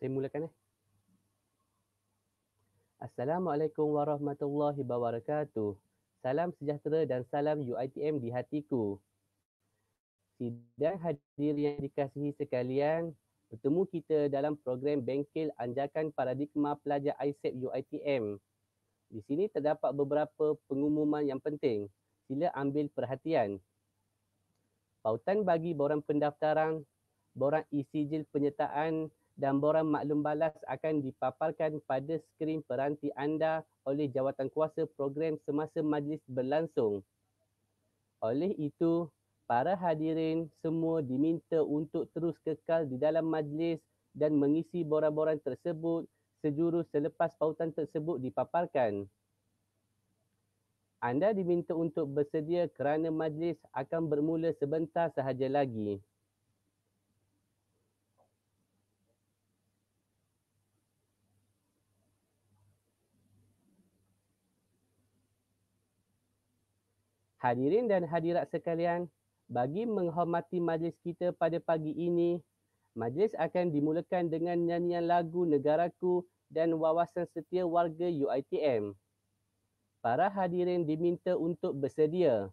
saya mulakan eh. Assalamualaikum warahmatullahi wabarakatuh. Salam sejahtera dan salam UITM di hatiku. Sidang hadir yang dikasihi sekalian, bertemu kita dalam program Bengkel Anjakan Paradigma Pelajar ISEP UITM. Di sini terdapat beberapa pengumuman yang penting. Sila ambil perhatian. Pautan bagi borang pendaftaran, borang isi jil penyertaan dan borang maklum balas akan dipaparkan pada skrin peranti anda oleh jawatan kuasa program semasa majlis berlangsung. Oleh itu, para hadirin semua diminta untuk terus kekal di dalam majlis dan mengisi borang-borang tersebut sejurus selepas pautan tersebut dipaparkan. Anda diminta untuk bersedia kerana majlis akan bermula sebentar sahaja lagi. Hadirin dan hadirat sekalian, bagi menghormati majlis kita pada pagi ini, majlis akan dimulakan dengan nyanyian lagu Negaraku dan wawasan setia warga UITM. Para hadirin diminta untuk bersedia.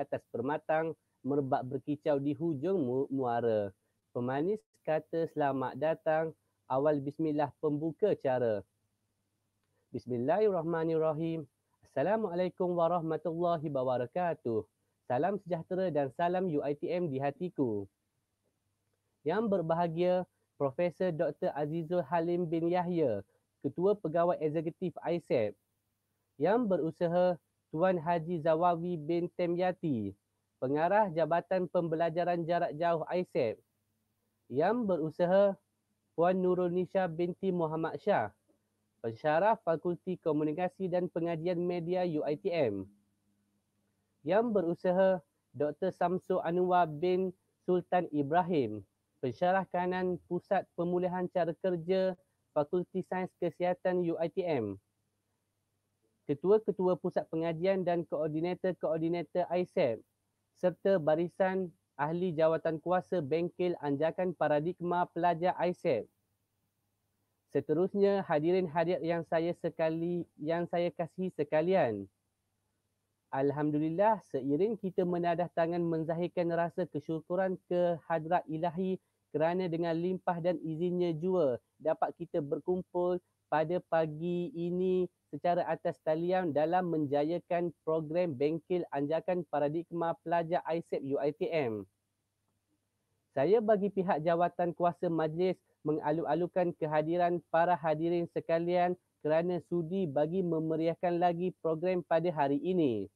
atas permatang merebak berkicau di hujung mu muara. Pemanis kata selamat datang awal bismillah pembuka cara. Bismillahirrahmanirrahim. Assalamualaikum warahmatullahi wabarakatuh. Salam sejahtera dan salam UITM di hatiku. Yang berbahagia, Profesor Dr. Azizul Halim bin Yahya, Ketua Pegawai Eksekutif ISEP. Yang berusaha Tuan Haji Zawawi bin Temyati, pengarah Jabatan Pembelajaran Jarak Jauh ISEP yang berusaha Puan Nurul Nisha binti Muhammad Shah, pensyarah Fakulti Komunikasi dan Pengajian Media UITM yang berusaha Dr. Samsu Anwar bin Sultan Ibrahim, pensyarah kanan Pusat Pemulihan Cara Kerja Fakulti Sains Kesihatan UITM ketua-ketua pusat pengajian dan koordinator-koordinator ISEP serta barisan ahli jawatan kuasa bengkel anjakan paradigma pelajar ISEP. Seterusnya hadirin hadirat yang saya sekali yang saya kasihi sekalian. Alhamdulillah seiring kita menadah tangan menzahirkan rasa kesyukuran ke hadrat ilahi kerana dengan limpah dan izinnya jua dapat kita berkumpul pada pagi ini secara atas talian dalam menjayakan program bengkel anjakan paradigma pelajar ISEP UiTM. Saya bagi pihak jawatan kuasa majlis mengalu-alukan kehadiran para hadirin sekalian kerana sudi bagi memeriahkan lagi program pada hari ini.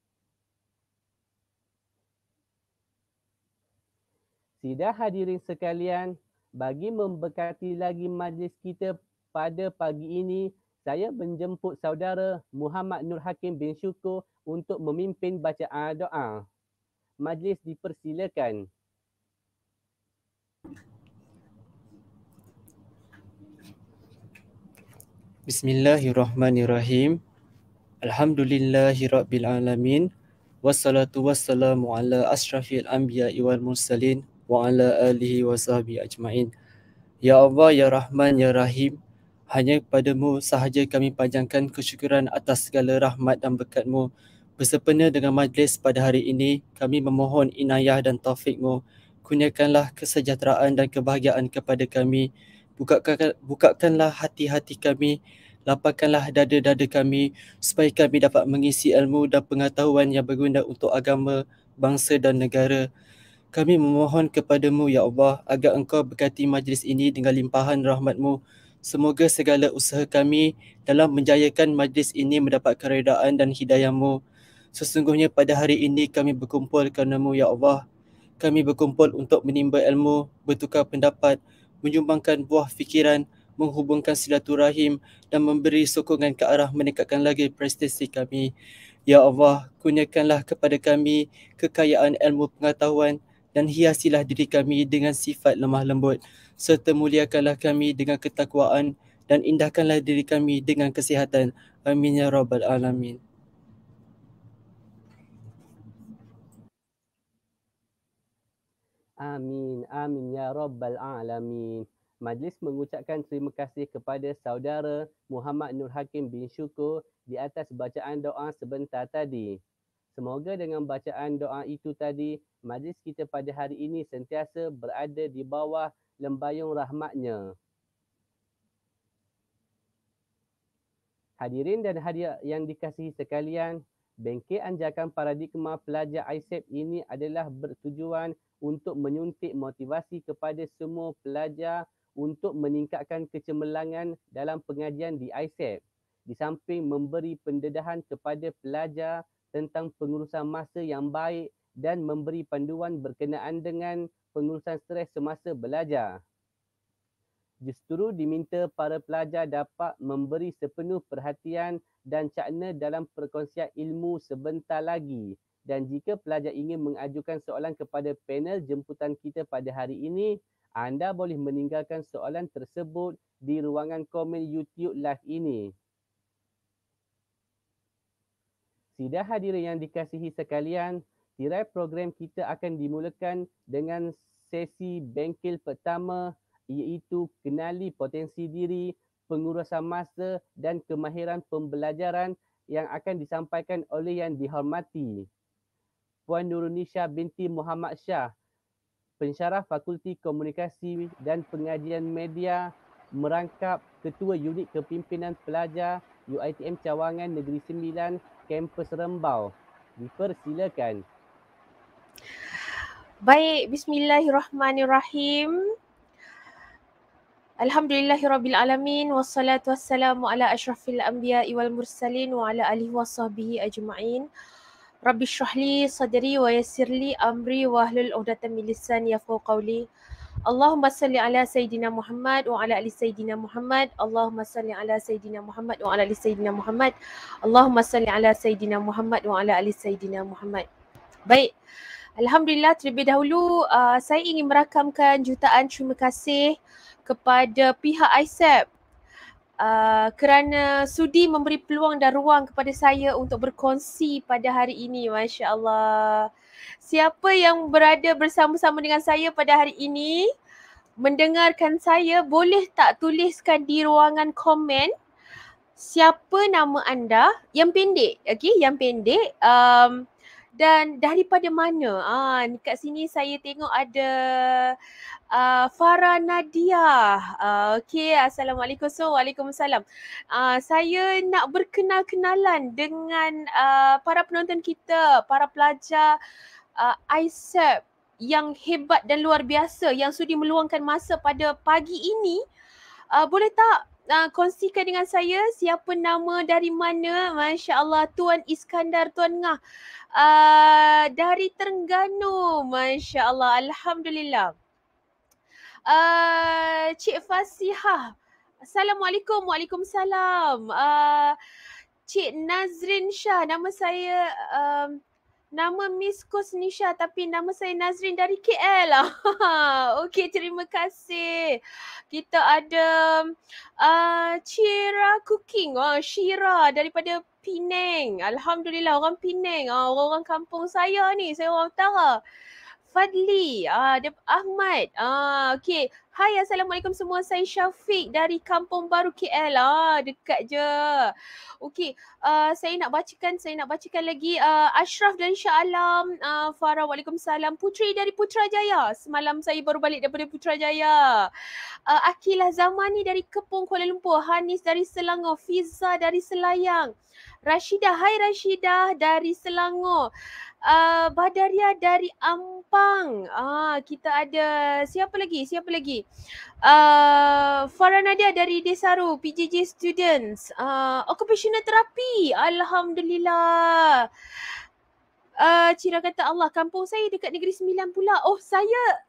Sidah hadirin sekalian, bagi memberkati lagi majlis kita pada pagi ini saya menjemput saudara Muhammad Nur Hakim bin Syukur untuk memimpin bacaan doa. Majlis dipersilakan. Bismillahirrahmanirrahim. Alhamdulillahirabbil alamin. Wassalatu wassalamu ala asyrafil anbiya'i wal mursalin wa ala alihi wa sahbihi ajmain. Ya Allah, Ya Rahman, Ya Rahim, hanya kepadamu sahaja kami panjangkan kesyukuran atas segala rahmat dan berkatmu. Bersepena dengan majlis pada hari ini, kami memohon inayah dan taufikmu. Kunyakanlah kesejahteraan dan kebahagiaan kepada kami. Bukakan, bukakanlah hati-hati kami. Lapangkanlah dada-dada kami supaya kami dapat mengisi ilmu dan pengetahuan yang berguna untuk agama, bangsa dan negara. Kami memohon kepadamu, Ya Allah, agar engkau berkati majlis ini dengan limpahan rahmatmu. Semoga segala usaha kami dalam menjayakan majlis ini mendapat keredaan dan hidayahMu. Sesungguhnya pada hari ini kami berkumpul kerana-Mu, Ya Allah. Kami berkumpul untuk menimba ilmu, bertukar pendapat, menyumbangkan buah fikiran, menghubungkan silaturahim dan memberi sokongan ke arah meningkatkan lagi prestasi kami. Ya Allah, kunyakanlah kepada kami kekayaan ilmu pengetahuan dan hiasilah diri kami dengan sifat lemah lembut serta muliakanlah kami dengan ketakwaan dan indahkanlah diri kami dengan kesihatan. Amin ya rabbal alamin. Amin, amin ya rabbal alamin. Majlis mengucapkan terima kasih kepada saudara Muhammad Nur Hakim bin Syukur di atas bacaan doa sebentar tadi. Semoga dengan bacaan doa itu tadi, majlis kita pada hari ini sentiasa berada di bawah lembayung rahmatnya. Hadirin dan hadiah yang dikasihi sekalian, bengkel anjakan paradigma pelajar ISEP ini adalah bertujuan untuk menyuntik motivasi kepada semua pelajar untuk meningkatkan kecemerlangan dalam pengajian di ISEP. Di samping memberi pendedahan kepada pelajar tentang pengurusan masa yang baik dan memberi panduan berkenaan dengan pengurusan stres semasa belajar. Justeru diminta para pelajar dapat memberi sepenuh perhatian dan cakna dalam perkongsian ilmu sebentar lagi. Dan jika pelajar ingin mengajukan soalan kepada panel jemputan kita pada hari ini, anda boleh meninggalkan soalan tersebut di ruangan komen YouTube live ini. Sidah hadirin yang dikasihi sekalian, tirai program kita akan dimulakan dengan sesi bengkel pertama iaitu kenali potensi diri, pengurusan masa dan kemahiran pembelajaran yang akan disampaikan oleh yang dihormati Puan Nisha binti Muhammad Shah, pensyarah Fakulti Komunikasi dan Pengajian Media merangkap Ketua Unit Kepimpinan Pelajar UITM Cawangan Negeri Sembilan, Kampus Rembau. Dipersilakan. Baik, bismillahirrahmanirrahim. Alhamdulillahirrabbilalamin wassalatu wassalamu ala ashrafil anbiya wal mursalin wa ala alihi sahbihi ajma'in. Rabbi shrah sadri wa yasirli amri wa ahlul uhdatan min lisani yafqahu qawli. Allahumma salli ala sayidina Muhammad wa ala ali sayidina Muhammad. Allahumma salli ala sayidina Muhammad wa ala ali sayidina Muhammad. Allahumma salli ala sayidina Muhammad wa ala ali sayidina Muhammad. Baik. Alhamdulillah terlebih dahulu uh, saya ingin merakamkan jutaan terima kasih kepada pihak ISEP uh, kerana sudi memberi peluang dan ruang kepada saya untuk berkongsi pada hari ini. Masya Allah. Siapa yang berada bersama-sama dengan saya pada hari ini mendengarkan saya boleh tak tuliskan di ruangan komen siapa nama anda yang pendek okay, yang pendek um, dan daripada mana ah kat sini saya tengok ada uh, Farah Nadia uh, ah, okey assalamualaikum so waalaikumsalam uh, saya nak berkenal-kenalan dengan uh, para penonton kita para pelajar uh, ISEP yang hebat dan luar biasa yang sudi meluangkan masa pada pagi ini uh, boleh tak uh, kongsikan dengan saya siapa nama dari mana Masya Allah Tuan Iskandar Tuan Ngah uh, dari Terengganu Masya Allah Alhamdulillah uh, Cik Fasihah Assalamualaikum Waalaikumsalam uh, Cik Nazrin Shah nama saya uh, nama Miss Kos Nisha tapi nama saya Nazrin dari KL lah. Okey, terima kasih. Kita ada uh, Chira Cooking. Oh, Shira daripada Penang. Alhamdulillah orang Penang. Oh, orang-orang kampung saya ni. Saya orang utara. Fadli, ah, uh, Ahmad. Ah, uh, okey. Hai Assalamualaikum semua. Saya Syafiq dari Kampung Baru KL. Ah, dekat je. Okey, uh, ah, saya nak bacakan, saya nak bacakan lagi uh, Ashraf dan Shah Uh, Farah, Waalaikumsalam. Putri dari Putrajaya. Semalam saya baru balik daripada Putrajaya. Uh, Akilah Zamani dari Kepung Kuala Lumpur. Hanis dari Selangor. Fiza dari Selayang. Rashidah, hai Rashidah dari Selangor. Uh, Badaria dari Ampang. Ah, kita ada siapa lagi? Siapa lagi? Uh, Farah Nadia dari Desaru, PJJ Students. Uh, occupational Therapy, Alhamdulillah. Uh, Cira kata Allah, kampung saya dekat Negeri Sembilan pula. Oh, saya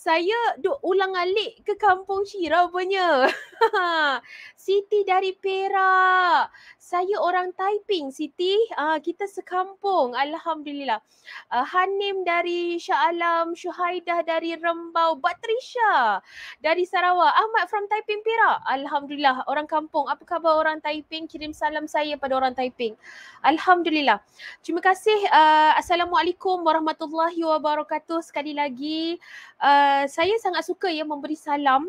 saya duk ulang alik ke kampung Cira punya. Siti dari Perak. Saya orang Taiping, Siti. Uh, kita sekampung. Alhamdulillah. Uh, Hanim dari Shah Alam. Syuhaidah dari Rembau. Batrisha dari Sarawak. Ahmad from Taiping, Perak. Alhamdulillah. Orang kampung. Apa khabar orang Taiping? Kirim salam saya pada orang Taiping. Alhamdulillah. Terima kasih. Uh, Assalamualaikum warahmatullahi wabarakatuh sekali lagi. Uh, saya sangat suka ya memberi salam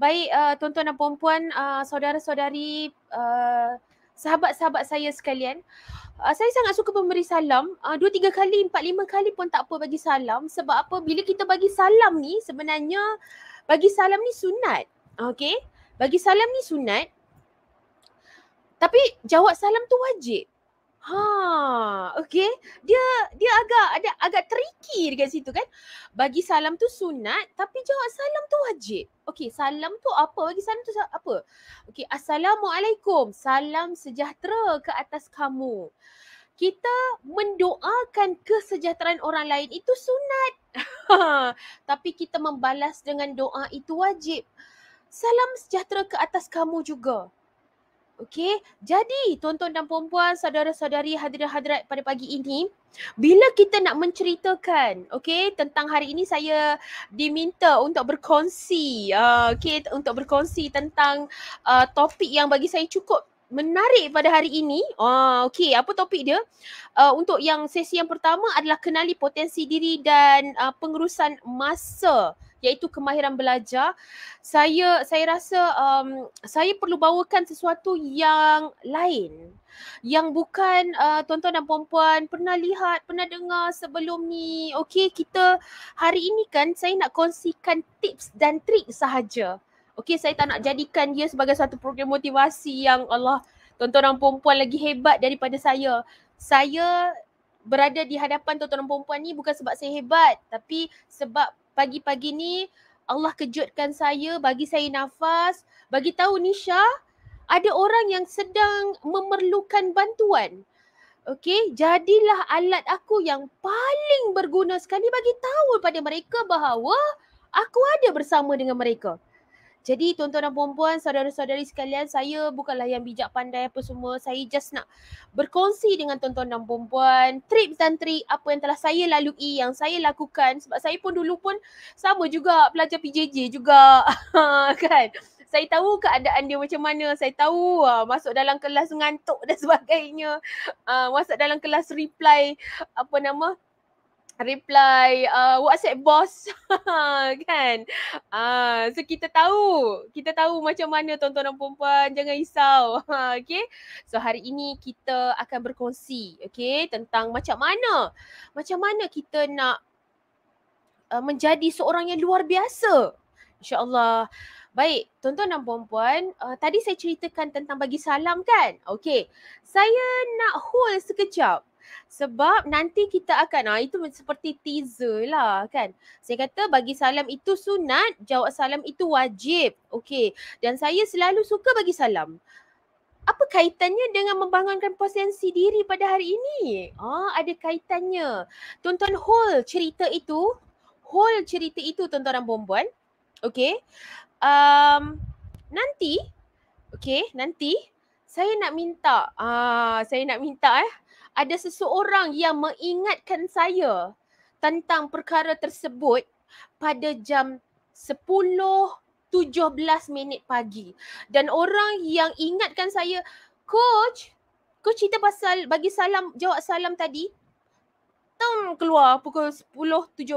Baik uh, tuan-tuan dan puan-puan, uh, saudara-saudari, uh, sahabat-sahabat saya sekalian. Uh, saya sangat suka memberi salam. Uh, dua, tiga kali, empat, lima kali pun tak apa bagi salam. Sebab apa? Bila kita bagi salam ni sebenarnya bagi salam ni sunat. Okay? Bagi salam ni sunat. Tapi jawab salam tu wajib. Ha, okey. Dia dia agak ada agak tricky dekat situ kan. Bagi salam tu sunat tapi jawab salam tu wajib. Okey, salam tu apa? Bagi salam tu apa? Okey, assalamualaikum. Salam sejahtera ke atas kamu. Kita mendoakan kesejahteraan orang lain itu sunat. tapi kita membalas dengan doa itu wajib. Salam sejahtera ke atas kamu juga. Okay, jadi tuan-tuan dan puan-puan, saudara-saudari, hadirat-hadirat pada pagi ini, bila kita nak menceritakan, okay, tentang hari ini saya diminta untuk berkongsi, uh, ah, okay, untuk berkongsi tentang uh, topik yang bagi saya cukup menarik pada hari ini. Uh, ah, okay, apa topik dia? Uh, untuk yang sesi yang pertama adalah kenali potensi diri dan uh, pengurusan masa iaitu kemahiran belajar saya saya rasa um, saya perlu bawakan sesuatu yang lain yang bukan uh, tuan-tuan dan puan-puan pernah lihat pernah dengar sebelum ni okey kita hari ini kan saya nak kongsikan tips dan trik sahaja okey saya tak nak jadikan dia sebagai satu program motivasi yang Allah tuan-tuan dan puan-puan lagi hebat daripada saya saya berada di hadapan tuan-tuan dan puan-puan ni bukan sebab saya hebat tapi sebab pagi-pagi ni Allah kejutkan saya, bagi saya nafas, bagi tahu Nisha, ada orang yang sedang memerlukan bantuan. Okey, jadilah alat aku yang paling berguna sekali bagi tahu pada mereka bahawa aku ada bersama dengan mereka. Jadi tuan-tuan dan puan-puan, saudara-saudari sekalian, saya bukanlah yang bijak pandai apa semua. Saya just nak berkongsi dengan tuan-tuan dan puan-puan trip dan trik apa yang telah saya lalui, yang saya lakukan. Sebab saya pun dulu pun sama juga pelajar PJJ juga. kan? Saya tahu keadaan dia macam mana. Saya tahu uh, masuk dalam kelas ngantuk dan sebagainya. Uh, masuk dalam kelas reply apa nama reply uh, WhatsApp boss kan. Uh, so kita tahu, kita tahu macam mana tuan-tuan dan puan-puan jangan risau. okay. So hari ini kita akan berkongsi okay tentang macam mana, macam mana kita nak uh, menjadi seorang yang luar biasa. InsyaAllah. Baik, tuan-tuan dan puan-puan, uh, tadi saya ceritakan tentang bagi salam kan? Okay, saya nak hold sekejap sebab nanti kita akan, ah, itu seperti teaser lah kan. Saya kata bagi salam itu sunat, jawab salam itu wajib. Okey. Dan saya selalu suka bagi salam. Apa kaitannya dengan membangunkan potensi diri pada hari ini? Ah, ada kaitannya. Tonton whole cerita itu. Whole cerita itu tonton orang dan perempuan. Okay. Um, nanti. okey, nanti. Saya nak minta. Ah, saya nak minta eh ada seseorang yang mengingatkan saya tentang perkara tersebut pada jam 10.17 minit pagi. Dan orang yang ingatkan saya, Coach, Coach cerita pasal bagi salam, jawab salam tadi. Tung keluar pukul 10.17.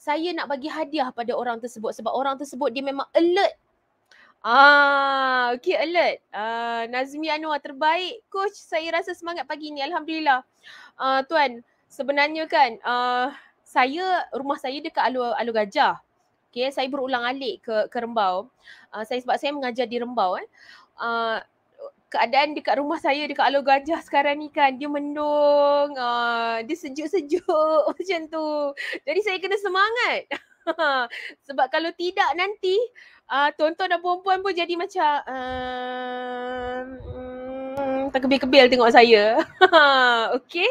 Saya nak bagi hadiah pada orang tersebut sebab orang tersebut dia memang alert Ah, okay alert. Ah, Nazmi Anwar terbaik. Coach, saya rasa semangat pagi ni. Alhamdulillah. Ah, tuan, sebenarnya kan ah, saya rumah saya dekat Alu Alu Gajah. Okay, saya berulang alik ke ke Rembau. Ah, saya sebab saya mengajar di Rembau eh. Ah, keadaan dekat rumah saya dekat Alu Gajah sekarang ni kan dia mendung, ah, dia sejuk-sejuk macam tu. Jadi saya kena semangat. Sebab kalau tidak nanti uh, ah, tonton dan perempuan pun jadi macam uh, mm, terkebil-kebil tengok saya. okay.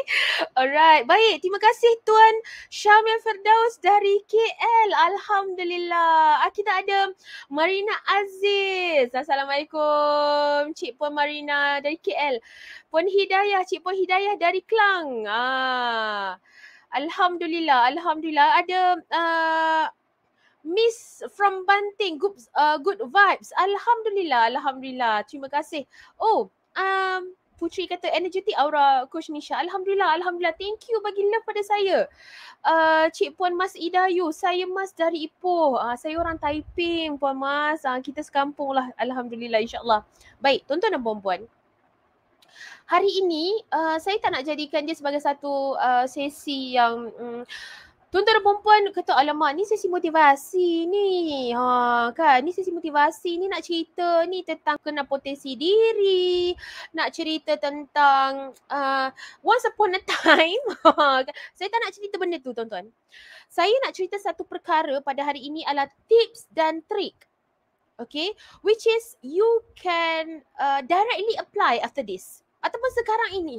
Alright. Baik. Terima kasih Tuan Syamil Firdaus dari KL. Alhamdulillah. Ah Kita ada Marina Aziz. Assalamualaikum. Cik Puan Marina dari KL. Puan Hidayah. Cik Puan Hidayah dari Kelang. Ah. Alhamdulillah, alhamdulillah ada uh, Miss from Banting good uh, good vibes. Alhamdulillah, alhamdulillah. Terima kasih. Oh, um Putri kata energetic aura Coach Nisha. Alhamdulillah, alhamdulillah. Thank you bagi love pada saya. Uh, Cik Puan Mas Idayu, saya Mas dari Ipoh. Uh, saya orang Taiping, Puan Mas. Uh, kita sekampung lah. Alhamdulillah, insyaAllah. Baik, tuan-tuan dan puan-puan hari ini uh, saya tak nak jadikan dia sebagai satu uh, sesi yang um, Tuan-tuan dan perempuan kata, alamak ni sesi motivasi ni. Ha, kan? Ni sesi motivasi ni nak cerita ni tentang kena potensi diri. Nak cerita tentang uh, once upon a time. Ha, kan? saya tak nak cerita benda tu tuan-tuan. Saya nak cerita satu perkara pada hari ini adalah tips dan trik. Okay, which is you can uh, directly apply after this ataupun sekarang ini.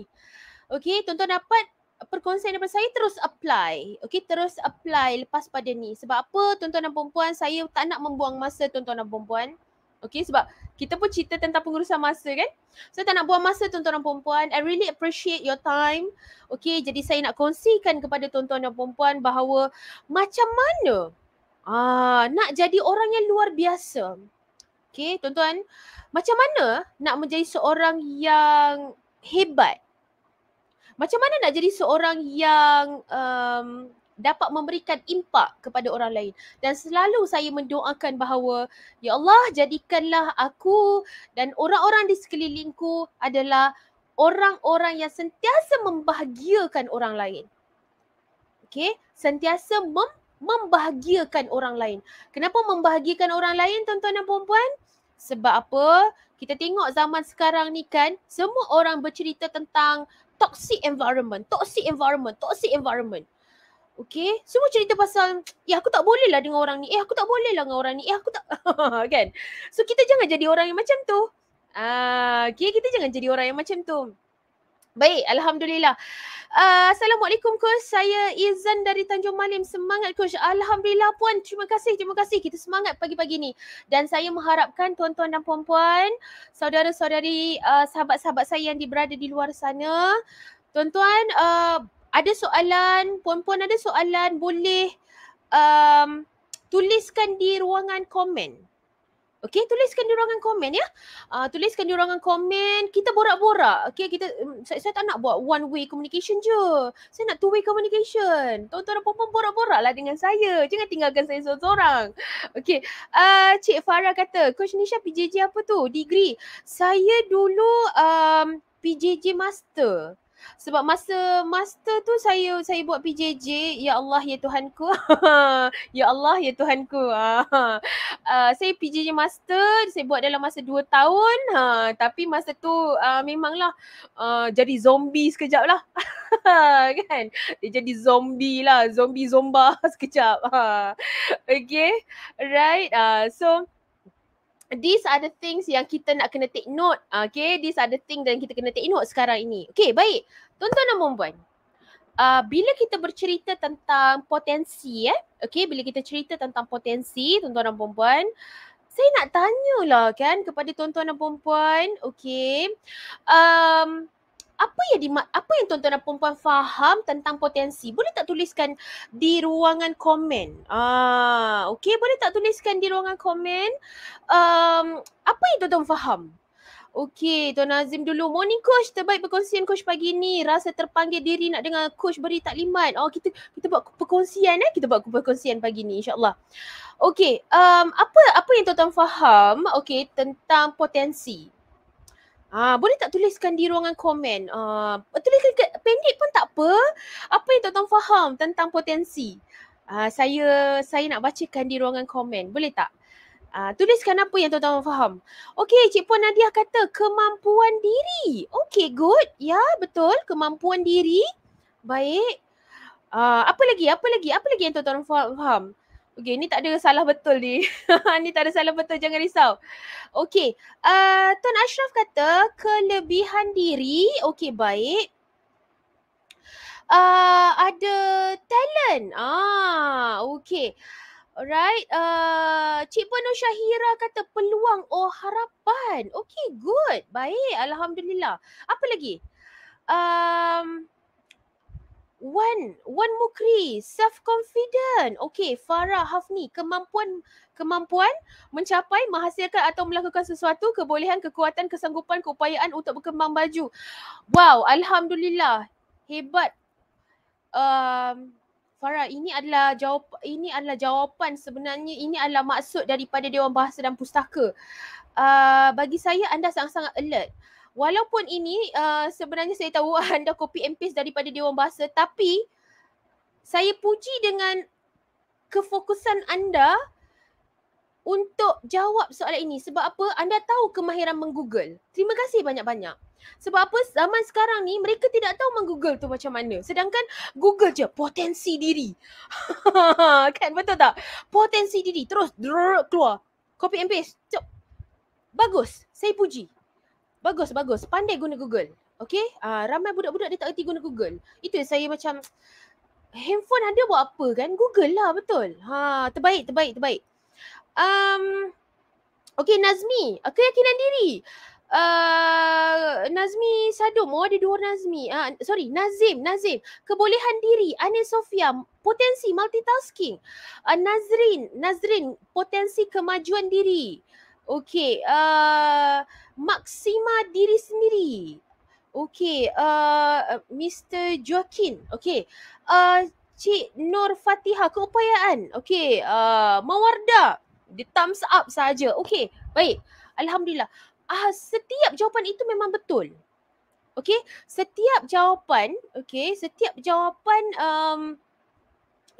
Okey, tuan-tuan dapat perkongsian daripada saya terus apply. Okey, terus apply lepas pada ni. Sebab apa tuan-tuan dan perempuan saya tak nak membuang masa tuan-tuan dan perempuan. Okey, sebab kita pun cerita tentang pengurusan masa kan. So tak nak buang masa tuan-tuan dan perempuan. I really appreciate your time. Okey, jadi saya nak kongsikan kepada tuan-tuan dan perempuan bahawa macam mana ah nak jadi orang yang luar biasa. Okay tuan-tuan, macam mana nak menjadi seorang yang hebat? Macam mana nak jadi seorang yang um, dapat memberikan impak kepada orang lain? Dan selalu saya mendoakan bahawa Ya Allah jadikanlah aku dan orang-orang di sekelilingku adalah orang-orang yang sentiasa membahagiakan orang lain. Okay, sentiasa mem membahagiakan orang lain. Kenapa membahagiakan orang lain tuan-tuan dan puan-puan? Sebab apa? Kita tengok zaman sekarang ni kan, semua orang bercerita tentang toxic environment, toxic environment, toxic environment. Okay, semua cerita pasal, ya aku tak boleh lah dengan orang ni, eh aku tak boleh lah dengan orang ni, eh aku tak, kan? So kita jangan jadi orang yang macam tu. Ah, uh, okay, kita jangan jadi orang yang macam tu. Baik, Alhamdulillah. Uh, Assalamualaikum Coach, saya Izan dari Tanjung Malim. Semangat Coach. Alhamdulillah Puan, terima kasih, terima kasih. Kita semangat pagi-pagi ni. Dan saya mengharapkan tuan-tuan dan puan-puan, saudara-saudari, uh, sahabat-sahabat saya yang berada di luar sana. Tuan-tuan, uh, ada soalan, puan-puan ada soalan, boleh um, tuliskan di ruangan komen. Okay, tuliskan di ruangan komen ya. Uh, tuliskan di ruangan komen. Kita borak-borak. Okay, kita, mm, saya, saya tak nak buat one-way communication je. Saya nak two-way communication. Tuan-tuan dan perempuan borak-borak lah dengan saya. Jangan tinggalkan saya seorang-seorang. Okay, uh, ah, Cik Farah kata, Coach Nisha PJJ apa tu? Degree. Saya dulu um, PJJ Master. Sebab masa master tu saya saya buat PJJ, ya Allah ya Tuhanku. ya Allah ya Tuhanku. uh, saya PJJ master, saya buat dalam masa 2 tahun. Ha, tapi masa tu uh, memanglah uh, jadi zombie sekejap lah. kan? Dia jadi zombie lah, zombie zomba sekejap. Ha. Okay, right. Uh, so, these are the things yang kita nak kena take note. Uh, okay, these are the things yang kita kena take note sekarang ini. Okay, baik. Tuan-tuan dan perempuan, uh, bila kita bercerita tentang potensi, eh, okay, bila kita cerita tentang potensi, tuan-tuan dan perempuan, saya nak tanyalah kan kepada tuan-tuan dan perempuan, okay, um, apa yang dimak apa yang tuan-tuan dan puan-puan faham tentang potensi boleh tak tuliskan di ruangan komen ah okey boleh tak tuliskan di ruangan komen um, apa yang tuan-tuan faham Okey, Tuan Azim dulu. Morning coach, terbaik perkongsian coach pagi ni. Rasa terpanggil diri nak dengar coach beri taklimat. Oh, kita kita buat perkongsian eh. Kita buat perkongsian pagi ni insya-Allah. Okey, um, apa apa yang tuan-tuan faham okey tentang potensi. Ah, boleh tak tuliskan di ruangan komen? Ah, tulis dekat pendek pun tak apa. Apa yang tuan-tuan faham tentang potensi? Ah, saya saya nak bacakan di ruangan komen. Boleh tak? Ah, tuliskan apa yang tuan-tuan faham. Okey, Cik Puan Nadia kata kemampuan diri. Okey, good. Ya, betul. Kemampuan diri. Baik. Ah, apa lagi? Apa lagi? Apa lagi yang tuan-tuan faham? Okay, ni tak ada salah betul ni. ni tak ada salah betul, jangan risau. Okay, uh, Tuan Ashraf kata kelebihan diri, okay baik. Uh, ada talent. Ah, okay. Alright. Uh, Cik Puan Syahira kata peluang oh harapan. Okay, good. Baik. Alhamdulillah. Apa lagi? Um, Wan, Wan Mukri, self confident. Okay, Farah Hafni, kemampuan kemampuan mencapai, menghasilkan atau melakukan sesuatu, kebolehan, kekuatan, kesanggupan, keupayaan untuk berkembang baju. Wow, Alhamdulillah. Hebat. Um, Farah, ini adalah jawap ini adalah jawapan sebenarnya ini adalah maksud daripada Dewan Bahasa dan Pustaka. Uh, bagi saya anda sangat-sangat alert. Walaupun ini uh, sebenarnya saya tahu anda copy and paste daripada Dewan Bahasa tapi saya puji dengan kefokusan anda untuk jawab soalan ini. Sebab apa? Anda tahu kemahiran menggoogle. Terima kasih banyak-banyak. Sebab apa zaman sekarang ni mereka tidak tahu menggoogle tu macam mana. Sedangkan google je potensi diri. kan betul tak? Potensi diri terus keluar. Copy and paste. Cep. Bagus. Saya puji. Bagus, bagus. Pandai guna Google. Okay? Uh, ramai budak-budak dia tak kerti guna Google. Itu saya macam handphone ada buat apa kan? Google lah betul. Ha, terbaik, terbaik, terbaik. Um, okay, Nazmi. Keyakinan diri. Uh, Nazmi Sadum. Oh, ada dua Nazmi. Uh, sorry, Nazim. Nazim. Kebolehan diri. Ani Sofia. Potensi multitasking. Uh, Nazrin. Nazrin. Potensi kemajuan diri. Okay. Uh, maksima diri sendiri. Okey, uh, uh Mr. Joaquin. Okey, uh, Cik Nur Fatihah, keupayaan. Okey, uh, Mawarda, the thumbs up saja. Okey, baik. Alhamdulillah. Uh, setiap jawapan itu memang betul. Okey, setiap jawapan, okey, setiap jawapan um,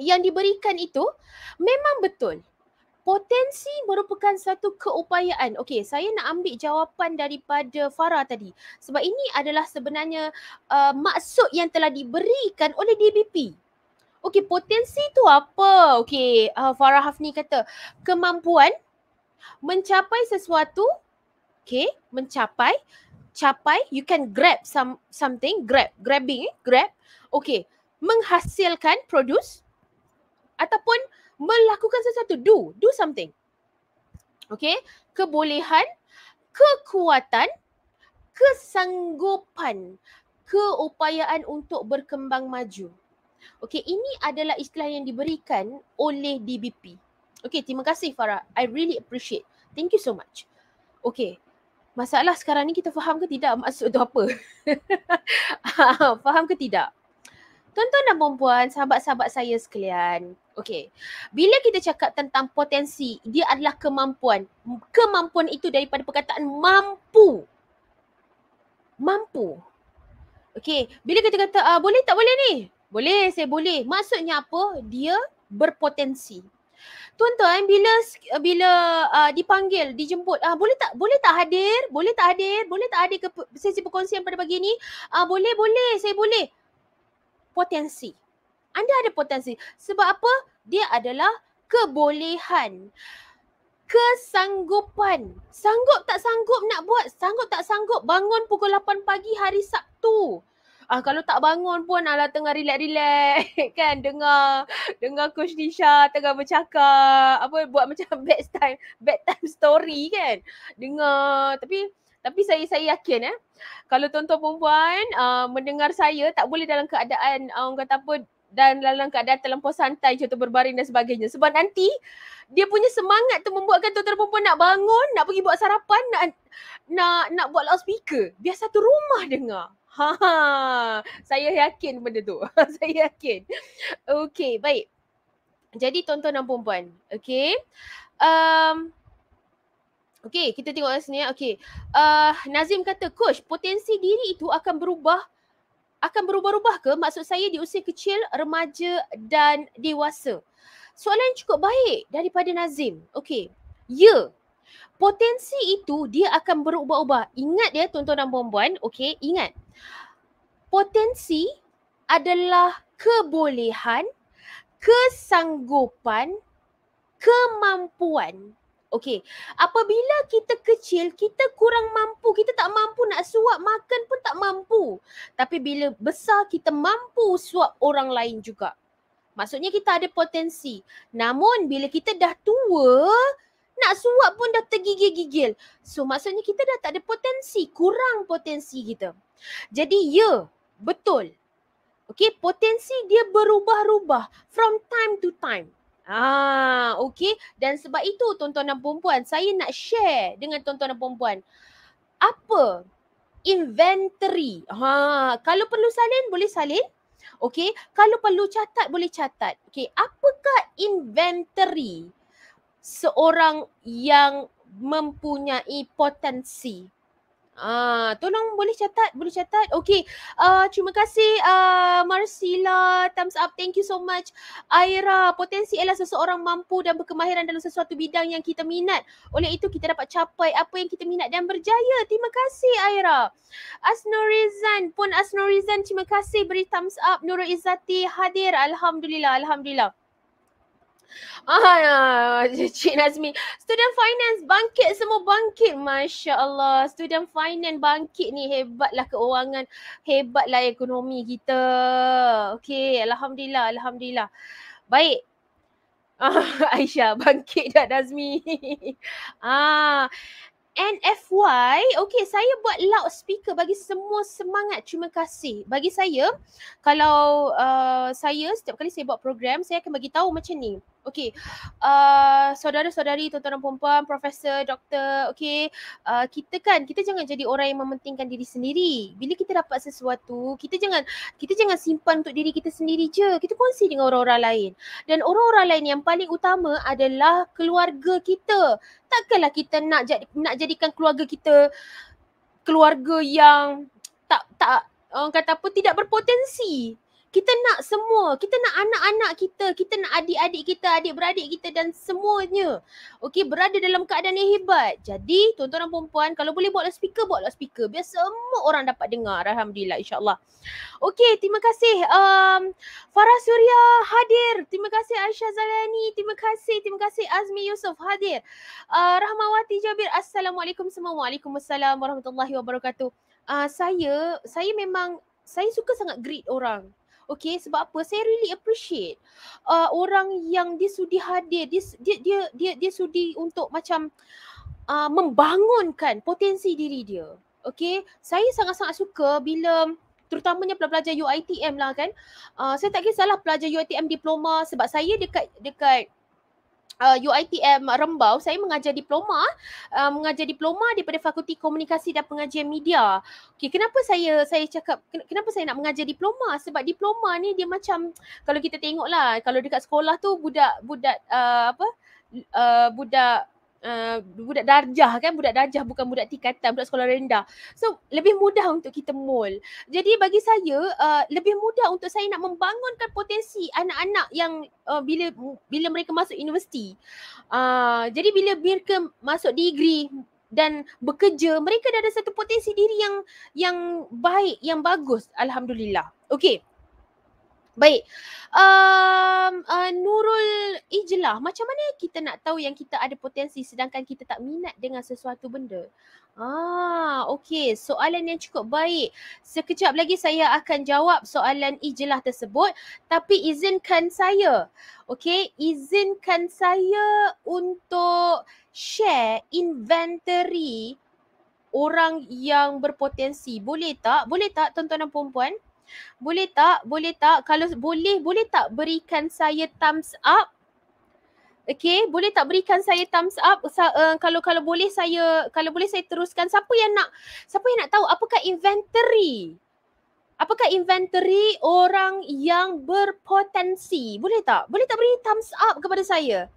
yang diberikan itu memang betul potensi merupakan satu keupayaan. Okey, saya nak ambil jawapan daripada Farah tadi. Sebab ini adalah sebenarnya uh, maksud yang telah diberikan oleh DBP. Okey, potensi tu apa? Okey, uh, Farah Hafni kata, kemampuan mencapai sesuatu, okey, mencapai, capai, you can grab some something, grab, grabbing, eh? grab. Okey, menghasilkan, produce ataupun melakukan sesuatu. Do, do something. Okay, kebolehan, kekuatan, kesanggupan, keupayaan untuk berkembang maju. Okay, ini adalah istilah yang diberikan oleh DBP. Okay, terima kasih Farah. I really appreciate. Thank you so much. Okay, masalah sekarang ni kita faham ke tidak maksud tu apa? Ah, faham ke tidak? Tuan-tuan dan puan sahabat-sahabat saya sekalian, Okay. Bila kita cakap tentang potensi, dia adalah kemampuan. Kemampuan itu daripada perkataan mampu. Mampu. Okay. Bila kita kata, ah, boleh tak boleh ni? Boleh, saya boleh. Maksudnya apa? Dia berpotensi. Tuan-tuan, bila bila uh, dipanggil, dijemput, uh, boleh tak boleh tak hadir? Boleh tak hadir? Boleh tak hadir ke sesi perkongsian pada pagi ni? Uh, boleh, boleh, saya boleh. Potensi. Anda ada potensi. Sebab apa? Dia adalah kebolehan. Kesanggupan. Sanggup tak sanggup nak buat? Sanggup tak sanggup bangun pukul 8 pagi hari Sabtu. Ah kalau tak bangun pun ala tengah relax-relax kan dengar dengar coach Nisha tengah bercakap apa buat macam bedtime bedtime story kan dengar tapi tapi saya saya yakin eh kalau tuan-tuan perempuan uh, ah, mendengar saya tak boleh dalam keadaan uh, kata apa dan dalam keadaan terlampau santai contoh berbaring dan sebagainya sebab nanti dia punya semangat tu membuatkan tuan-tuan perempuan nak bangun nak pergi buat sarapan nak nak, nak buat loudspeaker biar satu rumah dengar ha, ha. saya yakin benda tu saya yakin Okay, baik jadi tuan-tuan dan perempuan okey um, Okay, kita tengok sini. Okay. Uh, Nazim kata, Coach, potensi diri itu akan berubah akan berubah-ubah ke maksud saya di usia kecil, remaja dan dewasa? Soalan yang cukup baik daripada Nazim. Okey. Ya. Potensi itu dia akan berubah-ubah. Ingat ya tuan-tuan dan puan-puan, okey, ingat. Potensi adalah kebolehan, kesanggupan, kemampuan Okey. Apabila kita kecil, kita kurang mampu. Kita tak mampu nak suap makan pun tak mampu. Tapi bila besar, kita mampu suap orang lain juga. Maksudnya kita ada potensi. Namun bila kita dah tua, nak suap pun dah tergigil-gigil. So maksudnya kita dah tak ada potensi, kurang potensi kita. Jadi ya, betul. Okey, potensi dia berubah-ubah from time to time. Ah, okey. Dan sebab itu tuan-tuan dan perempuan, saya nak share dengan tuan-tuan dan perempuan. Apa inventory? Ha, kalau perlu salin boleh salin. Okey, kalau perlu catat boleh catat. Okey, apakah inventory seorang yang mempunyai potensi Ah, tolong boleh catat, boleh catat. Okey. Ah, uh, terima kasih ah uh, Marsila, thumbs up. Thank you so much. Aira, potensi ialah seseorang mampu dan berkemahiran dalam sesuatu bidang yang kita minat. Oleh itu kita dapat capai apa yang kita minat dan berjaya. Terima kasih Aira. Asnorizan pun Asnorizan terima kasih beri thumbs up. Nurul Izzati hadir. Alhamdulillah, alhamdulillah. Ah, ya. Cik Nazmi. Student finance bangkit semua bangkit. Masya Allah. Student finance bangkit ni hebatlah keuangan. Hebatlah ekonomi kita. Okay. Alhamdulillah. Alhamdulillah. Baik. Ah, Aisyah bangkit dah Nazmi. ah. NFY, okay saya buat loudspeaker bagi semua semangat terima kasih. Bagi saya, kalau uh, saya setiap kali saya buat program, saya akan bagi tahu macam ni. Okey. Uh, saudara-saudari, tuan-tuan perempuan, profesor, doktor, okey. Uh, kita kan, kita jangan jadi orang yang mementingkan diri sendiri. Bila kita dapat sesuatu, kita jangan kita jangan simpan untuk diri kita sendiri je. Kita kongsi dengan orang-orang lain. Dan orang-orang lain yang paling utama adalah keluarga kita. Takkanlah kita nak jad, nak jadikan keluarga kita keluarga yang tak tak orang kata apa tidak berpotensi kita nak semua, kita nak anak-anak kita, kita nak adik-adik kita, adik-beradik kita dan semuanya. Okey, berada dalam keadaan yang hebat. Jadi, tuan-tuan dan puan kalau boleh buatlah speaker, buatlah speaker. Biar semua orang dapat dengar. Alhamdulillah, insyaAllah. Okey, terima kasih. Um, Farah Surya hadir. Terima kasih Aisyah Zalani. Terima kasih, terima kasih Azmi Yusof hadir. Uh, Rahmawati Jabir. Assalamualaikum semua. Waalaikumsalam warahmatullahi wabarakatuh. Uh, saya, saya memang, saya suka sangat greet orang. Okay sebab apa? Saya really appreciate uh, orang yang dia sudi hadir, dia dia dia dia, dia sudi untuk macam uh, membangunkan potensi diri dia. Okay, saya sangat-sangat suka bila terutamanya pelajar UITM lah kan. Uh, saya tak kisahlah pelajar UITM diploma sebab saya dekat dekat uh, UiTM Rembau saya mengajar diploma uh, mengajar diploma daripada Fakulti Komunikasi dan Pengajian Media. Okay, kenapa saya saya cakap kenapa saya nak mengajar diploma sebab diploma ni dia macam kalau kita tengok lah, kalau dekat sekolah tu budak budak uh, apa uh, budak uh, budak darjah kan budak darjah bukan budak tingkatan budak sekolah rendah so lebih mudah untuk kita mold jadi bagi saya uh, lebih mudah untuk saya nak membangunkan potensi anak-anak yang uh, bila bila mereka masuk universiti uh, jadi bila mereka masuk degree dan bekerja mereka dah ada satu potensi diri yang yang baik yang bagus alhamdulillah okey Baik. Um, uh, Nurul Ijlah, macam mana kita nak tahu yang kita ada potensi sedangkan kita tak minat dengan sesuatu benda? Ah, okey. Soalan yang cukup baik. Sekejap lagi saya akan jawab soalan Ijlah tersebut. Tapi izinkan saya, okey, izinkan saya untuk share inventory orang yang berpotensi. Boleh tak? Boleh tak tuan-tuan dan perempuan? Boleh tak? Boleh tak? Kalau boleh, boleh tak berikan saya thumbs up? Okay, boleh tak berikan saya thumbs up? Sa- uh, kalau kalau boleh saya, kalau boleh saya teruskan. Siapa yang nak, siapa yang nak tahu apakah inventory? Apakah inventory orang yang berpotensi? Boleh tak? Boleh tak beri thumbs up kepada saya?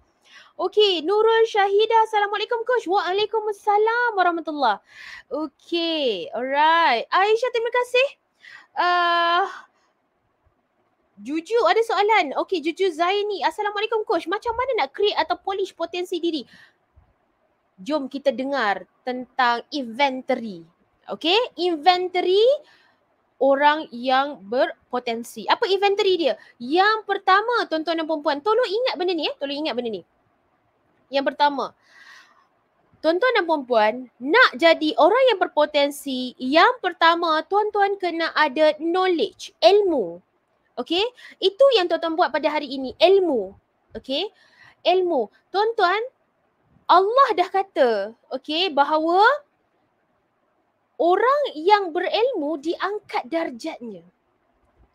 Okay, Nurul Syahida. Assalamualaikum coach. Waalaikumsalam warahmatullahi. Okay, alright. Aisyah terima kasih. Uh, ah, Juju ada soalan. Okey, Juju Zaini. Assalamualaikum coach. Macam mana nak create atau polish potensi diri? Jom kita dengar tentang inventory. Okey, inventory orang yang berpotensi. Apa inventory dia? Yang pertama, tuan-tuan dan puan-puan, tolong ingat benda ni eh. Tolong ingat benda ni. Yang pertama, tuan-tuan dan puan-puan, nak jadi orang yang berpotensi, yang pertama tuan-tuan kena ada knowledge, ilmu. Okay? Itu yang tuan-tuan buat pada hari ini, ilmu. Okay? Ilmu. Tuan-tuan, Allah dah kata, okay, bahawa orang yang berilmu diangkat darjatnya.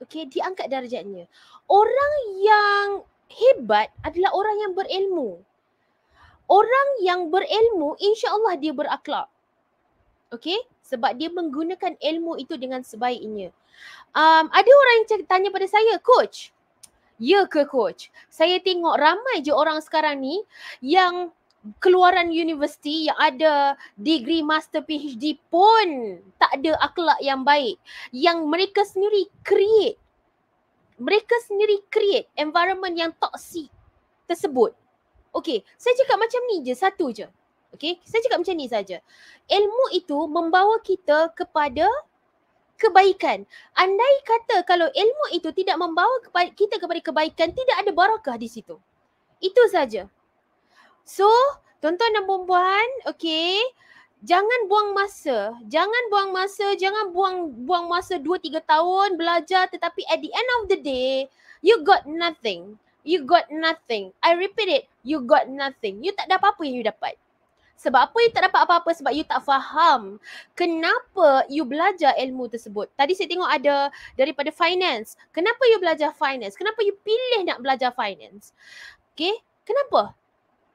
Okay, diangkat darjatnya. Orang yang hebat adalah orang yang berilmu orang yang berilmu insya-Allah dia berakhlak. Okay, Sebab dia menggunakan ilmu itu dengan sebaiknya. Um ada orang yang tanya pada saya, "Coach, ya ke coach? Saya tengok ramai je orang sekarang ni yang keluaran universiti yang ada degree master PhD pun tak ada akhlak yang baik yang mereka sendiri create mereka sendiri create environment yang toxic tersebut Okey, saya cakap macam ni je, satu je. Okey, saya cakap macam ni saja. Ilmu itu membawa kita kepada kebaikan. Andai kata kalau ilmu itu tidak membawa kita kepada kebaikan, tidak ada barakah di situ. Itu saja. So, tuan-tuan dan puan-puan, okey, jangan buang masa, jangan buang masa, jangan buang buang masa 2 3 tahun belajar tetapi at the end of the day you got nothing. You got nothing. I repeat it. You got nothing. You tak ada apa-apa yang you dapat. Sebab apa you tak dapat apa-apa? Sebab you tak faham kenapa you belajar ilmu tersebut. Tadi saya tengok ada daripada finance. Kenapa you belajar finance? Kenapa you pilih nak belajar finance? Okay. Kenapa?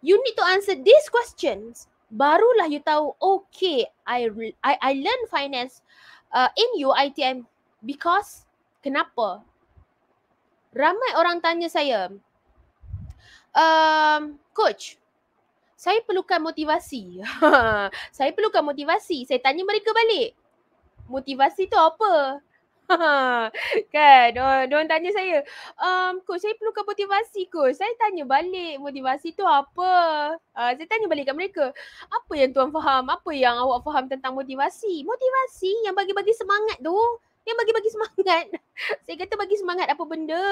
You need to answer these questions. Barulah you tahu, okay, I I, I learn finance uh, in UITM because kenapa? ramai orang tanya saya, um, Coach, saya perlukan motivasi. saya perlukan motivasi. Saya tanya mereka balik. Motivasi tu apa? kan, diorang tanya saya, um, Coach, saya perlukan motivasi, Coach. Saya tanya balik motivasi tu apa? Uh, saya tanya balik kat mereka, apa yang tuan faham? Apa yang awak faham tentang motivasi? Motivasi yang bagi-bagi semangat tu, yang bagi-bagi semangat. Saya kata bagi semangat apa benda.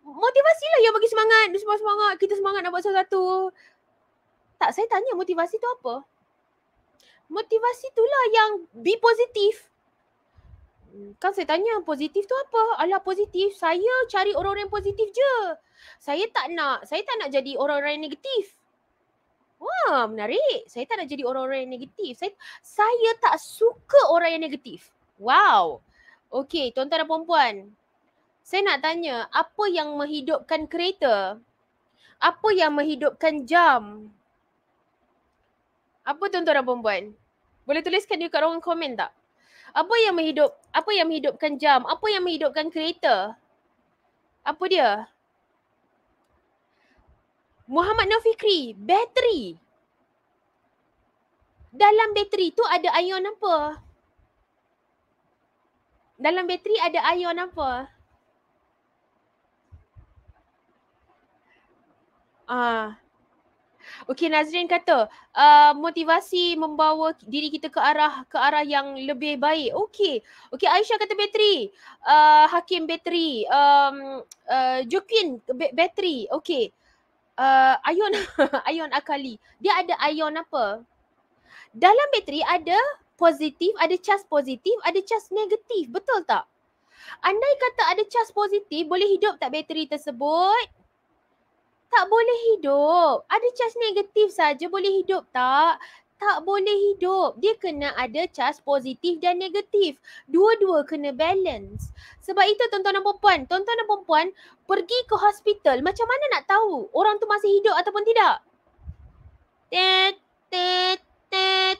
Motivasi lah yang bagi semangat. Dia semua semangat. Kita semangat nak buat sesuatu. Tak, saya tanya motivasi tu apa? Motivasi tu lah yang be positif. Kan saya tanya positif tu apa? Alah positif. Saya cari orang-orang yang positif je. Saya tak nak. Saya tak nak jadi orang-orang yang negatif. Wah, menarik. Saya tak nak jadi orang-orang yang negatif. Saya, saya tak suka orang yang negatif. Wow. Okey, tuan-tuan dan puan-puan. Saya nak tanya, apa yang menghidupkan kereta? Apa yang menghidupkan jam? Apa tuan-tuan dan puan-puan? Boleh tuliskan di kat ruang komen tak? Apa yang menghidup apa yang menghidupkan jam? Apa yang menghidupkan kereta? Apa dia? Muhammad Nafikri, bateri. Dalam bateri tu ada ion apa? Dalam bateri ada ion apa? Ah. Okey Nazrin kata, uh, motivasi membawa diri kita ke arah ke arah yang lebih baik. Okey. Okey Aisyah kata bateri. Uh, Hakim bateri. Um uh, Jukin b- bateri. Okey. Uh, ion ion akali. Dia ada ion apa? Dalam bateri ada positif, ada cas positif, ada cas negatif. Betul tak? Andai kata ada cas positif, boleh hidup tak bateri tersebut? Tak boleh hidup. Ada cas negatif saja boleh hidup tak? Tak boleh hidup. Dia kena ada cas positif dan negatif. Dua-dua kena balance. Sebab itu tuan-tuan dan perempuan, tuan-tuan dan perempuan pergi ke hospital macam mana nak tahu orang tu masih hidup ataupun tidak? Tet, tet, tet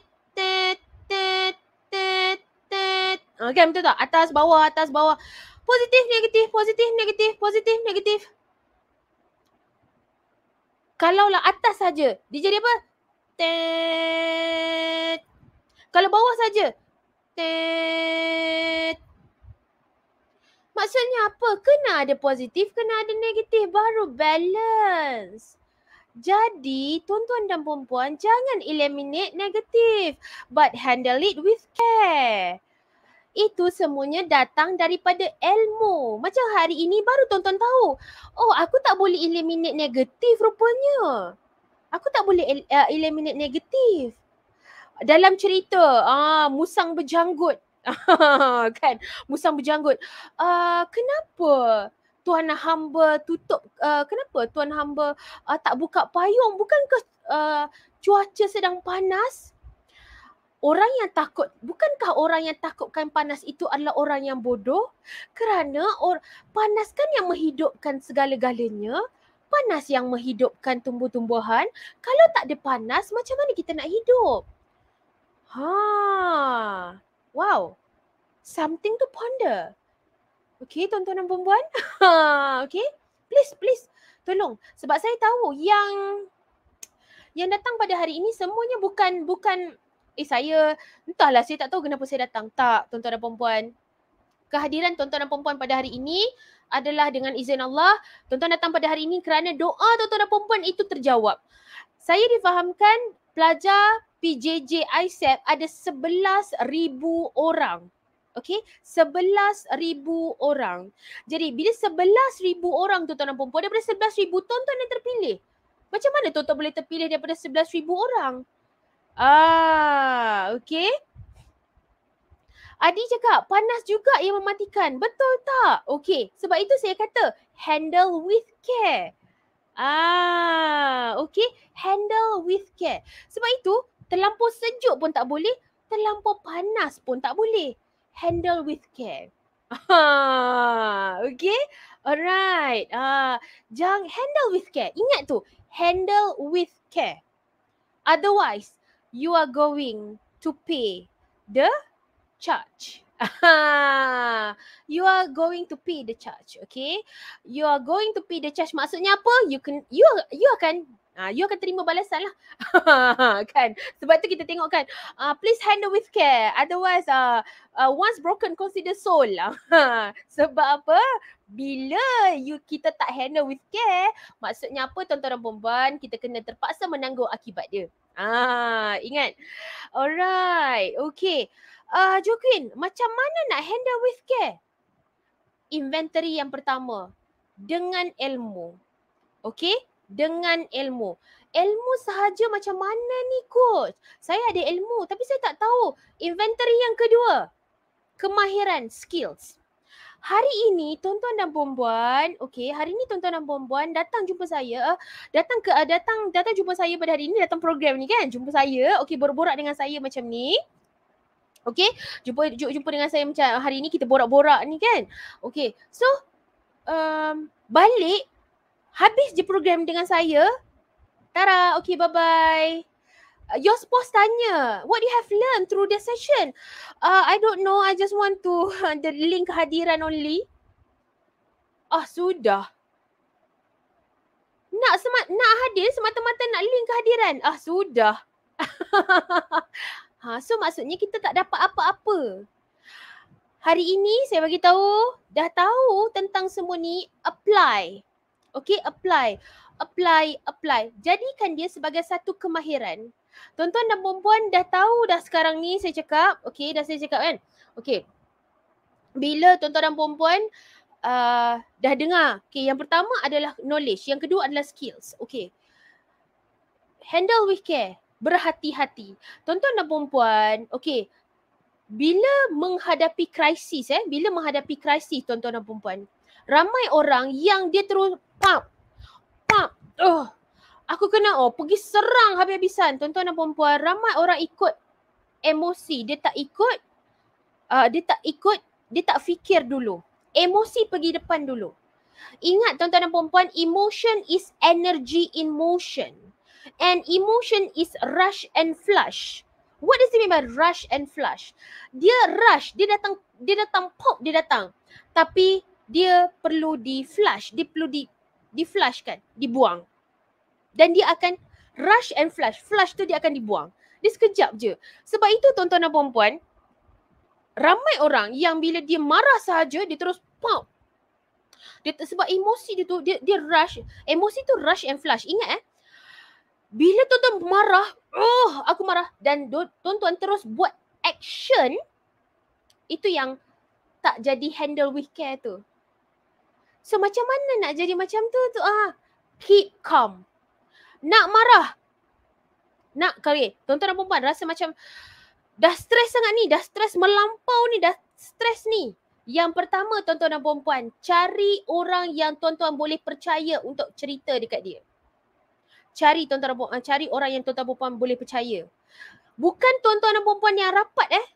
tet tet uh, betul tak atas bawah atas bawah positif negatif positif negatif positif negatif kalaulah atas saja dia jadi apa tet kalau bawah saja tet Maksudnya apa? Kena ada positif, kena ada negatif. Baru balance. Jadi, tuan-tuan dan puan-puan, jangan eliminate negatif but handle it with care. Itu semuanya datang daripada ilmu. Macam hari ini baru tuan-tuan tahu. Oh, aku tak boleh eliminate negatif rupanya. Aku tak boleh eh, eliminate negatif. Dalam cerita, ah musang berjanggut. kan? Musang berjanggut. Ah, kenapa? Tuan hamba tutup uh, kenapa tuan hamba uh, tak buka payung bukankah uh, cuaca sedang panas orang yang takut bukankah orang yang takutkan panas itu adalah orang yang bodoh kerana or, panas kan yang menghidupkan segala-galanya panas yang menghidupkan tumbuh-tumbuhan kalau tak ada panas macam mana kita nak hidup ha wow something to ponder Okay, tuan-tuan dan perempuan. Ha, okay, please, please. Tolong. Sebab saya tahu yang yang datang pada hari ini semuanya bukan, bukan eh saya, entahlah saya tak tahu kenapa saya datang. Tak, tuan-tuan dan perempuan. Kehadiran tuan-tuan dan perempuan pada hari ini adalah dengan izin Allah. Tuan-tuan datang pada hari ini kerana doa tuan-tuan dan perempuan itu terjawab. Saya difahamkan pelajar PJJ ISEP ada 11,000 orang. Okay, sebelas ribu orang. Jadi bila sebelas ribu orang tuan-tuan dan perempuan daripada 11,000 tuan-tuan yang terpilih. Macam mana tuan-tuan boleh terpilih daripada ribu orang? Ah, okay. Adi cakap panas juga yang mematikan. Betul tak? Okay, sebab itu saya kata handle with care. Ah, okay. Handle with care. Sebab itu terlampau sejuk pun tak boleh. Terlampau panas pun tak boleh handle with care. Ah, okay, alright. Ah, jangan handle with care. Ingat tu, handle with care. Otherwise, you are going to pay the charge. you are going to pay the charge, okay? You are going to pay the charge. Maksudnya apa? You can, you, you akan Ah, uh, you akan terima balasan lah. kan? Sebab tu kita tengok kan. Ah, uh, please handle with care. Otherwise, ah, uh, uh, once broken, consider soul lah. Sebab apa? Bila you kita tak handle with care, maksudnya apa tuan-tuan perempuan, kita kena terpaksa menanggung akibat dia. Ah, ingat. Alright. Okay. Ah, uh, Joaquin, macam mana nak handle with care? Inventory yang pertama. Dengan ilmu. Okay? dengan ilmu. Ilmu sahaja macam mana ni coach? Saya ada ilmu tapi saya tak tahu. Inventory yang kedua. Kemahiran, skills. Hari ini tuan-tuan dan puan-puan, okey, hari ini tuan-tuan dan puan-puan datang jumpa saya, eh, datang ke eh, datang datang jumpa saya pada hari ini datang program ni kan, jumpa saya, okey, berborak dengan saya macam ni. Okey, jumpa jumpa dengan saya macam hari ini kita borak-borak ni kan. Okey. So um balik Habis je program dengan saya. Tara, okay bye-bye. Uh, your spouse tanya, what you have learned through the session? Uh, I don't know, I just want to the link hadiran only. Ah, sudah. Nak semat nak hadir semata-mata nak link kehadiran. Ah, sudah. ha, so maksudnya kita tak dapat apa-apa. Hari ini saya bagi tahu, dah tahu tentang semua ni, apply. Okay, apply. Apply, apply. Jadikan dia sebagai satu kemahiran. Tuan-tuan dan perempuan dah tahu dah sekarang ni saya cakap. Okay, dah saya cakap kan? Okay. Bila tuan-tuan dan perempuan uh, dah dengar. Okay, yang pertama adalah knowledge. Yang kedua adalah skills. Okay. Handle with care. Berhati-hati. Tuan-tuan dan perempuan, okay. Bila menghadapi krisis eh, bila menghadapi krisis tuan-tuan dan perempuan, ramai orang yang dia terus pap, pap, oh. Aku kena oh, pergi serang habis-habisan. Tuan-tuan dan perempuan, ramai orang ikut emosi. Dia tak ikut, uh, dia tak ikut, dia tak fikir dulu. Emosi pergi depan dulu. Ingat tuan-tuan dan perempuan, emotion is energy in motion. And emotion is rush and flush. What does it mean by rush and flush? Dia rush, dia datang, dia datang pop, dia datang. Tapi dia perlu di flush, dia perlu di kan dibuang. Dan dia akan rush and flush. Flush tu dia akan dibuang. Dia sekejap je. Sebab itu tuan-tuan dan puan-puan, ramai orang yang bila dia marah sahaja, dia terus pop. Dia, sebab emosi dia tu, dia, dia rush. Emosi tu rush and flush. Ingat eh. Bila tuan-tuan marah, oh, aku marah. Dan tuan-tuan terus buat action, itu yang tak jadi handle with care tu. So macam mana nak jadi macam tu tu ah? Keep calm. Nak marah. Nak kari. Tuan-tuan dan perempuan rasa macam dah stres sangat ni, dah stres melampau ni, dah stres ni. Yang pertama tuan-tuan dan perempuan, cari orang yang tuan boleh percaya untuk cerita dekat dia. Cari tuan dan perempuan, cari orang yang tuan dan perempuan boleh percaya. Bukan tuan-tuan dan perempuan yang rapat eh.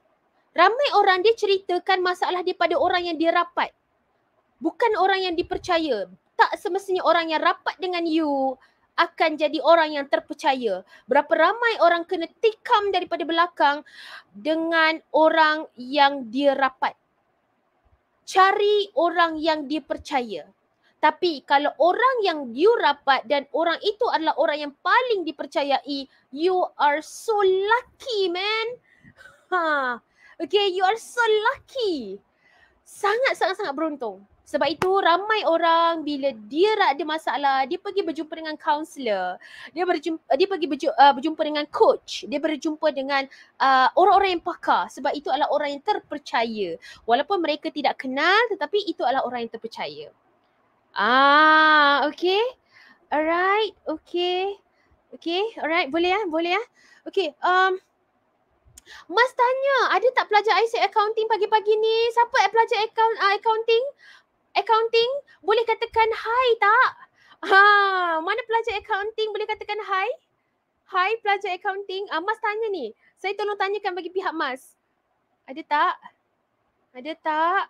Ramai orang dia ceritakan masalah dia pada orang yang dia rapat bukan orang yang dipercaya tak semestinya orang yang rapat dengan you akan jadi orang yang terpercaya berapa ramai orang kena tikam daripada belakang dengan orang yang dia rapat cari orang yang dipercaya tapi kalau orang yang you rapat dan orang itu adalah orang yang paling dipercayai you are so lucky man ha okay you are so lucky sangat sangat sangat beruntung sebab itu ramai orang bila dia ada masalah, dia pergi berjumpa dengan kaunselor. Dia berjumpa eh, dia pergi berjumpa, uh, eh, berjumpa dengan coach, dia berjumpa dengan uh, orang-orang yang pakar. Sebab itu adalah orang yang terpercaya. Walaupun mereka tidak kenal tetapi itu adalah orang yang terpercaya. Ah, okay. Alright, okay. Okay, alright. Boleh ya? Boleh ya? Ah? Okay, um, Mas tanya, ada tak pelajar IC accounting pagi-pagi ni? Siapa pelajar account, uh, accounting? accounting boleh katakan hi tak? Ha, mana pelajar accounting boleh katakan hi? Hi pelajar accounting. Uh, mas tanya ni. Saya tolong tanyakan bagi pihak Mas. Ada tak? Ada tak?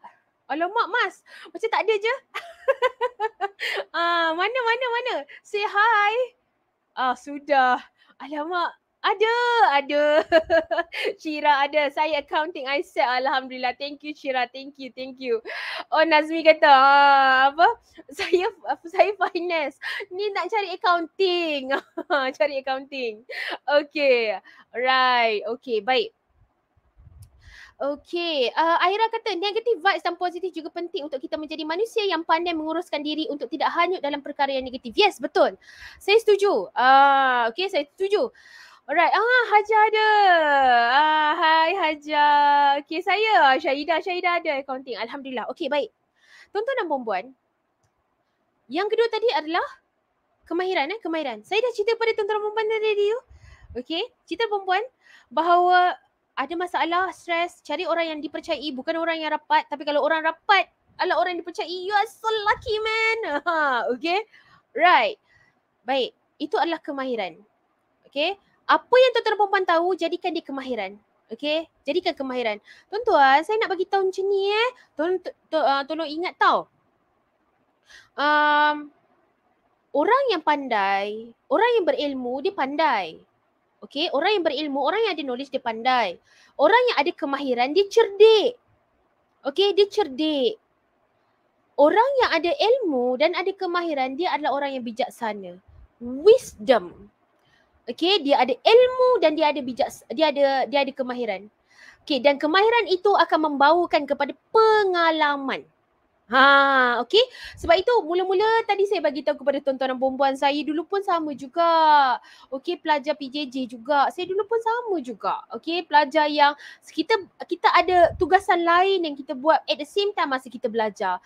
Alamak Mas. Macam tak ada je. Ah, mana mana mana. Say hi. Ah, sudah. Alamak. Ada, ada. Cira ada. Saya accounting I said alhamdulillah. Thank you Cira. Thank you, thank you. Oh Nazmi kata, ah, apa? Saya apa, saya finance. Ni nak cari accounting. cari accounting. Okay. Right. Okay, baik. Okay, uh, Aira kata negatif vibes dan positif juga penting untuk kita menjadi manusia yang pandai menguruskan diri untuk tidak hanyut dalam perkara yang negatif. Yes, betul. Saya setuju. Uh, okay, saya setuju. Alright, ah Haja ada. Ah hai Haja. Okay, saya Syahida, Syahida ada accounting. Alhamdulillah. Okay, baik. Tuan-tuan dan puan Yang kedua tadi adalah kemahiran eh, kemahiran. Saya dah cerita pada tuan-tuan dan puan tadi tu. Okay, cerita puan bahawa ada masalah, stres, cari orang yang dipercayai bukan orang yang rapat, tapi kalau orang rapat adalah orang yang dipercayai. You are so lucky, man. okay. Right. Baik. Itu adalah kemahiran. Okay apa yang tuan-tuan perempuan tahu jadikan dia kemahiran. Okay? Jadikan kemahiran. Tuan-tuan, saya nak bagi tahu macam ni eh. Tolong, to, uh, tolong ingat tau. Um, orang yang pandai, orang yang berilmu, dia pandai. Okay? Orang yang berilmu, orang yang ada knowledge, dia pandai. Orang yang ada kemahiran, dia cerdik. Okay? Dia cerdik. Orang yang ada ilmu dan ada kemahiran, dia adalah orang yang bijaksana. Wisdom. Okey, dia ada ilmu dan dia ada bijak, dia ada dia ada kemahiran. Okey, dan kemahiran itu akan membawakan kepada pengalaman. Ha, okey. Sebab itu mula-mula tadi saya bagi tahu kepada tontonan perempuan saya dulu pun sama juga. Okey, pelajar PJJ juga. Saya dulu pun sama juga. Okey, pelajar yang kita kita ada tugasan lain yang kita buat at the same time masa kita belajar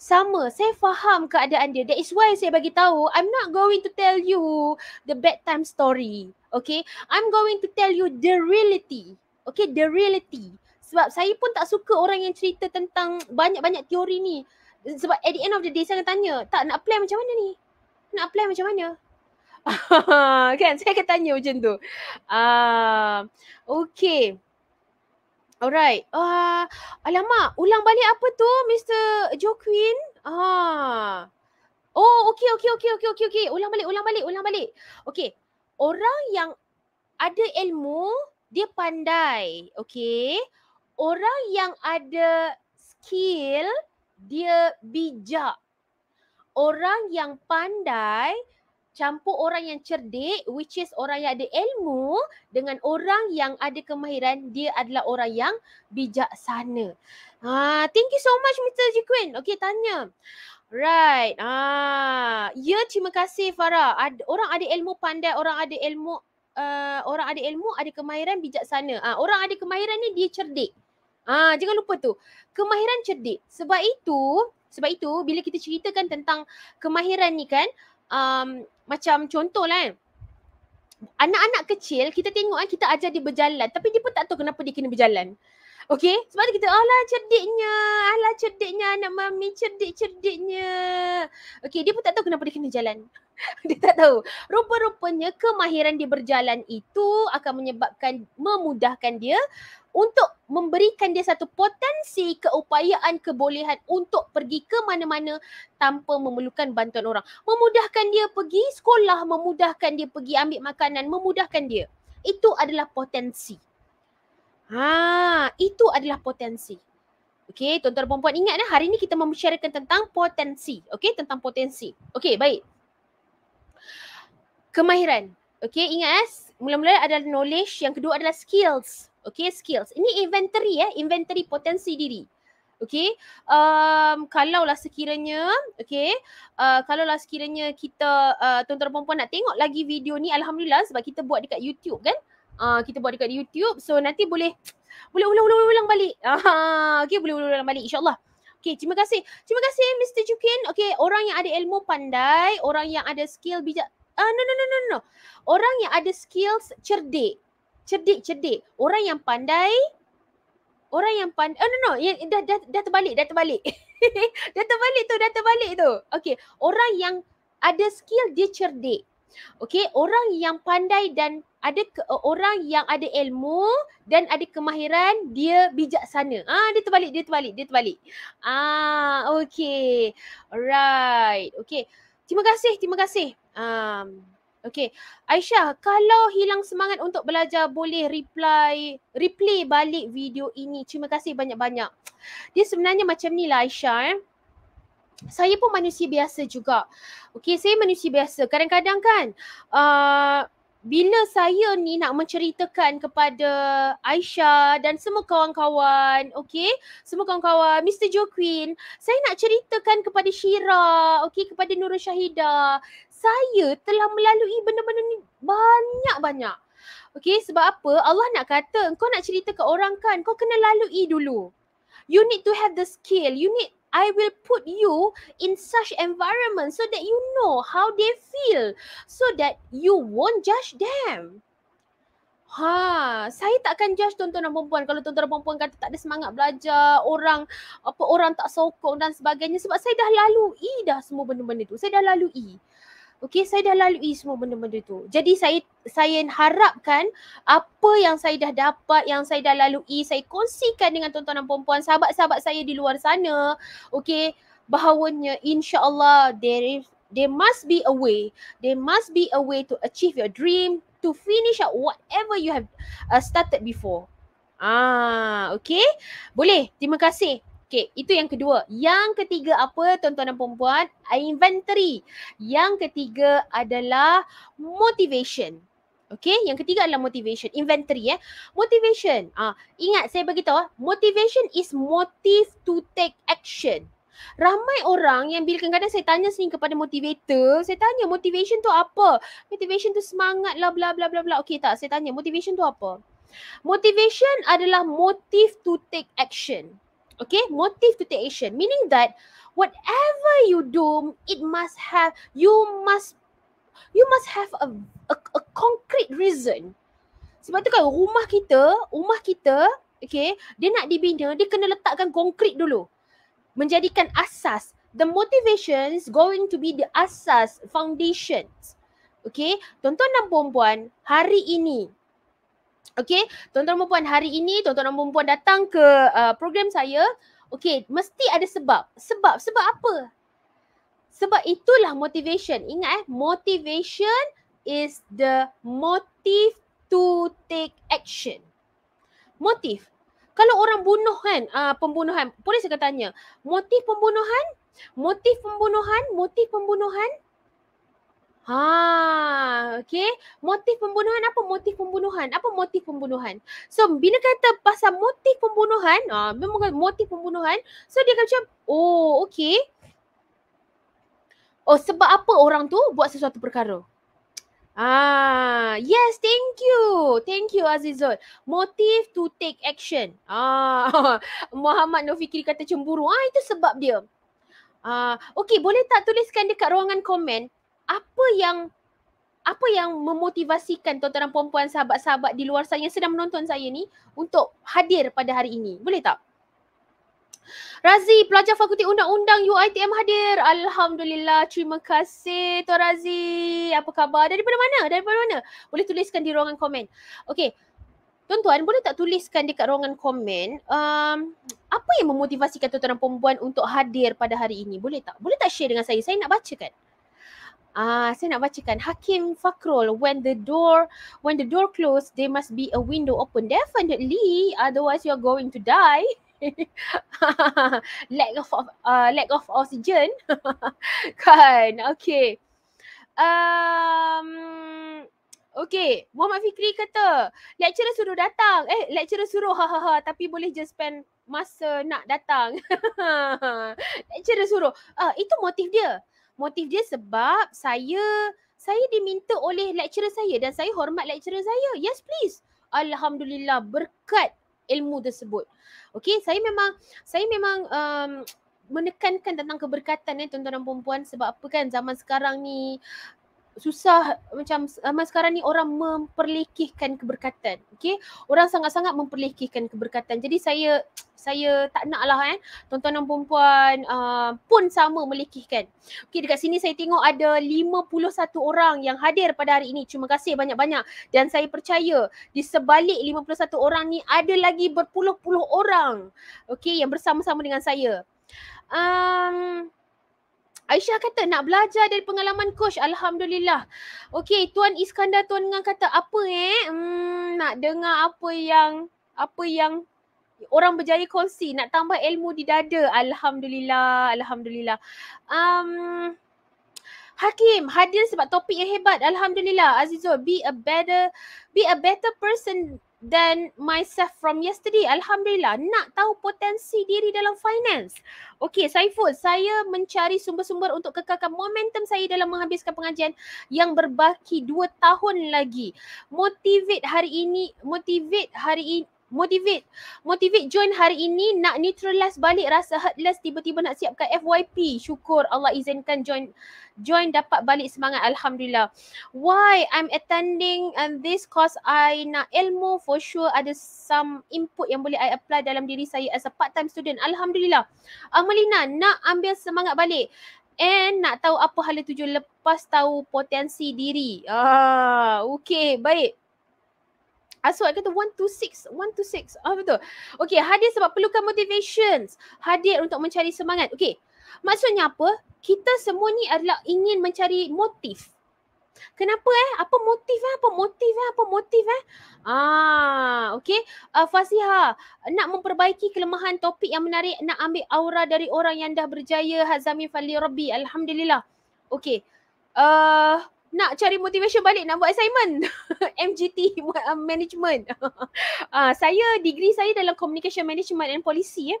sama saya faham keadaan dia that is why saya bagi tahu i'm not going to tell you the bad time story okay i'm going to tell you the reality okay the reality sebab saya pun tak suka orang yang cerita tentang banyak-banyak teori ni sebab at the end of the day saya akan tanya tak nak apply macam mana ni nak apply macam mana kan saya akan tanya macam tu uh, okay Alright. Uh, alamak, ulang balik apa tu Mr. Joaquin? Ah. Oh, okey okey okey okey okey okey. Ulang balik, ulang balik, ulang balik. Okey. Orang yang ada ilmu, dia pandai. Okey. Orang yang ada skill, dia bijak. Orang yang pandai, campur orang yang cerdik which is orang yang ada ilmu dengan orang yang ada kemahiran dia adalah orang yang bijaksana. Ha ah, thank you so much Mr. J Queen. Okey tanya. Right. Ha ah, ya yeah, terima kasih Farah. Ad, orang ada ilmu pandai, orang ada ilmu uh, orang ada ilmu ada kemahiran bijaksana. Ah, orang ada kemahiran ni dia cerdik. Ah jangan lupa tu. Kemahiran cerdik. Sebab itu sebab itu bila kita ceritakan tentang kemahiran ni kan um macam contoh lah kan. Anak-anak kecil kita tengok kan kita ajar dia berjalan tapi dia pun tak tahu kenapa dia kena berjalan. Okay? Sebab kita alah cerdiknya, alah cerdiknya anak mami, cerdik-cerdiknya. Okay dia pun tak tahu kenapa dia kena jalan. dia tak tahu. Rupa-rupanya kemahiran dia berjalan itu akan menyebabkan memudahkan dia untuk memberikan dia satu potensi keupayaan kebolehan untuk pergi ke mana-mana tanpa memerlukan bantuan orang. Memudahkan dia pergi sekolah, memudahkan dia pergi ambil makanan, memudahkan dia. Itu adalah potensi. Ha, itu adalah potensi. Okey, tuan-tuan dan puan-puan ingat eh, hari ini kita membicarakan tentang potensi. Okey, tentang potensi. Okey, baik. Kemahiran. Okey, ingat eh, mula-mula adalah knowledge, yang kedua adalah skills. Okay, skills. Ini inventory ya, eh? inventory potensi diri. Okay, um, kalaulah sekiranya, okay, uh, kalaulah sekiranya kita, uh, tuan-tuan dan perempuan nak tengok lagi video ni, Alhamdulillah sebab kita buat dekat YouTube kan. Uh, kita buat dekat YouTube, so nanti boleh, boleh ulang-ulang balik. Uh, okay, boleh ulang-ulang balik insyaAllah. Okay, terima kasih. Terima kasih Mr. Jukin. Okay, orang yang ada ilmu pandai, orang yang ada skill bijak, Uh, no, no, no, no, no. Orang yang ada skills cerdik cerdik-cerdik. Orang yang pandai, orang yang pandai, oh no no, dah, dah, dah terbalik, dah terbalik. dah terbalik tu, dah terbalik tu. Okay, orang yang ada skill, dia cerdik. Okay, orang yang pandai dan ada ke, eh, orang yang ada ilmu dan ada kemahiran, dia bijaksana. Ah, dia terbalik, dia terbalik, dia terbalik. Ah, okay. Alright. Okay. Terima kasih, terima kasih. Um, Okay. Aisyah, kalau hilang semangat untuk belajar boleh reply, replay balik video ini. Terima kasih banyak-banyak. Dia sebenarnya macam ni lah Aisyah. Eh. Saya pun manusia biasa juga. Okay, saya manusia biasa. Kadang-kadang kan, uh, bila saya ni nak menceritakan kepada Aisyah dan semua kawan-kawan, okay, semua kawan-kawan, Mr. Joe Queen, saya nak ceritakan kepada Syira, okay, kepada Nurul Syahidah, saya telah melalui benda-benda ni banyak-banyak. Okay, sebab apa? Allah nak kata, kau nak cerita ke orang kan, kau kena lalui dulu. You need to have the skill. You need, I will put you in such environment so that you know how they feel. So that you won't judge them. Ha, saya tak akan judge tuan-tuan dan perempuan kalau tuan-tuan dan perempuan kata tak ada semangat belajar, orang apa orang tak sokong dan sebagainya sebab saya dah lalui dah semua benda-benda tu. Saya dah lalui. Okey, saya dah lalui semua benda-benda tu. Jadi saya saya harapkan apa yang saya dah dapat, yang saya dah lalui, saya kongsikan dengan tuan-tuan dan puan-puan, sahabat-sahabat saya di luar sana. Okey, bahawanya insya-Allah there is there must be a way. There must be a way to achieve your dream, to finish up whatever you have uh, started before. Ah, okey. Boleh. Terima kasih. Okay, itu yang kedua. Yang ketiga apa tuan-tuan dan perempuan? Inventory. Yang ketiga adalah motivation. Okay, yang ketiga adalah motivation. Inventory eh. Motivation. Ah, ingat saya beritahu, ah, motivation is motive to take action. Ramai orang yang bila kadang-kadang saya tanya sini kepada motivator, saya tanya motivation tu apa? Motivation tu semangat lah bla bla bla bla. Okey tak? Saya tanya motivation tu apa? Motivation adalah motive to take action okay motive to take action meaning that whatever you do it must have you must you must have a a, a concrete reason sebab tu kan rumah kita rumah kita okay dia nak dibina dia kena letakkan konkrit dulu menjadikan asas the motivations going to be the asas foundations okay tuan-tuan dan puan hari ini Okay, tuan-tuan dan puan hari ini tuan-tuan dan puan datang ke uh, program saya. Okay, mesti ada sebab. Sebab, sebab apa? Sebab itulah motivation. Ingat eh, motivation is the motive to take action. Motif. Kalau orang bunuh kan, uh, pembunuhan, boleh saya tanya, motif pembunuhan, motif pembunuhan, motif pembunuhan Ha, okay. Motif pembunuhan apa? Motif pembunuhan. Apa motif pembunuhan? So, bila kata pasal motif pembunuhan, ha, memang motif pembunuhan, so dia akan macam, oh, okay. Oh, sebab apa orang tu buat sesuatu perkara? Ah, yes, thank you. Thank you Azizul. Motif to take action. Ah, Muhammad kiri kata cemburu. Ah, itu sebab dia. Ah, okey, boleh tak tuliskan dekat ruangan komen apa yang apa yang memotivasikan tuan-tuan dan puan-puan sahabat-sahabat di luar sana yang sedang menonton saya ni untuk hadir pada hari ini. Boleh tak? Razi, pelajar fakulti undang-undang UITM hadir. Alhamdulillah. Terima kasih Tuan Razi. Apa khabar? Dari mana? Dari mana? Boleh tuliskan di ruangan komen. Okay. Tuan-tuan, boleh tak tuliskan dekat ruangan komen um, apa yang memotivasikan tuan-tuan dan perempuan untuk hadir pada hari ini? Boleh tak? Boleh tak share dengan saya? Saya nak baca kan? Ah, saya nak bacakan Hakim Fakrul when the door when the door closed there must be a window open definitely otherwise you are going to die. lack of uh, lack of oxygen. kan. Okay. Um Okay, Muhammad Fikri kata, lecturer suruh datang. Eh, lecturer suruh ha ha ha tapi boleh je spend masa nak datang. lecturer suruh. Uh, itu motif dia. Motif dia sebab saya saya diminta oleh lecturer saya dan saya hormat lecturer saya. Yes please. Alhamdulillah berkat ilmu tersebut. Okay saya memang saya memang um, menekankan tentang keberkatan ya eh, tuan-tuan dan perempuan sebab apa kan zaman sekarang ni susah macam zaman sekarang ni orang memperlekehkan keberkatan. Okey. Orang sangat-sangat memperlekehkan keberkatan. Jadi saya saya tak nak lah kan. Eh, tuan-tuan dan perempuan uh, ah, pun sama melekehkan. Okey dekat sini saya tengok ada 51 orang yang hadir pada hari ini. Terima kasih banyak-banyak. Dan saya percaya di sebalik 51 orang ni ada lagi berpuluh-puluh orang. Okey yang bersama-sama dengan saya. Um, Aisyah kata nak belajar dari pengalaman coach. Alhamdulillah. Okey, Tuan Iskandar Tuan Ngang kata apa eh? Hmm, nak dengar apa yang apa yang orang berjaya kongsi nak tambah ilmu di dada. Alhamdulillah, alhamdulillah. Um, Hakim, hadir sebab topik yang hebat. Alhamdulillah. Azizul, be a better be a better person than myself from yesterday. Alhamdulillah, nak tahu potensi diri dalam finance. Okay, Saiful, saya mencari sumber-sumber untuk kekalkan momentum saya dalam menghabiskan pengajian yang berbaki dua tahun lagi. Motivate hari ini, motivate hari ini, motivate motivate join hari ini nak neutralize balik rasa heartless tiba-tiba nak siapkan FYP syukur Allah izinkan join join dapat balik semangat alhamdulillah why i'm attending and um, this cause i nak ilmu for sure ada some input yang boleh i apply dalam diri saya as a part time student alhamdulillah amelina nak ambil semangat balik And nak tahu apa hala tujuan lepas tahu potensi diri. Ah, okay, baik. Aswad ah, kata 1 to 6, 1 to 6. Oh ah, betul. Okay hadir sebab perlukan motivation. Hadir untuk mencari semangat. Okay maksudnya apa? Kita semua ni adalah ingin mencari motif. Kenapa eh? Apa motif eh? Apa motif eh? Apa motif eh? Ah, okay. Uh, ah, Fasiha, nak memperbaiki kelemahan topik yang menarik, nak ambil aura dari orang yang dah berjaya, Hazami Fali Rabbi. Alhamdulillah. Okay. Uh, nak cari motivation balik nak buat assignment MGT buat um, management. uh, saya degree saya dalam communication management and policy eh. Ya.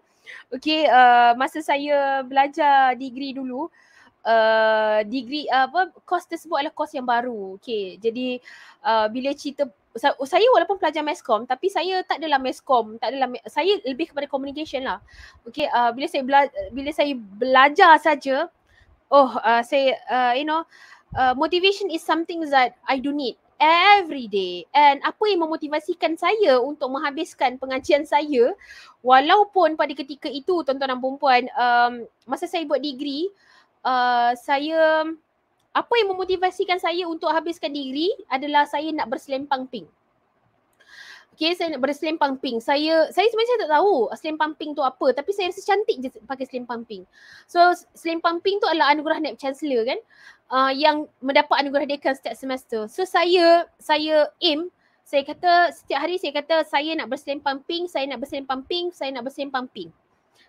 Okey uh, masa saya belajar degree dulu uh, degree uh, apa course tersebut adalah course yang baru. Okey jadi uh, bila cerita saya walaupun pelajar meskom tapi saya tak dalam meskom tak dalam saya lebih kepada communication lah. Okey uh, bila saya bila saya belajar saja oh uh, saya uh, you know uh, motivation is something that I do need every day and apa yang memotivasikan saya untuk menghabiskan pengajian saya walaupun pada ketika itu tuan-tuan dan puan um, masa saya buat degree uh, saya apa yang memotivasikan saya untuk habiskan degree adalah saya nak berselempang pink Okay, saya berselempang pink. Saya saya sebenarnya tak tahu selempang pink tu apa tapi saya rasa cantik je pakai selempang pink. So selempang pink tu adalah anugerah NAP Chancellor kan uh, yang mendapat anugerah dekan setiap semester. So saya saya aim saya kata setiap hari saya kata saya nak berselempang pink, saya nak berselempang pink, saya nak berselempang pink.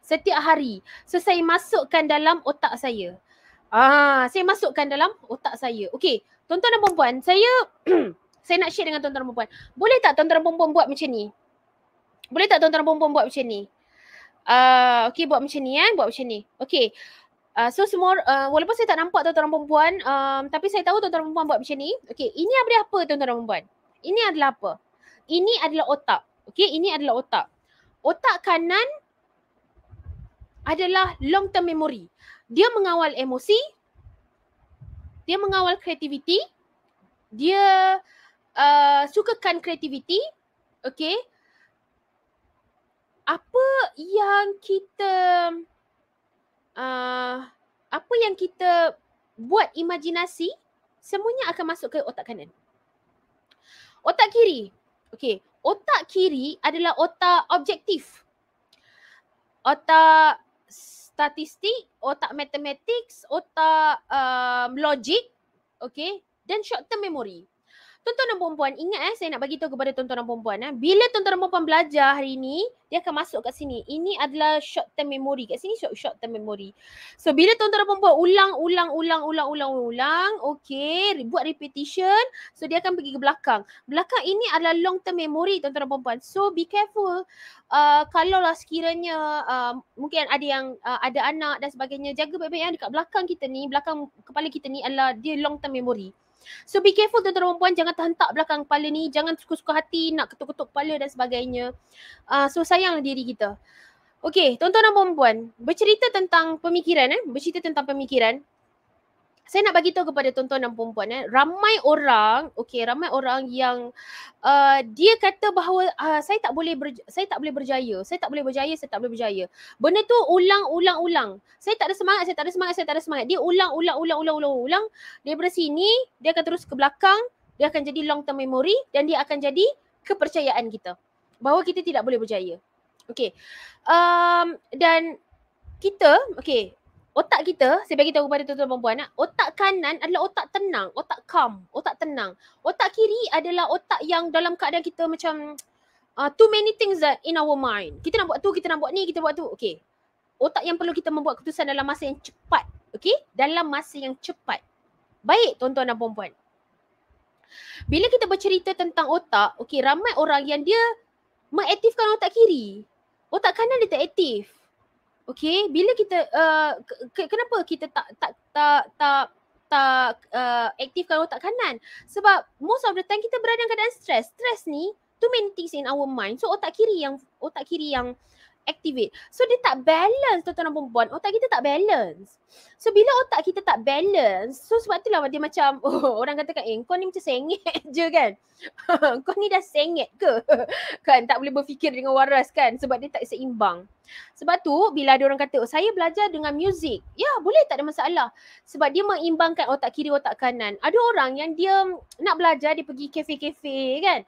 Setiap hari. So saya masukkan dalam otak saya. Ah, saya masukkan dalam otak saya. Okay, tuan-tuan dan puan saya Saya nak share dengan tuan-tuan perempuan. Boleh tak tuan-tuan perempuan buat macam ni? Boleh tak tuan-tuan perempuan buat macam ni? Uh, ah, okay buat macam ni kan, eh? buat macam ni. Okay. Uh, ah, so semua, uh, walaupun saya tak nampak tuan-tuan perempuan, um, tapi saya tahu tuan-tuan perempuan buat macam ni. Okay, ini apa apa tuan-tuan perempuan? Ini adalah apa? Ini adalah otak. Okay, ini adalah otak. Otak kanan adalah long term memory. Dia mengawal emosi, dia mengawal kreativiti, dia Uh, sukakan kreativiti, okay. Apa yang kita uh, apa yang kita buat imajinasi semuanya akan masuk ke otak kanan. Otak kiri. Okey, otak kiri adalah otak objektif. Otak statistik, otak matematik, otak um, logik, okey, dan short term memory tuan-tuan dan perempuan ingat eh saya nak bagi tahu kepada tuan-tuan dan perempuan eh bila tuan-tuan dan perempuan belajar hari ini dia akan masuk kat sini ini adalah short term memory kat sini short short term memory so bila tuan-tuan dan perempuan ulang ulang ulang ulang ulang ulang okay, buat repetition so dia akan pergi ke belakang belakang ini adalah long term memory tuan-tuan dan perempuan so be careful uh, kalau lah sekiranya uh, mungkin ada yang uh, ada anak dan sebagainya jaga baik-baik yang eh, dekat belakang kita ni belakang kepala kita ni adalah dia long term memory So be careful tuan-tuan perempuan jangan terhentak belakang kepala ni, jangan suka-suka hati nak ketuk-ketuk kepala dan sebagainya. Uh, so sayanglah diri kita. Okey, tuan-tuan dan perempuan, bercerita tentang pemikiran eh, bercerita tentang pemikiran saya nak bagi tahu kepada tuan-tuan dan puan-puan eh ramai orang okey ramai orang yang uh, dia kata bahawa uh, saya tak boleh saya tak boleh berjaya saya tak boleh berjaya saya tak boleh berjaya benda tu ulang-ulang-ulang saya tak ada semangat saya tak ada semangat saya tak ada semangat dia ulang-ulang-ulang-ulang-ulang-ulang daripada sini dia akan terus ke belakang dia akan jadi long term memory dan dia akan jadi kepercayaan kita bahawa kita tidak boleh berjaya okey um dan kita okey otak kita, saya bagi tahu kepada tuan-tuan perempuan, nak, otak kanan adalah otak tenang, otak calm, otak tenang. Otak kiri adalah otak yang dalam keadaan kita macam uh, too many things that in our mind. Kita nak buat tu, kita nak buat ni, kita buat tu. Okay. Otak yang perlu kita membuat keputusan dalam masa yang cepat. Okay? Dalam masa yang cepat. Baik tuan-tuan dan perempuan. Bila kita bercerita tentang otak, okay, ramai orang yang dia mengaktifkan otak kiri. Otak kanan dia tak aktif. Okay, bila kita uh, kenapa kita tak tak tak tak tak uh, aktifkan otak kanan? Sebab most of the time kita berada dalam keadaan stres. Stress ni too many things in our mind. So otak kiri yang otak kiri yang activate. So dia tak balance tuan-tuan dan puan-puan. Otak kita tak balance. So bila otak kita tak balance, so sebab itulah dia macam oh, orang katakan eh kau ni macam sengit je kan. kau ni dah sengit ke? kan tak boleh berfikir dengan waras kan sebab dia tak seimbang. Sebab tu bila ada orang kata oh, saya belajar dengan muzik. Ya boleh tak ada masalah. Sebab dia mengimbangkan otak kiri otak kanan. Ada orang yang dia nak belajar dia pergi kafe-kafe kan.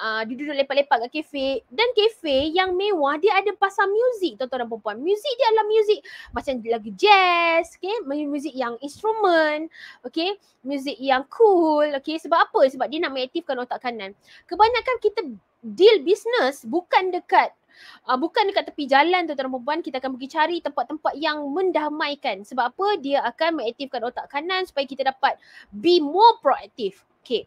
Uh, dia duduk lepak-lepak kat kafe. Dan kafe yang mewah dia ada pasang muzik tuan-tuan dan perempuan. Muzik dia adalah muzik macam lagu jazz. Okay? okay, muzik yang instrumen, okay, muzik yang cool, okay, sebab apa? Sebab dia nak mengaktifkan otak kanan. Kebanyakan kita deal business bukan dekat Uh, bukan dekat tepi jalan tu tuan perempuan kita akan pergi cari tempat-tempat yang mendamaikan sebab apa dia akan mengaktifkan otak kanan supaya kita dapat be more proactive okay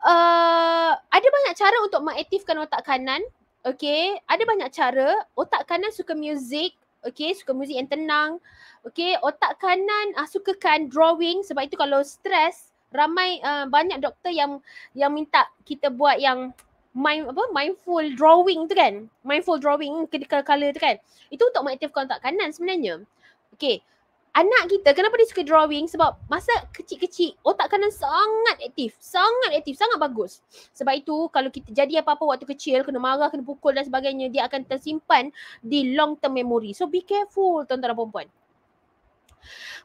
uh, ada banyak cara untuk mengaktifkan otak kanan okay ada banyak cara otak kanan suka music okay suka muzik yang tenang okay otak kanan uh, sukakan drawing sebab itu kalau stres ramai uh, banyak doktor yang yang minta kita buat yang mind apa mindful drawing tu kan mindful drawing ke color tu kan itu untuk mengaktifkan otak kanan sebenarnya okay anak kita kenapa dia suka drawing sebab masa kecil-kecil otak kanan sangat aktif sangat aktif sangat bagus sebab itu kalau kita jadi apa-apa waktu kecil kena marah kena pukul dan sebagainya dia akan tersimpan di long term memory so be careful tuan-tuan dan puan-puan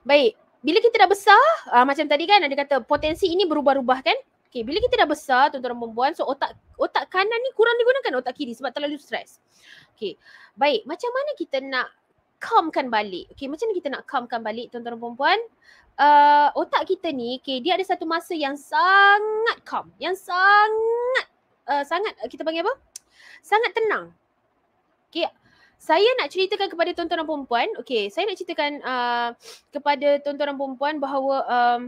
baik bila kita dah besar uh, macam tadi kan ada kata potensi ini berubah-ubah kan Okay, bila kita dah besar tuan-tuan dan puan-puan so otak otak kanan ni kurang digunakan otak kiri sebab terlalu stres Okay, baik macam mana kita nak calmkan balik. Okay, macam mana kita nak calmkan balik tuan-tuan dan perempuan? Uh, otak kita ni, okay, dia ada satu masa yang sangat calm. Yang sangat, uh, sangat uh, kita panggil apa? Sangat tenang. Okay, saya nak ceritakan kepada tuan-tuan dan perempuan. Okay, saya nak ceritakan uh, kepada tuan-tuan dan perempuan bahawa... Um,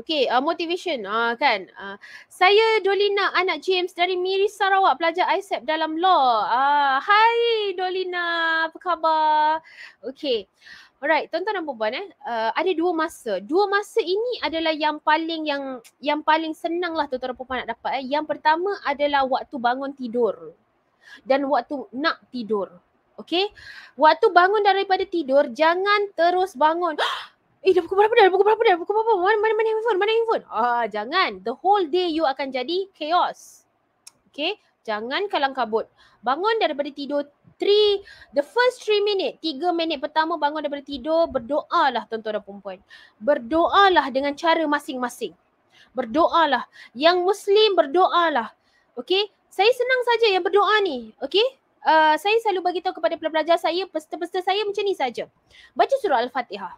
Okay, uh, motivation uh, kan. Uh, saya Dolina anak James dari Miri Sarawak pelajar ISEP dalam law. Uh, hi Dolina, apa khabar? Okay. Alright, tuan-tuan dan puan eh, uh, ada dua masa. Dua masa ini adalah yang paling yang yang paling senang lah tuan-tuan dan puan nak dapat eh. Yang pertama adalah waktu bangun tidur dan waktu nak tidur. Okay, waktu bangun daripada tidur jangan terus bangun. Eh dah pukul berapa dah? Dah pukul berapa dah? Pukul berapa? Mana mana mana handphone? Mana handphone? Ah jangan. The whole day you akan jadi chaos. Okay? Jangan kalang kabut. Bangun daripada tidur three, the first three minute, tiga minit pertama bangun daripada tidur berdoalah tuan-tuan dan puan-puan. Berdoalah dengan cara masing-masing. Berdoalah. Yang muslim berdoalah. Okay? Saya senang saja yang berdoa ni. Okay? Uh, saya selalu bagi tahu kepada pelajar saya, peserta-peserta saya macam ni saja. Baca surah Al-Fatihah.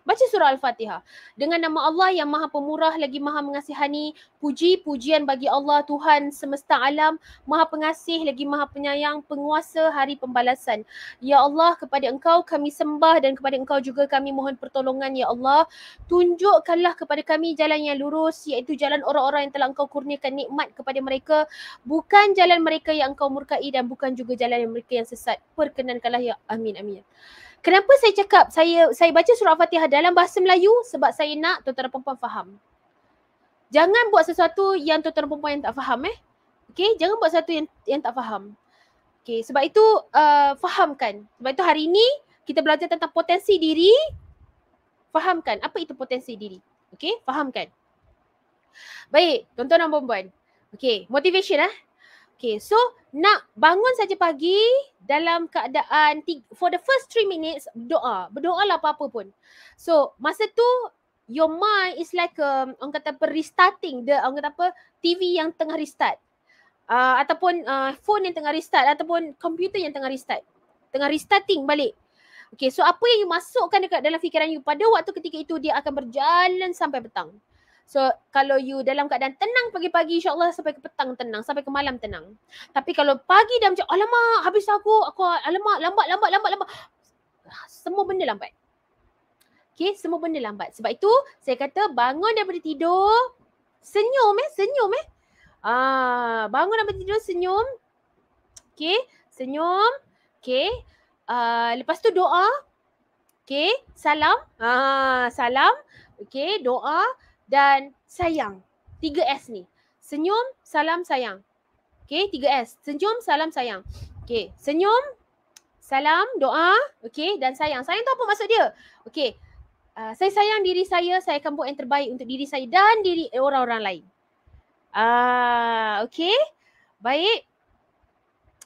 Baca surah Al-Fatihah. Dengan nama Allah yang maha pemurah lagi maha mengasihani. Puji, pujian bagi Allah Tuhan semesta alam. Maha pengasih lagi maha penyayang. Penguasa hari pembalasan. Ya Allah kepada engkau kami sembah dan kepada engkau juga kami mohon pertolongan ya Allah. Tunjukkanlah kepada kami jalan yang lurus iaitu jalan orang-orang yang telah engkau kurniakan nikmat kepada mereka. Bukan jalan mereka yang engkau murkai dan bukan juga jalan yang mereka yang sesat. Perkenankanlah ya. Amin, amin. Kenapa saya cakap saya saya baca surah Al-Fatihah dalam bahasa Melayu? Sebab saya nak tuan-tuan dan perempuan faham. Jangan buat sesuatu yang tuan-tuan dan perempuan yang tak faham eh. Okay, jangan buat sesuatu yang yang tak faham. Okay, sebab itu uh, fahamkan. Sebab itu hari ini kita belajar tentang potensi diri. Fahamkan apa itu potensi diri. Okay, fahamkan. Baik, tuan-tuan dan perempuan. Okay, motivation lah. Eh? Okay, so nak bangun saja pagi dalam keadaan for the first three minutes doa. Berdoa lah apa-apa pun. So masa tu your mind is like um, orang kata apa restarting the orang kata apa TV yang tengah restart. Uh, ataupun uh, phone yang tengah restart ataupun komputer yang tengah restart. Tengah restarting balik. Okay so apa yang you masukkan dekat dalam fikiran you pada waktu ketika itu dia akan berjalan sampai petang. So kalau you dalam keadaan tenang pagi-pagi insyaAllah sampai ke petang tenang, sampai ke malam tenang. Tapi kalau pagi dah macam alamak habis lah aku, aku alamak lambat, lambat, lambat, lambat. Semua benda lambat. Okay, semua benda lambat. Sebab itu saya kata bangun daripada tidur, senyum eh, senyum eh. Ah, bangun daripada tidur, senyum. Okay, senyum. Okay, uh, lepas tu doa. Okay, salam. Ah, salam. Okay, doa dan sayang. tiga s ni. Senyum, salam, sayang. Okay, tiga s Senyum, salam, sayang. Okay, senyum, salam, doa, okay, dan sayang. Sayang tu apa maksud dia? Okay, uh, saya sayang diri saya, saya akan buat yang terbaik untuk diri saya dan diri orang-orang lain. Ah, uh, okay, baik.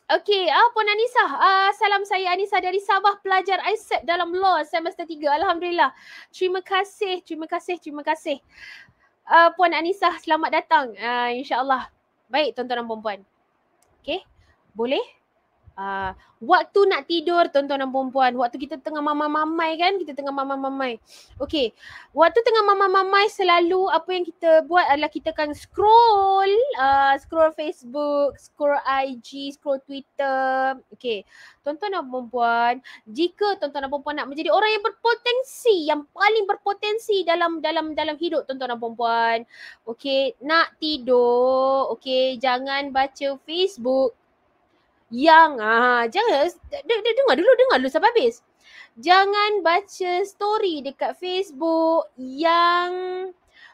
Okay, ah Puan Anissa, ah, salam saya Anissa dari Sabah pelajar ISEP dalam law semester tiga. Alhamdulillah. Terima kasih, terima kasih, terima kasih. Ah, Puan Anissa, selamat datang. Ah, InsyaAllah. Baik, tuan-tuan dan puan-puan. Okey, boleh? Uh, waktu nak tidur tuan-tuan dan puan Waktu kita tengah mamai-mamai kan Kita tengah mamai-mamai Okay Waktu tengah mamai-mamai selalu Apa yang kita buat adalah kita akan scroll uh, Scroll Facebook Scroll IG Scroll Twitter Okay Tuan-tuan dan puan Jika tuan-tuan dan puan nak menjadi orang yang berpotensi Yang paling berpotensi dalam dalam dalam hidup tuan-tuan dan puan Okay Nak tidur Okay Jangan baca Facebook yang ah jangan de- de- dengar dulu dengar dulu sampai habis. Jangan baca story dekat Facebook yang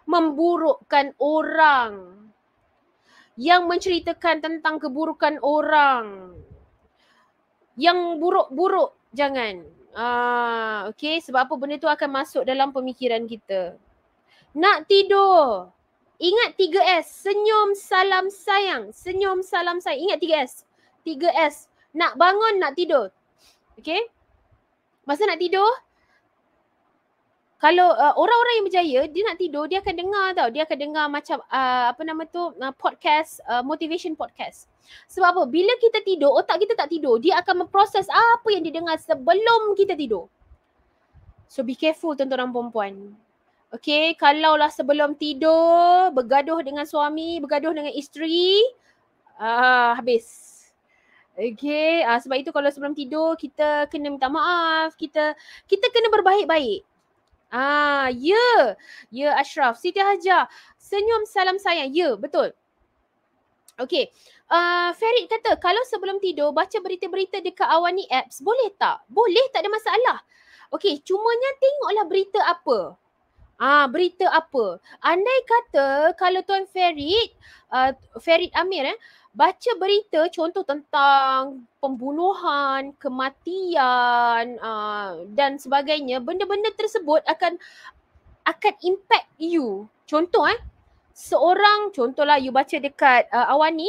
memburukkan orang. Yang menceritakan tentang keburukan orang. Yang buruk-buruk jangan. Ah okey sebab apa benda tu akan masuk dalam pemikiran kita. Nak tidur. Ingat 3S, senyum, salam, sayang. Senyum, salam, sayang. Ingat 3S. Tiga s Nak bangun, nak tidur. Okay. Masa nak tidur, kalau uh, orang-orang yang berjaya, dia nak tidur, dia akan dengar tau. Dia akan dengar macam uh, apa nama tu, uh, podcast, uh, motivation podcast. Sebab apa? Bila kita tidur, otak kita tak tidur. Dia akan memproses apa yang dia dengar sebelum kita tidur. So be careful tuan-tuan perempuan. Okay, kalaulah sebelum tidur, bergaduh dengan suami, bergaduh dengan isteri, uh, Habis. Okay, uh, ah, sebab itu kalau sebelum tidur kita kena minta maaf, kita kita kena berbaik-baik. Ah, ya. Yeah. Ya yeah, Ashraf, Siti Hajar, senyum salam sayang. Ya, yeah, betul. Okay. Uh, ah, Farid kata, kalau sebelum tidur baca berita-berita dekat Awani Apps, boleh tak? Boleh, tak ada masalah. Okay, cumanya tengoklah berita apa. Ah, berita apa. Andai kata kalau Tuan Farid, uh, ah, Farid Amir eh, baca berita contoh tentang pembunuhan, kematian uh, dan sebagainya, benda-benda tersebut akan akan impact you. Contoh eh, seorang contohlah you baca dekat uh, ah, awan ni,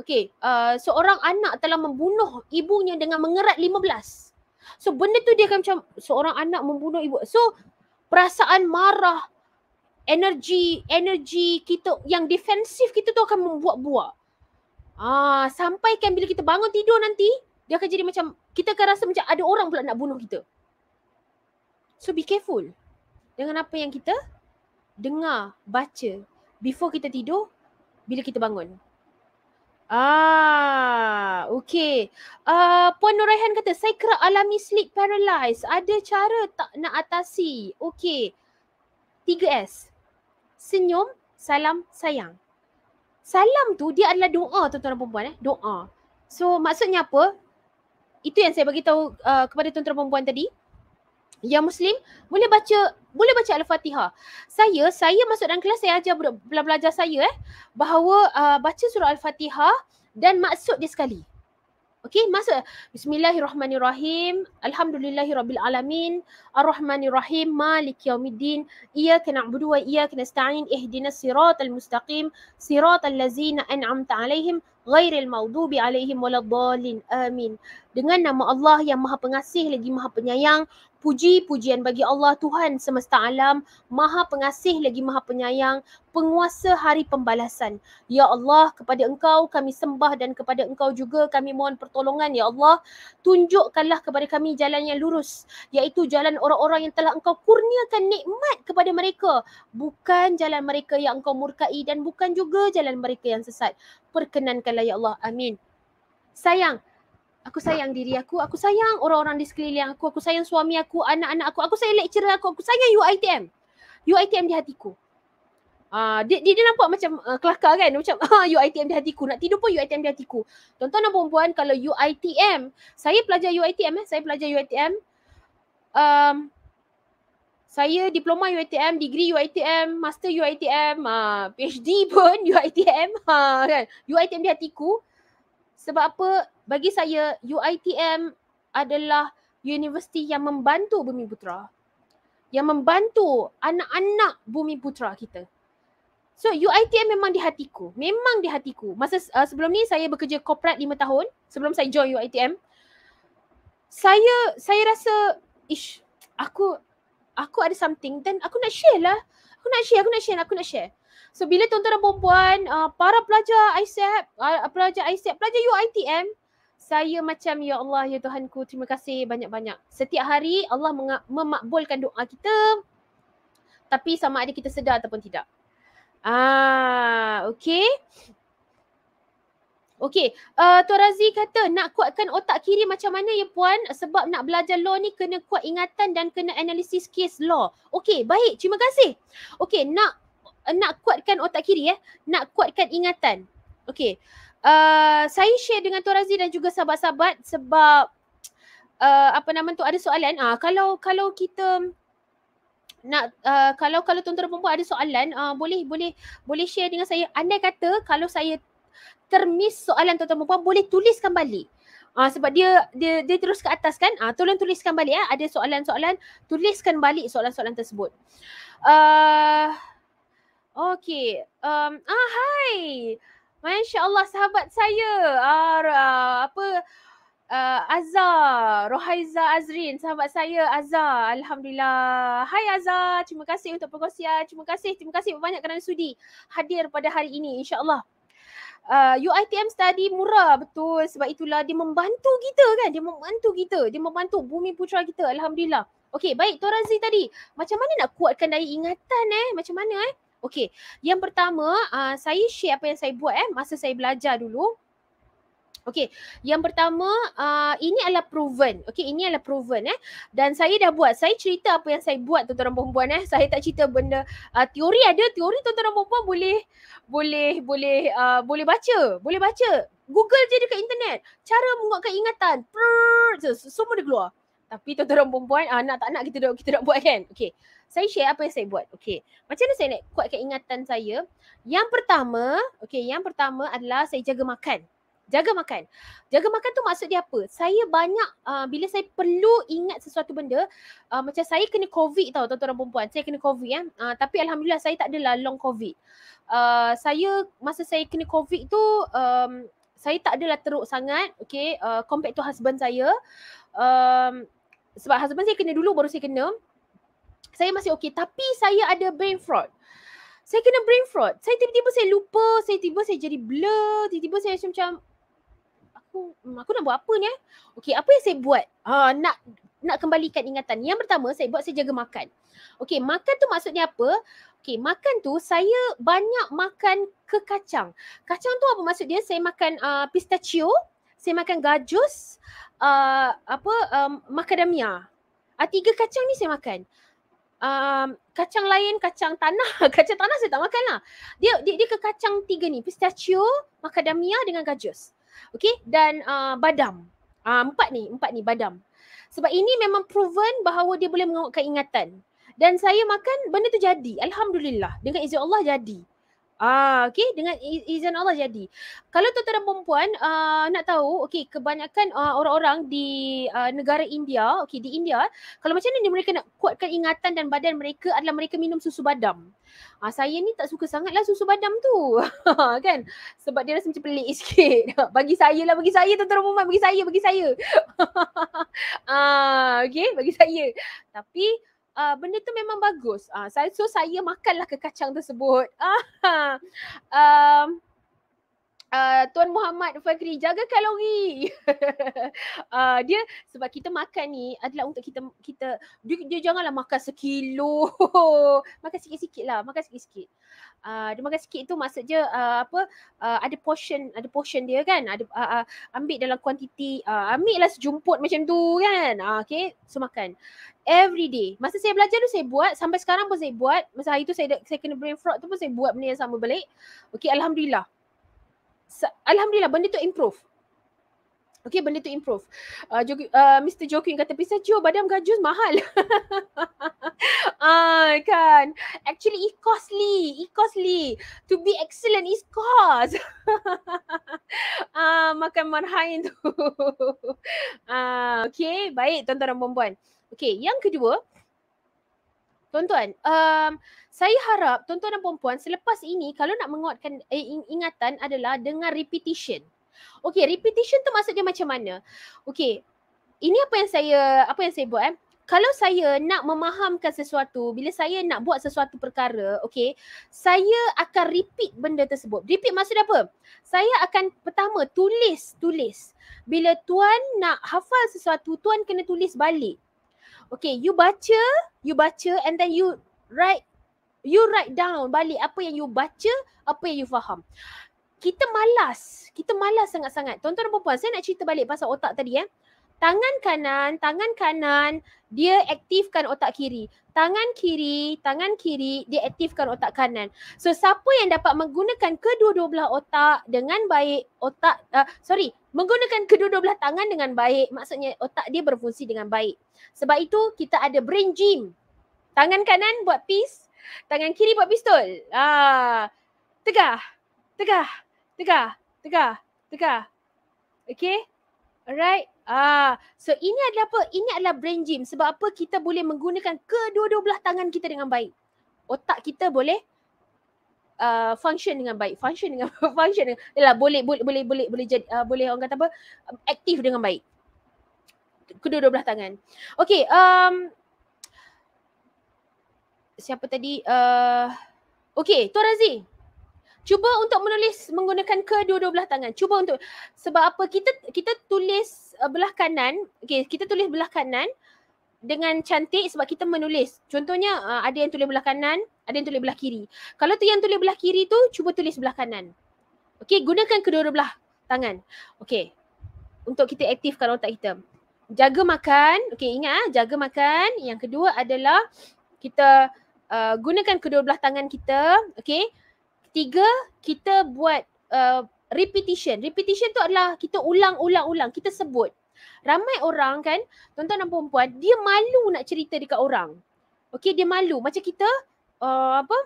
okay, uh, seorang anak telah membunuh ibunya dengan mengerat 15. So benda tu dia akan macam seorang anak membunuh ibu. So perasaan marah, energi, energi kita yang defensif kita tu akan membuat-buat. Ah, sampai kan bila kita bangun tidur nanti, dia akan jadi macam kita akan rasa macam ada orang pula nak bunuh kita. So be careful dengan apa yang kita dengar, baca before kita tidur bila kita bangun. Ah, okay. Uh, Puan Nuraihan kata, saya kera alami sleep paralysis. Ada cara tak nak atasi. Okay. 3S. Senyum, salam, sayang. Salam tu dia adalah doa tuan-tuan dan perempuan eh. Doa. So maksudnya apa? Itu yang saya bagi tahu uh, kepada tuan-tuan perempuan tadi. Yang Muslim boleh baca boleh baca Al-Fatihah. Saya saya masuk dalam kelas saya ajar belajar saya eh bahawa uh, baca surah Al-Fatihah dan maksud dia sekali. Okey, masa bismillahirrahmanirrahim. Alhamdulillahirabbilalamin. Arrahmanirrahim. Maliki yaumiddin. Iyyaka na'budu wa iyyaka nasta'in. Ihdinas siratal mustaqim. Siratal ladzina an'amta 'alaihim ghairil maghdubi 'alaihim waladhdallin. Amin. Dengan nama Allah yang Maha Pengasih lagi Maha Penyayang, puji-pujian bagi Allah Tuhan semesta alam, maha pengasih lagi maha penyayang, penguasa hari pembalasan. Ya Allah, kepada engkau kami sembah dan kepada engkau juga kami mohon pertolongan. Ya Allah, tunjukkanlah kepada kami jalan yang lurus, iaitu jalan orang-orang yang telah engkau kurniakan nikmat kepada mereka. Bukan jalan mereka yang engkau murkai dan bukan juga jalan mereka yang sesat. Perkenankanlah Ya Allah. Amin. Sayang, aku sayang diri aku, aku sayang orang-orang di sekeliling aku, aku sayang suami aku, anak-anak aku, aku sayang lecturer aku, aku sayang UITM. UITM di hatiku. Ah, uh, dia, dia, dia nampak macam uh, kelakar kan? Macam uh, UITM di hatiku. Nak tidur pun UITM di hatiku. Tuan-tuan dan perempuan, kalau UITM, saya pelajar UITM eh. Saya pelajar UITM. Um, saya diploma UITM, degree UITM, master UITM, uh, PhD pun UITM. Uh, kan? UITM di hatiku. Sebab apa? bagi saya UiTM adalah universiti yang membantu Bumi Putra yang membantu anak-anak Bumi Putra kita so UiTM memang di hatiku memang di hatiku masa uh, sebelum ni saya bekerja corporate lima tahun sebelum saya join UiTM saya saya rasa ish aku aku ada something dan aku nak share lah aku nak share aku nak share aku nak share So bila tuan-tuan dan puan uh, para pelajar ISEP, uh, pelajar ISEP, pelajar UITM, saya macam ya Allah ya Tuhanku terima kasih banyak-banyak. Setiap hari Allah meng- memakbulkan doa kita tapi sama ada kita sedar ataupun tidak. Ah, okey. Okey, uh, Tuan Razi kata nak kuatkan otak kiri macam mana ya puan? Sebab nak belajar law ni kena kuat ingatan dan kena analisis kes law. Okey, baik. Terima kasih. Okey, nak nak kuatkan otak kiri eh. Nak kuatkan ingatan. Okey. Eh, saya share dengan Tuan Razie dan juga sahabat-sahabat sebab uh, apa nama tu ada soalan. Ah uh, kalau kalau kita nak uh, kalau kalau tuan-tuan perempuan ada soalan uh, boleh boleh boleh share dengan saya. Anda kata kalau saya termis soalan tuan-tuan perempuan boleh tuliskan balik. Ah uh, sebab dia dia dia terus ke atas kan? Ah uh, tolong tuliskan balik ya. Uh. Ada soalan-soalan tuliskan balik soalan-soalan tersebut. Ah uh, Okay. Um, ah, hi. Masya Allah sahabat saya Ar uh, apa uh, Azhar Rohaiza Azrin sahabat saya Azhar Alhamdulillah Hai Azhar terima kasih untuk perkongsian terima kasih terima kasih banyak kerana sudi hadir pada hari ini insya Allah Uh, ah, UITM study murah betul sebab itulah dia membantu kita kan dia membantu kita dia membantu bumi putra kita Alhamdulillah Okey baik Tuan Razi tadi macam mana nak kuatkan daya ingatan eh macam mana eh Okey, yang pertama uh, saya share apa yang saya buat eh masa saya belajar dulu. Okey, yang pertama uh, ini adalah proven. Okey, ini adalah proven eh. Dan saya dah buat. Saya cerita apa yang saya buat tuan-tuan perempuan eh. Saya tak cerita benda uh, teori ada, teori tuan-tuan perempuan boleh boleh boleh uh, boleh baca, boleh baca. Google je dekat internet. Cara menguatkan ingatan. Prrr, semua dia keluar. Tapi tuan-tuan perempuan uh, nak tak nak kita dah kita dah buat kan. Okey saya share apa yang saya buat. Okay. Macam mana saya nak kuatkan ingatan saya? Yang pertama, okay, yang pertama adalah saya jaga makan. Jaga makan. Jaga makan tu maksud dia apa? Saya banyak, uh, bila saya perlu ingat sesuatu benda, uh, macam saya kena COVID tau tuan-tuan perempuan. Saya kena COVID ya. Uh, tapi Alhamdulillah saya tak adalah long COVID. Uh, saya, masa saya kena COVID tu, um, saya tak adalah teruk sangat. Okay, uh, compact to husband saya. Um, sebab husband saya kena dulu baru saya kena saya masih okey tapi saya ada brain fraud. Saya kena brain fraud. Saya tiba-tiba saya lupa, saya tiba-tiba saya jadi blur, tiba-tiba saya macam macam aku hmm, aku nak buat apa ni eh? Okey, apa yang saya buat? Ha uh, nak nak kembalikan ingatan. Yang pertama saya buat saya jaga makan. Okey, makan tu maksudnya apa? Okey, makan tu saya banyak makan kekacang. kacang. tu apa maksud dia? Saya makan uh, pistachio, saya makan gajus, uh, apa um, macadamia. Uh, tiga kacang ni saya makan um, kacang lain, kacang tanah. Kacang tanah saya tak makan lah. Dia, dia, dia ke kacang tiga ni. Pistachio, macadamia dengan gajus. Okay. Dan uh, badam. Uh, empat ni. Empat ni badam. Sebab ini memang proven bahawa dia boleh menguatkan ingatan. Dan saya makan benda tu jadi. Alhamdulillah. Dengan izin Allah jadi. Ah, okay, dengan izin Allah jadi. Kalau tuan-tuan dan perempuan uh, ah, nak tahu, okay, kebanyakan uh, orang-orang di uh, negara India, okay, di India, kalau macam ni mereka nak kuatkan ingatan dan badan mereka adalah mereka minum susu badam. Ah, saya ni tak suka sangatlah susu badam tu. kan? Sebab dia rasa macam pelik sikit. bagi saya lah, bagi saya tuan-tuan perempuan, bagi saya, bagi saya. ah, okay, bagi saya. Tapi, uh, benda tu memang bagus. Uh, saya so saya makanlah ke kacang tersebut. um, Uh, Tuan Muhammad Fakri jaga kalori. uh, dia sebab kita makan ni adalah untuk kita kita dia, dia janganlah makan sekilo. makan sikit lah, makan sikit-sikit. Ah, demam gas sikit tu maksud je uh, ah, apa uh, ada portion ada portion dia kan ada uh, uh, ambil dalam kuantiti uh, ambil lah sejumput macam tu kan uh, okay so makan every day masa saya belajar tu saya buat sampai sekarang pun saya buat masa hari tu saya saya kena brain fraud tu pun saya buat benda yang sama balik okay alhamdulillah Alhamdulillah benda tu improve Okay, benda tu improve. Uh, Jok- uh, Mr. Joaquin kata, Pistachio, badan gajus mahal. uh, kan? Actually, it costly. It costly. To be excellent is cost. uh, makan marhain tu. ah, uh, okay, baik tuan-tuan dan puan Okay, yang kedua. Tuan-tuan, um, saya harap tuan-tuan dan puan selepas ini kalau nak menguatkan eh, ingatan adalah dengan repetition. Okay, repetition tu maksudnya macam mana? Okay, ini apa yang saya, apa yang saya buat eh. Kalau saya nak memahamkan sesuatu, bila saya nak buat sesuatu perkara, okay, saya akan repeat benda tersebut. Repeat maksud apa? Saya akan pertama tulis, tulis. Bila tuan nak hafal sesuatu, tuan kena tulis balik. Okay, you baca, you baca and then you write, you write down balik apa yang you baca, apa yang you faham kita malas. Kita malas sangat-sangat. Tuan-tuan dan perempuan, saya nak cerita balik pasal otak tadi ya. Eh. Tangan kanan, tangan kanan, dia aktifkan otak kiri. Tangan kiri, tangan kiri, dia aktifkan otak kanan. So, siapa yang dapat menggunakan kedua-dua belah otak dengan baik, otak, uh, sorry, menggunakan kedua-dua belah tangan dengan baik, maksudnya otak dia berfungsi dengan baik. Sebab itu, kita ada brain gym. Tangan kanan buat peace, tangan kiri buat pistol. Ah, tegah, tegah, tegah, tegah, tegah. Okay? Alright? Ah, so ini adalah apa? Ini adalah brain gym. Sebab apa kita boleh menggunakan kedua-dua belah tangan kita dengan baik. Otak kita boleh uh, function dengan baik. Function dengan function dengan, yalah, boleh boleh boleh boleh boleh uh, boleh orang kata apa? aktif dengan baik. Kedua-dua belah tangan. Okay, um, siapa tadi? Uh, okay, Tuan Razie. Cuba untuk menulis menggunakan kedua-dua belah tangan. Cuba untuk sebab apa kita kita tulis uh, belah kanan. Okey, kita tulis belah kanan dengan cantik sebab kita menulis. Contohnya uh, ada yang tulis belah kanan, ada yang tulis belah kiri. Kalau tu yang tulis belah kiri tu cuba tulis belah kanan. Okey, gunakan kedua-dua belah tangan. Okey. Untuk kita aktifkan otak kita. Jaga makan. Okey, ingat ah, jaga makan. Yang kedua adalah kita uh, gunakan kedua belah tangan kita, okey? Tiga, kita buat uh, repetition. Repetition tu adalah kita ulang-ulang-ulang, kita sebut. Ramai orang kan, tuan-tuan dan perempuan, dia malu nak cerita dekat orang. Okay, dia malu. Macam kita, uh, apa?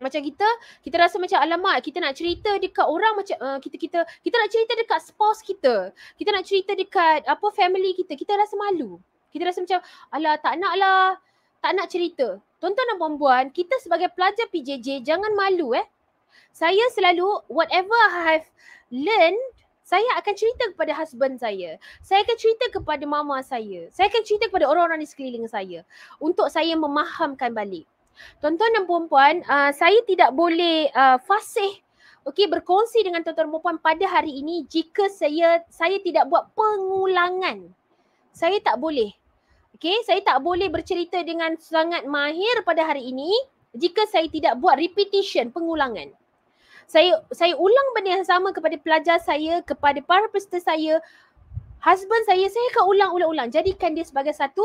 Macam kita, kita rasa macam alamak, kita nak cerita dekat orang macam uh, kita kita kita nak cerita dekat spouse kita. Kita nak cerita dekat apa family kita. Kita rasa malu. Kita rasa macam ala tak nak lah tak nak cerita. Tuan-tuan dan puan-puan, kita sebagai pelajar PJJ jangan malu eh. Saya selalu whatever I have learned, saya akan cerita kepada husband saya. Saya akan cerita kepada mama saya. Saya akan cerita kepada orang-orang di sekeliling saya untuk saya memahamkan balik. Tuan-tuan dan puan-puan, uh, saya tidak boleh uh, fasih okey berkongsi dengan tuan-tuan dan puan-puan pada hari ini jika saya saya tidak buat pengulangan. Saya tak boleh Okay, saya tak boleh bercerita dengan sangat mahir pada hari ini jika saya tidak buat repetition, pengulangan. Saya saya ulang benda yang sama kepada pelajar saya, kepada para peserta saya, husband saya, saya akan ulang ulang-ulang. Jadikan dia sebagai satu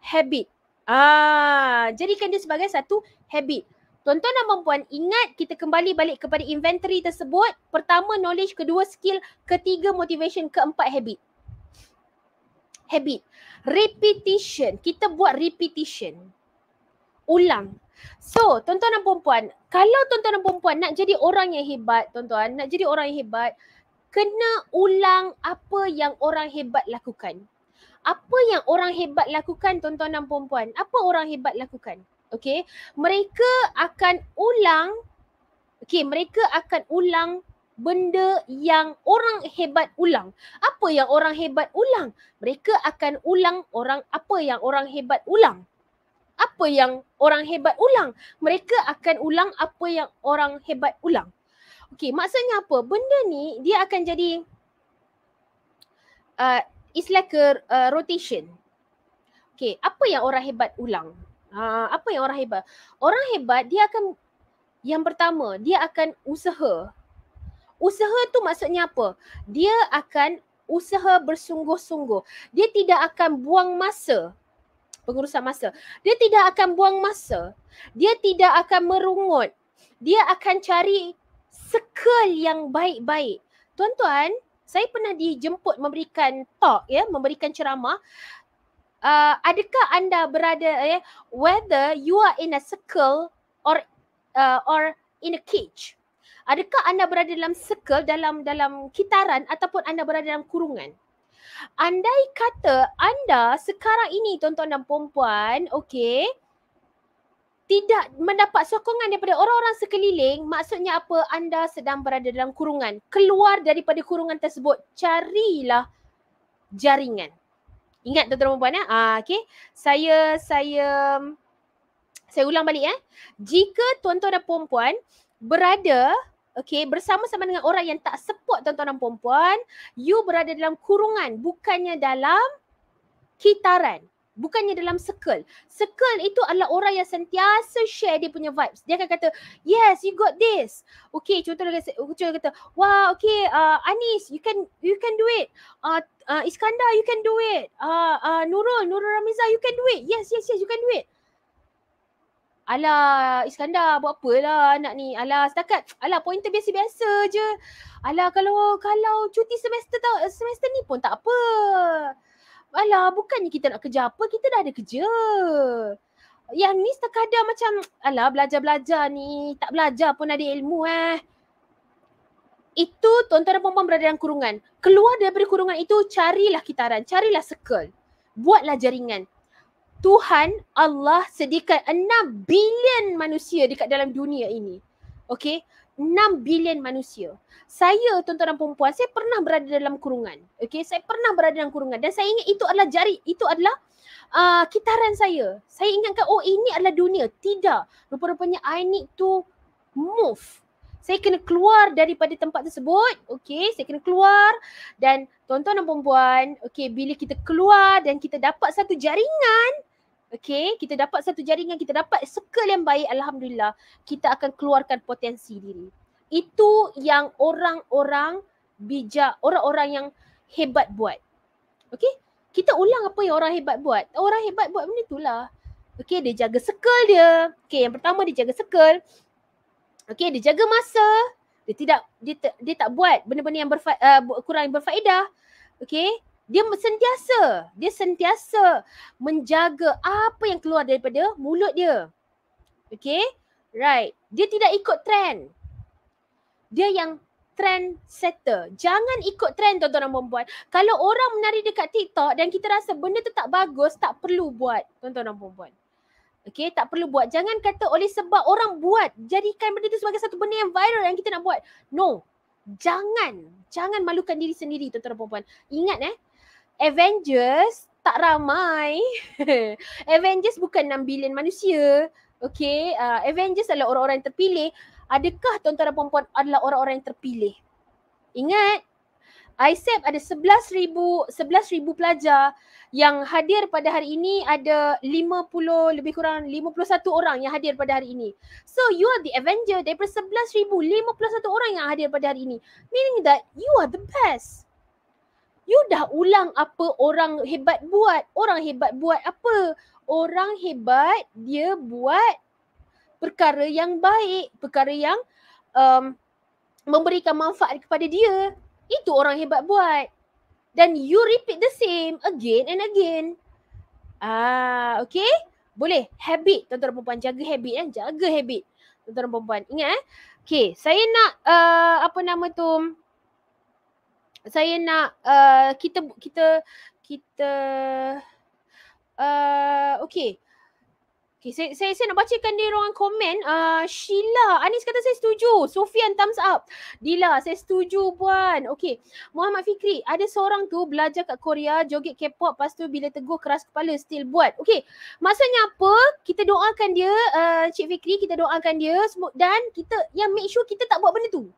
habit. Ah, jadikan dia sebagai satu habit. Tuan-tuan dan puan ingat kita kembali balik kepada inventory tersebut. Pertama, knowledge. Kedua, skill. Ketiga, motivation. Keempat, habit habit repetition kita buat repetition ulang so tuan-tuan dan puan kalau tuan-tuan dan puan nak jadi orang yang hebat tuan-tuan nak jadi orang yang hebat kena ulang apa yang orang hebat lakukan apa yang orang hebat lakukan tuan-tuan dan puan apa orang hebat lakukan Okay. mereka akan ulang Okay. mereka akan ulang benda yang orang hebat ulang. Apa yang orang hebat ulang? Mereka akan ulang orang apa yang orang hebat ulang. Apa yang orang hebat ulang? Mereka akan ulang apa yang orang hebat ulang. Okey, maksudnya apa? Benda ni dia akan jadi uh, it's like a uh, rotation. Okey, apa yang orang hebat ulang? Uh, apa yang orang hebat? Orang hebat dia akan yang pertama, dia akan usaha Usaha tu maksudnya apa? Dia akan usaha bersungguh-sungguh. Dia tidak akan buang masa. Pengurusan masa. Dia tidak akan buang masa. Dia tidak akan merungut. Dia akan cari sekel yang baik-baik. Tuan-tuan, saya pernah dijemput memberikan talk ya, memberikan ceramah. Uh, adakah anda berada eh, whether you are in a circle or uh, or in a cage Adakah anda berada dalam circle dalam dalam kitaran ataupun anda berada dalam kurungan? Andai kata anda sekarang ini tuan-tuan dan puan-puan, okey, tidak mendapat sokongan daripada orang-orang sekeliling, maksudnya apa? Anda sedang berada dalam kurungan. Keluar daripada kurungan tersebut, carilah jaringan. Ingat tuan-tuan dan puan-puan, ya? ah, okey. Saya, saya, saya ulang balik, ya. Jika tuan-tuan dan puan-puan berada okay, bersama-sama dengan orang yang tak support tuan-tuan dan puan you berada dalam kurungan, bukannya dalam kitaran. Bukannya dalam circle. Circle itu adalah orang yang sentiasa share dia punya vibes. Dia akan kata, yes, you got this. Okay, contoh dia kata, kata wah, okay, uh, Anis, you can you can do it. Uh, uh, Iskandar, you can do it. Uh, uh, Nurul, Nurul Ramiza, you can do it. Yes, yes, yes, you can do it. Alah Iskandar buat apalah anak ni. Alah setakat alah pointer biasa-biasa je. Alah kalau kalau cuti semester tau eh, semester ni pun tak apa. Alah bukannya kita nak kerja apa kita dah ada kerja. Yang ni setakat macam alah belajar-belajar ni tak belajar pun ada ilmu eh. Itu tuan-tuan dan puan berada dalam kurungan. Keluar daripada kurungan itu carilah kitaran, carilah circle. Buatlah jaringan. Tuhan Allah sediakan enam bilion manusia dekat dalam dunia ini. Okay. enam bilion manusia. Saya tuan-tuan dan perempuan, saya pernah berada dalam kurungan. Okay. Saya pernah berada dalam kurungan dan saya ingat itu adalah jari, itu adalah uh, kitaran saya. Saya ingatkan oh ini adalah dunia. Tidak. Rupa-rupanya I need to move. Saya kena keluar daripada tempat tersebut. Okay. Saya kena keluar dan tuan-tuan dan perempuan, okay, bila kita keluar dan kita dapat satu jaringan, Okay, kita dapat satu jaringan, kita dapat circle yang baik, Alhamdulillah, kita akan keluarkan potensi diri. Itu yang orang-orang bijak, orang-orang yang hebat buat. Okay, kita ulang apa yang orang hebat buat. Orang hebat buat benda itulah. Okay, dia jaga circle dia. Okay, yang pertama dia jaga circle. Okay, dia jaga masa. Dia tidak, dia, dia tak buat benda-benda yang berfa, uh, kurang berfaedah. Okay, dia sentiasa dia sentiasa menjaga apa yang keluar daripada mulut dia okay, right dia tidak ikut trend dia yang trend setter. Jangan ikut trend tuan-tuan dan puan Kalau orang menari dekat TikTok dan kita rasa benda tu tak bagus, tak perlu buat tuan-tuan dan puan Okay, tak perlu buat. Jangan kata oleh sebab orang buat, jadikan benda tu sebagai satu benda yang viral yang kita nak buat. No. Jangan. Jangan malukan diri sendiri tuan-tuan dan puan Ingat eh, Avengers tak ramai. Avengers bukan 6 bilion manusia. Okay. Uh, Avengers adalah orang-orang yang terpilih. Adakah tuan-tuan dan perempuan adalah orang-orang yang terpilih? Ingat, ISEP ada 11,000 11,000 pelajar yang hadir pada hari ini ada 50 lebih kurang 51 orang yang hadir pada hari ini. So you are the Avenger daripada 11,000 51 orang yang hadir pada hari ini. Meaning that you are the best you dah ulang apa orang hebat buat. Orang hebat buat apa? Orang hebat dia buat perkara yang baik, perkara yang um, memberikan manfaat kepada dia. Itu orang hebat buat. Dan you repeat the same again and again. Ah, okay? Boleh. Habit, tuan-tuan dan perempuan. Jaga habit kan? Jaga habit, tuan-tuan dan perempuan. Ingat eh? Okay, saya nak uh, apa nama tu? saya nak uh, kita kita kita uh, okey. Okay, saya, saya, saya nak bacakan di ruangan komen. Uh, Sheila, Anis kata saya setuju. Sofian, thumbs up. Dila, saya setuju puan. Okay. Muhammad Fikri, ada seorang tu belajar kat Korea, joget K-pop. Lepas tu bila teguh keras kepala, still buat. Okay. Maksudnya apa? Kita doakan dia, uh, Cik Fikri, kita doakan dia. Dan kita yang make sure kita tak buat benda tu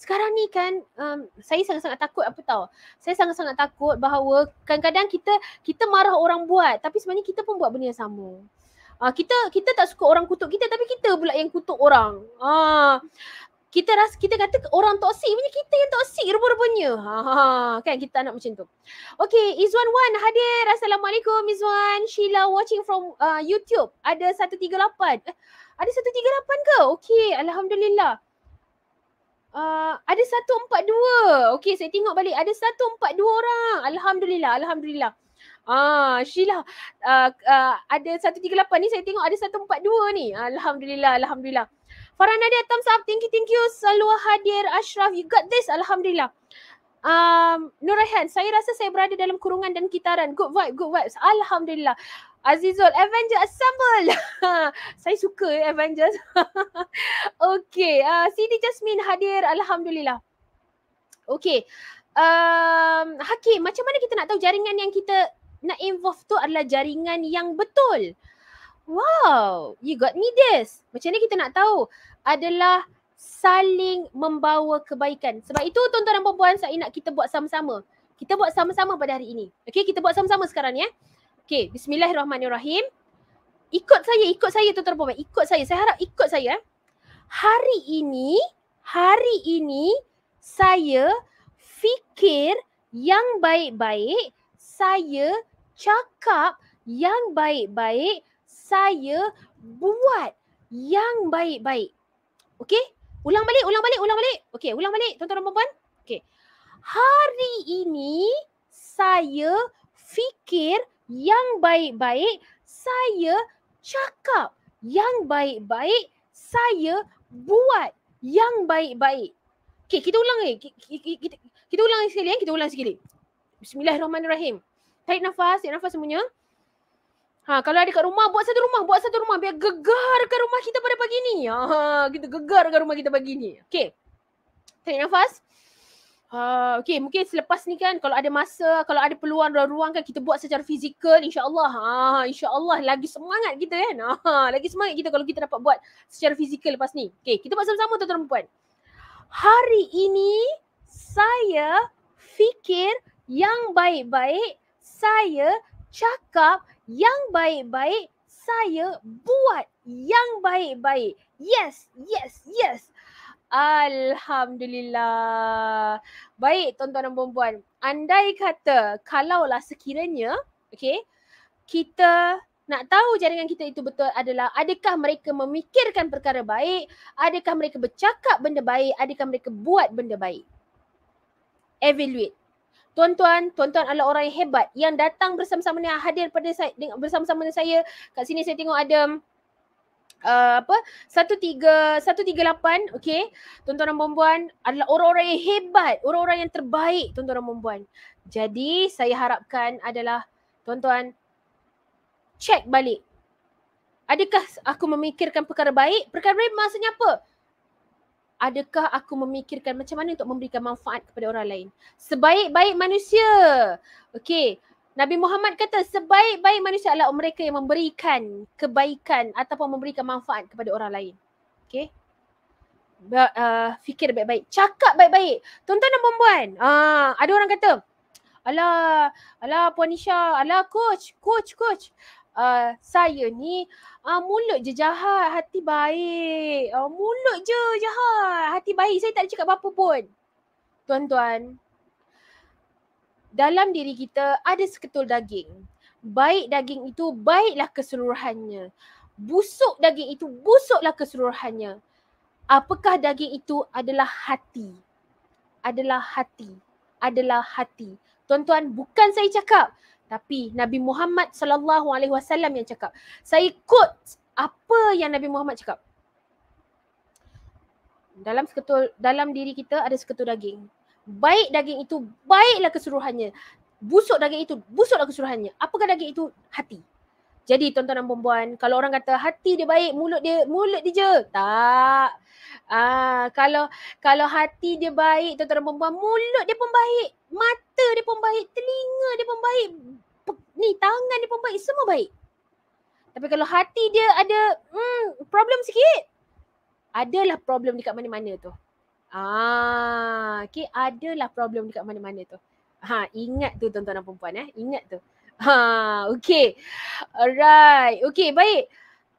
sekarang ni kan um, saya sangat-sangat takut apa tahu saya sangat-sangat takut bahawa kadang-kadang kita kita marah orang buat tapi sebenarnya kita pun buat benda yang sama uh, kita kita tak suka orang kutuk kita tapi kita pula yang kutuk orang ah uh, kita rasa kita kata orang toksik punya kita yang toksik rupa-rupanya ha, ha, ha. kan kita nak macam tu okey izwan wan hadir assalamualaikum izwan Sheila watching from uh, YouTube ada 138 eh, ada 138 ke okey alhamdulillah Ah, ada satu empat dua. Okay saya tengok balik. Ada satu empat dua orang. Alhamdulillah. Alhamdulillah. Ah, Sheila. Uh, uh, ada satu tiga lapan ni saya tengok ada satu empat dua ni. Alhamdulillah. Alhamdulillah. Farah Nadia, thumbs up. Thank you, thank you. Selalu hadir. Ashraf, you got this. Alhamdulillah. Um, Nurahan, saya rasa saya berada dalam kurungan dan kitaran. Good vibe, good vibes. Alhamdulillah. Azizul, Avengers Assemble. Saya suka ya Avengers. okay, uh, Siti Jasmine hadir. Alhamdulillah. Okay. Um, Hakim, macam mana kita nak tahu jaringan yang kita nak involve tu adalah jaringan yang betul? Wow, you got me this. Macam mana kita nak tahu? Adalah saling membawa kebaikan. Sebab itu tuan-tuan dan perempuan saya nak kita buat sama-sama. Kita buat sama-sama pada hari ini. Okay, kita buat sama-sama sekarang ya. Yeah? Okey, bismillahirrahmanirrahim. Ikut saya, ikut saya tuan-tuan Ikut saya, saya harap ikut saya. Hari ini, hari ini saya fikir yang baik-baik. Saya cakap yang baik-baik. Saya buat yang baik-baik. Okey, Ulang balik, ulang balik, ulang balik. Okey, ulang balik tuan-tuan puan Okay. Hari ini saya fikir yang baik-baik saya cakap yang baik-baik saya buat yang baik-baik. Okey, kita ulang eh. Kita, kita, kita ulang sekali eh. Kita ulang sekali. Bismillahirrahmanirrahim. Tarik nafas, tarik nafas semuanya. Ha, kalau ada kat rumah, buat satu rumah. Buat satu rumah. Biar gegar kat rumah kita pada pagi ni. Ha, kita gegar kat rumah kita pagi ni. Okey. Tarik nafas. Uh, ah, okay mungkin selepas ni kan kalau ada masa, kalau ada peluang ruang-ruang kan kita buat secara fizikal insyaAllah. Ha, InsyaAllah lagi semangat kita kan. Ha, lagi semangat kita kalau kita dapat buat secara fizikal lepas ni. Okay kita buat sama-sama tuan-tuan perempuan. Hari ini saya fikir yang baik-baik, saya cakap yang baik-baik, saya buat yang baik-baik. Yes, yes, yes, Alhamdulillah. Baik tuan-tuan dan puan-puan. Andai kata kalaulah sekiranya okay, kita nak tahu jaringan kita itu betul adalah adakah mereka memikirkan perkara baik, adakah mereka bercakap benda baik, adakah mereka buat benda baik. Evaluate. Tuan-tuan, tuan-tuan adalah orang yang hebat yang datang bersama-sama ni hadir pada saya bersama-sama dengan saya. Kat sini saya tengok Adam. Uh, apa 13 138 okey tuan-tuan dan puan-puan adalah orang-orang yang hebat orang-orang yang terbaik tuan-tuan dan puan jadi saya harapkan adalah tuan-tuan check balik adakah aku memikirkan perkara baik perkara baik maksudnya apa adakah aku memikirkan macam mana untuk memberikan manfaat kepada orang lain sebaik-baik manusia okey Nabi Muhammad kata sebaik-baik manusia adalah mereka yang memberikan kebaikan ataupun memberikan manfaat kepada orang lain. Okay. Ba- uh, fikir baik-baik. Cakap baik-baik. Tuan-tuan dan perempuan, uh, ah, ada orang kata, ala ala Puan Nisha, alah coach, coach, coach. Uh, saya ni uh, mulut je jahat, hati baik. Uh, mulut je jahat, hati baik. Saya tak ada cakap apa-apa pun. Tuan-tuan, dalam diri kita ada seketul daging. Baik daging itu baiklah keseluruhannya. Busuk daging itu busuklah keseluruhannya. Apakah daging itu adalah hati? Adalah hati. Adalah hati. Tuan-tuan, bukan saya cakap, tapi Nabi Muhammad sallallahu alaihi wasallam yang cakap. Saya ikut apa yang Nabi Muhammad cakap. Dalam seketul dalam diri kita ada seketul daging baik daging itu baiklah keseluruhannya busuk daging itu busuklah keseluruhannya apakah daging itu hati jadi tuan-tuan dan puan-puan kalau orang kata hati dia baik mulut dia mulut dia je tak ah kalau kalau hati dia baik tuan-tuan dan puan-puan mulut dia pun baik mata dia pun baik telinga dia pun baik ni tangan dia pun baik semua baik tapi kalau hati dia ada hmm, problem sikit adalah problem dekat mana-mana tu Ah, okay, ada lah problem dekat mana-mana tu. Ha, ingat tu tuan-tuan dan perempuan eh. Ingat tu. Ha, okay. Alright. Okay, baik.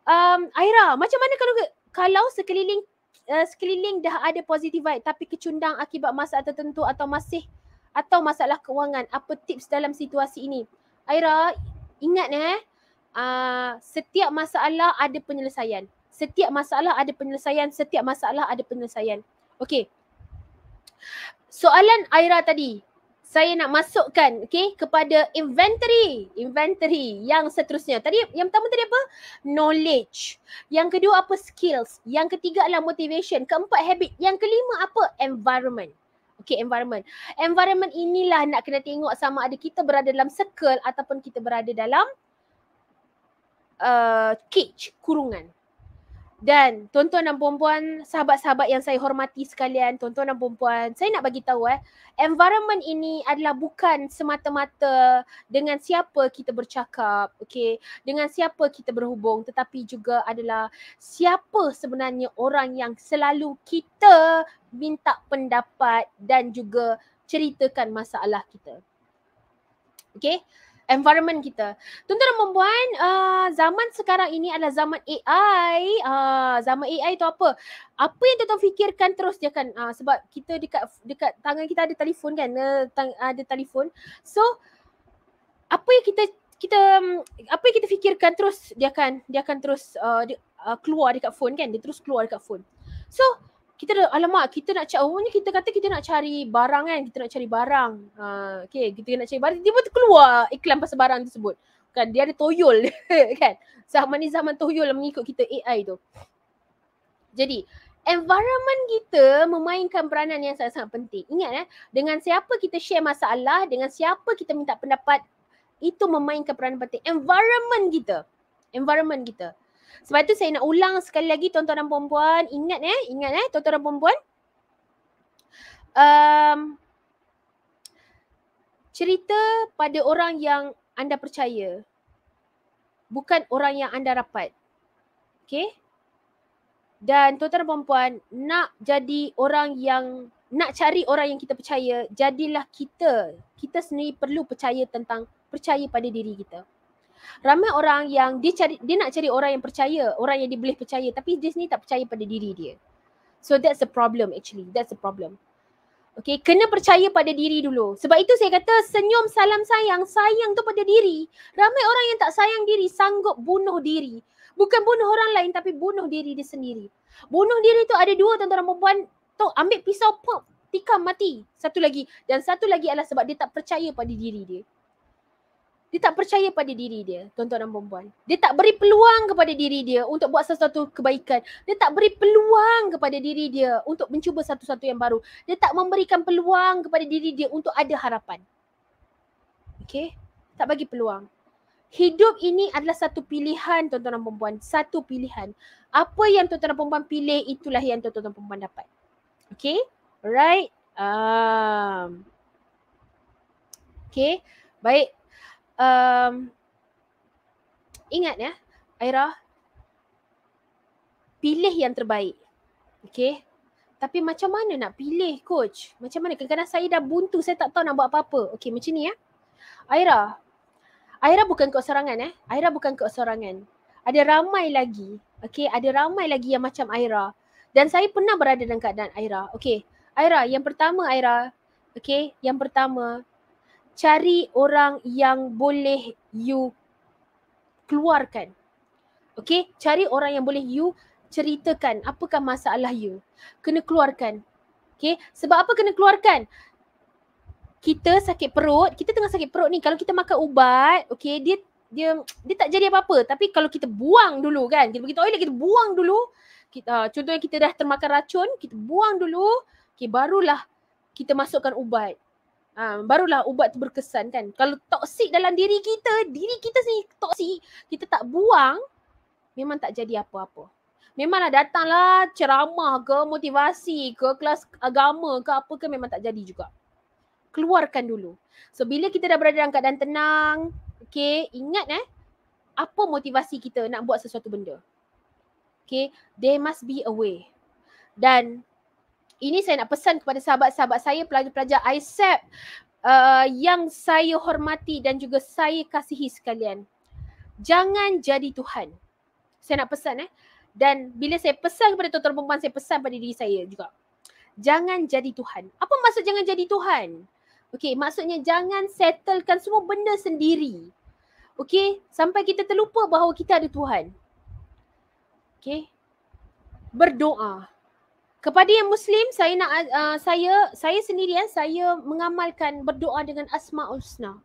Um, Aira, macam mana kalau kalau sekeliling uh, sekeliling dah ada positive vibe tapi kecundang akibat masalah tertentu atau masih atau masalah kewangan, apa tips dalam situasi ini? Aira, ingat eh. Uh, setiap masalah ada penyelesaian. Setiap masalah ada penyelesaian, setiap masalah ada penyelesaian. Okey. Soalan Aira tadi. Saya nak masukkan okey kepada inventory, inventory yang seterusnya. Tadi yang pertama tadi apa? Knowledge. Yang kedua apa? Skills. Yang ketiga adalah motivation. Keempat habit. Yang kelima apa? Environment. Okay, environment. Environment inilah nak kena tengok sama ada kita berada dalam circle ataupun kita berada dalam uh, cage, kurungan. Dan tuan-tuan dan puan sahabat-sahabat yang saya hormati sekalian, tuan-tuan dan puan saya nak bagi tahu eh, environment ini adalah bukan semata-mata dengan siapa kita bercakap, okey, dengan siapa kita berhubung, tetapi juga adalah siapa sebenarnya orang yang selalu kita minta pendapat dan juga ceritakan masalah kita. Okey? environment kita. Tuan-tuan dan puan uh, zaman sekarang ini adalah zaman AI. Uh, zaman AI tu apa? Apa yang tuan-tuan fikirkan terus dia kan? Uh, sebab kita dekat dekat tangan kita ada telefon kan? Uh, tang, uh, ada telefon. So apa yang kita kita um, apa yang kita fikirkan terus dia akan dia akan terus uh, dia, uh, keluar dekat phone kan dia terus keluar dekat phone so kita dah, alamak kita nak cari, awalnya kita kata kita nak cari barang kan, kita nak cari barang. Uh, ha, okay, kita nak cari barang, tiba-tiba keluar iklan pasal barang tersebut. Kan, dia ada toyol kan. Zaman ni zaman toyol lah mengikut kita AI tu. Jadi, environment kita memainkan peranan yang sangat-sangat penting. Ingat eh, dengan siapa kita share masalah, dengan siapa kita minta pendapat, itu memainkan peranan penting. Environment kita. Environment kita. Sebab tu saya nak ulang sekali lagi tuan-tuan dan puan-puan. Ingat eh, ingat eh tuan-tuan dan puan-puan. Um, cerita pada orang yang anda percaya. Bukan orang yang anda rapat. Okay? Dan tuan-tuan dan puan-puan, nak jadi orang yang nak cari orang yang kita percaya, jadilah kita. Kita sendiri perlu percaya tentang percaya pada diri kita. Ramai orang yang dia cari dia nak cari orang yang percaya, orang yang dia boleh percaya tapi dia sendiri tak percaya pada diri dia. So that's a problem actually. That's a problem. Okay, kena percaya pada diri dulu. Sebab itu saya kata senyum salam sayang, sayang tu pada diri. Ramai orang yang tak sayang diri sanggup bunuh diri. Bukan bunuh orang lain tapi bunuh diri dia sendiri. Bunuh diri tu ada dua tuan-tuan perempuan. Tu ambil pisau pop, tikam mati. Satu lagi. Dan satu lagi adalah sebab dia tak percaya pada diri dia dia tak percaya pada diri dia, tuan-tuan dan perempuan. Dia tak beri peluang kepada diri dia untuk buat sesuatu kebaikan. Dia tak beri peluang kepada diri dia untuk mencuba satu-satu yang baru. Dia tak memberikan peluang kepada diri dia untuk ada harapan. Okay? Tak bagi peluang. Hidup ini adalah satu pilihan, tuan-tuan dan perempuan. Satu pilihan. Apa yang tuan-tuan dan perempuan pilih, itulah yang tuan-tuan dan perempuan dapat. Okay? Alright? Um. Okay? Baik um, ingat ya, Aira, pilih yang terbaik. Okay. Tapi macam mana nak pilih coach? Macam mana? Kadang-kadang saya dah buntu, saya tak tahu nak buat apa-apa. Okay, macam ni ya. Aira, Aira bukan kau sorangan eh. Aira bukan kau sorangan. Ada ramai lagi. Okay, ada ramai lagi yang macam Aira. Dan saya pernah berada dalam keadaan Aira. Okay, Aira, yang pertama Aira. Okay, yang pertama cari orang yang boleh you keluarkan. Okay, cari orang yang boleh you ceritakan apakah masalah you. Kena keluarkan. Okay, sebab apa kena keluarkan? Kita sakit perut, kita tengah sakit perut ni. Kalau kita makan ubat, okay, dia dia dia tak jadi apa-apa. Tapi kalau kita buang dulu kan, kita pergi toilet, kita buang dulu. Kita, ah, contohnya kita dah termakan racun, kita buang dulu. Okay, barulah kita masukkan ubat um, barulah ubat tu berkesan kan. Kalau toksik dalam diri kita, diri kita sendiri toksik, kita tak buang, memang tak jadi apa-apa. Memanglah datanglah ceramah ke, motivasi ke, kelas agama ke, apa ke memang tak jadi juga. Keluarkan dulu. So bila kita dah berada dalam keadaan tenang, okay, ingat eh, apa motivasi kita nak buat sesuatu benda. Okay, there must be a way. Dan ini saya nak pesan kepada sahabat-sahabat saya pelajar-pelajar ISEP uh, yang saya hormati dan juga saya kasihi sekalian. Jangan jadi Tuhan. Saya nak pesan eh. Dan bila saya pesan kepada tuan-tuan perempuan, saya pesan pada diri saya juga. Jangan jadi Tuhan. Apa maksud jangan jadi Tuhan? Okey, maksudnya jangan settlekan semua benda sendiri. Okey, sampai kita terlupa bahawa kita ada Tuhan. Okey. Berdoa kepada yang muslim saya nak uh, saya saya sendiri ya saya mengamalkan berdoa dengan asmaul husna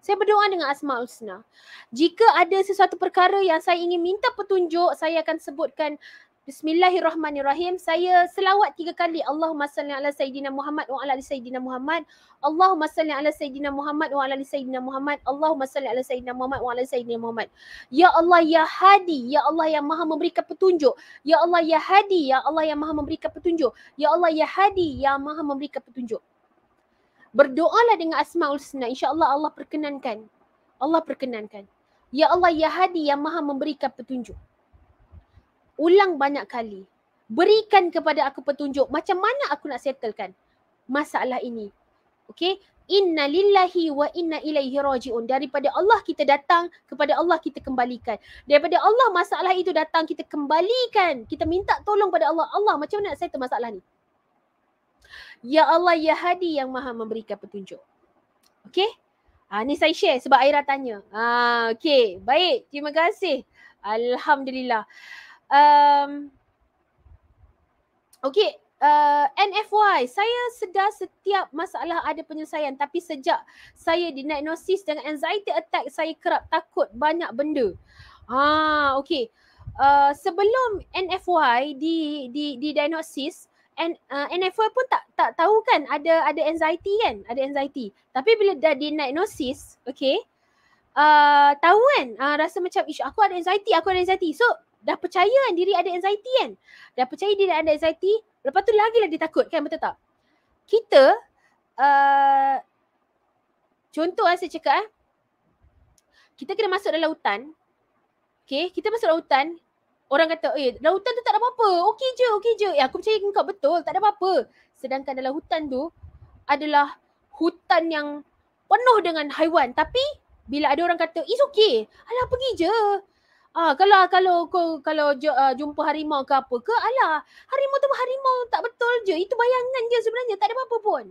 saya berdoa dengan asmaul husna jika ada sesuatu perkara yang saya ingin minta petunjuk saya akan sebutkan Bismillahirrahmanirrahim. Saya selawat tiga kali. Allahumma salli ala sayyidina Muhammad wa ala sayyidina Muhammad. Allahumma salli ala sayyidina Muhammad wa ala sayyidina Muhammad. Allahumma salli ala sayyidina Muhammad wa ala sayyidina Muhammad. Ya Allah ya Hadi, ya Allah yang Maha memberikan petunjuk. Ya Allah ya Hadi, ya Allah yang Maha memberikan petunjuk. Ya Allah ya Hadi, ya Maha memberikan petunjuk. Berdoalah dengan Asmaul Husna. Insya-Allah Allah perkenankan. Allah perkenankan. Ya Allah ya Hadi, ya Maha memberikan petunjuk ulang banyak kali. Berikan kepada aku petunjuk macam mana aku nak settlekan masalah ini. Okay. Inna lillahi wa inna ilaihi raji'un. Daripada Allah kita datang, kepada Allah kita kembalikan. Daripada Allah masalah itu datang, kita kembalikan. Kita minta tolong pada Allah. Allah macam mana nak settle masalah ni? Ya Allah, ya hadi yang maha memberikan petunjuk. Okay. Ha, ni saya share sebab Aira tanya. Ha, okay. Baik. Terima kasih. Alhamdulillah. Um, okay, uh, NFY, saya sedar setiap masalah ada penyelesaian tapi sejak saya diagnosis dengan anxiety attack, saya kerap takut banyak benda. Ah, okay. Uh, sebelum NFY di di di diagnosis, N, uh, NFY pun tak tak tahu kan ada ada anxiety kan? Ada anxiety. Tapi bila dah di diagnosis, okey, uh, tahu kan uh, rasa macam ish aku ada anxiety aku ada anxiety so dah percaya kan diri ada anxiety kan. Dah percaya diri ada anxiety, lepas tu lagilah dia takut kan betul tak? Kita uh, contoh lah saya cakap eh. Kita kena masuk dalam hutan. Okay, kita masuk dalam hutan. Orang kata, eh dalam hutan tu tak ada apa-apa. Okey je, okey je. Eh aku percaya kau betul, tak ada apa-apa. Sedangkan dalam hutan tu adalah hutan yang penuh dengan haiwan. Tapi bila ada orang kata, it's okay. Alah pergi je. Ah, kalau kalau kau kalau uh, jumpa harimau ke apa ke, alah, harimau tu harimau tak betul je. Itu bayangan je sebenarnya, tak ada apa-apa pun.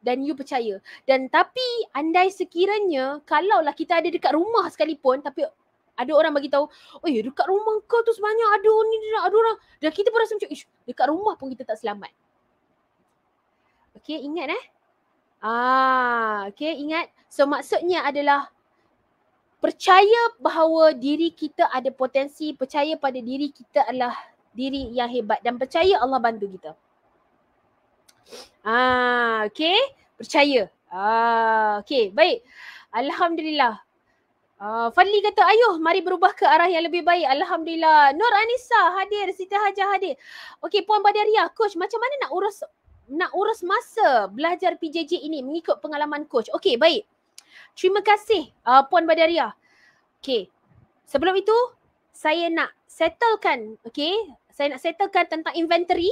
Dan you percaya. Dan tapi andai sekiranya kalaulah kita ada dekat rumah sekalipun tapi ada orang bagi tahu, "Oi, dekat rumah kau tu sebenarnya ada ni ada, orang." Dan kita pun rasa macam, "Ish, dekat rumah pun kita tak selamat." Okay, ingat eh. Ah, okay, ingat. So maksudnya adalah percaya bahawa diri kita ada potensi, percaya pada diri kita adalah diri yang hebat dan percaya Allah bantu kita. Ah, okay. Percaya. Ah, okay. Baik. Alhamdulillah. Uh, Fadli kata ayuh mari berubah ke arah yang lebih baik Alhamdulillah Nur Anissa hadir Siti Hajar hadir Okey Puan Badariah coach macam mana nak urus Nak urus masa belajar PJJ ini Mengikut pengalaman coach Okey baik Terima kasih uh, Puan Badaria. Okay. Sebelum itu, saya nak settlekan, okay. Saya nak settlekan tentang inventory,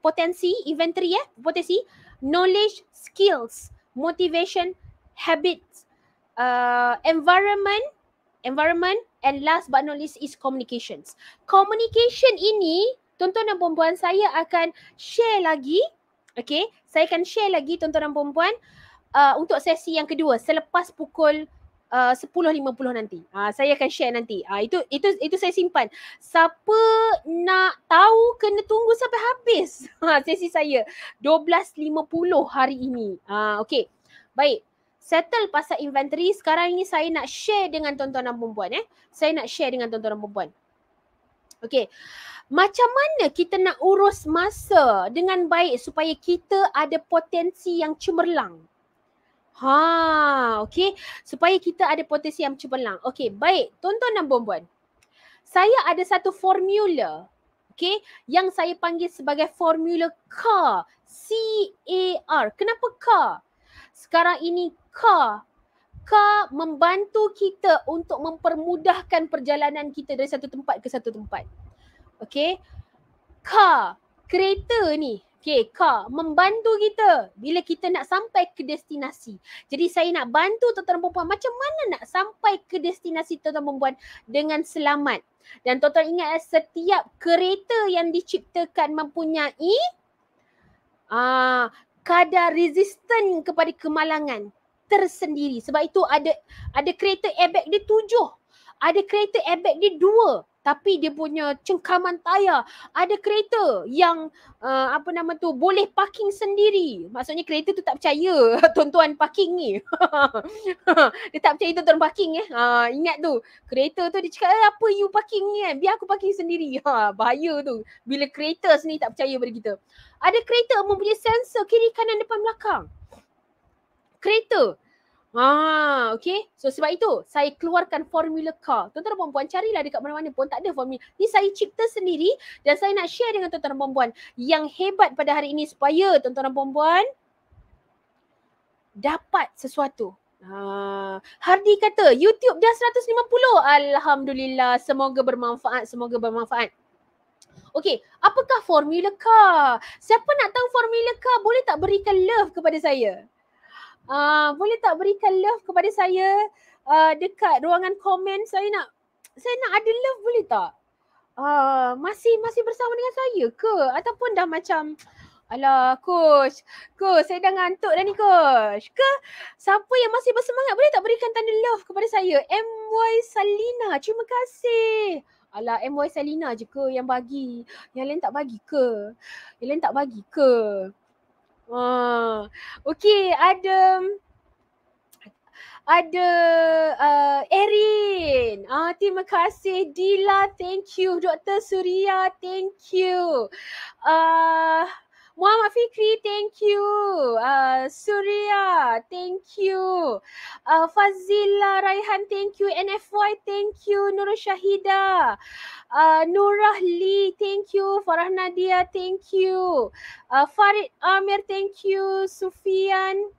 potensi, inventory eh, potensi, knowledge, skills, motivation, habits, uh, environment, environment and last but not least is communications. Communication ini, tuan-tuan dan perempuan, saya akan share lagi, okay. Saya akan share lagi tuan-tuan dan perempuan, uh, untuk sesi yang kedua selepas pukul uh, 10.50 nanti. Uh, saya akan share nanti. Uh, itu itu itu saya simpan. Siapa nak tahu kena tunggu sampai habis uh, sesi saya 12.50 hari ini. Uh, okay. Baik. Settle pasal inventory. Sekarang ini saya nak share dengan tuan-tuan dan perempuan. Eh. Saya nak share dengan tuan-tuan dan perempuan. Okay. Macam mana kita nak urus masa dengan baik supaya kita ada potensi yang cemerlang Ha, okey. Supaya kita ada potensi yang cemerlang. Okey, baik. Tonton dan bonbon. Saya ada satu formula. Okey, yang saya panggil sebagai formula K C A R. Kenapa K? Sekarang ini K. K membantu kita untuk mempermudahkan perjalanan kita dari satu tempat ke satu tempat. Okey. K kereta ni. Okay, car membantu kita bila kita nak sampai ke destinasi. Jadi saya nak bantu tuan-tuan dan puan macam mana nak sampai ke destinasi tuan-tuan dan puan dengan selamat. Dan tuan-tuan ingat eh, setiap kereta yang diciptakan mempunyai uh, kadar resisten kepada kemalangan tersendiri. Sebab itu ada ada kereta airbag dia tujuh. Ada kereta airbag dia dua tapi dia punya cengkaman tayar ada kereta yang uh, apa nama tu boleh parking sendiri maksudnya kereta tu tak percaya tuan-tuan parking ni dia tak percaya tuan-tuan parking eh ha, ingat tu kereta tu dia cakap eh, apa you parking ni kan biar aku parking sendiri ha, bahaya tu bila kereta sendiri tak percaya pada kita ada kereta mempunyai sensor kiri kanan depan belakang kereta Ah, okay. So sebab itu saya keluarkan formula car. Tuan-tuan perempuan carilah dekat mana-mana pun tak ada formula. Ini saya cipta sendiri dan saya nak share dengan tuan-tuan perempuan yang hebat pada hari ini supaya tuan-tuan perempuan dapat sesuatu. Ha. Hardy kata YouTube dah 150. Alhamdulillah. Semoga bermanfaat. Semoga bermanfaat. Okay. apakah formula car? Siapa nak tahu formula car? Boleh tak berikan love kepada saya? Uh, boleh tak berikan love kepada saya uh, dekat ruangan komen saya nak saya nak ada love boleh tak? Uh, masih masih bersama dengan saya ke ataupun dah macam Alah coach, coach saya dah ngantuk dah ni coach. Ke siapa yang masih bersemangat boleh tak berikan tanda love kepada saya? MY Salina, terima kasih. Alah MY Salina je ke yang bagi? Yang lain tak bagi ke? Yang lain tak bagi ke? Oh. Okey, ada ada uh, Erin. Ah, uh, terima kasih Dila, thank you. Dr. Surya, thank you. Ah, uh, Muhammad Fikri, thank you. Uh, Surya, thank you. Uh, Fazila Raihan, thank you. NFY, thank you. Nurul Shahida. Uh, Nurah Lee, thank you. Farah Nadia, thank you. Uh, Farid Amir, thank you. Sufian.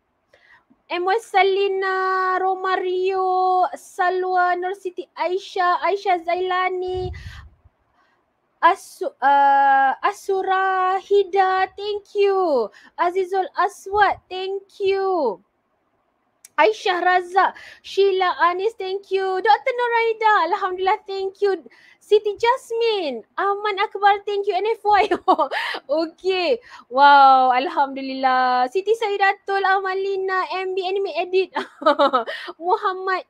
Emma Salina, Romario, Salwa, Nur Siti, Aisyah, Aisyah Zailani, Asu, uh, Asura Hida, thank you. Azizul Aswad, thank you. Aisyah Razak, Sheila Anis, thank you. Dr. Noraida, Alhamdulillah, thank you. Siti Jasmine, Aman Akbar, thank you NFY. okay, wow, Alhamdulillah. Siti Sayyidatul, Amalina, MB Anime Edit. Muhammad,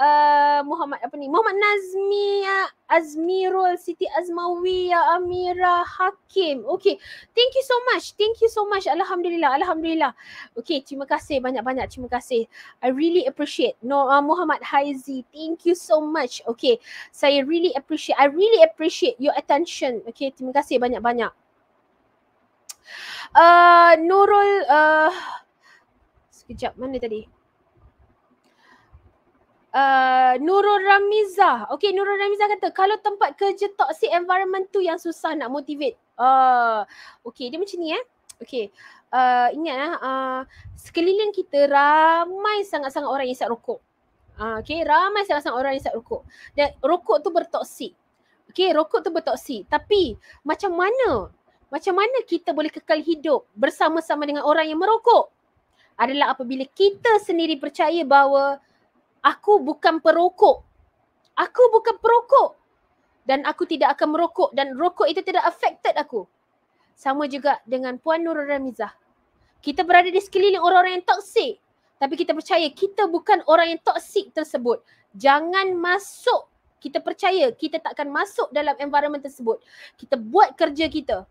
Eh, Muhammad apa ni Muhammad Nazmi Azmirul Siti Azmawi ya Amira Hakim Okay, thank you so much thank you so much alhamdulillah alhamdulillah Okay, terima kasih banyak-banyak terima kasih i really appreciate no uh, Muhammad Haizi thank you so much Okay, saya really appreciate i really appreciate your attention Okay, terima kasih banyak-banyak uh, Nurul uh, sekejap mana tadi Uh, Nurul Ramizah. Okay, Nurul Ramizah kata, kalau tempat kerja toxic environment tu yang susah nak motivate. Uh, okay, dia macam ni eh. Okay. Uh, ingat lah, uh, sekeliling kita ramai sangat-sangat orang yang isap rokok. Uh, ah, okay, ramai sangat-sangat orang yang isap rokok. Dan rokok tu bertoksik. Okay, rokok tu bertoksik. Tapi macam mana? Macam mana kita boleh kekal hidup bersama-sama dengan orang yang merokok? Adalah apabila kita sendiri percaya bahawa aku bukan perokok. Aku bukan perokok. Dan aku tidak akan merokok dan rokok itu tidak affected aku. Sama juga dengan Puan Nurul Ramizah. Kita berada di sekeliling orang-orang yang toksik. Tapi kita percaya kita bukan orang yang toksik tersebut. Jangan masuk. Kita percaya kita tak akan masuk dalam environment tersebut. Kita buat kerja kita.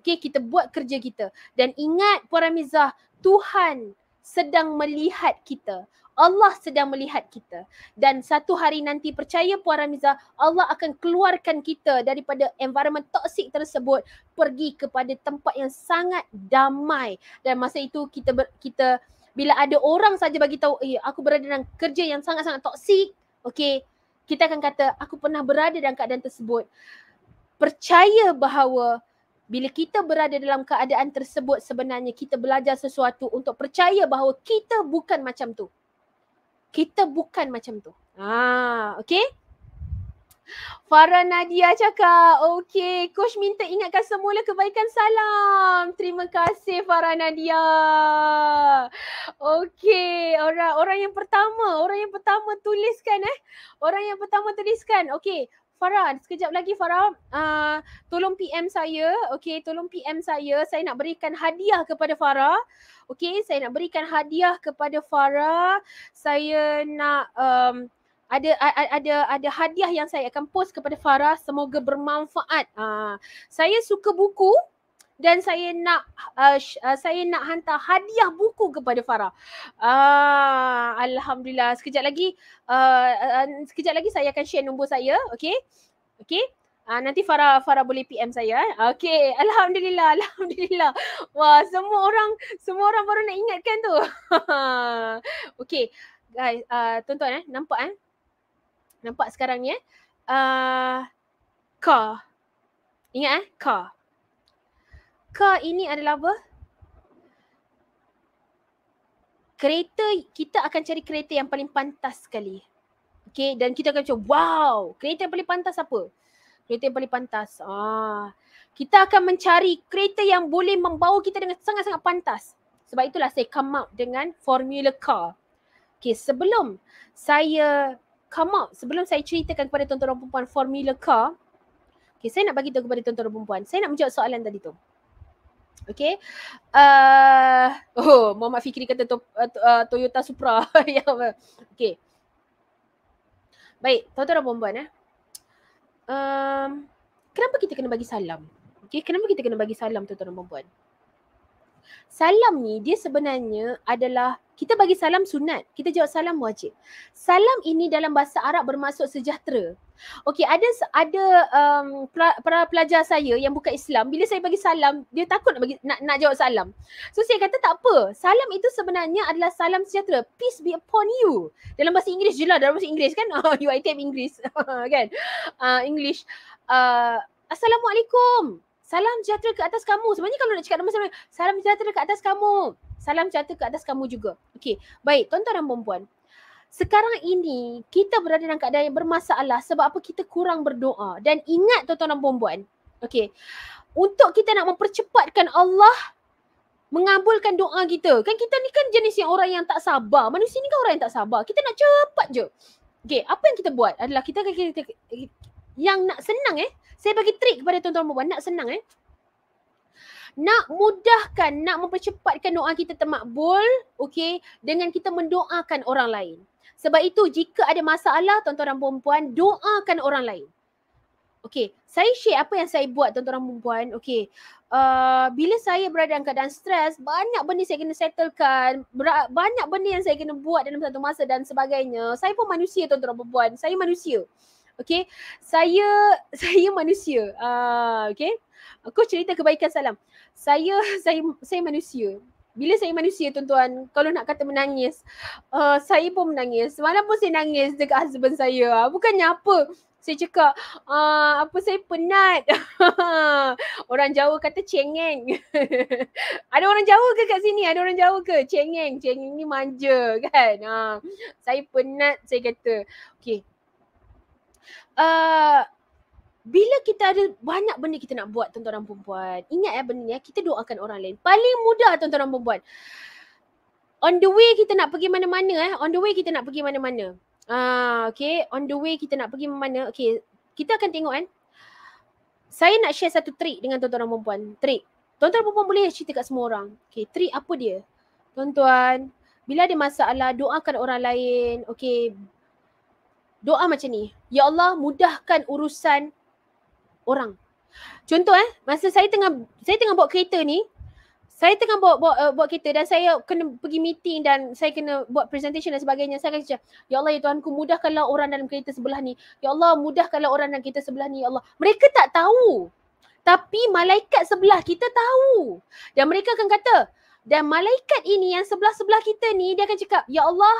Okay, kita buat kerja kita. Dan ingat Puan Ramizah, Tuhan sedang melihat kita. Allah sedang melihat kita. Dan satu hari nanti percaya Puan Ramiza, Allah akan keluarkan kita daripada environment toksik tersebut pergi kepada tempat yang sangat damai. Dan masa itu kita ber, kita bila ada orang saja bagi tahu, "Eh, aku berada dalam kerja yang sangat-sangat toksik." Okey, kita akan kata, "Aku pernah berada dalam keadaan tersebut." Percaya bahawa bila kita berada dalam keadaan tersebut sebenarnya kita belajar sesuatu untuk percaya bahawa kita bukan macam tu kita bukan macam tu. Ah, okay. Farah Nadia cakap, okay, coach minta ingatkan semula kebaikan salam. Terima kasih Farah Nadia. Okay, orang orang yang pertama, orang yang pertama tuliskan eh. Orang yang pertama tuliskan, okay. Farah, sekejap lagi Farah, uh, tolong PM saya, okay, tolong PM saya, saya nak berikan hadiah kepada Farah, okay, saya nak berikan hadiah kepada Farah, saya nak um, ada ada ada hadiah yang saya akan post kepada Farah, semoga bermanfaat. Uh, saya suka buku, dan saya nak uh, uh, saya nak hantar hadiah buku kepada Farah. Uh, alhamdulillah sekejap lagi uh, uh, sekejap lagi saya akan share nombor saya, Okay, okay. Uh, ah, nanti Farah Farah boleh PM saya eh? Okay. alhamdulillah, alhamdulillah. Wah, semua orang semua orang baru nak ingatkan tu. Okay. Guys, uh, tuan-tuan eh, nampak eh? Nampak sekarang ni eh? Uh, car. Ingat eh, car car ini adalah apa? Kereta, kita akan cari kereta yang paling pantas sekali. Okay, dan kita akan cakap, wow, kereta yang paling pantas apa? Kereta yang paling pantas. Ah, kita akan mencari kereta yang boleh membawa kita dengan sangat-sangat pantas. Sebab itulah saya come up dengan formula car. Okay, sebelum saya come up, sebelum saya ceritakan kepada tuan-tuan dan puan formula car, okay, saya nak bagi tahu kepada tuan-tuan dan puan saya nak menjawab soalan tadi tu. Okay. Uh, oh, Muhammad Fikri kata to, uh, uh Toyota Supra. Ya, okay. Baik, tuan-tuan dan puan Eh. Um, kenapa kita kena bagi salam? Okay, kenapa kita kena bagi salam tuan-tuan dan puan Salam ni dia sebenarnya adalah kita bagi salam sunat, kita jawab salam wajib. Salam ini dalam bahasa Arab bermaksud sejahtera. Okey, ada ada um, pra, pelajar saya yang bukan Islam, bila saya bagi salam, dia takut nak bagi nak, nak jawab salam. So saya kata tak apa. Salam itu sebenarnya adalah salam sejahtera. Peace be upon you. Dalam bahasa Inggeris jelah dalam bahasa Inggeris kan? Oh, UiTM Inggeris kan? Uh, English. Uh, Assalamualaikum salam sejahtera ke atas kamu. Sebenarnya kalau nak cakap nama sama, salam sejahtera ke atas kamu. Salam sejahtera ke atas kamu juga. Okey, baik. Tuan-tuan dan perempuan. Sekarang ini kita berada dalam keadaan yang bermasalah sebab apa kita kurang berdoa. Dan ingat tuan-tuan dan perempuan. Okey. Untuk kita nak mempercepatkan Allah mengabulkan doa kita. Kan kita ni kan jenis yang orang yang tak sabar. Manusia ni kan orang yang tak sabar. Kita nak cepat je. Okey, apa yang kita buat adalah kita akan kita, yang nak senang eh. Saya bagi trik kepada tuan-tuan perempuan. Nak senang eh. Nak mudahkan, nak mempercepatkan doa kita termakbul, okay, dengan kita mendoakan orang lain. Sebab itu jika ada masalah tuan-tuan perempuan, doakan orang lain. Okay, saya share apa yang saya buat tuan-tuan perempuan. Okay, uh, bila saya berada dalam keadaan stres, banyak benda saya kena settlekan. Banyak benda yang saya kena buat dalam satu masa dan sebagainya. Saya pun manusia tuan-tuan perempuan. Saya manusia. Okay. Saya saya manusia. uh, okay. Aku cerita kebaikan salam. Saya saya saya manusia. Bila saya manusia tuan-tuan, kalau nak kata menangis, uh, saya pun menangis. Mana pun saya nangis dekat husband saya. Ah, bukannya apa. Saya cakap, uh, apa saya penat. orang Jawa kata cengeng. ada orang Jawa ke kat sini? Ada orang Jawa ke? Cengeng. Cengeng ni manja kan. Uh, saya penat saya kata. Okay. Uh, bila kita ada banyak benda kita nak buat tuan-tuan dan perempuan. Ingat ya benda ni, ya, kita doakan orang lain. Paling mudah tuan-tuan dan perempuan. On the way kita nak pergi mana-mana eh. On the way kita nak pergi mana-mana. uh, okay. On the way kita nak pergi mana. Okay. Kita akan tengok kan. Saya nak share satu trick dengan tuan-tuan dan perempuan. Trick. Tuan-tuan dan perempuan boleh cerita kat semua orang. Okay. Trick apa dia? Tuan-tuan. Bila ada masalah, doakan orang lain. Okay doa macam ni. Ya Allah mudahkan urusan orang. Contoh eh, masa saya tengah saya tengah buat kereta ni, saya tengah buat bawa, uh, eh, bawa kereta dan saya kena pergi meeting dan saya kena buat presentation dan sebagainya. Saya kata, "Ya Allah ya Tuhanku, mudahkanlah orang dalam kereta sebelah ni. Ya Allah, mudahkanlah orang dalam kereta sebelah ni, ya Allah." Mereka tak tahu. Tapi malaikat sebelah kita tahu. Dan mereka akan kata, dan malaikat ini yang sebelah-sebelah kita ni dia akan cakap, "Ya Allah,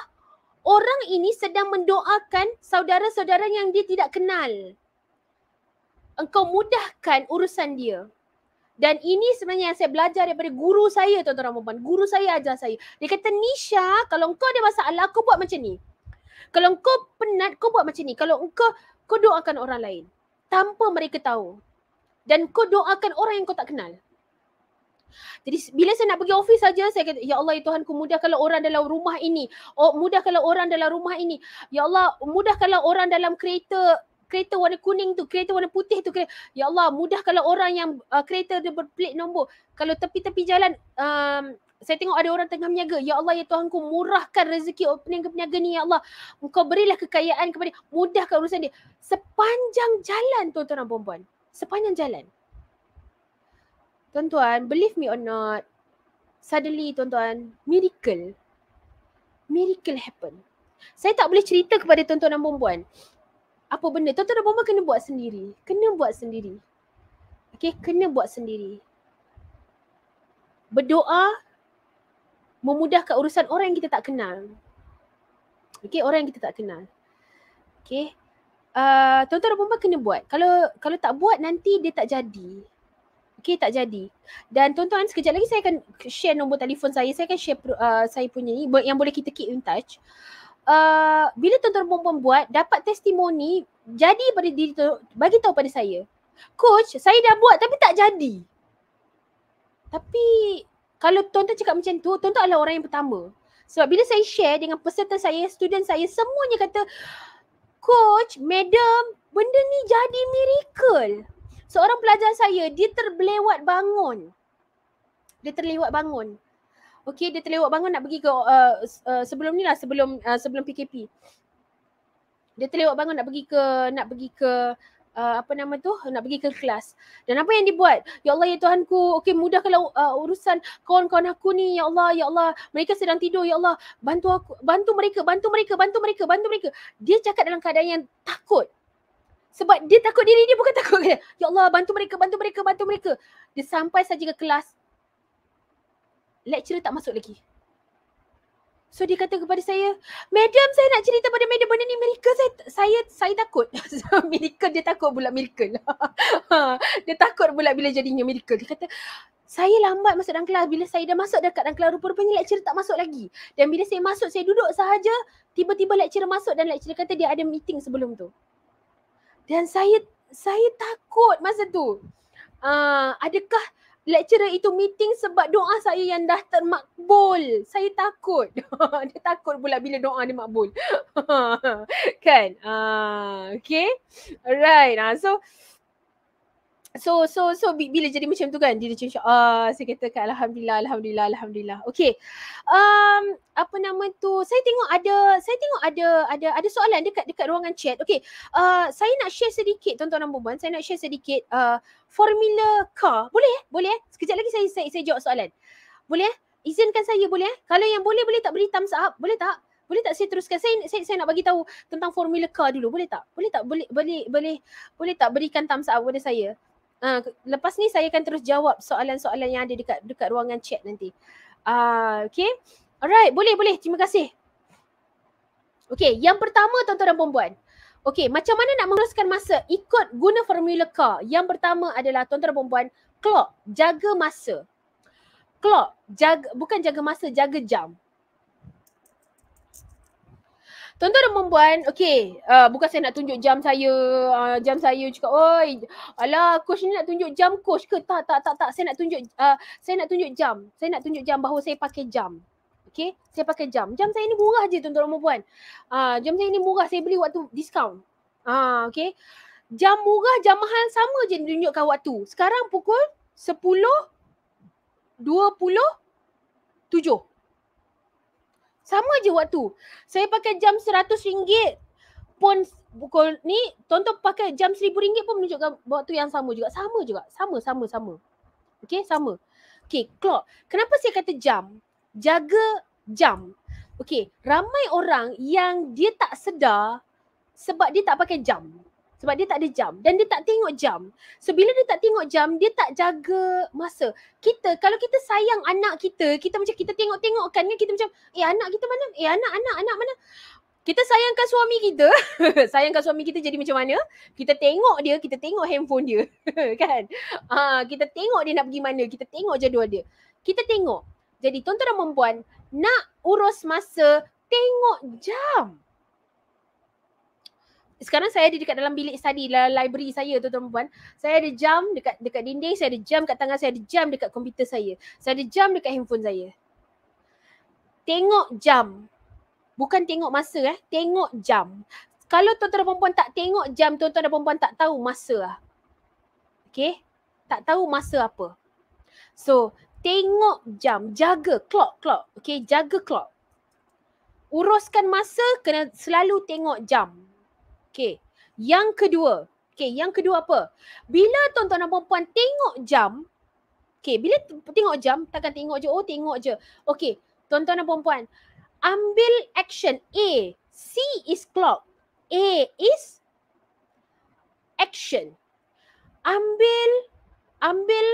orang ini sedang mendoakan saudara-saudara yang dia tidak kenal. Engkau mudahkan urusan dia. Dan ini sebenarnya yang saya belajar daripada guru saya tuan-tuan dan puan-puan. Guru saya ajar saya. Dia kata, Nisha, kalau engkau ada masalah, kau buat macam ni. Kalau engkau penat, kau buat macam ni. Kalau engkau, kau doakan orang lain. Tanpa mereka tahu. Dan kau doakan orang yang kau tak kenal. Jadi bila saya nak pergi office saja saya kata ya Allah ya Tuhan ku mudahkanlah orang dalam rumah ini. Oh mudah kalau orang dalam rumah ini. Ya Allah mudah kalau orang dalam kereta kereta warna kuning tu, kereta warna putih tu. Kereta. Ya Allah mudah kalau orang yang uh, kereta dia berplate nombor. Kalau tepi-tepi jalan um, saya tengok ada orang tengah meniaga. Ya Allah, Ya Tuhan ku murahkan rezeki opening ke peniaga ni, Ya Allah. Engkau berilah kekayaan kepada dia. Mudahkan urusan dia. Sepanjang jalan, tuan-tuan dan puan-puan. Sepanjang jalan tuan-tuan, believe me or not, suddenly tuan-tuan, miracle. Miracle happen. Saya tak boleh cerita kepada tuan-tuan dan perempuan. Apa benda? Tuan-tuan dan perempuan kena buat sendiri. Kena buat sendiri. Okay, kena buat sendiri. Berdoa memudahkan urusan orang yang kita tak kenal. Okay, orang yang kita tak kenal. Okay. Uh, tuan-tuan dan perempuan kena buat. Kalau kalau tak buat nanti dia tak jadi. Okay tak jadi. Dan tuan-tuan sekejap lagi saya akan share nombor telefon saya. Saya akan share uh, saya punya ni yang boleh kita keep in touch. Uh, bila tuan-tuan perempuan buat dapat testimoni jadi pada diri tu bagi tahu pada saya. Coach, saya dah buat tapi tak jadi. Tapi kalau tuan-tuan cakap macam tu, tuan-tuan adalah orang yang pertama. Sebab bila saya share dengan peserta saya, student saya, semuanya kata, Coach, Madam, benda ni jadi miracle seorang pelajar saya dia terlewat bangun. Dia terlewat bangun. Okey, dia terlewat bangun nak pergi ke uh, uh, sebelum ni lah sebelum uh, sebelum PKP. Dia terlewat bangun nak pergi ke nak pergi ke Uh, apa nama tu nak pergi ke kelas dan apa yang dibuat ya Allah ya Tuhanku okey mudahkanlah uh, urusan kawan-kawan aku ni ya Allah ya Allah mereka sedang tidur ya Allah bantu aku bantu mereka bantu mereka bantu mereka bantu mereka dia cakap dalam keadaan yang takut sebab dia takut diri dia bukan takut dia. Ya Allah bantu mereka, bantu mereka, bantu mereka. Dia sampai saja ke kelas. Lecturer tak masuk lagi. So dia kata kepada saya, Madam saya nak cerita pada Madam benda ni miracle saya, saya, saya takut. miracle dia takut pula miracle. dia takut pula bila jadinya miracle. Dia kata, saya lambat masuk dalam kelas. Bila saya dah masuk dekat dalam kelas, rupa-rupanya lecturer tak masuk lagi. Dan bila saya masuk, saya duduk sahaja, tiba-tiba lecturer masuk dan lecturer kata dia ada meeting sebelum tu dan saya saya takut masa tu uh, adakah lecturer itu meeting sebab doa saya yang dah termakbul saya takut dia takut pula bila doa dia makbul kan uh, ah, okay alright uh, so so so so bila jadi macam tu kan dia macam ah uh, saya kata kat alhamdulillah alhamdulillah alhamdulillah okey um apa nama tu saya tengok ada saya tengok ada ada ada soalan dekat dekat ruangan chat okey uh, saya nak share sedikit tuan-tuan dan puan saya nak share sedikit uh, formula car boleh eh? boleh eh? sekejap lagi saya saya, saya jawab soalan boleh eh? izinkan saya boleh kalau yang boleh boleh tak beri thumbs up boleh tak boleh tak saya teruskan? Saya, saya saya nak bagi tahu tentang formula car dulu. Boleh tak? Boleh tak? Boleh boleh boleh boleh tak berikan thumbs up kepada saya? uh, lepas ni saya akan terus jawab soalan-soalan yang ada dekat dekat ruangan chat nanti. Ah uh, okey. Alright, boleh boleh. Terima kasih. Okay, yang pertama tuan-tuan dan puan-puan. macam mana nak menguruskan masa? Ikut guna formula K. Yang pertama adalah tuan-tuan dan puan clock, jaga masa. Clock, jaga bukan jaga masa, jaga jam. Tuan-tuan dan perempuan, okay. Uh, bukan saya nak tunjuk jam saya. Uh, jam saya cakap, oi, alah coach ni nak tunjuk jam coach ke? Tak, tak, tak, tak. Saya nak tunjuk, uh, saya nak tunjuk jam. Saya nak tunjuk jam bahawa saya pakai jam. Okay, saya pakai jam. Jam saya ni murah je tuan-tuan dan perempuan. Uh, jam saya ni murah, saya beli waktu diskaun. Uh, okay. Jam murah, jam mahal sama je tunjukkan waktu. Sekarang pukul 10, 20, 7. Sama je waktu. Saya pakai jam seratus ringgit pun pukul ni, Tonton pakai jam seribu ringgit pun menunjukkan waktu yang sama juga. Sama juga. Sama, sama, sama. Okay, sama. Okay, clock. Kenapa saya kata jam? Jaga jam. Okay, ramai orang yang dia tak sedar sebab dia tak pakai jam sebab dia tak ada jam dan dia tak tengok jam. So bila dia tak tengok jam, dia tak jaga masa. Kita kalau kita sayang anak kita, kita macam kita tengok-tengok kan, kan kita macam eh anak kita mana? Eh anak anak anak mana? Kita sayangkan suami kita. sayangkan suami kita jadi macam mana? Kita tengok dia, kita tengok handphone dia. kan? Ah, kita tengok dia nak pergi mana, kita tengok jadual dia. Kita tengok. Jadi tuan-tuan dan puan nak urus masa, tengok jam sekarang saya ada dekat dalam bilik study dalam library saya tu tuan-tuan. Saya ada jam dekat dekat dinding, saya ada jam kat tangan saya, ada jam dekat komputer saya. Saya ada jam dekat handphone saya. Tengok jam. Bukan tengok masa eh, tengok jam. Kalau tuan-tuan dan perempuan tak tengok jam, tuan-tuan dan perempuan tak tahu masa lah. Okay? Tak tahu masa apa. So, tengok jam. Jaga clock, clock. Okay, jaga clock. Uruskan masa kena selalu tengok jam. Okay. Yang kedua. Okay, yang kedua apa? Bila tuan-tuan dan puan-puan tengok jam, okay, bila tengok jam, takkan tengok je, oh tengok je. Okay, tuan-tuan dan puan-puan, ambil action A. C is clock. A is action. Ambil, ambil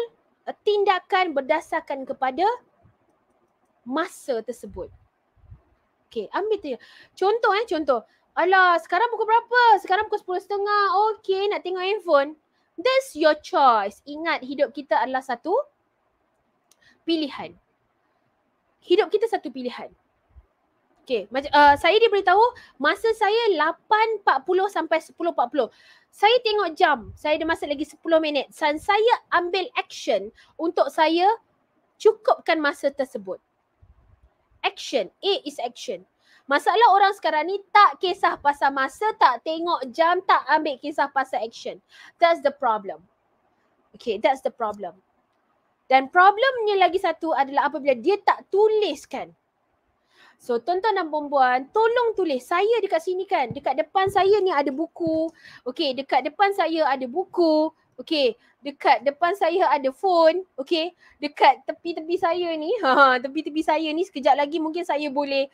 uh, tindakan berdasarkan kepada masa tersebut. Okay, ambil tu. Contoh eh, contoh. Alah, sekarang pukul berapa? Sekarang pukul sepuluh setengah. Okay, nak tengok handphone. That's your choice. Ingat, hidup kita adalah satu pilihan. Hidup kita satu pilihan. Okay, uh, saya diberitahu masa saya 8.40 sampai 10.40. Saya tengok jam. Saya ada masa lagi 10 minit. Dan saya ambil action untuk saya cukupkan masa tersebut. Action. A is action. Masalah orang sekarang ni tak kisah pasal masa, tak tengok jam, tak ambil kisah pasal action. That's the problem. Okay, that's the problem. Dan problemnya lagi satu adalah apabila dia tak tuliskan. So, tuan-tuan dan perempuan, tolong tulis. Saya dekat sini kan, dekat depan saya ni ada buku. Okay, dekat depan saya ada buku. Okay, dekat depan saya ada phone. Okay, dekat tepi-tepi saya ni, ha, ha, tepi-tepi saya ni sekejap lagi mungkin saya boleh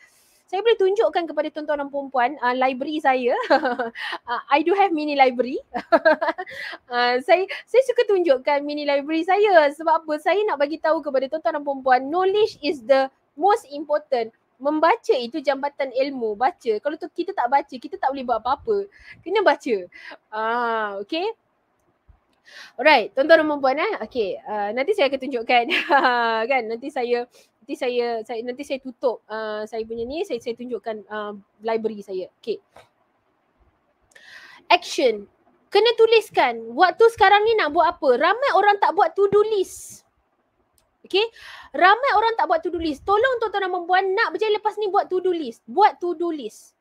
saya boleh tunjukkan kepada tuan-tuan dan puan-puan uh, library saya. uh, I do have mini library. uh, saya saya suka tunjukkan mini library saya sebab apa? Saya nak bagi tahu kepada tuan-tuan dan puan-puan knowledge is the most important. Membaca itu jambatan ilmu, baca. Kalau tu kita tak baca, kita tak boleh buat apa-apa. Kena baca. Ah, okay. Alright, tuan-tuan dan puan-puan eh. Okay, uh, nanti saya akan tunjukkan. kan, nanti saya nanti saya saya nanti saya tutup uh, saya punya ni saya saya tunjukkan uh, library saya. Okay. Action. Kena tuliskan waktu sekarang ni nak buat apa. Ramai orang tak buat to-do list. Okay. Ramai orang tak buat to-do list. Tolong tuan-tuan dan puan nak berjaya lepas ni buat to-do list. Buat to-do list.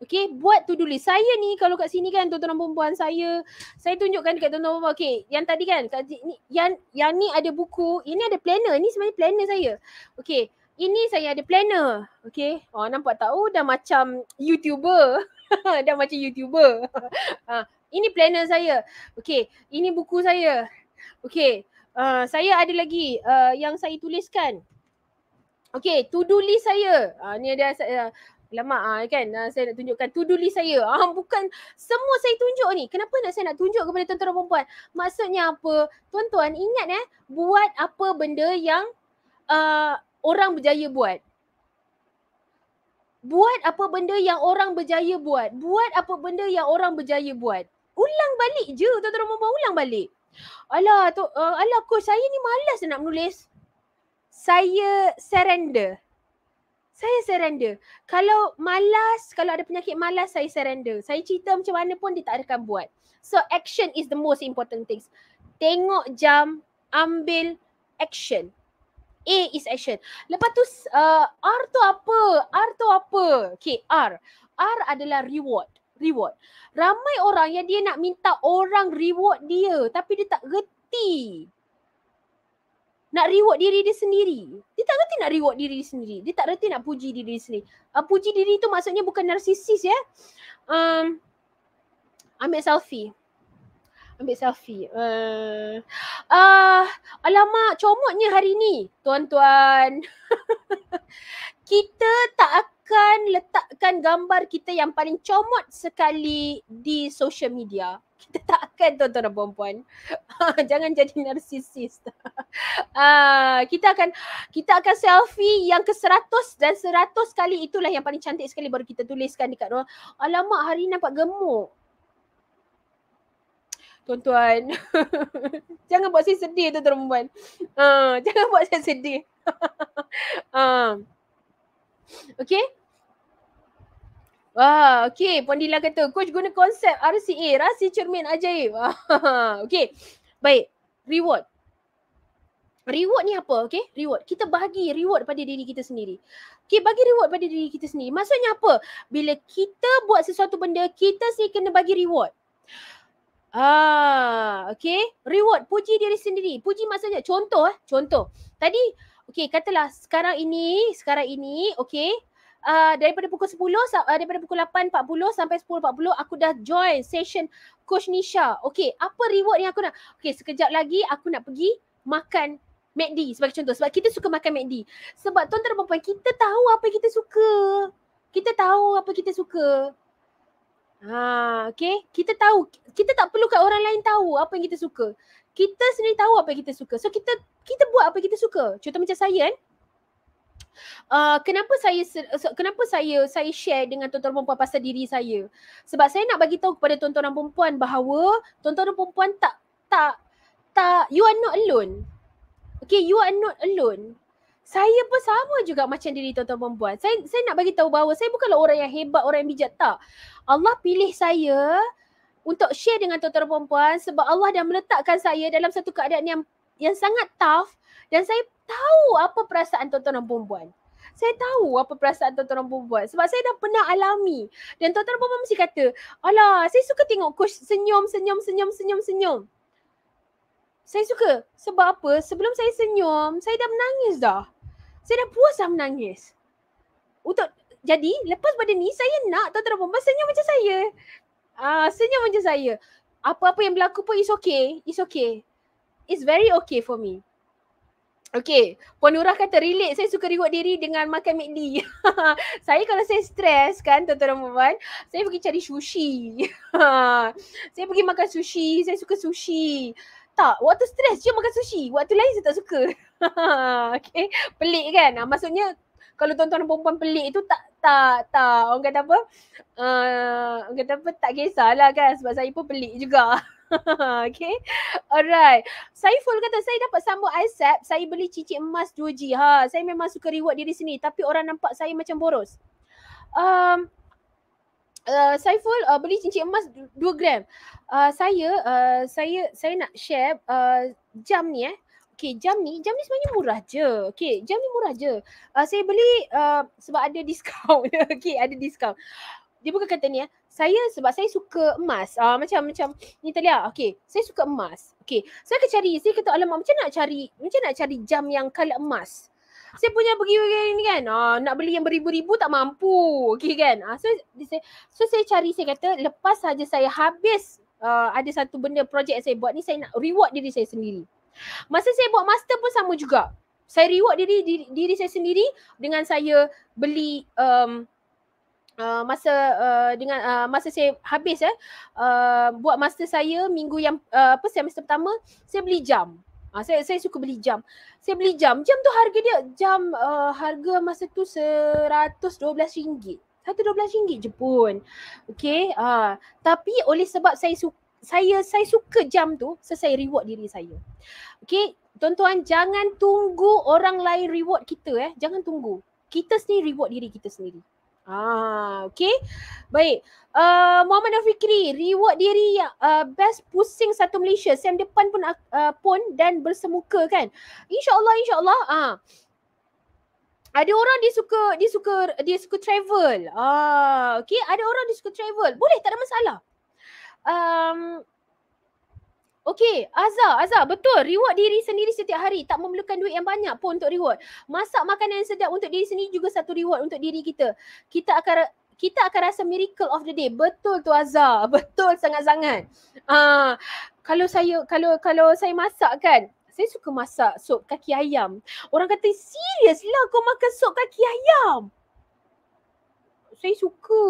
Okay, buat to-do list. Saya ni kalau kat sini kan tuan-tuan perempuan saya, saya tunjukkan dekat tuan-tuan perempuan. Okay, yang tadi kan, tadi, ni, yang, yang ni ada buku, ini ada planner. Ini sebenarnya planner saya. Okay, ini saya ada planner. Okay, oh, nampak tak? Oh, dah macam YouTuber. dah macam YouTuber. ha, ini planner saya. Okay, ini buku saya. Okay, uh, ha, saya ada lagi uh, yang saya tuliskan. Okay, to-do list saya. Uh, ni ada uh, lama ah kan ah, saya nak tunjukkan to do list saya ah bukan semua saya tunjuk ni kenapa nak saya nak tunjuk kepada tuan-tuan perempuan maksudnya apa tuan-tuan ingat eh buat apa benda yang uh, orang berjaya buat buat apa benda yang orang berjaya buat buat apa benda yang orang berjaya buat ulang balik je tuan-tuan perempuan ulang balik alah tu uh, alah coach saya ni malas nak menulis saya surrender saya surrender. Kalau malas, kalau ada penyakit malas, saya surrender. Saya cerita macam mana pun dia tak akan buat. So action is the most important things. Tengok jam, ambil action. A is action. Lepas tu uh, R tu apa? R tu apa? Okay, R. R adalah reward. Reward. Ramai orang yang dia nak minta orang reward dia tapi dia tak reti nak reward diri dia sendiri. Dia tak reti nak reward diri dia sendiri. Dia tak reti nak puji diri dia sendiri. Uh, puji diri tu maksudnya bukan narsisis ya. Um, ambil selfie. Ambil selfie. Uh, uh, alamak, comotnya hari ni, tuan-tuan. kita tak akan letakkan gambar kita yang paling comot sekali di social media kita tak akan tuan-tuan dan puan-puan. Jangan jadi narsisis. uh, kita akan kita akan selfie yang ke-100 dan seratus kali itulah yang paling cantik sekali baru kita tuliskan dekat ruang. Alamak hari ni nampak gemuk. Tuan-tuan. jangan buat saya sedih tuan-tuan dan Uh, jangan buat saya sedih. uh. Ah. Okay. Wah, okey. Puan Dila kata, coach guna konsep RCA, rasi cermin ajaib. Ah, okay, Baik. Reward. Reward ni apa? Okay, Reward. Kita bagi reward pada diri kita sendiri. Okay, bagi reward pada diri kita sendiri. Maksudnya apa? Bila kita buat sesuatu benda, kita sih kena bagi reward. Ah, okay, Reward puji diri sendiri. Puji maksudnya contoh eh. contoh. Tadi Okay, katalah sekarang ini, sekarang ini, okay, uh, daripada pukul 10 uh, ah, daripada pukul 8.40 sampai 10.40 aku dah join session coach Nisha. Okey, apa reward yang aku nak? Okey, sekejap lagi aku nak pergi makan McD sebagai contoh. Sebab kita suka makan McD. Sebab tuan-tuan dan perempuan kita tahu apa kita suka. Kita tahu apa kita suka. Ha, okey, Kita tahu. Kita tak perlu kat orang lain tahu apa yang kita suka. Kita sendiri tahu apa yang kita suka. So kita kita buat apa yang kita suka. Contoh macam saya kan. Eh? Uh, kenapa saya kenapa saya saya share dengan tontonan tuan perempuan pasal diri saya? Sebab saya nak bagi tahu kepada tontonan tuan perempuan bahawa tontonan tuan perempuan tak tak tak you are not alone. Okay, you are not alone. Saya pun sama juga macam diri tuan-tuan perempuan. Saya saya nak bagi tahu bahawa saya bukanlah orang yang hebat, orang yang bijak tak. Allah pilih saya untuk share dengan tuan-tuan perempuan sebab Allah dah meletakkan saya dalam satu keadaan yang yang sangat tough dan saya tahu apa perasaan tuan-tuan dan perempuan. Saya tahu apa perasaan tuan-tuan dan perempuan sebab saya dah pernah alami. Dan tuan-tuan dan perempuan mesti kata, alah saya suka tengok coach senyum, senyum, senyum, senyum, senyum. Saya suka. Sebab apa? Sebelum saya senyum, saya dah menangis dah. Saya dah puas dah menangis. Untuk, jadi lepas pada ni saya nak tuan-tuan dan perempuan senyum macam saya. Ah, senyum macam saya. Apa-apa yang berlaku pun is okay. It's okay. It's very okay for me. Okay, Puan Nurah kata relate saya suka reward diri dengan makan McD. saya kalau saya stres kan tuan-tuan dan puan saya pergi cari sushi. saya pergi makan sushi, saya suka sushi. Tak, waktu stres je makan sushi. Waktu lain saya tak suka. okay, pelik kan? Ah, maksudnya kalau tuan-tuan dan puan pelik tu tak tak tak orang kata apa uh, orang kata apa tak kisahlah kan sebab saya pun pelik juga okay. Alright. Saya full kata, saya dapat sambut ASAP, saya beli cincin emas 2G. Ha, saya memang suka reward diri sini tapi orang nampak saya macam boros. Um, uh, Saiful uh, beli cincin emas 2 gram. Uh, saya, uh, saya saya nak share uh, jam ni eh. Okay, jam ni, jam ni sebenarnya murah je. Okay, jam ni murah je. Uh, saya beli uh, sebab ada diskaun. okay, ada diskaun. Dia bukan kata ni eh saya sebab saya suka emas. Uh, macam macam ni Talia. Ah, okey, saya suka emas. Okey. Saya akan cari. Saya kata alamak macam nak cari, macam nak cari jam yang color emas. Saya punya pergi ni kan. Uh, nak beli yang beribu-ribu tak mampu. Okey kan? Uh, so, saya, so saya cari saya kata lepas saja saya habis uh, ada satu benda projek yang saya buat ni saya nak reward diri saya sendiri. Masa saya buat master pun sama juga. Saya reward diri diri, diri saya sendiri dengan saya beli um, uh, masa uh, dengan uh, masa saya habis eh uh, buat master saya minggu yang uh, apa semester pertama saya beli jam. Uh, saya saya suka beli jam. Saya beli jam. Jam tu harga dia jam uh, harga masa tu RM112. RM112 je pun. Okey, uh, ah, tapi oleh sebab saya su- saya saya suka jam tu, so saya reward diri saya. Okey, tuan-tuan jangan tunggu orang lain reward kita eh. Jangan tunggu. Kita sendiri reward diri kita sendiri. Ah, okay. Baik. Uh, Muhammad Afrikri, reward diri yang uh, best pusing satu Malaysia. Sam depan pun uh, uh, pun dan bersemuka kan. InsyaAllah, insyaAllah. Ah. Uh. Ada orang dia suka dia suka dia suka travel. Ah, okay. Ada orang dia suka travel. Boleh, tak ada masalah. Um, Okey, Azhar, Azhar betul reward diri sendiri setiap hari tak memerlukan duit yang banyak pun untuk reward. Masak makanan yang sedap untuk diri sendiri juga satu reward untuk diri kita. Kita akan kita akan rasa miracle of the day. Betul tu Azhar, betul sangat-sangat. Ah, uh, kalau saya kalau kalau saya masak kan, saya suka masak sup kaki ayam. Orang kata serius lah kau makan sup kaki ayam. Saya suka.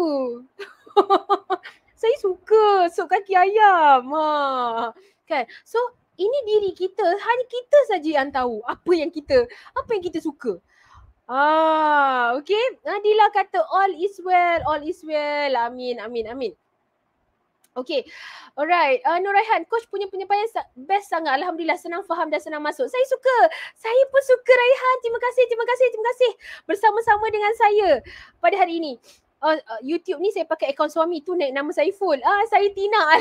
saya suka sup kaki ayam. Ha kan so ini diri kita hanya kita saja yang tahu apa yang kita apa yang kita suka ah okay. Nadila kata all is well all is well amin amin amin Okay. Alright. Uh, Nuraihan, coach punya penyampaian best sangat. Alhamdulillah senang faham dan senang masuk. Saya suka. Saya pun suka Raihan. Terima kasih, terima kasih, terima kasih. Bersama-sama dengan saya pada hari ini. Oh, oh YouTube ni saya pakai akaun suami tu naik nama saya full. Ah saya Tina.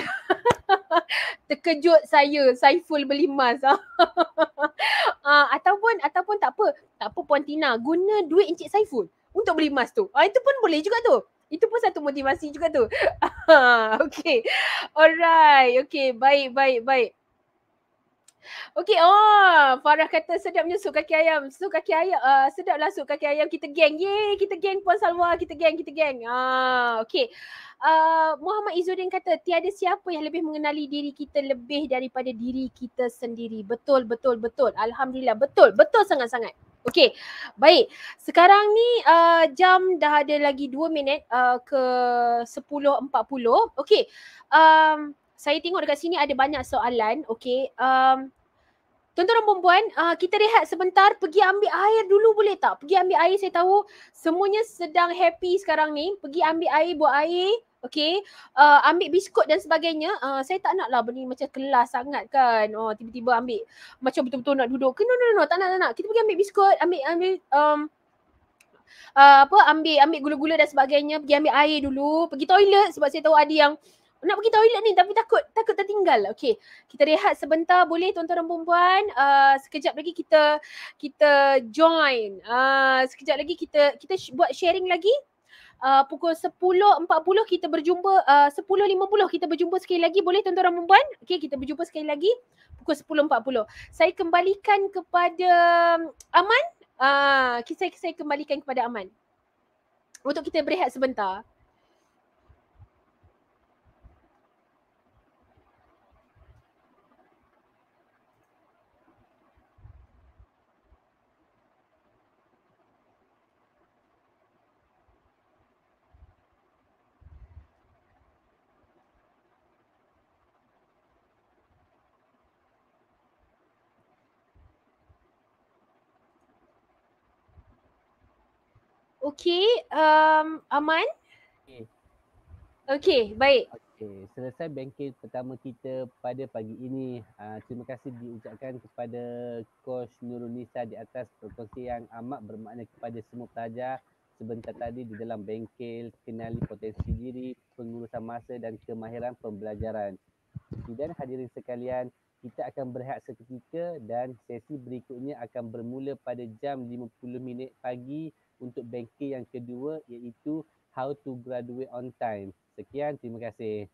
Terkejut saya Saiful beli emas. ah ataupun ataupun tak apa. Tak apa puan Tina guna duit Encik Saiful untuk beli emas tu. Ah itu pun boleh juga tu. Itu pun satu motivasi juga tu. Ah, okay. Alright. Okay. Baik, baik, baik. Okey, oh, Farah kata sedapnya sup kaki ayam. Sup kaki ayam, uh, sedaplah sup kaki ayam. Kita geng, yeay, kita geng Puan Salwa. Kita geng, kita geng. Ah, Okey, uh, Muhammad Izzuddin kata, tiada siapa yang lebih mengenali diri kita lebih daripada diri kita sendiri. Betul, betul, betul. Alhamdulillah, betul, betul sangat-sangat. Okey, baik. Sekarang ni uh, jam dah ada lagi dua minit uh, ke puluh. Okey, um, saya tengok dekat sini ada banyak soalan. Okay. Um, Tuan-tuan dan perempuan, uh, kita rehat sebentar. Pergi ambil air dulu boleh tak? Pergi ambil air. Saya tahu semuanya sedang happy sekarang ni. Pergi ambil air, buat air. Okay. Uh, ambil biskut dan sebagainya. Uh, saya tak naklah benda ni macam kelas sangat kan. Oh, tiba-tiba ambil macam betul-betul nak duduk. No, no, no, no. Tak nak, tak nak. Kita pergi ambil biskut. Ambil, ambil. Um, uh, apa ambil ambil gula-gula dan sebagainya pergi ambil air dulu pergi toilet sebab saya tahu ada yang nak pergi toilet ni tapi takut takut tertinggal. Okey. Kita rehat sebentar boleh tuan-tuan dan puan-puan. Uh, sekejap lagi kita kita join. Uh, sekejap lagi kita kita sh- buat sharing lagi. Uh, pukul 10.40 kita berjumpa uh, 10.50 kita berjumpa sekali lagi boleh tuan-tuan dan puan-puan? Okey kita berjumpa sekali lagi pukul 10.40. Saya kembalikan kepada um, Aman. Uh, saya, saya kembalikan kepada Aman. Untuk kita berehat sebentar. Okey, um, aman. Okey. Okey, baik. Okey, selesai bengkel pertama kita pada pagi ini. Uh, terima kasih diucapkan kepada Coach Nurul Nisa di atas perkongsian yang amat bermakna kepada semua pelajar sebentar tadi di dalam bengkel kenali potensi diri, pengurusan masa dan kemahiran pembelajaran. Dan hadirin sekalian, kita akan berehat seketika dan sesi berikutnya akan bermula pada jam 50 minit pagi untuk banking yang kedua iaitu how to graduate on time. Sekian, terima kasih.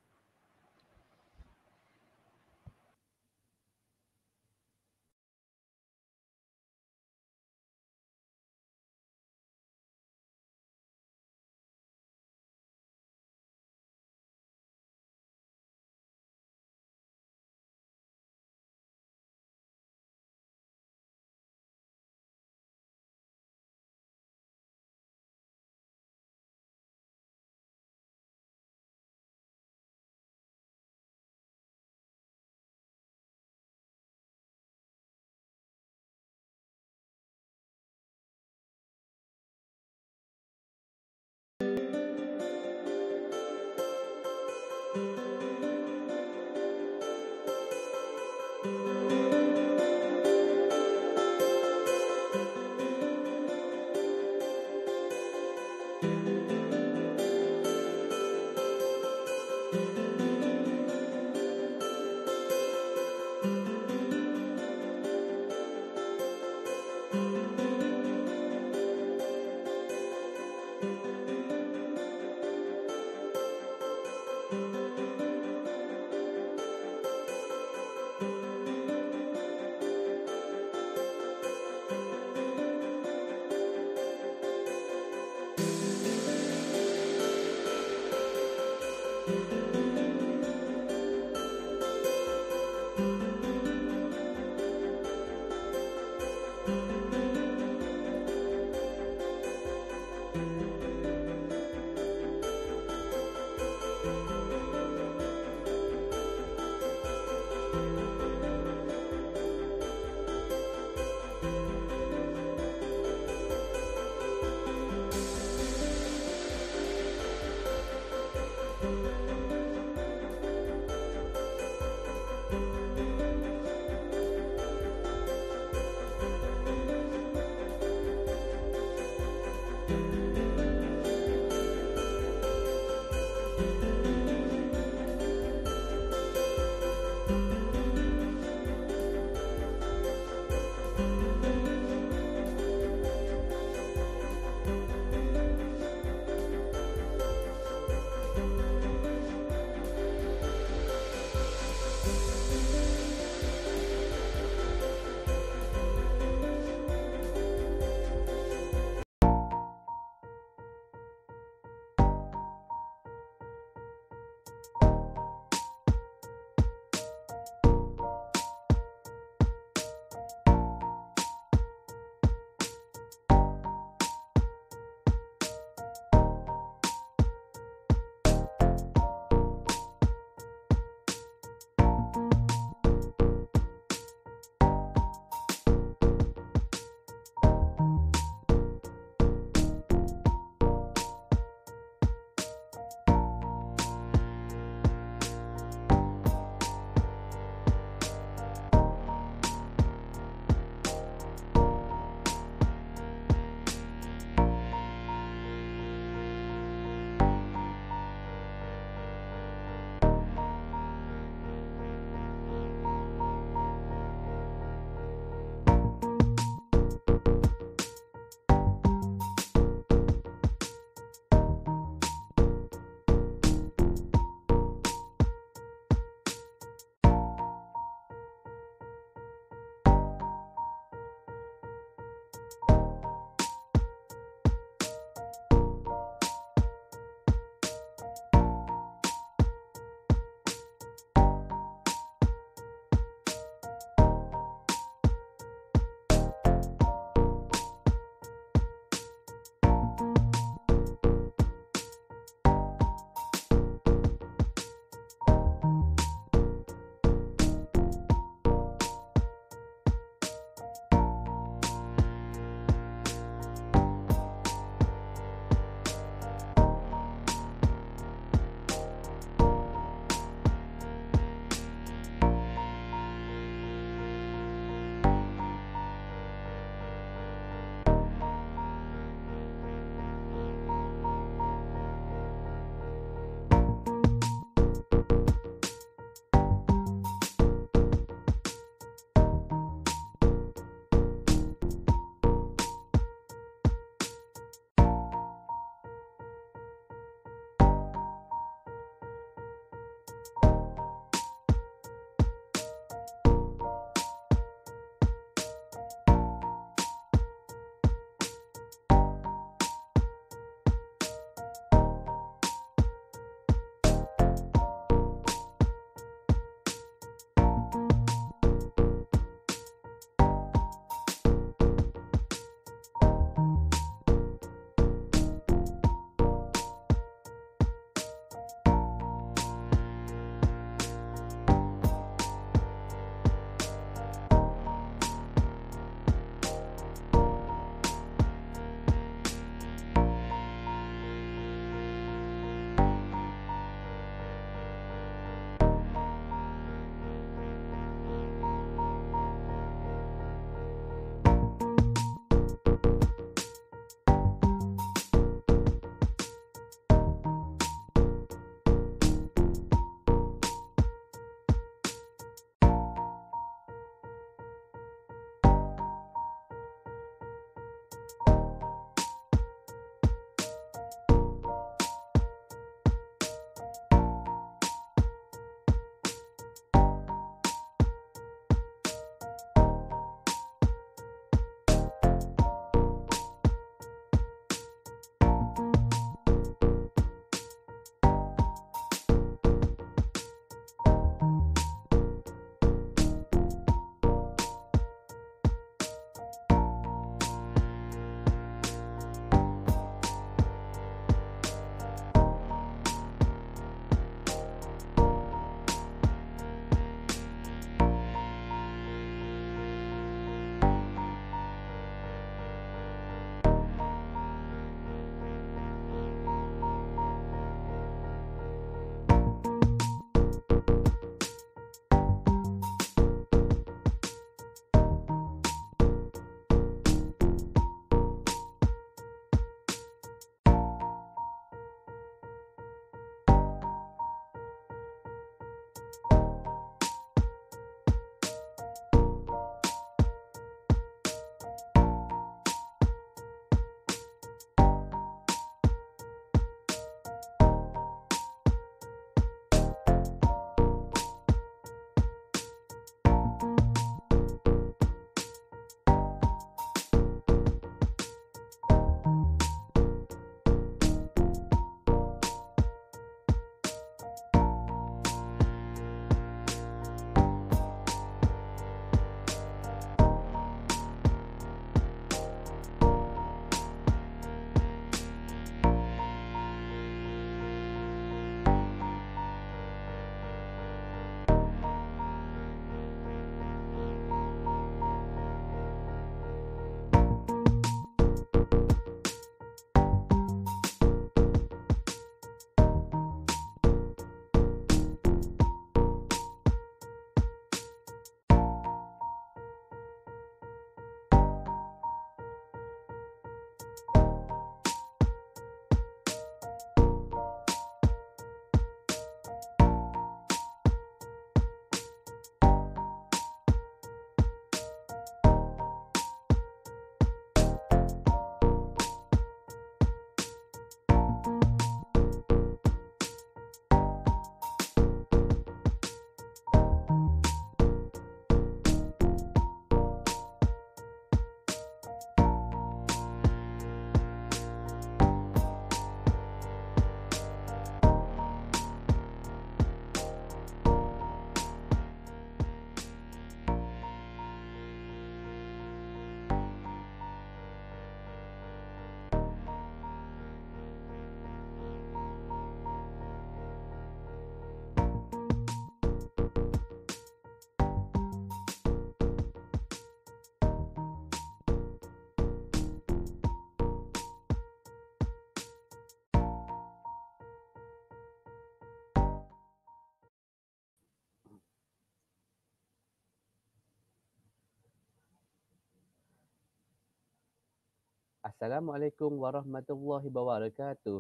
Assalamualaikum warahmatullahi wabarakatuh.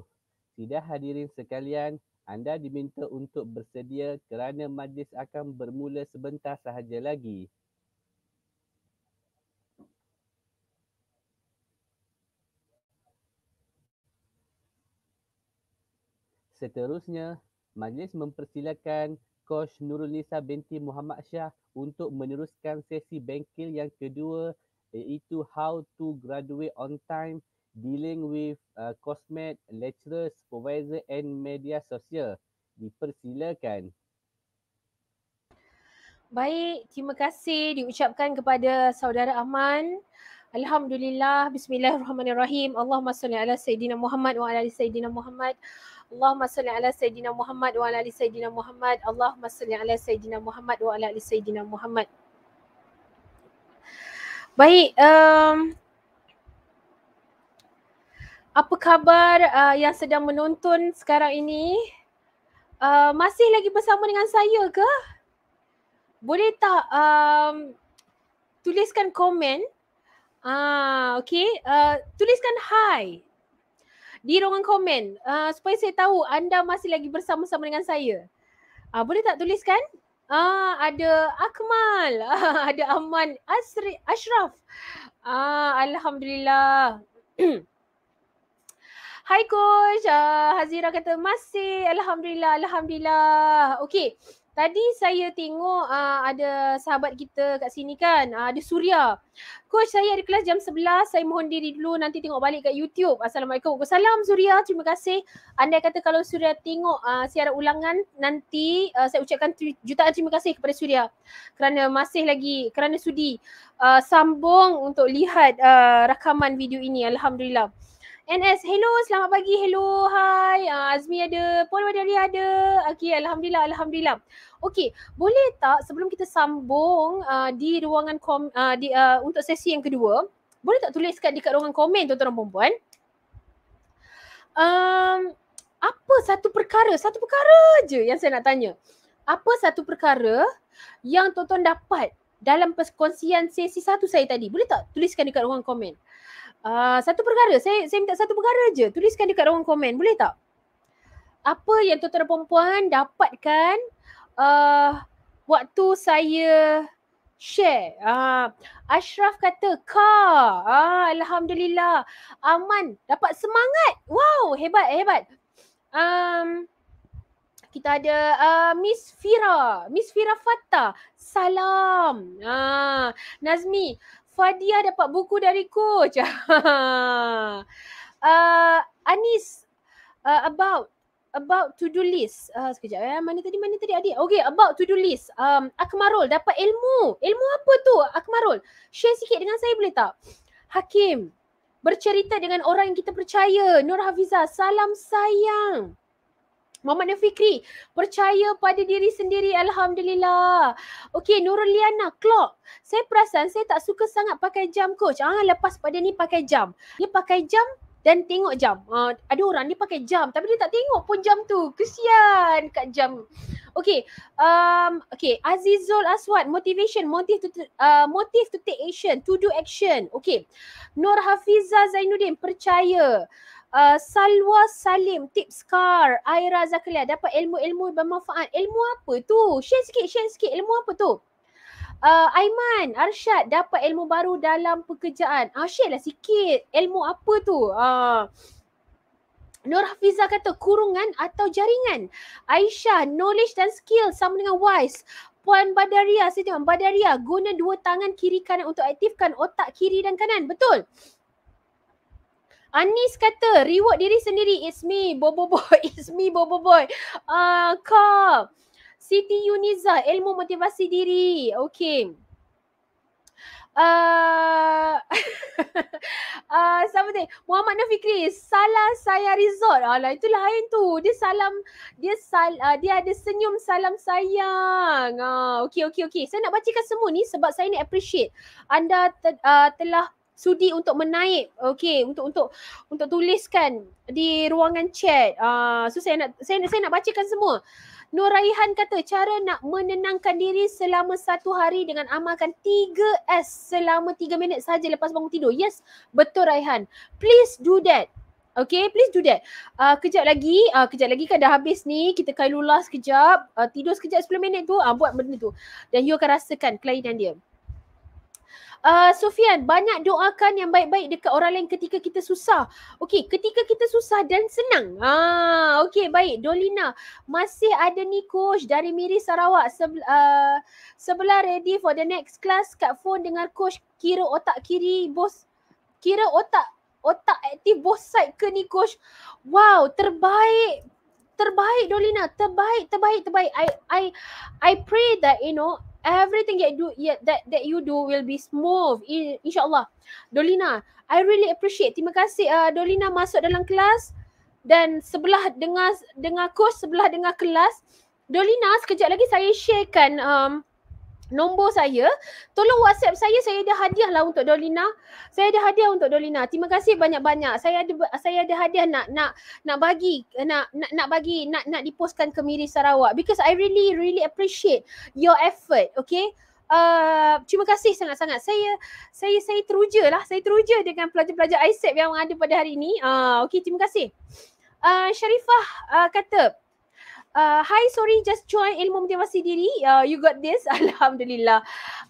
Sidah hadirin sekalian, anda diminta untuk bersedia kerana majlis akan bermula sebentar sahaja lagi. Seterusnya, majlis mempersilakan Coach Nurul Nisa binti Muhammad Shah untuk meneruskan sesi bengkel yang kedua iaitu how to graduate on time dealing with uh, cosmet, lecturer, supervisor and media sosial. Dipersilakan. Baik, terima kasih diucapkan kepada saudara Aman. Alhamdulillah, bismillahirrahmanirrahim. Allahumma salli ala Sayyidina Muhammad wa ala ali Sayyidina Muhammad. Allahumma salli ala Sayyidina Muhammad wa ala ali Sayyidina Muhammad. Allahumma salli ala Sayyidina Muhammad wa ala ali Sayyidina Muhammad. Baik, um, apa khabar uh, yang sedang menonton sekarang ini? Uh, masih lagi bersama dengan saya ke? Boleh tak um, tuliskan komen? Ah, uh, okay. Uh, tuliskan hi di ruangan komen uh, supaya saya tahu anda masih lagi bersama-sama dengan saya. Uh, boleh tak tuliskan? Ah ada Akmal, ah, ada Aman Asri Ashraf. Ah alhamdulillah. Hai coach, ah, Hazira kata masih alhamdulillah alhamdulillah. Okey. Tadi saya tengok uh, ada sahabat kita kat sini kan, uh, ada Surya. Coach saya ada kelas jam 11, saya mohon diri dulu nanti tengok balik kat YouTube. Assalamualaikum. Salam Surya, terima kasih. Anda kata kalau Surya tengok uh, siaran ulangan nanti uh, saya ucapkan t- jutaan terima kasih kepada Surya kerana masih lagi kerana sudi uh, sambung untuk lihat uh, rakaman video ini. Alhamdulillah. NS, hello, selamat pagi, hello, hi, uh, Azmi ada, Puan Madari ada, okay, Alhamdulillah, Alhamdulillah. Okay, boleh tak sebelum kita sambung uh, di ruangan kom, uh, di, uh, untuk sesi yang kedua, boleh tak tulis kat, dekat ruangan komen tuan-tuan dan perempuan? Um, apa satu perkara, satu perkara je yang saya nak tanya. Apa satu perkara yang tuan-tuan dapat dalam perkongsian sesi satu saya tadi? Boleh tak tuliskan dekat ruangan komen? Ah, satu perkara. Saya saya minta satu perkara aje. Tuliskan dekat ruang komen. Boleh tak? Apa yang tuan-tuan dan perempuan dapatkan uh, waktu saya share. Uh, Ashraf kata, kah? Ah, Alhamdulillah. Aman. Dapat semangat. Wow. Hebat, hebat. Um, kita ada uh, Miss Fira. Miss Fira Fatah. Salam. Ah, Nazmi. Fadia dapat buku dari coach. uh, Anis, uh, about about to do list. Uh, sekejap Eh. Mana tadi? Mana tadi adik? Okay, about to do list. Um, Akmarul dapat ilmu. Ilmu apa tu Akmarul? Share sikit dengan saya boleh tak? Hakim, bercerita dengan orang yang kita percaya. Nur Hafizah, salam sayang. Mama Muhammad fikri percaya pada diri sendiri Alhamdulillah. Okey, Nurul Liana, clock. Saya perasan saya tak suka sangat pakai jam coach. Ah, lepas pada ni pakai jam. Dia pakai jam dan tengok jam. Uh, ada orang dia pakai jam tapi dia tak tengok pun jam tu. Kesian kat jam. Okey, Um, okay. Azizul Aswad. Motivation. Motif to, uh, motif to take action. To do action. Okey, Nur Hafizah Zainuddin. Percaya uh, Salwa Salim, tips car, Aira Zakaria dapat ilmu-ilmu bermanfaat. Ilmu apa tu? Share sikit, share sikit ilmu apa tu? Uh, Aiman, Arsyad dapat ilmu baru dalam pekerjaan. Ah, share lah sikit ilmu apa tu. Uh, Nur Hafiza kata kurungan atau jaringan. Aisyah, knowledge dan skill sama dengan wise. Puan Badaria, saya tengok. Badaria, guna dua tangan kiri kanan untuk aktifkan otak kiri dan kanan. Betul. Anis kata reward diri sendiri it's me bobo boy it's me bobo boy ah uh, kak Siti Yuniza ilmu motivasi diri okay Ah, uh, uh, siapa tadi? Muhammad Nafikri, salam saya resort. Alah, itu lain tu. Dia salam, dia sal, uh, dia ada senyum salam sayang. Ah, uh, okey, okey, okey. Saya nak bacakan semua ni sebab saya ni appreciate. Anda te, uh, telah sudi untuk menaik okey untuk untuk untuk tuliskan di ruangan chat uh, so saya nak saya saya nak bacakan semua Nur Raihan kata cara nak menenangkan diri selama satu hari dengan amalkan 3S selama 3 minit saja lepas bangun tidur. Yes, betul Raihan. Please do that. Okay, please do that. Uh, kejap lagi, uh, kejap lagi kan dah habis ni. Kita kailulah sekejap. Uh, tidur sekejap 10 minit tu, uh, buat benda tu. Dan you akan rasakan kelainan dia. Uh, Sofian, banyak doakan yang baik-baik dekat orang lain ketika kita susah. Okey, ketika kita susah dan senang. Ah, okey, baik. Dolina, masih ada ni coach dari Miri Sarawak Seb- uh, sebelah ready for the next class kat phone dengan coach kira otak kiri bos kira otak otak aktif bos side ke ni coach. Wow, terbaik terbaik Dolina, terbaik terbaik terbaik. I I I pray that you know everything that do yeah that that you do will be smooth insyaallah dolina i really appreciate terima kasih uh, dolina masuk dalam kelas dan sebelah dengan dengan kos sebelah dengan kelas dolina sekejap lagi saya sharekan um, nombor saya. Tolong WhatsApp saya. Saya ada hadiah lah untuk Dolina. Saya ada hadiah untuk Dolina. Terima kasih banyak-banyak. Saya ada saya ada hadiah nak nak nak bagi nak nak, nak bagi nak nak dipostkan ke Miri Sarawak because I really really appreciate your effort. Okay. Uh, terima kasih sangat-sangat. Saya saya saya teruja lah. Saya teruja dengan pelajar-pelajar ISEP yang ada pada hari ini. Uh, okay, terima kasih. Uh, Syarifah uh, kata, Uh, hi, sorry, just join ilmu motivasi diri. Uh, you got this. Alhamdulillah.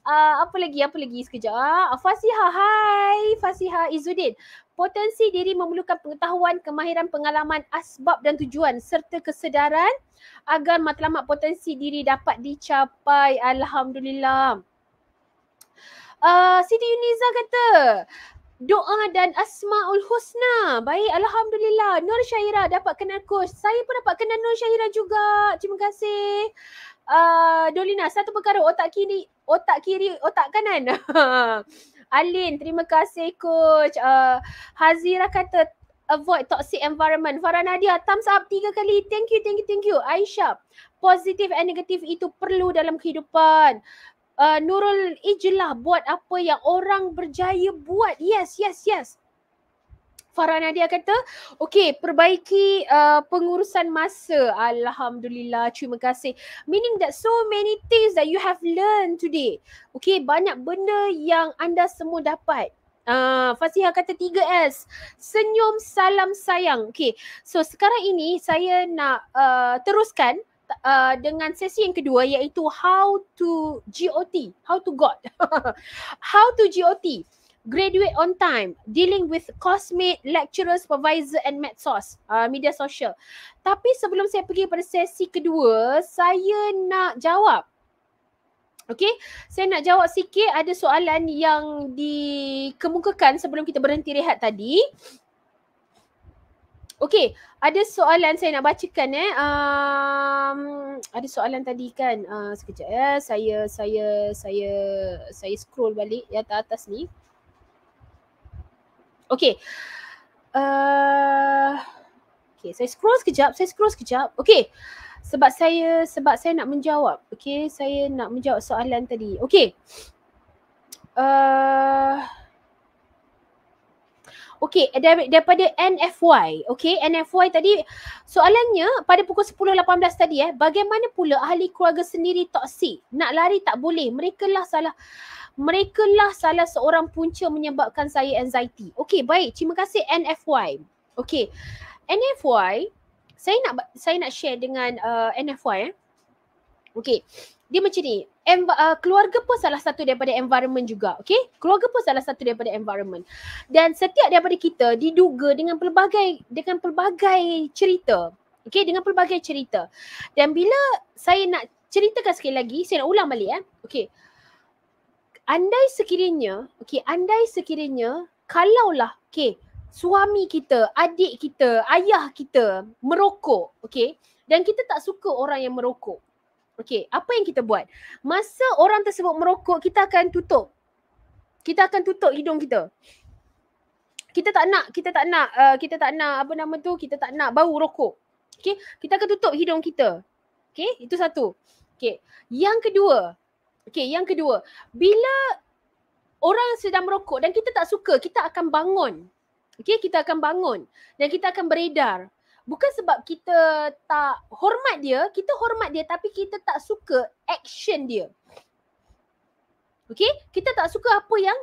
Uh, apa lagi? Apa lagi? Sekejap. Ah, Fasiha, hi. Fasiha Izudin. Potensi diri memerlukan pengetahuan, kemahiran, pengalaman, asbab dan tujuan serta kesedaran agar matlamat potensi diri dapat dicapai. Alhamdulillah. Uh, Siti Yuniza kata, doa dan asmaul husna. Baik, alhamdulillah. Nur Syaira dapat kenal coach. Saya pun dapat kenal Nur Syaira juga. Terima kasih. Uh, Dolina, satu perkara otak kiri, otak kiri, otak kanan. Alin, terima kasih coach. Uh, Hazira kata avoid toxic environment. Farah Nadia, thumbs up tiga kali. Thank you, thank you, thank you. Aisyah, positif and negatif itu perlu dalam kehidupan uh, Nurul Ijlah buat apa yang orang berjaya buat. Yes, yes, yes. Farah Nadia kata, okay, perbaiki uh, pengurusan masa. Alhamdulillah, terima kasih. Meaning that so many things that you have learned today. Okay, banyak benda yang anda semua dapat. Uh, Fasihah kata 3S, senyum salam sayang. Okay, so sekarang ini saya nak uh, teruskan uh, dengan sesi yang kedua iaitu how to GOT, how to God. how to GOT, graduate on time, dealing with cosmic lecturer supervisor and med source, uh, media sosial. Tapi sebelum saya pergi pada sesi kedua, saya nak jawab. Okay, saya nak jawab sikit ada soalan yang dikemukakan sebelum kita berhenti rehat tadi. Okay, ada soalan saya nak bacakan eh. Um, ada soalan tadi kan. Uh, sekejap ya. Saya saya saya saya scroll balik di atas, atas ni. Okay. Uh, okay, saya scroll sekejap. Saya scroll sekejap. Okay. Sebab saya sebab saya nak menjawab. Okay, saya nak menjawab soalan tadi. Okay. Uh, Okay, dar- daripada NFY. Okay, NFY tadi soalannya pada pukul 10.18 tadi eh, bagaimana pula ahli keluarga sendiri toksik? Nak lari tak boleh. Mereka lah salah Mereka lah salah seorang punca menyebabkan saya anxiety. Okay, baik. Terima kasih NFY. Okay. NFY, saya nak saya nak share dengan uh, NFY eh. Okay dia macam ni env- uh, keluarga pun salah satu daripada environment juga okay? keluarga pun salah satu daripada environment dan setiap daripada kita diduga dengan pelbagai dengan pelbagai cerita okay? dengan pelbagai cerita dan bila saya nak ceritakan sekali lagi saya nak ulang balik eh okey andai sekiranya okay? andai sekiranya kalaulah okay? suami kita adik kita ayah kita merokok okay? dan kita tak suka orang yang merokok Okey, apa yang kita buat? Masa orang tersebut merokok, kita akan tutup. Kita akan tutup hidung kita. Kita tak nak, kita tak nak, uh, kita tak nak apa nama tu, kita tak nak bau rokok. Okey, kita akan tutup hidung kita. Okey, itu satu. Okey, yang kedua. Okey, yang kedua. Bila orang sedang merokok dan kita tak suka, kita akan bangun. Okey, kita akan bangun dan kita akan beredar bukan sebab kita tak hormat dia, kita hormat dia tapi kita tak suka action dia. Okay? Kita tak suka apa yang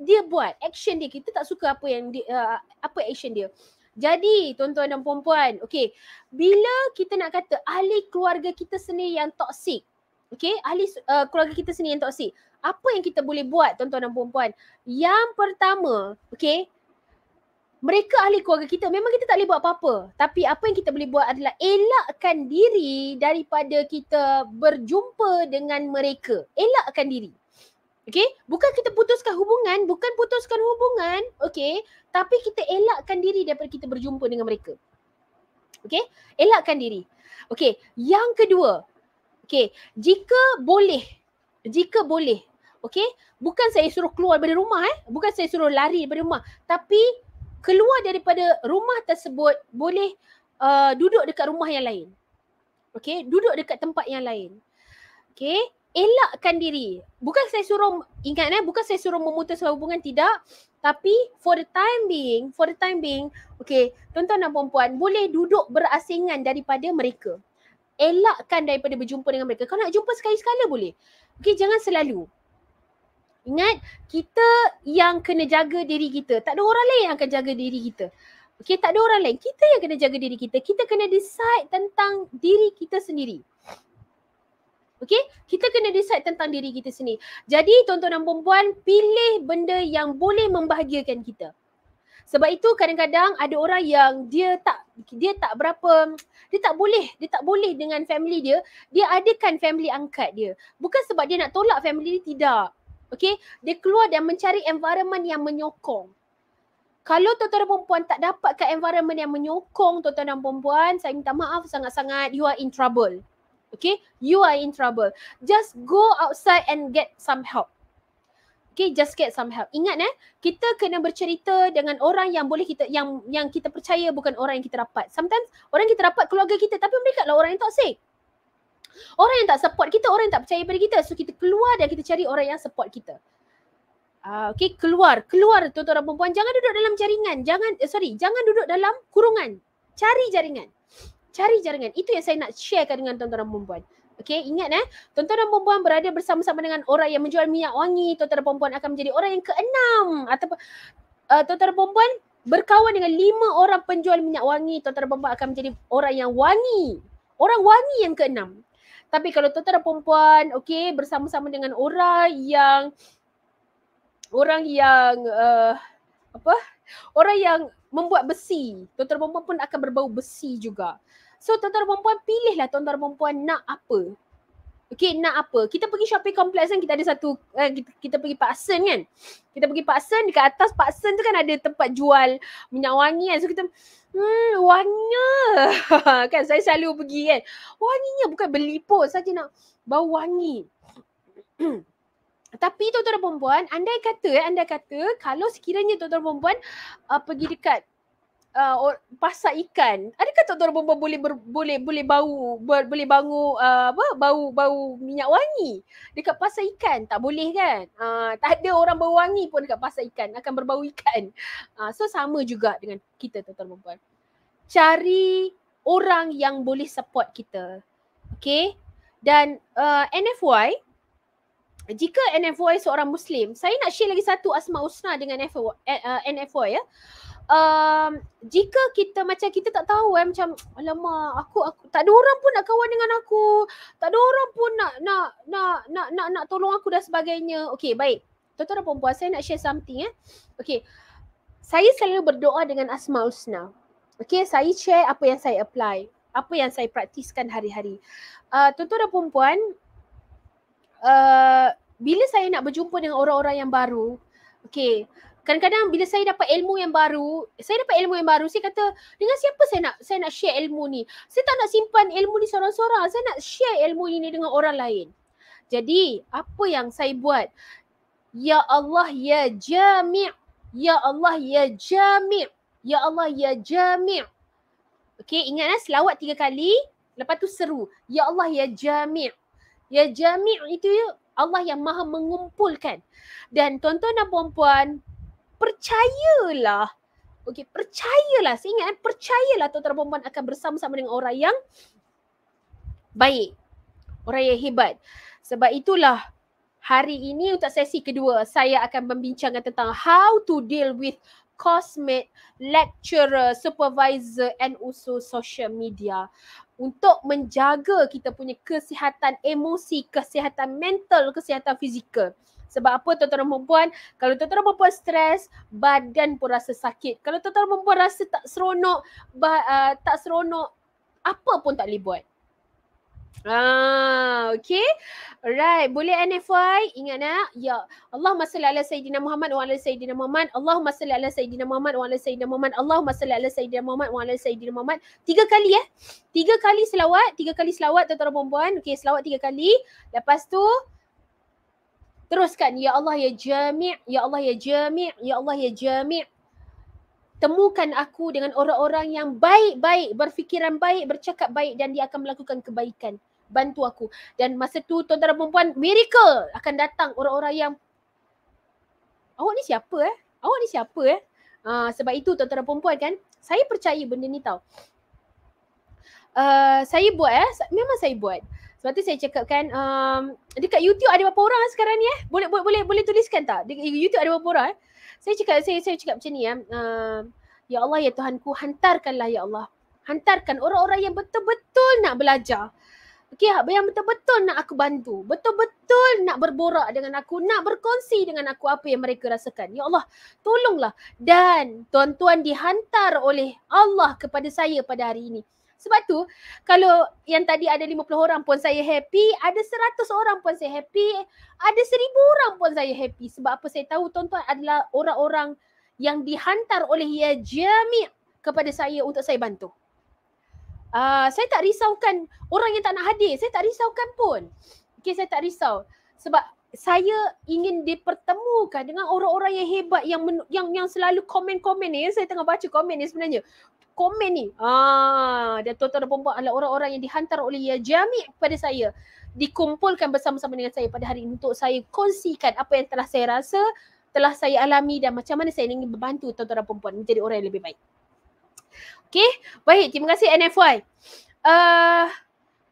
dia buat, action dia. Kita tak suka apa yang dia, uh, apa action dia. Jadi tuan-tuan dan puan-puan, okay, bila kita nak kata ahli keluarga kita sendiri yang toxic, okay, ahli uh, keluarga kita sendiri yang toxic, apa yang kita boleh buat tuan-tuan dan puan-puan? Yang pertama, okay, mereka ahli keluarga kita memang kita tak boleh buat apa-apa tapi apa yang kita boleh buat adalah elakkan diri daripada kita berjumpa dengan mereka elakkan diri okay? bukan kita putuskan hubungan bukan putuskan hubungan okay? tapi kita elakkan diri daripada kita berjumpa dengan mereka okay? elakkan diri okay? yang kedua okay? jika boleh jika boleh okay? bukan saya suruh keluar dari rumah eh bukan saya suruh lari dari rumah tapi keluar daripada rumah tersebut boleh uh, duduk dekat rumah yang lain. Okay, duduk dekat tempat yang lain. Okay, elakkan diri. Bukan saya suruh, ingat eh, bukan saya suruh memutus hubungan, tidak. Tapi for the time being, for the time being, okay, tuan-tuan dan perempuan boleh duduk berasingan daripada mereka. Elakkan daripada berjumpa dengan mereka. Kalau nak jumpa sekali-sekala boleh. Okay, jangan selalu. Ingat, kita yang kena jaga diri kita. Tak ada orang lain yang akan jaga diri kita. Okay, tak ada orang lain. Kita yang kena jaga diri kita. Kita kena decide tentang diri kita sendiri. Okay, kita kena decide tentang diri kita sendiri. Jadi, tuan-tuan dan perempuan, pilih benda yang boleh membahagiakan kita. Sebab itu kadang-kadang ada orang yang dia tak dia tak berapa dia tak boleh dia tak boleh dengan family dia dia adakan family angkat dia bukan sebab dia nak tolak family dia tidak Okay, dia keluar dan mencari environment yang menyokong. Kalau tuan-tuan dan perempuan tak dapatkan environment yang menyokong tuan-tuan dan perempuan, saya minta maaf sangat-sangat, you are in trouble. Okay, you are in trouble. Just go outside and get some help. Okay, just get some help. Ingat eh, kita kena bercerita dengan orang yang boleh kita, yang yang kita percaya bukan orang yang kita rapat. Sometimes orang kita rapat keluarga kita tapi mereka lah orang yang toxic. Orang yang tak support kita, orang yang tak percaya pada kita. So kita keluar dan kita cari orang yang support kita. Uh, okay, keluar. Keluar tuan-tuan dan perempuan. Jangan duduk dalam jaringan. Jangan, eh, sorry, jangan duduk dalam kurungan. Cari jaringan. Cari jaringan. Itu yang saya nak sharekan dengan tuan-tuan dan perempuan. Okay, ingat eh. Tuan-tuan dan perempuan berada bersama-sama dengan orang yang menjual minyak wangi. Tuan-tuan dan perempuan akan menjadi orang yang keenam. Atau, uh, eh, tuan-tuan dan perempuan berkawan dengan lima orang penjual minyak wangi. Tuan-tuan dan perempuan akan menjadi orang yang wangi. Orang wangi yang keenam. Tapi kalau tuan-tuan dan perempuan okey bersama-sama dengan orang yang orang yang uh, apa? Orang yang membuat besi. Tuan-tuan dan perempuan pun akan berbau besi juga. So tuan-tuan dan perempuan pilihlah tuan-tuan dan perempuan nak apa. Okay nak apa? Kita pergi shopping complex kan kita ada satu eh, kita, kita pergi Pak Sen kan. Kita pergi Pak Sen dekat atas Pak Sen tu kan ada tempat jual minyak wangi kan. So kita hmm wanginya. kan saya selalu pergi kan. Wanginya bukan beli pun saja nak bau wangi. Tapi tuan-tuan dan puan-puan, andai kata, eh, andai kata kalau sekiranya tuan-tuan dan puan uh, pergi dekat uh, or, pasar ikan. Adakah Tok Dor Bomba boleh ber, boleh boleh bau ber, boleh bau uh, apa bau bau minyak wangi dekat pasar ikan? Tak boleh kan? Uh, tak ada orang berwangi pun dekat pasar ikan akan berbau ikan. Uh, so sama juga dengan kita Tok Dor Bomba. Cari orang yang boleh support kita. Okay? Dan uh, NFY jika NFY seorang Muslim, saya nak share lagi satu Asma Usna dengan NFY, eh, uh, NFY ya um, jika kita macam kita tak tahu eh macam alamak aku aku tak ada orang pun nak kawan dengan aku. Tak ada orang pun nak nak nak nak nak, nak tolong aku dan sebagainya. Okey, baik. Tuan-tuan dan puan-puan, saya nak share something eh. Okey. Saya selalu berdoa dengan Asma Usna. Okey, saya share apa yang saya apply, apa yang saya praktiskan hari-hari. Uh, tuan-tuan dan puan-puan, uh, bila saya nak berjumpa dengan orang-orang yang baru, okey, kadang-kadang bila saya dapat ilmu yang baru, saya dapat ilmu yang baru, saya kata dengan siapa saya nak saya nak share ilmu ni? Saya tak nak simpan ilmu ni seorang-seorang, saya nak share ilmu ini dengan orang lain. Jadi, apa yang saya buat? Ya Allah ya Jami' Ya Allah ya Jami' Ya Allah ya Jami' Okay, ingatlah eh, selawat tiga kali. Lepas tu seru. Ya Allah ya Jami' Ya Jami' itu ya Allah yang maha mengumpulkan. Dan tuan-tuan dan puan-puan, percayalah. Okey, percayalah. Saya ingat kan, percayalah tuan-tuan perempuan akan bersama-sama dengan orang yang baik. Orang yang hebat. Sebab itulah hari ini untuk sesi kedua saya akan membincangkan tentang how to deal with cosmate, lecturer, supervisor and also social media untuk menjaga kita punya kesihatan emosi, kesihatan mental, kesihatan fizikal. Sebab apa tuan-tuan dan perempuan? Kalau tuan-tuan dan perempuan stres, badan pun rasa sakit. Kalau tuan-tuan dan perempuan rasa tak seronok, bah, uh, tak seronok, apa pun tak boleh buat. Ah, okay. Alright, boleh NFI? Ingat nak? Ya. Allah salli ala Sayyidina Muhammad wa ala Sayyidina Muhammad. Allah salli ala Sayyidina Muhammad wa ala Sayyidina Muhammad. Allahumma salli ala Sayyidina Muhammad wa ala Sayyidina Muhammad. Tiga kali eh. Tiga kali selawat. Tiga kali selawat, tuan-tuan dan perempuan. Okay, selawat tiga kali. Lepas tu, Teruskan ya Allah ya Jami' ya Allah ya Jami' ya Allah ya Jami' temukan aku dengan orang-orang yang baik-baik berfikiran baik bercakap baik dan dia akan melakukan kebaikan bantu aku dan masa tu tuan-tuan dan miracle akan datang orang-orang yang awak ni siapa eh awak ni siapa eh uh, sebab itu tuan-tuan dan kan saya percaya benda ni tau uh, saya buat eh memang saya buat sebab tu saya cakapkan um, dekat YouTube ada berapa orang sekarang ni eh? Boleh boleh boleh, boleh tuliskan tak? Dekat YouTube ada berapa orang eh? Saya cakap saya saya cakap macam ni ya. Eh? Um, ya Allah ya Tuhanku hantarkanlah ya Allah. Hantarkan orang-orang yang betul-betul nak belajar. Okey, yang betul-betul nak aku bantu, betul-betul nak berborak dengan aku, nak berkongsi dengan aku apa yang mereka rasakan. Ya Allah, tolonglah. Dan tuan-tuan dihantar oleh Allah kepada saya pada hari ini. Sebab tu kalau yang tadi ada 50 orang pun saya happy, ada 100 orang pun saya happy, ada 1000 orang pun saya happy. Sebab apa saya tahu tuan-tuan adalah orang-orang yang dihantar oleh ya jami kepada saya untuk saya bantu. Uh, saya tak risaukan orang yang tak nak hadir, saya tak risaukan pun. Okay, saya tak risau. Sebab saya ingin dipertemukan dengan orang-orang yang hebat yang yang yang selalu komen-komen ni. Saya tengah baca komen ni sebenarnya komen ni. Ah, dan tuan-tuan dan puan-puan adalah orang-orang yang dihantar oleh Ya Jami kepada saya. Dikumpulkan bersama-sama dengan saya pada hari ini untuk saya kongsikan apa yang telah saya rasa, telah saya alami dan macam mana saya ingin membantu tuan-tuan dan puan-puan menjadi orang yang lebih baik. Okay, baik. Terima kasih NFY. Uh, ah,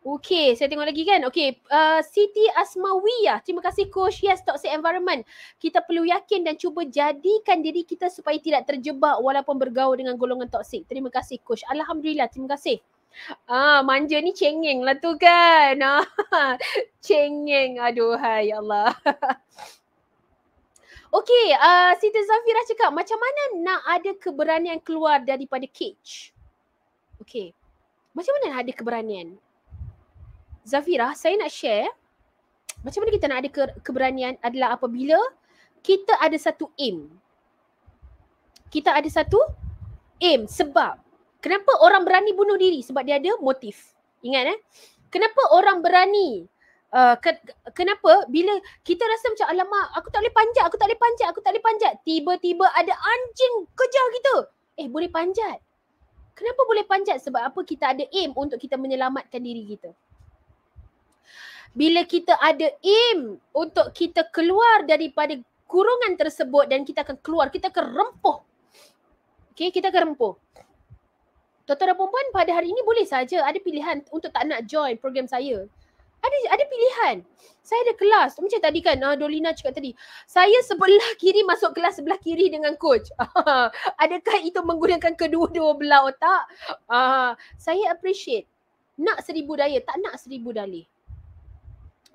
Okay, saya tengok lagi kan. Okay, uh, Siti Asmawi ya. Terima kasih Coach. Yes, toxic environment. Kita perlu yakin dan cuba jadikan diri kita supaya tidak terjebak walaupun bergaul dengan golongan toxic. Terima kasih Coach. Alhamdulillah, terima kasih. Ah, manja ni cengeng lah tu kan. Ah, cengeng, aduhai ya Allah. Okay, uh, Siti Zafira cakap macam mana nak ada keberanian keluar daripada cage? Okay. Macam mana nak ada keberanian? Zafira, saya nak share macam mana kita nak ada ke- keberanian adalah apabila kita ada satu aim. Kita ada satu aim sebab kenapa orang berani bunuh diri sebab dia ada motif. Ingat eh? Kenapa orang berani Uh, ke- kenapa bila kita rasa macam alamak aku tak boleh panjat aku tak boleh panjat aku tak boleh panjat tiba-tiba ada anjing kejar kita eh boleh panjat kenapa boleh panjat sebab apa kita ada aim untuk kita menyelamatkan diri kita bila kita ada aim untuk kita keluar daripada kurungan tersebut dan kita akan keluar, kita akan rempuh. Okay, kita akan rempuh. Tuan-tuan dan perempuan pada hari ini boleh saja ada pilihan untuk tak nak join program saya. Ada ada pilihan. Saya ada kelas. Macam tadi kan uh, Dolina cakap tadi. Saya sebelah kiri masuk kelas sebelah kiri dengan coach. Adakah itu menggunakan kedua-dua belah otak? Uh, saya appreciate. Nak seribu daya, tak nak seribu dalih.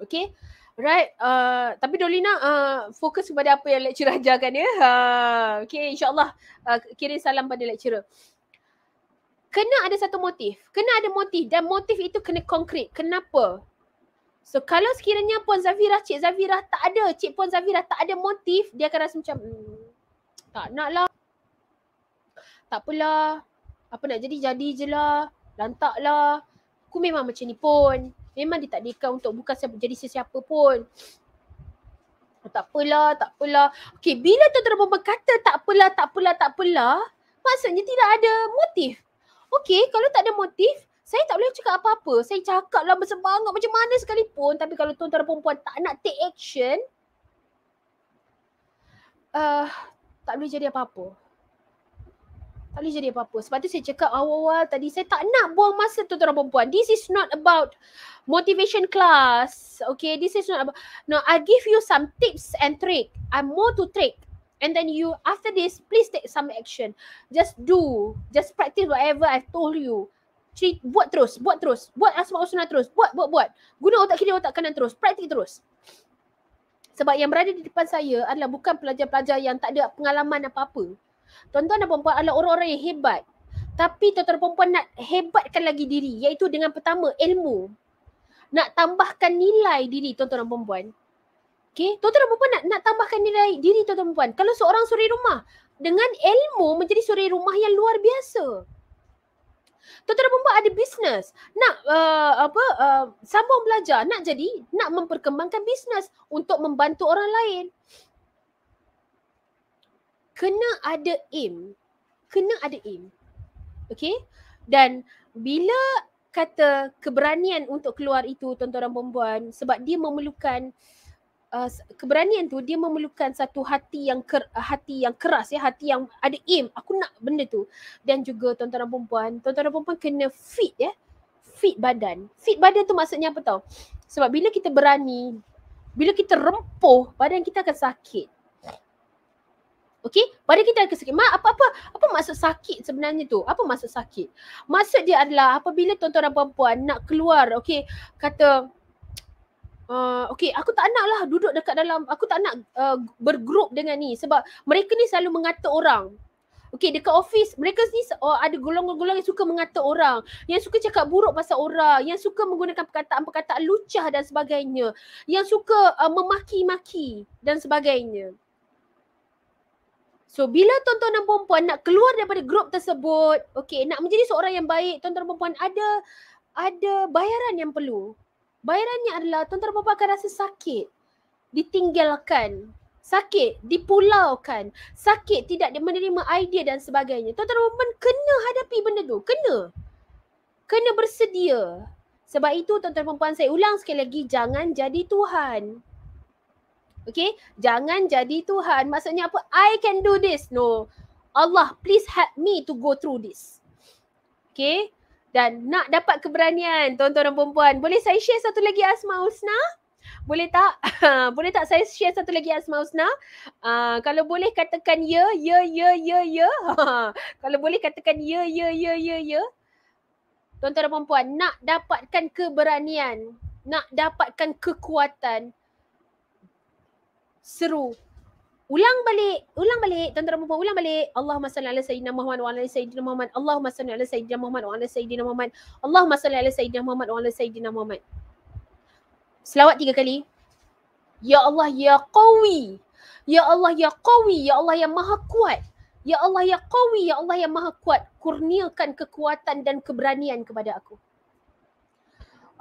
Okay. Right. Uh, tapi Dolina, uh, fokus kepada apa yang lecturer ajarkan ya. Uh, okay, insyaAllah uh, kirim salam pada lecturer. Kena ada satu motif. Kena ada motif dan motif itu kena konkret. Kenapa? So kalau sekiranya Puan Zafirah, Cik Zafirah tak ada, Cik Puan Zafirah tak ada motif, dia akan rasa macam hmm, tak nak lah. Tak apalah. Apa nak jadi, jadi je lah. Lantak lah. Aku memang macam ni pun. Memang dia tak dekat untuk bukan siapa, jadi sesiapa pun. Tak apalah, tak apalah. Okey, bila tuan-tuan perempuan tak apalah, tak apalah, tak apalah, maksudnya tidak ada motif. Okey, kalau tak ada motif, saya tak boleh cakap apa-apa. Saya cakaplah lah bersemangat macam mana sekalipun. Tapi kalau tuan-tuan perempuan tak nak take action, uh, tak boleh jadi apa-apa. Tak boleh jadi apa-apa. Sebab tu saya cakap awal-awal tadi saya tak nak buang masa tu tuan perempuan. This is not about motivation class. Okay, this is not about. No, I give you some tips and trick. I'm more to trick. And then you, after this, please take some action. Just do. Just practice whatever I've told you. Treat, buat terus, buat terus. Buat asma sunnah terus. Buat, buat, buat. Guna otak kiri, otak kanan terus. practice terus. Sebab yang berada di depan saya adalah bukan pelajar-pelajar yang tak ada pengalaman apa-apa. Tuan-tuan dan perempuan adalah orang-orang yang hebat. Tapi tuan-tuan dan perempuan nak hebatkan lagi diri iaitu dengan pertama ilmu. Nak tambahkan nilai diri tuan-tuan dan perempuan. Okay. Tuan-tuan dan perempuan nak, nak tambahkan nilai diri tuan-tuan dan perempuan. Kalau seorang suri rumah dengan ilmu menjadi suri rumah yang luar biasa. Tuan-tuan dan perempuan ada bisnes. Nak uh, apa uh, sambung belajar. Nak jadi, nak memperkembangkan bisnes untuk membantu orang lain kena ada aim kena ada aim okay. dan bila kata keberanian untuk keluar itu tuan-tuan perempuan sebab dia memerlukan uh, keberanian tu dia memerlukan satu hati yang ker, hati yang keras ya hati yang ada aim aku nak benda tu dan juga tuan-tuan perempuan tuan-tuan perempuan kena fit ya fit badan fit badan tu maksudnya apa tau sebab bila kita berani bila kita rempuh badan kita akan sakit Okey, pada kita ada sakit. Mak, apa-apa, apa maksud sakit sebenarnya tu? Apa maksud sakit? Maksud dia adalah apabila tuan-tuan dan puan-puan nak keluar, okey, kata Uh, ah, okay, aku tak nak lah duduk dekat dalam, aku tak nak uh, bergrup dengan ni sebab mereka ni selalu mengata orang. Okay, dekat office mereka ni oh, ada golong-golong yang suka mengata orang, yang suka cakap buruk pasal orang, yang suka menggunakan perkataan-perkataan lucah dan sebagainya, yang suka uh, memaki-maki dan sebagainya. So bila tuan-tuan dan puan-puan nak keluar daripada grup tersebut, okay, nak menjadi seorang yang baik, tuan-tuan dan puan-puan ada ada bayaran yang perlu. Bayarannya adalah tuan-tuan dan puan-puan akan rasa sakit ditinggalkan, sakit dipulaukan, sakit tidak menerima idea dan sebagainya. Tuan-tuan dan puan-puan kena hadapi benda tu, kena. Kena bersedia. Sebab itu tuan-tuan dan puan-puan saya ulang sekali lagi jangan jadi tuhan. Okay, jangan jadi Tuhan. Maksudnya apa? I can do this. No. Allah, please help me to go through this. Okay. Dan nak dapat keberanian, tuan-tuan dan perempuan. Boleh saya share satu lagi Asma Usna? Boleh tak? boleh tak saya share satu lagi Asma Usna? Uh, ah, kalau boleh katakan ya, ya, ya, ya, ya. kalau boleh katakan ya, ya, ya, ya, ya. Tuan-tuan dan perempuan, nak dapatkan keberanian, nak dapatkan kekuatan, seru. Ulang balik, ulang balik, tuan-tuan puan ulang balik. Allahumma salli ala sayyidina Muhammad wa ala sayyidina Muhammad. Allahumma salli ala sayyidina Muhammad wa ala sayyidina Muhammad. Allahumma salli ala sayyidina Muhammad wa ala sayyidina Muhammad. Selawat tiga kali. Ya Allah ya qawi. Ya Allah ya qawi, ya Allah yang maha kuat. Ya Allah ya qawi, ya Allah yang maha kuat. Kurniakan kekuatan dan keberanian kepada aku.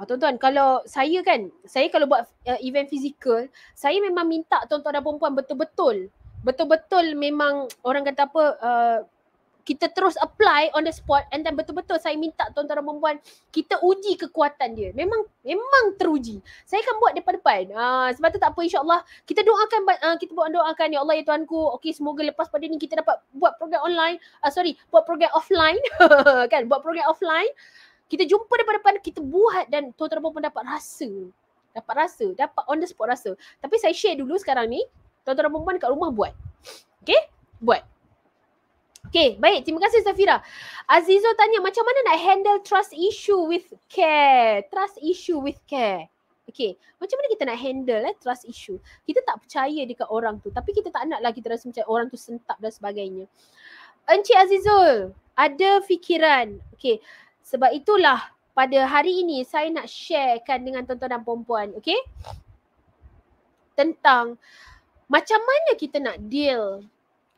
Uh, tuan-tuan, kalau saya kan, saya kalau buat uh, event fizikal, saya memang minta tuan-tuan dan perempuan betul-betul, betul-betul memang orang kata apa, uh, kita terus apply on the spot and then betul-betul saya minta tuan-tuan dan perempuan kita uji kekuatan dia. Memang memang teruji. Saya akan buat depan-depan. Uh, sebab tu tak apa insyaAllah. Kita doakan, uh, kita buat doakan ya Allah ya Tuhanku. Okay semoga lepas pada ni kita dapat buat program online. Uh, sorry, buat program offline. kan, buat program offline kita jumpa daripada depan kita buat dan tuan-tuan dan puan-puan dapat rasa dapat rasa dapat on the spot rasa tapi saya share dulu sekarang ni tuan-tuan dan puan-puan kat rumah buat okay, buat Okay, baik. Terima kasih Safira. Azizo tanya, macam mana nak handle trust issue with care? Trust issue with care. Okay, macam mana kita nak handle eh, trust issue? Kita tak percaya dekat orang tu. Tapi kita tak nak lah kita rasa macam orang tu sentap dan sebagainya. Encik Azizul, ada fikiran. Okay, sebab itulah pada hari ini saya nak sharekan dengan tuan-tuan dan puan-puan, okay? Tentang macam mana kita nak deal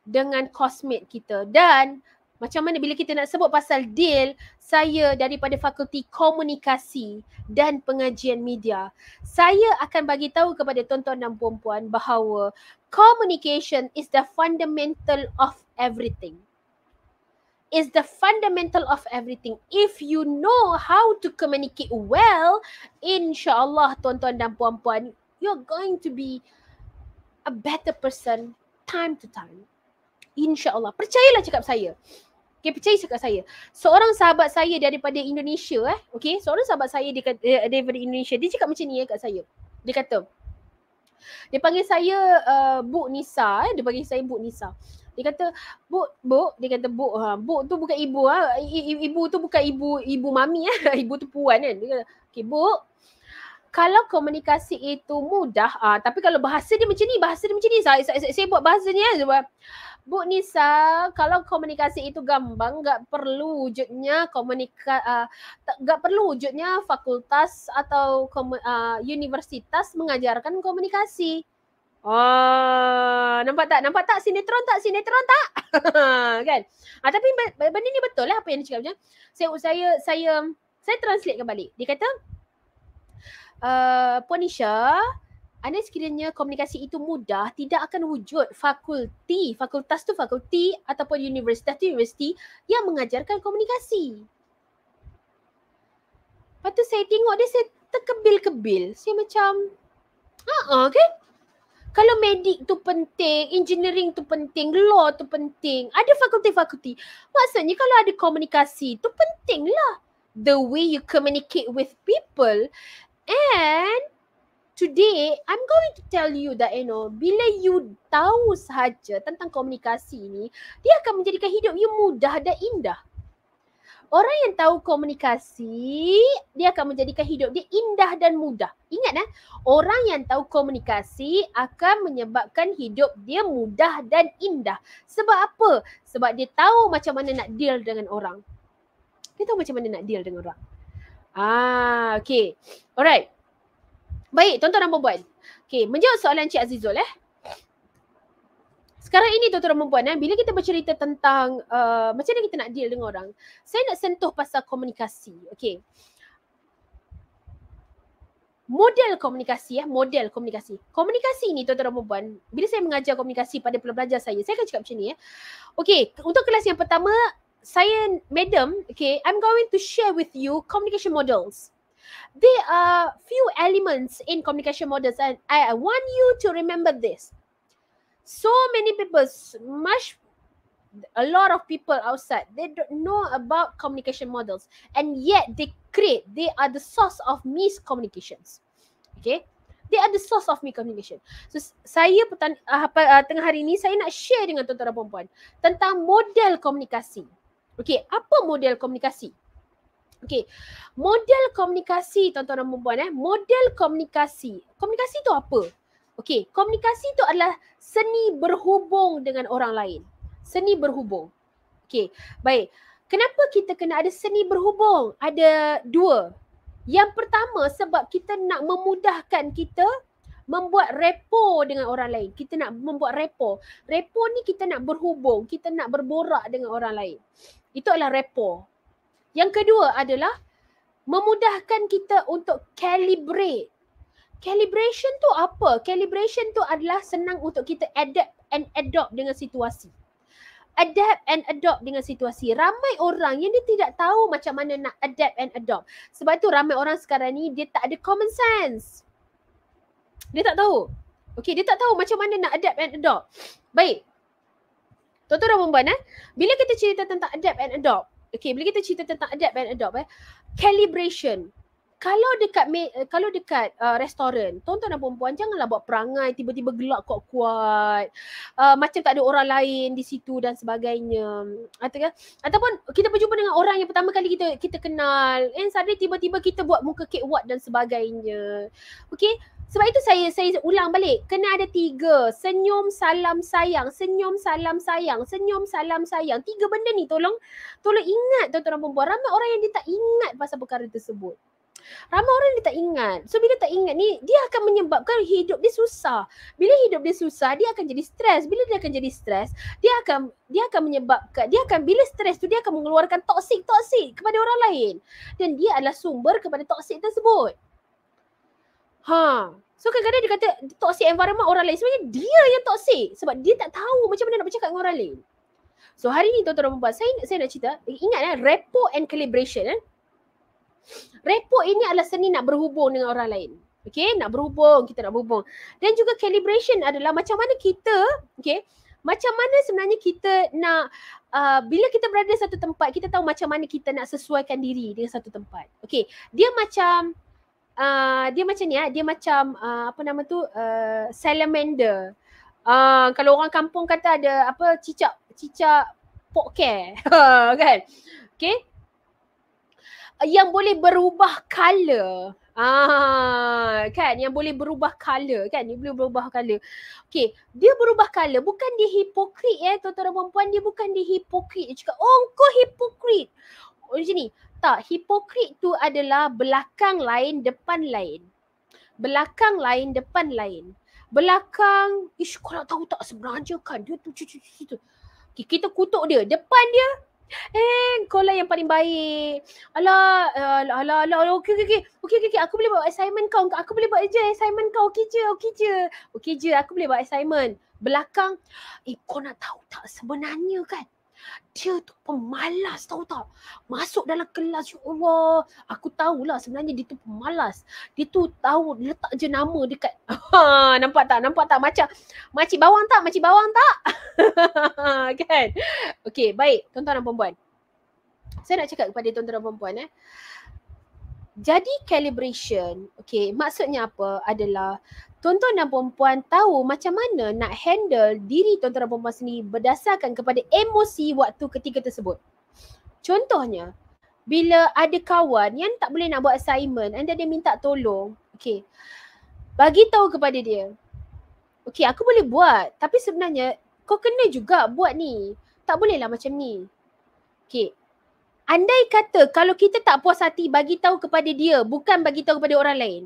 dengan kosmet kita dan macam mana bila kita nak sebut pasal deal saya daripada fakulti komunikasi dan pengajian media saya akan bagi tahu kepada tuan-tuan dan puan-puan bahawa communication is the fundamental of everything is the fundamental of everything. If you know how to communicate well, insyaAllah tuan-tuan dan puan-puan, you're going to be a better person time to time. InsyaAllah. Percayalah cakap saya. Okay, percaya cakap saya. Seorang sahabat saya daripada Indonesia eh. Okay, seorang sahabat saya dia daripada Indonesia. Dia cakap macam ni eh kat saya. Dia kata, dia panggil saya uh, Bu Nisa eh. Dia panggil saya buk Nisa. Dia kata, "Bu, bu," dia kata, "Bu, ha, bu tu bukan ibu ah. Ha. Ibu tu bukan ibu, ibu mami ah. Ha. Ibu tu puan kan." Dia kata, "Okey, bu. Kalau komunikasi itu mudah, ha, tapi kalau bahasa dia macam ni, bahasa dia macam ni. Saya saya, saya buat bahasa ni ah. Ha. Bu Nisa, kalau komunikasi itu gampang, tak perlu wujudnya komunikasi enggak ah, tak perlu wujudnya fakultas atau komu- ah, universitas mengajarkan komunikasi." Oh, nampak tak? Nampak tak? Sinetron tak? Sinetron tak? kan? Ah, tapi benda ni betul lah apa yang dia cakap macam. Saya, saya, saya, saya translate kembali. Dia kata, uh, ah, Puan Nisha, anda sekiranya komunikasi itu mudah, tidak akan wujud fakulti, fakultas tu fakulti ataupun universiti tu universiti yang mengajarkan komunikasi. Lepas tu saya tengok dia, saya terkebil-kebil. Saya macam, ah uh-uh, kan? Okay? kalau medik tu penting, engineering tu penting, law tu penting, ada fakulti-fakulti. Maksudnya kalau ada komunikasi tu penting lah. The way you communicate with people. And today, I'm going to tell you that, you know, bila you tahu sahaja tentang komunikasi ni, dia akan menjadikan hidup you mudah dan indah. Orang yang tahu komunikasi, dia akan menjadikan hidup dia indah dan mudah. Ingat eh, orang yang tahu komunikasi akan menyebabkan hidup dia mudah dan indah. Sebab apa? Sebab dia tahu macam mana nak deal dengan orang. Dia tahu macam mana nak deal dengan orang. Ah, okay. Alright. Baik, tuan-tuan dan puan-puan. Okay, menjawab soalan Cik Azizul eh. Sekarang ini tuan-tuan dan puan, eh, bila kita bercerita tentang uh, macam mana kita nak deal dengan orang, saya nak sentuh pasal komunikasi. Okay. Model komunikasi, ya, model komunikasi. Komunikasi ni tuan-tuan dan puan, bila saya mengajar komunikasi pada pelajar saya, saya akan cakap macam ni. ya. Eh. Okay, untuk kelas yang pertama, saya, madam, okay, I'm going to share with you communication models. There are few elements in communication models and I want you to remember this so many people much a lot of people outside they don't know about communication models and yet they create they are the source of miscommunications okay they are the source of miscommunication so saya petang, uh, tengah hari ni saya nak share dengan tuan-tuan dan puan-puan tentang model komunikasi okay apa model komunikasi okay model komunikasi tuan-tuan dan puan-puan eh model komunikasi komunikasi tu apa Okey, komunikasi itu adalah seni berhubung dengan orang lain. Seni berhubung. Okey, baik. Kenapa kita kena ada seni berhubung? Ada dua. Yang pertama sebab kita nak memudahkan kita membuat repo dengan orang lain. Kita nak membuat repo. Repo ni kita nak berhubung, kita nak berborak dengan orang lain. Itu adalah repo. Yang kedua adalah memudahkan kita untuk calibrate calibration tu apa? Calibration tu adalah senang untuk kita adapt and adopt dengan situasi. Adapt and adopt dengan situasi. Ramai orang yang dia tidak tahu macam mana nak adapt and adopt. Sebab tu ramai orang sekarang ni dia tak ada common sense. Dia tak tahu. Okay, dia tak tahu macam mana nak adapt and adopt. Baik. Tuan-tuan dan perempuan, eh? bila kita cerita tentang adapt and adopt, okay, bila kita cerita tentang adapt and adopt, eh, calibration, kalau dekat me- eh, kalau dekat uh, restoran, tonton tuan dan perempuan janganlah buat perangai tiba-tiba gelak kok kuat Uh, macam tak ada orang lain di situ dan sebagainya. Ataupun ataupun kita berjumpa dengan orang yang pertama kali kita kita kenal, and suddenly tiba-tiba kita buat muka kekuat dan sebagainya. Okay? Sebab itu saya saya ulang balik. Kena ada tiga. Senyum, salam, sayang. Senyum, salam, sayang. Senyum, salam, sayang. Tiga benda ni tolong tolong ingat tuan-tuan dan perempuan. Ramai orang yang dia tak ingat pasal perkara tersebut ramai orang dia tak ingat. So bila tak ingat ni, dia akan menyebabkan hidup dia susah. Bila hidup dia susah, dia akan jadi stres. Bila dia akan jadi stres, dia akan dia akan menyebabkan dia akan bila stres tu dia akan mengeluarkan toksik toksik kepada orang lain dan dia adalah sumber kepada toksik tersebut. Ha. So kadang-kadang dia kata toxic environment orang lain sebenarnya dia yang toxic sebab dia tak tahu macam mana nak bercakap dengan orang lain. So hari ni tuan-tuan dan puan-puan saya, saya nak cerita ingatlah eh, rapport and calibration eh. Repo ini adalah seni nak berhubung dengan orang lain. Okay, nak berhubung, kita nak berhubung. Dan juga calibration adalah macam mana kita, okay, macam mana sebenarnya kita nak, uh, bila kita berada satu tempat, kita tahu macam mana kita nak sesuaikan diri dengan satu tempat. Okay, dia macam, uh, dia macam ni ah, dia macam, uh, apa nama tu, uh, salamander. Uh, kalau orang kampung kata ada apa cicak cicak pokke kan okey yang boleh berubah color. Ah, kan yang boleh berubah color kan dia boleh berubah color. Okey, dia berubah color bukan dia hipokrit ya tuan-tuan dan puan-puan dia bukan dia hipokrit. Dia cakap, "Oh, kau hipokrit." Oh, macam ni. Tak, hipokrit tu adalah belakang lain, depan lain. Belakang lain, depan lain. Belakang, ish kau nak tahu tak sebenarnya kan dia tu tu tu tu. Okay, kita kutuk dia. Depan dia, Eh, kau lah yang paling baik. Alah, eh, alah, alah, alah, alah okey, okey, okey. Okey, okey, okay. aku boleh buat assignment kau. Aku boleh buat je assignment kau. Okey je, okey je. Okey je, aku boleh buat assignment. Belakang, eh kau nak tahu tak sebenarnya kan? Dia tu pemalas tau tak. Masuk dalam kelas, ya Allah. Aku tahulah sebenarnya dia tu pemalas. Dia tu tahu, letak je nama dekat. Ha, nampak tak? Nampak tak? Macam, makcik bawang tak? Makcik bawang tak? kan? Okay, baik. Tuan-tuan dan perempuan. Saya nak cakap kepada tuan-tuan dan perempuan eh. Jadi calibration, okay, maksudnya apa adalah tuan-tuan dan perempuan tahu macam mana nak handle diri tuan-tuan dan perempuan sendiri berdasarkan kepada emosi waktu ketika tersebut. Contohnya, bila ada kawan yang tak boleh nak buat assignment anda dia minta tolong, okay, bagi tahu kepada dia, okay, aku boleh buat tapi sebenarnya kau kena juga buat ni. Tak bolehlah macam ni. Okay, Andai kata kalau kita tak puas hati bagi tahu kepada dia bukan bagi tahu kepada orang lain.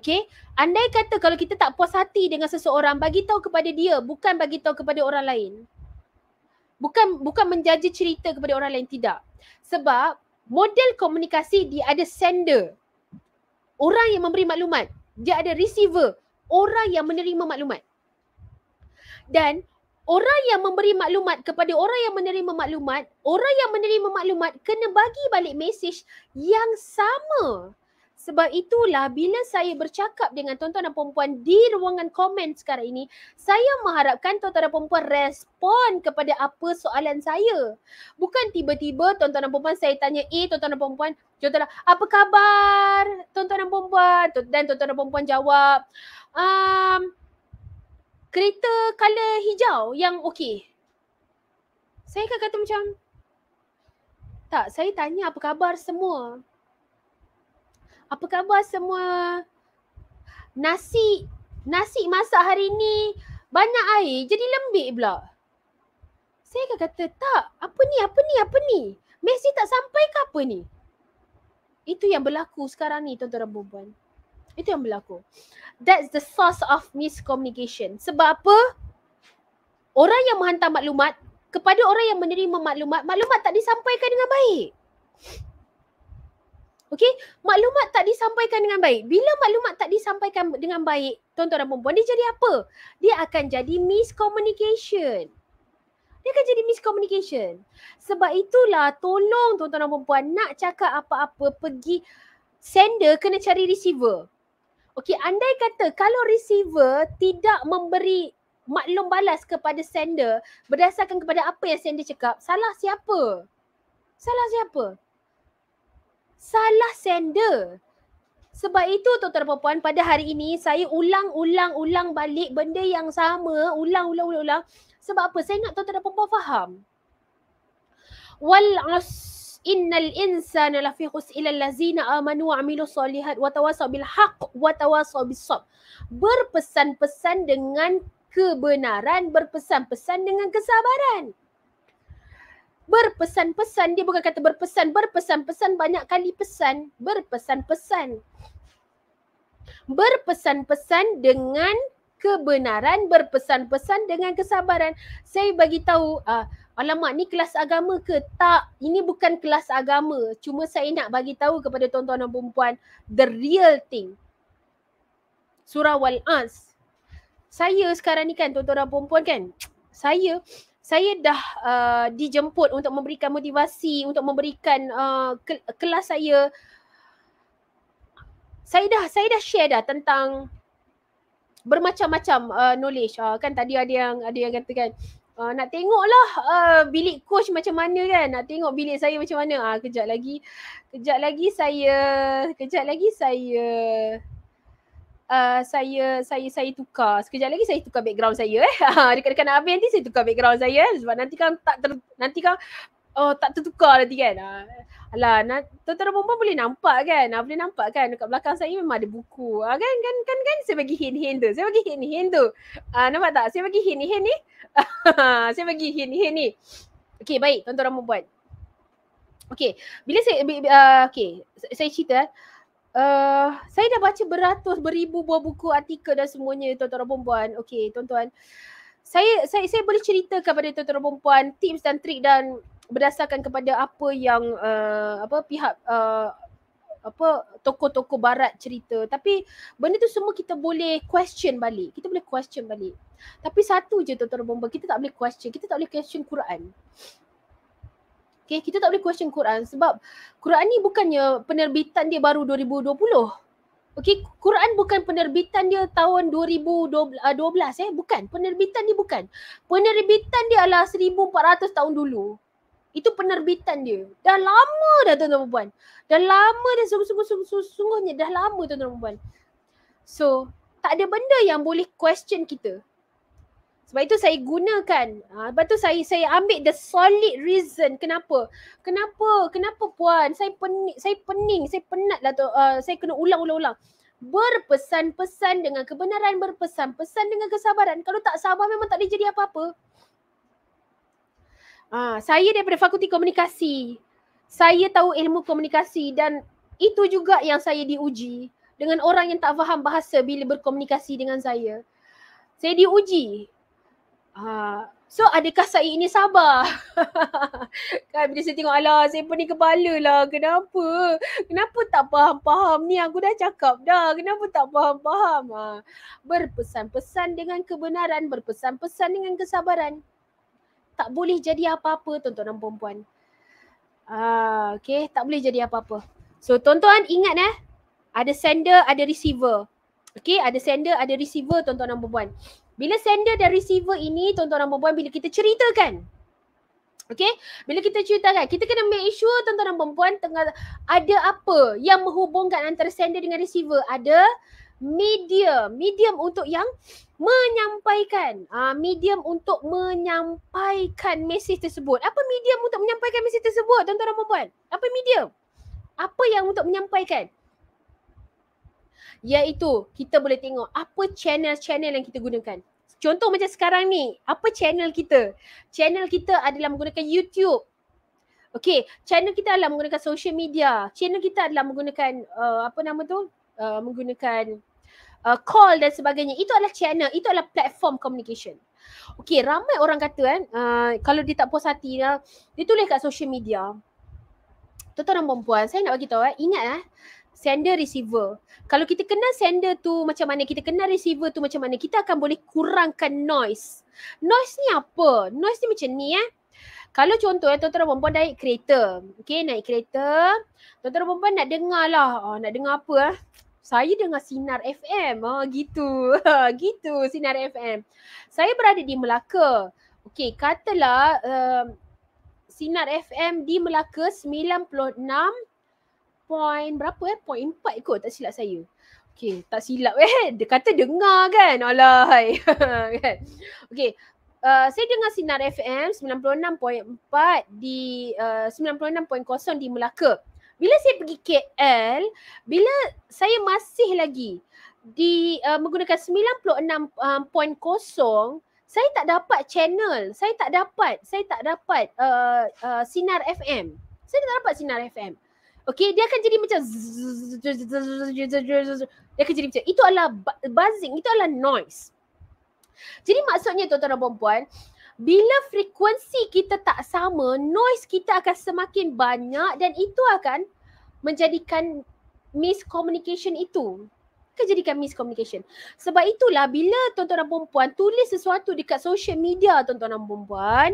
Okay? Andai kata kalau kita tak puas hati dengan seseorang bagi tahu kepada dia bukan bagi tahu kepada orang lain. Bukan bukan menjaja cerita kepada orang lain tidak. Sebab model komunikasi dia ada sender. Orang yang memberi maklumat, dia ada receiver, orang yang menerima maklumat. Dan orang yang memberi maklumat kepada orang yang menerima maklumat, orang yang menerima maklumat kena bagi balik mesej yang sama. Sebab itulah bila saya bercakap dengan tuan-tuan dan puan di ruangan komen sekarang ini, saya mengharapkan tuan-tuan dan puan respon kepada apa soalan saya. Bukan tiba-tiba tuan-tuan dan puan saya tanya, eh tuan-tuan dan puan-puan, contohnya apa khabar tuan-tuan dan puan-puan? Dan tuan-tuan dan puan jawab, um, kereta color hijau yang okey. Saya akan kata macam tak, saya tanya apa khabar semua. Apa khabar semua? Nasi nasi masak hari ni banyak air jadi lembik pula. Saya akan kata, tak, apa ni, apa ni, apa ni? Mesti tak sampai ke apa ni? Itu yang berlaku sekarang ni, tuan-tuan dan perempuan. Itu yang berlaku. That's the source of miscommunication. Sebab apa? Orang yang menghantar maklumat kepada orang yang menerima maklumat, maklumat tak disampaikan dengan baik. Okay? Maklumat tak disampaikan dengan baik. Bila maklumat tak disampaikan dengan baik, tuan-tuan dan perempuan, dia jadi apa? Dia akan jadi miscommunication. Dia akan jadi miscommunication. Sebab itulah tolong tuan-tuan dan perempuan nak cakap apa-apa pergi sender kena cari receiver. Okey, andai kata kalau receiver tidak memberi maklum balas kepada sender berdasarkan kepada apa yang sender cakap, salah siapa? Salah siapa? Salah sender. Sebab itu tuan-tuan dan puan pada hari ini saya ulang-ulang-ulang balik benda yang sama, ulang-ulang-ulang-ulang. Sebab apa? Saya nak tuan-tuan dan puan faham. Wal innal insana lafi khusr illa lazina amanu wa amilu solihat wa tawasaw bil haqq wa tawasaw bis sabr berpesan-pesan dengan kebenaran berpesan-pesan dengan kesabaran berpesan-pesan dia bukan kata berpesan berpesan-pesan banyak kali pesan berpesan-pesan berpesan-pesan dengan kebenaran berpesan-pesan dengan kesabaran saya bagi tahu uh, alamak ni kelas agama ke? Tak, ini bukan kelas agama. Cuma saya nak bagi tahu kepada tuan-tuan dan perempuan the real thing. Surah wal as. Saya sekarang ni kan tuan-tuan dan perempuan kan? Saya saya dah uh, dijemput untuk memberikan motivasi, untuk memberikan uh, ke- kelas saya. Saya dah saya dah share dah tentang bermacam-macam uh, knowledge uh, kan tadi ada yang ada yang katakan uh, nak tengoklah uh, bilik coach macam mana kan nak tengok bilik saya macam mana ah uh, kejap lagi kejap lagi saya kejap lagi saya Uh, saya saya saya tukar. Sekejap lagi saya tukar background saya eh. Dekat-dekat nak habis nanti saya tukar background saya eh. Sebab nanti kan tak ter, nanti kan oh tak tertukar nanti kan. Ah, alah, nak, tuan-tuan perempuan boleh nampak kan. Ah, boleh nampak kan dekat belakang saya memang ada buku. Ah, kan, kan, kan, kan. Saya bagi hint-hint tu. Saya bagi hint-hint tu. Ah, nampak tak? Saya bagi hint-hint ni. saya bagi hint-hint ni. Okay, baik. Tuan-tuan orang perempuan. Okay. Bila saya, uh, ah, okay. Saya cerita eh. Uh, saya dah baca beratus beribu buah buku artikel dan semuanya tuan-tuan dan puan-puan. tuan-tuan. Saya saya saya boleh cerita kepada tuan-tuan dan puan tips dan trik dan berdasarkan kepada apa yang uh, apa pihak uh, apa toko-toko barat cerita tapi benda tu semua kita boleh question balik kita boleh question balik tapi satu je tuan-tuan bomba kita tak boleh question kita tak boleh question Quran Okay, kita tak boleh question Quran sebab Quran ni bukannya penerbitan dia baru 2020. Okay, Quran bukan penerbitan dia tahun 2012 ah, eh. Bukan, penerbitan dia bukan. Penerbitan dia adalah 1400 tahun dulu. Itu penerbitan dia. Dah lama dah tuan-tuan perempuan. Dah lama dah sungguh-sungguh-sungguhnya. Dah lama tuan-tuan perempuan. So, tak ada benda yang boleh question kita. Sebab itu saya gunakan, uh, ah, sebab itu saya saya ambil the solid reason kenapa. Kenapa, kenapa puan, saya pening, saya pening, saya penat lah tu, uh, saya kena ulang-ulang-ulang. Berpesan-pesan dengan kebenaran, berpesan-pesan dengan kesabaran. Kalau tak sabar memang tak boleh jadi apa-apa. Ha, saya daripada fakulti komunikasi. Saya tahu ilmu komunikasi dan itu juga yang saya diuji dengan orang yang tak faham bahasa bila berkomunikasi dengan saya. Saya diuji. Ha, so adakah saya ini sabar? kan bila saya tengok, alah saya pun ni kepala lah. Kenapa? Kenapa tak faham-faham ni? Aku dah cakap dah. Kenapa tak faham-faham? Ha. Berpesan-pesan dengan kebenaran. Berpesan-pesan dengan kesabaran tak boleh jadi apa-apa tuan-tuan dan puan-puan. Ah, okay, tak boleh jadi apa-apa. So tuan-tuan ingat eh, ada sender, ada receiver. Okay, ada sender, ada receiver tuan-tuan dan puan-puan. Bila sender dan receiver ini tuan-tuan dan puan-puan bila kita ceritakan Okay, bila kita ceritakan, kita kena make sure tuan-tuan dan perempuan tengah ada apa yang menghubungkan antara sender dengan receiver. Ada medium, medium untuk yang menyampaikan uh, medium untuk menyampaikan mesej tersebut. Apa medium untuk menyampaikan mesej tersebut, tuan-tuan dan puan-puan? Apa medium? Apa yang untuk menyampaikan? Yaitu kita boleh tengok apa channel-channel yang kita gunakan. Contoh macam sekarang ni, apa channel kita? Channel kita adalah menggunakan YouTube. Okay, channel kita adalah menggunakan social media. Channel kita adalah menggunakan uh, apa nama tu? Uh, menggunakan uh, call dan sebagainya itu adalah channel itu adalah platform communication Okay, ramai orang kata kan, uh, kalau dia tak puas hati lah, dia tulis kat social media. Tuan-tuan dan perempuan, saya nak bagi tahu eh, ingat eh, sender receiver. Kalau kita kenal sender tu macam mana, kita kenal receiver tu macam mana, kita akan boleh kurangkan noise. Noise ni apa? Noise ni macam ni eh. Kalau contoh eh, tuan-tuan dan perempuan naik kereta. Okay, naik kereta. Tuan-tuan dan perempuan nak dengar lah. Oh, nak dengar apa eh? saya dengar sinar FM. Ha, ah, gitu. gitu sinar FM. Saya berada di Melaka. Okey, katalah uh, sinar FM di Melaka 96 point berapa eh? Point 4 kot tak silap saya. Okey, tak silap eh. Dia kata dengar kan? alahai. Kan? Okey, Uh, saya dengar sinar FM 96.4 di uh, 96.0 di Melaka bila saya pergi KL bila saya masih lagi di uh, menggunakan 96.0 um, uh, saya tak dapat channel saya tak dapat saya tak dapat uh, uh, sinar FM saya tak dapat sinar FM Okay, dia akan jadi macam dia akan jadi macam itu adalah buzzing itu adalah noise jadi maksudnya tuan-tuan dan puan-puan bila frekuensi kita tak sama, noise kita akan semakin banyak dan itu akan menjadikan miscommunication itu. Akan jadikan miscommunication. Sebab itulah bila tuan-tuan dan perempuan tulis sesuatu dekat social media tuan-tuan dan perempuan,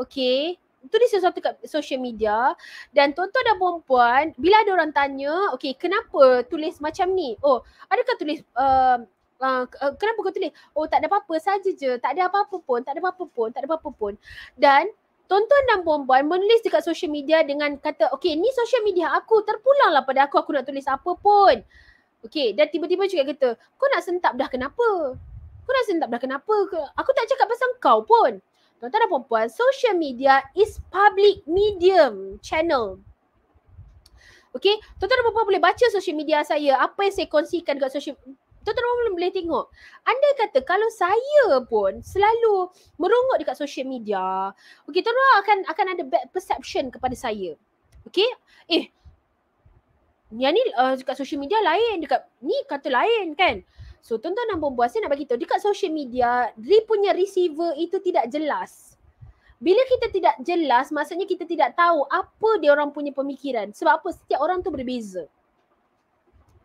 okay, tulis sesuatu dekat social media dan tuan-tuan dan perempuan bila ada orang tanya, okay, kenapa tulis macam ni? Oh, adakah tulis uh, uh, uh, kenapa kau tulis? Oh tak ada apa-apa saja je. Tak ada apa-apa pun, tak ada apa-apa pun, tak ada apa-apa pun. Dan tonton dan perempuan menulis dekat social media dengan kata, okay ni social media aku terpulanglah pada aku, aku nak tulis apa pun. Okay, dan tiba-tiba juga kata, kau nak sentap dah kenapa? Kau nak sentap dah kenapa? Aku tak cakap pasal kau pun. Tuan-tuan dan perempuan, social media is public medium channel. Okay, tuan-tuan dan perempuan boleh baca social media saya. Apa yang saya kongsikan dekat social, Tuan-tuan orang boleh tengok. Anda kata kalau saya pun selalu merungut dekat social media, okey, tuan orang akan akan ada bad perception kepada saya. Okey? Eh, yang ni uh, dekat social media lain, dekat ni kata lain kan? So, tuan-tuan dan perempuan saya nak bagi tahu dekat social media, dia punya receiver itu tidak jelas. Bila kita tidak jelas, maksudnya kita tidak tahu apa dia orang punya pemikiran. Sebab apa? Setiap orang tu berbeza.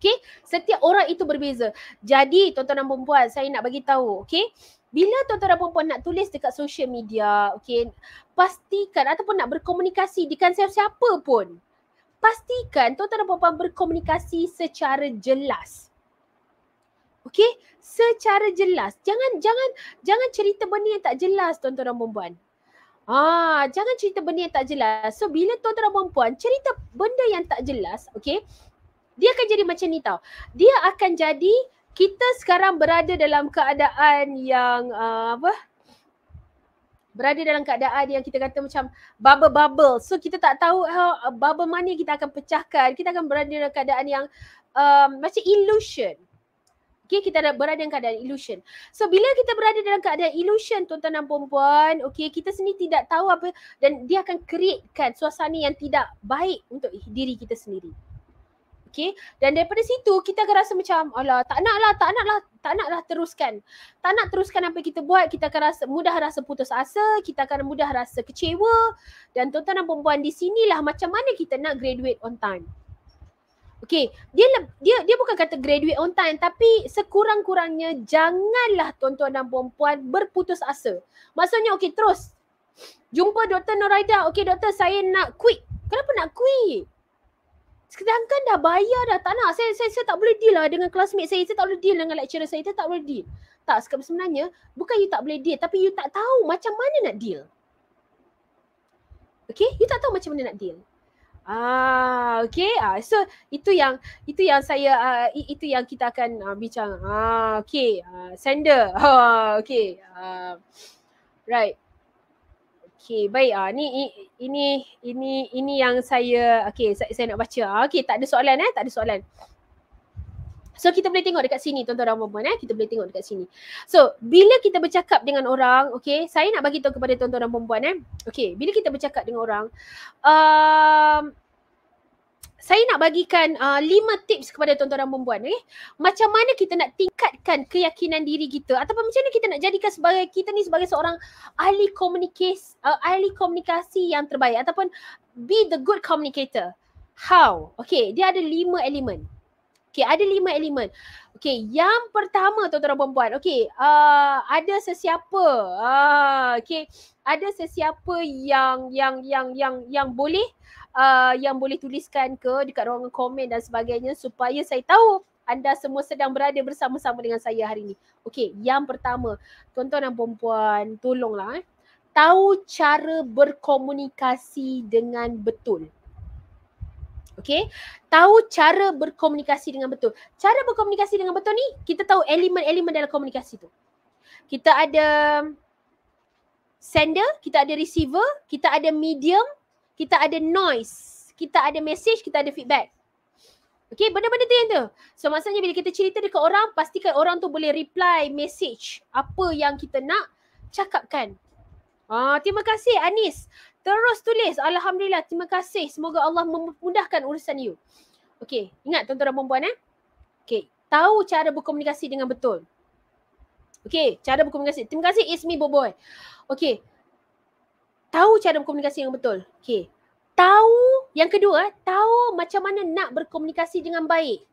Okey, setiap orang itu berbeza. Jadi tuan-tuan dan puan-puan, saya nak bagi tahu, okey. Bila tuan-tuan dan puan-puan nak tulis dekat social media, okey, pastikan ataupun nak berkomunikasi dengan siapa-siapa pun. Pastikan tuan-tuan dan puan-puan berkomunikasi secara jelas. Okey, secara jelas. Jangan jangan jangan cerita benda yang tak jelas tuan-tuan dan puan-puan. Ah, jangan cerita benda yang tak jelas. So bila tuan-tuan dan puan-puan cerita benda yang tak jelas, okey, dia akan jadi macam ni tau. Dia akan jadi kita sekarang berada dalam keadaan yang uh, apa? Berada dalam keadaan yang kita kata macam bubble-bubble. So kita tak tahu how uh, bubble mana kita akan pecahkan. Kita akan berada dalam keadaan yang um, macam illusion. Okay, kita berada dalam keadaan illusion. So bila kita berada dalam keadaan illusion tuan-tuan dan perempuan, okay, kita sendiri tidak tahu apa dan dia akan createkan suasana yang tidak baik untuk diri kita sendiri. Okay. Dan daripada situ kita akan rasa macam alah tak nak lah, tak nak lah, tak nak lah teruskan. Tak nak teruskan apa kita buat, kita akan rasa mudah rasa putus asa, kita akan mudah rasa kecewa. Dan tuan-tuan dan perempuan di sinilah macam mana kita nak graduate on time. Okay, dia dia dia bukan kata graduate on time tapi sekurang-kurangnya janganlah tuan-tuan dan perempuan berputus asa. Maksudnya okay terus jumpa Dr. Noraida. Okay doktor saya nak quit. Kenapa nak quit? sedangkan dah bayar dah tak nak saya saya, saya tak boleh deal lah dengan classmate saya saya tak boleh deal dengan lecturer saya saya tak boleh deal tak sebab sebenarnya bukan you tak boleh deal tapi you tak tahu macam mana nak deal okay you tak tahu macam mana nak deal ah okay ah so itu yang itu yang saya ah, itu yang kita akan ah, bincang ah okay ah, sender ah, okay ah, right Okey, baik ah. Ni ini ini ini yang saya okey saya, saya nak baca. Ah, okey, tak ada soalan eh, tak ada soalan. So kita boleh tengok dekat sini tuan-tuan dan puan-puan eh. Kita boleh tengok dekat sini. So bila kita bercakap dengan orang, okey, saya nak bagi tahu kepada tuan-tuan dan puan-puan eh. Okey, bila kita bercakap dengan orang, um, uh, saya nak bagikan uh, lima tips kepada tuan-tuan dan perempuan. Eh. Macam mana kita nak tingkatkan keyakinan diri kita ataupun macam mana kita nak jadikan sebagai kita ni sebagai seorang ahli komunikasi, uh, ahli komunikasi yang terbaik ataupun be the good communicator. How? Okay, dia ada lima elemen. Okay, ada lima elemen. Okay, yang pertama tuan-tuan dan perempuan. Okay, uh, ada sesiapa. Uh, okay, ada sesiapa yang yang yang yang yang boleh uh, yang boleh tuliskan ke dekat ruang komen dan sebagainya supaya saya tahu anda semua sedang berada bersama-sama dengan saya hari ini. Okey, yang pertama, tuan-tuan dan puan-puan, tolonglah eh. Tahu cara berkomunikasi dengan betul. Okey, tahu cara berkomunikasi dengan betul. Cara berkomunikasi dengan betul ni, kita tahu elemen-elemen dalam komunikasi tu. Kita ada sender, kita ada receiver, kita ada medium, kita ada noise, kita ada message, kita ada feedback. Okay, benda-benda tu yang tu. So maksudnya bila kita cerita dekat orang, pastikan orang tu boleh reply message apa yang kita nak cakapkan. Ah, terima kasih Anis. Terus tulis. Alhamdulillah. Terima kasih. Semoga Allah memudahkan urusan you. Okay. Ingat tuan-tuan dan perempuan eh. Okay. Tahu cara berkomunikasi dengan betul. Okay. Cara berkomunikasi. Terima kasih Ismi Boboy. Okay tahu cara berkomunikasi yang betul. Okey. Tahu yang kedua, tahu macam mana nak berkomunikasi dengan baik.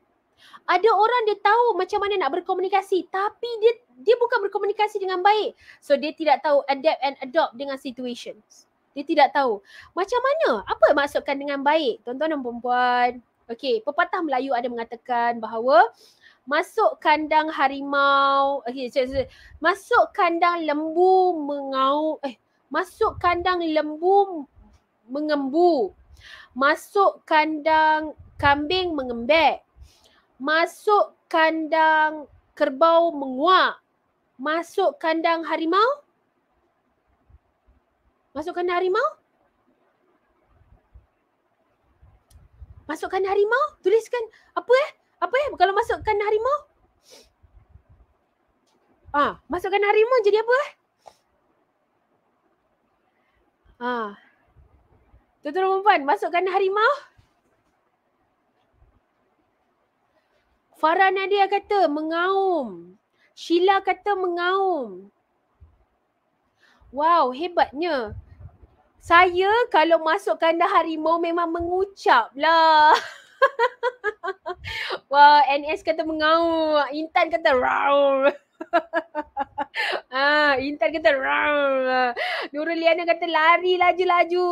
Ada orang dia tahu macam mana nak berkomunikasi tapi dia dia bukan berkomunikasi dengan baik. So dia tidak tahu adapt and adopt dengan situations. Dia tidak tahu macam mana apa maksudkan dengan baik. Tuan-tuan dan puan okey, pepatah Melayu ada mengatakan bahawa masuk kandang harimau, okey, masuk kandang lembu mengau eh masuk kandang lembu mengembu masuk kandang kambing mengembek masuk kandang kerbau menguak masuk kandang harimau masuk kandang harimau masukkan harimau tuliskan apa eh apa eh kalau masukkan harimau ah masukkan harimau jadi apa eh Ha. Tuan-tuan dan perempuan, masukkan harimau. Farah Nadia kata mengaum. Sheila kata mengaum. Wow, hebatnya. Saya kalau masukkan kandang harimau memang mengucap lah. Wah, wow, NS kata mengaum. Intan kata raum. ah, Intan kata Rawr. Nuruliana kata lari laju-laju.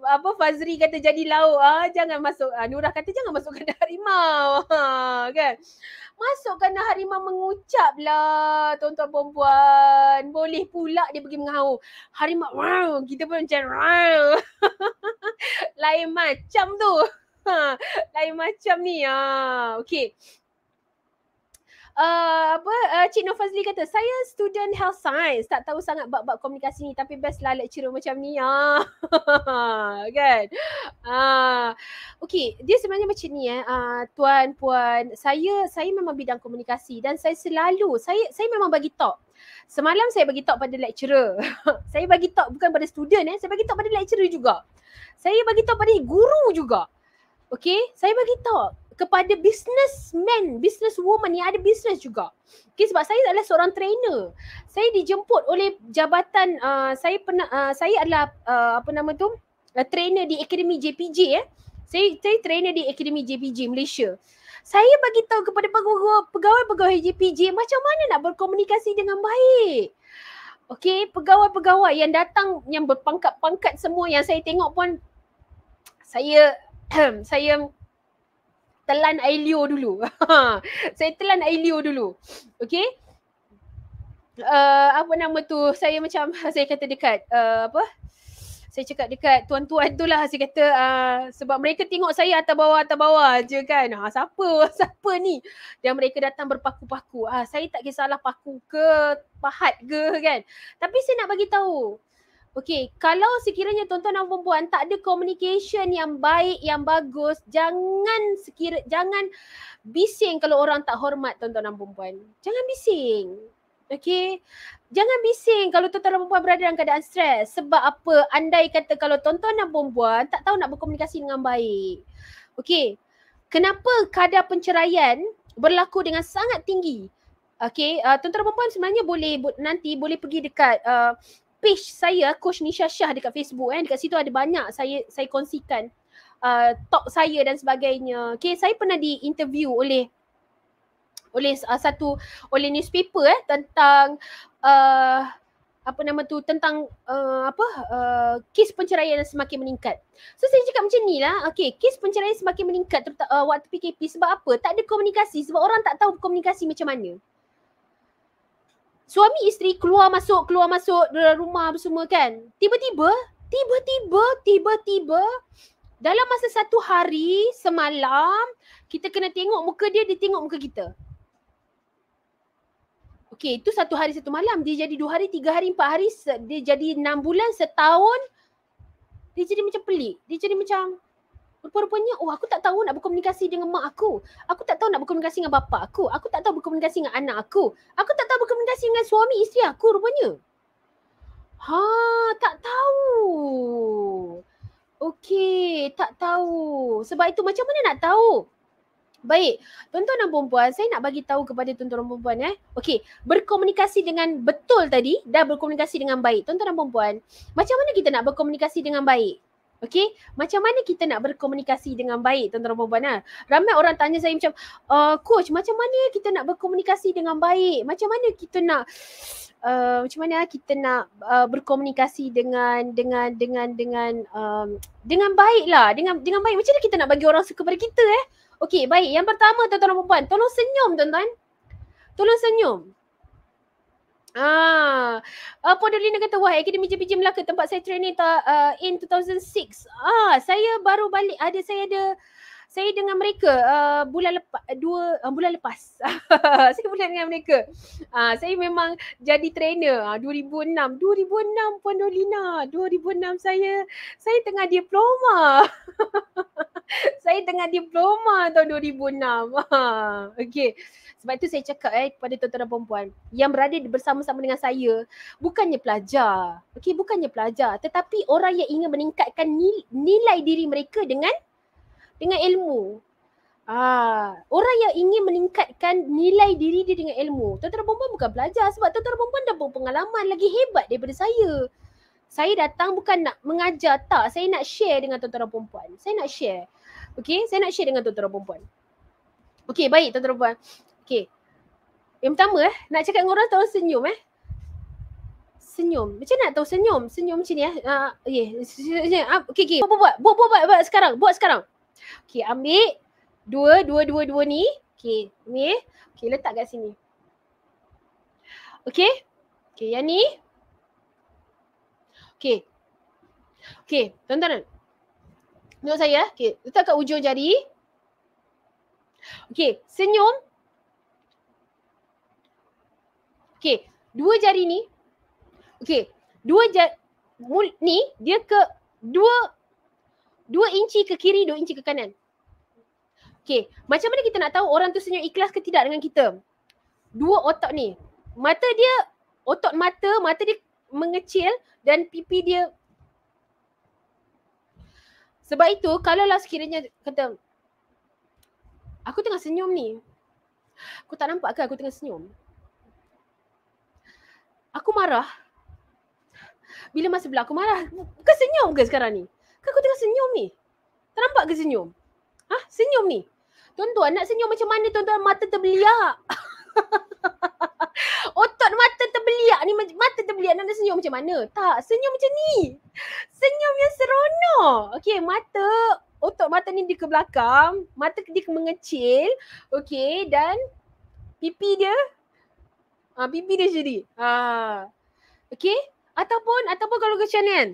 Apa Fazri kata jadi lauk. Ah, jangan masuk. Ah, Nurah kata jangan masukkan harimau. Ah, kan? Masukkan harimau mengucaplah tuan-tuan perempuan. Boleh pula dia pergi mengahu. Harimau wow, kita pun macam wow. Lain macam tu. Ha, lain macam ni. Ah, okay uh, apa uh, Cik Nur Fazli kata saya student health science tak tahu sangat bab-bab komunikasi ni tapi best lah lecturer macam ni ah kan ah uh, dia sebenarnya macam ni eh uh, tuan puan saya saya memang bidang komunikasi dan saya selalu saya saya memang bagi talk semalam saya bagi talk pada lecturer saya bagi talk bukan pada student eh saya bagi talk pada lecturer juga saya bagi talk pada guru juga Okay, saya bagi talk kepada businessman, businesswoman yang ada bisnes juga. Okay, sebab saya adalah seorang trainer. Saya dijemput oleh jabatan uh, saya pernah uh, saya adalah uh, apa nama tu? Uh, trainer di Akademi JPJ ya. Eh. Saya saya trainer di Akademi JPJ Malaysia. Saya bagi tahu kepada pegawai-pegawai JPJ macam mana nak berkomunikasi dengan baik. Okey, pegawai-pegawai yang datang yang berpangkat-pangkat semua yang saya tengok pun saya saya telan air liur dulu. saya telan air liur dulu. Okay. Uh, apa nama tu? Saya macam saya kata dekat uh, apa? Saya cakap dekat tuan-tuan tu lah saya kata uh, sebab mereka tengok saya atas bawah atas bawah je kan. Ha, siapa? Siapa ni? Dan mereka datang berpaku-paku. Ah, saya tak kisahlah paku ke pahat ke kan. Tapi saya nak bagi tahu Okay, kalau sekiranya tuan-tuan dan perempuan tak ada komunikasi yang baik, yang bagus, jangan sekira, jangan bising kalau orang tak hormat tuan-tuan dan perempuan. Jangan bising. Okay. Jangan bising kalau tuan-tuan dan perempuan berada dalam keadaan stres. Sebab apa? Andai kata kalau tuan-tuan dan perempuan tak tahu nak berkomunikasi dengan baik. Okay. Kenapa kadar penceraian berlaku dengan sangat tinggi? Okay. Uh, tuan-tuan dan perempuan sebenarnya boleh bu- nanti boleh pergi dekat uh, page saya coach Nisha Shah dekat Facebook eh dekat situ ada banyak saya saya kongsikan uh, talk saya dan sebagainya. Okay saya pernah di interview oleh oleh uh, satu oleh newspaper eh tentang uh, apa nama tu tentang uh, apa uh, kes penceraian yang semakin meningkat. So saya cakap macam ni lah. Okay, kes penceraian semakin meningkat ter- uh, waktu PKP sebab apa? Tak ada komunikasi sebab orang tak tahu komunikasi macam mana suami isteri keluar masuk keluar masuk dalam rumah apa semua kan tiba-tiba tiba-tiba tiba-tiba dalam masa satu hari semalam kita kena tengok muka dia dia tengok muka kita Okay, itu satu hari satu malam. Dia jadi dua hari, tiga hari, empat hari. Dia jadi enam bulan, setahun. Dia jadi macam pelik. Dia jadi macam, Rupa-rupanya, oh aku tak tahu nak berkomunikasi dengan mak aku. Aku tak tahu nak berkomunikasi dengan bapa aku. Aku tak tahu berkomunikasi dengan anak aku. Aku tak tahu berkomunikasi dengan suami isteri aku rupanya. Ha, tak tahu. Okey, tak tahu. Sebab itu macam mana nak tahu? Baik, tuan-tuan dan perempuan, saya nak bagi tahu kepada tuan-tuan dan perempuan eh. Okey, berkomunikasi dengan betul tadi dan berkomunikasi dengan baik. Tuan-tuan dan perempuan, macam mana kita nak berkomunikasi dengan baik? Okay, macam mana kita nak berkomunikasi dengan baik tuan-tuan perempuan ha? Ramai orang tanya saya macam, uh, coach macam mana kita nak berkomunikasi dengan baik? Macam mana kita nak, uh, macam mana kita nak uh, berkomunikasi dengan, dengan, dengan, dengan, um, dengan baik lah. Dengan, dengan baik, macam mana kita nak bagi orang suka pada kita eh? Okay, baik. Yang pertama tuan-tuan perempuan, tolong senyum tuan-tuan. Tolong senyum. Ah, apa uh, Dolina kata wah Akademi JPJ Melaka tempat saya training ta, uh, in 2006. Ah, saya baru balik ada saya ada saya dengan mereka uh, bulan lepas uh, dua uh, bulan lepas saya bulan dengan mereka uh, saya memang jadi trainer uh, 2006 2006 Puan Dolina 2006 saya saya tengah diploma saya tengah diploma tahun 2006 ah, okey sebab itu saya cakap eh kepada tuan-tuan dan yang berada bersama-sama dengan saya bukannya pelajar okey bukannya pelajar tetapi orang yang ingin meningkatkan nilai diri mereka dengan dengan ilmu. Ah, orang yang ingin meningkatkan nilai diri dia dengan ilmu. Tentera perempuan bukan belajar sebab tentera perempuan dah berpengalaman lagi hebat daripada saya. Saya datang bukan nak mengajar tak, saya nak share dengan tentera perempuan. Saya nak share. Okey, saya nak share dengan tentera perempuan. Okey, baik tentera perempuan. Okey. Yang pertama eh, nak cakap dengan orang tahu senyum eh. Senyum. Macam nak tahu senyum? Senyum macam ni eh. Uh, yeah. Ah, okey, okey. Buat, buat, buat, buat, buat sekarang. Buat sekarang. Okey, ambil dua, dua, dua, dua ni. Okey, ni. Okey, letak kat sini. Okey. Okey, yang ni. Okey. Okey, tuan-tuan. Tengok saya. Okey, letak kat ujung jari. Okey, senyum. Okey, dua jari ni. Okey, dua jari ni dia ke dua dua inci ke kiri, dua inci ke kanan. Okay, macam mana kita nak tahu orang tu senyum ikhlas ke tidak dengan kita? Dua otak ni, mata dia, otot mata, mata dia mengecil dan pipi dia. Sebab itu, kalau kalaulah sekiranya kata, aku tengah senyum ni. Aku tak nampak ke aku tengah senyum? Aku marah. Bila masa belakang aku marah, kau senyum ke sekarang ni? Kan kau tengah senyum ni. Tak nampak ke senyum? Hah? Senyum ni. Tuan-tuan nak senyum macam mana tuan-tuan mata terbeliak. Otot mata terbeliak ni mata terbeliak nak senyum macam mana? Tak, senyum macam ni. Senyum yang seronok. okay mata otot mata ni di ke belakang, mata dia mengecil. okay dan pipi dia ah pipi dia jadi. Ah. okay ataupun ataupun kalau macam ni kan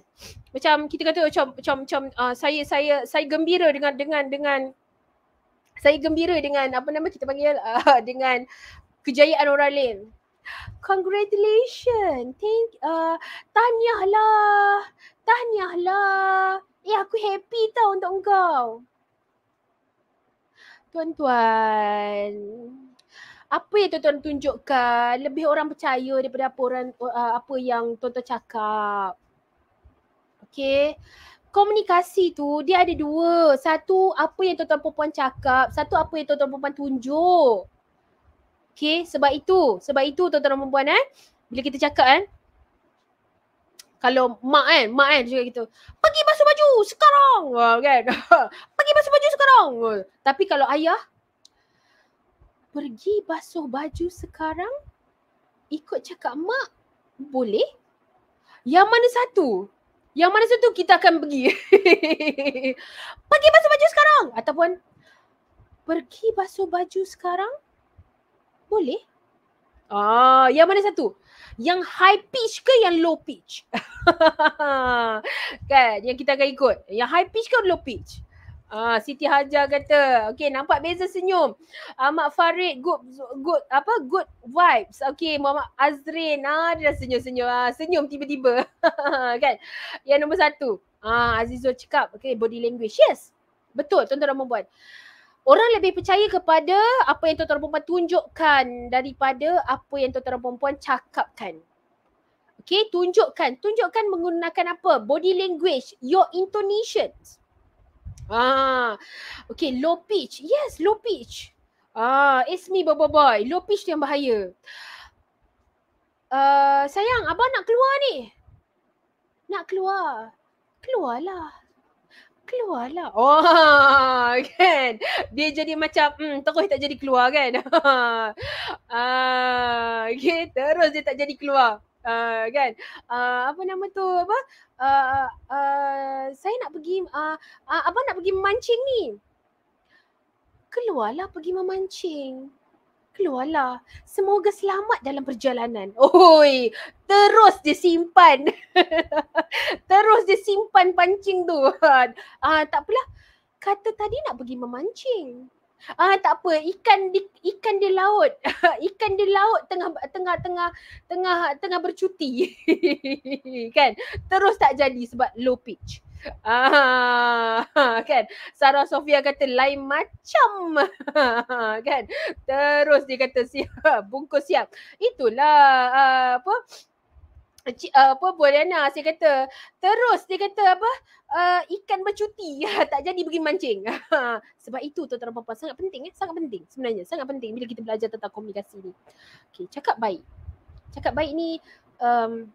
macam kita kata macam macam macam uh, saya saya saya gembira dengan dengan dengan saya gembira dengan apa nama kita panggil uh, dengan kejayaan orang lain congratulations thank uh, ah, tahniahlah tahniahlah eh aku happy tau untuk engkau tuan-tuan apa yang tuan-tuan tunjukkan lebih orang percaya daripada apa orang uh, apa yang tuan-tuan cakap. Okay. Komunikasi tu dia ada dua. Satu apa yang tuan-tuan perempuan cakap, satu apa yang tuan-tuan perempuan tunjuk. Okay. Sebab itu, sebab itu tuan-tuan perempuan eh. Bila kita cakap eh. Kalau mak kan, mak kan cakap gitu. Pergi basuh baju sekarang. Uh, kan? Pergi basuh baju sekarang. tapi kalau ayah, pergi basuh baju sekarang? Ikut cakap mak, boleh? Yang mana satu? Yang mana satu kita akan pergi? pergi basuh baju sekarang! Ataupun, pergi basuh baju sekarang? Boleh? Ah, yang mana satu? Yang high pitch ke yang low pitch? kan, yang kita akan ikut. Yang high pitch ke low pitch? Ah Siti Hajar kata, okey nampak beza senyum. Ahmad Farid good good apa good vibes. Okey Muhammad Azrin ah dia dah senyum-senyum ah senyum tiba-tiba. kan? Yang nombor satu Ah Azizul cakap okey body language. Yes. Betul tuan-tuan dan puan. Orang lebih percaya kepada apa yang tuan-tuan dan puan tunjukkan daripada apa yang tuan-tuan dan puan cakapkan. Okey, tunjukkan. Tunjukkan menggunakan apa? Body language, your intonations. Ah, okay, low pitch. Yes, low pitch. Ah, it's me, Bobo Boy. Low pitch tu yang bahaya. Uh, sayang, abang nak keluar ni. Nak keluar. Keluarlah. Keluarlah. Oh, kan? Dia jadi macam, hmm, terus tak jadi keluar kan? ah, okay, terus dia tak jadi keluar uh, kan uh, apa nama tu apa uh, uh, saya nak pergi uh, uh, abang nak pergi memancing ni keluarlah pergi memancing keluarlah semoga selamat dalam perjalanan oi terus dia simpan terus dia simpan pancing tu ah uh, tak apalah kata tadi nak pergi memancing Ah tak apa, ikan di ikan di laut. ikan di laut tengah tengah tengah tengah tengah bercuti. kan? Terus tak jadi sebab low pitch. Ah kan. Sarah Sofia kata lain macam. kan? Terus dia kata siap, bungkus siap. Itulah uh, apa? Cik, uh, apa Buliana saya kata terus dia kata apa uh, ikan bercuti tak jadi pergi mancing sebab itu tuan-tuan apa sangat penting eh sangat penting sebenarnya sangat penting bila kita belajar tentang komunikasi ni okey cakap baik cakap baik ni um,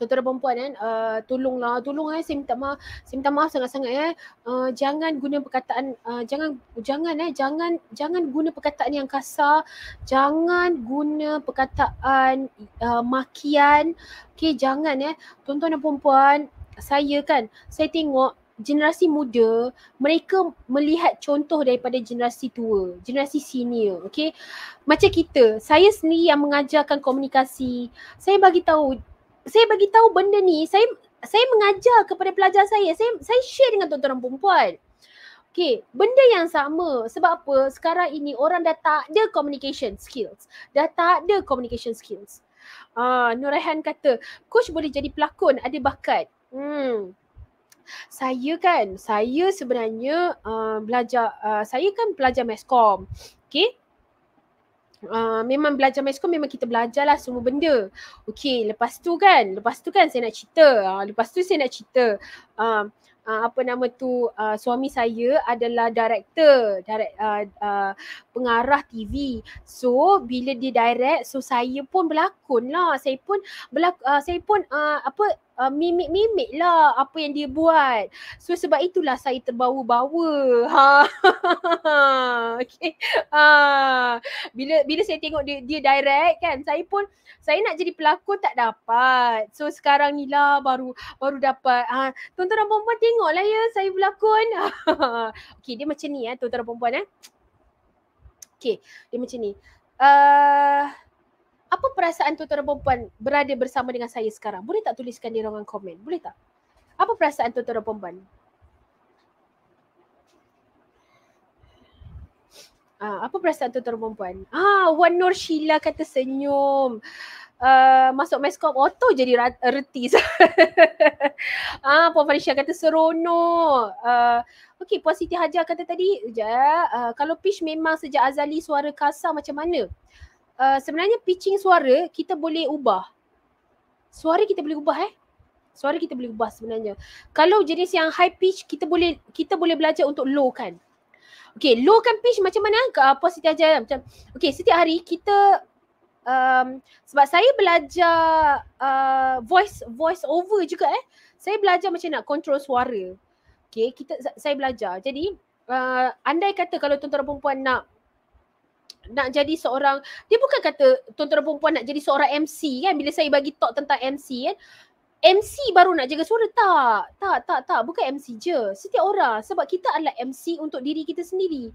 tuan-tuan perempuan kan eh, uh, tolonglah tolong eh saya minta maaf saya minta maaf sangat-sangat eh uh, jangan guna perkataan uh, jangan jangan eh jangan jangan guna perkataan yang kasar jangan guna perkataan uh, makian okay, jangan eh tuan-tuan perempuan saya kan saya tengok generasi muda mereka melihat contoh daripada generasi tua generasi senior okay, macam kita saya sendiri yang mengajarkan komunikasi saya bagi tahu saya bagi tahu benda ni, saya saya mengajar kepada pelajar saya, saya saya share dengan tuan-tuan perempuan. Okay, benda yang sama sebab apa sekarang ini orang dah tak ada communication skills. Dah tak ada communication skills. Ah, uh, Nurahan kata, coach boleh jadi pelakon, ada bakat. Hmm, saya kan, saya sebenarnya uh, belajar, uh, saya kan pelajar meskom. Okay, uh, memang belajar mesko memang kita belajar lah semua benda. Okey, lepas tu kan, lepas tu kan saya nak cerita. Uh, lepas tu saya nak cerita uh, uh, apa nama tu uh, suami saya adalah director, direct uh, uh, pengarah TV. So bila dia direct, so saya pun berlakon lah. Saya pun berlaku, uh, saya pun uh, apa uh, mimik-mimik lah apa yang dia buat. So sebab itulah saya terbawa-bawa. Ha. okay. Ha. Bila bila saya tengok dia, dia direct kan, saya pun saya nak jadi pelakon tak dapat. So sekarang ni lah baru baru dapat. Ha. Tuan-tuan dan puan-puan tengoklah ya saya pelakon. okay dia macam ni eh tuan-tuan dan puan eh. Okay dia macam ni. Uh, apa perasaan tuan-tuan perempuan berada bersama dengan saya sekarang? Boleh tak tuliskan di ruangan komen? Boleh tak? Apa perasaan tuan-tuan perempuan? Ah, apa perasaan tuan-tuan perempuan? Ah, Wan Nur Sheila kata senyum. Uh, masuk meskop auto oh, jadi rat- reti. ah, Puan Farisha kata seronok. Uh, ah, okay, Puan Siti Hajar kata tadi, sekejap. Uh, kalau pitch memang sejak Azali suara kasar macam mana? uh, sebenarnya pitching suara kita boleh ubah. Suara kita boleh ubah eh. Suara kita boleh ubah sebenarnya. Kalau jenis yang high pitch kita boleh kita boleh belajar untuk low kan. Okay low kan pitch macam mana? Apa uh, setiap ajar lah, macam okay setiap hari kita um, sebab saya belajar uh, voice voice over juga eh. Saya belajar macam nak control suara. Okay, kita saya belajar. Jadi, uh, andai kata kalau tuan-tuan perempuan nak nak jadi seorang dia bukan kata tuan-tuan perempuan nak jadi seorang MC kan bila saya bagi talk tentang MC kan MC baru nak jaga suara tak tak tak tak bukan MC je setiap orang sebab kita adalah MC untuk diri kita sendiri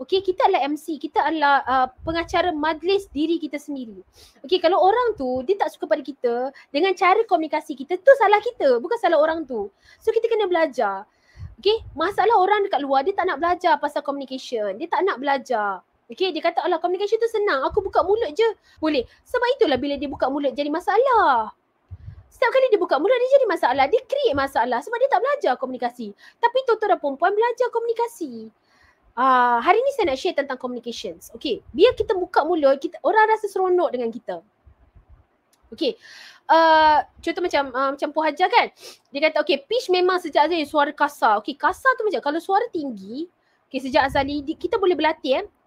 Okay, kita adalah MC, kita adalah uh, pengacara majlis diri kita sendiri. Okay, kalau orang tu dia tak suka pada kita dengan cara komunikasi kita tu salah kita, bukan salah orang tu. So kita kena belajar. Okay, masalah orang dekat luar dia tak nak belajar pasal communication, dia tak nak belajar. Okay, dia kata, alah komunikasi tu senang. Aku buka mulut je. Boleh. Sebab itulah bila dia buka mulut jadi masalah. Setiap kali dia buka mulut dia jadi masalah. Dia create masalah sebab dia tak belajar komunikasi. Tapi Toto dan perempuan belajar komunikasi. Uh, hari ni saya nak share tentang communications. Okay, biar kita buka mulut, kita, orang rasa seronok dengan kita. Okay, uh, ah, contoh macam uh, macam Puan Hajar kan. Dia kata, okay, pitch memang sejak Azali suara kasar. Okay, kasar tu macam kalau suara tinggi, okay, sejak Azali, kita boleh berlatih eh.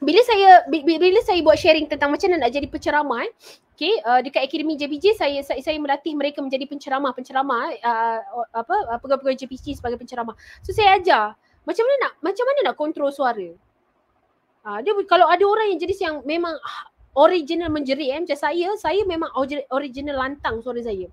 bila saya bila saya buat sharing tentang macam mana nak jadi penceramah eh okay, uh, dekat akademi JBJ saya, saya saya melatih mereka menjadi penceramah penceramah eh, uh, apa uh, pegawai-pegawai JBJ sebagai penceramah so saya ajar macam mana nak macam mana nak kontrol suara uh, dia kalau ada orang yang jenis yang memang ah, original menjerit eh macam saya saya memang original lantang suara saya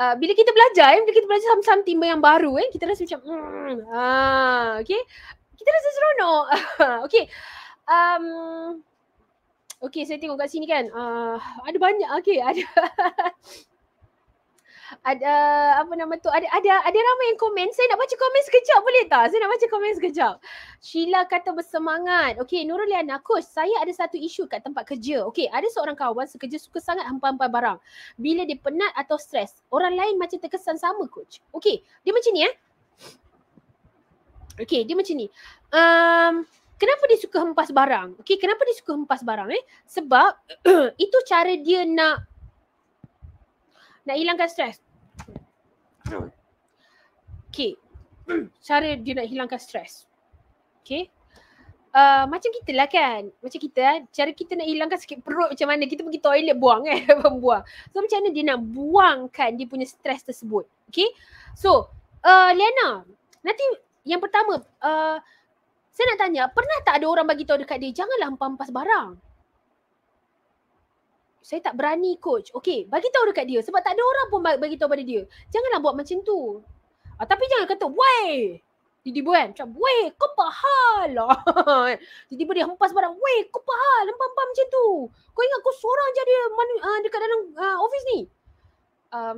uh, bila kita belajar eh, bila kita belajar something yang baru eh, kita rasa macam, hmm, ah, okay. Kita rasa seronok. okay. Um, okay, saya tengok kat sini kan. Uh, ada banyak, okay. Ada ada eh, apa nama tu ada ada ada ramai yang komen saya nak baca komen sekejap boleh tak saya nak baca komen sekejap Sheila kata bersemangat okey Nurul Liana coach saya ada satu isu kat tempat kerja okey ada seorang kawan sekerja suka sangat hempam-hempam barang bila dia penat atau stres orang lain macam terkesan sama coach okey dia macam ni eh okey dia macam ni um, Kenapa dia suka hempas barang? Okay, kenapa dia suka hempas barang eh? Sebab itu cara dia nak nak hilangkan stres. Okay. Cara dia nak hilangkan stres. Okay. Uh, macam kita lah kan. Macam kita eh. Cara kita nak hilangkan sakit perut macam mana. Kita pergi toilet buang kan. Eh? buang. So macam mana dia nak buangkan dia punya stres tersebut. Okay. So uh, Liana. Nanti yang pertama. Uh, saya nak tanya. Pernah tak ada orang bagi tahu dekat dia. Janganlah hempas-hempas barang saya tak berani coach. Okay, bagi tahu dekat dia sebab tak ada orang pun bagi tahu pada dia. Janganlah buat macam tu. Ah, tapi jangan kata, wey! Tiba-tiba kan, macam, wey, kau pahal Tiba-tiba dia hempas barang, wey, kau pahal, hempas-hempas macam tu. Kau ingat kau seorang je ada manu- uh, dekat dalam uh, ah, office ni? Um,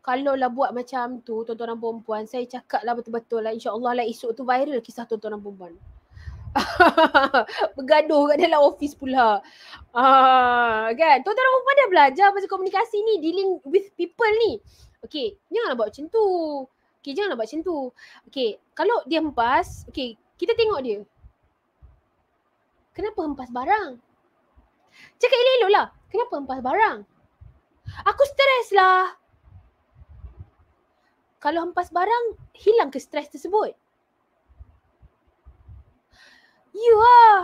kalau lah buat macam tu, tuan-tuan perempuan, saya cakaplah betul-betul lah, insyaAllah lah esok tu viral lah kisah tuan-tuan dan perempuan. bergaduh kat dalam office pula. Ah, kan? Tuan-tuan dan puan dah belajar pasal komunikasi ni, dealing with people ni. Okay, janganlah buat macam tu. Okay, janganlah buat macam tu. Okay, kalau dia hempas, okay, kita tengok dia. Kenapa hempas barang? Cakap ini elok lah. Kenapa hempas barang? Aku stres lah. Kalau hempas barang, hilang ke stres tersebut? Ya, lah.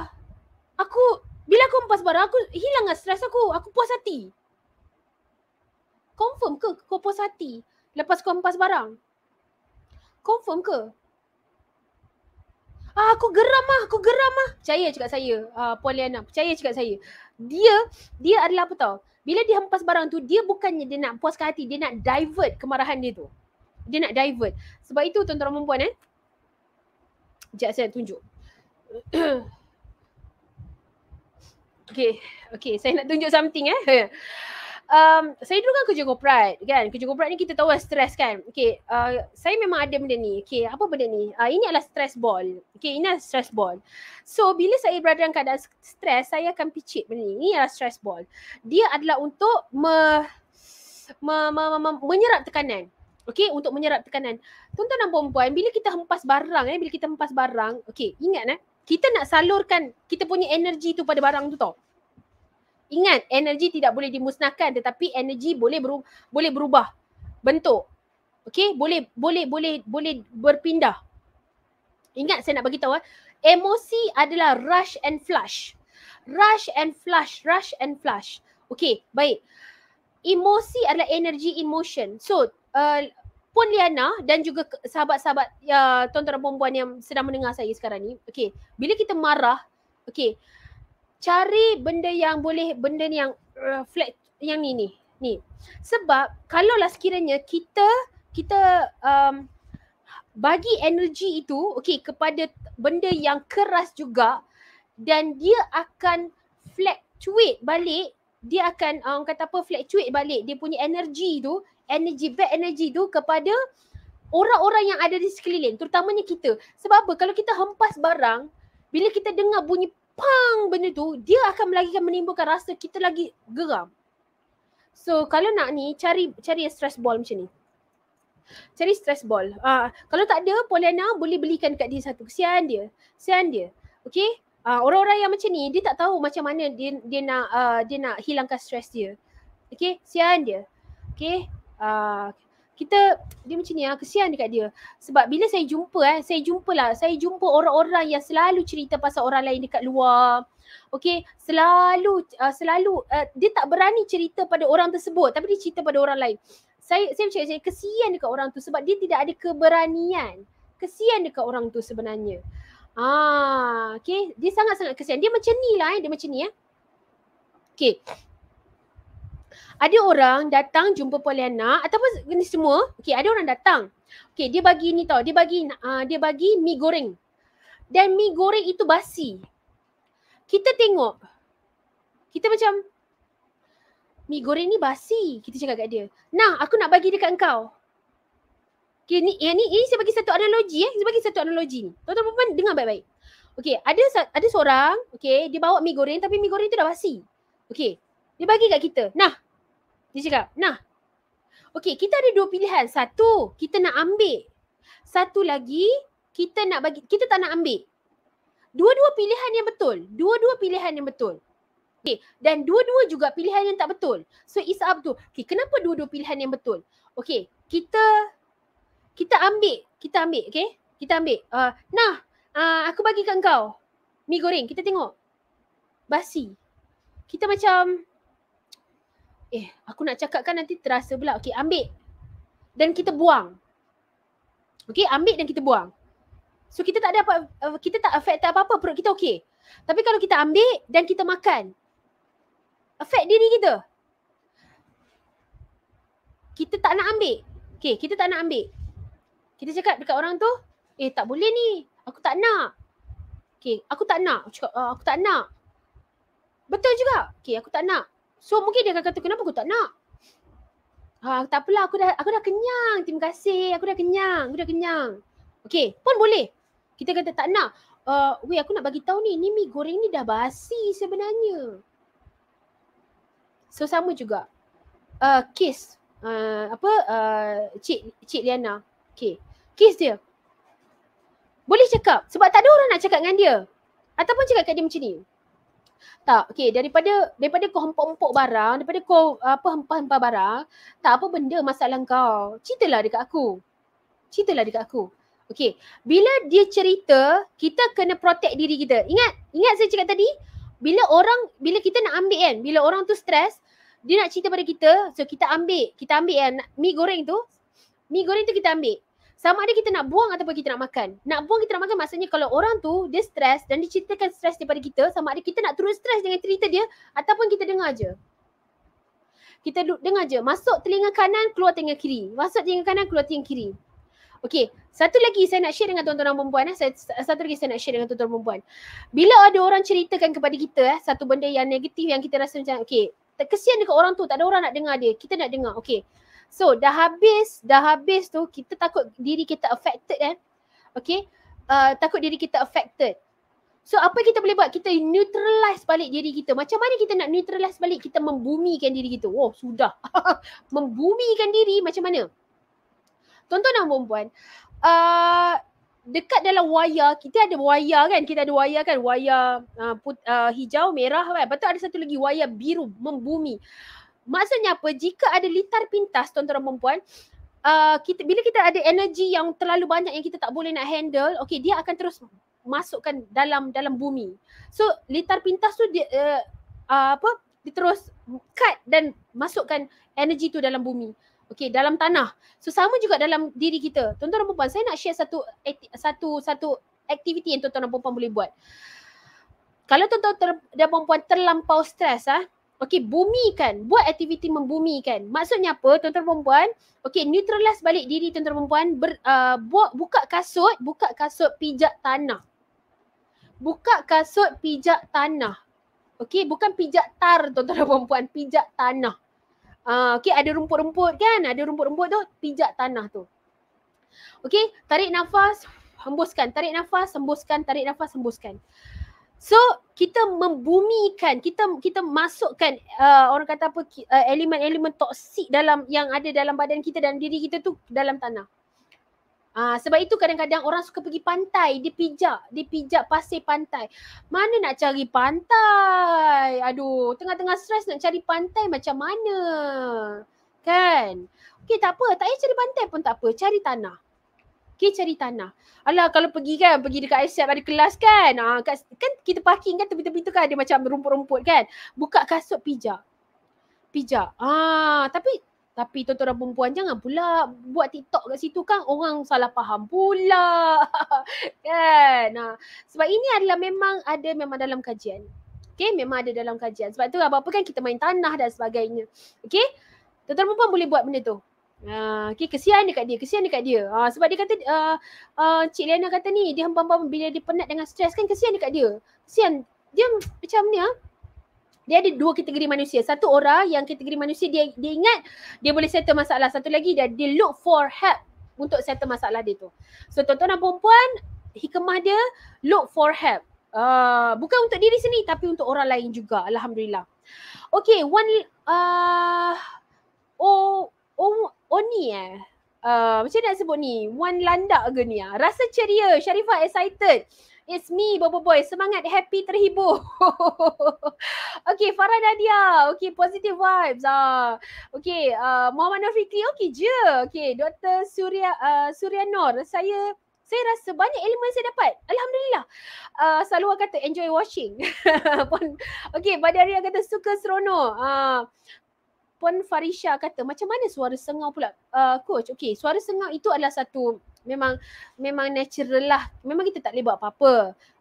Aku, bila aku empas barang, aku hilang lah stres aku. Aku puas hati. Confirm ke kau puas hati lepas kau empas barang? Confirm ke? Ah, aku geram lah. Aku geram lah. Percaya cakap saya, uh, Puan Liana. Percaya cakap saya. Dia, dia adalah apa tau? Bila dia hempas barang tu, dia bukannya dia nak puaskan hati. Dia nak divert kemarahan dia tu. Dia nak divert. Sebab itu tuan-tuan dan eh. Sekejap saya tunjuk. okay, okay, saya nak tunjuk something eh. um, saya dulu kan kerja korporat kan. Kerja korporat ni kita tahu lah stres kan. Okay, uh, saya memang ada benda ni. Okay, apa benda ni? Uh, ini adalah stress ball. Okay, ini adalah stress ball. So, bila saya berada dalam keadaan stres, saya akan picit benda ni. Ini adalah stress ball. Dia adalah untuk me, me, me, me, me, menyerap tekanan. Okay, untuk menyerap tekanan. Tuan-tuan dan puan bila kita hempas barang, eh, bila kita hempas barang, okay, ingat eh, kita nak salurkan kita punya energi tu pada barang tu tau. Ingat, energi tidak boleh dimusnahkan tetapi energi boleh beru- boleh berubah bentuk. Okey, boleh boleh boleh boleh berpindah. Ingat saya nak bagi tahu eh. Emosi adalah rush and flush. Rush and flush, rush and flush. Okey, baik. Emosi adalah energy in motion. So, uh, pun Liana dan juga sahabat-sahabat uh, tuan-tuan perempuan yang sedang mendengar saya sekarang ni. Okey, bila kita marah, okey. Cari benda yang boleh benda yang uh, flat yang ni ni. Ni. Sebab kalau lah sekiranya kita kita um, bagi energi itu okey kepada benda yang keras juga dan dia akan fluctuate balik dia akan orang um, kata apa fluctuate balik dia punya energi tu energy, bad energy tu kepada orang-orang yang ada di sekeliling, terutamanya kita. Sebab apa? Kalau kita hempas barang, bila kita dengar bunyi pang benda tu, dia akan melagikan menimbulkan rasa kita lagi geram. So kalau nak ni, cari cari stress ball macam ni. Cari stress ball. Uh, kalau tak ada, Poliana boleh belikan kat dia satu. Kesian dia. Kesian dia. Okay? Uh, ah, orang-orang yang macam ni, dia tak tahu macam mana dia, dia nak uh, dia nak hilangkan stres dia. Okay? Sian dia. Okay? Ah, kita dia macam ni ah kesian dekat dia sebab bila saya jumpa eh saya jumpa lah saya jumpa orang-orang yang selalu cerita pasal orang lain dekat luar okey selalu uh, selalu uh, dia tak berani cerita pada orang tersebut tapi dia cerita pada orang lain saya saya macam saya kesian dekat orang tu sebab dia tidak ada keberanian kesian dekat orang tu sebenarnya ah okey dia sangat-sangat kesian dia macam ni lah eh dia macam ni eh Okay, ada orang datang jumpa Pollyanna ataupun ni semua, okay, ada orang datang. Okay, dia bagi ni tau, dia bagi uh, dia bagi mi goreng. Dan mi goreng itu basi. Kita tengok. Kita macam mi goreng ni basi. Kita cakap kat dia. Nah, aku nak bagi dekat engkau. Okay, ni, ya, ni, ini saya bagi satu analogi eh. Saya bagi satu analogi ni. Tuan-tuan perempuan dengar baik-baik. Okay, ada ada seorang, okay, dia bawa mi goreng tapi mi goreng tu dah basi. Okay, dia bagi kat kita. Nah, dia cakap, nah. Okay, kita ada dua pilihan. Satu, kita nak ambil. Satu lagi, kita nak bagi, kita tak nak ambil. Dua-dua pilihan yang betul. Dua-dua pilihan yang betul. Okay, dan dua-dua juga pilihan yang tak betul. So it's up to, okay, kenapa dua-dua pilihan yang betul? Okay, kita, kita ambil, kita ambil, okay? Kita ambil. Uh, nah, uh, aku bagi kat kau. Mi goreng, kita tengok. Basi. Kita macam, eh aku nak cakap kan nanti terasa pula. Okey, ambil dan kita buang. Okey, ambil dan kita buang. So kita tak ada apa, eh, kita tak affect tak apa-apa perut kita okey. Tapi kalau kita ambil dan kita makan, affect diri kita. Kita tak nak ambil. Okey, kita tak nak ambil. Kita cakap dekat orang tu, eh tak boleh ni. Aku tak nak. Okey, aku tak nak. Aku cakap, ah, aku tak nak. Betul juga. Okey, aku tak nak. So mungkin dia akan kata kenapa aku tak nak? Ha tak apalah aku dah aku dah kenyang. Terima kasih. Aku dah kenyang. Aku dah kenyang. Okay pun boleh. Kita kata tak nak. Uh, weh aku nak bagi tahu ni, ni mi goreng ni dah basi sebenarnya. So sama juga. Uh, kes uh, apa uh, Cik Cik Liana. Okay Kes dia. Boleh cakap sebab tak ada orang nak cakap dengan dia. Ataupun cakap kat dia macam ni. Tak, okey daripada daripada kau hempuk-hempuk barang, daripada kau ah, apa hempah-hempah barang, tak apa benda masalah kau. Ceritalah dekat aku. Ceritalah dekat aku. Okey, bila dia cerita, kita kena protect diri kita. Ingat, ingat saya cakap tadi, bila orang bila kita nak ambil kan, bila orang tu stres, dia nak cerita pada kita, so kita ambil, kita ambil kan mi goreng tu. Mi goreng tu kita ambil sama ada kita nak buang ataupun kita nak makan. Nak buang kita nak makan maksudnya kalau orang tu dia stres dan diceritakan stres daripada kita, sama ada kita nak terus stres dengan cerita dia ataupun kita dengar je. Kita dengar je. Masuk telinga kanan, keluar telinga kiri. Masuk telinga kanan, keluar telinga kiri. Okay. Satu lagi saya nak share dengan tuan-tuan dan perempuan. Eh. satu lagi saya nak share dengan tuan-tuan dan perempuan. Bila ada orang ceritakan kepada kita eh, satu benda yang negatif yang kita rasa macam okay. Kesian dekat orang tu. Tak ada orang nak dengar dia. Kita nak dengar. Okay. So dah habis, dah habis tu kita takut diri kita affected kan. Okay. Uh, takut diri kita affected. So apa kita boleh buat? Kita neutralize balik diri kita. Macam mana kita nak neutralize balik? Kita membumikan diri kita. Wow, oh, sudah. membumikan diri macam mana? Tuan-tuan dan perempuan, uh, dekat dalam wayar, kita ada wayar kan? Kita ada wayar kan? Wayar uh, put, uh, hijau, merah kan? Lepas ada satu lagi wayar biru, membumi. Maksudnya apa? Jika ada litar pintas tuan-tuan dan puan uh, kita, bila kita ada energi yang terlalu banyak yang kita tak boleh nak handle, okay, dia akan terus masukkan dalam dalam bumi. So litar pintas tu dia, uh, uh, apa? Dia terus cut dan masukkan energi tu dalam bumi. Okay, dalam tanah. So sama juga dalam diri kita. Tuan-tuan dan puan, saya nak share satu satu satu aktiviti yang tuan-tuan dan puan boleh buat. Kalau tuan-tuan dan puan terlampau stres ah, ha? Okey, bumi kan, Buat aktiviti membumi kan. Maksudnya apa, tuan-tuan perempuan? Okey, neutralize balik diri tuan-tuan perempuan. Ber, uh, buat, buka kasut, buka kasut pijak tanah. Buka kasut pijak tanah. Okey, bukan pijak tar tuan-tuan perempuan. Pijak tanah. Uh, Okey, ada rumput-rumput kan? Ada rumput-rumput tu, pijak tanah tu. Okey, tarik nafas, hembuskan. Tarik nafas, hembuskan. Tarik nafas, hembuskan. So kita membumikan, kita kita masukkan uh, orang kata apa uh, elemen-elemen toksik dalam yang ada dalam badan kita dan diri kita tu dalam tanah. Uh, sebab itu kadang-kadang orang suka pergi pantai, dia pijak, dia pijak pasir pantai. Mana nak cari pantai? Aduh, tengah-tengah stres nak cari pantai macam mana? Kan? Okey, tak apa. Tak payah cari pantai pun tak apa. Cari tanah pergi cari tanah. Alah kalau pergi kan, pergi dekat Aisyah ada kelas kan. Ha, kat, kan kita parking kan tepi-tepi tu kan ada macam rumput-rumput kan. Buka kasut pijak. Pijak. Ah, tapi tapi tuan-tuan dan perempuan jangan pula buat TikTok kat situ kan orang salah faham pula. kan? Nah, sebab ini adalah memang ada memang dalam kajian. Okay, memang ada dalam kajian. Sebab tu apa-apa kan kita main tanah dan sebagainya. Okay, tuan-tuan dan perempuan boleh buat benda tu. Ah, okay, kesian dekat dia, kesian dekat dia. Uh, sebab dia kata, uh, uh, Cik Liana kata ni, dia hampa-hampa bila dia penat dengan stres kan, kesian dekat dia. Kesian. Dia macam ni, ha? Dia ada dua kategori manusia. Satu orang yang kategori manusia dia dia ingat dia boleh settle masalah. Satu lagi dia dia look for help untuk settle masalah dia tu. So tuan-tuan dan perempuan, hikmah dia look for help. Uh, bukan untuk diri sini tapi untuk orang lain juga. Alhamdulillah. Okay, one uh, oh Oni oh, oh, eh. Uh, macam nak sebut ni? Wan landak ke ni? Ah? Rasa ceria. Sharifah excited. It's me, Bobo Boy. Semangat, happy, terhibur. okay, Farah Nadia. Okay, positive vibes. Ah. Okay, uh, Muhammad Nafiqli. Okay je. Okay, Dr. Surya, uh, Surya Nor. Saya saya rasa banyak elemen saya dapat. Alhamdulillah. Uh, selalu kata enjoy watching. okay, Badaria kata suka seronok. Uh, Puan Farisha kata macam mana suara sengau pula? Uh, coach, okey, suara sengau itu adalah satu memang memang natural lah. Memang kita tak boleh buat apa-apa.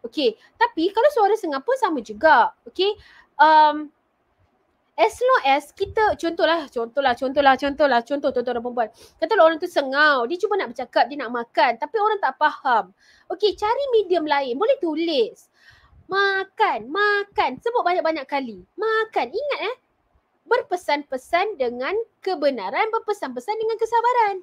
Okey, tapi kalau suara sengau pun sama juga. Okey. Um as long as kita contohlah, contohlah, contohlah, contohlah, contoh tuan-tuan dan puan-puan. Katalah orang tu sengau, dia cuba nak bercakap, dia nak makan tapi orang tak faham. Okey, cari medium lain. Boleh tulis. Makan, makan. Sebut banyak-banyak kali. Makan. Ingat eh, berpesan-pesan dengan kebenaran, berpesan-pesan dengan kesabaran.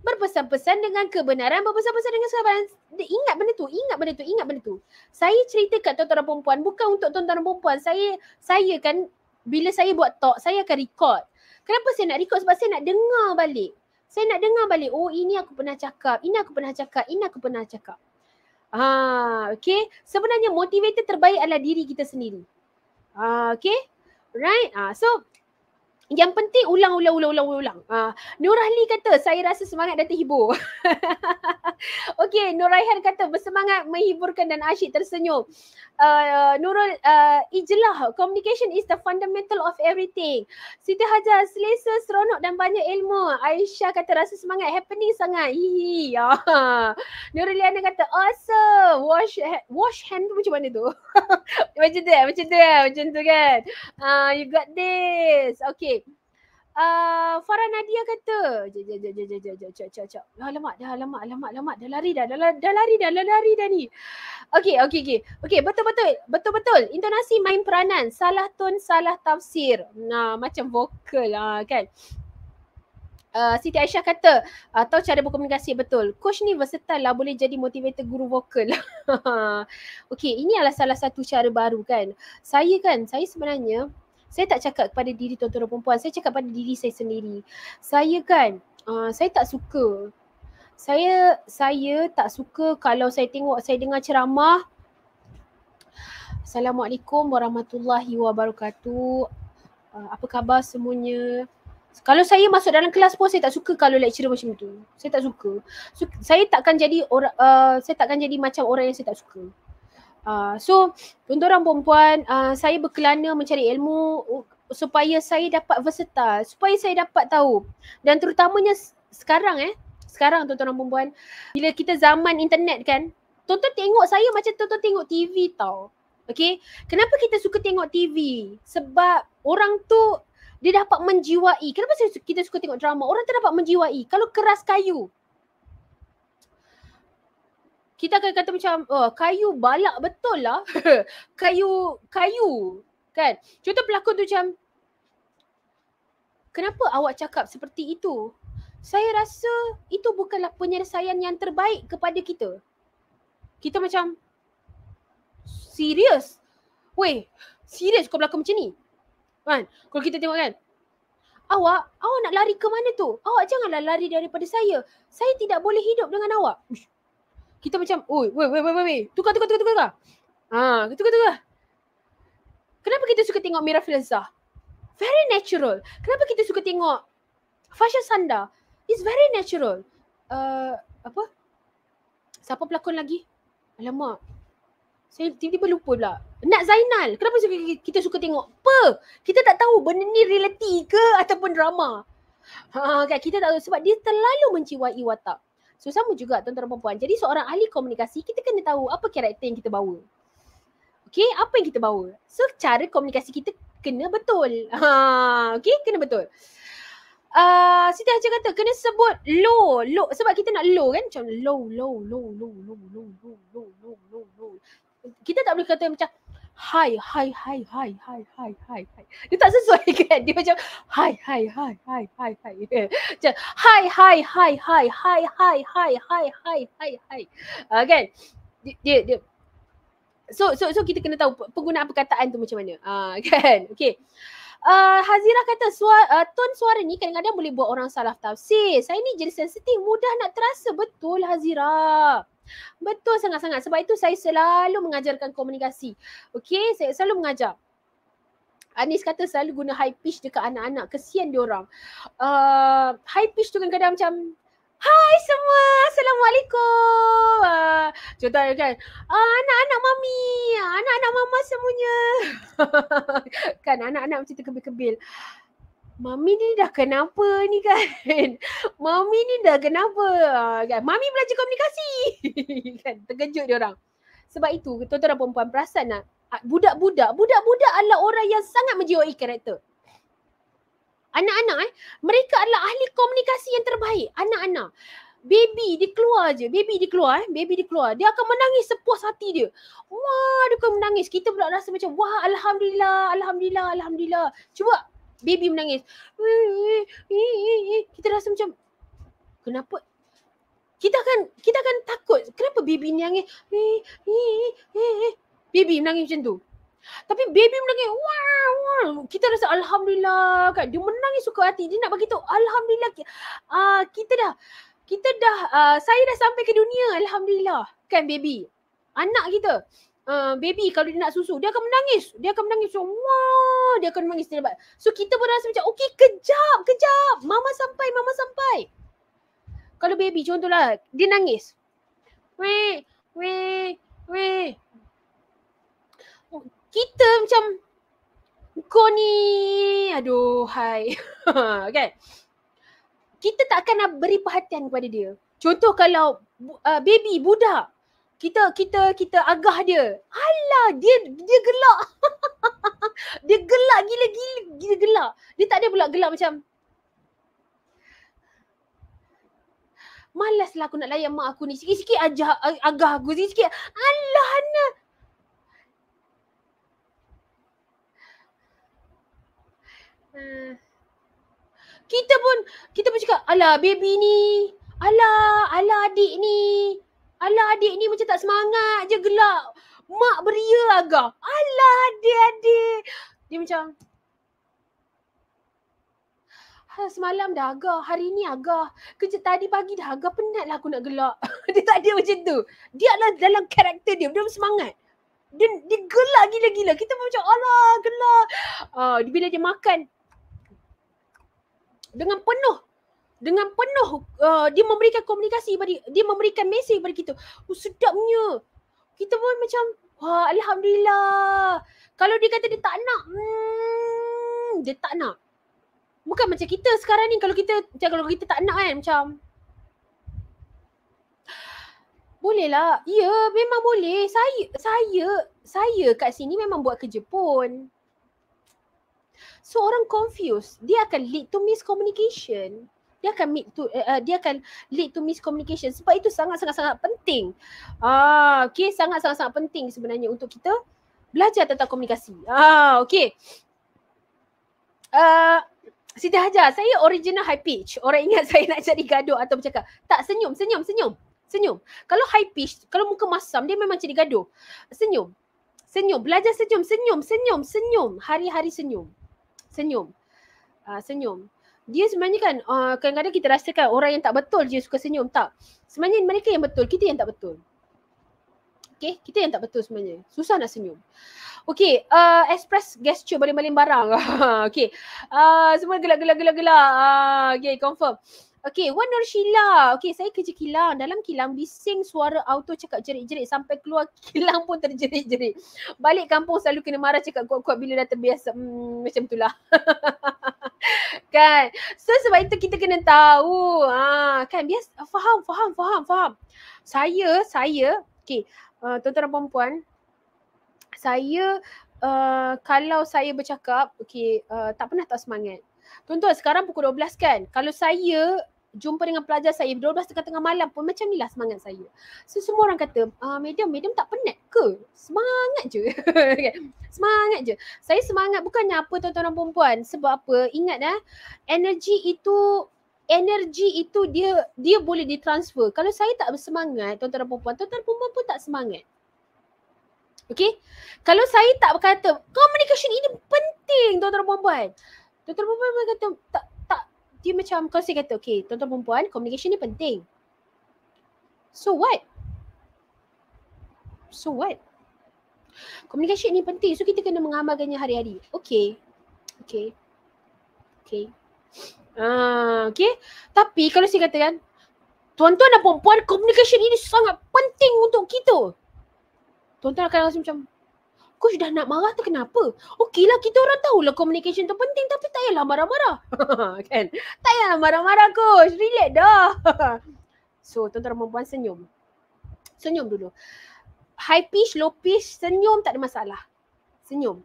Berpesan-pesan dengan kebenaran, berpesan-pesan dengan kesabaran. Dia ingat benda tu, ingat benda tu, ingat benda tu. Saya cerita kat tuan-tuan perempuan, bukan untuk tuan-tuan perempuan. Saya saya kan, bila saya buat talk, saya akan record. Kenapa saya nak record? Sebab saya nak dengar balik. Saya nak dengar balik, oh ini aku pernah cakap, ini aku pernah cakap, ini aku pernah cakap. Ha, okay. Sebenarnya motivator terbaik adalah diri kita sendiri. Ha, okay. Right? Uh, so yang penting ulang ulang ulang ulang ulang. Ah uh, Nurahli kata saya rasa semangat dan terhibur. Okey, Nuraihan kata bersemangat menghiburkan dan asyik tersenyum. Uh, Nurul uh, Ijlah, communication is the fundamental of everything. Siti Hajar selesa, seronok dan banyak ilmu. Aisyah kata rasa semangat happening sangat. Hihi. Ah. Nuraliana kata awesome. Wash wash hand macam mana tu? Eh, eh, macam tu kan? Macam tu kan? Macam tu kan? Uh, you got this. Okay. Uh, Farah Nadia kata. Jom, jom, jom, jom, jom, jom, jom, jom, jom. Oh, alamak, dah, alamak, alamak, alamak. Dah lari dah, dah, dah lari dah, dah lari dah ni. Okay, okay, okay. Okay, betul, betul. Betul, betul. Intonasi main peranan. Salah tone, salah tafsir. Nah, macam vokal lah kan. Uh, Siti Aisyah kata, ah, tahu cara berkomunikasi betul. Coach ni versatile lah, boleh jadi motivator guru vokal. okay, ini adalah salah satu cara baru kan. Saya kan, saya sebenarnya, saya tak cakap kepada diri tuan-tuan perempuan, saya cakap pada diri saya sendiri. Saya kan, uh, saya tak suka. Saya saya tak suka kalau saya tengok, saya dengar ceramah. Assalamualaikum warahmatullahi wabarakatuh. Uh, apa khabar semuanya? Kalau saya masuk dalam kelas pun saya tak suka kalau lecturer macam tu. Saya tak suka. So, saya takkan jadi orang uh, saya takkan jadi macam orang yang saya tak suka. Uh, so untuk orang perempuan uh, saya berkelana mencari ilmu supaya saya dapat versatile, supaya saya dapat tahu. Dan terutamanya sekarang eh, sekarang tuan-tuan dan perempuan, bila kita zaman internet kan, tuan-tuan tengok saya macam tuan-tuan tengok TV tau. Okay, kenapa kita suka tengok TV? Sebab orang tu dia dapat menjiwai. Kenapa kita suka tengok drama? Orang tak dapat menjiwai. Kalau keras kayu. Kita akan kata macam, oh, kayu balak betul lah. kayu, kayu. Kan? Contoh pelakon tu macam, kenapa awak cakap seperti itu? Saya rasa itu bukanlah penyelesaian yang terbaik kepada kita. Kita macam, serius? Weh, serius kau berlaku macam ni? Kan? Kalau kita tengok kan. Awak, awak nak lari ke mana tu? Awak janganlah lari daripada saya. Saya tidak boleh hidup dengan awak. Kita macam, oi, oi, oi, oi, oi. Tukar, tukar, tukar, tukar. Ah, tukar, tukar. Kenapa kita suka tengok Mira Filazah? Very natural. Kenapa kita suka tengok Fasha Sanda? It's very natural. Uh, apa? Siapa pelakon lagi? Alamak. Saya tiba-tiba lupa pula. Nak Zainal. Kenapa suka, kita suka tengok? Apa? Kita tak tahu benda ni reality ke ataupun drama. Ha, kita tak tahu sebab dia terlalu menciwai watak. So sama juga tuan-tuan dan puan-puan. Jadi seorang ahli komunikasi kita kena tahu apa karakter yang kita bawa. Okay, apa yang kita bawa. So cara komunikasi kita kena betul. Ha, okay, kena betul. Uh, Siti Hajar kata kena sebut low, low sebab kita nak low kan macam low, low, low, low, low, low, low, low, low, low, low kita tak boleh kata macam hai hai hai hai hai hai hai hai dia tak sesuai kan dia macam hai hai hai hai hai hai macam hai hai hai hai hai hai hai hai hai hai hai kan dia dia so so so kita kena tahu penggunaan perkataan tu macam mana kan okay. Uh, Hazira kata suara, uh, tone suara ni kadang-kadang boleh buat orang salah tafsir. Saya ni jadi sensitif, mudah nak terasa. Betul Hazira. Betul sangat-sangat. Sebab itu saya selalu mengajarkan komunikasi. Okay, saya selalu mengajar. Anis kata selalu guna high pitch dekat anak-anak. Kesian diorang. Uh, high pitch tu kadang-kadang macam Hai semua. Assalamualaikum. Uh, contoh kan. Uh, anak-anak mami. Ah, anak-anak mama semuanya. kan anak-anak macam kebil kebil Mami ni dah kenapa ni kan? Mami ni dah kenapa? Ah, kan? Mami belajar komunikasi. kan? Terkejut dia orang. Sebab itu, tuan-tuan dan perempuan perasan lah. Budak-budak, budak-budak adalah orang yang sangat menjiwai karakter. Anak-anak eh, mereka adalah ahli komunikasi yang terbaik. Anak-anak. Baby dia keluar je. Baby dia keluar eh. Baby dia keluar. Dia akan menangis sepuas hati dia. Wah dia akan menangis. Kita pula rasa macam wah Alhamdulillah. Alhamdulillah. Alhamdulillah. Cuba baby menangis. Kita rasa macam kenapa kita kan kita kan takut kenapa baby ni nangis? Baby menangis macam tu. Tapi baby menangis wah kita rasa alhamdulillah kan dia menangis suka hati dia nak bagi tahu alhamdulillah uh, kita dah kita dah uh, saya dah sampai ke dunia alhamdulillah kan baby anak kita uh, baby kalau dia nak susu dia akan menangis dia akan menangis wah Oh, dia akan mengisi lebat. So kita pun rasa macam okey kejap, kejap. Mama sampai, mama sampai. Kalau baby contohlah dia nangis. Weh, weh, weh. Kita macam kau ni aduh hai. okay. Kita tak akan nak beri perhatian kepada dia. Contoh kalau uh, baby budak kita kita kita agah dia. Alah dia dia gelak. dia gelak gila-gila dia gelak. Dia tak ada pula gelak macam Malaslah aku nak layan mak aku ni. Sikit-sikit ajak agah aku sikit-sikit. Alah nak. Hmm. Kita pun kita pun cakap alah baby ni. Alah alah adik ni. Alah adik ni macam tak semangat je gelak. Mak beria agak. Alah adik-adik. Dia macam semalam dah agak, hari ni agak. Kerja tadi pagi dah agak penat lah. aku nak gelak. dia tak ada macam tu. Dia adalah dalam karakter dia, dia semangat. Dia, dia gelak gila-gila. Kita pun macam, Allah, gelak. Uh, bila dia makan, dengan penuh dengan penuh uh, dia memberikan komunikasi bagi dia memberikan mesej kepada kita. Oh, sedapnya. Kita pun macam wah alhamdulillah. Kalau dia kata dia tak nak, hmm, dia tak nak. Bukan macam kita sekarang ni kalau kita macam kalau kita tak nak kan macam boleh lah. Ya, memang boleh. Saya saya saya kat sini memang buat kerja pun. So orang confused, dia akan lead to miscommunication dia akan meet to, uh, dia akan lead to miscommunication sebab itu sangat sangat sangat penting ah okey sangat sangat sangat penting sebenarnya untuk kita belajar tentang komunikasi ah okey uh, Siti Hajar, saya original high pitch. Orang ingat saya nak jadi gaduh atau bercakap. Tak, senyum, senyum, senyum. Senyum. Kalau high pitch, kalau muka masam, dia memang jadi gaduh. Senyum. Senyum. Belajar senyum, senyum, senyum, senyum. Hari-hari senyum. Senyum. Uh, senyum dia sebenarnya kan uh, kadang-kadang kita rasakan orang yang tak betul je suka senyum tak. Sebenarnya mereka yang betul, kita yang tak betul. Okay, kita yang tak betul sebenarnya. Susah nak senyum. Okay, uh, ah, express gesture baling-baling barang. okay, uh, ah, semua gelak-gelak-gelak-gelak. Uh, okay, confirm. Okay, Wan Nur Sheila. Okay, saya kerja kilang. Dalam kilang bising suara auto cakap jerit-jerit sampai keluar kilang pun terjerit-jerit. Balik kampung selalu kena marah cakap kuat-kuat bila dah terbiasa. Hmm, macam itulah. kan? So, sebab itu kita kena tahu. Ha, kan? Biasa. Faham, faham, faham, faham. Saya, saya. Okay. Uh, tuan-tuan dan perempuan. Saya, uh, kalau saya bercakap, okay, uh, tak pernah tak semangat. Tuan-tuan sekarang pukul 12 kan. Kalau saya jumpa dengan pelajar saya 12 tengah-tengah malam pun macam inilah semangat saya. So semua orang kata, ah, medium, medium tak penat ke? Semangat je. Kan? semangat je. Saya semangat bukannya apa tuan-tuan dan perempuan. Sebab apa? Ingat eh, ah, energi itu energi itu dia dia boleh ditransfer. Kalau saya tak bersemangat, tuan-tuan dan perempuan, tuan-tuan dan perempuan pun tak semangat. Okay? Kalau saya tak berkata, communication ini penting, tuan-tuan dan perempuan. Tuan-tuan perempuan memang kata tak, tak. Dia macam kalau saya kata okay tuan-tuan perempuan komunikasi ni penting. So what? So what? Komunikasi ni penting. So kita kena mengamalkannya hari-hari. Okay. Okay. Okay. Ah, okay. Tapi kalau saya katakan tuan-tuan dan perempuan komunikasi ini sangat penting untuk kita. Tuan-tuan akan rasa macam coach dah nak marah tu kenapa? Okey lah kita orang tahulah communication tu penting tapi tak payahlah marah-marah. kan? Tak payahlah marah-marah coach. Relax dah. so tuan-tuan perempuan senyum. Senyum dulu. High pitch, low pitch, senyum tak ada masalah. Senyum.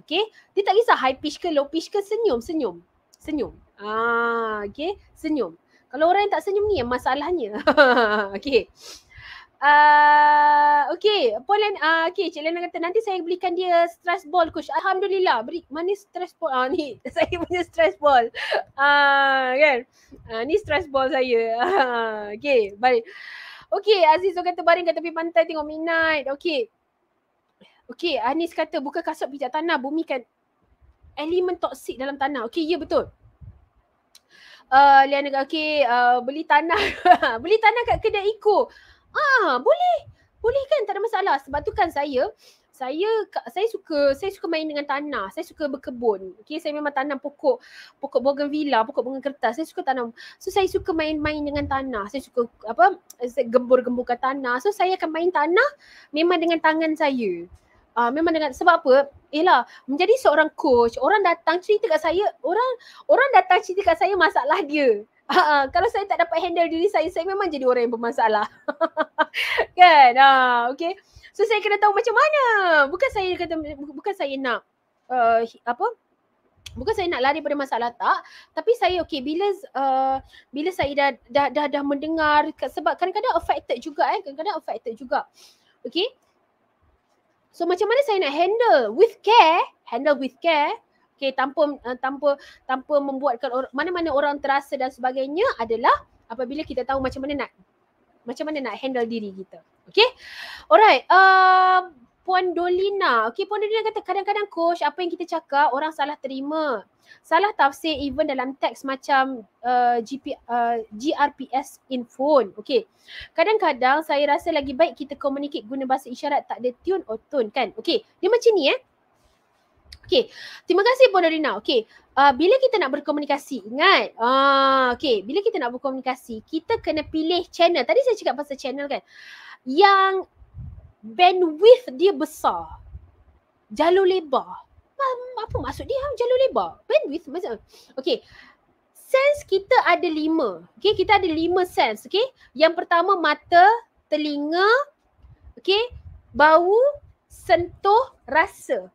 Okay? Dia tak kisah high pitch ke low pitch ke senyum, senyum. Senyum. Ah, okay? Senyum. Kalau orang yang tak senyum ni yang masalahnya. okay. Uh, ah, okay, Paul uh, ah, okay, Cik Lana kata nanti saya belikan dia stress ball coach. Alhamdulillah, beri mana stress ball? Ah, ni, saya punya stress ball. Uh, kan? Uh, ni stress ball saya. Uh, okay, baik. Okay, Aziz kata baring kat tepi pantai tengok midnight. Okay. Okay, Anis kata buka kasut pijak tanah, bumi kan elemen toksik dalam tanah. Okay, ya yeah, betul. Uh, Liana, okay, uh, beli tanah. beli tanah kat kedai Eko. Ah, boleh. Boleh kan tak ada masalah. Sebab tu kan saya saya saya suka saya suka main dengan tanah. Saya suka berkebun. Okey, saya memang tanam pokok pokok villa pokok bunga kertas. Saya suka tanam. So saya suka main-main dengan tanah. Saya suka apa? gembur-gemburkan tanah. So saya akan main tanah memang dengan tangan saya. Uh, memang dengan sebab apa? Yalah, menjadi seorang coach, orang datang cerita kat saya, orang orang datang cerita kat saya masalah dia. Ha, ha, kalau saya tak dapat handle diri saya, saya memang jadi orang yang bermasalah. kan? Ha, okay. So saya kena tahu macam mana. Bukan saya kata, bukan saya nak uh, apa? Bukan saya nak lari pada masalah tak, tapi saya okay. bila uh, bila saya dah, dah dah dah mendengar sebab kadang-kadang affected juga eh, kadang-kadang affected juga. okay. So macam mana saya nak handle with care, handle with care okay tanpa uh, tanpa tanpa membuatkan or- mana-mana orang terasa dan sebagainya adalah apabila kita tahu macam mana nak macam mana nak handle diri kita okay alright um, Puan Dolina. Okay, Puan Dolina kata kadang-kadang coach apa yang kita cakap orang salah terima. Salah tafsir even dalam teks macam uh, eh, GP, uh, eh, GRPS in phone. Okay. Kadang-kadang saya rasa lagi baik kita communicate guna bahasa isyarat tak ada tune or tone kan. Okay. Dia macam ni eh. Okay. Terima kasih Puan Darina. Okay. Uh, ah, bila kita nak berkomunikasi, ingat. uh, ah, okay. Bila kita nak berkomunikasi, kita kena pilih channel. Tadi saya cakap pasal channel kan. Yang bandwidth dia besar. Jalur lebar. Apa maksud dia jalur lebar? Bandwidth macam. Okay. Sense kita ada lima. Okay. Kita ada lima sense. Okay. Yang pertama mata, telinga. Okay. Bau, sentuh, rasa.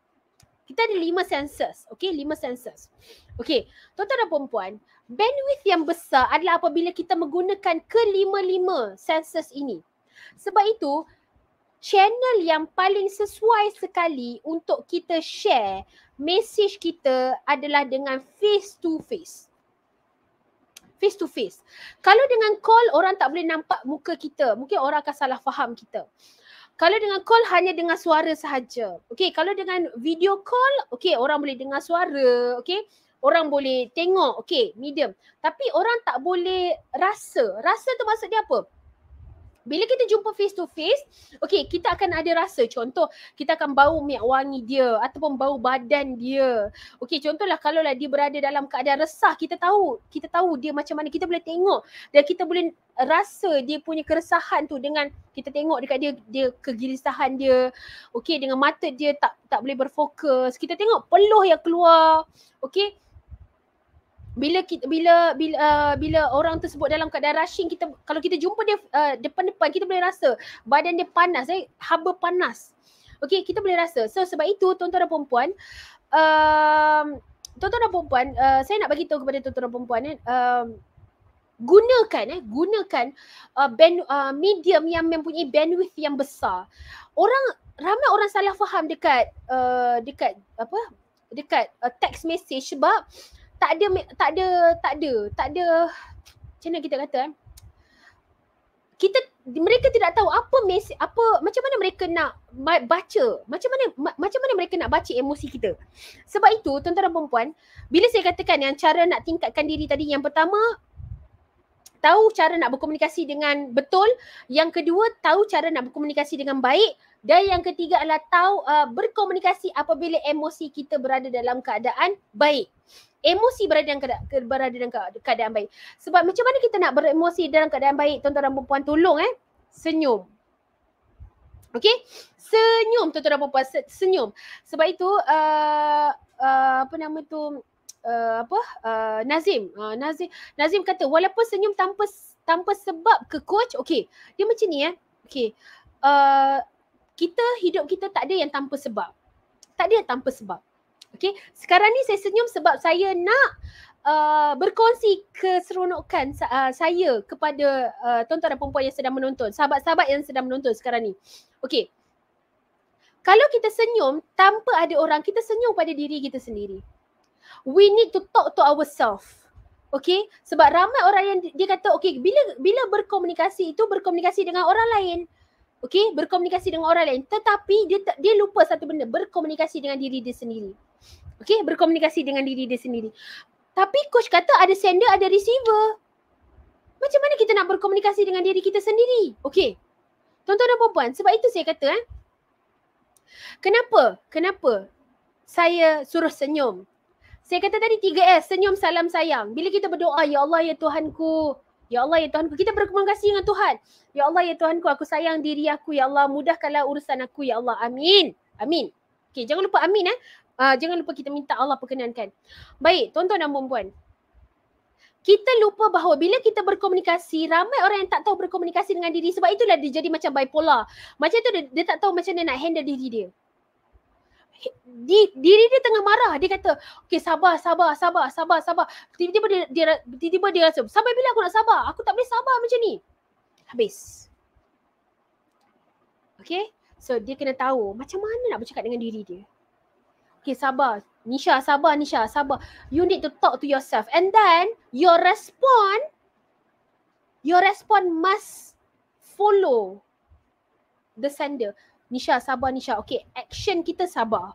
Kita ada lima senses, okay? Lima senses. Okay, tuan-tuan dan perempuan, bandwidth yang besar adalah apabila kita menggunakan kelima-lima senses ini. Sebab itu, channel yang paling sesuai sekali untuk kita share message kita adalah dengan face to face. Face to face. Kalau dengan call, orang tak boleh nampak muka kita. Mungkin orang akan salah faham kita. Kalau dengan call hanya dengan suara sahaja. Okey, kalau dengan video call, okey orang boleh dengar suara, okey. Orang boleh tengok, okey, medium. Tapi orang tak boleh rasa. Rasa tu maksud dia apa? Bila kita jumpa face to face, okay, kita akan ada rasa. Contoh, kita akan bau minyak wangi dia ataupun bau badan dia. Okay, contohlah kalau lah dia berada dalam keadaan resah, kita tahu. Kita tahu dia macam mana. Kita boleh tengok dan kita boleh rasa dia punya keresahan tu dengan kita tengok dekat dia, dia kegelisahan dia. Okay, dengan mata dia tak tak boleh berfokus. Kita tengok peluh yang keluar. Okay, bila kita bila bila uh, bila orang tersebut dalam keadaan rushing kita kalau kita jumpa dia uh, depan-depan kita boleh rasa badan dia panas eh haba panas okey kita boleh rasa so sebab itu tuan-tuan dan puan-puan um, tuan-tuan dan puan-puan uh, saya nak bagi tahu kepada tuan-tuan dan puan-puan eh um, gunakan eh gunakan uh, band uh, medium yang mempunyai bandwidth yang besar orang ramai orang salah faham dekat uh, dekat apa dekat uh, text message sebab tak ada tak ada tak ada tak ada macam mana kita kata eh kita mereka tidak tahu apa mes, apa macam mana mereka nak baca macam mana ma, macam mana mereka nak baca emosi kita sebab itu tuan-tuan perempuan bila saya katakan yang cara nak tingkatkan diri tadi yang pertama tahu cara nak berkomunikasi dengan betul yang kedua tahu cara nak berkomunikasi dengan baik dan yang ketiga adalah tahu uh, berkomunikasi apabila emosi kita berada dalam keadaan baik. Emosi berada dalam keadaan, berada dalam keadaan baik. Sebab macam mana kita nak beremosi dalam keadaan baik tuan-tuan dan puan tolong eh. Senyum. Okay. Senyum tuan-tuan dan puan-puan. Senyum. Sebab itu uh, uh, apa nama tu Uh, apa uh, Nazim uh, Nazim Nazim kata walaupun senyum tanpa tanpa sebab ke coach okey dia macam ni eh Okay. uh, kita hidup kita tak ada yang tanpa sebab. Tak ada yang tanpa sebab. Okey, Sekarang ni saya senyum sebab saya nak uh, berkongsi keseronokan uh, saya kepada uh, tuan-tuan dan perempuan yang sedang menonton. Sahabat-sahabat yang sedang menonton sekarang ni. Okay. Kalau kita senyum tanpa ada orang, kita senyum pada diri kita sendiri. We need to talk to ourselves. Okay. Sebab ramai orang yang dia kata, okay, bila bila berkomunikasi itu berkomunikasi dengan orang lain okay, berkomunikasi dengan orang lain tetapi dia dia lupa satu benda berkomunikasi dengan diri dia sendiri. Okay, berkomunikasi dengan diri dia sendiri. Tapi coach kata ada sender, ada receiver. Macam mana kita nak berkomunikasi dengan diri kita sendiri? Okay. Tuan-tuan dan puan sebab itu saya kata eh. Kenapa? Kenapa saya suruh senyum? Saya kata tadi 3S, senyum, salam, sayang. Bila kita berdoa, Ya Allah, Ya Tuhanku, Ya Allah ya Tuhanku kita berkomunikasi kasih dengan Tuhan. Ya Allah ya Tuhanku aku sayang diri aku ya Allah mudahkanlah urusan aku ya Allah. Amin. Amin. Okey jangan lupa amin eh. Uh, jangan lupa kita minta Allah perkenankan. Baik, tuan-tuan dan puan-puan. Kita lupa bahawa bila kita berkomunikasi, ramai orang yang tak tahu berkomunikasi dengan diri sebab itulah dia jadi macam bipolar. Macam tu dia, dia tak tahu macam mana nak handle diri dia di, diri dia tengah marah dia kata okey sabar sabar sabar sabar sabar tiba-tiba dia, dia tiba-tiba dia rasa sampai bila aku nak sabar aku tak boleh sabar macam ni habis okey so dia kena tahu macam mana nak bercakap dengan diri dia okey sabar Nisha sabar Nisha sabar you need to talk to yourself and then your response your response must follow the sender Nisha sabar Nisha. Okay action kita sabar.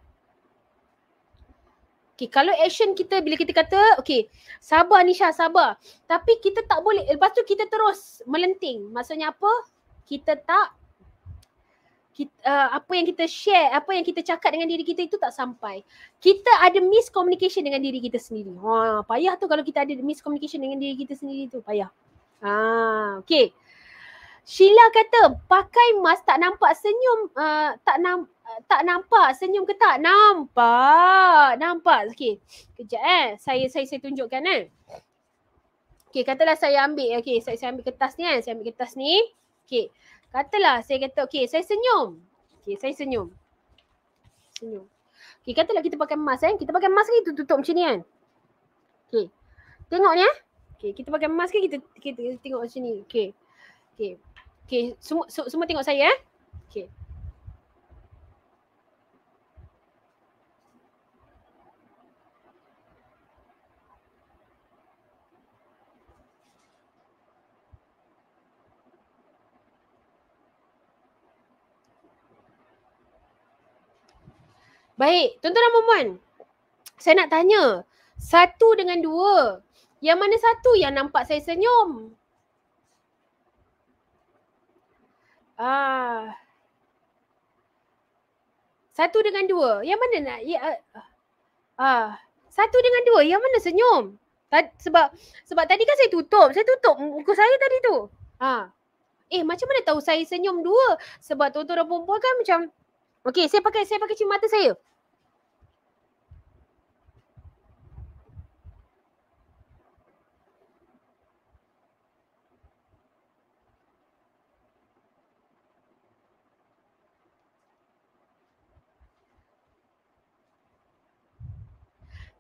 Okay kalau action kita bila kita kata okay sabar Nisha sabar. Tapi kita tak boleh lepas tu kita terus melenting. Maksudnya apa? Kita tak kita, uh, apa yang kita share, apa yang kita cakap dengan diri kita itu tak sampai. Kita ada miscommunication dengan diri kita sendiri. Ha, payah tu kalau kita ada miscommunication dengan diri kita sendiri tu payah. Ah, okay. Sheila kata pakai mask tak nampak senyum uh, tak nam, uh, tak nampak senyum ke tak nampak nampak okey kejap eh saya saya saya tunjukkan eh okey katalah saya ambil okey saya saya ambil kertas ni kan eh. saya ambil kertas ni okey katalah saya kata okey saya senyum okey saya senyum senyum okey katalah kita pakai mask eh kita pakai mask ni tutup, tutup macam ni kan okey tengok ni eh okey kita pakai mask ni kita, kita kita tengok macam ni okey okey Okay, semua, semua, semua tengok saya eh. Okay. Baik, tuan-tuan dan puan Saya nak tanya, satu dengan dua, yang mana satu yang nampak saya senyum? Ah. Satu dengan dua. Yang mana nak? Ya, ah. ah. Satu dengan dua. Yang mana senyum? Ta- sebab sebab tadi kan saya tutup. Saya tutup muka saya tadi tu. Ah. Eh macam mana tahu saya senyum dua? Sebab tuan-tuan dan perempuan kan macam Okay saya pakai saya pakai cium mata saya.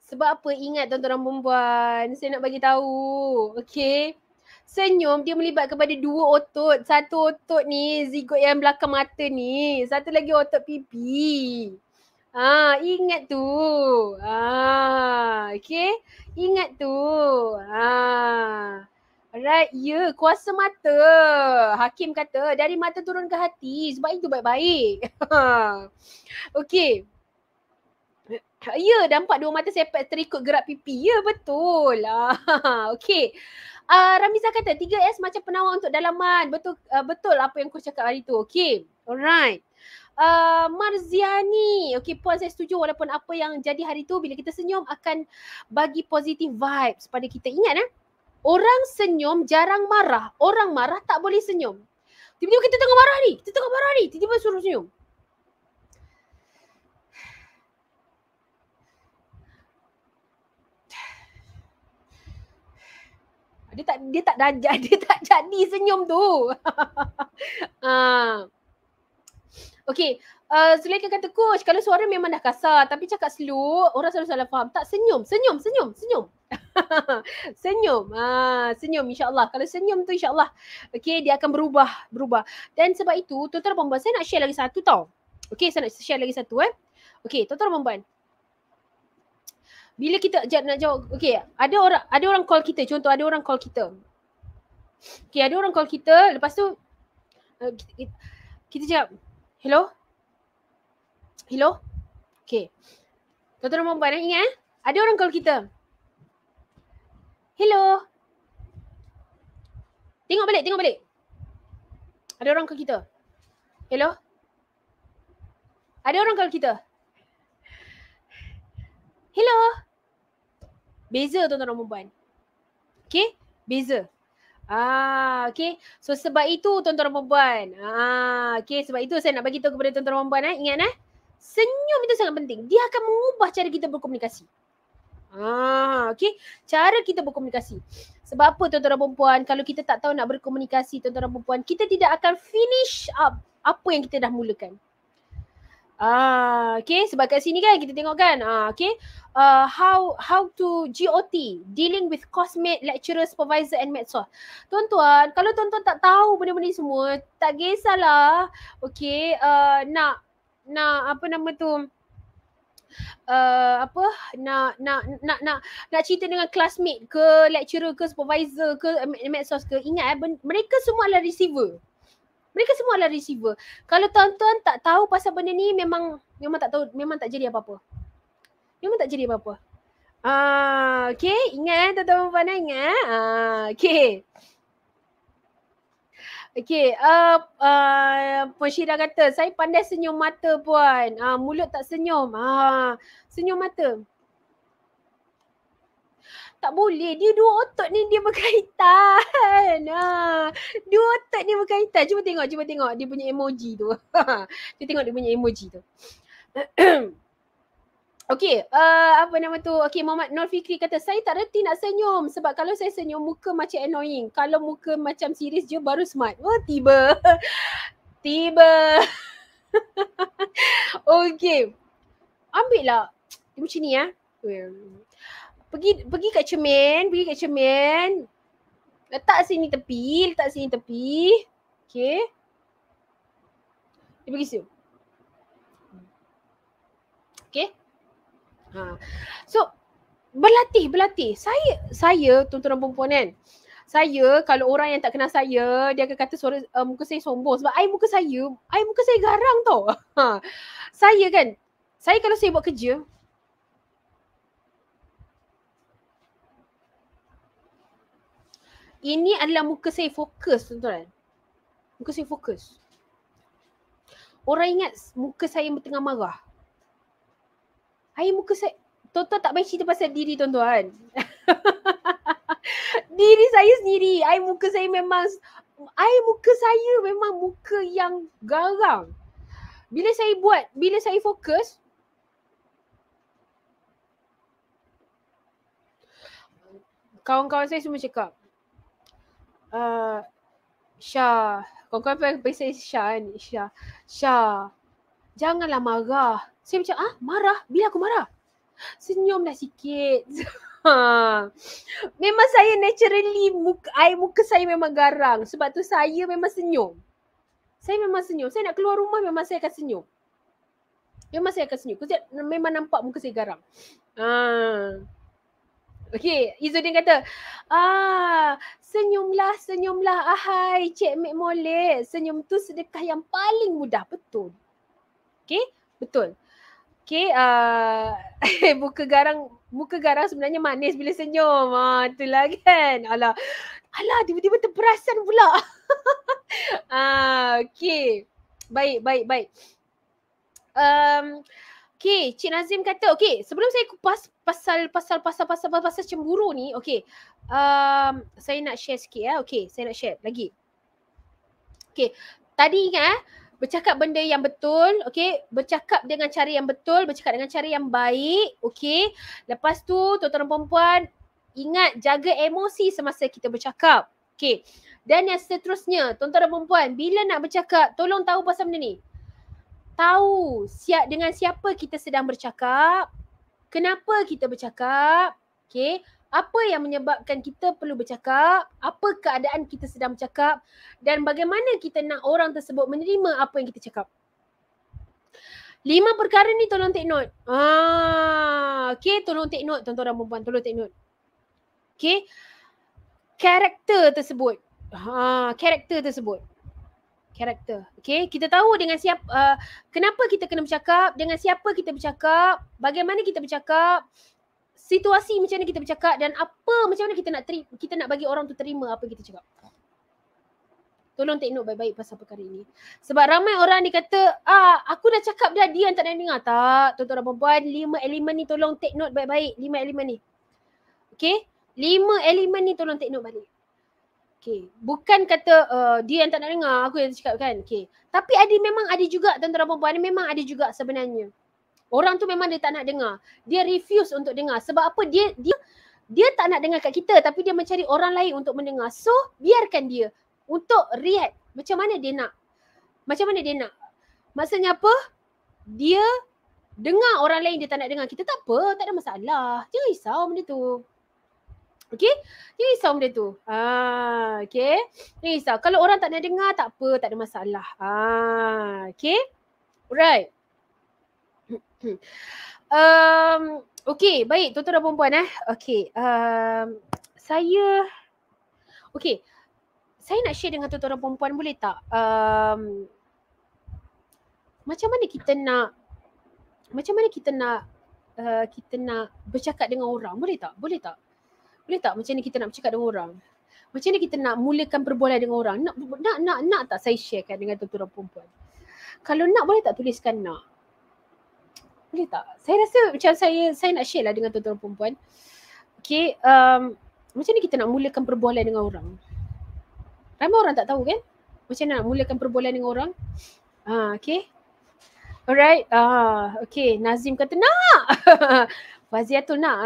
Sebab apa ingat tuan-tuan dan perempuan? Saya nak bagi tahu. Okay. Senyum dia melibat kepada dua otot. Satu otot ni zigot yang belakang mata ni. Satu lagi otot pipi. Ah, ingat tu. Ah, ha, okay. Ingat tu. Ah. Ha. Right, ya. Yeah. Kuasa mata. Hakim kata dari mata turun ke hati. Sebab itu baik-baik. okay. Ya, dampak dua mata sepak terikut gerak pipi. Ya, betul lah. Okay, Uh, ah, Ramiza kata 3S macam penawar untuk dalaman. Betul uh, betul apa yang kau cakap hari tu. Okay, Alright. Uh, Marziani. Okay, puan saya setuju walaupun apa yang jadi hari tu bila kita senyum akan bagi positif vibes pada kita. Ingat eh. Orang senyum jarang marah. Orang marah tak boleh senyum. Tiba-tiba kita tengah marah ni. Kita tengah marah ni. Tiba-tiba suruh senyum. Dia tak dia tak dajak, dia tak jadi senyum tu. Ah. uh. Okay, uh, Zuleika kata, Coach, kalau suara memang dah kasar tapi cakap slow, orang selalu salah faham. Tak, senyum, senyum, senyum, senyum. senyum, ha, senyum insyaAllah. Kalau senyum tu insyaAllah, okay, dia akan berubah, berubah. Dan sebab itu, tuan-tuan dan saya nak share lagi satu tau. Okay, saya nak share lagi satu eh. Okay, tuan-tuan dan bila kita jap nak jawab okay, ada orang ada orang call kita contoh ada orang call kita Okay, ada orang call kita lepas tu uh, kita, kita jawab hello hello okey tuan tuan puan ingat eh ada orang call kita hello tengok balik tengok balik ada orang call kita hello ada orang call kita Hello. Beza tuan-tuan dan puan Okay? Beza. Ah, okay. So sebab itu tuan-tuan dan puan Ah, okay. Sebab itu saya nak bagi tahu kepada tuan-tuan dan puan Eh. Ingat eh. Senyum itu sangat penting. Dia akan mengubah cara kita berkomunikasi. Ah, okay. Cara kita berkomunikasi. Sebab apa tuan-tuan dan puan Kalau kita tak tahu nak berkomunikasi tuan-tuan dan puan kita tidak akan finish up apa yang kita dah mulakan. Ah, okay. Sebab kat sini kan kita tengok kan. Ah, okay. Uh, how how to GOT, dealing with cosmate, lecturer, supervisor and medsos. Tuan-tuan, kalau tuan-tuan tak tahu benda-benda ni semua, tak kisahlah. Okay. Uh, nak, nak apa nama tu? Uh, apa nak nak nak nak nak cerita dengan classmate ke lecturer ke supervisor ke medsos ke ingat eh mereka semua adalah receiver mereka semua adalah receiver. Kalau tuan-tuan tak tahu pasal benda ni memang memang tak tahu memang tak jadi apa-apa. Memang tak jadi apa-apa. Ah, uh, okey, ingat eh tuan-tuan puan ingat. Ah, uh, okey. Okey, uh, uh, Puan Syirah kata, saya pandai senyum mata puan. Uh, mulut tak senyum. Ah, uh, senyum mata tak boleh. Dia dua otot ni dia berkaitan. Ha. Dua otot ni berkaitan. Cuba tengok, cuba tengok dia punya emoji tu. Kita ha. tengok dia punya emoji tu. Okey, uh, apa nama tu? Okey, Muhammad Nur Fikri kata saya tak reti nak senyum sebab kalau saya senyum muka macam annoying. Kalau muka macam serius je baru smart. Oh, tiba. tiba. Okey. Ambil lah. Macam ni ya. Eh pergi pergi kat cermin, pergi kat cermin. Letak sini tepi, letak sini tepi. Okay. Dia pergi situ. Okay. Ha. So, berlatih, berlatih. Saya, saya tuan-tuan dan perempuan kan. Saya, kalau orang yang tak kenal saya, dia akan kata suara, uh, muka saya sombong. Sebab air muka saya, air muka saya garang tau. Ha. Saya kan, saya kalau saya buat kerja, ini adalah muka saya fokus tuan-tuan. Muka saya fokus. Orang ingat muka saya tengah marah. Hai muka saya tuan tak baik cerita pasal diri tuan-tuan. diri saya sendiri, air muka saya memang air muka saya memang muka yang garang. Bila saya buat, bila saya fokus kawan-kawan saya semua cakap Syah, kau kau pernah biasa Syah kan? Syah, Syah, janganlah marah. Saya macam, ah marah? Bila aku marah? Senyumlah sikit. memang saya naturally, muka, I, muka saya memang garang. Sebab tu saya memang senyum. Saya memang senyum. Saya nak keluar rumah memang saya akan senyum. Memang saya akan senyum. Kau memang nampak muka saya garang. Ah. Okay, Izzuddin kata, ah, senyumlah, senyumlah, ahai, Cik Mek Molek, senyum tu sedekah yang paling mudah, betul. Okay, betul. Okay, uh, ah, muka garang, muka garang sebenarnya manis bila senyum. Ha, ah, itulah kan. Alah, alah tiba-tiba terperasan pula. ah, okay, baik, baik, baik. Um, okay, Cik Nazim kata, okay, sebelum saya kupas pasal pasal pasal pasal pasal, pasal cemburu ni okey um, saya nak share sikit ya eh. okey saya nak share lagi okey tadi ingat eh bercakap benda yang betul okey bercakap dengan cara yang betul bercakap dengan cara yang baik okey lepas tu tuan-tuan puan ingat jaga emosi semasa kita bercakap okey dan yang seterusnya tuan-tuan dan bila nak bercakap tolong tahu pasal benda ni tahu siap dengan siapa kita sedang bercakap kenapa kita bercakap, okay, apa yang menyebabkan kita perlu bercakap, apa keadaan kita sedang bercakap dan bagaimana kita nak orang tersebut menerima apa yang kita cakap. Lima perkara ni tolong take note. Ah, okay, tolong take note tuan-tuan dan perempuan, tolong take note. Okay, karakter tersebut. Ah, karakter tersebut karakter. Okay, kita tahu dengan siapa, uh, kenapa kita kena bercakap, dengan siapa kita bercakap, bagaimana kita bercakap, situasi macam mana kita bercakap dan apa macam mana kita nak teri- kita nak bagi orang tu terima apa kita cakap. Tolong take note baik-baik pasal perkara ini. Sebab ramai orang ni kata, ah, aku dah cakap dah dia yang tak nak dengar. Tak, tuan-tuan dan perempuan, lima elemen ni tolong take note baik-baik. Lima elemen ni. Okay? Lima elemen ni tolong take note baik-baik. Okay. Bukan kata uh, dia yang tak nak dengar, aku yang cakap kan. Okay. Tapi ada memang ada juga tuan-tuan perempuan ni memang ada juga sebenarnya. Orang tu memang dia tak nak dengar. Dia refuse untuk dengar. Sebab apa dia dia dia tak nak dengar kat kita tapi dia mencari orang lain untuk mendengar. So biarkan dia untuk react macam mana dia nak. Macam mana dia nak. Maksudnya apa? Dia dengar orang lain dia tak nak dengar. Kita tak apa, tak ada masalah. Jangan risau benda tu. Okay? Jangan risau benda tu. Ha, ah, okay? Jangan risau. Kalau orang tak nak dengar, tak apa. Tak ada masalah. Ha, ah, okay? Alright. um, okay, baik. Tuan-tuan dan perempuan eh. Okay. Um, saya... Okay. Saya nak share dengan tuan-tuan dan perempuan boleh tak? Um, macam mana kita nak... Macam mana kita nak... Uh, kita nak bercakap dengan orang. Boleh tak? Boleh tak? Boleh tak macam ni kita nak bercakap dengan orang? Macam ni kita nak mulakan perbualan dengan orang? Nak nak nak, nak tak saya sharekan dengan tuan-tuan perempuan? Kalau nak boleh tak tuliskan nak? Boleh tak? Saya rasa macam saya saya nak share lah dengan tuan-tuan perempuan. Okay, um, macam ni kita nak mulakan perbualan dengan orang? Ramai orang tak tahu kan? Macam nak mulakan perbualan dengan orang? Ha, uh, okay. Alright. Ah, uh, okay. Nazim kata nak. Waziatul nak.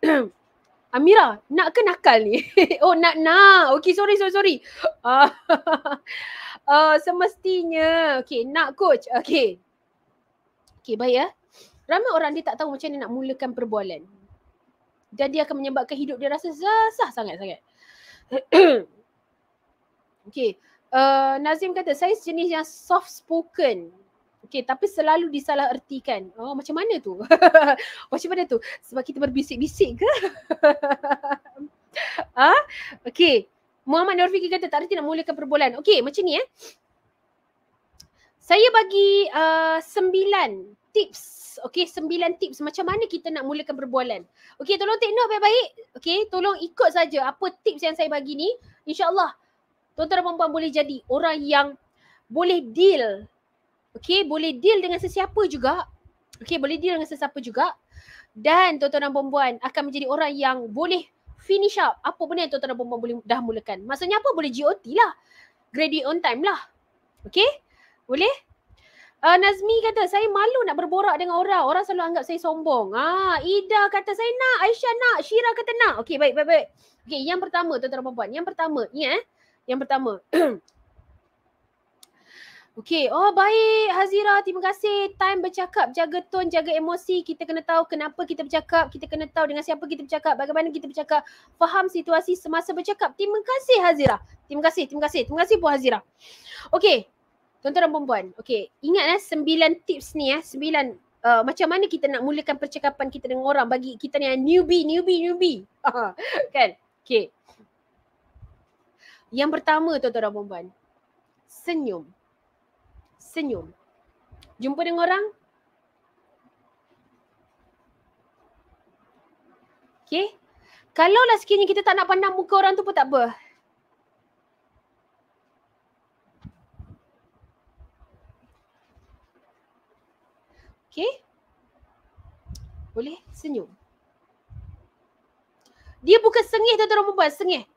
Uh. Amira, nak ke nakal ni? oh, nak nak. Okay, sorry, sorry, sorry. Uh, uh, semestinya. Okay, nak coach. Okay. Okay, baik ya. Ramai orang dia tak tahu macam mana nak mulakan perbualan. Jadi akan menyebabkan hidup dia rasa zasah sangat-sangat. okay. Uh, Nazim kata, saya jenis yang soft spoken. Okay tapi selalu disalah ertikan. Oh macam mana tu? macam mana tu? Sebab kita berbisik-bisik ke? ha? Ah, okay. Muhammad Nur Fikir kata tak ada nak mulakan perbualan. Okay macam ni eh. Saya bagi uh, sembilan tips. Okay sembilan tips macam mana kita nak mulakan perbualan. Okay tolong take note baik-baik. Okay tolong ikut saja apa tips yang saya bagi ni. InsyaAllah tuan-tuan dan perempuan boleh jadi orang yang boleh deal Okey, boleh deal dengan sesiapa juga Okey, boleh deal dengan sesiapa juga Dan tuan-tuan dan perempuan akan menjadi orang yang boleh finish up Apa benda yang tuan-tuan dan perempuan boleh dah mulakan Maksudnya apa boleh GOT lah ready on time lah Okey, boleh Uh, Nazmi kata, saya malu nak berborak dengan orang. Orang selalu anggap saya sombong. Ah, Ida kata, saya nak. Aisyah nak. Syira kata nak. Okey, baik, baik, baik. Okay, yang pertama tuan-tuan dan puan-puan. Yang pertama, ni eh. Yang pertama. Okay. Oh baik Hazira. Terima kasih. Time bercakap. Jaga tone, jaga emosi. Kita kena tahu kenapa kita bercakap. Kita kena tahu dengan siapa kita bercakap. Bagaimana kita bercakap. Faham situasi semasa bercakap. Terima kasih Hazira. Terima kasih. Terima kasih. Terima kasih Puan Hazira. Okay. Tuan-tuan dan perempuan. Okay. Ingat eh sembilan tips ni eh. Sembilan Uh, macam mana kita nak mulakan percakapan kita dengan orang bagi kita ni eh, newbie, newbie, newbie. kan? Okay. Yang pertama tuan-tuan dan perempuan. Senyum senyum. Jumpa dengan orang. Okay. Kalau lah sekiranya kita tak nak pandang muka orang tu pun tak apa. Okay. Boleh senyum. Dia bukan sengih tuan-tuan dan puan Sengih.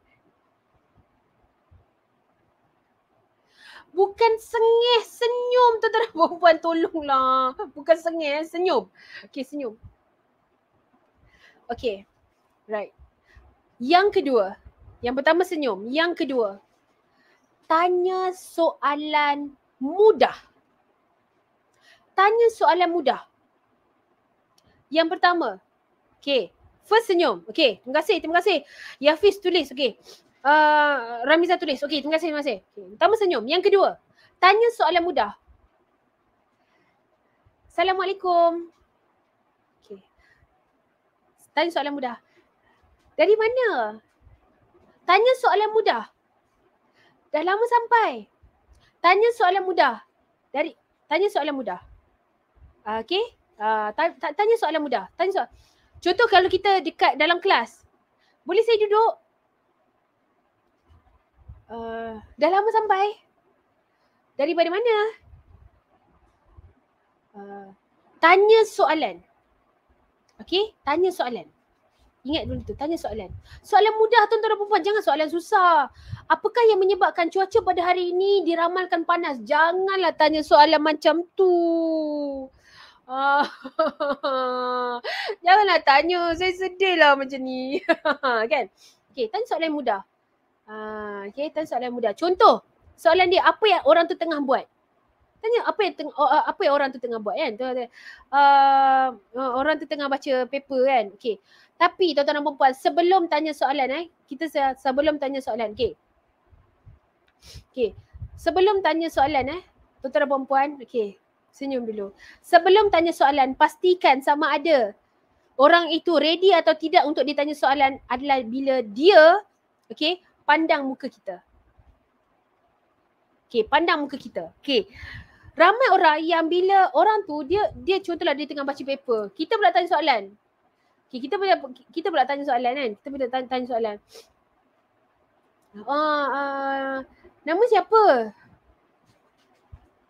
Bukan sengih senyum tuan-tuan dan puan tolonglah. Bukan sengih eh, senyum. okay senyum. okay, Right. Yang kedua. Yang pertama senyum. Yang kedua. Tanya soalan mudah. Tanya soalan mudah. Yang pertama. okay, First senyum. okay, Terima kasih. Terima kasih. Yafis tulis. okay uh, Ramiza tulis. Okey, terima kasih, terima kasih. Pertama senyum. Yang kedua, tanya soalan mudah. Assalamualaikum. Okey. Tanya soalan mudah. Dari mana? Tanya soalan mudah. Dah lama sampai. Tanya soalan mudah. Dari tanya soalan mudah. Uh, Okey. Uh, tanya soalan mudah. Tanya soalan. Contoh kalau kita dekat dalam kelas. Boleh saya duduk? Eh, dah lama sampai? Dari mana? Uh, tanya soalan. okay? tanya soalan. Ingat dulu tu, tanya soalan. Soalan mudah tuan-tuan dan jangan soalan susah. Apakah yang menyebabkan cuaca pada hari ini diramalkan panas? Janganlah tanya soalan macam tu. Ah, janganlah tanya, saya sedihlah macam ni. kan? Okey, tanya soalan mudah okay, ah, tanya soalan mudah. Contoh, soalan dia apa yang orang tu tengah buat? Tanya apa yang teng- apa yang orang tu tengah buat kan? Tengah, uh, orang tu tengah baca paper kan? Okay. Tapi tuan-tuan dan perempuan, sebelum tanya soalan eh, kita se- sebelum tanya soalan, okay. Okay. Sebelum tanya soalan eh, tuan-tuan dan perempuan, okay. Senyum dulu. Sebelum tanya soalan, pastikan sama ada orang itu ready atau tidak untuk ditanya soalan adalah bila dia, okay, pandang muka kita. Okay, pandang muka kita. Okay. Ramai orang yang bila orang tu dia dia contohlah dia tengah baca paper. Kita pula tanya soalan. Okay, kita pula, kita pula tanya soalan kan. Kita pula tanya, tanya soalan. Ah, uh, uh, nama siapa?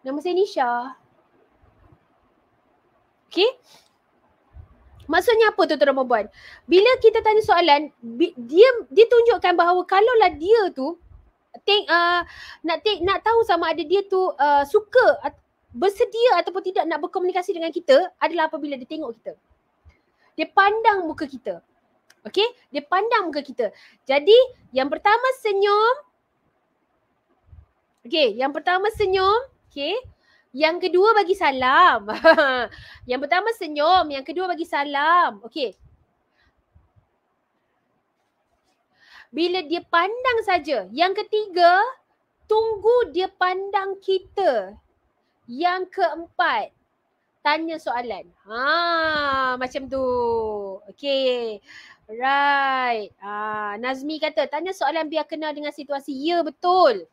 Nama saya Nisha. Okay. Maksudnya apa tu tuan-tuan perempuan? Bila kita tanya soalan, dia ditunjukkan bahawa kalau lah dia tu think, uh, nak think, nak tahu sama ada dia tu uh, suka bersedia ataupun tidak nak berkomunikasi dengan kita adalah apabila dia tengok kita. Dia pandang muka kita. Okay? Dia pandang muka kita. Jadi yang pertama senyum. Okay, yang pertama senyum. Okay. Yang kedua bagi salam. yang pertama senyum, yang kedua bagi salam. Okey. Bila dia pandang saja. Yang ketiga, tunggu dia pandang kita. Yang keempat, tanya soalan. Ha, macam tu. Okey. Right. Ah, Nazmi kata tanya soalan biar kenal dengan situasi. Ya betul.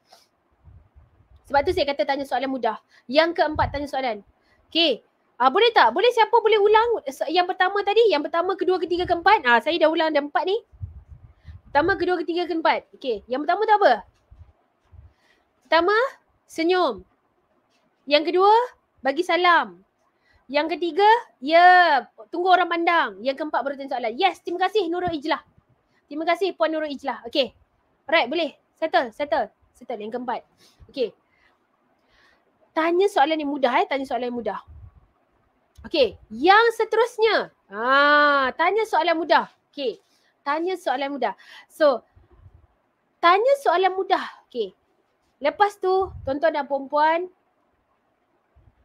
Sebab tu saya kata tanya soalan mudah. Yang keempat tanya soalan. Okay. Ah, boleh tak? Boleh siapa boleh ulang yang pertama tadi? Yang pertama, kedua, ketiga, keempat? Ah, saya dah ulang ada empat ni. Pertama, kedua, ketiga, keempat. Okay. Yang pertama tu apa? Pertama, senyum. Yang kedua, bagi salam. Yang ketiga, ya, yeah, tunggu orang pandang. Yang keempat baru tanya soalan. Yes, terima kasih Nurul Ijlah. Terima kasih Puan Nurul Ijlah. Okay. Alright, boleh. Settle, settle. Settle yang keempat. Okay tanya soalan yang mudah eh, tanya soalan yang mudah. Okay, yang seterusnya. Ha, tanya soalan mudah. Okay, Tanya soalan mudah. So tanya soalan mudah. Okay, Lepas tu, tuan-tuan dan puan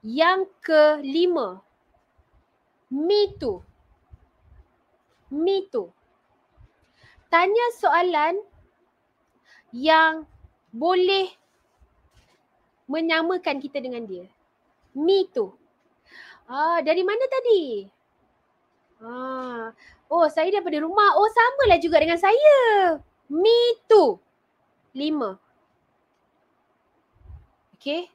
yang kelima. Me too. Me too. Tanya soalan yang boleh menyamakan kita dengan dia. Me tu. Ah, dari mana tadi? Ah, oh saya daripada rumah. Oh samalah juga dengan saya. Me tu. Lima. Okay.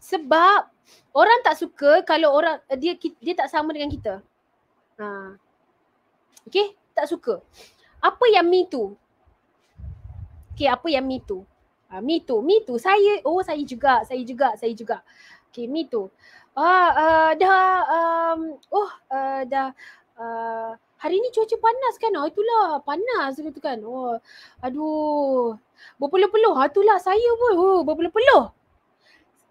Sebab orang tak suka kalau orang eh, dia dia tak sama dengan kita. Ha. Ah. Okay. Tak suka. Apa yang me tu? Okay, apa yang me tu? Ah, me too, me too. Saya, oh saya juga, saya juga, saya juga. Okay, me too. Ah, uh, dah, um, oh, uh, dah, uh, hari ni cuaca panas kan? Oh, itulah, panas gitu kan? Oh, aduh. Berpeluh-peluh, ha, itulah saya pun. Oh, berpeluh-peluh.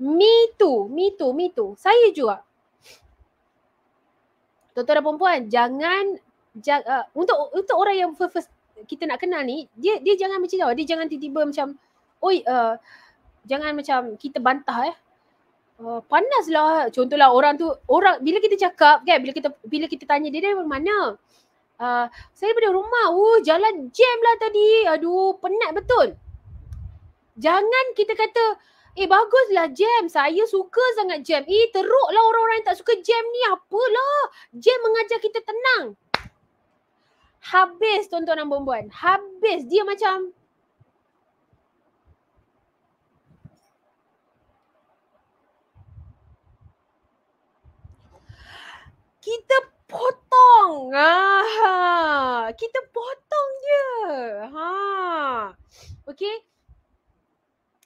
Me too, me too, me too. Saya juga. Tuan-tuan dan perempuan, jangan, jang, uh, untuk untuk orang yang first, first kita nak kenal ni, dia dia jangan macam kau, dia jangan tiba-tiba macam, oi uh, jangan macam kita bantah eh. Uh, panaslah contohlah orang tu orang bila kita cakap kan bila kita bila kita tanya dia dari mana uh, saya daripada rumah uh jalan jam lah tadi aduh penat betul jangan kita kata eh baguslah jam saya suka sangat jam eh teruklah orang-orang yang tak suka jam ni apalah jam mengajar kita tenang habis tuan-tuan dan puan habis dia macam kita potong. Ah, kita potong dia. Ha. Okay.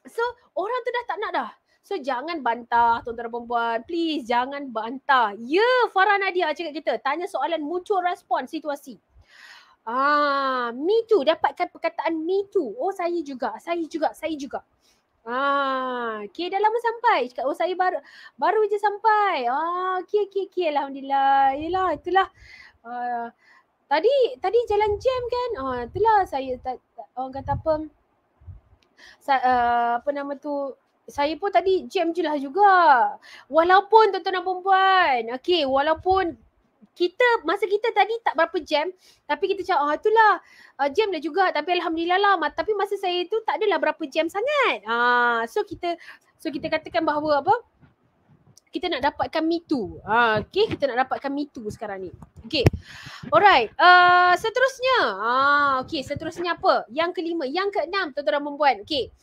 So, orang tu dah tak nak dah. So, jangan bantah tuan-tuan dan perempuan. Please, jangan bantah. Ya, yeah, Farah Nadia cakap kita. Tanya soalan muncul respon situasi. Ah, me too. Dapatkan perkataan me too. Oh, saya juga. Saya juga. Saya juga. Ah, okay dah lama sampai. Cakap oh saya baru baru je sampai. Ah, okay okay okay alhamdulillah. Yalah itulah. Ah, tadi tadi jalan jam kan? Ah, itulah saya tak ta, orang kata apa? Sa, uh, apa nama tu? Saya pun tadi jam je lah juga. Walaupun tuan-tuan dan perempuan. Okay, walaupun kita masa kita tadi tak berapa jam tapi kita cakap ah itulah uh, jam dah juga tapi alhamdulillah lah ma- tapi masa saya tu tak adalah berapa jam sangat. Ah so kita so kita katakan bahawa apa kita nak dapatkan me too. Ah okey kita nak dapatkan me tu sekarang ni. Okey. Alright. Uh, seterusnya. Ah okey seterusnya apa? Yang kelima, yang keenam tuan-tuan dan puan. Okey.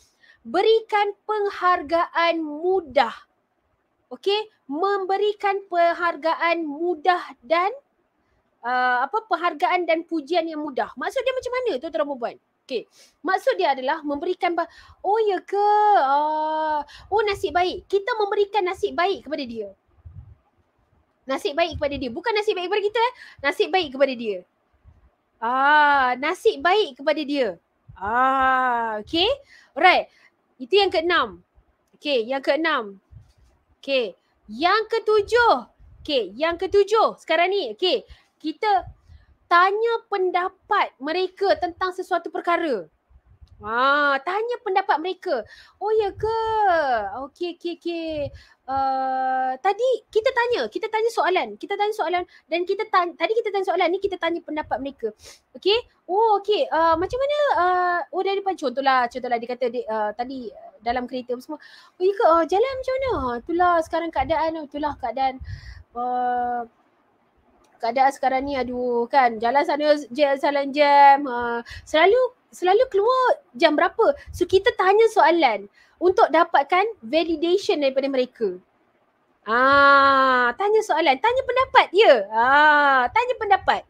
Berikan penghargaan mudah okey memberikan penghargaan mudah dan uh, apa penghargaan dan pujian yang mudah maksud dia macam mana tu tuan puan okey maksud dia adalah memberikan bah- oh ya ke uh, oh nasib baik kita memberikan nasib baik kepada dia nasib baik kepada dia bukan nasib baik kepada kita eh nasib baik kepada dia ah nasib baik kepada dia ah okey right itu yang keenam okey yang keenam Okay. Yang ketujuh. Okay. Yang ketujuh sekarang ni. Okay. Kita tanya pendapat mereka tentang sesuatu perkara. Ha, ah, tanya pendapat mereka. Oh ya ke? Okey okey okey. Uh, tadi kita tanya, kita tanya soalan, kita tanya soalan dan kita tanya, tadi kita tanya soalan ni kita tanya pendapat mereka. Okey. Oh okey. Uh, macam mana uh, oh dari contohlah, contohlah dia kata uh, tadi dalam kereta semua. Oh ya ke? Uh, jalan macam mana? Ah, itulah sekarang keadaan, itulah keadaan uh, keadaan sekarang ni aduh kan jalan sana jam, jalan jam uh, selalu selalu keluar jam berapa. So kita tanya soalan untuk dapatkan validation daripada mereka. Ah, tanya soalan, tanya pendapat ya. Ah, tanya pendapat.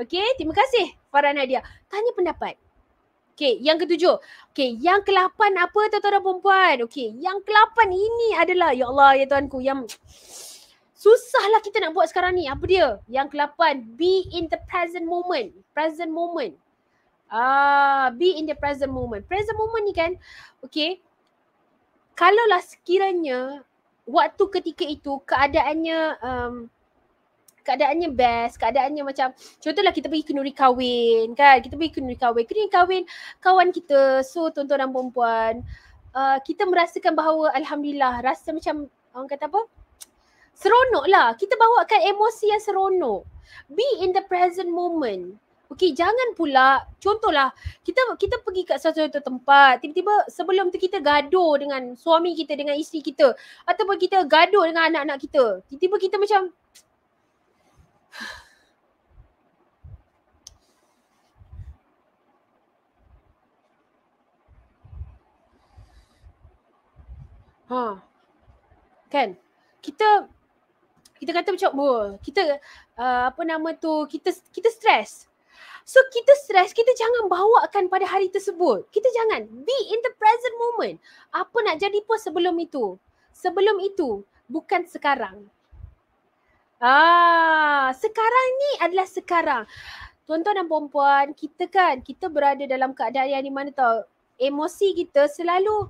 Okey, terima kasih Farah Nadia. Tanya pendapat. Okey, yang ketujuh. Okey, yang kelapan apa tuan-tuan dan Okey, yang kelapan ini adalah ya Allah ya tuanku yang susahlah kita nak buat sekarang ni. Apa dia? Yang kelapan, be in the present moment. Present moment. Ah, be in the present moment. Present moment ni kan, okay, Kalau kalaulah sekiranya waktu ketika itu keadaannya um, keadaannya best, keadaannya macam contohlah kita pergi kenduri kahwin kan, kita pergi kenduri kahwin, kenduri kahwin kawan kita, so tuan-tuan dan perempuan, uh, kita merasakan bahawa Alhamdulillah rasa macam orang kata apa, seronok lah, kita bawakan emosi yang seronok. Be in the present moment. Okey, jangan pula contohlah kita kita pergi kat satu-satu tempat, tiba-tiba sebelum tu kita gaduh dengan suami kita, dengan isteri kita ataupun kita gaduh dengan anak-anak kita. Tiba-tiba kita macam Ha. Kan? Kita kita kata macam, oh, kita uh, apa nama tu, kita kita stres. So kita stres, kita jangan bawakan pada hari tersebut. Kita jangan. Be in the present moment. Apa nak jadi pun sebelum itu. Sebelum itu, bukan sekarang. Ah, sekarang ni adalah sekarang. Tuan-tuan dan puan-puan, kita kan, kita berada dalam keadaan yang di mana tau, emosi kita selalu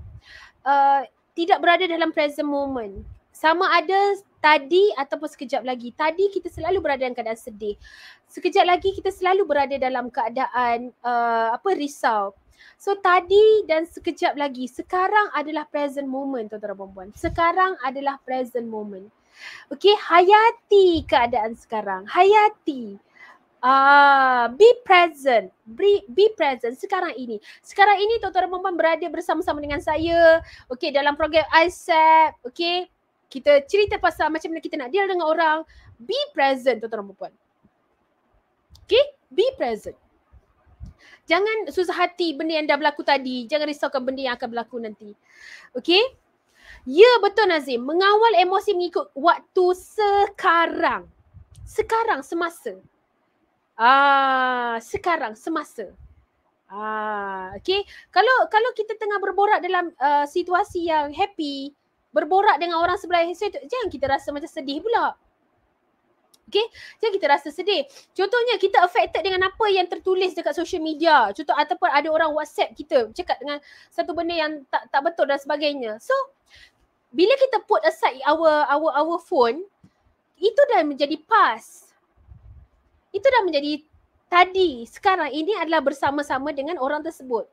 uh, tidak berada dalam present moment sama ada tadi ataupun sekejap lagi. Tadi kita selalu berada dalam keadaan sedih. Sekejap lagi kita selalu berada dalam keadaan uh, apa risau. So tadi dan sekejap lagi sekarang adalah present moment tuan-tuan dan puan-puan. Sekarang adalah present moment. Okay, hayati keadaan sekarang. Hayati. Ah, be present. Be, be present sekarang ini. Sekarang ini tuan-tuan dan puan-puan berada bersama-sama dengan saya. Okay, dalam program ISAP. Okay, kita cerita pasal macam mana kita nak deal dengan orang, be present tuan-tuan dan puan. Okay? Be present. Jangan susah hati benda yang dah berlaku tadi. Jangan risaukan benda yang akan berlaku nanti. Okay? Ya betul Nazim. Mengawal emosi mengikut waktu sekarang. Sekarang, semasa. Ah, sekarang, semasa. Ah, okay. Kalau kalau kita tengah berborak dalam uh, situasi yang happy, berborak dengan orang sebelah saya jangan kita rasa macam sedih pula. Okay? jangan kita rasa sedih. Contohnya kita affected dengan apa yang tertulis dekat social media. Contoh ataupun ada orang WhatsApp kita cakap dengan satu benda yang tak tak betul dan sebagainya. So bila kita put aside our our our phone itu dah menjadi pas. Itu dah menjadi tadi. Sekarang ini adalah bersama-sama dengan orang tersebut.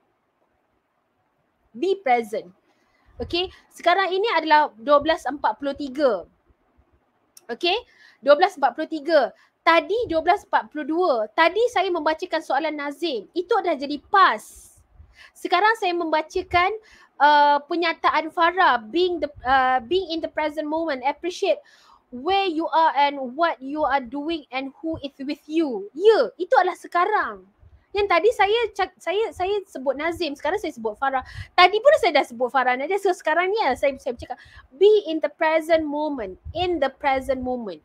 Be present. Okey, sekarang ini adalah 12.43. Okay, 12.43. Tadi 12.42. Tadi saya membacakan soalan Nazim. Itu dah jadi pas. Sekarang saya membacakan uh, penyataan Farah being the uh, being in the present moment appreciate where you are and what you are doing and who is with you. Ya, yeah, itu adalah sekarang. Yang tadi saya saya saya sebut Nazim, sekarang saya sebut Farah. Tadi pun saya dah sebut Farah Nadia. So sekarang ni ya, saya saya cakap be in the present moment, in the present moment.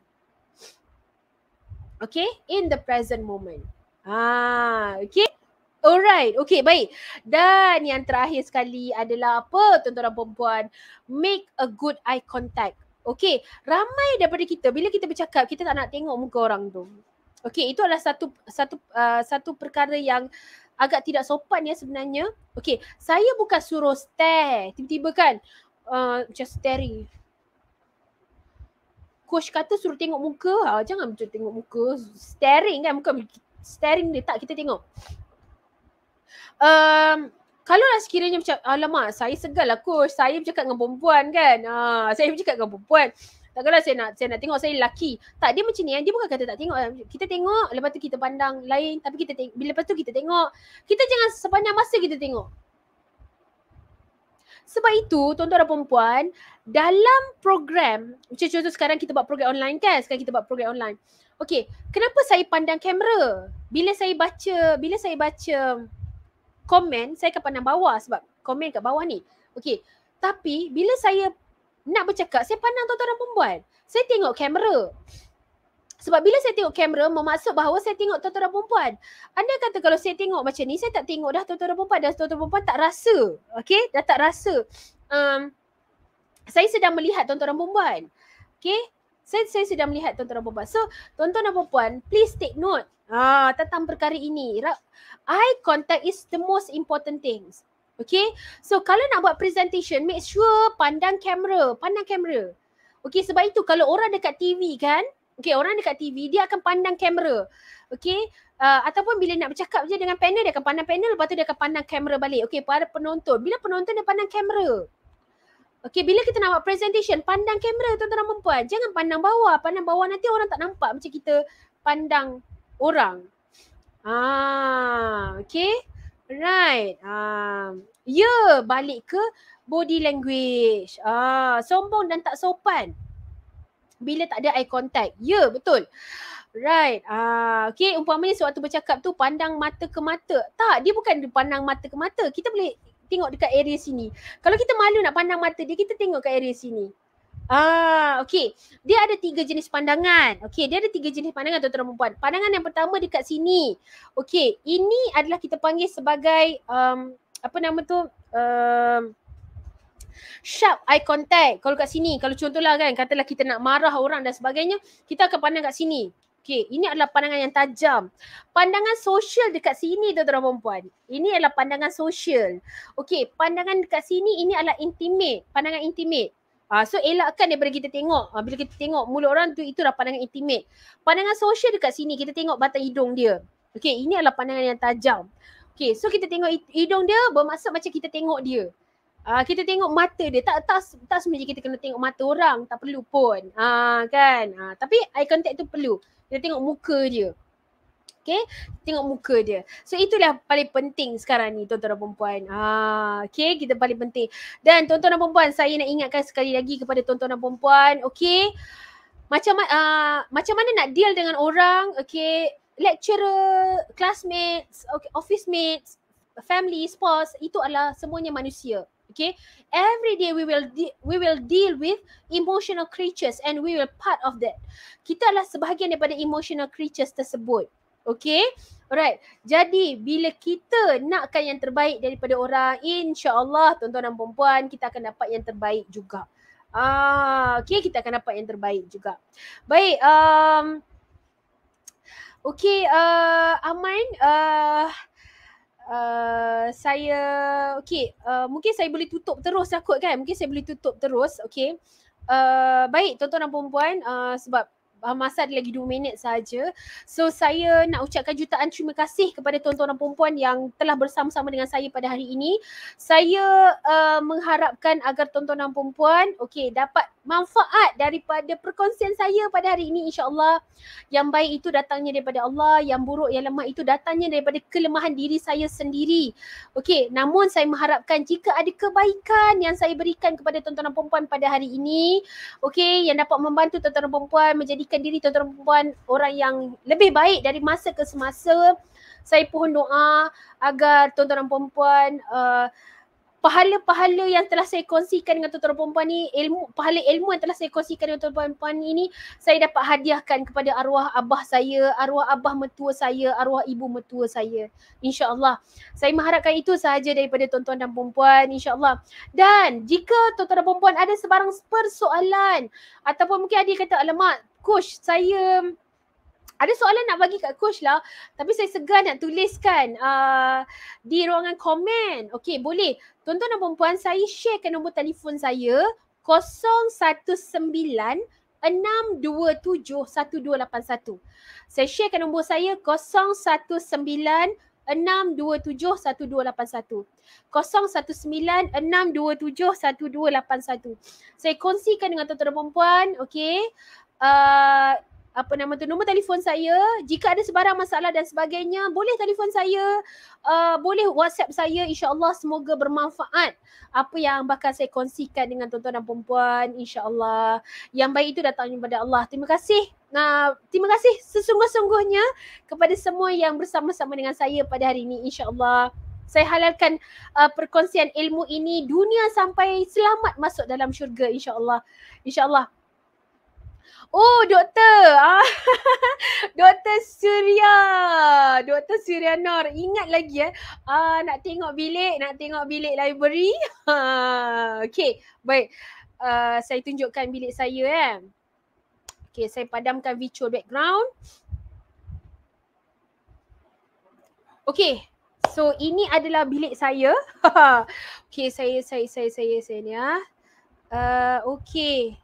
Okay, in the present moment. Ah, okay. Alright, okay baik. Dan yang terakhir sekali adalah apa tuan-tuan perempuan? Make a good eye contact. Okay, ramai daripada kita bila kita bercakap kita tak nak tengok muka orang tu. Okey, itu adalah satu satu uh, satu perkara yang agak tidak sopan ya sebenarnya. Okey, saya bukan suruh stare. Tiba-tiba kan, uh, just staring. Coach kata suruh tengok muka. Ha, jangan macam tengok muka. Staring kan, bukan staring dia. Tak, kita tengok. Um, kalau lah sekiranya macam, alamak, saya segal lah coach. Saya bercakap dengan perempuan kan. Ha, saya bercakap dengan perempuan. Takkanlah saya nak saya nak tengok saya lelaki. Tak dia macam ni kan. Dia bukan kata tak tengok. Eh. Kita tengok lepas tu kita pandang lain tapi kita tengok bila lepas tu kita tengok. Kita jangan sepanjang masa kita tengok. Sebab itu tuan-tuan dan puan dalam program macam contoh sekarang kita buat program online kan. Sekarang kita buat program online. Okay. Kenapa saya pandang kamera? Bila saya baca bila saya baca komen saya akan pandang bawah sebab komen kat bawah ni. Okay. Tapi bila saya nak bercakap, saya pandang tuan-tuan dan perempuan. Saya tengok kamera. Sebab bila saya tengok kamera, memaksud bahawa saya tengok tuan-tuan dan perempuan. Anda kata kalau saya tengok macam ni, saya tak tengok dah tuan-tuan dan perempuan. Dan tuan-tuan dan perempuan tak rasa. Okay? Dah tak rasa. Um, saya sedang melihat tuan-tuan dan perempuan. Okay? Saya, saya sedang melihat tuan-tuan dan perempuan. So, tuan-tuan dan perempuan, please take note ah, tentang perkara ini. Eye contact is the most important things. Okay. So kalau nak buat presentation, make sure pandang kamera. Pandang kamera. Okay. Sebab itu kalau orang dekat TV kan, okay orang dekat TV, dia akan pandang kamera. Okay. Uh, ataupun bila nak bercakap je dengan panel, dia akan pandang panel. Lepas tu dia akan pandang kamera balik. Okay. Pada penonton. Bila penonton dia pandang kamera. Okay, bila kita nak buat presentation, pandang kamera tuan-tuan dan puan. Jangan pandang bawah. Pandang bawah nanti orang tak nampak macam kita pandang orang. Ah, okay. Right. Um, ya, yeah, balik ke body language. Ah, sombong dan tak sopan. Bila tak ada eye contact. Ya, yeah, betul. Right. Ah, okay, umpamanya sewaktu bercakap tu pandang mata ke mata. Tak, dia bukan pandang mata ke mata. Kita boleh tengok dekat area sini. Kalau kita malu nak pandang mata dia, kita tengok kat area sini. Ah, okey. Dia ada tiga jenis pandangan. Okey, dia ada tiga jenis pandangan tuan-tuan dan puan. Pandangan yang pertama dekat sini. Okey, ini adalah kita panggil sebagai um, apa nama tu? Um, sharp eye contact. Kalau kat sini, kalau contohlah kan, katalah kita nak marah orang dan sebagainya, kita akan pandang kat sini. Okey, ini adalah pandangan yang tajam. Pandangan sosial dekat sini tuan-tuan dan puan-puan. Ini adalah pandangan sosial. Okey, pandangan dekat sini ini adalah intimate, pandangan intimate. Uh, so elakkan daripada kita tengok uh, bila kita tengok mulut orang tu itu pandangan intimate. Pandangan sosial dekat sini kita tengok batang hidung dia. Okay, ini adalah pandangan yang tajam. Okay, so kita tengok hidung dia bermaksud macam kita tengok dia. Uh, kita tengok mata dia. Tak tak tak semuanya kita kena tengok mata orang, tak perlu pun. Ah uh, kan? Uh, tapi eye contact tu perlu. Kita tengok muka dia okay tengok muka dia so itulah paling penting sekarang ni tuan-tuan dan perempuan Ah, okay kita paling penting dan tuan-tuan dan perempuan saya nak ingatkan sekali lagi kepada tuan-tuan dan perempuan okay macam uh, macam mana nak deal dengan orang okay lecturer classmates okay office mates family spouse itu adalah semuanya manusia Okay, every day we will we will deal with emotional creatures and we will part of that. Kita adalah sebahagian daripada emotional creatures tersebut. Okay. Alright. Jadi bila kita nakkan yang terbaik daripada orang, insyaAllah tuan-tuan dan perempuan kita akan dapat yang terbaik juga. Ah, okay, kita akan dapat yang terbaik juga. Baik, um, okay, uh, Aman, uh, Uh, saya okay. uh, mungkin saya boleh tutup terus lah kot kan mungkin saya boleh tutup terus Okay. uh, baik tuan-tuan dan puan uh, sebab masa ada lagi 2 minit saja. So saya nak ucapkan jutaan terima kasih kepada tuan-tuan dan puan-puan yang telah bersama-sama dengan saya pada hari ini. Saya uh, mengharapkan agar tuan-tuan dan puan-puan okey dapat manfaat daripada perkongsian saya pada hari ini insya-Allah. Yang baik itu datangnya daripada Allah, yang buruk yang lemah itu datangnya daripada kelemahan diri saya sendiri. Okey, namun saya mengharapkan jika ada kebaikan yang saya berikan kepada tuan-tuan dan puan-puan pada hari ini, okey, yang dapat membantu tuan-tuan dan puan-puan menjadi jadikan diri tuan-tuan perempuan orang yang lebih baik dari masa ke semasa. Saya pohon doa agar tuan-tuan perempuan uh, pahala-pahala yang telah saya kongsikan dengan tuan-tuan perempuan ni, ilmu, pahala ilmu yang telah saya kongsikan dengan tuan-tuan perempuan ini, saya dapat hadiahkan kepada arwah abah saya, arwah abah metua saya, arwah ibu metua saya. InsyaAllah. Saya mengharapkan itu sahaja daripada tuan-tuan dan perempuan. InsyaAllah. Dan jika tuan-tuan dan perempuan ada sebarang persoalan ataupun mungkin ada kata, alamat coach saya ada soalan nak bagi kat coach lah tapi saya segan nak tuliskan uh, di ruangan komen. Okey boleh. Tonton tuan dan puan-puan saya sharekan nombor telefon saya 0196271281. 627 1281 Saya sharekan nombor saya 0196271281. 0196271281. Saya kongsikan dengan tuan-tuan dan perempuan Okay uh, apa nama tu nombor telefon saya jika ada sebarang masalah dan sebagainya boleh telefon saya uh, boleh WhatsApp saya insyaallah semoga bermanfaat apa yang bakal saya kongsikan dengan tuan-tuan dan puan-puan insyaallah yang baik itu datang kepada Allah terima kasih uh, terima kasih sesungguh-sungguhnya kepada semua yang bersama-sama dengan saya pada hari ini insyaallah saya halalkan uh, perkongsian ilmu ini dunia sampai selamat masuk dalam syurga insyaallah insyaallah Oh, doktor. Ah. doktor Surya. Doktor Surya Nor. Ingat lagi eh. Ah, nak tengok bilik, nak tengok bilik library. Ha. Okay, baik. Uh, saya tunjukkan bilik saya eh. Okay, saya padamkan virtual background. Okay, so ini adalah bilik saya. okay, saya, saya, saya, saya, saya ni ah. Uh, ah, okay,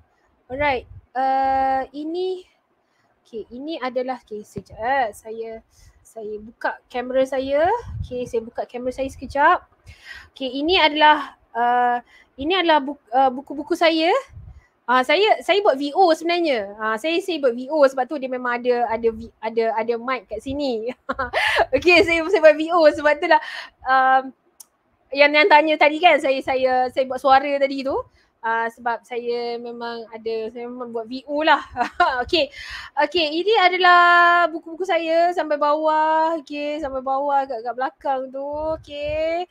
alright. Eh, ini okey ini adalah okey sejak saya saya buka kamera saya okey saya buka kamera saya sekejap okey ini adalah uh, ini adalah buku, eh, buku-buku saya Uh, saya saya buat VO sebenarnya. Uh, saya saya buat VO sebab tu dia memang ada ada ada ada mic kat sini. okay saya saya buat VO sebab tu lah. Um, yang yang tanya tadi kan saya saya saya buat suara tadi tu uh, sebab saya memang ada saya memang buat VU lah. okay. Okay. Ini adalah buku-buku saya sampai bawah. Okay. Sampai bawah kat, kat belakang tu. Okay.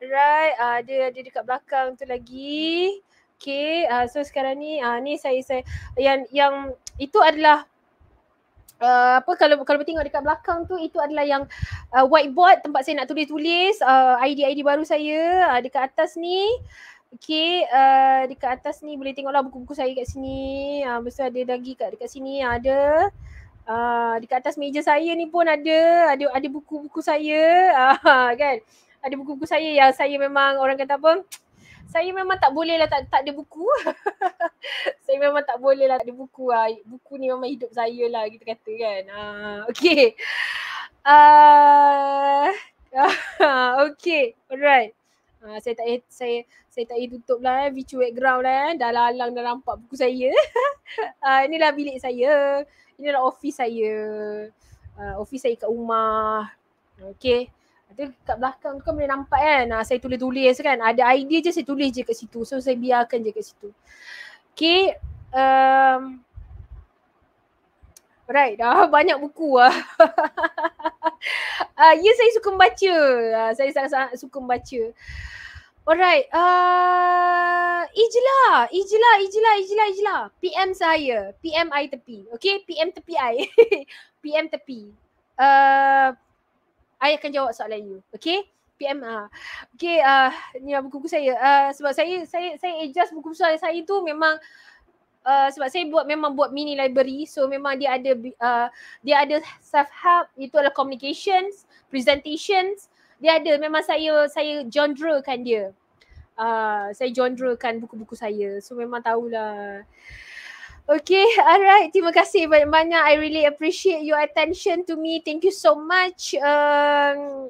Right. Uh, ah, ada ada dekat belakang tu lagi. Okay. Uh, so sekarang ni uh, ni saya saya yang yang itu adalah Uh, apa kalau kalau tengok dekat belakang tu itu adalah yang uh, whiteboard tempat saya nak tulis-tulis uh, ID ID baru saya uh, dekat atas ni Okay, uh, dekat atas ni boleh tengoklah buku-buku saya kat sini. Ah uh, besar ada lagi kat dekat sini ada. Ah uh, dekat atas meja saya ni pun ada ada ada buku-buku saya. Ah uh, kan. Ada buku-buku saya yang saya memang orang kata apa? Saya memang tak boleh lah tak, tak ada buku. saya memang tak boleh lah tak ada buku. Lah. Buku ni memang hidup saya lah kita kata kan. Ah uh, okey. Ah uh, okey. Alright. Uh, saya tak eh, saya saya tak tutup lah eh. Virtual background lah eh. Dah lalang dah nampak buku saya. uh, inilah bilik saya. Inilah office saya. Uh, ha, office saya kat rumah. Okay. Ada kat belakang tu kan boleh nampak kan. Uh, saya tulis-tulis kan. Ada idea je saya tulis je kat situ. So saya biarkan je kat situ. Okay. Um, Right, dah banyak buku lah. uh, ya, saya suka membaca. Uh, saya sangat-sangat suka membaca. Alright, uh, Ijla, Ijla, Ijla, Ijla, Ijla. PM saya, PM I tepi. Okay, PM tepi I. PM tepi. Uh, I akan jawab soalan you. Okay, PM uh. Okay, uh, ni lah buku-buku saya. Uh, sebab saya, saya, saya adjust buku-buku saya, saya tu memang Uh, sebab saya buat memang buat mini library so memang dia ada uh, dia ada self help itu adalah communications presentations dia ada memang saya saya genre kan dia uh, saya genre kan buku-buku saya so memang tahulah Okay, alright. Terima kasih banyak-banyak. I really appreciate your attention to me. Thank you so much. Um,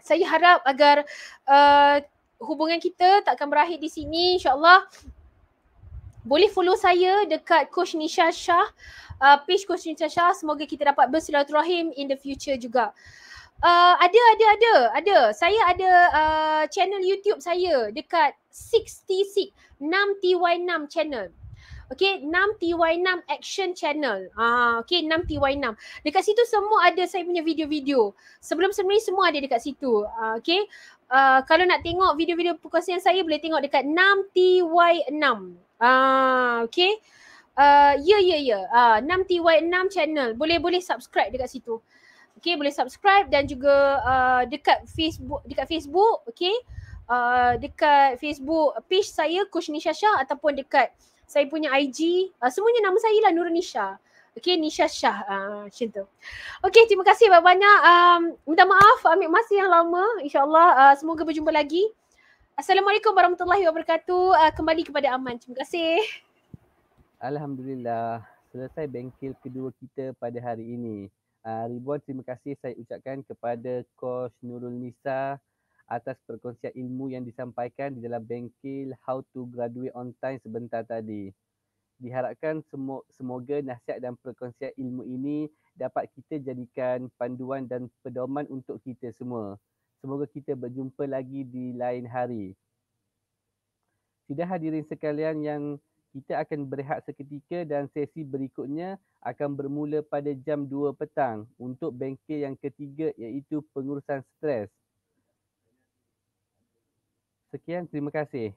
saya harap agar uh, hubungan kita tak akan berakhir di sini. InsyaAllah boleh follow saya dekat Coach Nisha Shah, uh, page Coach Nisha Shah. Semoga kita dapat bersilaturahim in the future juga. Uh, ada, ada, ada, ada. Saya ada uh, channel YouTube saya dekat 66, 6TY6 channel. Okay, 6TY6 action channel. Ah, okay, 6TY6. Dekat situ semua ada saya punya video-video. Sebelum-sebelum semua ada dekat situ. Ah, okay, uh, kalau nak tengok video-video perkongsian saya boleh tengok dekat 6TY6. Ah, okay. Yeah, Ya, ya, ya. 6TY6 ah, channel. Boleh-boleh subscribe dekat situ. Okay, boleh subscribe dan juga uh, dekat Facebook, dekat Facebook, okay. Uh, dekat Facebook page saya, Coach Nisha Shah ataupun dekat saya punya IG. Uh, semuanya nama saya lah Nur Nisha. Okay, Nisha Shah. Uh, macam tu. Okay, terima kasih banyak-banyak. Um, minta maaf ambil masa yang lama. InsyaAllah uh, semoga berjumpa lagi. Assalamualaikum warahmatullahi wabarakatuh. Uh, kembali kepada Aman. Terima kasih. Alhamdulillah. Selesai bengkel kedua kita pada hari ini. Uh, ribuan terima kasih saya ucapkan kepada Coach Nurul Nisa atas perkongsian ilmu yang disampaikan di dalam bengkel How to Graduate on Time sebentar tadi. Diharapkan semoga nasihat dan perkongsian ilmu ini dapat kita jadikan panduan dan pedoman untuk kita semua. Semoga kita berjumpa lagi di lain hari. Sudah hadirin sekalian yang kita akan berehat seketika dan sesi berikutnya akan bermula pada jam 2 petang untuk bengkel yang ketiga iaitu pengurusan stres. Sekian, terima kasih.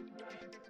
Thank you.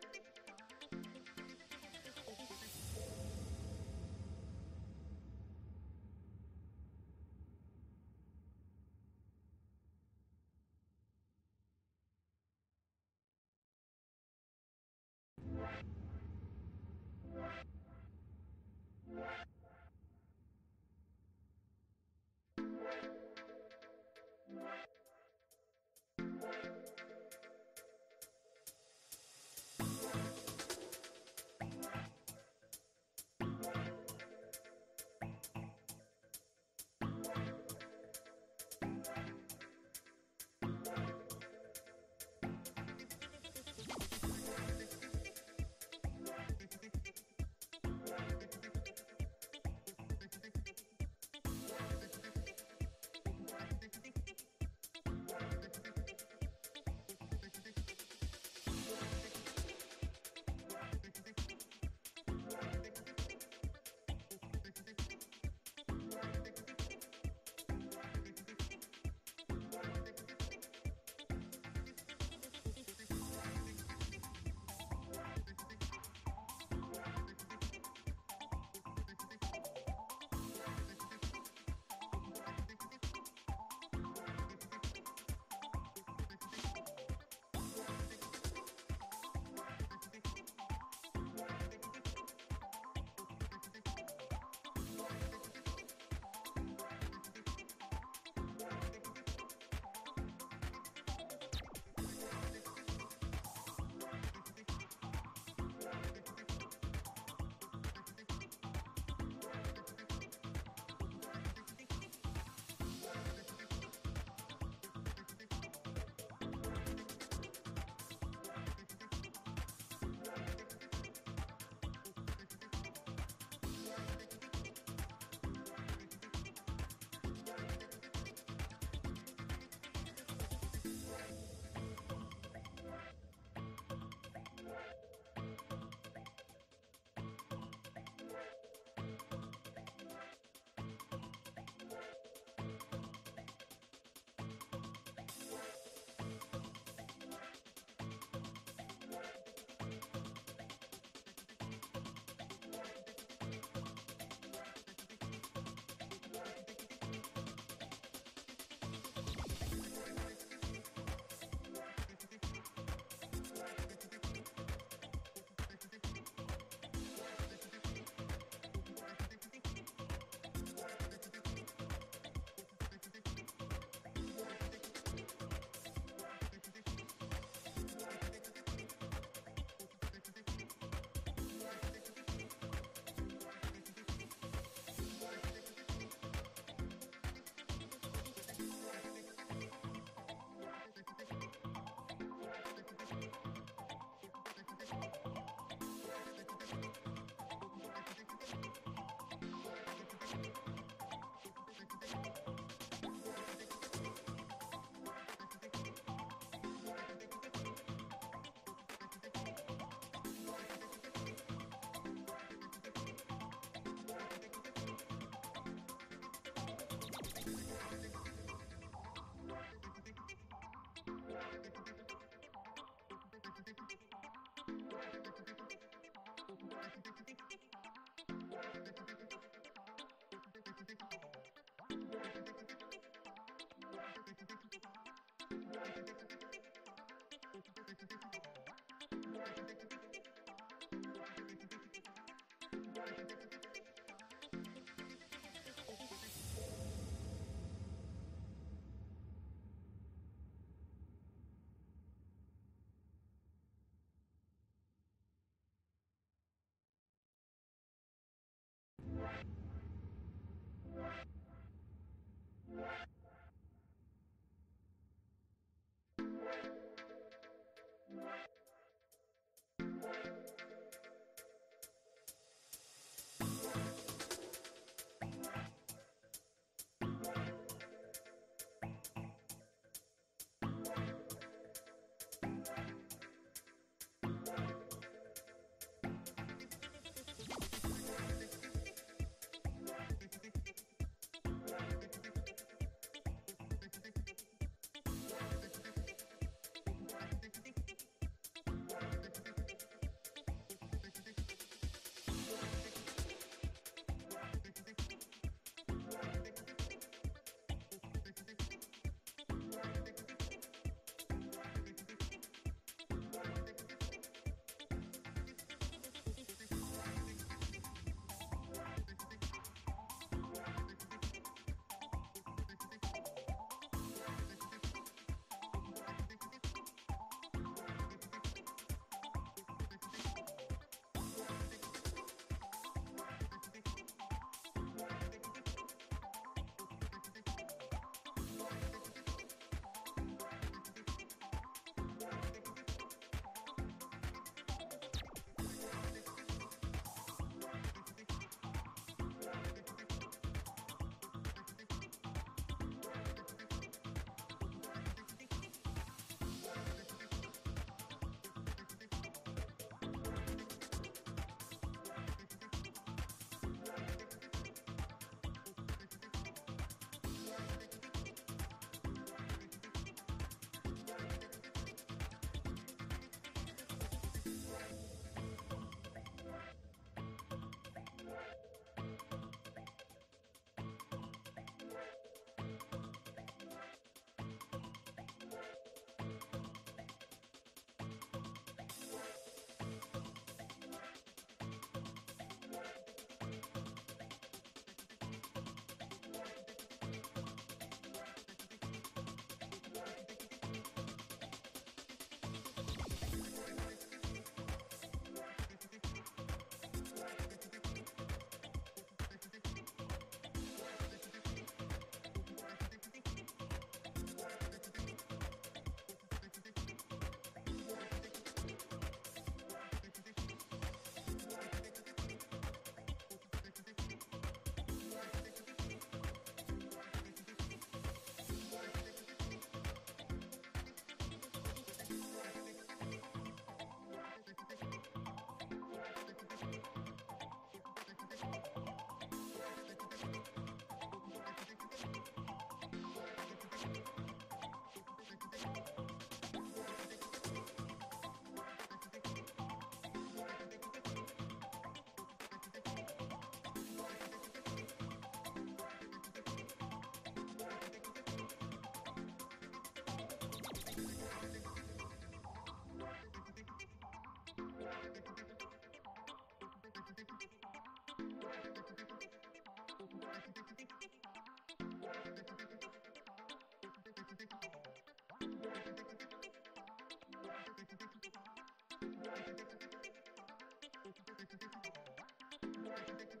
Thank you. Thank you.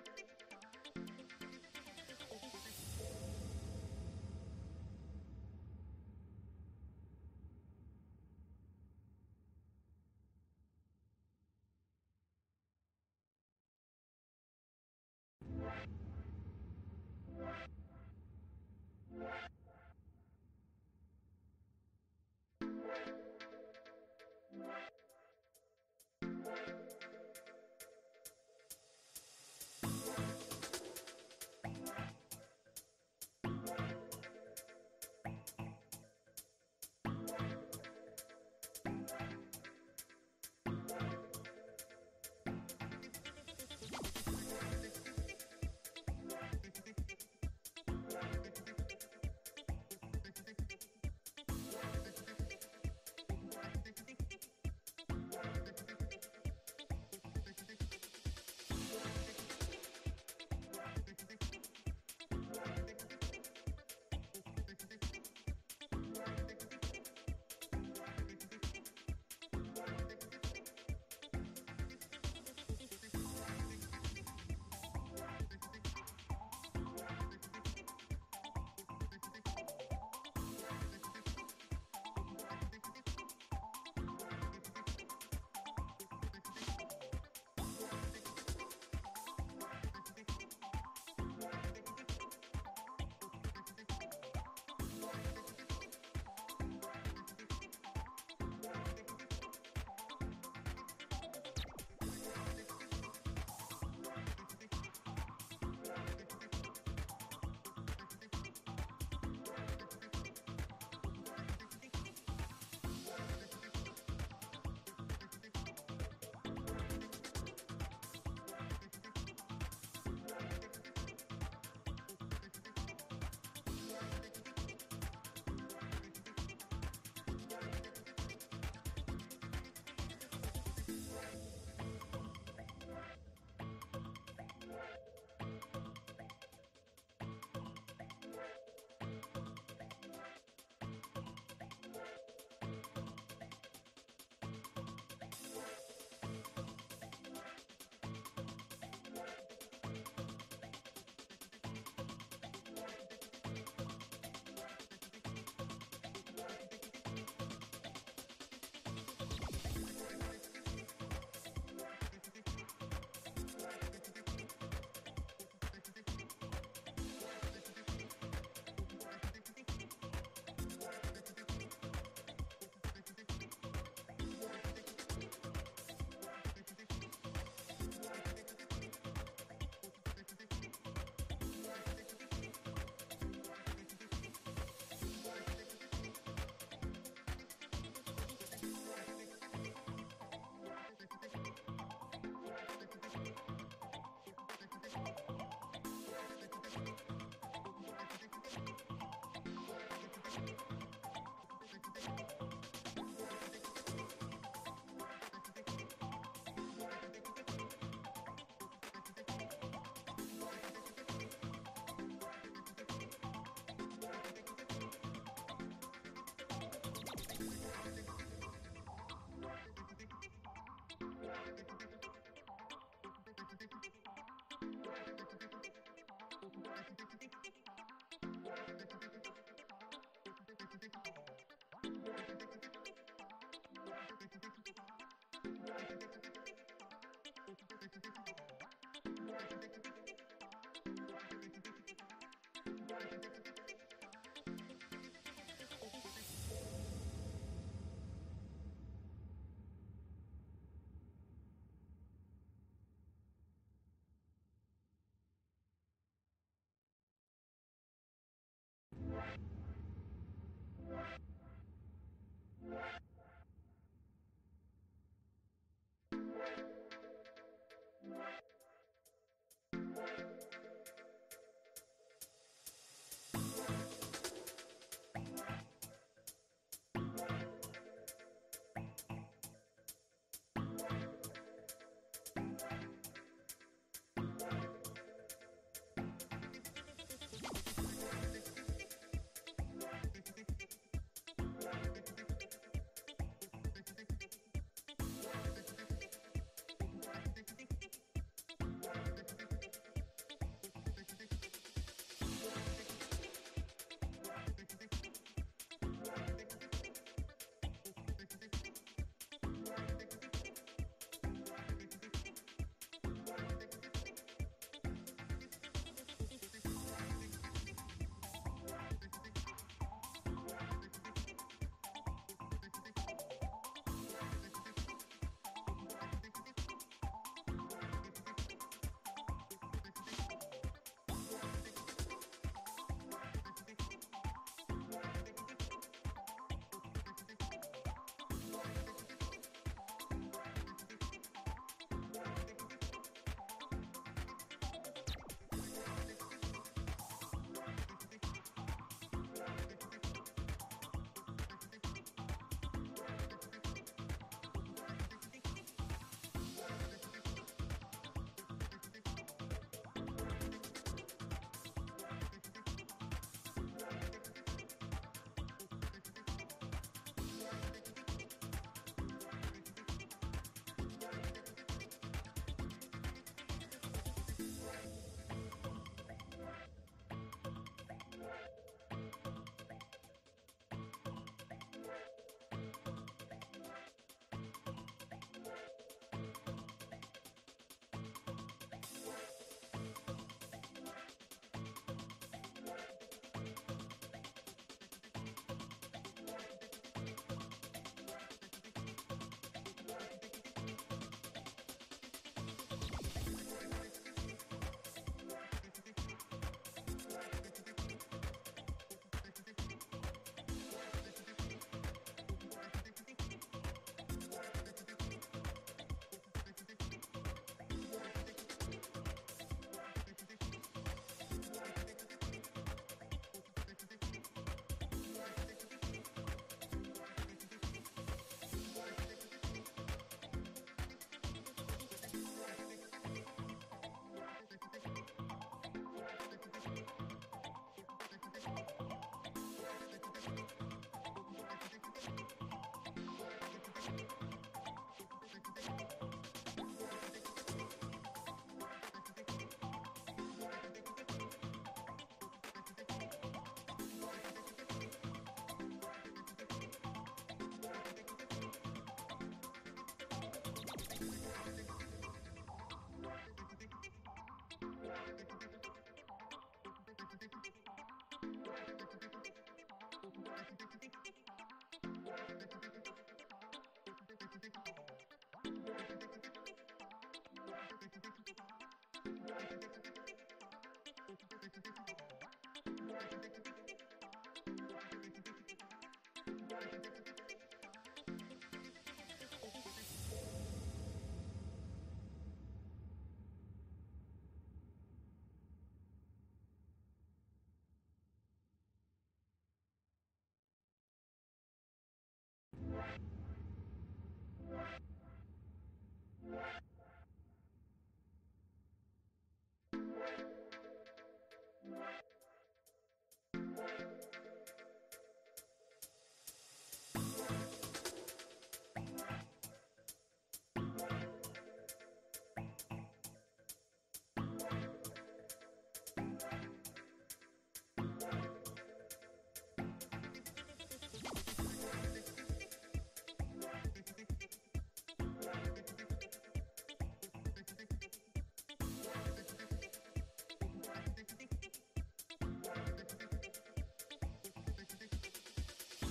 Thank you. Thank you.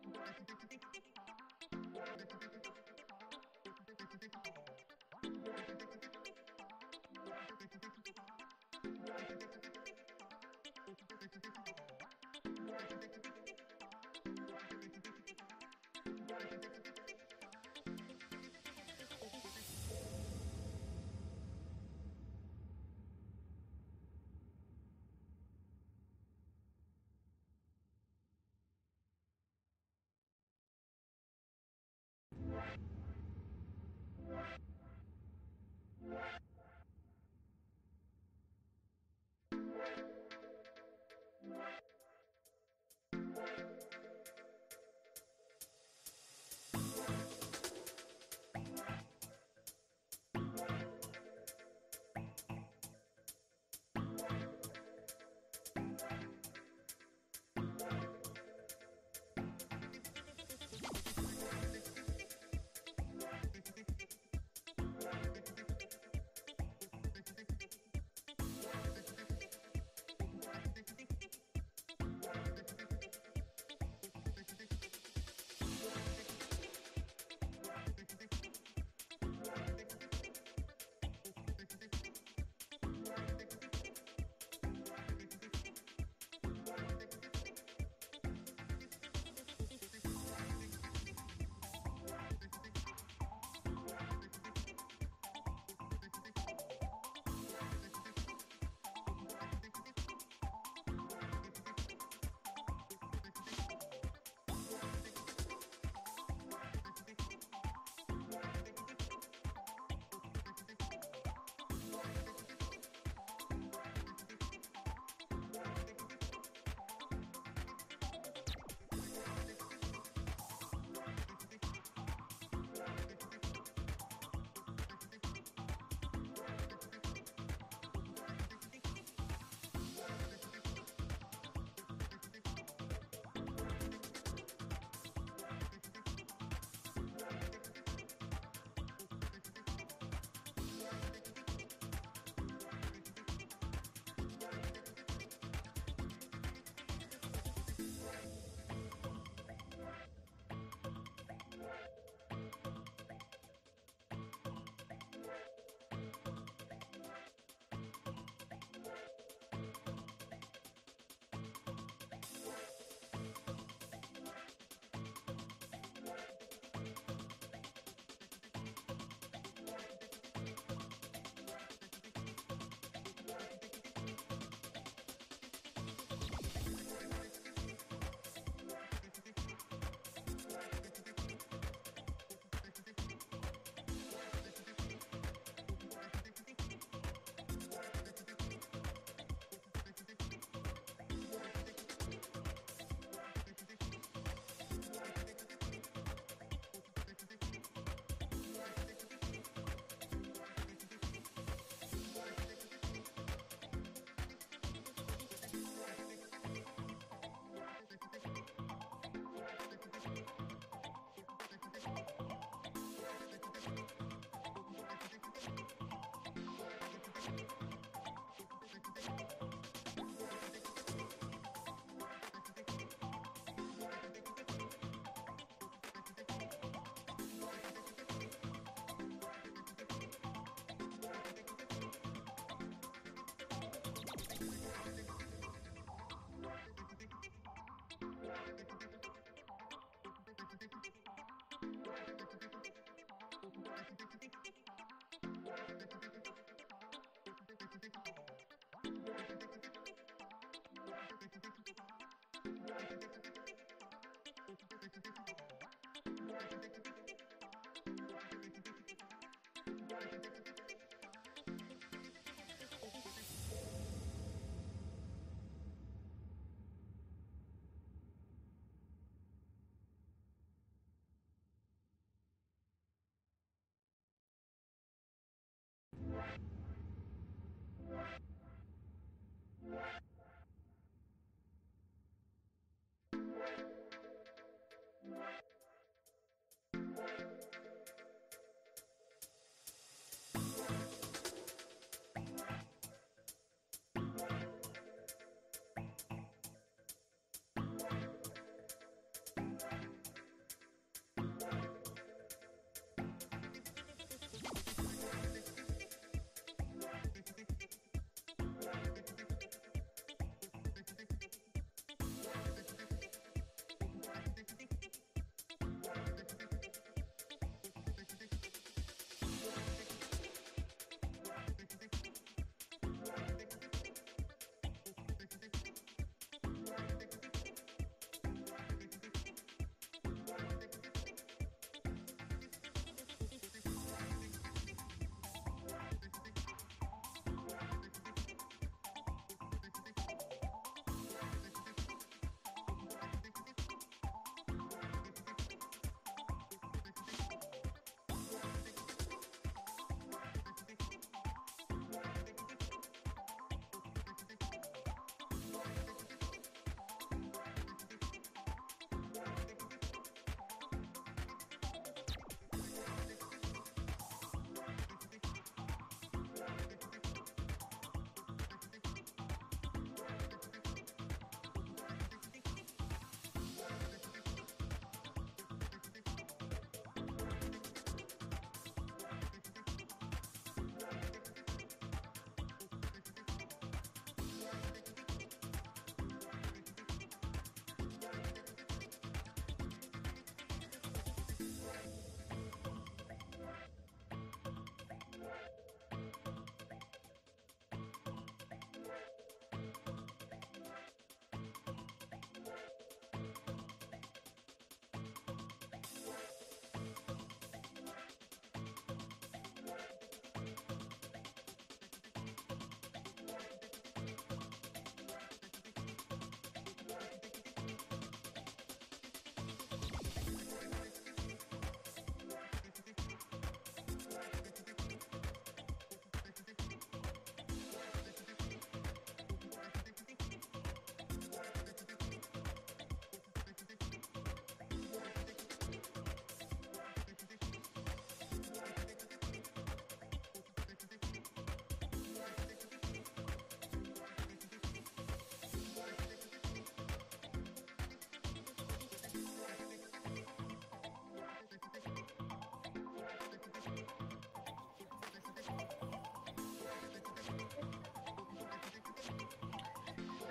Thank you. Thank you. Thank you.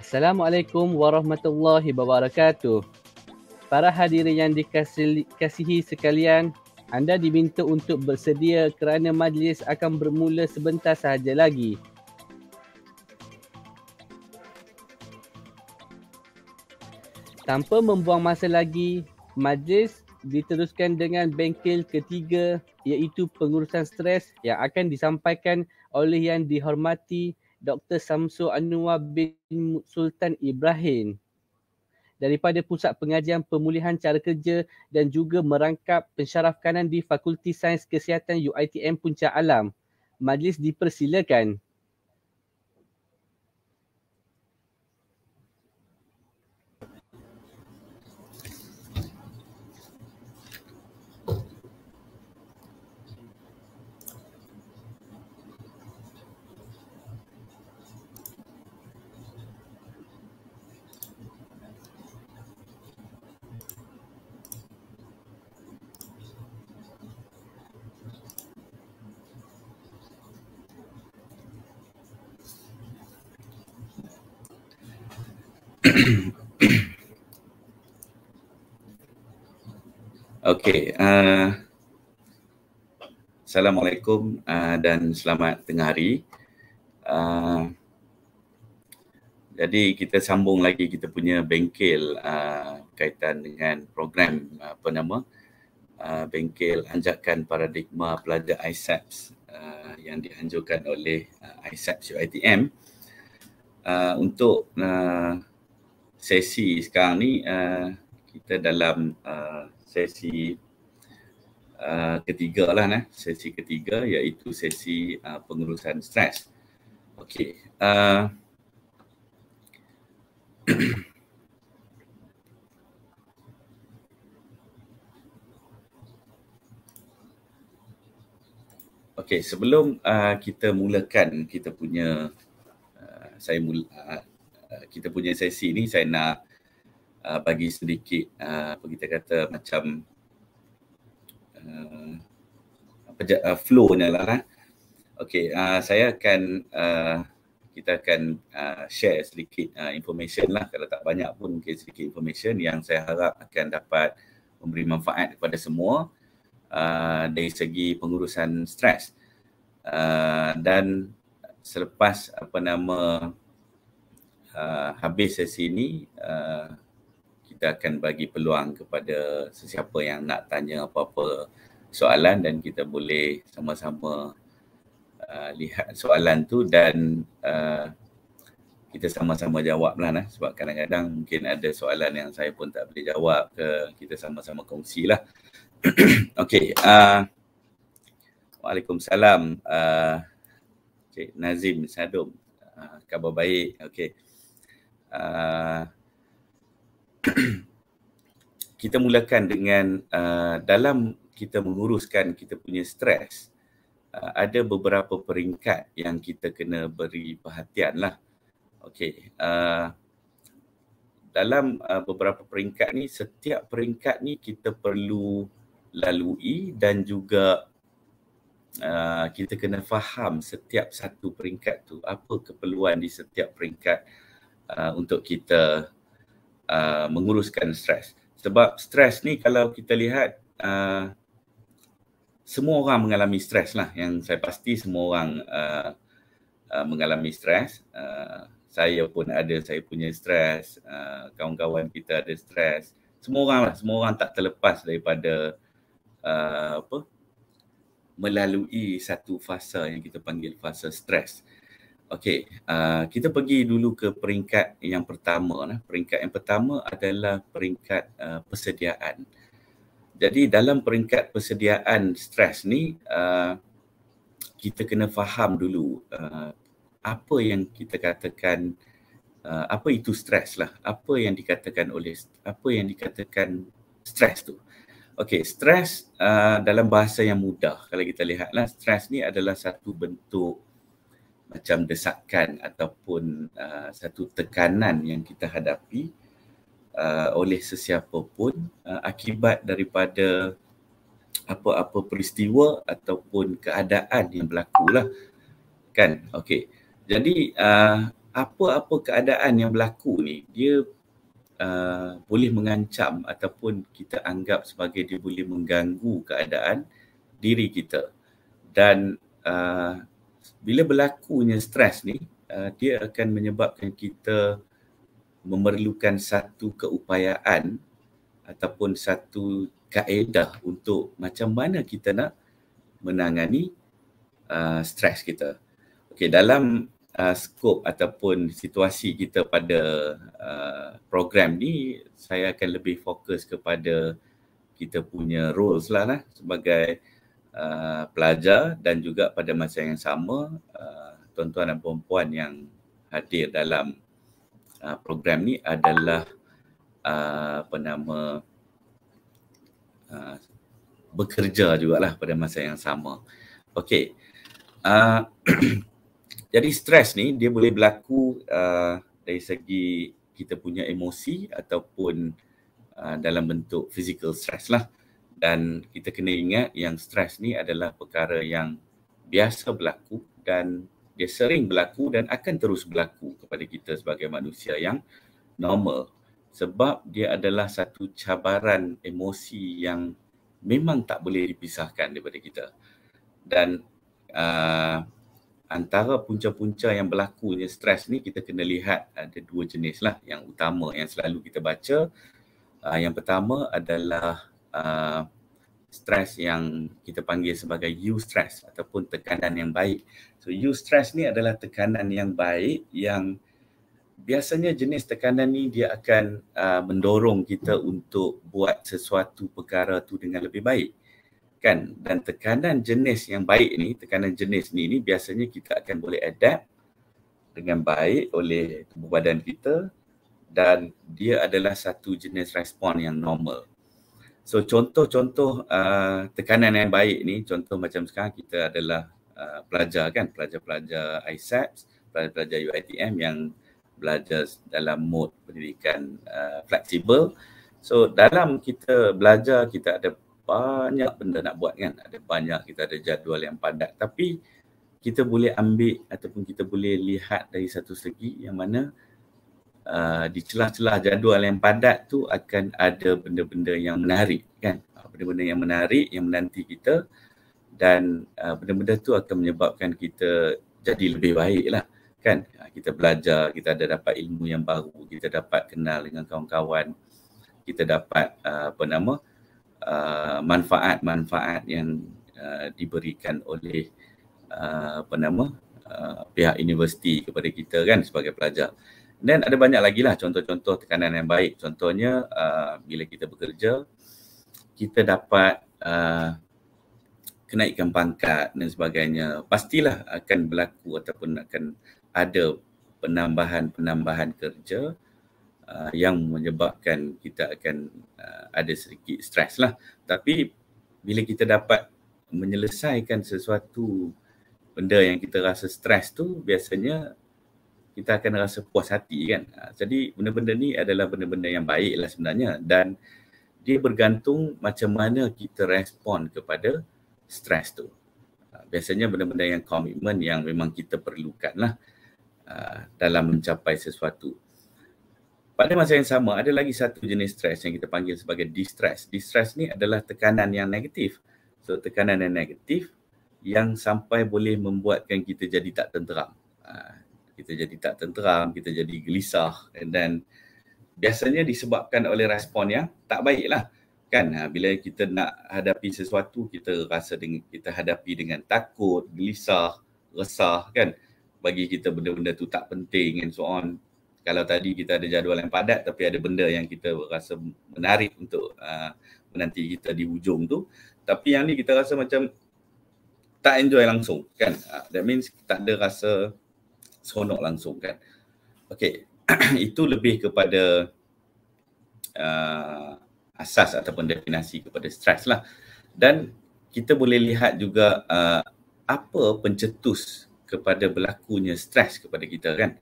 Assalamualaikum warahmatullahi wabarakatuh. Para hadirin yang dikasihi sekalian, anda diminta untuk bersedia kerana majlis akan bermula sebentar sahaja lagi. Tanpa membuang masa lagi, majlis diteruskan dengan bengkel ketiga iaitu pengurusan stres yang akan disampaikan oleh yang dihormati Dr. Samsu Anwar bin Sultan Ibrahim daripada Pusat Pengajian Pemulihan Cara Kerja dan juga merangkap pensyaraf kanan di Fakulti Sains Kesihatan UiTM Puncak Alam. Majlis dipersilakan. Okey. Uh, Assalamualaikum uh, dan selamat tengah hari. Uh, jadi kita sambung lagi kita punya bengkel uh, kaitan dengan program uh, apa nama uh, bengkel anjakan paradigma pelajar ISAPS uh, yang dianjurkan oleh uh, ISAPS UITM uh, untuk uh, sesi sekarang ni uh, kita dalam uh, sesi uh, ketiga lah nah. sesi ketiga iaitu sesi uh, pengurusan stres. Okey. Uh, Okey, sebelum uh, kita mulakan kita punya uh, saya mula, uh, Eh, kita punya sesi ni saya nak uh, bagi sedikit uh, apa kita kata macam uh, apa uh, flow-nya lah kan. Okey, uh, saya akan uh, kita akan uh, share sedikit uh, information lah kalau tak banyak pun mungkin sedikit information yang saya harap akan dapat memberi manfaat kepada semua uh, dari segi pengurusan stres uh, dan selepas apa nama uh, habis sesi ini uh, kita akan bagi peluang kepada sesiapa yang nak tanya apa-apa soalan dan kita boleh sama-sama uh, lihat soalan tu dan uh, kita sama-sama jawab lah nah. sebab kadang-kadang mungkin ada soalan yang saya pun tak boleh jawab ke kita sama-sama kongsi lah. okay. Uh, Waalaikumsalam. Uh, Cik Nazim Sadum. Uh, khabar baik. Okay. Uh, kita mulakan dengan uh, dalam kita menguruskan kita punya stres uh, ada beberapa peringkat yang kita kena beri perhatian lah. Okay. Uh, dalam uh, beberapa peringkat ni setiap peringkat ni kita perlu lalui dan juga Uh, kita kena faham setiap satu peringkat tu apa keperluan di setiap peringkat uh, Uh, untuk kita uh, menguruskan stres. Sebab stres ni kalau kita lihat uh, semua orang mengalami stres lah. Yang saya pasti semua orang uh, uh, mengalami stres. Uh, saya pun ada, saya punya stres. Uh, kawan-kawan kita ada stres. Semua orang lah, semua orang tak terlepas daripada uh, apa melalui satu fasa yang kita panggil fasa stres. Uh, Okey, uh, kita pergi dulu ke peringkat yang pertama. Nah. Peringkat yang pertama adalah peringkat uh, persediaan. Jadi dalam peringkat persediaan stres ni, uh, kita kena faham dulu uh, apa yang kita katakan, uh, apa itu stres lah. Apa yang dikatakan oleh, apa yang dikatakan stres tu. Okey, stres uh, dalam bahasa yang mudah kalau kita lihatlah, stres ni adalah satu bentuk macam desakan ataupun uh, satu tekanan yang kita hadapi uh, oleh sesiapa pun uh, akibat daripada apa-apa peristiwa ataupun keadaan yang berlaku lah kan okey jadi uh, apa-apa keadaan yang berlaku ni dia uh, boleh mengancam ataupun kita anggap sebagai dia boleh mengganggu keadaan diri kita dan uh, bila berlakunya stres ni uh, dia akan menyebabkan kita memerlukan satu keupayaan ataupun satu kaedah untuk macam mana kita nak menangani uh, stres kita. Okey dalam uh, skop ataupun situasi kita pada uh, program ni saya akan lebih fokus kepada kita punya roles lah, lah sebagai Uh, pelajar dan juga pada masa yang sama uh, tuan-tuan dan puan yang hadir dalam uh, program ni adalah uh, apa nama uh, bekerja jugalah pada masa yang sama. Okey. Uh, jadi stres ni dia boleh berlaku uh, dari segi kita punya emosi ataupun uh, dalam bentuk physical stress lah dan kita kena ingat yang stres ni adalah perkara yang biasa berlaku dan dia sering berlaku dan akan terus berlaku kepada kita sebagai manusia yang normal sebab dia adalah satu cabaran emosi yang memang tak boleh dipisahkan daripada kita dan uh, antara punca-punca yang berlakunya stres ni kita kena lihat ada dua jenis lah yang utama yang selalu kita baca uh, yang pertama adalah Uh, stress yang kita panggil sebagai U stress ataupun tekanan yang baik. So U stress ni adalah tekanan yang baik yang biasanya jenis tekanan ni dia akan uh, mendorong kita untuk buat sesuatu perkara tu dengan lebih baik. Kan? Dan tekanan jenis yang baik ni, tekanan jenis ni ni biasanya kita akan boleh adapt dengan baik oleh tubuh badan kita dan dia adalah satu jenis respon yang normal So contoh-contoh uh, tekanan yang baik ni, contoh macam sekarang kita adalah uh, pelajar kan, pelajar-pelajar ISAPS, pelajar-pelajar UITM yang belajar dalam mod pendidikan uh, fleksibel. So dalam kita belajar, kita ada banyak benda nak buat kan, ada banyak kita ada jadual yang padat tapi kita boleh ambil ataupun kita boleh lihat dari satu segi yang mana uh, di celah-celah jadual yang padat tu akan ada benda-benda yang menarik kan ah, benda-benda yang menarik yang menanti kita dan uh, benda-benda tu akan menyebabkan kita jadi lebih baik lah kan ah, kita belajar kita ada dapat ilmu yang baru kita dapat kenal dengan kawan-kawan kita dapat uh, apa nama uh, manfaat-manfaat yang uh, diberikan oleh uh, apa nama uh, pihak universiti kepada kita kan sebagai pelajar dan ada banyak lagi lah contoh-contoh tekanan yang baik. Contohnya uh, bila kita bekerja, kita dapat uh, kenaikan pangkat dan sebagainya. Pastilah akan berlaku ataupun akan ada penambahan-penambahan kerja uh, yang menyebabkan kita akan uh, ada sedikit stres lah. Tapi bila kita dapat menyelesaikan sesuatu benda yang kita rasa stres tu biasanya kita akan rasa puas hati kan. Ha, jadi benda-benda ni adalah benda-benda yang baik lah sebenarnya dan dia bergantung macam mana kita respon kepada stres tu. Ha, biasanya benda-benda yang komitmen yang memang kita perlukan lah ha, dalam mencapai sesuatu. Pada masa yang sama, ada lagi satu jenis stres yang kita panggil sebagai distress. Distress ni adalah tekanan yang negatif. So, tekanan yang negatif yang sampai boleh membuatkan kita jadi tak tenteram kita jadi tak tenteram, kita jadi gelisah and then biasanya disebabkan oleh respon yang tak baiklah kan ha, bila kita nak hadapi sesuatu kita rasa dengan kita hadapi dengan takut, gelisah, resah kan bagi kita benda-benda tu tak penting and so on kalau tadi kita ada jadual yang padat tapi ada benda yang kita rasa menarik untuk uh, menanti kita di ujung tu tapi yang ni kita rasa macam tak enjoy langsung kan ha, that means tak ada rasa seronok langsung kan. Okey, itu lebih kepada uh, asas ataupun definasi kepada stres lah. Dan kita boleh lihat juga uh, apa pencetus kepada berlakunya stres kepada kita kan.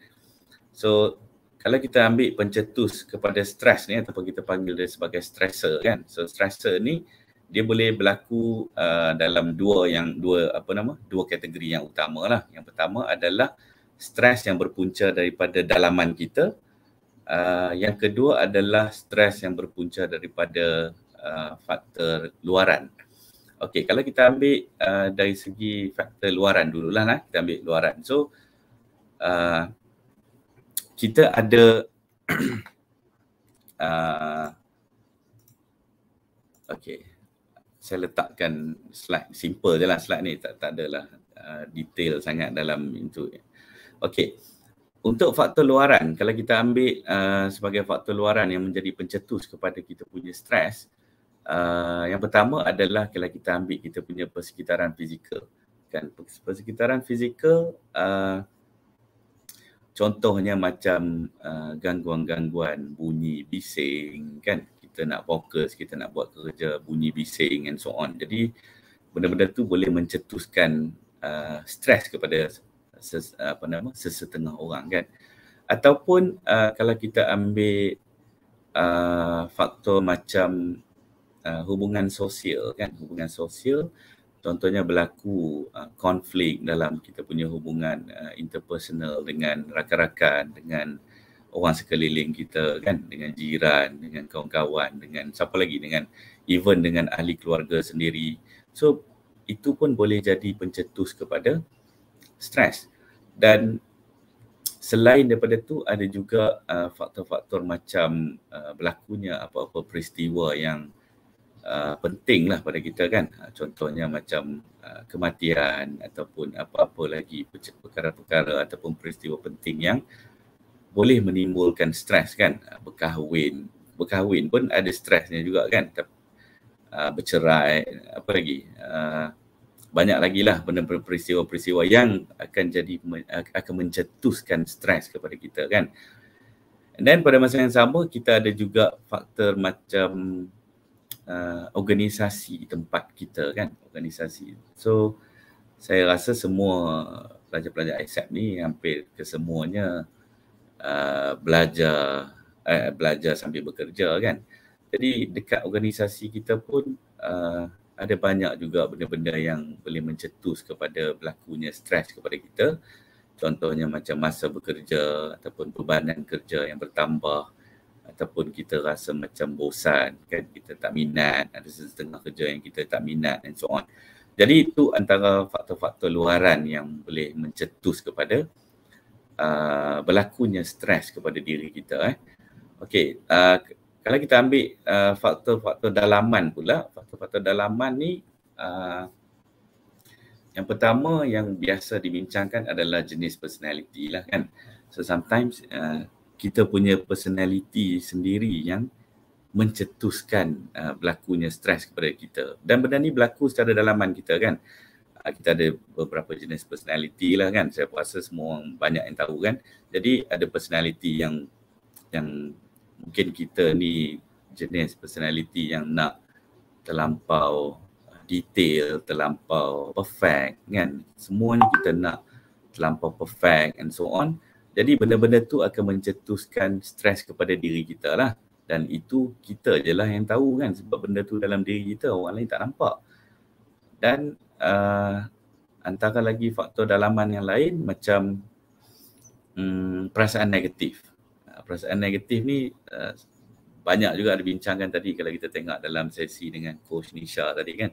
So, kalau kita ambil pencetus kepada stres ni ataupun kita panggil dia sebagai stressor kan. So, stressor ni dia boleh berlaku uh, dalam dua yang dua apa nama dua kategori yang utama lah. Yang pertama adalah stres yang berpunca daripada dalaman kita. Uh, yang kedua adalah stres yang berpunca daripada uh, faktor luaran. Okey, kalau kita ambil uh, dari segi faktor luaran dululah lah, kita ambil luaran. So, uh, kita ada uh, Okey. Saya letakkan slide simple je lah slide ni tak tak adalah uh, detail sangat dalam itu. Uh, Okey. Untuk faktor luaran, kalau kita ambil uh, sebagai faktor luaran yang menjadi pencetus kepada kita punya stres, uh, yang pertama adalah kalau kita ambil kita punya persekitaran fizikal. Kan? Persekitaran fizikal, uh, contohnya macam uh, gangguan-gangguan bunyi bising, kan? kita nak fokus, kita nak buat kerja bunyi bising and so on. Jadi, benda-benda tu boleh mencetuskan uh, stres kepada ses, eh, apa nama sesetengah orang kan ataupun uh, kalau kita ambil uh, faktor macam uh, hubungan sosial kan hubungan sosial contohnya berlaku konflik dalam kita punya hubungan uh, interpersonal dengan rakan-rakan dengan orang sekeliling kita kan dengan jiran dengan kawan-kawan dengan siapa lagi dengan even dengan ahli keluarga sendiri so itu pun boleh jadi pencetus kepada stres dan selain daripada tu ada juga uh, faktor-faktor macam uh, berlakunya apa-apa peristiwa yang uh, penting lah pada kita kan uh, contohnya macam uh, kematian ataupun apa-apa lagi perkara-perkara ataupun peristiwa penting yang boleh menimbulkan stres kan uh, berkahwin berkahwin pun ada stresnya juga kan uh, bercerai apa lagi uh, banyak lagi lah benda-benda peristiwa-peristiwa yang akan jadi akan mencetuskan stres kepada kita kan. And then pada masa yang sama kita ada juga faktor macam uh, organisasi tempat kita kan organisasi. So saya rasa semua pelajar-pelajar ISAP ni hampir kesemuanya uh, belajar uh, belajar sambil bekerja kan. Jadi dekat organisasi kita pun uh, ada banyak juga benda-benda yang boleh mencetus kepada berlakunya stres kepada kita. Contohnya macam masa bekerja ataupun bebanan kerja yang bertambah ataupun kita rasa macam bosan kan kita tak minat ada setengah kerja yang kita tak minat and so on. Jadi itu antara faktor-faktor luaran yang boleh mencetus kepada uh, berlakunya stres kepada diri kita eh. Okey, uh, kalau kita ambil uh, faktor-faktor dalaman pula, faktor-faktor dalaman ni uh, yang pertama yang biasa dibincangkan adalah jenis personality lah kan. So sometimes uh, kita punya personality sendiri yang mencetuskan uh, berlakunya stres kepada kita. Dan benda ni berlaku secara dalaman kita kan. Uh, kita ada beberapa jenis personality lah kan. Saya rasa semua orang banyak yang tahu kan. Jadi ada personality yang yang mungkin kita ni jenis personality yang nak terlampau detail, terlampau perfect kan. Semuanya kita nak terlampau perfect and so on. Jadi benda-benda tu akan mencetuskan stres kepada diri kita lah. Dan itu kita je lah yang tahu kan sebab benda tu dalam diri kita orang lain tak nampak. Dan uh, antara lagi faktor dalaman yang lain macam um, perasaan negatif perasaan negatif ni eh, banyak juga dibincangkan tadi kalau kita tengok dalam sesi dengan coach Nisha tadi kan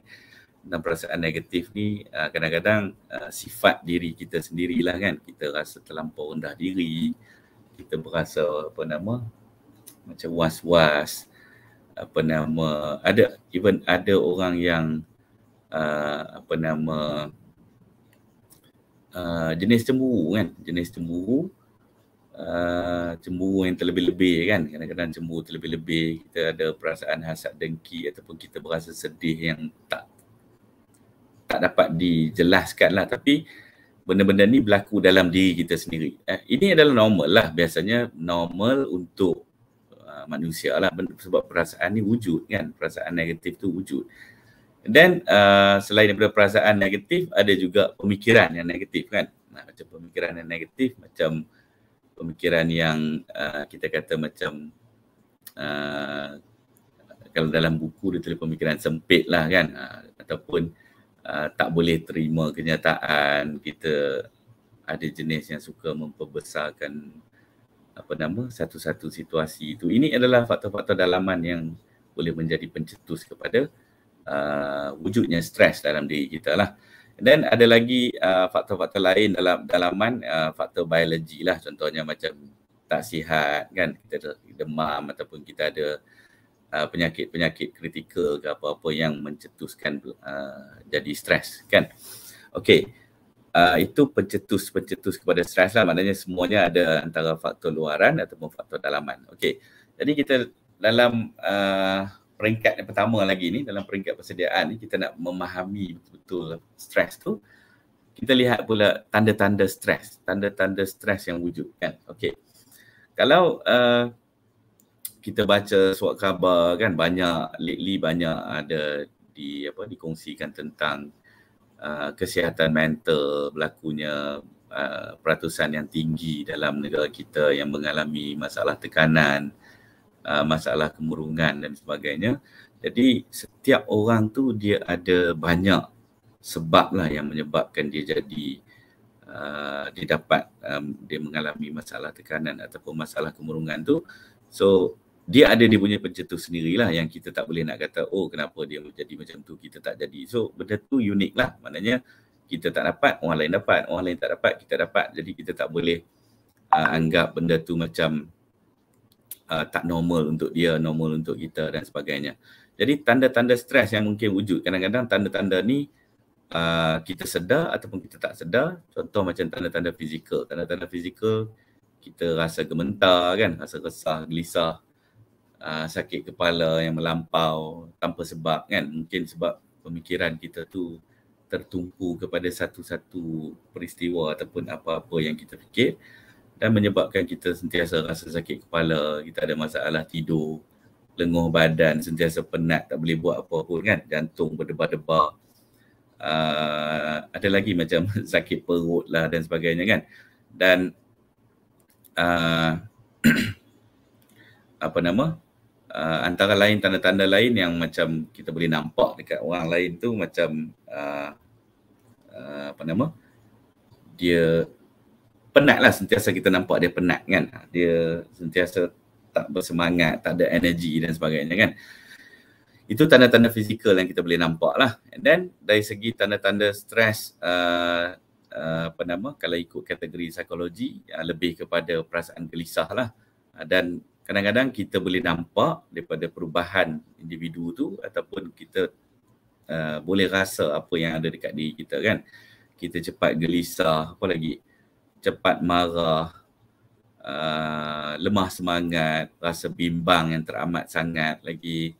dan perasaan negatif ni eh, kadang-kadang eh, sifat diri kita sendirilah kan kita rasa terlampau rendah diri kita berasa apa nama macam was-was apa nama ada even ada orang yang uh, apa nama uh, jenis cemburu kan jenis cemburu Ah, cemburu yang terlebih-lebih kan kadang-kadang cemburu terlebih-lebih kita ada perasaan hasad dengki ataupun kita berasa sedih yang tak tak dapat dijelaskan lah tapi benda-benda ni berlaku dalam diri kita sendiri eh, ini adalah normal lah biasanya normal untuk uh, manusia lah sebab perasaan ni wujud kan perasaan negatif tu wujud dan uh, selain daripada perasaan negatif ada juga pemikiran yang negatif kan macam pemikiran yang negatif macam uh, pemikiran yang uh, kita kata macam uh, kalau dalam buku dia tulis pemikiran sempit lah kan uh, ataupun uh, tak boleh terima kenyataan kita ada jenis yang suka memperbesarkan apa nama satu-satu situasi itu ini adalah faktor-faktor dalaman yang boleh menjadi pencetus kepada uh, wujudnya stres dalam diri kita lah dan ada lagi uh, faktor-faktor lain dalam dalaman uh, faktor biologi lah contohnya macam tak sihat kan kita demam ataupun kita ada uh, penyakit-penyakit kritikal ke apa-apa yang mencetuskan uh, jadi stres kan. okey Uh, itu pencetus-pencetus kepada stres lah maknanya semuanya ada antara faktor luaran ataupun faktor dalaman. okey Jadi kita dalam uh, peringkat yang pertama lagi ni dalam peringkat persediaan ni kita nak memahami betul-betul stres tu kita lihat pula tanda-tanda stres tanda-tanda stres yang wujud kan okey kalau uh, kita baca suatu khabar kan banyak lately banyak ada di apa dikongsikan tentang uh, kesihatan mental berlakunya uh, peratusan yang tinggi dalam negara kita yang mengalami masalah tekanan Uh, masalah kemurungan dan sebagainya. Jadi setiap orang tu dia ada banyak sebab lah yang menyebabkan dia jadi uh, dia dapat um, dia mengalami masalah tekanan ataupun masalah kemurungan tu. So dia ada dia punya pencetus sendirilah yang kita tak boleh nak kata oh kenapa dia jadi macam tu kita tak jadi. So benda tu unik lah maknanya kita tak dapat orang lain dapat orang lain tak dapat kita dapat jadi kita tak boleh uh, anggap benda tu macam uh, tak normal untuk dia, normal untuk kita dan sebagainya. Jadi tanda-tanda stres yang mungkin wujud kadang-kadang tanda-tanda ni uh, kita sedar ataupun kita tak sedar. Contoh macam tanda-tanda fizikal. Tanda-tanda fizikal kita rasa gementar kan, rasa resah, gelisah, uh, sakit kepala yang melampau tanpa sebab kan. Mungkin sebab pemikiran kita tu tertumpu kepada satu-satu peristiwa ataupun apa-apa yang kita fikir dan menyebabkan kita sentiasa rasa sakit kepala, kita ada masalah tidur, lenguh badan, sentiasa penat, tak boleh buat apa pun kan, jantung berdebar-debar. Uh, ada lagi macam sakit perut lah dan sebagainya kan. Dan uh, apa nama? Uh, antara lain tanda-tanda lain yang macam kita boleh nampak dekat orang lain tu macam uh, uh, apa nama? Dia penat lah sentiasa kita nampak dia penat kan dia sentiasa tak bersemangat tak ada energi dan sebagainya kan itu tanda-tanda fizikal yang kita boleh nampak lah and then dari segi tanda-tanda stres uh, uh, apa nama kalau ikut kategori psikologi uh, lebih kepada perasaan gelisah lah uh, dan kadang-kadang kita boleh nampak daripada perubahan individu tu ataupun kita uh, boleh rasa apa yang ada dekat diri kita kan kita cepat gelisah apa lagi cepat marah, uh, lemah semangat, rasa bimbang yang teramat sangat lagi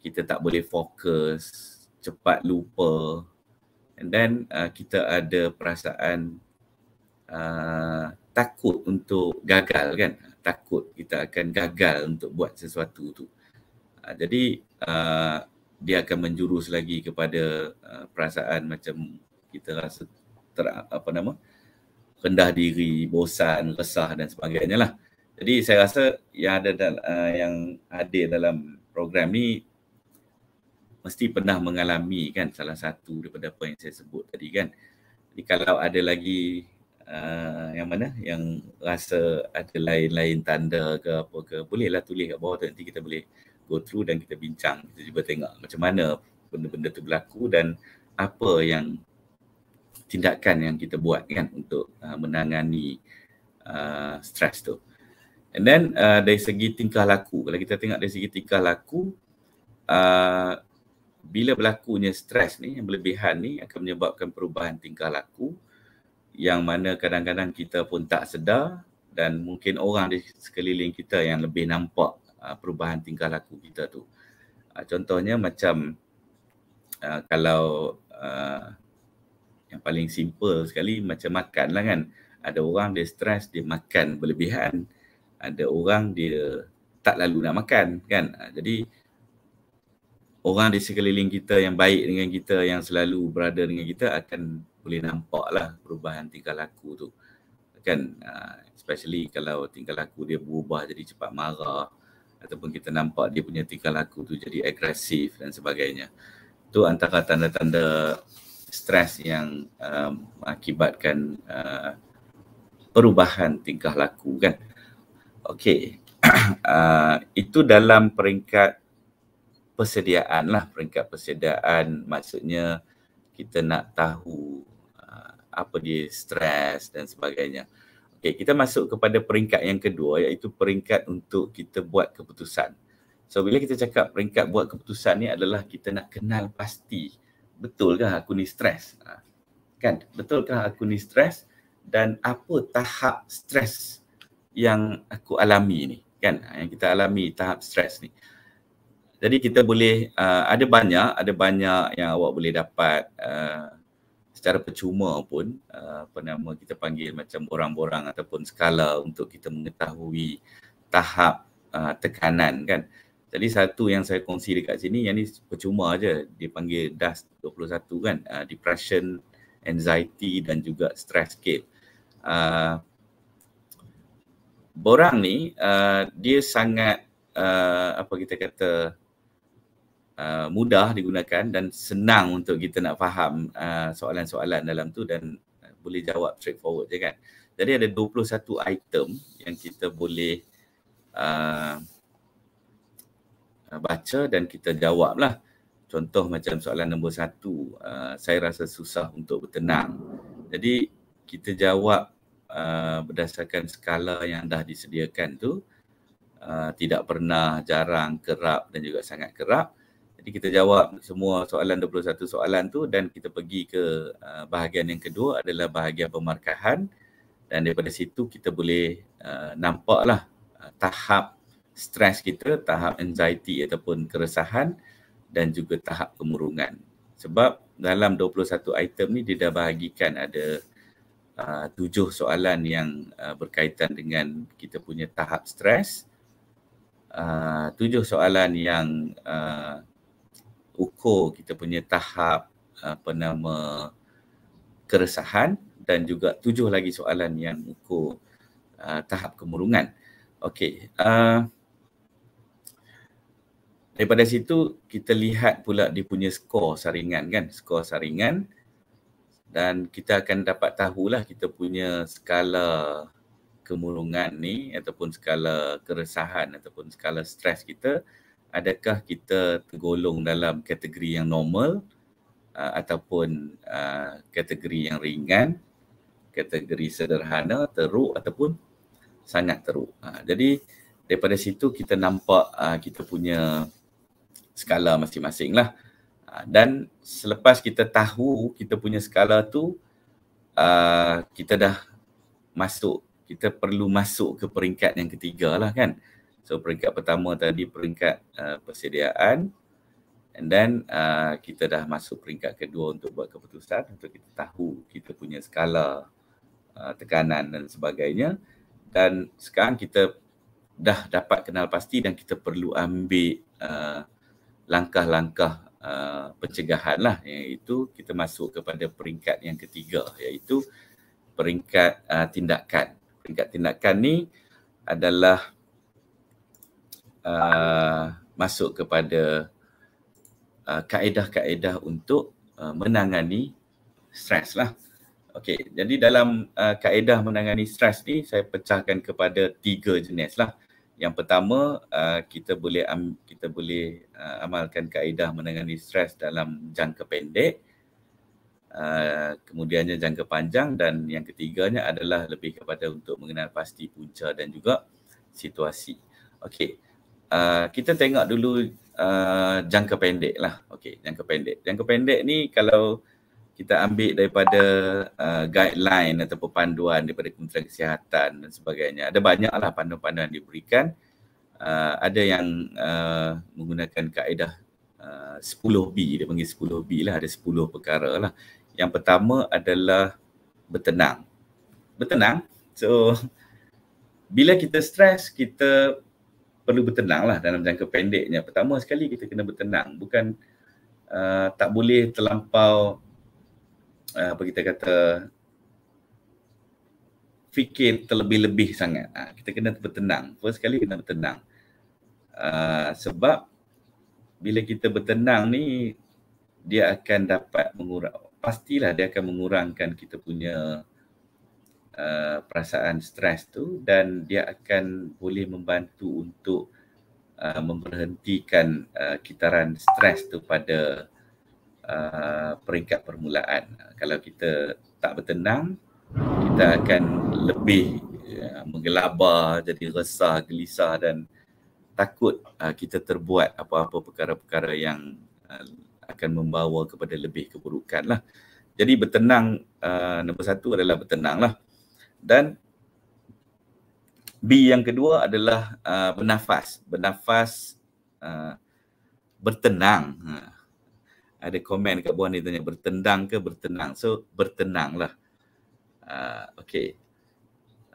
kita tak boleh fokus, cepat lupa. And then uh, kita ada perasaan uh, takut untuk gagal kan? Takut kita akan gagal untuk buat sesuatu tu. Uh, jadi uh, dia akan menjurus lagi kepada uh, perasaan macam kita rasa ter, apa nama? Uh, rendah diri, bosan, resah dan sebagainya lah. Jadi saya rasa yang ada dalam, uh, eh, yang hadir dalam program ni mesti pernah mengalami kan salah satu daripada apa yang saya sebut tadi kan. Jadi kalau ada lagi uh, yang mana yang rasa ada lain-lain tanda ke apa ke bolehlah tulis kat bawah tu nanti kita boleh go through dan kita bincang. Kita cuba tengok macam mana benda-benda tu berlaku dan apa yang tindakan yang kita buat kan untuk uh, menangani uh, stres tu. And then uh, dari segi tingkah laku, kalau kita tengok dari segi tingkah laku, uh, bila berlakunya stres ni, yang berlebihan ni akan menyebabkan perubahan tingkah laku yang mana kadang-kadang kita pun tak sedar dan mungkin orang di sekeliling kita yang lebih nampak uh, perubahan tingkah laku kita tu. Uh, contohnya macam uh, kalau uh, yang paling simple sekali macam makan lah kan. Ada orang dia stres, dia makan berlebihan. Ada orang dia tak lalu nak makan kan. Ha, jadi orang di sekeliling kita yang baik dengan kita, yang selalu berada dengan kita akan boleh nampak lah perubahan tingkah laku tu. Kan ha, especially kalau tingkah laku dia berubah jadi cepat marah ataupun kita nampak dia punya tingkah laku tu jadi agresif dan sebagainya. Tu antara tanda-tanda stres yang um, uh, akibatkan uh, perubahan tingkah laku kan. Okey, uh, itu dalam peringkat persediaan lah. Peringkat persediaan maksudnya kita nak tahu uh, apa dia stres dan sebagainya. Okey, kita masuk kepada peringkat yang kedua iaitu peringkat untuk kita buat keputusan. So bila kita cakap peringkat buat keputusan ni adalah kita nak kenal pasti betulkah aku ni stres? Ha. Kan? Betulkah aku ni stres? Dan apa tahap stres yang aku alami ni? Kan? Ha, yang kita alami tahap stres ni. Jadi kita boleh, uh, ada banyak, ada banyak yang awak boleh dapat uh, secara percuma pun, uh, apa nama kita panggil macam borang-borang ataupun skala untuk kita mengetahui tahap uh, tekanan kan. Jadi satu yang saya kongsi dekat sini yang ni percuma aja dia panggil DAS 21 kan uh, depression anxiety dan juga stress scale. Uh, borang ni uh, dia sangat uh, apa kita kata uh, mudah digunakan dan senang untuk kita nak faham uh, soalan-soalan dalam tu dan boleh jawab straightforward je kan. Jadi ada 21 item yang kita boleh uh, Uh, baca dan kita jawablah. Contoh macam soalan nombor satu, uh, saya rasa susah untuk bertenang. Jadi kita jawab uh, berdasarkan skala yang dah disediakan tu, uh, tidak pernah, jarang, kerap dan juga sangat kerap. Jadi kita jawab semua soalan 21 soalan tu dan kita pergi ke uh, bahagian yang kedua adalah bahagian pemarkahan dan daripada situ kita boleh uh, nampaklah uh, tahap stres kita, tahap anxiety ataupun keresahan dan juga tahap kemurungan. Sebab dalam 21 item ni dia dah bahagikan ada uh, tujuh soalan yang uh, berkaitan dengan kita punya tahap stres. Uh, tujuh soalan yang ukur kita punya tahap apa nama keresahan dan juga tujuh lagi soalan yang ukur uh, tahap kemurungan. Okey, uh, daripada situ kita lihat pula dia punya skor saringan kan skor saringan dan kita akan dapat tahulah kita punya skala kemurungan ni ataupun skala keresahan ataupun skala stres kita adakah kita tergolong dalam kategori yang normal uh, ataupun uh, kategori yang ringan kategori sederhana teruk ataupun sangat teruk uh, jadi daripada situ kita nampak uh, kita punya skala masing-masing lah. Ah, dan selepas kita tahu kita punya skala tu, uh, kita dah masuk, kita perlu masuk ke peringkat yang ketiga lah kan. So peringkat pertama tadi peringkat uh, persediaan and then uh, kita dah masuk peringkat kedua untuk buat keputusan untuk kita tahu kita punya skala uh, tekanan dan sebagainya dan sekarang kita dah dapat kenal pasti dan kita perlu ambil uh, langkah-langkah uh, pencegahan lah iaitu kita masuk kepada peringkat yang ketiga iaitu peringkat uh, tindakan. Peringkat tindakan ni adalah uh, masuk kepada uh, kaedah-kaedah untuk uh, menangani stres lah. Okey, jadi dalam uh, kaedah menangani stres ni saya pecahkan kepada tiga jenis lah. Yang pertama uh, kita boleh um, kita boleh uh, amalkan kaedah menangani stres dalam jangka pendek. Uh, kemudiannya jangka panjang dan yang ketiganya adalah lebih kepada untuk mengenal pasti punca dan juga situasi. Okey, uh, kita tengok dulu uh, jangka pendek lah. Okey, jangka pendek. Jangka pendek ni kalau kita ambil daripada uh, guideline atau panduan daripada Kementerian Kesihatan dan sebagainya. Ada banyaklah panduan-panduan diberikan. Uh, ada yang uh, menggunakan kaedah uh, 10B, dia panggil 10B lah, ada 10 perkara lah. Yang pertama adalah bertenang. Bertenang, so bila kita stres, kita perlu bertenang lah dalam jangka pendeknya. Pertama sekali kita kena bertenang, bukan uh, tak boleh terlampau Ah, apa kita kata fikir terlebih-lebih sangat. Uh, kita kena bertenang. First sekali kena bertenang. Uh, sebab bila kita bertenang ni dia akan dapat mengurang pastilah dia akan mengurangkan kita punya uh, perasaan stres tu dan dia akan boleh membantu untuk uh, memberhentikan uh, kitaran stres tu pada Uh, peringkat permulaan. Uh, kalau kita tak bertenang, kita akan lebih uh, menggelabah, jadi resah, gelisah dan takut uh, kita terbuat apa-apa perkara-perkara yang uh, akan membawa kepada lebih keburukan lah. Jadi bertenang uh, nombor satu adalah bertenang lah. Dan B yang kedua adalah uh, bernafas. Bernafas uh, bertenang. Uh, ada komen kat bawah ni tanya bertendang ke bertenang. So bertenang lah. Uh, okay.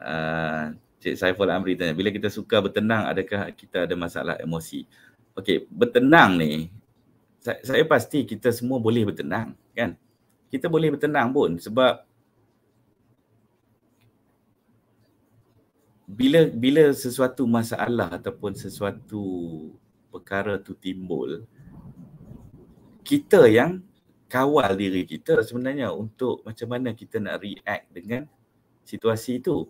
Uh, Cik Saiful Amri tanya, bila kita suka bertenang adakah kita ada masalah emosi? Okay, bertenang ni, saya, saya pasti kita semua boleh bertenang kan? Kita boleh bertenang pun sebab bila bila sesuatu masalah ataupun sesuatu perkara tu timbul, kita yang kawal diri kita sebenarnya untuk macam mana kita nak react dengan situasi itu.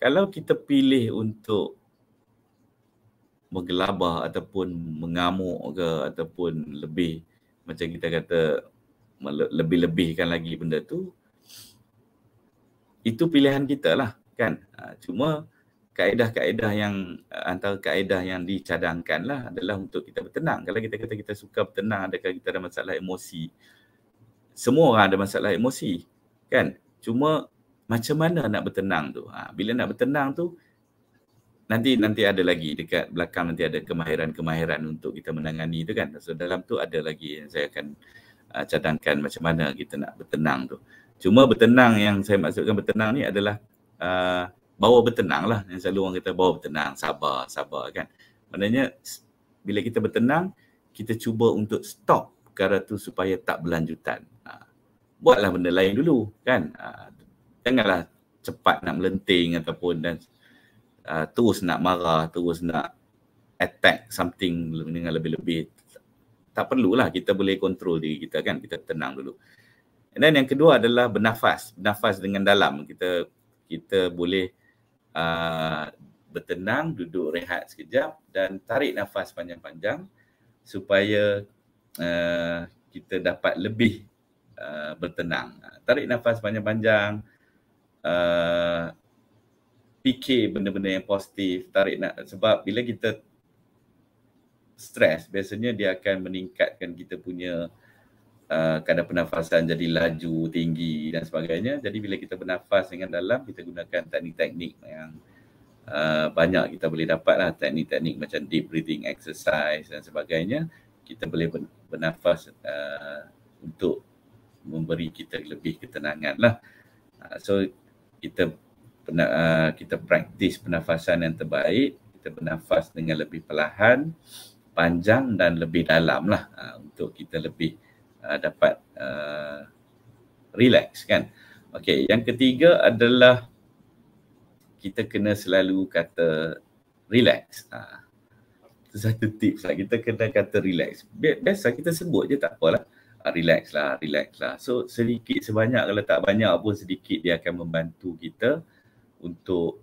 Kalau kita pilih untuk menggelabah ataupun mengamuk ke ataupun lebih macam kita kata lebih-lebihkan lagi benda tu itu pilihan kita lah kan ha, cuma kaedah-kaedah yang eh, antara kaedah yang dicadangkan lah adalah untuk kita bertenang. Kalau kita kata kita suka bertenang, adakah kita ada masalah emosi? Semua orang ada masalah emosi, kan? Cuma macam mana nak bertenang tu? Ha, bila nak bertenang tu, nanti nanti ada lagi dekat belakang nanti ada kemahiran-kemahiran untuk kita menangani tu kan? So dalam tu ada lagi yang saya akan uh, cadangkan macam mana kita nak bertenang tu. Cuma bertenang yang saya maksudkan bertenang ni adalah uh, bawa bertenang lah. Yang selalu orang kata bawa bertenang, sabar, sabar kan. Maknanya bila kita bertenang, kita cuba untuk stop perkara tu supaya tak berlanjutan. Ha. Buatlah benda lain dulu kan. Ha. Janganlah cepat nak melenting ataupun dan ha, terus nak marah, terus nak attack something dengan lebih-lebih. Tak perlulah kita boleh kontrol diri kita kan. Kita tenang dulu. And then yang kedua adalah bernafas. Bernafas dengan dalam. Kita kita boleh Ah, bertenang, duduk rehat sekejap dan tarik nafas panjang-panjang supaya uh, kita dapat lebih uh, bertenang. Tarik nafas panjang-panjang, uh, fikir benda-benda yang positif, tarik na- sebab bila kita stres biasanya dia akan meningkatkan kita punya Ah, kadar pernafasan jadi laju, tinggi dan sebagainya. Jadi bila kita bernafas dengan dalam, kita gunakan teknik-teknik yang uh, banyak kita boleh dapat lah. Teknik-teknik macam deep breathing exercise dan sebagainya. Kita boleh bernafas uh, untuk memberi kita lebih ketenangan lah. Uh, so kita pena, uh, kita praktis pernafasan yang terbaik. Kita bernafas dengan lebih perlahan, panjang dan lebih dalam lah uh, untuk kita lebih Uh, dapat uh, relax kan. Okey, yang ketiga adalah kita kena selalu kata relax. Ah, itu uh, satu tips lah. Kita kena kata relax. Biasa lah kita sebut je tak apalah. Uh, relax lah, relax lah. So sedikit sebanyak kalau tak banyak pun sedikit dia akan membantu kita untuk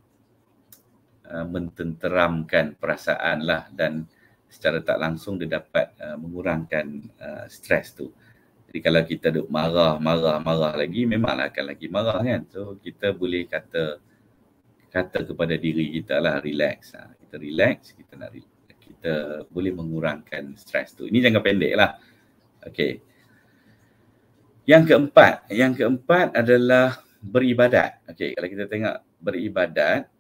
uh, mententeramkan perasaan lah dan secara tak langsung dia dapat uh, mengurangkan uh, stres tu. Jadi kalau kita duk marah, marah, marah lagi memanglah akan lagi marah kan. So kita boleh kata kata kepada diri kita lah relax. Ha. Kita relax, kita nak relax. kita boleh mengurangkan stres tu. Ini jangan pendek lah. Okay. Yang keempat, yang keempat adalah beribadat. Okay, kalau kita tengok beribadat,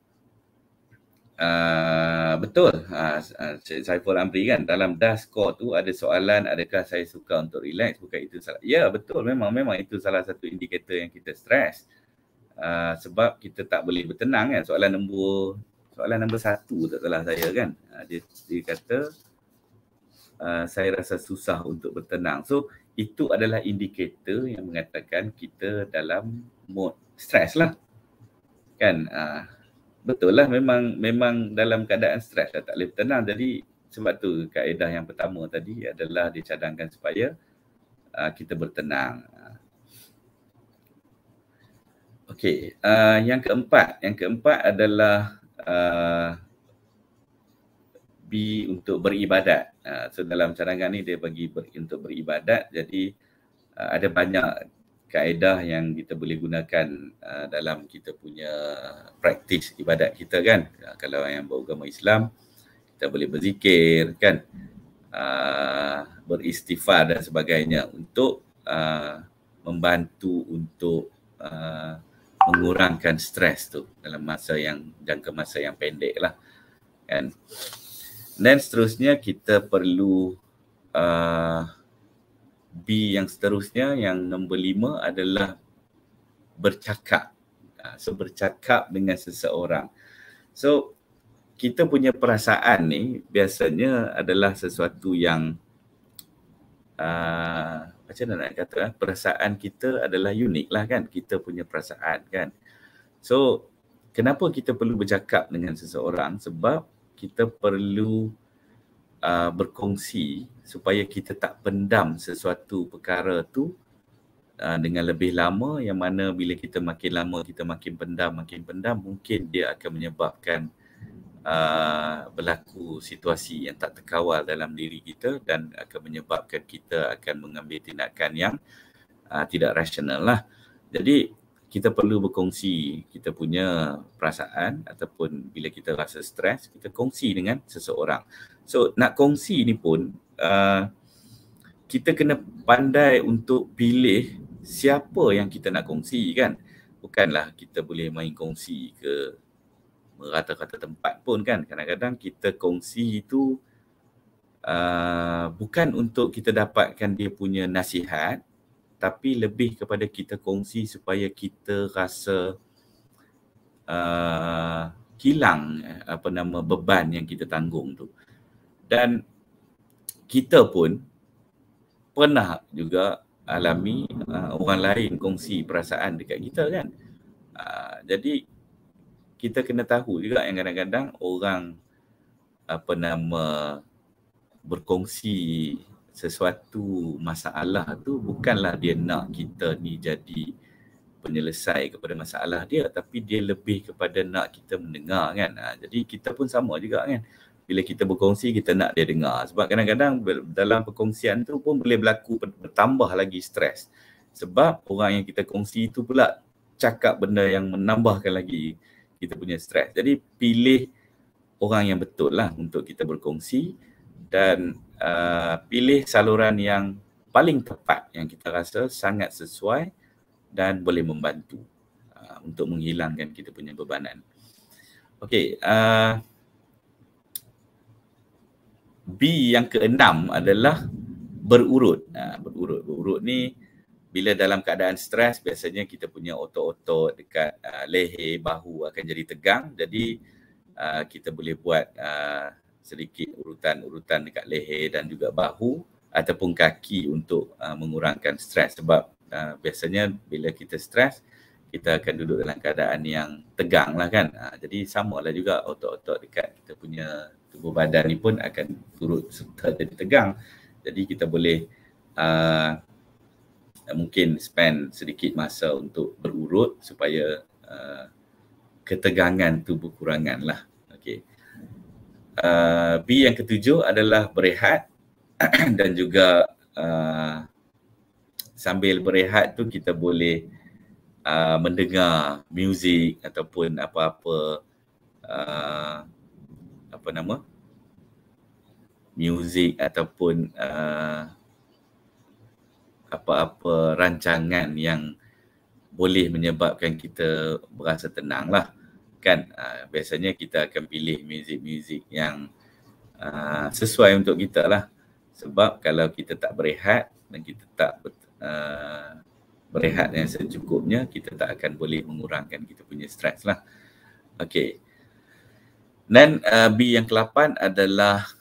Ah, betul uh, uh, Saiful Amri kan dalam dah score tu ada soalan adakah saya suka untuk relax bukan itu salah ya betul memang memang itu salah satu indikator yang kita stres uh, sebab kita tak boleh bertenang kan soalan nombor soalan nombor satu tak salah saya kan uh, dia, dia kata uh, saya rasa susah untuk bertenang so itu adalah indikator yang mengatakan kita dalam mode stres lah kan uh, betul lah memang memang dalam keadaan stres lah, tak boleh tenang jadi sebab tu kaedah yang pertama tadi adalah dicadangkan supaya uh, kita bertenang Okey, uh, yang keempat, yang keempat adalah uh, B untuk beribadat. Uh, so dalam cadangan ni dia bagi ber, untuk beribadat. Jadi uh, ada banyak kaedah yang kita boleh gunakan uh, dalam kita punya praktis ibadat kita kan uh, kalau yang beragama Islam kita boleh berzikir kan uh, beristighfar dan sebagainya untuk uh, membantu untuk uh, mengurangkan stres tu dalam masa yang jangka masa yang pendek lah kan dan seterusnya kita perlu uh, B yang seterusnya yang nombor lima adalah bercakap. Ha, so bercakap dengan seseorang. So kita punya perasaan ni biasanya adalah sesuatu yang uh, macam mana nak kata eh? perasaan kita adalah unik lah kan kita punya perasaan kan. So kenapa kita perlu bercakap dengan seseorang sebab kita perlu uh, berkongsi supaya kita tak pendam sesuatu perkara tu uh, dengan lebih lama yang mana bila kita makin lama kita makin pendam makin pendam mungkin dia akan menyebabkan Uh, berlaku situasi yang tak terkawal dalam diri kita dan akan menyebabkan kita akan mengambil tindakan yang uh, tidak rasional lah. Jadi kita perlu berkongsi kita punya perasaan ataupun bila kita rasa stres kita kongsi dengan seseorang. So nak kongsi ni pun Uh, kita kena pandai untuk pilih siapa yang kita nak kongsi kan bukanlah kita boleh main kongsi ke merata-rata tempat pun kan kadang-kadang kita kongsi itu uh, bukan untuk kita dapatkan dia punya nasihat tapi lebih kepada kita kongsi supaya kita rasa uh, hilang eh, apa nama beban yang kita tanggung tu dan kita pun pernah juga alami uh, orang lain kongsi perasaan dekat kita kan. Uh, jadi kita kena tahu juga yang kadang-kadang orang apa nama berkongsi sesuatu masalah tu bukanlah dia nak kita ni jadi penyelesai kepada masalah dia tapi dia lebih kepada nak kita mendengar kan. Uh, jadi kita pun sama juga kan bila kita berkongsi kita nak dia dengar sebab kadang-kadang dalam perkongsian tu pun boleh berlaku bertambah lagi stres sebab orang yang kita kongsi itu pula cakap benda yang menambahkan lagi kita punya stres jadi pilih orang yang betul lah untuk kita berkongsi dan uh, pilih saluran yang paling tepat yang kita rasa sangat sesuai dan boleh membantu uh, untuk menghilangkan kita punya bebanan okey uh, B yang keenam adalah berurut. Ha, berurut. Berurut ni bila dalam keadaan stres biasanya kita punya otot-otot dekat uh, leher, bahu akan jadi tegang. Jadi uh, kita boleh buat uh, sedikit urutan-urutan dekat leher dan juga bahu ataupun kaki untuk uh, mengurangkan stres sebab uh, biasanya bila kita stres kita akan duduk dalam keadaan yang tegang lah kan. Uh, jadi samalah juga otot-otot dekat kita punya tubuh badan ni pun akan turut serta jadi tegang. Jadi kita boleh uh, mungkin spend sedikit masa untuk berurut supaya uh, ketegangan tubuh kurangan lah. Okay. Uh, B yang ketujuh adalah berehat dan juga uh, sambil berehat tu kita boleh uh, mendengar muzik ataupun apa-apa uh, apa nama music ataupun uh, apa-apa rancangan yang boleh menyebabkan kita berasa tenang lah kan uh, biasanya kita akan pilih muzik-muzik yang uh, sesuai untuk kita lah sebab kalau kita tak berehat dan kita tak uh, berehat yang secukupnya kita tak akan boleh mengurangkan kita punya stress lah okey dan uh, B yang ke-8 adalah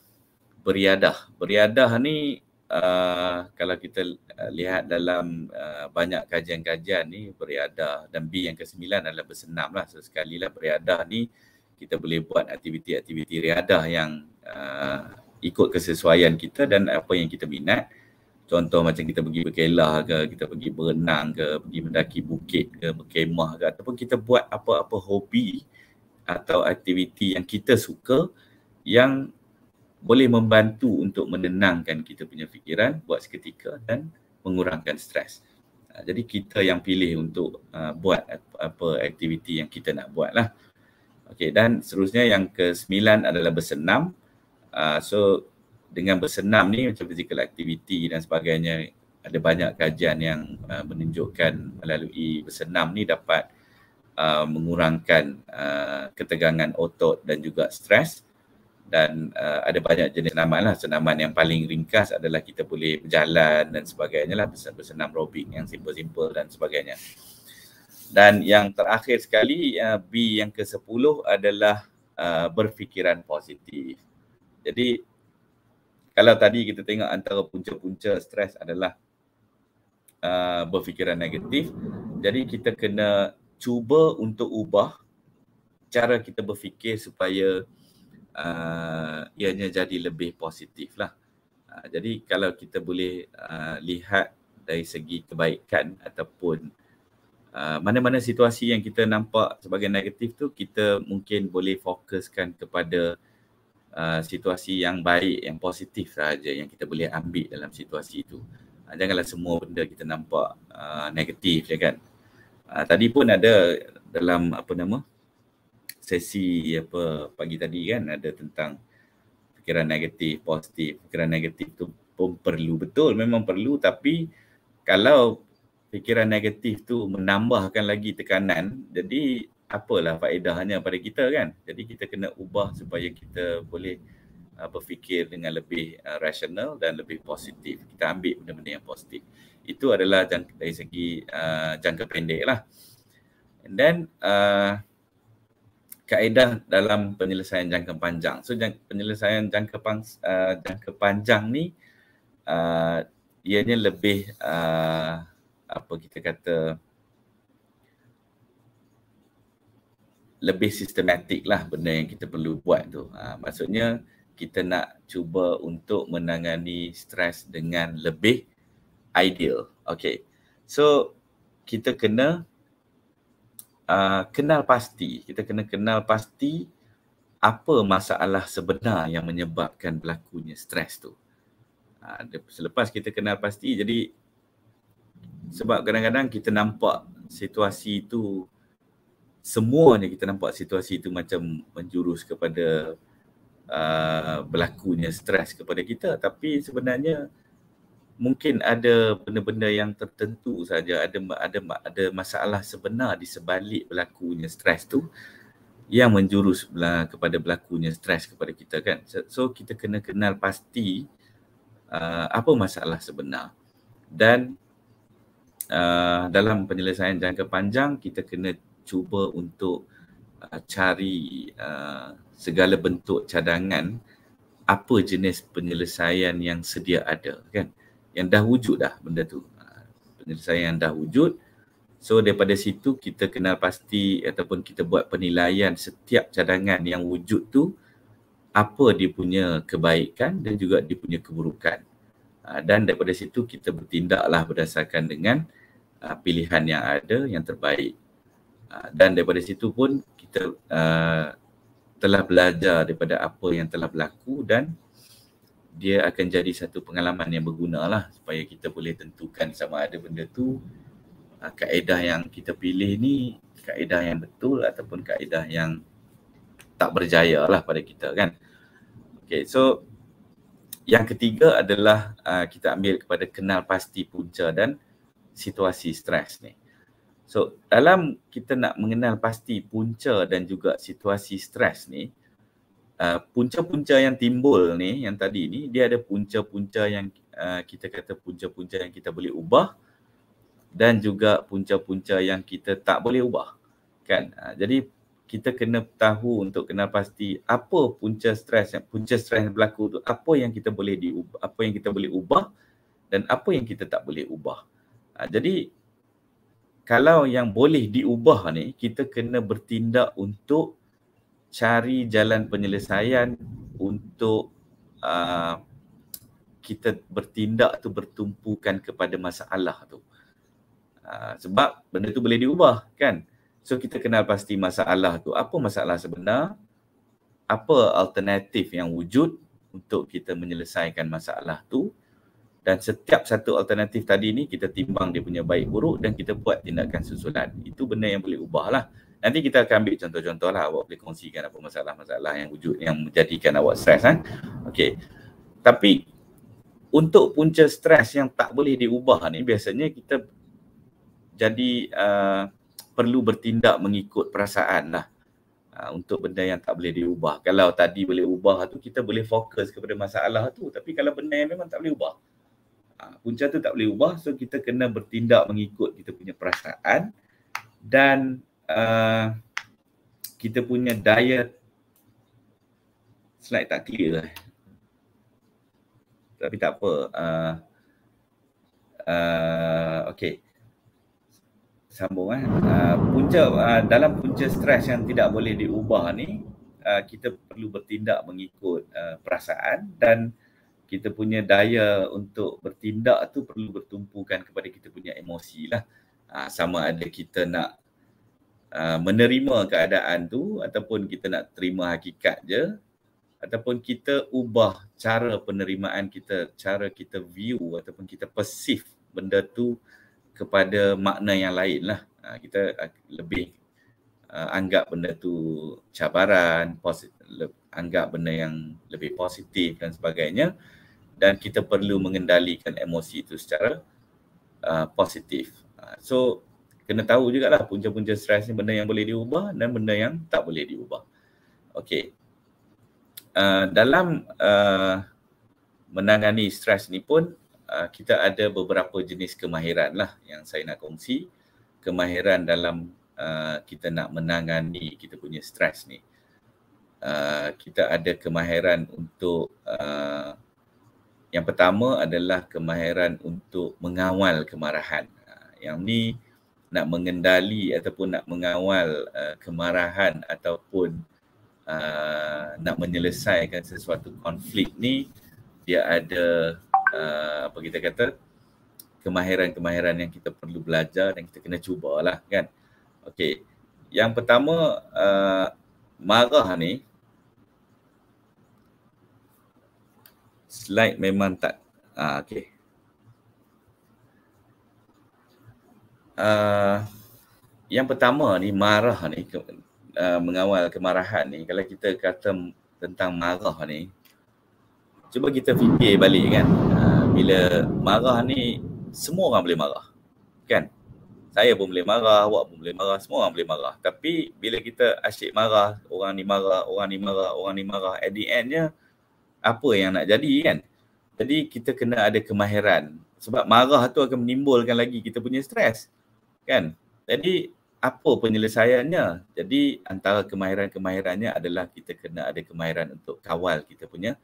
beriadah. Beriadah ni uh, kalau kita uh, lihat dalam uh, banyak kajian-kajian ni beriadah dan B yang ke-9 adalah bersenam lah. So, sekalilah beriadah ni kita boleh buat aktiviti-aktiviti riadah yang uh, ikut kesesuaian kita dan apa yang kita minat. Contoh macam kita pergi berkelah ke, kita pergi berenang ke, pergi mendaki bukit ke, berkemah ke ataupun kita buat apa-apa hobi atau aktiviti yang kita suka yang boleh membantu untuk menenangkan kita punya fikiran buat seketika dan mengurangkan stres. Ha, jadi kita yang pilih untuk uh, buat apa aktiviti yang kita nak buat lah. Okay, dan seterusnya yang ke sembilan adalah bersenam. Uh, so dengan bersenam ni macam physical activity dan sebagainya ada banyak kajian yang uh, menunjukkan melalui bersenam ni dapat Uh, mengurangkan uh, ketegangan otot dan juga stres dan uh, ada banyak jenis senaman lah senaman yang paling ringkas adalah kita boleh berjalan dan sebagainya lah bersenam robik yang simple-simple dan sebagainya dan yang terakhir sekali uh, B yang ke-10 adalah uh, berfikiran positif jadi kalau tadi kita tengok antara punca-punca stres adalah uh, berfikiran negatif jadi kita kena cuba untuk ubah cara kita berfikir supaya uh, ianya jadi lebih positif lah. Uh, jadi kalau kita boleh uh, lihat dari segi kebaikan ataupun uh, mana-mana situasi yang kita nampak sebagai negatif tu kita mungkin boleh fokuskan kepada uh, situasi yang baik, yang positif saja yang kita boleh ambil dalam situasi itu. Uh, janganlah semua benda kita nampak uh, negatif ya kan. Uh, tadi pun ada dalam apa nama sesi apa pagi tadi kan ada tentang fikiran negatif, positif. Fikiran negatif tu pun perlu betul, memang perlu tapi kalau fikiran negatif tu menambahkan lagi tekanan, jadi apalah faedahnya pada kita kan? Jadi kita kena ubah supaya kita boleh uh, berfikir dengan lebih uh, rasional dan lebih positif. Kita ambil benda-benda yang positif itu adalah jangka, dari segi uh, jangka pendek lah. And then uh, kaedah dalam penyelesaian jangka panjang. So jang, penyelesaian jangka, pang, uh, jangka panjang ni uh, ianya lebih uh, apa kita kata lebih sistematik lah benda yang kita perlu buat tu. Uh, maksudnya kita nak cuba untuk menangani stres dengan lebih ideal. Okay. So kita kena uh, kenal pasti. Kita kena kenal pasti apa masalah sebenar yang menyebabkan berlakunya stres tu. Uh, selepas kita kenal pasti, jadi sebab kadang-kadang kita nampak situasi itu semuanya kita nampak situasi itu macam menjurus kepada uh, berlakunya stres kepada kita tapi sebenarnya mungkin ada benda-benda yang tertentu saja ada ada ada masalah sebenar di sebalik berlakunya stres tu yang menjurus kepada berlakunya stres kepada kita kan so kita kena kenal pasti uh, apa masalah sebenar dan uh, dalam penyelesaian jangka panjang kita kena cuba untuk uh, cari uh, segala bentuk cadangan apa jenis penyelesaian yang sedia ada kan yang dah wujud dah benda tu ha, penyelesaian yang dah wujud so daripada situ kita kenal pasti ataupun kita buat penilaian setiap cadangan yang wujud tu apa dia punya kebaikan dan juga dia punya keburukan ha, dan daripada situ kita bertindaklah berdasarkan dengan ha, pilihan yang ada yang terbaik dan daripada situ pun kita uh, telah belajar daripada apa yang telah berlaku dan dia akan jadi satu pengalaman yang berguna lah supaya kita boleh tentukan sama ada benda tu uh, kaedah yang kita pilih ni kaedah yang betul ataupun kaedah yang tak berjaya lah pada kita kan. Okay so yang ketiga adalah uh, kita ambil kepada kenal pasti punca dan situasi stres ni. So dalam kita nak mengenal pasti punca dan juga situasi stres ni, Uh, punca-punca yang timbul ni yang tadi ni dia ada punca-punca yang uh, kita kata punca-punca yang kita boleh ubah dan juga punca-punca yang kita tak boleh ubah kan uh, jadi kita kena tahu untuk kena pasti apa punca stres yang punca stres yang berlaku tu apa yang kita boleh di apa yang kita boleh ubah dan apa yang kita tak boleh ubah uh, jadi kalau yang boleh diubah ni kita kena bertindak untuk cari jalan penyelesaian untuk uh, kita bertindak tu bertumpukan kepada masalah tu. Uh, sebab benda tu boleh diubah kan. So kita kenal pasti masalah tu. Apa masalah sebenar? Apa alternatif yang wujud untuk kita menyelesaikan masalah tu? Dan setiap satu alternatif tadi ni kita timbang dia punya baik buruk dan kita buat tindakan susulan. Itu benda yang boleh ubah lah. Nanti kita akan ambil contoh-contoh lah awak boleh kongsikan apa masalah-masalah yang wujud yang menjadikan awak stres. Ha? Eh. Okay. Tapi untuk punca stres yang tak boleh diubah ni biasanya kita jadi uh, perlu bertindak mengikut perasaan lah uh, untuk benda yang tak boleh diubah. Kalau tadi boleh ubah tu kita boleh fokus kepada masalah tu. Tapi kalau benda yang memang tak boleh ubah. Uh, punca tu tak boleh ubah so kita kena bertindak mengikut kita punya perasaan dan Uh, kita punya daya slide tak clear lah. Tapi tak apa. Uh, uh, okay. Sambung eh. Uh, punca, uh, dalam punca stres yang tidak boleh diubah ni, uh, kita perlu bertindak mengikut uh, perasaan dan kita punya daya untuk bertindak tu perlu bertumpukan kepada kita punya emosi lah. Uh, sama ada kita nak Uh, menerima keadaan tu ataupun kita nak terima hakikat je ataupun kita ubah cara penerimaan kita, cara kita view ataupun kita perceive benda tu kepada makna yang lain lah. Ha, kita uh, lebih uh, anggap benda tu cabaran, posit- anggap benda yang lebih positif dan sebagainya dan kita perlu mengendalikan emosi itu secara uh, positif. Ha, so kena tahu juga lah punca-punca stres ni benda yang boleh diubah dan benda yang tak boleh diubah. Okey. Uh, dalam uh, menangani stres ni pun uh, kita ada beberapa jenis kemahiran lah yang saya nak kongsi. Kemahiran dalam uh, kita nak menangani kita punya stres ni. Uh, kita ada kemahiran untuk uh, yang pertama adalah kemahiran untuk mengawal kemarahan. Uh, yang ni nak mengendali ataupun nak mengawal uh, kemarahan ataupun uh, nak menyelesaikan sesuatu konflik ni dia ada uh, apa kita kata kemahiran-kemahiran yang kita perlu belajar dan kita kena cubalah kan okey yang pertama uh, marah ni slide memang tak uh, okey Ah, yang pertama ni marah ni ke, uh, mengawal kemarahan ni kalau kita kata tentang marah ni cuba kita fikir balik kan uh, bila marah ni semua orang boleh marah kan saya pun boleh marah awak pun boleh marah semua orang boleh marah tapi bila kita asyik marah orang ni marah orang ni marah orang ni marah at the endnya apa yang nak jadi kan jadi kita kena ada kemahiran sebab marah tu akan menimbulkan lagi kita punya stres kan jadi apa penyelesaiannya jadi antara kemahiran-kemahirannya adalah kita kena ada kemahiran untuk kawal kita punya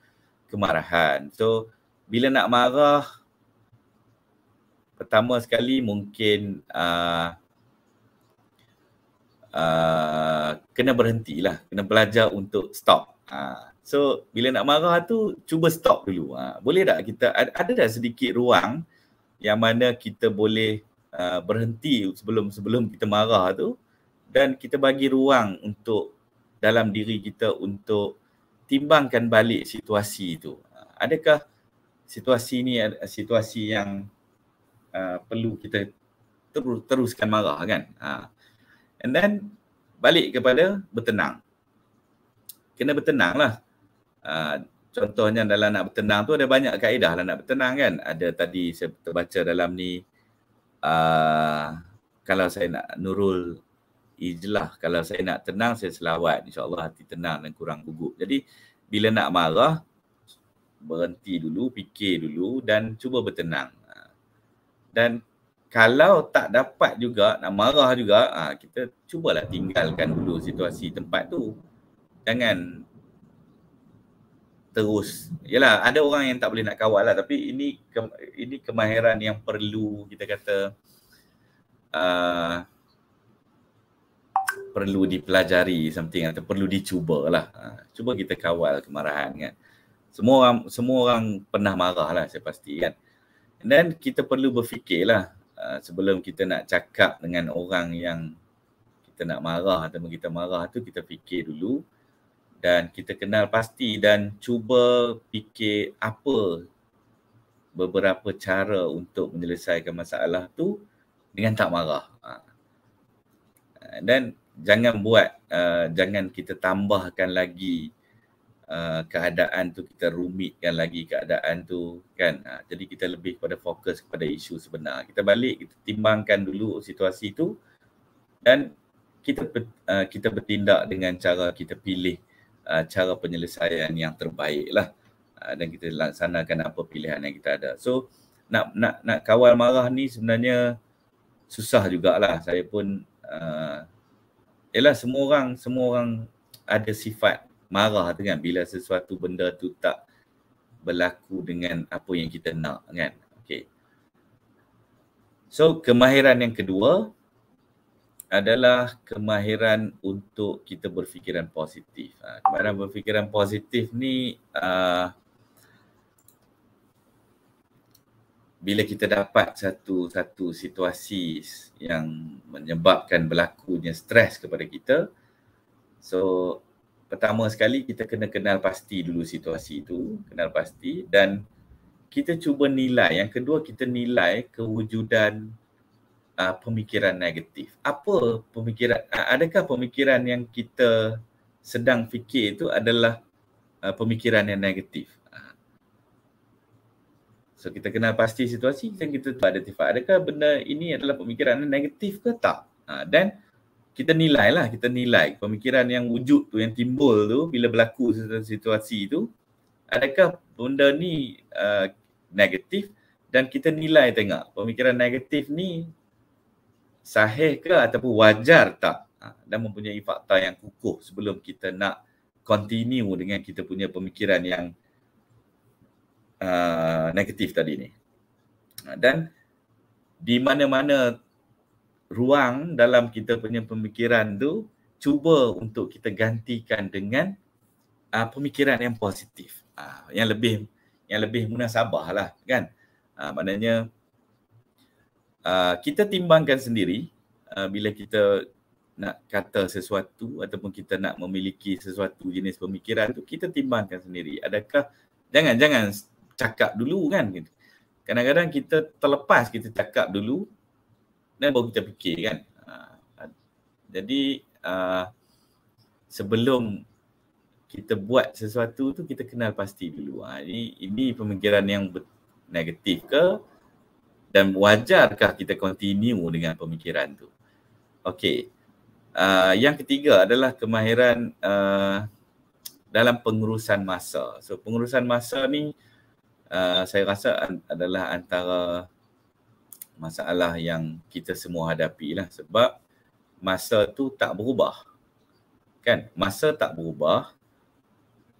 kemarahan so bila nak marah pertama sekali mungkin uh, Uh, kena berhenti lah Kena belajar untuk stop uh, So bila nak marah tu Cuba stop dulu uh, Boleh tak kita Ada tak sedikit ruang Yang mana kita boleh Uh, berhenti sebelum sebelum kita marah tu dan kita bagi ruang untuk dalam diri kita untuk timbangkan balik situasi itu. Adakah situasi ini situasi yang uh, perlu kita ter- teruskan marah kan? Uh, and then balik kepada bertenang. Kena bertenanglah. Uh, ha, Contohnya dalam nak bertenang tu ada banyak kaedah lah nak bertenang kan. Ada tadi saya terbaca dalam ni Ah, kalau saya nak nurul ijlah kalau saya nak tenang saya selawat insyaallah hati tenang dan kurang gugup jadi bila nak marah berhenti dulu fikir dulu dan cuba bertenang ah, dan kalau tak dapat juga nak marah juga ah, kita cubalah tinggalkan dulu situasi tempat tu jangan terus. Yalah, ada orang yang tak boleh nak kawal lah tapi ini ke, ini kemahiran yang perlu kita kata uh, perlu dipelajari something atau perlu dicuba lah. Uh, cuba kita kawal kemarahan kan. Semua orang, semua orang pernah marah lah saya pasti kan. Dan kita perlu berfikirlah uh, ah, sebelum kita nak cakap dengan orang yang kita nak marah atau kita marah tu kita fikir dulu dan kita kenal pasti dan cuba fikir apa beberapa cara untuk menyelesaikan masalah tu dengan tak marah. Ha. Dan jangan buat, ha, jangan kita tambahkan lagi ha, keadaan tu, kita rumitkan lagi keadaan tu kan. Jadi kita lebih pada fokus kepada isu sebenar. Kita balik, kita timbangkan dulu situasi tu dan kita kita bertindak dengan cara kita pilih uh, cara penyelesaian yang terbaik lah uh, dan kita laksanakan apa pilihan yang kita ada. So nak nak nak kawal marah ni sebenarnya susah jugalah. Saya pun uh, yalah semua orang semua orang ada sifat marah tu kan bila sesuatu benda tu tak berlaku dengan apa yang kita nak kan. Okay. So kemahiran yang kedua adalah kemahiran untuk kita berfikiran positif. Ha, kemahiran berfikiran positif ni uh, bila kita dapat satu satu situasi yang menyebabkan berlakunya stres kepada kita so pertama sekali kita kena kenal pasti dulu situasi itu kenal pasti dan kita cuba nilai yang kedua kita nilai kewujudan uh, pemikiran negatif. Apa pemikiran uh, adakah pemikiran yang kita sedang fikir itu adalah uh, pemikiran yang negatif? Uh. So kita kena pasti situasi yang kita identify adakah benda ini adalah pemikiran yang negatif ke tak. Uh, dan kita nilai lah, kita nilai pemikiran yang wujud tu, yang timbul tu bila berlaku situasi tu adakah benda ni uh, negatif dan kita nilai tengok pemikiran negatif ni sahih ke ataupun wajar tak ha, dan mempunyai fakta yang kukuh sebelum kita nak continue dengan kita punya pemikiran yang uh, negatif tadi ni. Ha, dan di mana-mana ruang dalam kita punya pemikiran tu cuba untuk kita gantikan dengan uh, pemikiran yang positif. Uh, yang lebih yang lebih munasabah lah kan. Uh, maknanya Ah, kita timbangkan sendiri uh, bila kita nak kata sesuatu ataupun kita nak memiliki sesuatu jenis pemikiran tu kita timbangkan sendiri adakah jangan jangan cakap dulu kan kadang-kadang kita terlepas kita cakap dulu dan baru kita fikir kan uh, jadi uh, sebelum kita buat sesuatu tu kita kenal pasti dulu ha, ini, ini pemikiran yang negatif ke dan wajarkah kita continue dengan pemikiran tu okey uh, yang ketiga adalah kemahiran uh, dalam pengurusan masa so pengurusan masa ni uh, saya rasa an- adalah antara masalah yang kita semua hadapi lah sebab masa tu tak berubah kan masa tak berubah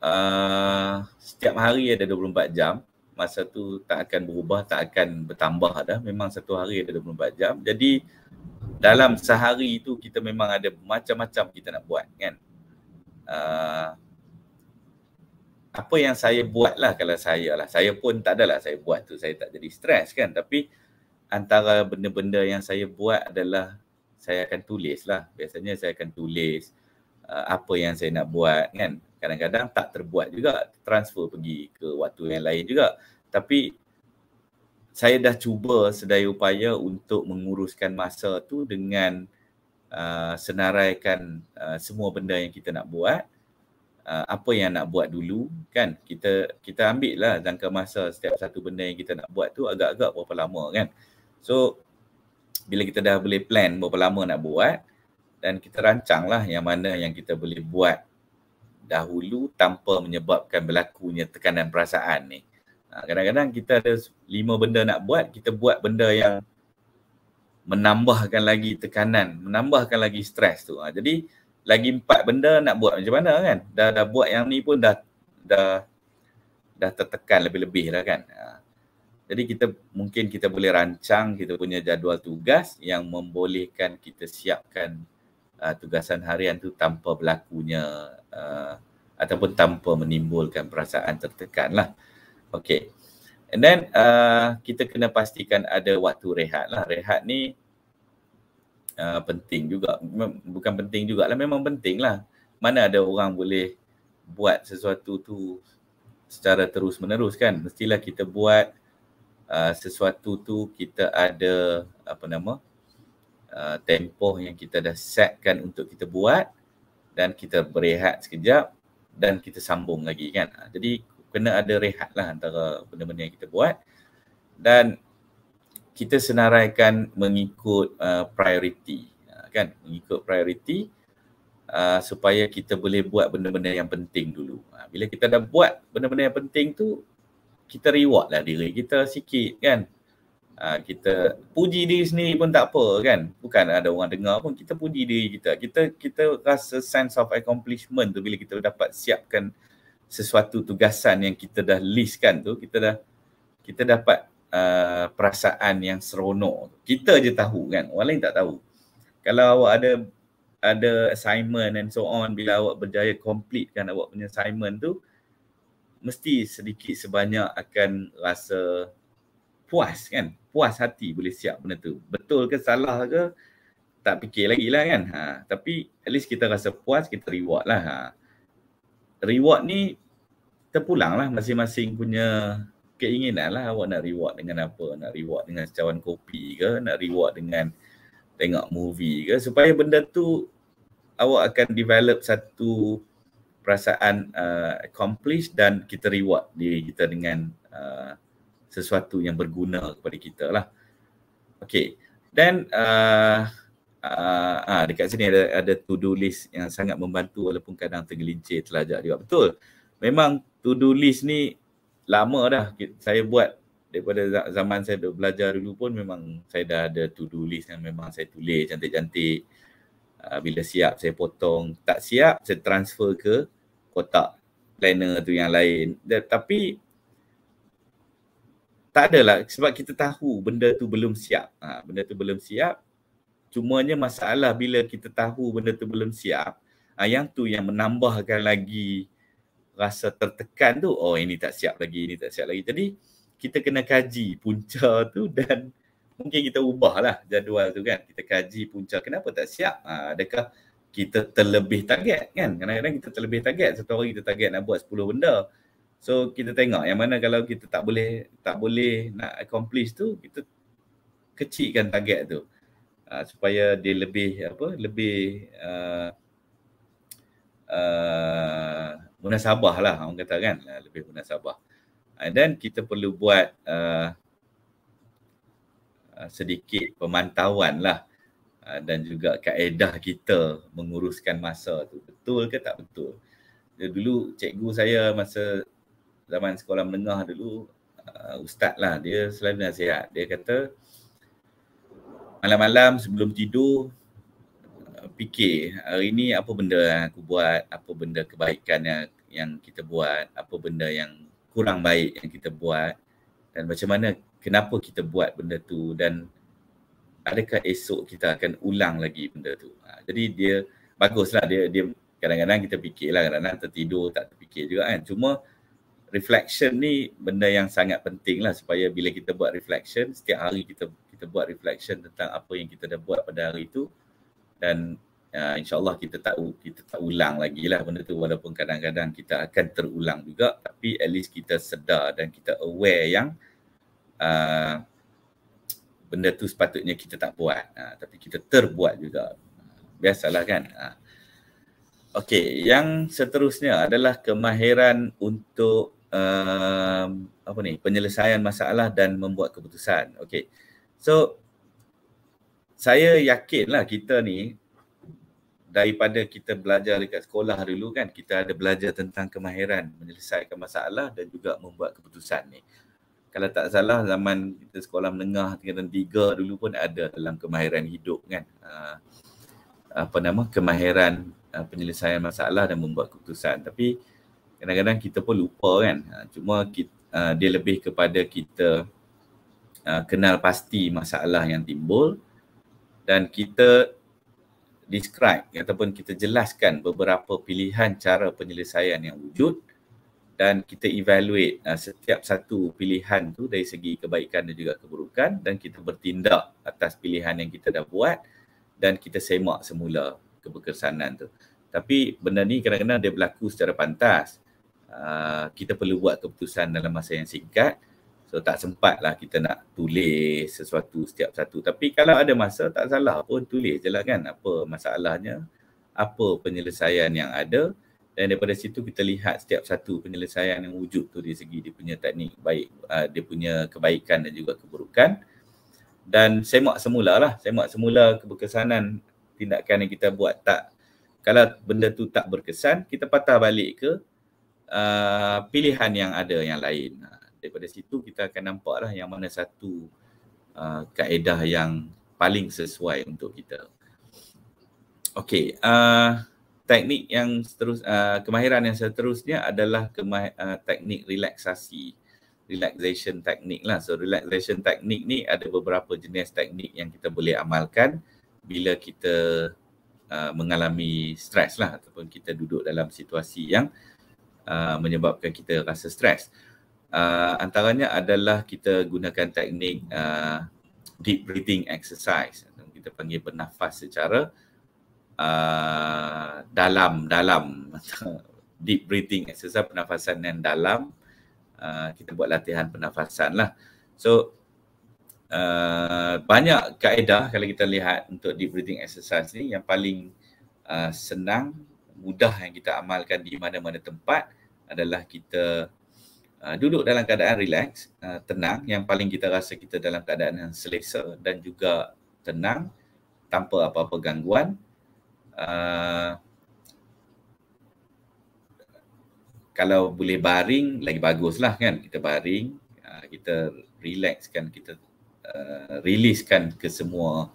uh, setiap hari ada 24 jam masa tu tak akan berubah, tak akan bertambah dah. Memang satu hari ada 24 jam. Jadi dalam sehari tu kita memang ada macam-macam kita nak buat kan. Uh, apa yang saya buat lah kalau saya lah. Saya pun tak adalah saya buat tu saya tak jadi stres kan. Tapi antara benda-benda yang saya buat adalah saya akan tulis lah. Biasanya saya akan tulis uh, apa yang saya nak buat kan kadang-kadang tak terbuat juga transfer pergi ke waktu yang lain juga tapi saya dah cuba sedaya upaya untuk menguruskan masa tu dengan uh, senaraikan uh, semua benda yang kita nak buat uh, apa yang nak buat dulu kan kita kita ambil lah jangka masa setiap satu benda yang kita nak buat tu agak-agak berapa lama kan so bila kita dah boleh plan berapa lama nak buat dan kita rancang lah yang mana yang kita boleh buat dahulu tanpa menyebabkan berlakunya tekanan perasaan ni. Ha, kadang-kadang kita ada lima benda nak buat, kita buat benda yang menambahkan lagi tekanan, menambahkan lagi stres tu. Ha, jadi lagi empat benda nak buat macam mana kan? Dah, dah buat yang ni pun dah dah dah tertekan lebih-lebih lah kan? Ha, jadi kita mungkin kita boleh rancang kita punya jadual tugas yang membolehkan kita siapkan uh, tugasan harian tu tanpa berlakunya uh, ataupun tanpa menimbulkan perasaan tertekan lah. Okay. And then uh, kita kena pastikan ada waktu rehat lah. Rehat ni uh, penting juga. Bukan penting juga lah. Memang penting lah. Mana ada orang boleh buat sesuatu tu secara terus menerus kan. Mestilah kita buat uh, sesuatu tu kita ada apa nama uh, Uh, tempoh yang kita dah setkan untuk kita buat dan kita berehat sekejap dan kita sambung lagi kan. Uh, jadi kena ada rehat lah antara benda-benda yang kita buat dan kita senaraikan mengikut uh, priority uh, kan mengikut priority uh, supaya kita boleh buat benda-benda yang penting dulu. Uh, bila kita dah buat benda-benda yang penting tu kita reward lah diri kita sikit kan. Ha, kita puji diri sendiri pun tak apa kan bukan ada orang dengar pun kita puji diri kita kita kita rasa sense of accomplishment tu bila kita dapat siapkan sesuatu tugasan yang kita dah listkan tu kita dah kita dapat uh, perasaan yang seronok kita je tahu kan orang lain tak tahu kalau awak ada ada assignment and so on bila awak berjaya completekan awak punya assignment tu mesti sedikit sebanyak akan rasa puas kan puas hati boleh siap benda tu betul ke salah ke tak fikir lagi lah kan ha, tapi at least kita rasa puas kita reward lah ha. reward ni terpulang lah masing-masing punya keinginan lah awak nak reward dengan apa nak reward dengan secawan kopi ke nak reward dengan tengok movie ke supaya benda tu awak akan develop satu perasaan uh, accomplished dan kita reward diri kita dengan uh, sesuatu yang berguna kepada kita lah. Okay, then uh, uh, ah, dekat sini ada, ada to-do list yang sangat membantu walaupun kadang tergelincir, terlajak. juga. Betul, memang to-do list ni lama dah saya buat daripada zaman saya dah belajar dulu pun memang saya dah ada to-do list yang memang saya tulis cantik-cantik. Uh, bila siap saya potong, tak siap saya transfer ke kotak planner tu yang lain. Dan, tapi tak adalah sebab kita tahu benda tu belum siap. Ha, benda tu belum siap. Cumanya masalah bila kita tahu benda tu belum siap, ha, yang tu yang menambahkan lagi rasa tertekan tu, oh ini tak siap lagi, ini tak siap lagi. Jadi kita kena kaji punca tu dan mungkin kita ubahlah jadual tu kan. Kita kaji punca kenapa tak siap. Ha, adakah kita terlebih target kan? Kadang-kadang kita terlebih target. Satu hari kita target nak buat 10 benda. So kita tengok yang mana kalau kita tak boleh tak boleh nak accomplish tu kita kecilkan target tu. Uh, supaya dia lebih apa lebih uh, uh, munasabah lah orang kata kan uh, lebih munasabah. Dan uh, kita perlu buat uh, sedikit pemantauan lah dan juga kaedah kita menguruskan masa tu betul ke tak betul dulu cikgu saya masa zaman sekolah menengah dulu uh, ustaz lah dia selalu nasihat dia kata malam-malam sebelum tidur uh, fikir hari ni apa benda yang aku buat apa benda kebaikan yang, yang kita buat apa benda yang kurang baik yang kita buat dan macam mana kenapa kita buat benda tu dan adakah esok kita akan ulang lagi benda tu ha, jadi dia baguslah dia dia kadang-kadang kita fikirlah kadang-kadang tertidur tak terfikir juga kan cuma reflection ni benda yang sangat penting lah supaya bila kita buat reflection setiap hari kita kita buat reflection tentang apa yang kita dah buat pada hari itu dan uh, insyaallah kita tak kita tak ulang lagi lah benda tu walaupun kadang-kadang kita akan terulang juga tapi at least kita sedar dan kita aware yang uh, benda tu sepatutnya kita tak buat uh, tapi kita terbuat juga biasalah kan uh. Okey, yang seterusnya adalah kemahiran untuk uh, apa ni penyelesaian masalah dan membuat keputusan. Okay, So saya yakinlah kita ni daripada kita belajar dekat sekolah dulu kan kita ada belajar tentang kemahiran menyelesaikan masalah dan juga membuat keputusan ni. Kalau tak salah zaman kita sekolah menengah tingkatan tiga dulu pun ada dalam kemahiran hidup kan. Uh, apa nama kemahiran uh, penyelesaian masalah dan membuat keputusan. Tapi kadang-kadang kita pun lupa kan ha, cuma kita, ha, uh, dia lebih kepada kita uh, kenal pasti masalah yang timbul dan kita describe ataupun kita jelaskan beberapa pilihan cara penyelesaian yang wujud dan kita evaluate uh, setiap satu pilihan tu dari segi kebaikan dan juga keburukan dan kita bertindak atas pilihan yang kita dah buat dan kita semak semula kebekersanan tu. Tapi benda ni kadang-kadang dia berlaku secara pantas. Ah, kita perlu buat keputusan dalam masa yang singkat so tak sempatlah kita nak tulis sesuatu setiap satu tapi kalau ada masa tak salah pun tulis je lah kan apa masalahnya apa penyelesaian yang ada dan daripada situ kita lihat setiap satu penyelesaian yang wujud tu dari segi dia punya teknik baik uh, dia punya kebaikan dan juga keburukan dan semak semula lah semak semula keberkesanan tindakan yang kita buat tak kalau benda tu tak berkesan kita patah balik ke uh, pilihan yang ada yang lain. Ha, daripada situ kita akan nampaklah yang mana satu uh, kaedah yang paling sesuai untuk kita. Okey, uh, teknik yang seterusnya, uh, kemahiran yang seterusnya adalah uh, teknik relaksasi. Relaxation teknik lah. So relaxation teknik ni ada beberapa jenis teknik yang kita boleh amalkan bila kita uh, mengalami stres lah ataupun kita duduk dalam situasi yang uh, Uh, menyebabkan kita rasa stres. Uh, antaranya adalah kita gunakan teknik uh, deep breathing exercise. Kita panggil bernafas secara dalam-dalam. Uh, deep breathing exercise, pernafasan yang dalam. Uh, kita buat latihan pernafasan lah. So, uh, banyak kaedah kalau kita lihat untuk deep breathing exercise ni yang paling uh, senang mudah yang kita amalkan di mana-mana tempat adalah kita uh, duduk dalam keadaan relax, uh, tenang yang paling kita rasa kita dalam keadaan yang selesa dan juga tenang tanpa apa-apa gangguan. Uh, kalau boleh baring lagi baguslah kan kita baring uh, kita relax kan kita uh, releasekan ke semua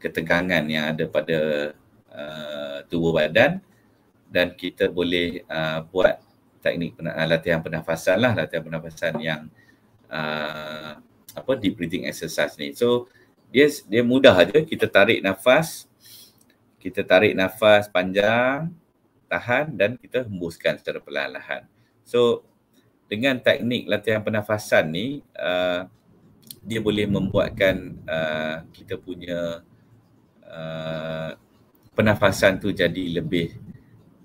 ketegangan yang ada pada uh, tubuh badan dan kita boleh uh, buat teknik pen- uh, latihan pernafasan lah latihan pernafasan yang uh, apa deep breathing exercise ni so dia dia mudah aja kita tarik nafas kita tarik nafas panjang tahan dan kita hembuskan secara perlahan-lahan so dengan teknik latihan pernafasan ni uh, dia boleh membuatkan uh, kita punya uh, pernafasan tu jadi lebih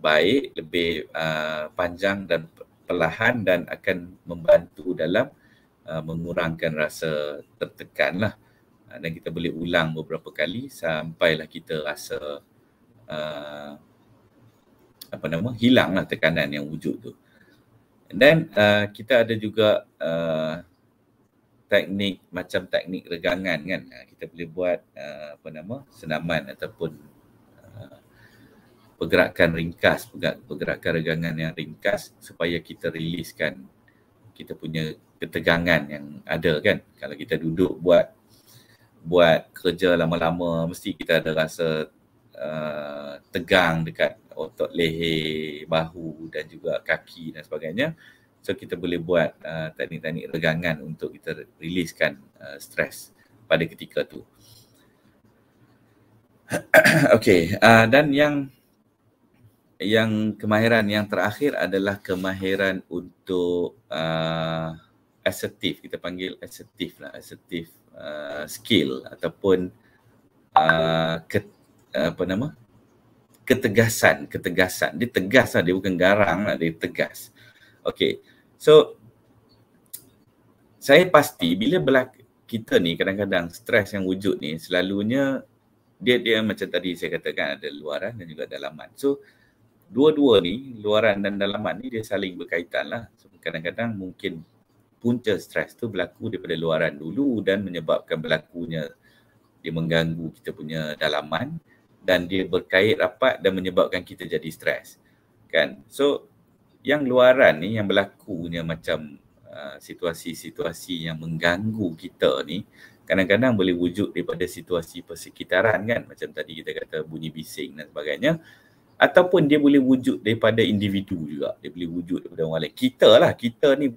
baik, lebih uh, panjang dan perlahan dan akan membantu dalam uh, mengurangkan rasa tertekan lah. Uh, dan kita boleh ulang beberapa kali sampailah kita rasa uh, apa nama hilanglah tekanan yang wujud tu. Then uh, kita ada juga uh, teknik macam teknik regangan kan. Uh, kita boleh buat uh, apa nama senaman ataupun pergerakan ringkas, pergerakan regangan yang ringkas supaya kita riliskan kita punya ketegangan yang ada kan. Kalau kita duduk buat buat kerja lama-lama mesti kita ada rasa uh, tegang dekat otot leher, bahu dan juga kaki dan sebagainya. So kita boleh buat uh, teknik-teknik regangan untuk kita riliskan uh, stres pada ketika tu. okay, uh, dan yang yang kemahiran yang terakhir adalah kemahiran untuk uh, assertive kita panggil assertif lah assertif uh, skill ataupun uh, ke, apa nama ketegasan ketegasan dia tegas lah dia bukan garang lah dia tegas okay so saya pasti bila belak kita ni kadang-kadang stres yang wujud ni selalunya dia dia macam tadi saya katakan ada luaran dan juga dalaman so dua-dua ni, luaran dan dalaman ni dia saling berkaitan lah. Kadang-kadang mungkin punca stres tu berlaku daripada luaran dulu dan menyebabkan berlakunya dia mengganggu kita punya dalaman dan dia berkait rapat dan menyebabkan kita jadi stres. Kan? So, yang luaran ni yang berlakunya macam uh, situasi-situasi yang mengganggu kita ni kadang-kadang boleh wujud daripada situasi persekitaran kan macam tadi kita kata bunyi bising dan sebagainya ataupun dia boleh wujud daripada individu juga dia boleh wujud daripada orang lain kita lah kita ni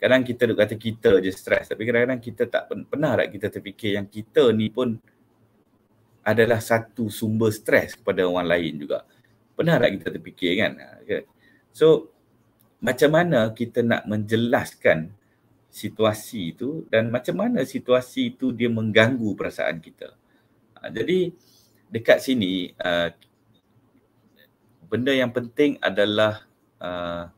kadang kita duk kata kita je stres tapi kadang-kadang kita tak pernah tak kita terfikir yang kita ni pun adalah satu sumber stres kepada orang lain juga pernah tak kita terfikir kan ha, so macam mana kita nak menjelaskan situasi itu dan macam mana situasi itu dia mengganggu perasaan kita ha, jadi dekat sini uh, benda yang penting adalah uh,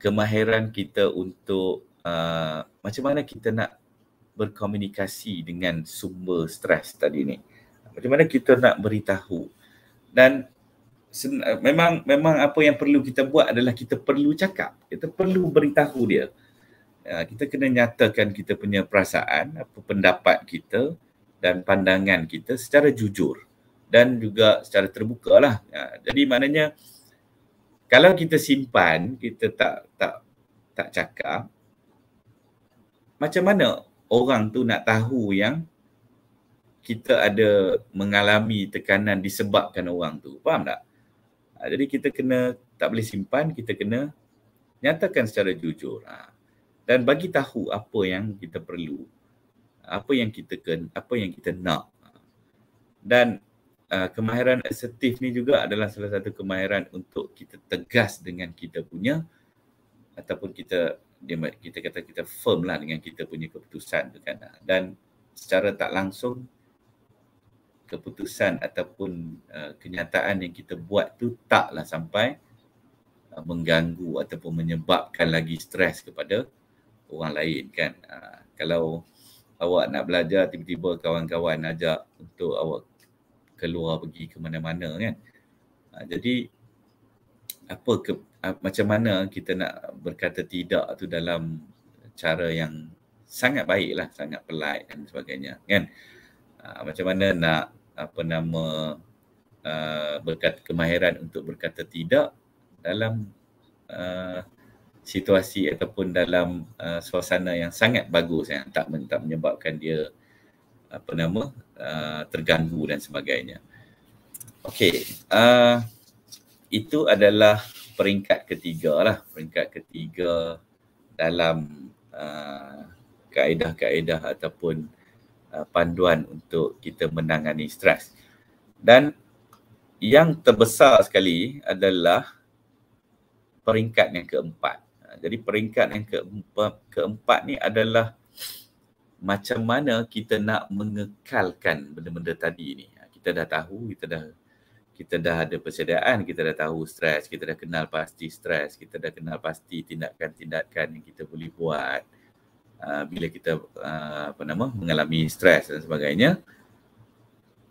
kemahiran kita untuk uh, macam mana kita nak berkomunikasi dengan sumber stres tadi ni. Macam mana kita nak beritahu. Dan memang memang apa yang perlu kita buat adalah kita perlu cakap. Kita perlu beritahu dia. Uh, kita kena nyatakan kita punya perasaan, apa pendapat kita dan pandangan kita secara jujur dan juga secara terbuka lah. Ya, jadi maknanya kalau kita simpan, kita tak tak tak cakap, macam mana orang tu nak tahu yang kita ada mengalami tekanan disebabkan orang tu. Faham tak? Ha, jadi kita kena tak boleh simpan, kita kena nyatakan secara jujur. Ha, dan bagi tahu apa yang kita perlu. Apa yang kita kena, apa yang kita nak. Ha, dan Uh, kemahiran asertif ni juga adalah salah satu kemahiran untuk kita tegas dengan kita punya ataupun kita kita kata kita firm lah dengan kita punya keputusan tu kan ah, dan secara tak langsung keputusan ataupun uh, kenyataan yang kita buat tu taklah sampai uh, mengganggu ataupun menyebabkan lagi stres kepada orang lain kan uh, kalau awak nak belajar tiba-tiba kawan-kawan ajak untuk awak keluar pergi ke mana-mana kan. Ha, jadi apa ke ha, macam mana kita nak berkata tidak tu dalam cara yang sangat baiklah, sangat polite dan sebagainya kan. Ha, macam mana nak apa nama uh, berkat kemahiran untuk berkata tidak dalam uh, situasi ataupun dalam uh, suasana yang sangat bagus yang tak, tak menyebabkan dia apa nama Uh, terganggu dan sebagainya. Okey, uh, itu adalah peringkat ketiga lah. Peringkat ketiga dalam uh, kaedah-kaedah ataupun uh, panduan untuk kita menangani stres. Dan yang terbesar sekali adalah peringkat yang keempat. Jadi peringkat yang keempat, keempat ni adalah macam mana kita nak mengekalkan benda-benda tadi ni. Ha, kita dah tahu, kita dah kita dah ada persediaan, kita dah tahu stres, kita dah kenal pasti stres, kita dah kenal pasti tindakan-tindakan yang kita boleh buat uh, bila kita uh, apa nama mengalami stres dan sebagainya.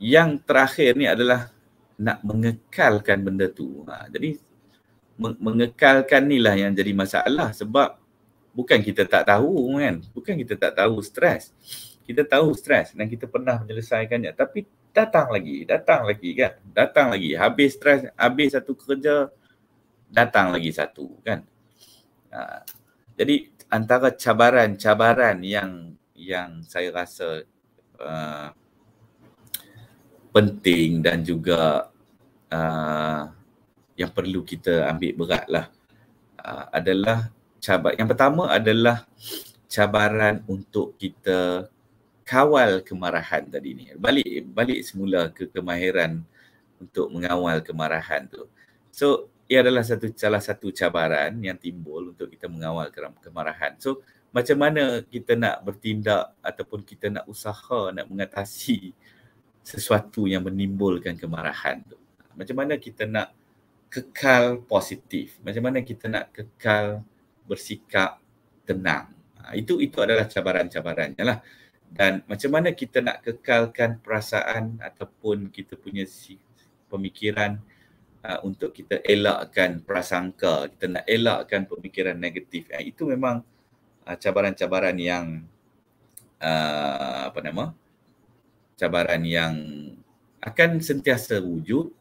Yang terakhir ni adalah nak mengekalkan benda tu. Ha, jadi mengekalkan ni lah yang jadi masalah sebab bukan kita tak tahu kan bukan kita tak tahu stres kita tahu stres dan kita pernah menyelesaikannya tapi datang lagi datang lagi kan datang lagi habis stres habis satu kerja datang lagi satu kan ha. jadi antara cabaran-cabaran yang yang saya rasa uh, penting dan juga uh, yang perlu kita ambil beratlah uh, adalah cabar. Yang pertama adalah cabaran untuk kita kawal kemarahan tadi ni. Balik balik semula ke kemahiran untuk mengawal kemarahan tu. So, ia adalah satu salah satu cabaran yang timbul untuk kita mengawal kemarahan. So, macam mana kita nak bertindak ataupun kita nak usaha nak mengatasi sesuatu yang menimbulkan kemarahan tu. Macam mana kita nak kekal positif? Macam mana kita nak kekal bersikap tenang. Ha, itu itu adalah cabaran-cabarannya lah. Dan macam mana kita nak kekalkan perasaan ataupun kita punya si, pemikiran uh, untuk kita elakkan prasangka, kita nak elakkan pemikiran negatif. Ha, itu memang uh, cabaran-cabaran yang uh, apa nama? cabaran yang akan sentiasa wujud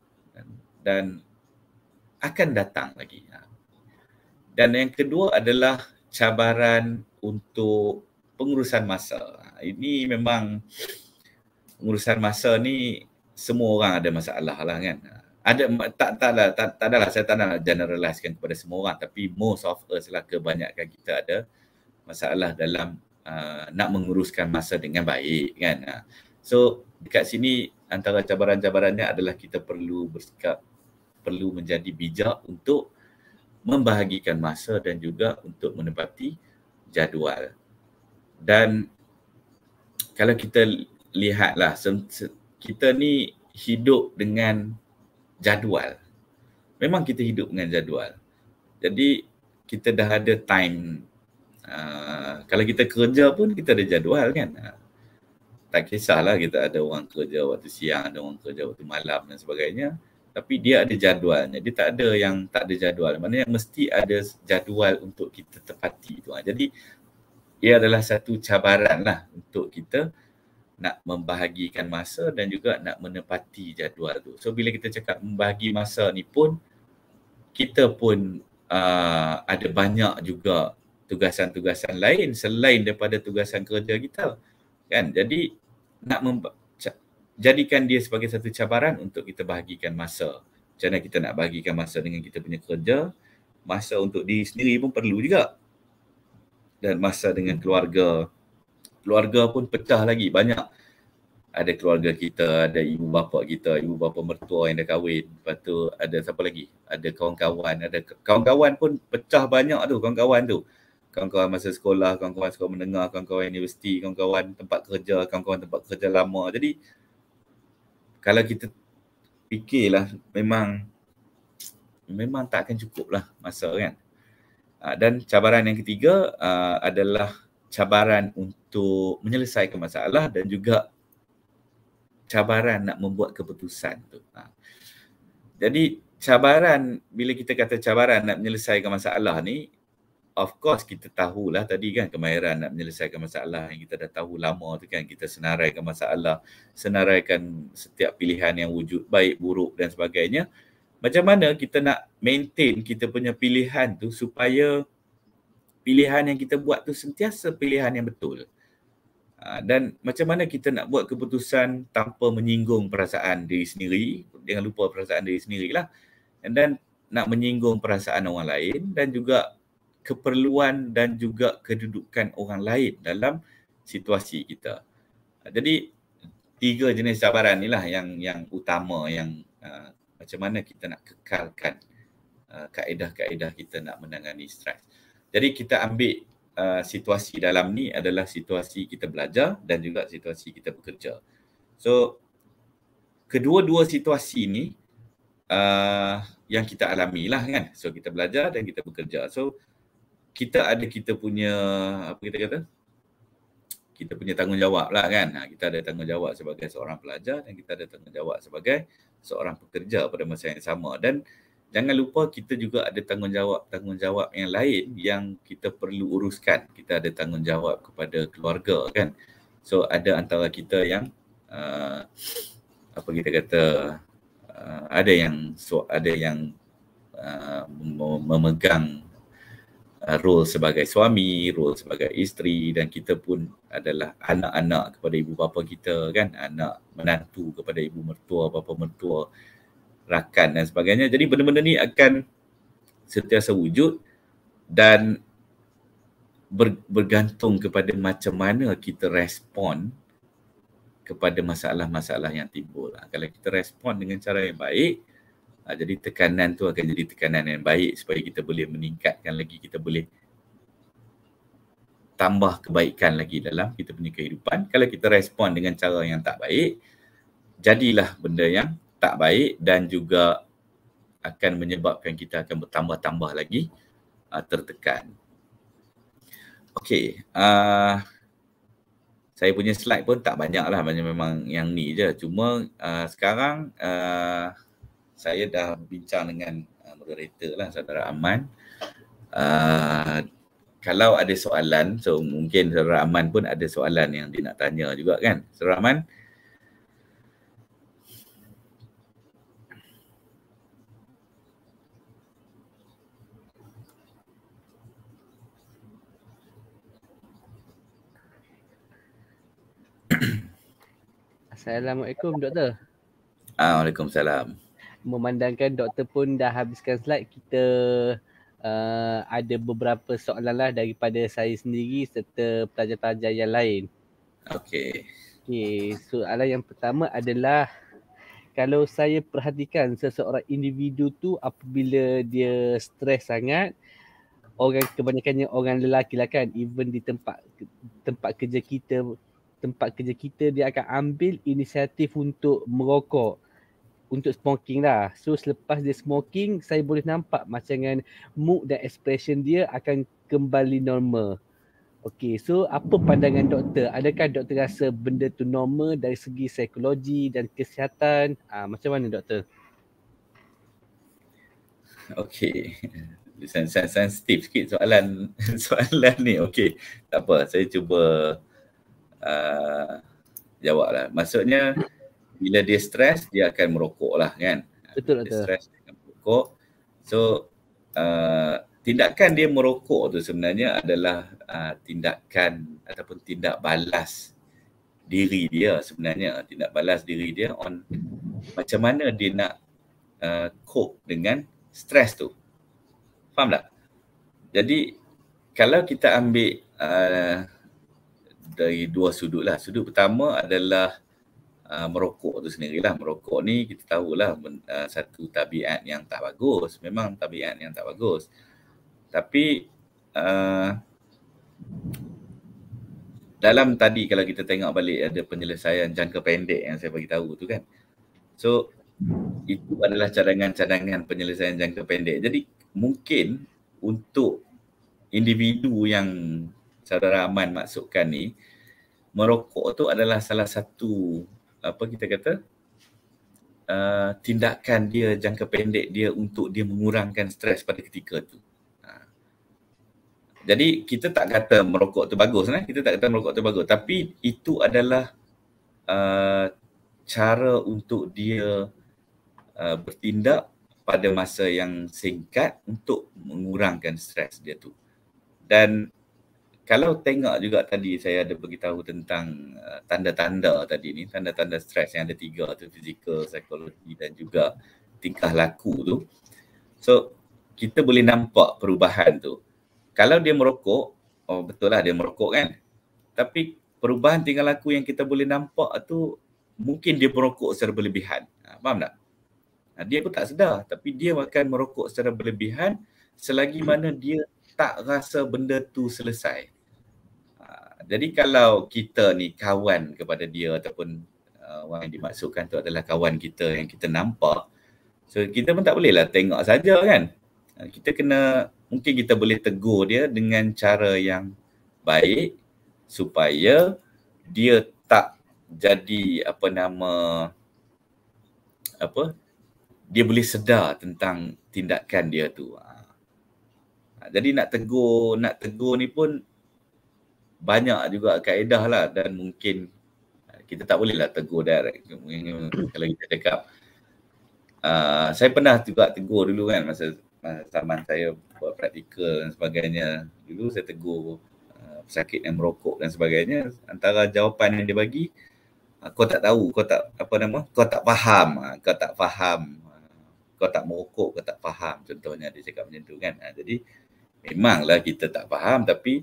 dan akan datang lagi. Dan yang kedua adalah cabaran untuk pengurusan masa. Ini memang pengurusan masa ni semua orang ada masalah lah kan. Ada tak tak lah, tak, tak adalah saya tak nak generalisekan kepada semua orang tapi most of us lah kebanyakan kita ada masalah dalam uh, nak menguruskan masa dengan baik kan. Uh, so dekat sini antara cabaran-cabarannya adalah kita perlu bersikap perlu menjadi bijak untuk membahagikan masa dan juga untuk menepati jadual. Dan kalau kita lihatlah kita ni hidup dengan jadual. Memang kita hidup dengan jadual. Jadi kita dah ada time uh, kalau kita kerja pun kita ada jadual kan. Uh, tak kisahlah kita ada orang kerja waktu siang, ada orang kerja waktu malam dan sebagainya tapi dia ada jadualnya. Dia tak ada yang tak ada jadual. Mana yang mesti ada jadual untuk kita tepati itu. Ha, jadi ia adalah satu cabaran lah untuk kita nak membahagikan masa dan juga nak menepati jadual tu. So bila kita cakap membahagi masa ni pun kita pun uh, ada banyak juga tugasan-tugasan lain selain daripada tugasan kerja kita. Kan? Jadi nak memba- jadikan dia sebagai satu cabaran untuk kita bahagikan masa. Macam mana kita nak bahagikan masa dengan kita punya kerja, masa untuk diri sendiri pun perlu juga. Dan masa dengan keluarga. Keluarga pun pecah lagi banyak. Ada keluarga kita, ada ibu bapa kita, ibu bapa mertua yang dah kahwin. Lepas tu ada siapa lagi? Ada kawan-kawan. Ada kawan-kawan pun pecah banyak tu kawan-kawan tu. Kawan-kawan masa sekolah, kawan-kawan sekolah menengah, kawan-kawan universiti, kawan-kawan tempat kerja, kawan-kawan tempat kerja lama. Jadi kalau kita fikirlah memang memang tak akan cukup lah masa kan ah, dan cabaran yang ketiga ah, adalah cabaran untuk menyelesaikan masalah dan juga cabaran nak membuat keputusan tu. Ah, jadi cabaran bila kita kata cabaran nak menyelesaikan masalah ni of course kita tahulah tadi kan kemahiran nak menyelesaikan masalah yang kita dah tahu lama tu kan kita senaraikan masalah senaraikan setiap pilihan yang wujud baik buruk dan sebagainya macam mana kita nak maintain kita punya pilihan tu supaya pilihan yang kita buat tu sentiasa pilihan yang betul ha, dan macam mana kita nak buat keputusan tanpa menyinggung perasaan diri sendiri jangan lupa perasaan diri sendirilah and then nak menyinggung perasaan orang lain dan juga keperluan dan juga kedudukan orang lain dalam situasi kita. Ha, jadi tiga jenis cabaran inilah yang yang utama yang uh, macam mana kita nak kekalkan uh, kaedah-kaedah kita nak menangani stres. Jadi kita ambil uh, situasi dalam ni adalah situasi kita belajar dan juga situasi kita bekerja. So kedua-dua situasi ni uh, yang kita alami lah kan. So kita belajar dan kita bekerja. So kita ada kita punya apa kita kata kita punya tanggungjawab lah kan ha, kita ada tanggungjawab sebagai seorang pelajar dan kita ada tanggungjawab sebagai seorang pekerja pada masa yang sama dan jangan lupa kita juga ada tanggungjawab tanggungjawab yang lain yang kita perlu uruskan kita ada tanggungjawab kepada keluarga kan so ada antara kita yang uh, apa kita kata uh, ada yang so, ada yang uh, memegang Uh, role sebagai suami, role sebagai isteri dan kita pun adalah anak-anak kepada ibu bapa kita kan, anak menantu kepada ibu mertua, bapa mertua, rakan dan sebagainya. Jadi benda-benda ni akan sentiasa wujud dan bergantung kepada macam mana kita respon kepada masalah-masalah yang timbul. Lah. Kalau kita respon dengan cara yang baik, Ha, jadi tekanan tu akan jadi tekanan yang baik supaya kita boleh meningkatkan lagi, kita boleh tambah kebaikan lagi dalam kita punya kehidupan. Kalau kita respon dengan cara yang tak baik, jadilah benda yang tak baik dan juga akan menyebabkan kita akan bertambah-tambah lagi ha, tertekan. Okey, uh, saya punya slide pun tak banyak lah, banyak memang yang ni je. Cuma uh, sekarang uh, saya dah bincang dengan uh, moderator lah saudara Aman uh, kalau ada soalan so mungkin saudara Aman pun ada soalan yang dia nak tanya juga kan saudara Aman Assalamualaikum doktor. Ah, Waalaikumsalam memandangkan doktor pun dah habiskan slide kita uh, ada beberapa soalan lah daripada saya sendiri serta pelajar-pelajar yang lain. Okey. Okay, soalan yang pertama adalah kalau saya perhatikan seseorang individu tu apabila dia stres sangat orang kebanyakannya orang lelaki lah kan even di tempat tempat kerja kita tempat kerja kita dia akan ambil inisiatif untuk merokok untuk smoking lah. So selepas dia smoking, saya boleh nampak macam dengan mood dan expression dia akan kembali normal. Okay, so apa pandangan doktor? Adakah doktor rasa benda tu normal dari segi psikologi dan kesihatan? Ah, macam mana doktor? Okay, sensitif sikit soalan soalan ni. Okay, tak apa. Saya cuba uh, jawab lah. Maksudnya, bila dia stres dia akan merokok lah kan betul lah dia stres dia akan merokok so uh, tindakan dia merokok tu sebenarnya adalah uh, tindakan ataupun tindak balas diri dia sebenarnya tindak balas diri dia on macam mana dia nak uh, cope dengan stres tu faham tak jadi kalau kita ambil uh, dari dua sudut lah. Sudut pertama adalah Ah, merokok tu sendirilah. Merokok ni kita tahulah uh, satu tabiat yang tak bagus. Memang tabiat yang tak bagus. Tapi uh, dalam tadi kalau kita tengok balik ada penyelesaian jangka pendek yang saya bagi tahu tu kan. So itu adalah cadangan-cadangan penyelesaian jangka pendek. Jadi mungkin untuk individu yang saudara aman maksudkan ni merokok tu adalah salah satu apa kita kata uh, tindakan dia jangka pendek dia untuk dia mengurangkan stres pada ketika tu. Uh. Jadi kita tak kata merokok tu bagus nah, kita tak kata merokok tu bagus tapi itu adalah uh, cara untuk dia uh, bertindak pada masa yang singkat untuk mengurangkan stres dia tu. Dan kalau tengok juga tadi saya ada beritahu tentang uh, tanda-tanda tadi ni tanda-tanda stres yang ada tiga tu fizikal, psikologi dan juga tingkah laku tu so kita boleh nampak perubahan tu kalau dia merokok oh betul lah dia merokok kan tapi perubahan tingkah laku yang kita boleh nampak tu mungkin dia merokok secara berlebihan ha, faham tak ha, dia pun tak sedar tapi dia akan merokok secara berlebihan selagi mana dia tak rasa benda tu selesai jadi kalau kita ni kawan kepada dia ataupun uh, orang yang dimaksudkan tu adalah kawan kita yang kita nampak so kita pun tak boleh lah tengok saja kan uh, kita kena mungkin kita boleh tegur dia dengan cara yang baik supaya dia tak jadi apa nama apa dia boleh sedar tentang tindakan dia tu. Uh, jadi nak tegur, nak tegur ni pun banyak juga kaedah lah dan mungkin eh, kita tak bolehlah tegur direct kalau kita cakap uh, saya pernah juga tegur dulu kan masa zaman saya buat praktikal dan sebagainya dulu saya tegur ah, sakit yang merokok dan sebagainya antara jawapan yang dia bagi ah, kau tak tahu kau tak apa nama kau tak faham kau tak faham kau tak merokok kau tak faham contohnya dia cakap macam tu kan jadi memanglah kita tak faham tapi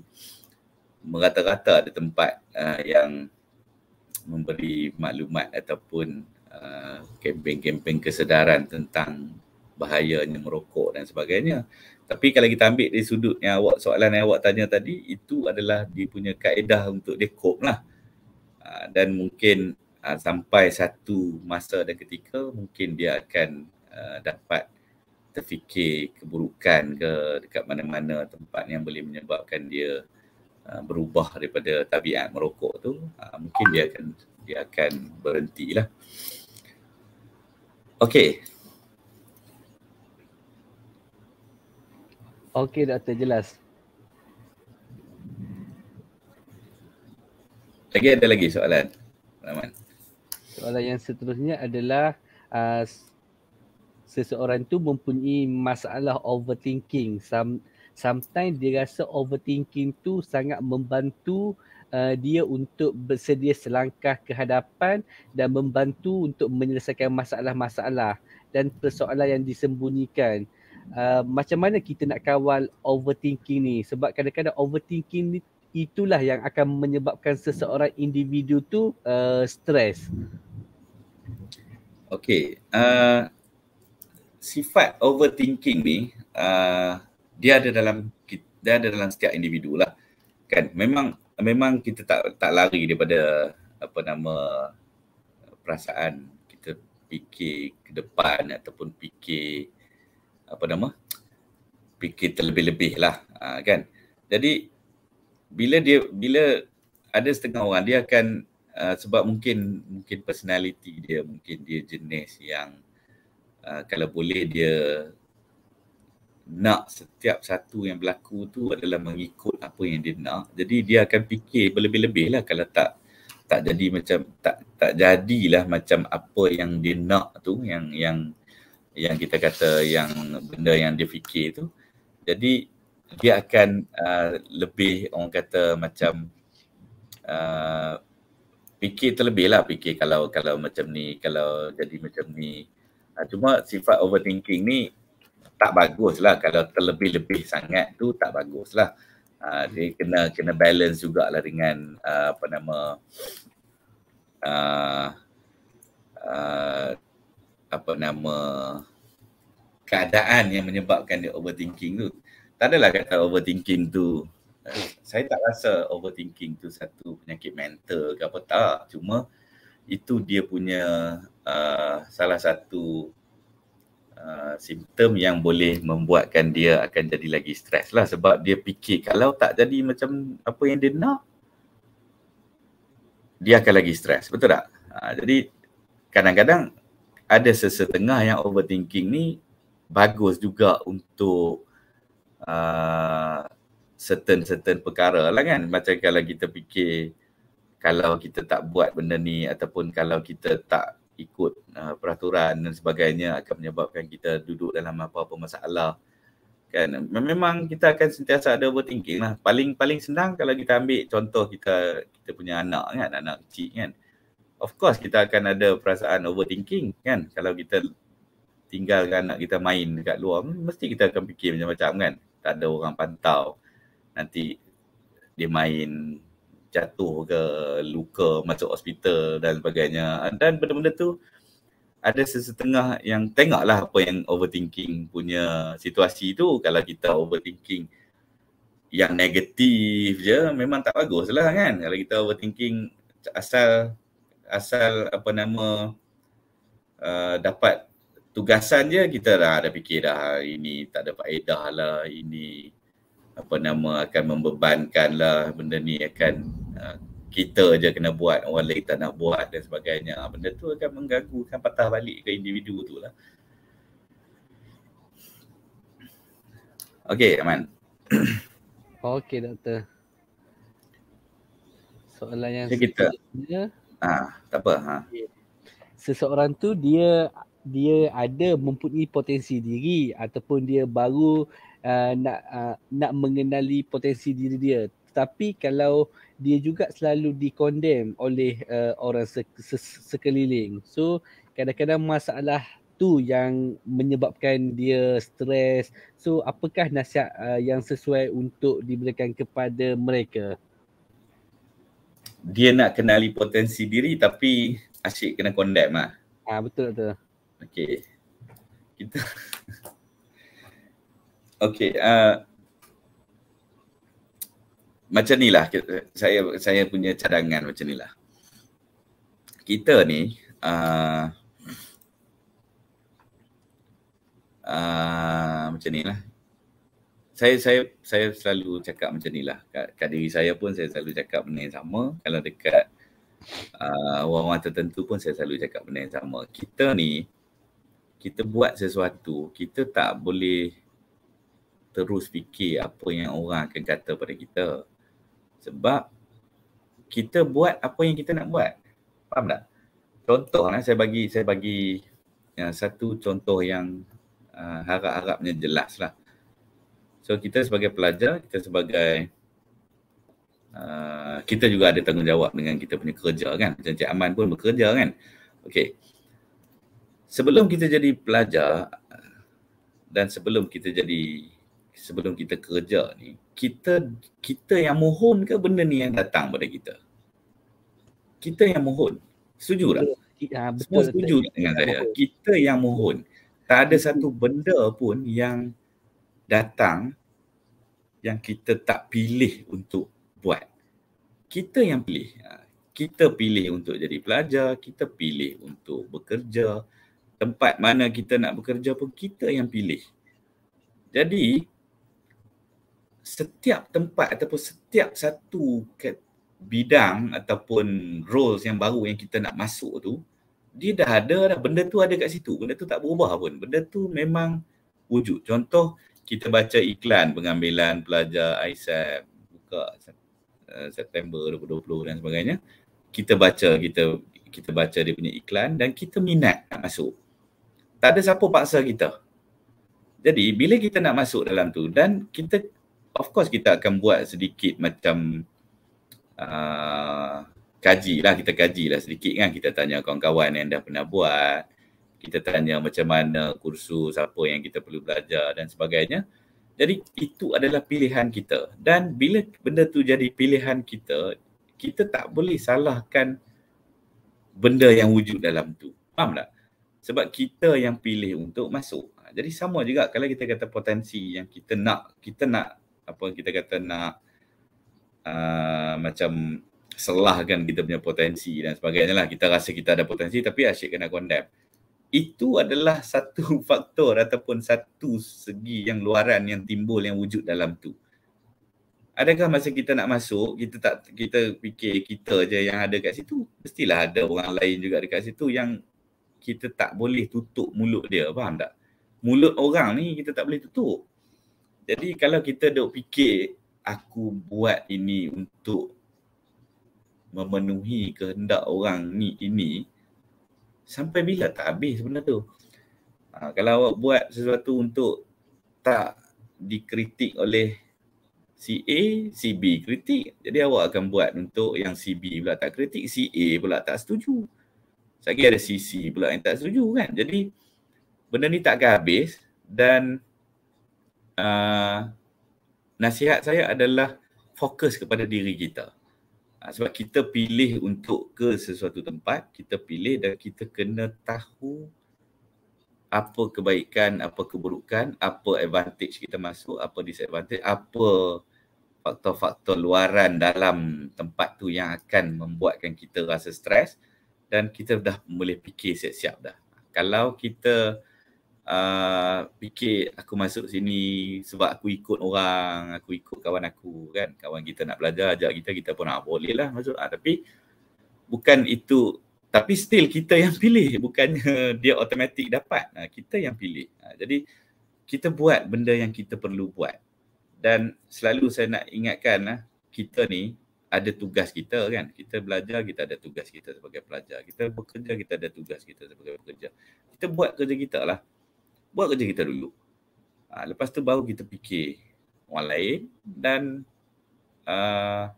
merata-rata ada tempat uh, yang memberi maklumat ataupun uh, kempen-kempen kesedaran tentang bahayanya merokok dan sebagainya. Tapi kalau kita ambil dari sudut yang awak soalan yang awak tanya tadi itu adalah dia punya kaedah untuk dia cope lah. Uh, dan mungkin uh, sampai satu masa dan ketika mungkin dia akan uh, dapat terfikir keburukan ke dekat mana-mana tempat yang boleh menyebabkan dia Uh, berubah daripada tabiat merokok tu uh, mungkin dia akan dia akan berhenti berhentilah okay, okey doktor jelas lagi ada lagi soalan Rahman soalan yang seterusnya adalah uh, seseorang tu mempunyai masalah overthinking some sometimes dia rasa overthinking tu sangat membantu uh, dia untuk bersedia selangkah ke hadapan dan membantu untuk menyelesaikan masalah-masalah dan persoalan yang disembunyikan. Uh, macam mana kita nak kawal overthinking ni? Sebab kadang-kadang overthinking ni itulah yang akan menyebabkan seseorang individu tu uh, stres. Okay. Uh, sifat overthinking ni uh, dia ada dalam dia ada dalam setiap individu lah kan memang memang kita tak tak lari daripada apa nama perasaan kita fikir ke depan ataupun fikir apa nama fikir terlebih-lebih lah ha, kan jadi bila dia bila ada setengah orang dia akan uh, sebab mungkin mungkin personality dia mungkin dia jenis yang uh, kalau boleh dia nak setiap satu yang berlaku tu adalah mengikut apa yang dia nak. Jadi dia akan fikir berlebih-lebih lah kalau tak tak jadi macam tak tak jadilah macam apa yang dia nak tu yang yang yang kita kata yang benda yang dia fikir tu. Jadi dia akan uh, lebih orang kata macam uh, fikir terlebih lah fikir kalau kalau macam ni kalau jadi macam ni uh, cuma sifat overthinking ni tak bagus lah kalau terlebih-lebih sangat tu tak bagus lah. Uh, ah, jadi kena kena balance juga lah dengan uh, apa nama uh, uh, apa nama keadaan yang menyebabkan dia overthinking tu. Tak adalah kata overthinking tu. Uh, saya tak rasa overthinking tu satu penyakit mental ke apa tak. Cuma itu dia punya uh, salah satu Uh, simptom yang boleh membuatkan dia akan jadi lagi stres lah sebab dia fikir kalau tak jadi macam apa yang dia nak dia akan lagi stres betul tak? Ha, jadi kadang-kadang ada sesetengah yang overthinking ni bagus juga untuk uh, certain-certain perkara lah kan macam kalau kita fikir kalau kita tak buat benda ni ataupun kalau kita tak ikut uh, peraturan dan sebagainya akan menyebabkan kita duduk dalam apa-apa masalah kan memang kita akan sentiasa ada overthinking lah paling paling senang kalau kita ambil contoh kita kita punya anak kan anak kecil kan of course kita akan ada perasaan overthinking kan kalau kita tinggalkan anak kita main dekat luar mesti kita akan fikir macam-macam kan tak ada orang pantau nanti dia main jatuh ke luka masuk hospital dan sebagainya dan benda-benda tu ada sesetengah yang tengoklah apa yang overthinking punya situasi tu kalau kita overthinking yang negatif je memang tak bagus lah kan kalau kita overthinking asal asal apa nama uh, dapat tugasan je kita dah ada fikir dah ah, ini tak ada faedah lah ini apa nama akan membebankan lah benda ni akan uh, kita je kena buat orang lain tak nak buat dan sebagainya ah, benda tu akan mengganggu akan patah balik ke individu tu lah Okay Aman Okay Doktor Soalan yang Jadi kita ah, ha, Tak apa ha. Seseorang tu dia dia ada mempunyai potensi diri ataupun dia baru uh, nak uh, nak mengenali potensi diri dia tapi kalau dia juga selalu dikondem oleh uh, orang se- se- sekeliling so kadang-kadang masalah tu yang menyebabkan dia stres so apakah nasihat uh, yang sesuai untuk diberikan kepada mereka dia nak kenali potensi diri tapi asyik kena condemn ah. Ah betul tu. Okey. Kita Okay. Uh, macam ni lah saya saya punya cadangan macam ni lah. Kita ni uh, uh, macam ni lah. Saya saya saya selalu cakap macam ni lah. Kat, kat diri saya pun saya selalu cakap benda yang sama. Kalau dekat uh, orang-orang tertentu pun saya selalu cakap benda yang sama. Kita ni kita buat sesuatu kita tak boleh terus fikir apa yang orang akan kata pada kita. Sebab kita buat apa yang kita nak buat. Faham tak? Contoh lah saya bagi saya bagi ya, satu contoh yang uh, harap-harapnya jelas lah. So kita sebagai pelajar, kita sebagai uh, kita juga ada tanggungjawab dengan kita punya kerja kan. Macam Cik Aman pun bekerja kan. Okay. Sebelum kita jadi pelajar uh, dan sebelum kita jadi sebelum kita kerja ni kita kita yang mohon ke benda ni yang datang pada kita kita yang mohon setuju tak ya, betul Semua setuju betul. dengan saya kita yang mohon tak ada satu benda pun yang datang yang kita tak pilih untuk buat kita yang pilih ah, kita pilih untuk jadi pelajar kita pilih untuk bekerja tempat mana kita nak bekerja pun kita yang pilih jadi setiap tempat ataupun setiap satu bidang ataupun roles yang baru yang kita nak masuk tu dia dah ada dah benda tu ada kat situ benda tu tak berubah pun benda tu memang wujud contoh kita baca iklan pengambilan pelajar ISAP buka eh, September 2020 dan sebagainya kita baca kita kita baca dia punya iklan dan kita minat nak masuk tak ada siapa paksa kita jadi bila kita nak masuk dalam tu dan kita of course kita akan buat sedikit macam uh, kaji lah, kita kaji lah sedikit kan. Kita tanya kawan-kawan yang dah pernah buat. Kita tanya macam mana kursus, apa yang kita perlu belajar dan sebagainya. Jadi itu adalah pilihan kita. Dan bila benda tu jadi pilihan kita, kita tak boleh salahkan benda yang wujud dalam tu. Faham tak? Sebab kita yang pilih untuk masuk. Jadi sama juga kalau kita kata potensi yang kita nak, kita nak apa kita kata nak uh, macam selahkan kita punya potensi dan sebagainya lah. Kita rasa kita ada potensi tapi asyik kena condemn. Itu adalah satu faktor ataupun satu segi yang luaran yang timbul yang wujud dalam tu. Adakah masa kita nak masuk, kita tak kita fikir kita je yang ada kat situ. Mestilah ada orang lain juga dekat situ yang kita tak boleh tutup mulut dia. Faham tak? Mulut orang ni kita tak boleh tutup. Jadi kalau kita dok fikir aku buat ini untuk memenuhi kehendak orang ni ini sampai bila tak habis sebenarnya tu. Ha, kalau awak buat sesuatu untuk tak dikritik oleh si A, si B kritik. Jadi awak akan buat untuk yang si B pula tak kritik, si A pula tak setuju. Sekali ada si C pula yang tak setuju kan. Jadi benda ni tak akan habis dan Uh, nasihat saya adalah fokus kepada diri kita. Uh, sebab kita pilih untuk ke sesuatu tempat, kita pilih dan kita kena tahu apa kebaikan, apa keburukan, apa advantage kita masuk, apa disadvantage, apa faktor-faktor luaran dalam tempat tu yang akan membuatkan kita rasa stres dan kita dah boleh fikir siap-siap dah. Kalau kita Uh, fikir aku masuk sini sebab aku ikut orang, aku ikut kawan aku kan. Kawan kita nak belajar, ajak kita, kita pun nak ah, boleh lah masuk. Ah, tapi bukan itu, tapi still kita yang pilih. Bukannya dia automatik dapat. Ah, kita yang pilih. Ah, jadi kita buat benda yang kita perlu buat. Dan selalu saya nak ingatkan lah, kita ni ada tugas kita kan. Kita belajar, kita ada tugas kita sebagai pelajar. Kita bekerja, kita ada tugas kita sebagai pekerja. Kita buat kerja kita lah buat kerja kita dulu. Ha, lepas tu baru kita fikir orang lain dan uh,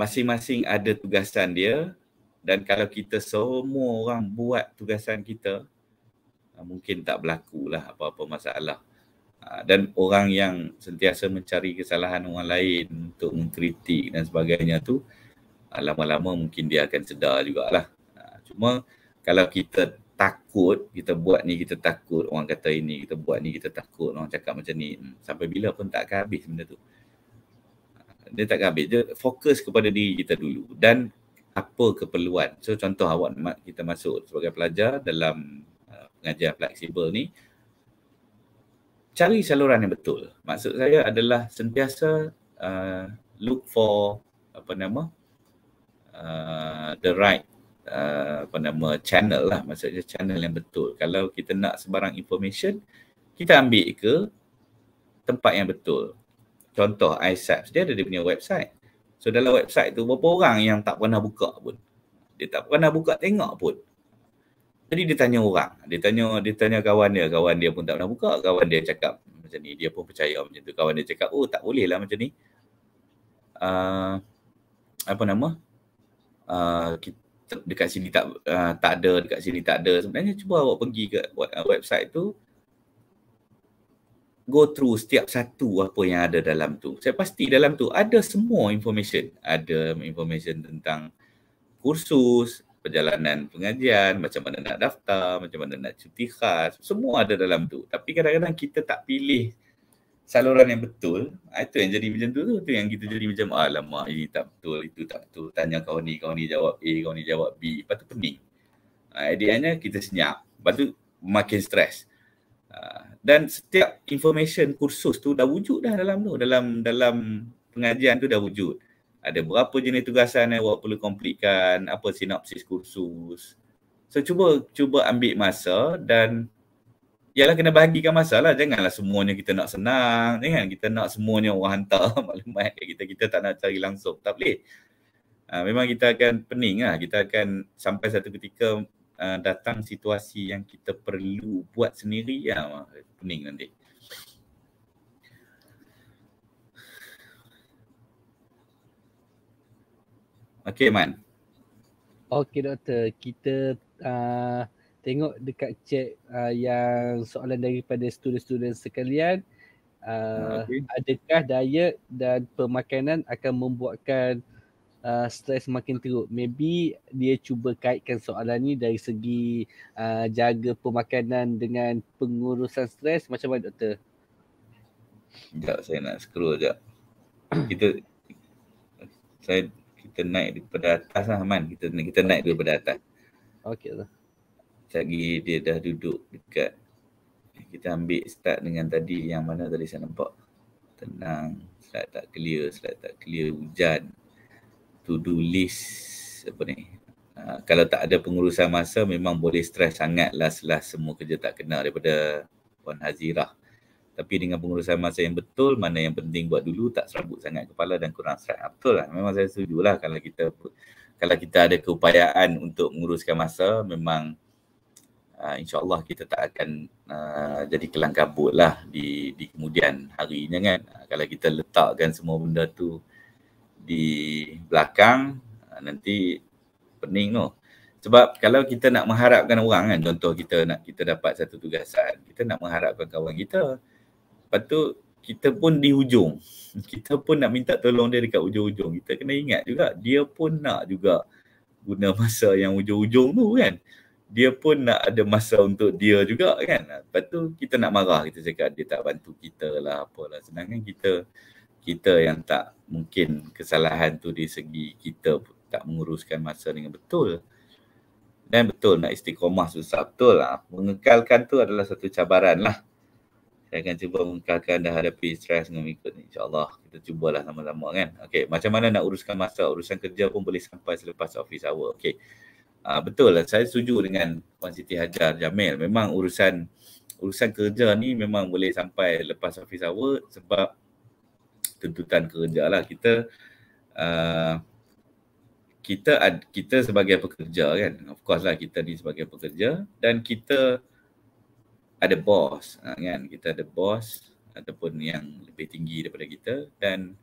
masing-masing ada tugasan dia dan kalau kita semua orang buat tugasan kita uh, mungkin tak berlaku lah apa-apa masalah. Ha, dan orang yang sentiasa mencari kesalahan orang lain untuk mengkritik dan sebagainya tu uh, lama-lama mungkin dia akan sedar jugalah. Ha, cuma kalau kita takut kita buat ni kita takut orang kata ini kita buat ni kita takut orang cakap macam ni hmm, sampai bila pun tak akan habis benda tu ha, dia tak akan habis dia fokus kepada diri kita dulu dan apa keperluan so contoh awak kita masuk sebagai pelajar dalam uh, pengajian fleksibel ni cari saluran yang betul maksud saya adalah sentiasa uh, look for apa nama uh, the right Uh, apa nama channel lah maksudnya channel yang betul kalau kita nak sebarang information kita ambil ke tempat yang betul contoh iSAPS dia ada dia punya website so dalam website tu berapa orang yang tak pernah buka pun dia tak pernah buka tengok pun jadi dia tanya orang dia tanya dia tanya kawan dia kawan dia pun tak pernah buka kawan dia cakap macam ni dia pun percaya macam tu kawan dia cakap oh tak boleh lah macam ni uh, apa nama uh, kita dekat sini tak uh, tak ada dekat sini tak ada sebenarnya cuba awak pergi ke ah, website tu go through setiap satu apa yang ada dalam tu saya pasti dalam tu ada semua information ada information tentang kursus perjalanan pengajian macam mana nak daftar macam mana nak cuti khas semua ada dalam tu tapi kadang-kadang kita tak pilih saluran yang betul ah, itu yang jadi macam tu tu, tu yang kita jadi macam alamak ini tak betul itu tak betul tanya kau ni kau ni jawab A kau ni jawab B lepas tu pening idea-nya ah, kita senyap lepas tu makin stres ah, dan setiap information kursus tu dah wujud dah dalam tu dalam dalam pengajian tu dah wujud ada berapa jenis tugasan yang awak perlu komplitkan apa sinopsis kursus so cuba cuba ambil masa dan ialah kena bahagikan masalah janganlah semuanya kita nak senang jangan kita nak semuanya orang hantar maklumat kita kita tak nak cari langsung tak boleh ha, memang kita akan pening lah kita akan sampai satu ketika uh, datang situasi yang kita perlu buat sendiri ya pening nanti Okay Man. Okay doktor, kita uh, tengok dekat chat uh, yang soalan daripada student-student sekalian uh, okay. adakah diet dan pemakanan akan membuatkan uh, stres makin teruk maybe dia cuba kaitkan soalan ni dari segi uh, jaga pemakanan dengan pengurusan stres macam mana doktor Sekejap saya nak scroll sekejap kita saya kita naik daripada atas lah Man. Kita kita naik daripada atas. Okay lah lagi dia dah duduk dekat kita ambil start dengan tadi yang mana tadi saya nampak tenang slide tak clear slide tak clear hujan to do list apa ni uh, kalau tak ada pengurusan masa memang boleh stres sangat last last semua kerja tak kena daripada Puan Hazirah tapi dengan pengurusan masa yang betul, mana yang penting buat dulu, tak serabut sangat kepala dan kurang stres ha, Betul lah. Memang saya setuju lah kalau kita kalau kita ada keupayaan untuk menguruskan masa, memang uh, insyaallah kita tak akan uh, jadi kelang kabut lah di di kemudian harinya kan uh, kalau kita letakkan semua benda tu di belakang uh, nanti pening tu sebab kalau kita nak mengharapkan orang kan contoh kita nak kita dapat satu tugasan kita nak mengharapkan kawan kita lepas tu kita pun di hujung kita pun nak minta tolong dia dekat ujung-ujung kita kena ingat juga dia pun nak juga guna masa yang ujung-ujung tu kan dia pun nak ada masa untuk dia juga kan. Lepas tu kita nak marah kita cakap dia tak bantu kita lah apalah. Sedangkan kita kita yang tak mungkin kesalahan tu di segi kita tak menguruskan masa dengan betul. Dan betul nak istiqomah susah betul lah. Mengekalkan tu adalah satu cabaran lah. Saya akan cuba mengekalkan dan hadapi stres dengan ikut ni. InsyaAllah kita cubalah sama-sama kan. Okay macam mana nak uruskan masa. Urusan kerja pun boleh sampai selepas office hour. Okay. Uh, betul lah saya setuju dengan Puan Siti Hajar Jamil memang urusan urusan kerja ni memang boleh sampai lepas office hour sebab tuntutan kerja lah kita uh, kita ad, kita sebagai pekerja kan of course lah kita ni sebagai pekerja dan kita ada bos ah, kan kita ada bos ataupun yang lebih tinggi daripada kita dan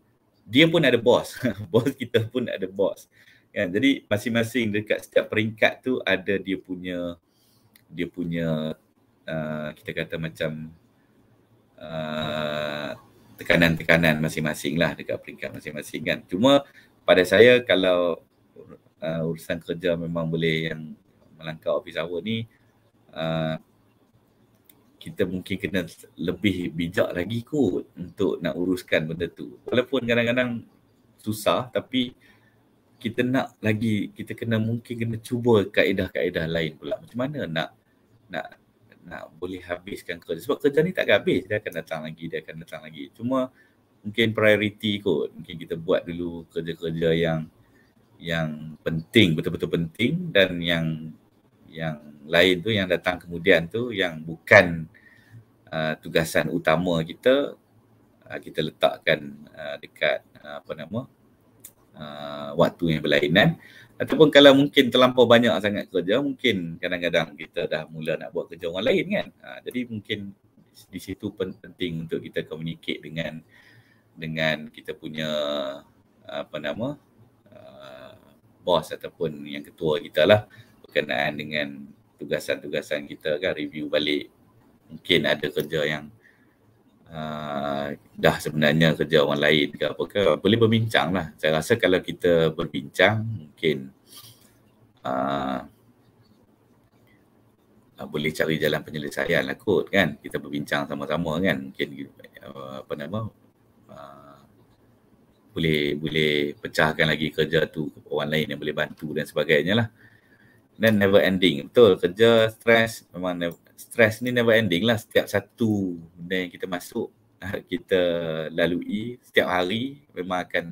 dia pun ada bos bos kita pun ada bos Ya, jadi masing-masing dekat setiap peringkat tu ada dia punya dia punya uh, kita kata macam uh, tekanan-tekanan masing-masing lah dekat peringkat masing-masing kan. Cuma pada saya kalau uh, urusan kerja memang boleh yang melangkah office hour ni uh, kita mungkin kena lebih bijak lagi kot untuk nak uruskan benda tu. Walaupun kadang-kadang susah tapi kita nak lagi kita kena mungkin kena cuba kaedah-kaedah lain pula macam mana nak nak nak boleh habiskan kerja sebab kerja ni takkan habis dia akan datang lagi dia akan datang lagi cuma mungkin priority kot mungkin kita buat dulu kerja-kerja yang yang penting betul-betul penting dan yang yang lain tu yang datang kemudian tu yang bukan uh, tugasan utama kita uh, kita letakkan uh, dekat uh, apa nama uh, waktu yang berlainan ataupun kalau mungkin terlampau banyak sangat kerja mungkin kadang-kadang kita dah mula nak buat kerja orang lain kan uh, jadi mungkin di situ penting untuk kita communicate dengan dengan kita punya apa nama uh, bos ataupun yang ketua kita lah berkenaan dengan tugasan-tugasan kita kan review balik mungkin ada kerja yang uh, dah sebenarnya kerja orang lain ke apa ke boleh berbincang lah saya rasa kalau kita berbincang mungkin uh, uh, boleh cari jalan penyelesaian lah kot kan kita berbincang sama-sama kan mungkin uh, apa nama uh, boleh boleh pecahkan lagi kerja tu orang lain yang boleh bantu dan sebagainya lah dan never ending betul kerja stress memang never, Stress ni never ending lah setiap satu benda yang kita masuk ah, kita lalui setiap hari memang akan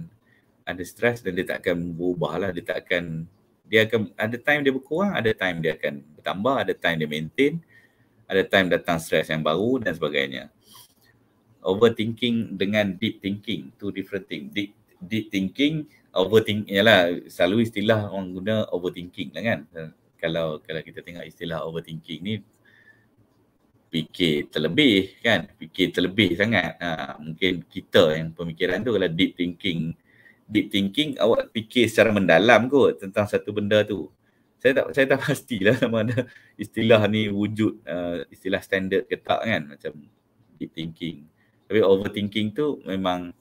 ada stress dan dia tak akan berubah lah dia tak akan dia akan ada time dia berkurang ada time dia akan bertambah ada time dia maintain ada time datang stress yang baru dan sebagainya overthinking dengan deep thinking two different thing deep, deep thinking overthink ialah selalu istilah orang guna overthinking lah kan kalau kalau kita tengok istilah overthinking ni fikir terlebih kan fikir terlebih sangat ha, mungkin kita yang pemikiran tu adalah deep thinking deep thinking awak fikir secara mendalam kot tentang satu benda tu saya tak saya tak pastilah sama ada istilah ni wujud uh, istilah standard ke tak kan macam deep thinking tapi overthinking tu memang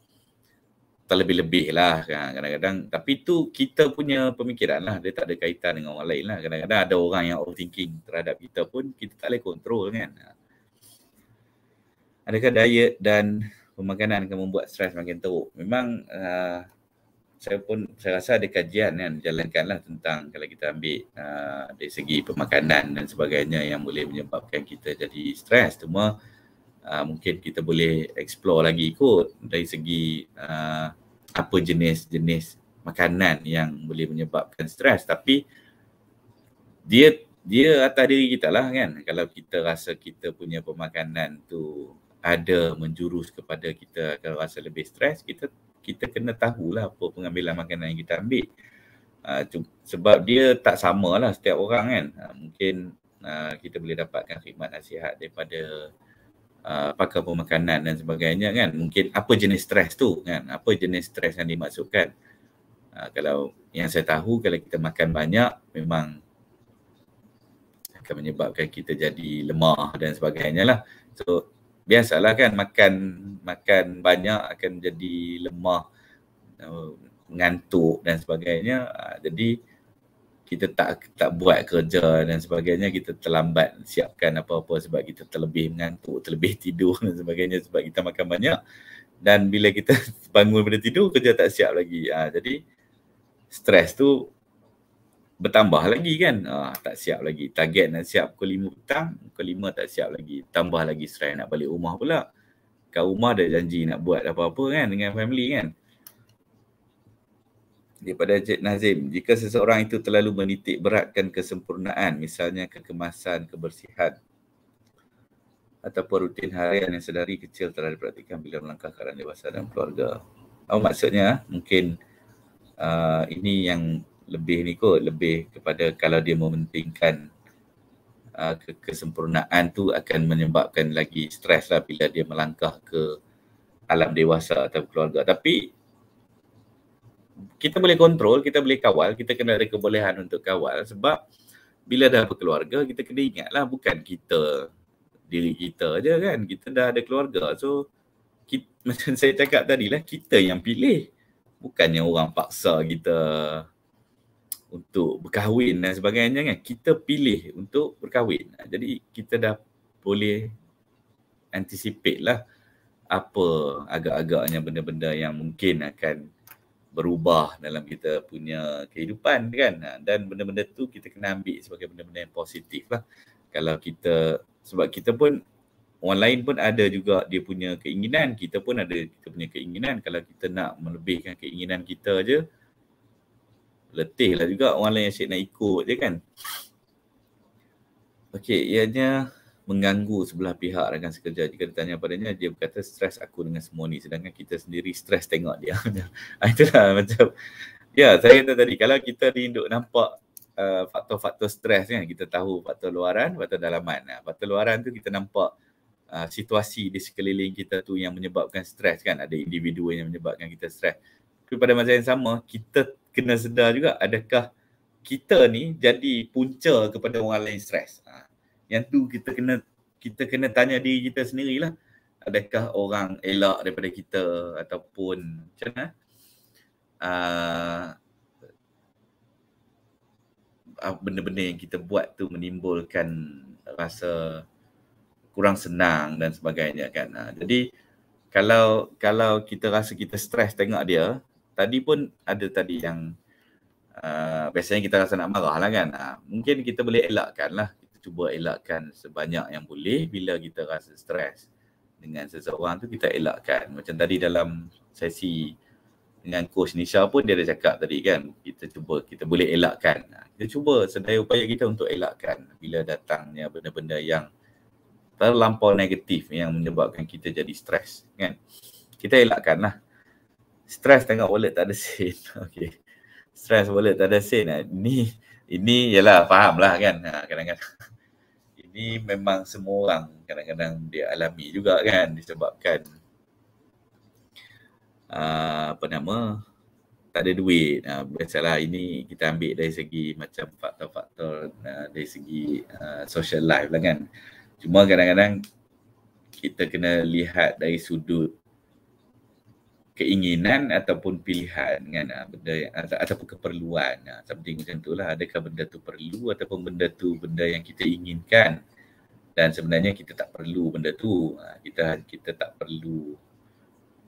terlebih-lebih lah ha, kadang-kadang tapi tu kita punya pemikiran lah dia tak ada kaitan dengan orang lain lah kadang-kadang ada orang yang overthinking terhadap kita pun kita tak boleh kontrol kan ha adakah diet dan pemakanan akan membuat stres makin teruk? Memang uh, saya pun saya rasa ada kajian kan jalankanlah tentang kalau kita ambil uh, dari segi pemakanan dan sebagainya yang boleh menyebabkan kita jadi stres. Cuma uh, mungkin kita boleh explore lagi ikut dari segi uh, apa jenis-jenis makanan yang boleh menyebabkan stres tapi dia dia atas diri kita lah kan kalau kita rasa kita punya pemakanan tu ada menjurus kepada kita akan rasa lebih stres kita kita kena tahulah apa pengambilan makanan yang kita ambil uh, sebab dia tak sama lah setiap orang kan uh, mungkin uh, kita boleh dapatkan khidmat nasihat daripada uh, pakar pemakanan dan sebagainya kan mungkin apa jenis stres tu kan apa jenis stres yang dimasukkan uh, kalau yang saya tahu kalau kita makan banyak memang akan menyebabkan kita jadi lemah dan sebagainya lah. So biasalah kan makan makan banyak akan jadi lemah eh, mengantuk dan sebagainya ah, jadi kita tak tak buat kerja dan sebagainya kita terlambat siapkan apa-apa sebab kita terlebih mengantuk terlebih tidur dan sebagainya sebab kita makan banyak dan bila kita bangun pada tidur kerja tak siap lagi ha, jadi stres tu bertambah lagi kan ah, tak siap lagi target nak siap pukul 5 petang pukul 5 tak siap lagi tambah lagi stres nak balik rumah pula kat rumah dah janji nak buat apa-apa kan dengan family kan daripada Encik Nazim jika seseorang itu terlalu menitik beratkan kesempurnaan misalnya kekemasan kebersihan ataupun rutin harian yang sedari kecil telah diperhatikan bila melangkah ke arah dewasa dan keluarga oh, maksudnya mungkin uh, ini yang lebih ni kot lebih kepada kalau dia mementingkan uh, ke- kesempurnaan tu akan menyebabkan lagi stres lah bila dia melangkah ke alam dewasa atau keluarga tapi kita boleh kontrol, kita boleh kawal, kita kena ada kebolehan untuk kawal sebab bila dah berkeluarga kita kena ingatlah bukan kita diri kita aja kan kita dah ada keluarga so kita, macam saya cakap tadi lah kita yang pilih bukannya orang paksa kita untuk berkahwin dan sebagainya kan kita pilih untuk berkahwin jadi kita dah boleh anticipate lah apa agak-agaknya benda-benda yang mungkin akan berubah dalam kita punya kehidupan kan ha, dan benda-benda tu kita kena ambil sebagai benda-benda yang positif lah kalau kita sebab kita pun orang lain pun ada juga dia punya keinginan kita pun ada kita punya keinginan kalau kita nak melebihkan keinginan kita je letih lah juga orang lain asyik nak ikut je ya kan. Okey, ianya mengganggu sebelah pihak rakan sekerja. Jika ditanya padanya, dia berkata stres aku dengan semua ni. Sedangkan kita sendiri stres tengok dia. Ah, itulah macam, ya saya kata tadi, kalau kita rinduk nampak uh, faktor-faktor stres kan, kita tahu faktor luaran, faktor dalaman. Nah, faktor luaran tu kita nampak uh, situasi di sekeliling kita tu yang menyebabkan stres kan. Ada individu yang menyebabkan kita stres. Tapi pada masa yang sama, kita kena sedar juga adakah kita ni jadi punca kepada orang lain stres. Ha. Yang tu kita kena kita kena tanya diri kita sendirilah. Adakah orang elak daripada kita ataupun macam mana? Ha? benda-benda yang kita buat tu menimbulkan rasa kurang senang dan sebagainya kan. Ha. Jadi kalau kalau kita rasa kita stres tengok dia, tadi pun ada tadi yang uh, biasanya kita rasa nak marah lah kan. Uh, mungkin kita boleh elakkan lah. Kita cuba elakkan sebanyak yang boleh bila kita rasa stres dengan seseorang tu kita elakkan. Macam tadi dalam sesi dengan coach Nisha pun dia ada cakap tadi kan kita cuba kita boleh elakkan. Ah, kita cuba sedaya upaya kita untuk elakkan bila datangnya benda-benda yang terlampau negatif yang menyebabkan kita jadi stres kan. Kita elakkanlah stress tengok wallet tak ada sen. Okay. Stress wallet tak ada sen. Ah, ini, ini ialah faham lah kan. Ah, kadang-kadang ini memang semua orang kadang-kadang dia alami juga kan disebabkan uh, apa nama tak ada duit. Uh, biasalah ini kita ambil dari segi macam faktor-faktor uh, dari segi uh, social life lah kan. Cuma kadang-kadang kita kena lihat dari sudut keinginan ataupun pilihan kan ah, benda atau, ataupun keperluan ah. something macam tu lah adakah benda tu perlu ataupun benda tu benda yang kita inginkan dan sebenarnya kita tak perlu benda tu ah. kita kita tak perlu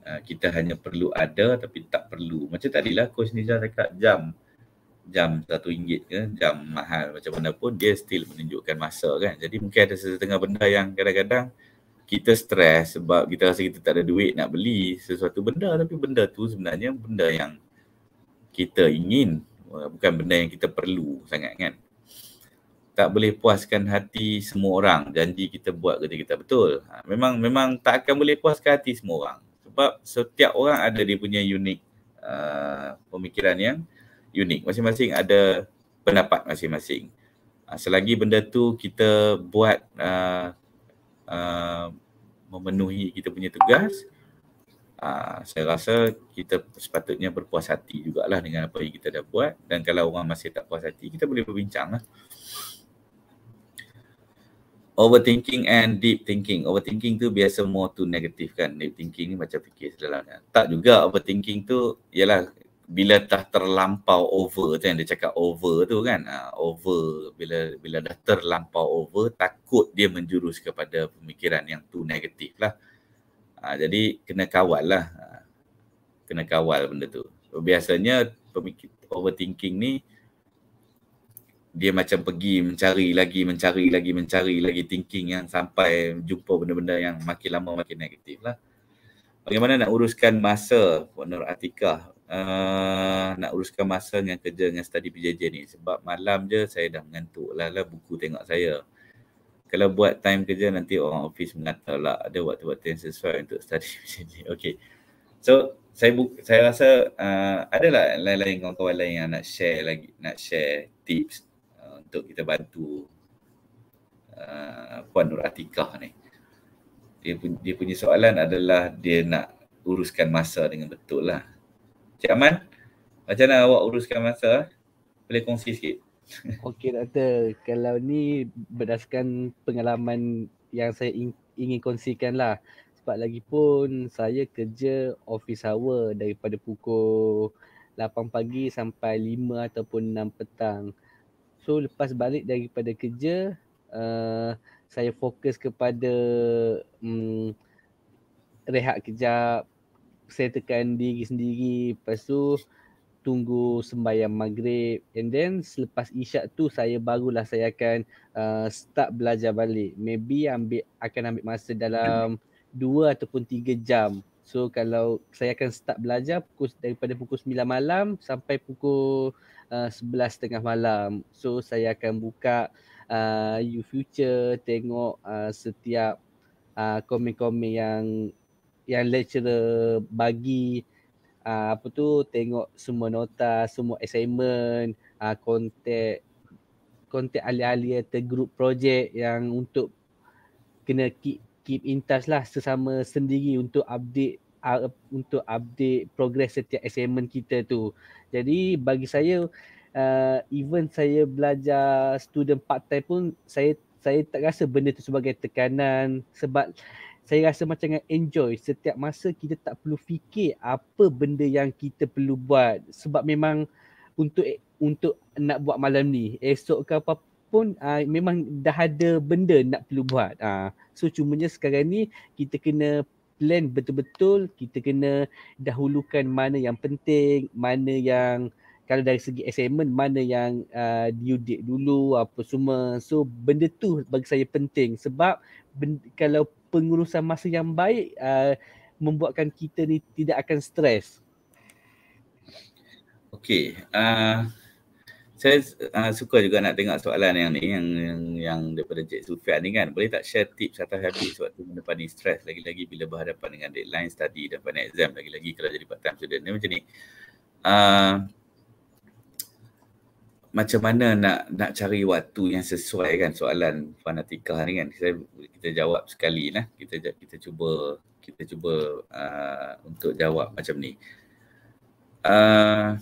kita hanya perlu ada tapi tak perlu macam tadi lah coach Nizam cakap jam jam satu ringgit ke jam mahal macam mana pun dia still menunjukkan masa kan jadi mungkin ada setengah benda yang kadang-kadang kita stres sebab kita rasa kita tak ada duit nak beli sesuatu benda tapi benda tu sebenarnya benda yang kita ingin bukan benda yang kita perlu sangat kan tak boleh puaskan hati semua orang janji kita buat kerja kita betul ha, memang memang tak akan boleh puaskan hati semua orang sebab setiap orang ada dia punya unik uh, pemikiran yang unik masing-masing ada pendapat masing-masing ha, selagi benda tu kita buat uh, Uh, memenuhi kita punya tugas uh, saya rasa kita sepatutnya berpuas hati jugalah dengan apa yang kita dah buat dan kalau orang masih tak puas hati kita boleh berbincang lah Overthinking and deep thinking. Overthinking tu biasa more to negatif kan. Deep thinking ni macam fikir sedalamnya. Tak juga overthinking tu, ialah bila dah terlampau over tu kan dia cakap over tu kan uh, over bila bila dah terlampau over takut dia menjurus kepada pemikiran yang tu negatif lah uh, jadi kena kawal lah uh, kena kawal benda tu so, biasanya pemikir, overthinking ni dia macam pergi mencari lagi mencari lagi mencari lagi thinking yang sampai jumpa benda-benda yang makin lama makin negatif lah Bagaimana nak uruskan masa Puan Nur Atikah uh, nak uruskan masa dengan kerja dengan study PJJ ni sebab malam je saya dah mengantuk lah lah buku tengok saya kalau buat time kerja nanti orang office mengatau lah ada waktu-waktu yang sesuai untuk study PJJ okay so saya bu- saya rasa uh, ada lah lain-lain kawan-kawan lain yang nak share lagi nak share tips uh, untuk kita bantu uh, Puan Nur Atikah ni dia dia punya soalan adalah dia nak uruskan masa dengan betul lah Cik Aman, macam mana awak uruskan masa? Eh? Boleh kongsi sikit. Okey doktor, kalau ni berdasarkan pengalaman yang saya ingin kongsikan lah. Sebab lagi pun saya kerja office hour daripada pukul 8 pagi sampai 5 ataupun 6 petang. So lepas balik daripada kerja, uh, saya fokus kepada um, rehat kejap, settlekan diri sendiri lepas tu tunggu sembahyang maghrib and then selepas isyak tu saya barulah saya akan uh, start belajar balik maybe ambil akan ambil masa dalam dua ataupun tiga jam so kalau saya akan start belajar pukul daripada pukul 9 malam sampai pukul uh, 11 tengah malam so saya akan buka uh, you future tengok uh, setiap uh, komen-komen yang yang lecturer bagi uh, apa tu tengok semua nota, semua assignment, uh, ah, kontak kontak ahli-ahli atau group project yang untuk kena keep, keep in touch lah sesama sendiri untuk update uh, untuk update progress setiap assignment kita tu. Jadi bagi saya uh, even saya belajar student part time pun saya saya tak rasa benda tu sebagai tekanan sebab saya rasa macam dengan enjoy setiap masa kita tak perlu fikir apa benda yang kita perlu buat sebab memang untuk untuk nak buat malam ni esok ke apa pun uh, memang dah ada benda nak perlu buat uh, so cumanya sekarang ni kita kena plan betul-betul kita kena dahulukan mana yang penting mana yang kalau dari segi assignment mana yang uh, due date dulu apa semua so benda tu bagi saya penting sebab benda, kalau pengurusan masa yang baik uh, membuatkan kita ni tidak akan stres? Okey, uh, saya uh, suka juga nak tengok soalan yang ni yang yang, yang daripada Cik Sufian ni kan. Boleh tak share tips atau habis waktu depan ni stres lagi-lagi bila berhadapan dengan deadline study dan exam lagi-lagi kalau jadi part-time student ni macam ni. Uh, macam mana nak nak cari waktu yang sesuai kan soalan fanatika ni kan kita kita jawab sekali lah kita kita cuba kita cuba uh, untuk jawab macam ni uh,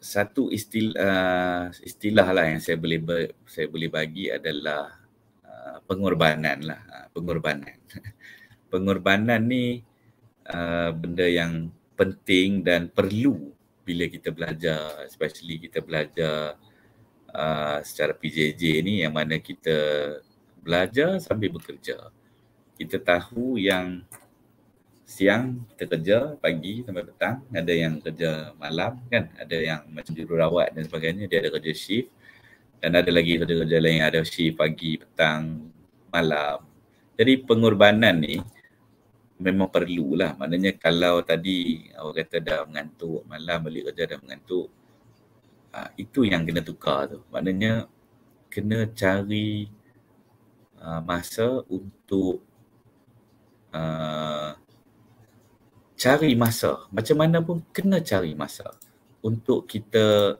satu istilah uh, istilah lah yang saya boleh ber, saya boleh bagi adalah uh, pengorbanan lah uh, pengorbanan pengorbanan ni uh, benda yang penting dan perlu bila kita belajar especially kita belajar uh, secara PJJ ni yang mana kita belajar sambil bekerja kita tahu yang siang kita kerja pagi sampai petang ada yang kerja malam kan ada yang macam jururawat dan sebagainya dia ada kerja shift dan ada lagi kerja-kerja lain ada shift pagi petang malam jadi pengorbanan ni memang perlulah maknanya kalau tadi awak kata dah mengantuk malam balik kerja dah mengantuk ha, itu yang kena tukar tu maknanya kena cari ha, masa untuk ha, cari masa macam mana pun kena cari masa untuk kita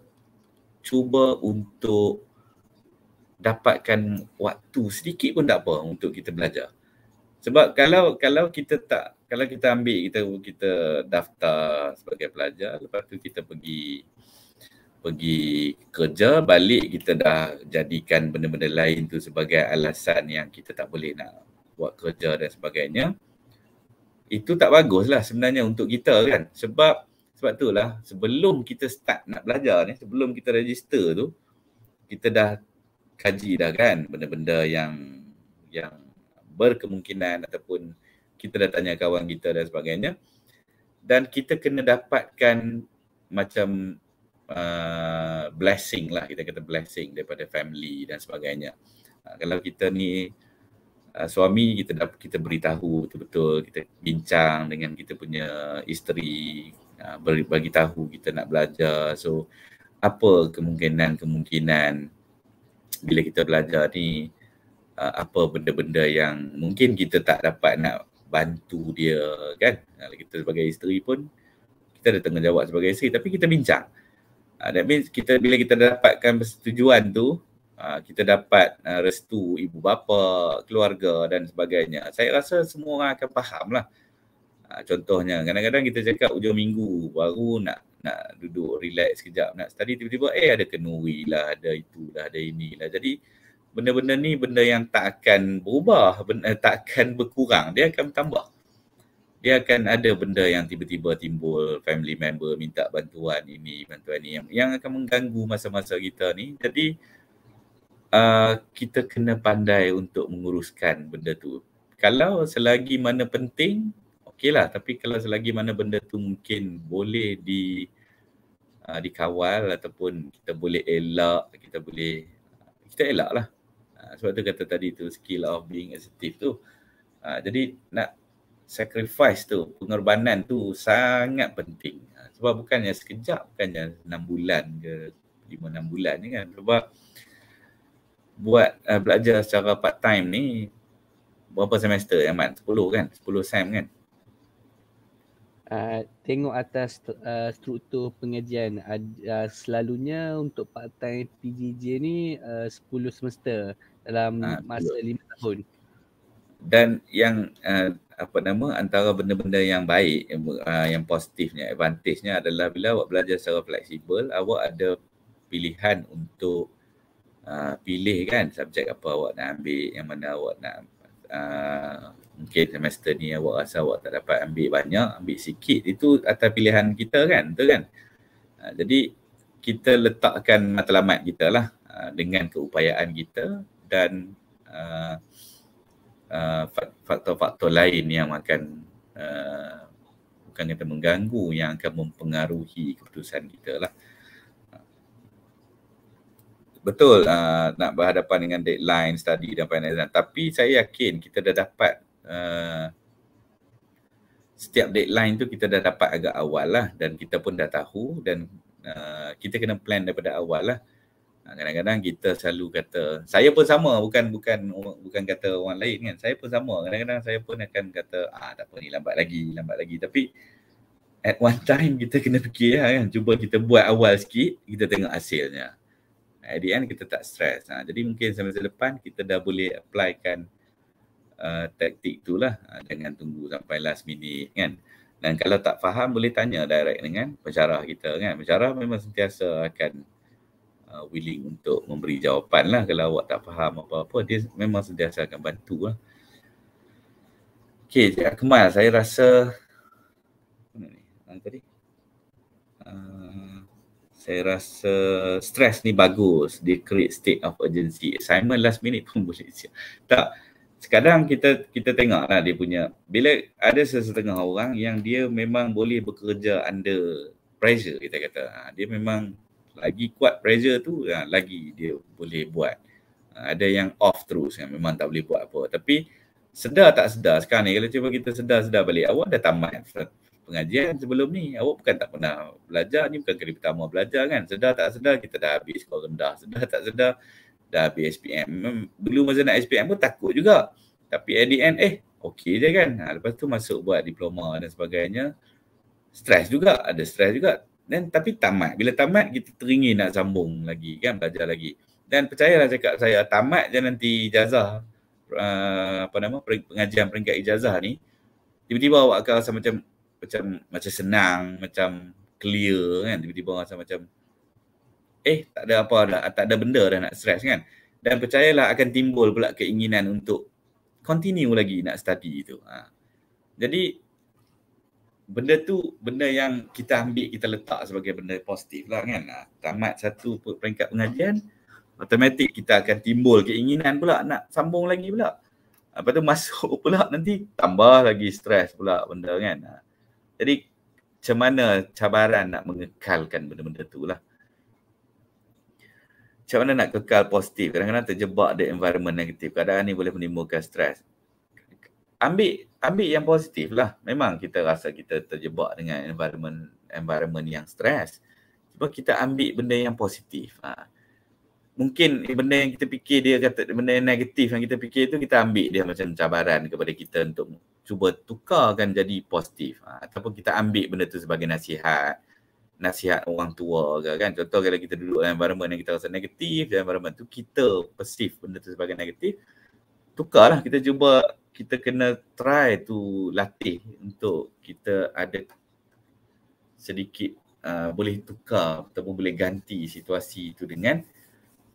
cuba untuk dapatkan waktu sedikit pun tak apa untuk kita belajar sebab kalau kalau kita tak kalau kita ambil kita kita daftar sebagai pelajar lepas tu kita pergi pergi kerja balik kita dah jadikan benda-benda lain tu sebagai alasan yang kita tak boleh nak buat kerja dan sebagainya itu tak bagus lah sebenarnya untuk kita kan sebab sebab tu lah sebelum kita start nak belajar ni sebelum kita register tu kita dah kaji dah kan benda-benda yang yang berkemungkinan ataupun kita dah tanya kawan kita dan sebagainya dan kita kena dapatkan macam uh, blessing lah kita kata blessing daripada family dan sebagainya uh, kalau kita ni uh, suami kita dah kita beritahu betul-betul kita bincang dengan kita punya isteri uh, bagi tahu kita nak belajar so apa kemungkinan-kemungkinan bila kita belajar ni uh, apa benda-benda yang mungkin kita tak dapat nak bantu dia kan kalau uh, kita sebagai isteri pun kita ada tanggungjawab sebagai isteri tapi kita bincang uh, that means kita bila kita dapatkan persetujuan tu uh, kita dapat uh, restu ibu bapa keluarga dan sebagainya saya rasa semua orang akan faham lah uh, contohnya kadang-kadang kita cakap ujung minggu baru nak nak duduk relax sekejap nak study tiba-tiba eh ada kenuri lah ada itulah ada ini lah. jadi uh, benda-benda ni benda yang tak akan berubah, benda, eh, tak akan berkurang, dia akan bertambah. Dia akan ada benda yang tiba-tiba timbul family member minta bantuan ini, bantuan ini yang, yang akan mengganggu masa-masa kita ni. Jadi uh, kita kena pandai untuk menguruskan benda tu. Kalau selagi mana penting, okeylah. Tapi kalau selagi mana benda tu mungkin boleh di uh, dikawal ataupun kita boleh elak, kita boleh kita elak lah. Ah, sebab tu kata tadi tu skill of being assertive tu. Ha, jadi nak sacrifice tu, pengorbanan tu sangat penting. Ha, sebab bukannya sekejap, bukannya enam bulan ke lima enam bulan ni kan. Sebab buat uh, belajar secara part time ni berapa semester ya, mat 10 kan sepuluh sem kan uh, tengok atas uh, struktur pengajian uh, uh, selalunya untuk part time PGJ ni uh, 10 semester dalam ha, masa betul. lima tahun dan yang uh, apa nama antara benda-benda yang baik uh, yang positifnya advantage-nya adalah bila awak belajar secara fleksibel awak ada pilihan untuk uh, pilih kan subjek apa awak nak ambil yang mana awak nak uh, mungkin semester ni awak rasa awak tak dapat ambil banyak ambil sikit itu atas pilihan kita kan betul kan uh, jadi kita letakkan matlamat kita lah uh, dengan keupayaan kita dan uh, uh, faktor-faktor lain yang akan uh, bukan kata mengganggu yang akan mempengaruhi keputusan kita lah. Betul uh, nak berhadapan dengan deadline study dan finalisan tapi saya yakin kita dah dapat uh, setiap deadline tu kita dah dapat agak awal lah dan kita pun dah tahu dan uh, kita kena plan daripada awal lah. Uh, Ah, kadang-kadang kita selalu kata saya pun sama bukan bukan bukan kata orang lain kan saya pun sama kadang-kadang saya pun akan kata ah tak apa ni lambat lagi lambat lagi tapi at one time kita kena fikir lah kan cuba kita buat awal sikit kita tengok hasilnya at the end kita tak stress. ha, jadi mungkin sampai depan kita dah boleh applykan uh, taktik tu lah dengan tunggu sampai last minute kan dan kalau tak faham boleh tanya direct dengan pensyarah kita kan pensyarah memang sentiasa akan uh, willing untuk memberi jawapan lah kalau awak tak faham apa-apa dia memang sentiasa akan bantu lah Okay, Cik Akmal, saya rasa mana ni? Ah, tadi? Uh, saya rasa stress ni bagus. Dia create state of urgency. Assignment last minute pun boleh siap. Tak, sekarang kita kita tengoklah dia punya bila ada sesetengah orang yang dia memang boleh bekerja under pressure kita kata ah, dia memang lagi kuat pressure tu ya, lagi dia boleh buat ah, ada yang off terus yang memang tak boleh buat apa tapi sedar tak sedar sekarang ni kalau cuba kita sedar-sedar balik awak dah tamat pengajian sebelum ni awak bukan tak pernah belajar ni bukan kali pertama belajar kan sedar tak sedar kita dah habis sekolah rendah sedar tak sedar dah habis SPM dulu masa nak SPM pun takut juga tapi at the end eh okey je kan ha, lepas tu masuk buat diploma dan sebagainya stres juga ada stres juga dan tapi tamat. Bila tamat kita teringin nak sambung lagi kan belajar lagi. Dan percayalah cakap saya tamat je nanti ijazah uh, apa nama pengajian peringkat ijazah ni tiba-tiba awak akan rasa macam macam macam senang, macam clear kan tiba-tiba rasa macam eh tak ada apa dah tak ada benda dah nak stress kan. Dan percayalah akan timbul pula keinginan untuk continue lagi nak study itu. Ha. Jadi benda tu benda yang kita ambil kita letak sebagai benda positif lah kan ah, tamat satu peringkat pengajian otomatik kita akan timbul keinginan pula nak sambung lagi pula ah, lepas tu masuk pula nanti tambah lagi stres pula benda kan ah, jadi macam mana cabaran nak mengekalkan benda-benda tu lah macam mana nak kekal positif kadang-kadang terjebak di environment negatif kadang-kadang ni boleh menimbulkan stres ambil ambil yang positif lah. Memang kita rasa kita terjebak dengan environment environment yang stres. Cuba kita ambil benda yang positif. Ha. Mungkin benda yang kita fikir dia kata benda yang negatif yang kita fikir tu kita ambil dia macam cabaran kepada kita untuk cuba tukarkan jadi positif. Ha. Ataupun kita ambil benda tu sebagai nasihat nasihat orang tua ke kan. Contoh kalau kita duduk dalam environment yang kita rasa negatif, dalam environment tu kita perceive benda tu sebagai negatif, tukarlah kita cuba kita kena try tu latih untuk kita ada sedikit uh, boleh tukar ataupun boleh ganti situasi itu dengan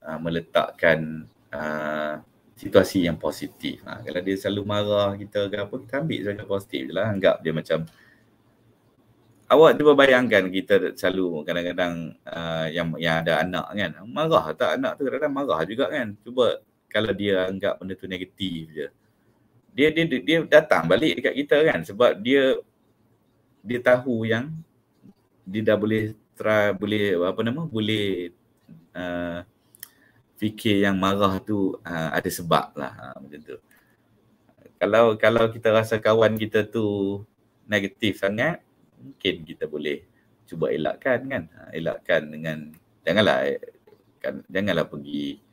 uh, meletakkan uh, situasi yang positif. Ha, kalau dia selalu marah kita ke apa, kita ambil saja positif je lah. Anggap dia macam awak cuba bayangkan kita selalu kadang-kadang uh, yang yang ada anak kan marah tak anak tu kadang-kadang marah juga kan cuba kalau dia anggap benda tu negatif je dia dia dia datang balik dekat kita kan sebab dia dia tahu yang dia dah boleh try boleh apa nama boleh uh, fikir yang marah tu uh, ada sebab lah uh, macam tu kalau kalau kita rasa kawan kita tu negatif sangat mungkin kita boleh cuba elakkan kan uh, elakkan dengan janganlah eh, kan, janganlah pergi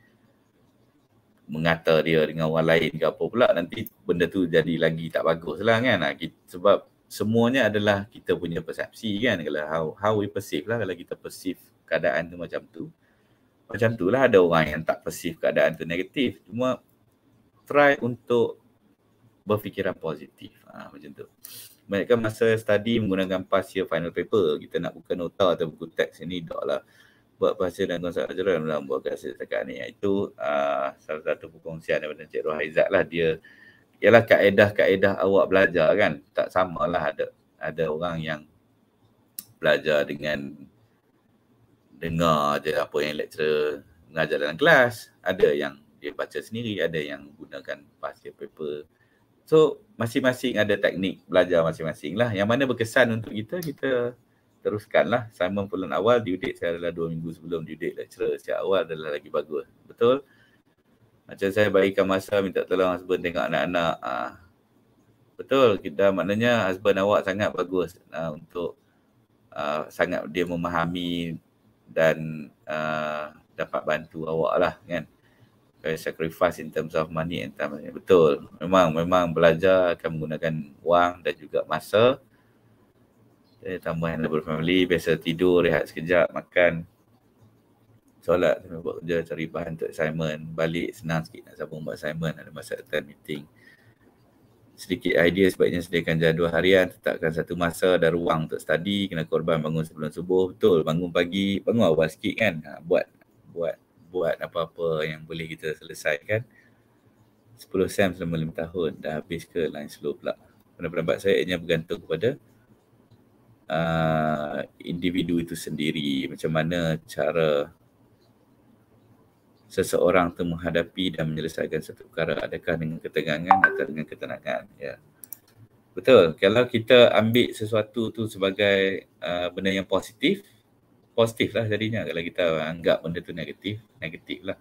mengata dia dengan orang lain ke apa pula nanti benda tu jadi lagi tak bagus lah kan ah, sebab semuanya adalah kita punya persepsi kan kalau how, how we perceive lah kalau kita perceive keadaan tu macam tu macam tu lah ada orang yang tak perceive keadaan tu negatif cuma try untuk berfikiran positif ha, macam tu banyakkan masa study menggunakan past year final paper kita nak buka nota atau buku teks ni dah lah buat bahasa dan konsep ajaran dalam membuatkan setakat ni. Itu uh, salah satu perkongsian daripada Encik Roh Haizat lah dia ialah kaedah-kaedah awak belajar kan tak samalah ada ada orang yang belajar dengan dengar je apa yang lecturer mengajar dalam kelas ada yang dia baca sendiri ada yang gunakan pasir paper so masing-masing ada teknik belajar masing-masing lah yang mana berkesan untuk kita kita teruskanlah assignment bulan awal due date saya adalah 2 minggu sebelum due date lecturer sejak awal adalah lagi bagus betul macam saya bagikan masa minta tolong husband tengok anak-anak ah. betul kita maknanya husband awak sangat bagus uh, untuk uh, sangat dia memahami dan uh, dapat bantu awak lah kan Saya sacrifice in terms of money and time. Betul. Memang memang belajar akan menggunakan wang dan juga masa. Eh, tambahan level family, biasa tidur, rehat sekejap, makan. Solat sambil buat kerja, cari bahan untuk assignment. Balik senang sikit nak sambung buat assignment, ada masa attend meeting. Sedikit idea sebaiknya sediakan jadual harian, tetapkan satu masa dan ruang untuk study, kena korban bangun sebelum subuh. Betul, bangun pagi, bangun awal sikit kan. Ha, buat buat buat apa-apa yang boleh kita selesaikan. 10 sem selama 5 tahun, dah habis ke line slow pula. Pendapat saya ianya bergantung kepada Uh, individu itu sendiri macam mana cara seseorang itu menghadapi dan menyelesaikan satu perkara adakah dengan ketegangan atau dengan ketenangan ya betul kalau kita ambil sesuatu tu sebagai uh, benda yang positif positif lah jadinya kalau kita anggap benda tu negatif negatif lah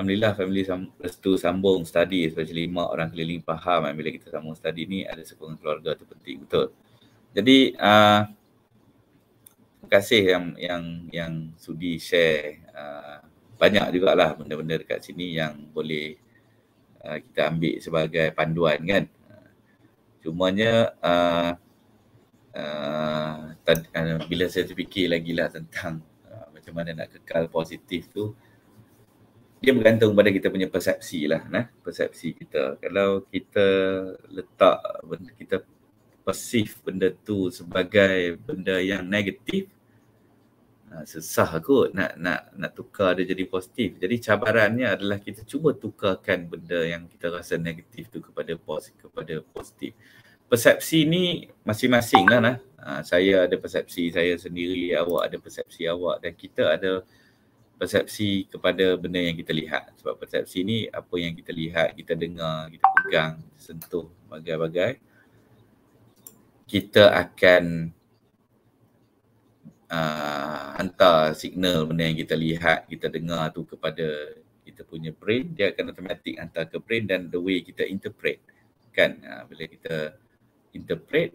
Alhamdulillah family sam- restu sambung study especially lima orang keliling faham bila kita sambung study ni ada sokongan keluarga tu penting betul jadi uh, terima kasih yang yang yang sudi share uh, banyak lah benda-benda dekat sini yang boleh uh, kita ambil sebagai panduan kan. Cumanya uh, uh, uh, bila saya terfikir lagi lah tentang uh, macam mana nak kekal positif tu dia bergantung pada kita punya persepsi lah nah persepsi kita kalau kita letak kita pasif benda tu sebagai benda yang negatif ah, susah kot nak nak nak tukar dia jadi positif. Jadi cabarannya adalah kita cuba tukarkan benda yang kita rasa negatif tu kepada positif kepada positif. Persepsi ni masing-masing lah. Kan, nah. saya ada persepsi saya sendiri, awak ada persepsi awak dan kita ada persepsi kepada benda yang kita lihat. Sebab persepsi ni apa yang kita lihat, kita dengar, kita pegang, sentuh, bagai-bagai kita akan uh, hantar signal benda yang kita lihat, kita dengar tu kepada kita punya brain, dia akan automatik hantar ke brain dan the way kita interpret kan uh, bila kita interpret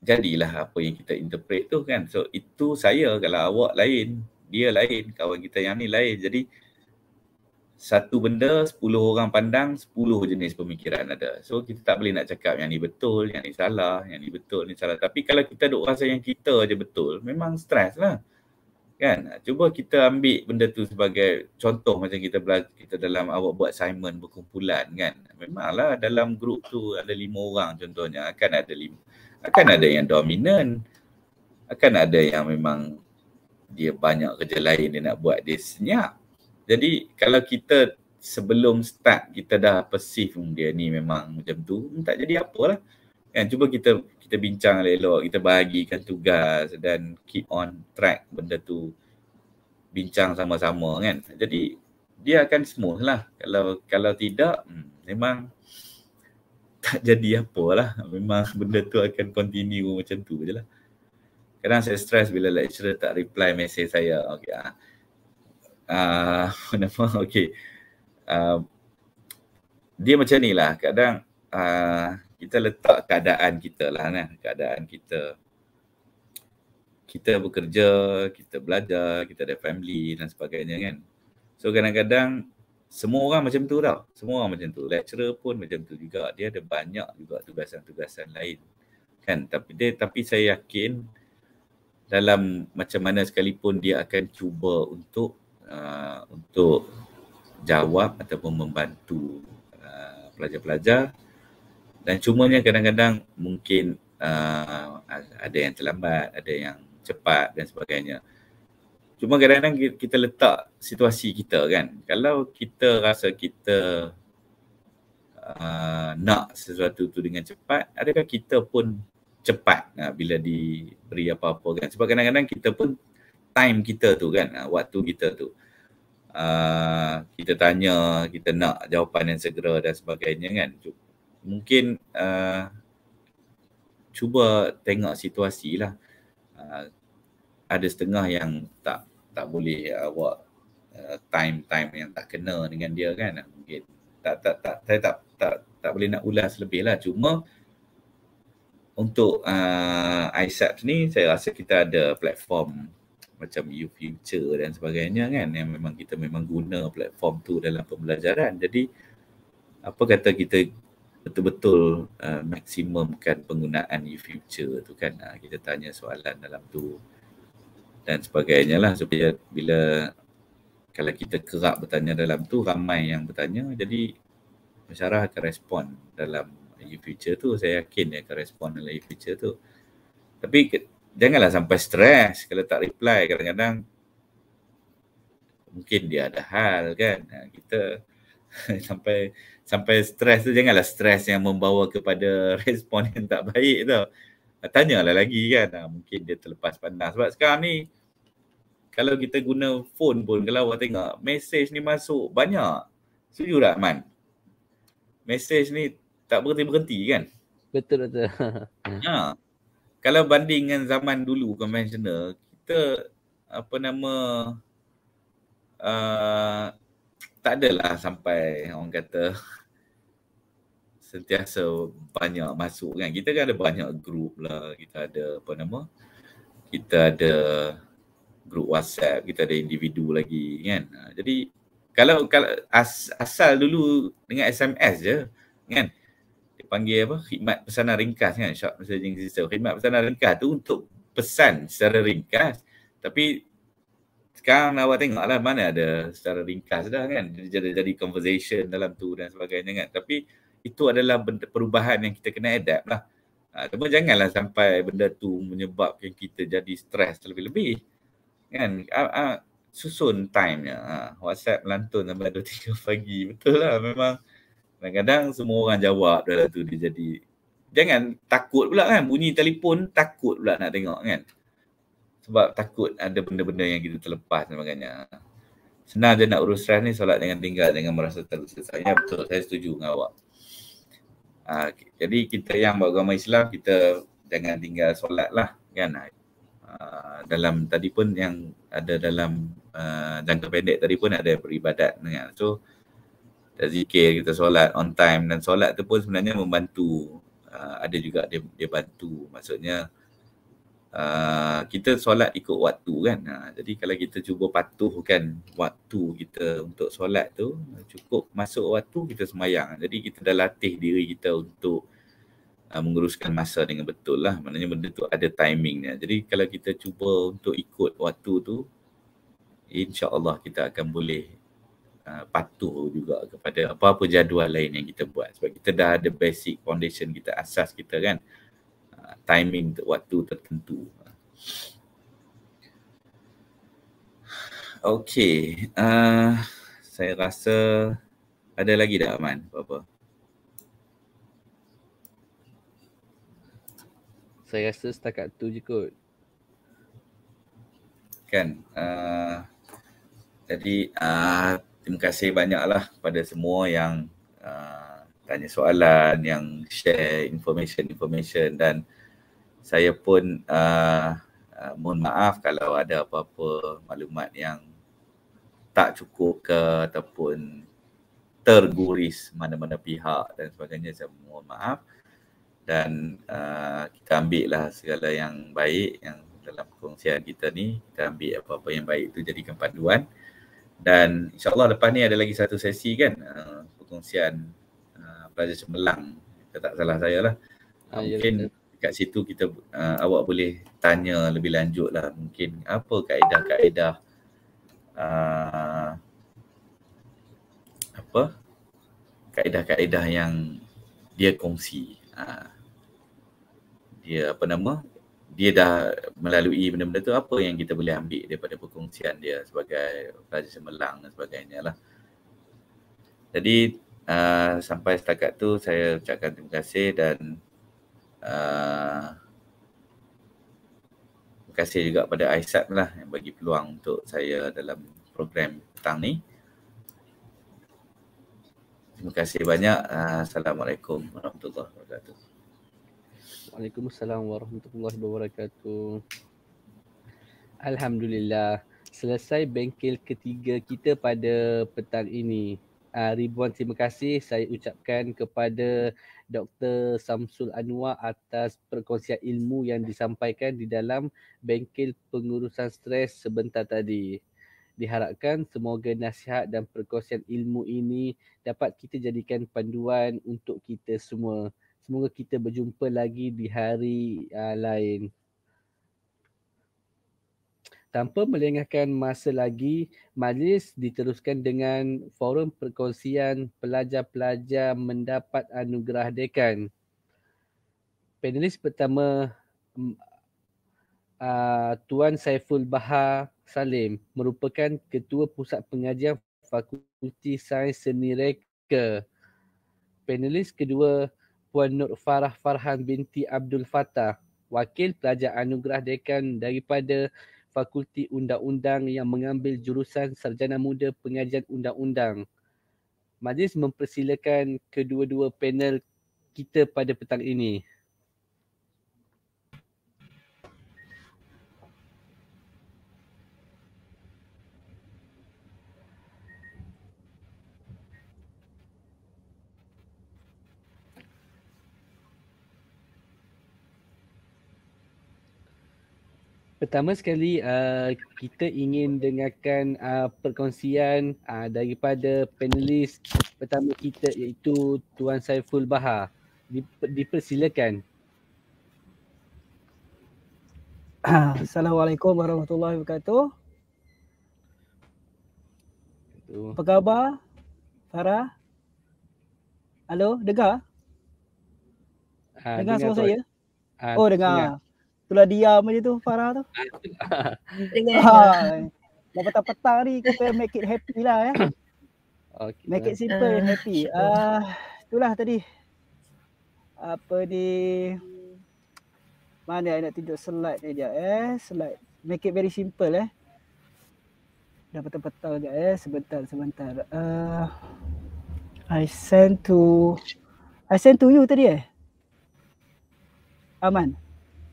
jadilah apa yang kita interpret tu kan. So itu saya kalau awak lain, dia lain, kawan kita yang ni lain. Jadi satu benda sepuluh orang pandang sepuluh jenis pemikiran ada. So kita tak boleh nak cakap yang ni betul, yang ni salah, yang ni betul, ni salah. Tapi kalau kita duk rasa yang kita je betul, memang stres lah. Kan? Cuba kita ambil benda tu sebagai contoh macam kita bela- kita dalam awak buat assignment berkumpulan kan. Memanglah dalam grup tu ada lima orang contohnya akan ada lima. Akan ada yang dominan. Akan ada yang memang dia banyak kerja lain dia nak buat dia senyap jadi kalau kita sebelum start kita dah perceive hmm, dia ni memang macam tu hmm, tak jadi apalah. Kan cuba kita kita bincang elok, kita bahagikan tugas dan keep on track benda tu bincang sama-sama kan. Jadi dia akan smooth lah. Kalau kalau tidak hmm, memang tak jadi apalah. Memang benda tu akan continue macam tu je lah. Kadang saya stress bila lecturer tak reply mesej saya. Okay, ah. Ah, apa nama okay uh, dia macam ni lah kadang uh, kita letak keadaan kita lah kan keadaan kita kita bekerja kita belajar kita ada family dan sebagainya kan so kadang-kadang semua orang macam tu tau semua orang macam tu lecturer pun macam tu juga dia ada banyak juga tugasan-tugasan lain kan tapi dia tapi saya yakin dalam macam mana sekalipun dia akan cuba untuk Uh, untuk jawab ataupun membantu uh, pelajar-pelajar dan cumanya kadang-kadang mungkin uh, ada yang terlambat, ada yang cepat dan sebagainya. Cuma kadang-kadang kita letak situasi kita kan. Kalau kita rasa kita uh, nak sesuatu tu dengan cepat, adakah kita pun cepat uh, bila diberi apa-apa kan? Sebab kadang-kadang kita pun time kita tu kan ah, waktu kita tu uh, kita tanya kita nak jawapan yang segera dan sebagainya kan mungkin uh, cuba tengok situasi lah uh, ada setengah yang tak tak boleh awak uh, time-time yang tak kena dengan dia kan mungkin tak tak tak saya tak tak tak boleh nak ulas lebih lah cuma untuk uh, ISAP ni saya rasa kita ada platform macam you future dan sebagainya kan yang memang kita memang guna platform tu dalam pembelajaran jadi apa kata kita betul-betul uh, maksimumkan penggunaan you future tu kan uh, kita tanya soalan dalam tu dan sebagainya lah supaya bila kalau kita kerap bertanya dalam tu ramai yang bertanya jadi masyarakat akan respon dalam you future tu saya yakin dia akan respon dalam you future tu tapi janganlah sampai stres kalau tak reply kadang-kadang mungkin dia ada hal kan ha, kita sampai sampai stres tu janganlah stres yang membawa kepada respon yang tak baik tu ha, tanyalah lagi kan ha, mungkin dia terlepas pandang sebab sekarang ni kalau kita guna phone pun kalau awak tengok message ni masuk banyak setuju tak man message ni tak berhenti-berhenti kan betul betul ha kalau banding dengan zaman dulu konvensional kita apa nama uh, tak adalah sampai orang kata sentiasa banyak masuk kan kita kan ada banyak group lah kita ada apa nama kita ada group WhatsApp kita ada individu lagi kan jadi kalau kalau as, asal dulu dengan SMS je kan panggil apa khidmat pesanan ringkas kan short messaging system khidmat pesanan ringkas tu untuk pesan secara ringkas tapi sekarang awak tengok lah mana ada secara ringkas dah kan jadi jadi conversation dalam tu dan sebagainya kan tapi itu adalah benda, perubahan yang kita kena adapt lah ha, cuma janganlah sampai benda tu menyebabkan kita jadi stres lebih-lebih kan ha, ha, susun time nya ha, whatsapp lantun sampai 2-3 pagi betul lah memang Kadang-kadang semua orang jawab dalam tu dia jadi Jangan takut pula kan bunyi telefon takut pula nak tengok kan Sebab takut ada benda-benda yang kita terlepas dan sebagainya Senang je nak urus stres ni solat dengan tinggal dengan merasa tersesat Ya betul saya setuju dengan awak ha, Jadi kita yang beragama Islam kita jangan tinggal solat lah kan ha, Dalam tadi pun yang ada dalam uh, jangka pendek tadi pun ada beribadat dengan So kita zikir kita solat on time dan solat tu pun sebenarnya membantu uh, ada juga dia dia bantu maksudnya uh, kita solat ikut waktu kan uh, jadi kalau kita cuba patuhkan waktu kita untuk solat tu cukup masuk waktu kita semayang jadi kita dah latih diri kita untuk uh, menguruskan masa dengan betul lah maknanya benda tu ada timingnya jadi kalau kita cuba untuk ikut waktu tu insyaallah kita akan boleh Uh, patuh juga kepada apa-apa jadual lain yang kita buat sebab kita dah ada basic foundation kita asas kita kan uh, timing waktu tertentu Okay, uh, saya rasa ada lagi dah Aman, apa-apa? Saya rasa setakat tu je kot. Kan, uh, jadi uh, terima kasih banyaklah kepada semua yang uh, tanya soalan, yang share information-information dan saya pun uh, uh, mohon maaf kalau ada apa-apa maklumat yang tak cukup ke ataupun terguris mana-mana pihak dan sebagainya saya mohon maaf dan uh, kita ambil lah segala yang baik yang dalam kongsian kita ni kita ambil apa-apa yang baik tu jadikan panduan dan insyaallah lepas ni ada lagi satu sesi kan uh, perkongsian uh, pelajar cemerlang kalau tak salah saya lah uh, mungkin ya, kat situ kita uh, awak boleh tanya lebih lanjut lah mungkin apa kaedah-kaedah uh, apa kaedah-kaedah yang dia kongsi uh, dia apa nama dia dah melalui benda-benda tu apa yang kita boleh ambil daripada perkongsian dia sebagai Raja Semelang dan sebagainya lah. Jadi uh, sampai setakat tu saya ucapkan terima kasih dan uh, terima kasih juga pada Aisat lah yang bagi peluang untuk saya dalam program petang ni. Terima kasih banyak. Uh, Assalamualaikum warahmatullahi wabarakatuh. Assalamualaikum warahmatullahi wabarakatuh. Alhamdulillah, selesai bengkel ketiga kita pada petang ini. Uh, ribuan terima kasih saya ucapkan kepada Dr. Samsul Anwar atas perkongsian ilmu yang disampaikan di dalam bengkel pengurusan stres sebentar tadi. Diharapkan semoga nasihat dan perkongsian ilmu ini dapat kita jadikan panduan untuk kita semua. Semoga kita berjumpa lagi di hari uh, lain. Tanpa melengahkan masa lagi, majlis diteruskan dengan forum perkongsian pelajar-pelajar mendapat anugerah dekan. Panelis pertama uh, Tuan Saiful Bahar Salim merupakan Ketua Pusat Pengajian Fakulti Sains Seni Reka. Panelis kedua Puan Nur Farah Farhan binti Abdul Fatah, wakil pelajar anugerah dekan daripada Fakulti Undang-Undang yang mengambil jurusan Sarjana Muda Pengajian Undang-Undang. Majlis mempersilakan kedua-dua panel kita pada petang ini. pertama sekali uh, kita ingin dengarkan uh, perkongsian uh, daripada panelis pertama kita iaitu Tuan Saiful Bahar. Dip- dipersilakan. Assalamualaikum warahmatullahi wabarakatuh. Apa khabar Farah? Halo, dengar? Ha, dengar, dengar saya? Ha, oh, dengar. dengar. Itulah diam je tu Farah tu. Ah, Dengan ha. Dah petang ni kita make it happy lah ya. Okay. Make it simple uh, happy. Ah uh, itulah tadi. Apa ni? Mana saya nak tunjuk slide ni dia eh. Slide. Make it very simple eh. Dah petang-petang je eh. Sebentar, sebentar. uh, I send to... I send to you tadi eh? Aman. Ah,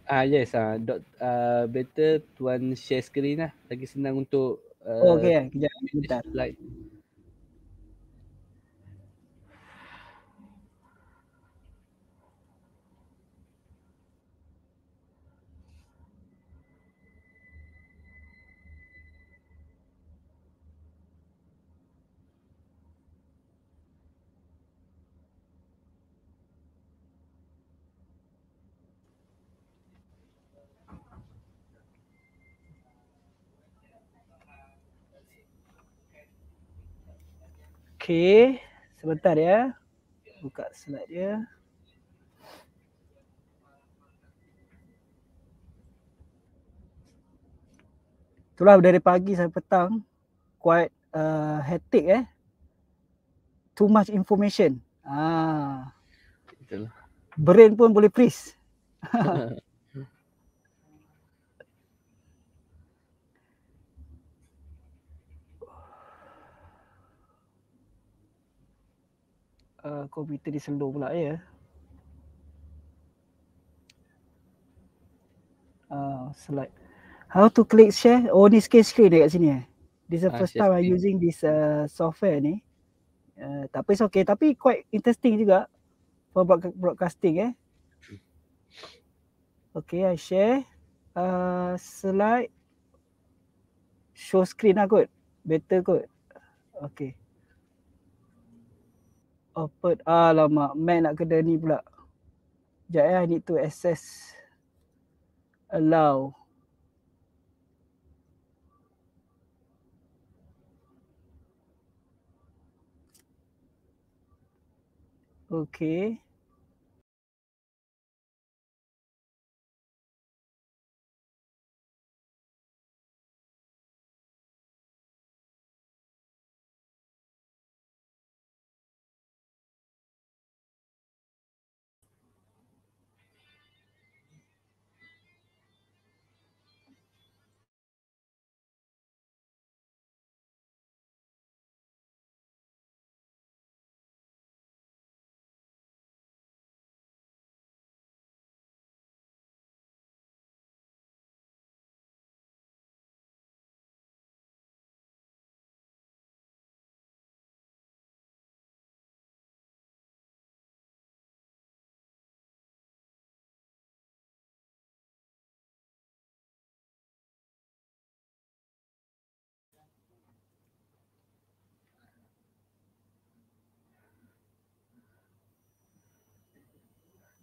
Ah yes, ah dot uh, ah, better tuan share screen lah. Lagi senang untuk uh, oh, okay, kejap. Slide. Okey, sebentar ya. Buka slide dia. Itulah dari pagi sampai petang quite uh, hectic eh. Too much information. Ah. Itulah. Brain pun boleh freeze. uh, komputer di slow pula ya. uh, slide. How to click share? Oh ni screen screen dekat sini eh. This the ah, first time I using this uh, software ni. Uh, tapi it's okay. Tapi quite interesting juga for broadcasting eh. Okay, I share. Uh, slide. Show screen lah kot. Better kot. Okay of Perth. Ah, Alamak, man nak kena ni pula. Sekejap ya, eh, I need to access. Allow. Okay.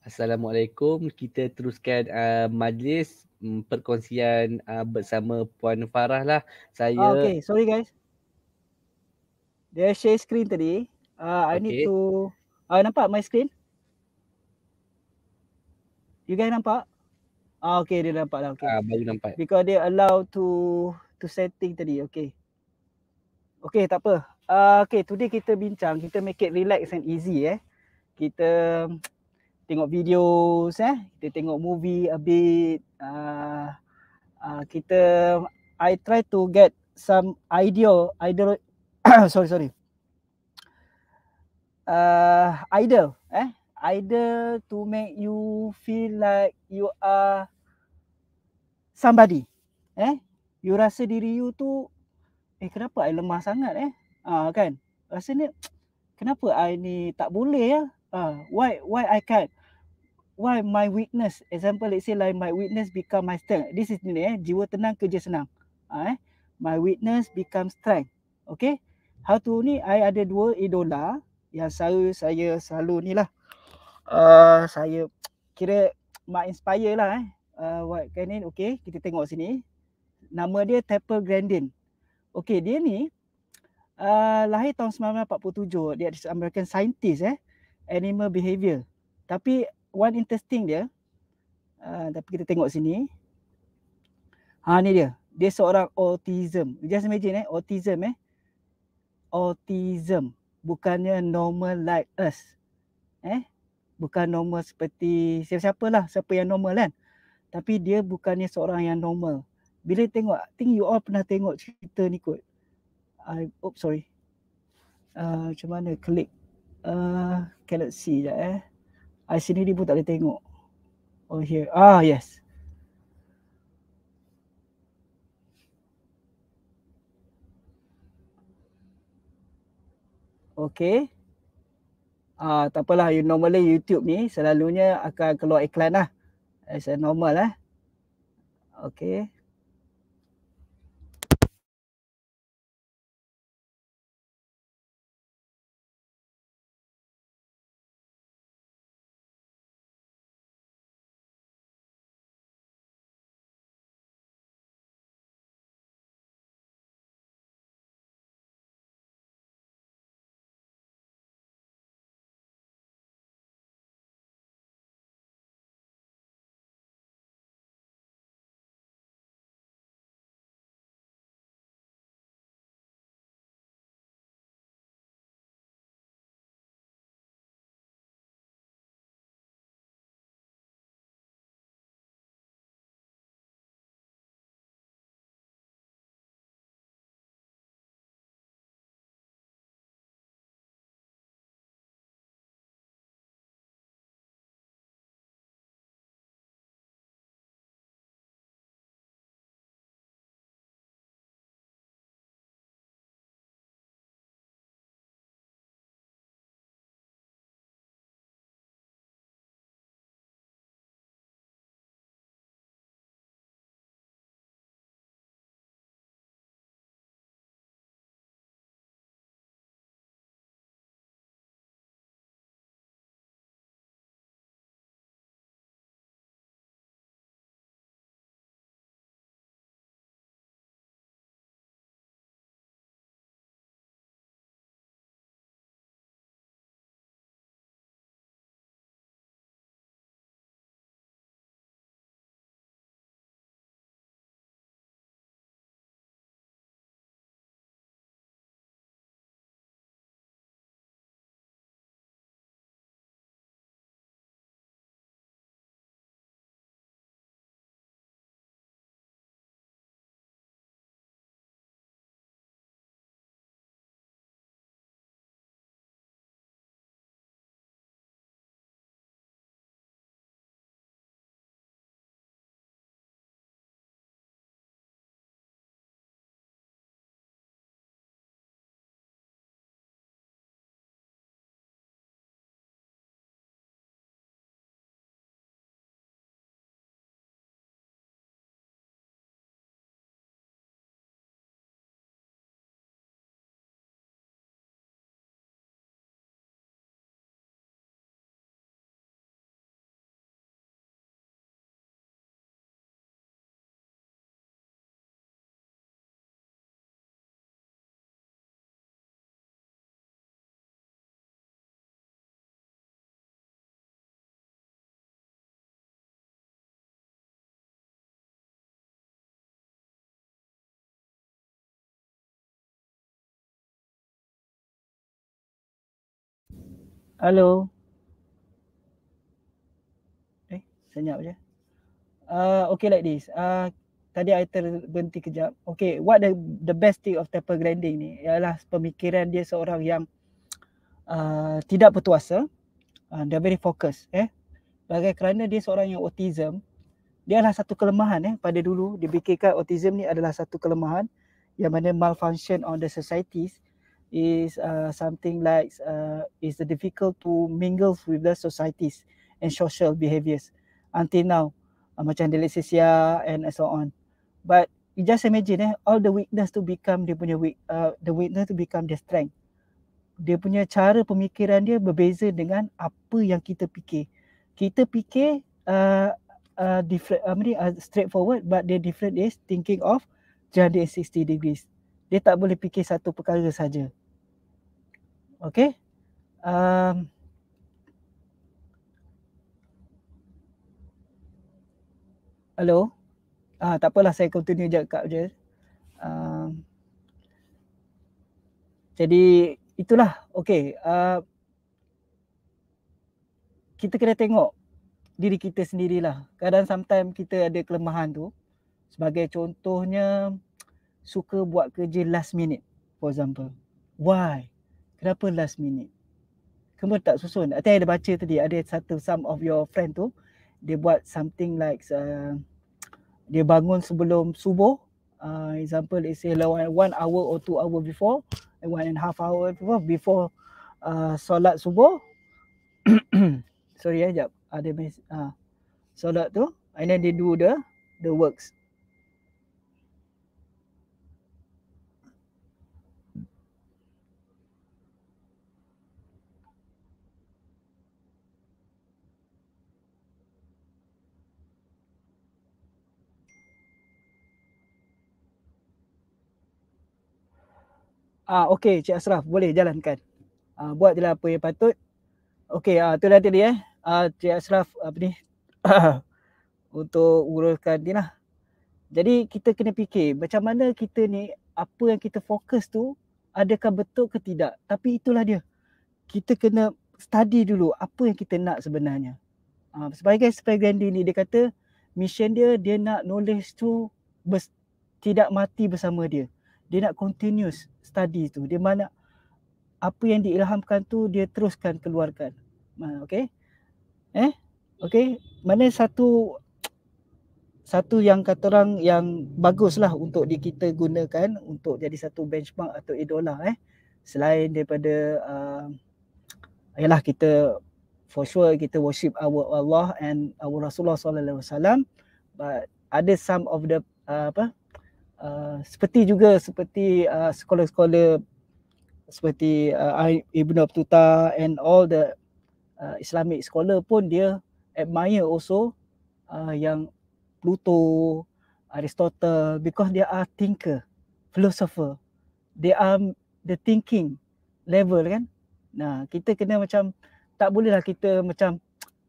Assalamualaikum. Kita teruskan uh, majlis mm, perkongsian uh, bersama Puan Farah lah. Saya... Oh, okay, sorry guys. Dia share screen tadi. Uh, I need to... Uh, nampak my screen? You guys nampak? Ah, okay, dia nampak lah. Okay. Ah, baru nampak. Because they allow to to setting tadi. Okay. Okay, tak apa. Uh, okay, today kita bincang. Kita make it relax and easy eh. Kita tengok video eh kita tengok movie a bit uh, uh, kita i try to get some idea idol, sorry sorry uh, idol eh idol to make you feel like you are somebody eh you rasa diri you tu eh kenapa i lemah sangat eh ah uh, kan rasa ni kenapa i ni tak boleh ya Ah, why why I can't? Why my weakness? Example, let's say like my weakness become my strength. This is ni eh, jiwa tenang kerja senang. Ah, eh? My weakness become strength. Okay? How to ni, I ada dua idola yang selalu saya selalu ni lah. Uh, saya kira my inspire lah eh. Uh, what can it? Okay, kita tengok sini. Nama dia Temple Grandin. Okay, dia ni uh, lahir tahun 1947. Dia adalah American scientist eh animal behavior. Tapi one interesting dia, uh, tapi kita tengok sini. Ha ni dia. Dia seorang autism. Just imagine eh, autism eh. Autism. Bukannya normal like us. Eh. Bukan normal seperti siapa-siapa lah. Siapa yang normal kan. Tapi dia bukannya seorang yang normal. Bila tengok, I think you all pernah tengok cerita ni kot. I, oh sorry. Uh, macam mana klik cannot see sekejap eh. I sendiri pun tak boleh tengok. Oh here. Ah yes. Okay. Ah, uh, tak apalah. Normally YouTube ni selalunya akan keluar iklan lah. As a normal lah. Okay. Hello. Eh, senyap je. Uh, okay like this. Uh, tadi I terhenti kejap. Okay, what the, the best thing of Temple Grinding ni ialah pemikiran dia seorang yang uh, tidak bertuasa. Uh, dia very focus. Eh. Bagai kerana dia seorang yang autism, dia adalah satu kelemahan eh. pada dulu. Dia fikirkan autism ni adalah satu kelemahan yang mana malfunction on the societies is uh, something like uh, is the difficult to mingle with the societies and social behaviors until now uh, macam dyslexia and so on but you just imagine eh all the weakness to become dia punya weak, uh, the weakness to become their strength dia punya cara pemikiran dia berbeza dengan apa yang kita fikir kita fikir uh, uh, different uh, ni uh, straightforward but the different is thinking of 360 degrees dia tak boleh fikir satu perkara saja Okey. Um, ehm, hello. Ah, tak apalah saya continue je kat je. Um, jadi itulah. Okey. Uh, ah, kita kena tengok diri kita sendirilah. Kadang sometimes kita ada kelemahan tu. Sebagai contohnya suka buat kerja last minute for example. Why? kenapa last minute? Kamu tak susun. Nanti ada baca tadi, ada satu some of your friend tu, dia buat something like, uh, dia bangun sebelum subuh, uh, example, it's say one, one hour or two hour before, one and half hour before, before uh, solat subuh. Sorry, eh, jap. Ada uh, uh, solat tu, and then they do the, the works. Ah okey Cik Asraf boleh jalankan. Ah buat jelah apa yang patut. Okey ah tu nanti dia eh. Ah Cik Asraf apa ni? untuk uruskan dia lah. Jadi kita kena fikir macam mana kita ni apa yang kita fokus tu adakah betul ke tidak. Tapi itulah dia. Kita kena study dulu apa yang kita nak sebenarnya. Ah sebagai Spaghetti ni dia kata mission dia dia nak knowledge tu bers- tidak mati bersama dia dia nak continuous study tu dia mana apa yang diilhamkan tu dia teruskan keluarkan okey eh okey mana satu satu yang kata orang yang baguslah untuk di kita gunakan untuk jadi satu benchmark atau idola eh selain daripada uh, ialah kita for sure kita worship our Allah and our Rasulullah sallallahu alaihi wasallam but ada some of the uh, apa Uh, seperti juga seperti uh, sekolah-sekolah seperti uh, Ibn Abtuta and all the uh, Islamic scholar pun dia admire also uh, yang Pluto, Aristotle because they are thinker, philosopher. They are the thinking level kan. Nah, kita kena macam tak bolehlah kita macam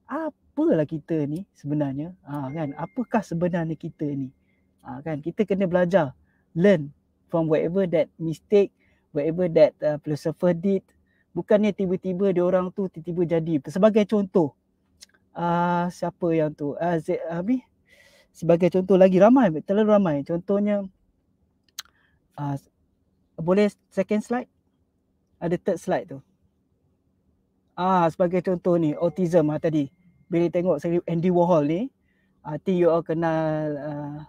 apalah kita ni sebenarnya. Ha kan, apakah sebenarnya kita ni? uh, kan kita kena belajar learn from whatever that mistake whatever that uh, philosopher did bukannya tiba-tiba dia orang tu tiba-tiba jadi sebagai contoh uh, siapa yang tu uh, Z, uh, sebagai contoh lagi ramai terlalu ramai contohnya uh, boleh second slide ada third slide tu ah sebagai contoh ni autism uh, tadi bila tengok Andy Warhol ni ah, I think you all kenal uh,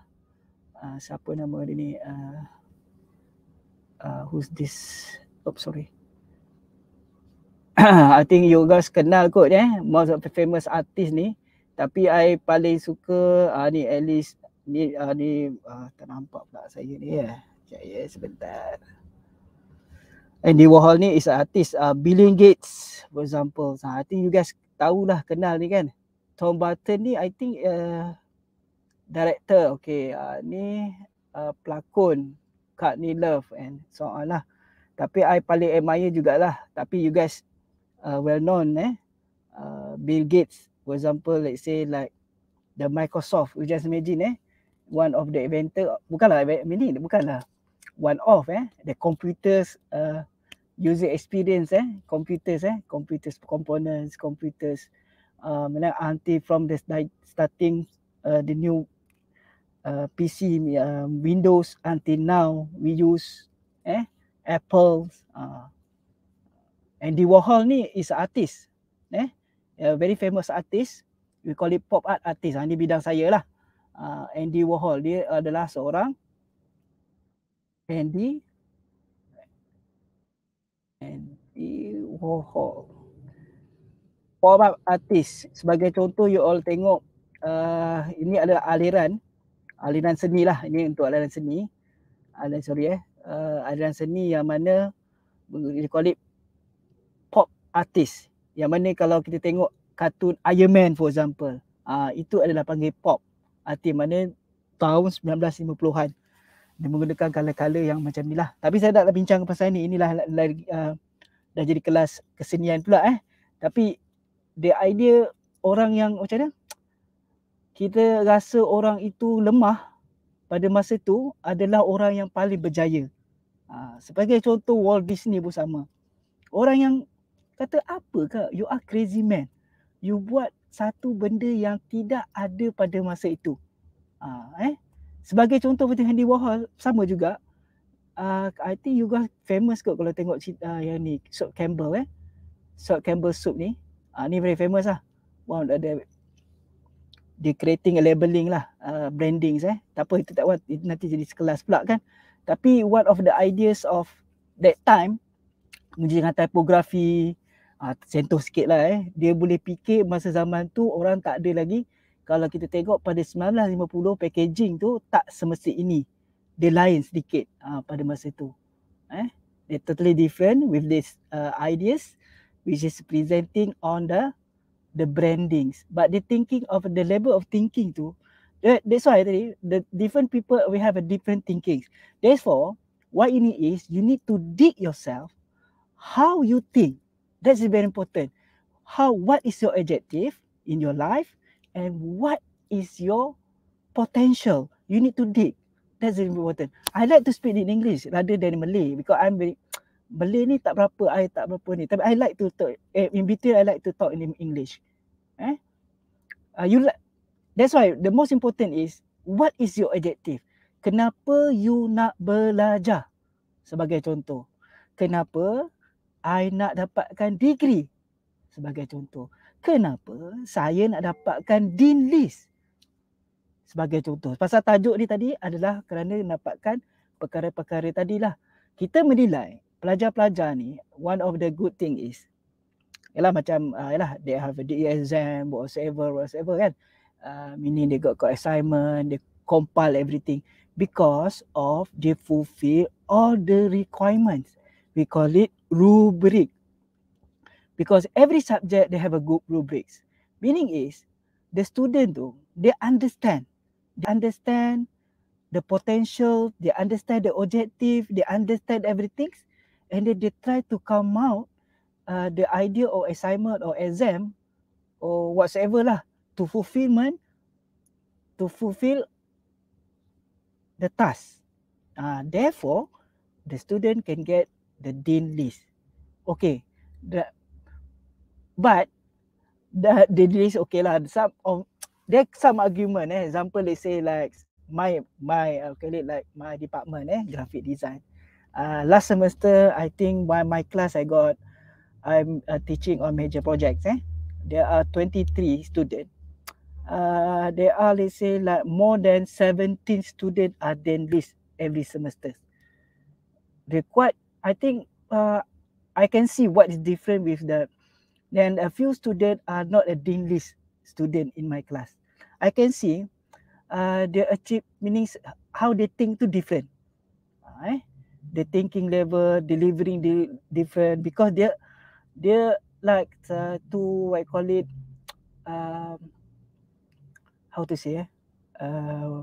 Ah, siapa nama dia ni uh, uh, who's this oh sorry I think you guys kenal kot eh most of the famous artist ni tapi I paling suka uh, ni at least ni uh, ni uh, tak nampak pula saya ni eh. ya yeah. yeah, sebentar Andy eh, Warhol ni is artist uh, Billy Gates for example so, I think you guys tahulah kenal ni kan Tom Burton ni I think uh, director okey uh, ah, ni uh, pelakon kat ni love and so on lah tapi ai paling admire jugalah tapi you guys uh, well known eh uh, Bill Gates for example let's say like the Microsoft you just imagine eh one of the inventor bukanlah ini bukanlah one of eh the computers uh, user experience eh computers eh computers components computers um, anti from the starting uh, the new PC uh, um, Windows until now we use eh Apple uh, Andy Warhol ni is artist eh a very famous artist we call it pop art artist Ini ah, bidang saya lah uh, Andy Warhol dia adalah seorang Andy Andy Warhol pop art artist sebagai contoh you all tengok uh, ini adalah aliran aliran seni lah ini untuk aliran seni aliran sorry eh uh, aliran seni yang mana call it pop artist yang mana kalau kita tengok kartun Iron Man for example uh, itu adalah panggil pop arti mana tahun 1950-an dia menggunakan kala-kala yang macam ni lah tapi saya taklah bincang pasal ni inilah uh, dah jadi kelas kesenian pula eh tapi the idea orang yang macam mana kita rasa orang itu lemah pada masa itu adalah orang yang paling berjaya. Ha, sebagai contoh Walt Disney pun sama. Orang yang kata apa ke? You are crazy man. You buat satu benda yang tidak ada pada masa itu. Ha, eh? Sebagai contoh macam Andy Warhol sama juga. Uh, I think you guys famous kot kalau tengok cerita uh, yang ni. Sok Campbell eh. Sok Campbell soup ni. Uh, ni very famous lah. One of dia creating a labeling lah uh, brandings eh tak apa itu tak buat nanti jadi sekelas pula kan tapi one of the ideas of that time menjadi dengan typography uh, ah, sentuh sikit lah eh dia boleh fikir masa zaman tu orang tak ada lagi kalau kita tengok pada 1950 packaging tu tak semesti ini dia lain sedikit uh, pada masa tu eh they totally different with this uh, ideas which is presenting on the the brandings but the thinking of the level of thinking too that, that's why the, the different people we have a different thinking therefore what you need is you need to dig yourself how you think that's very important how what is your adjective in your life and what is your potential you need to dig that's very important i like to speak in english rather than malay because i'm very beli ni tak berapa I tak berapa ni tapi I like to talk eh, in between I like to talk in English eh uh, you like that's why the most important is what is your adjective kenapa you nak belajar sebagai contoh kenapa I nak dapatkan degree sebagai contoh kenapa saya nak dapatkan dean list sebagai contoh pasal tajuk ni tadi adalah kerana dapatkan perkara-perkara tadilah kita menilai pelajar-pelajar ni one of the good thing is ialah macam uh, ialah they have the exam whatever whatever kan uh, meaning they got got assignment they compile everything because of they fulfill all the requirements we call it rubric because every subject they have a good rubrics meaning is the student tu they understand they understand the potential they understand the objective they understand everything and then they try to come out uh, the idea or assignment or exam or whatsoever lah to fulfillment to fulfill the task. Uh, therefore, the student can get the dean list. Okay, the, but the dean list okay lah. Some of there some argument. Eh. Example, they say like my my okay uh, like my department eh graphic design. Uh, last semester, I think by my class, I got I'm uh, teaching on major projects. Eh, there are 23 students. Uh, there are let's say like more than 17 students are then list every semester. They quite I think uh, I can see what is different with the then a few students are not a dean list student in my class. I can see uh, the achieve meanings how they think to different. Uh, the thinking level, delivering the different because they they like uh, to I call it um, how to say eh? uh,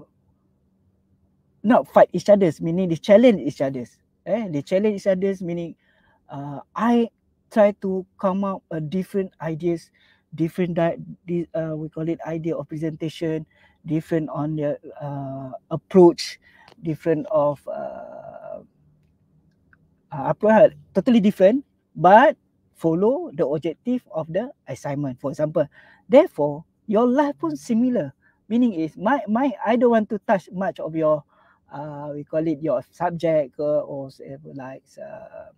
not fight each others meaning they challenge each others eh they challenge each others meaning uh, I try to come up a different ideas different that di- uh, we call it idea of presentation different on the uh, approach different of uh, Ah, apa hal totally different but follow the objective of the assignment for example therefore your life pun similar meaning is my my i don't want to touch much of your uh we call it your subject or whatever eh, like uh,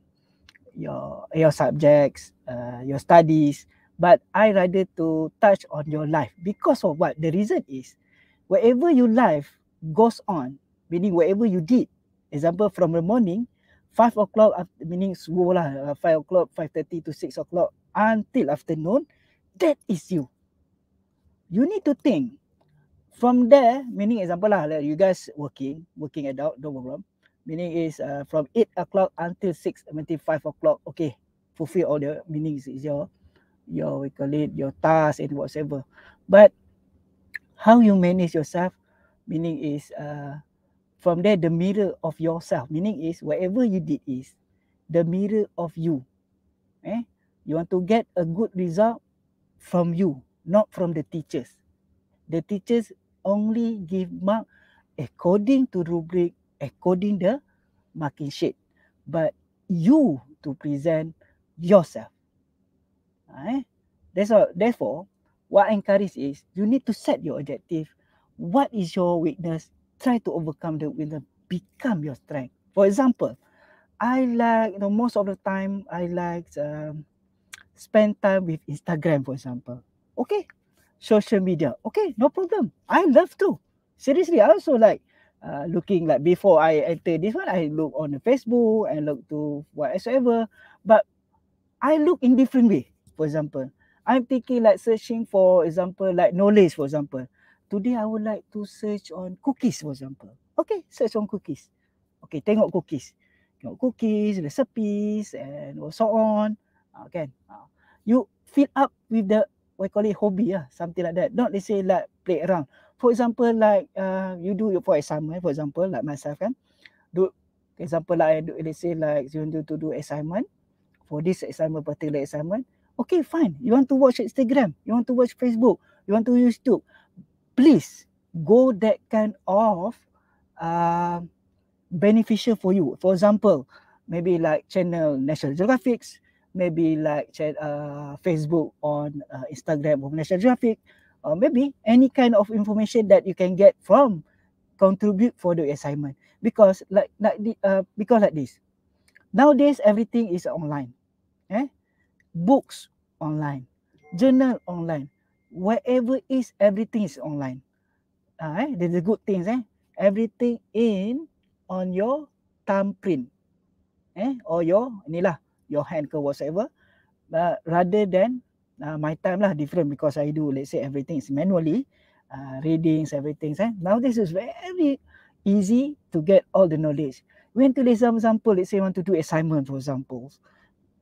your your subjects uh, your studies but i rather to touch on your life because of what the reason is Whatever your life goes on meaning whatever you did example from the morning 5 o'clock meaning subuh lah 5 uh, o'clock 5.30 to 6 o'clock until afternoon that is you you need to think from there meaning example lah like you guys working working adult no problem meaning is uh, from 8 o'clock until 6 until 5 o'clock okay fulfill all the meanings is your your we call it your task and whatever but how you manage yourself meaning is uh, from there the mirror of yourself meaning is whatever you did is the mirror of you eh you want to get a good result from you not from the teachers the teachers only give mark according to rubric according the marking sheet but you to present yourself eh that's all therefore what I encourage is you need to set your objective what is your weakness try to overcome the winter. become your strength. For example, I like you know most of the time I like um, spend time with Instagram, for example. Okay, social media. Okay, no problem. I love to. Seriously, I also like uh, looking like before I enter this one, I look on the Facebook and look to whatsoever. But I look in different way. For example, I'm thinking like searching for example like knowledge, for example. today I would like to search on cookies for example. Okay, search on cookies. Okay, tengok cookies. Tengok cookies, recipes and so on. Uh, you fill up with the, what call it hobby lah, something like that. Not let's say like play around. For example like uh, you do your for assignment, for example like myself kan. Do, For example like, do, let's say like you want to do assignment. For this assignment, particular assignment. Okay, fine. You want to watch Instagram. You want to watch Facebook. You want to use YouTube please go that kind of uh, beneficial for you. For example, maybe like channel National Geographic, maybe like uh, Facebook on uh, Instagram of National Geographic, or maybe any kind of information that you can get from contribute for the assignment. Because like, like the, uh, because like this, nowadays everything is online. Eh? Books online, journal online, whatever is everything is online ah eh? there's a good things eh everything in on your thumbprint eh or your ni lah your hand ke whatever but rather than uh, my time lah different because i do let's say everything is manually uh, readings everything eh now this is very easy to get all the knowledge when to lay some example let's say want to do assignment for example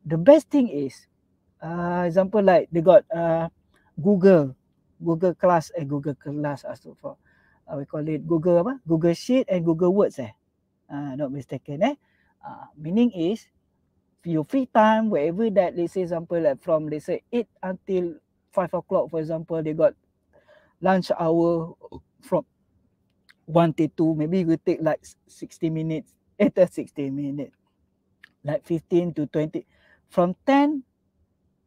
the best thing is uh, example like they got uh, Google Google Class eh Google Class astagfirullah uh, we call it Google apa Google Sheet and Google Words eh uh, not mistaken eh uh, meaning is your free time wherever that let's say example like from they say 8 until 5 o'clock for example they got lunch hour from 1 to 2 maybe you take like 60 minutes at eh, 60 minutes like 15 to 20 from 10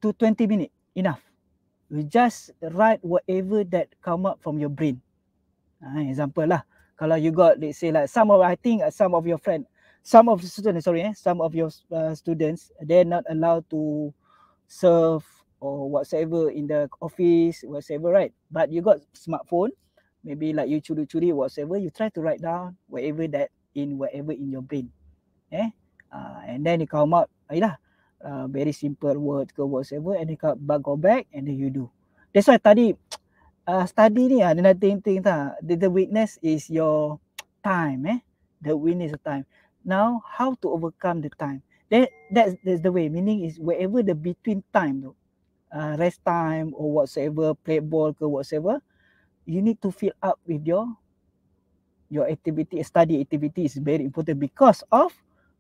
to 20 minutes enough You just write whatever that come up from your brain. Uh, example lah. Kalau you got, let's say like some of, I think uh, some of your friend, some of the students, sorry eh, some of your uh, students, they're not allowed to serve or whatsoever in the office, whatsoever, right? But you got smartphone, maybe like you curi-curi, whatsoever, you try to write down whatever that in whatever in your brain. Eh? Uh, and then you come up, ayolah, Uh, very simple words ke whatever and you come go back and then you do. That's why tadi uh, study ni ada ah, nak think-think tak. The, the weakness is your time eh. The weakness of time. Now how to overcome the time. That, that's, that's the way. Meaning is wherever the between time tu. Uh, rest time or whatsoever, play ball ke whatsoever. You need to fill up with your your activity, study activity is very important because of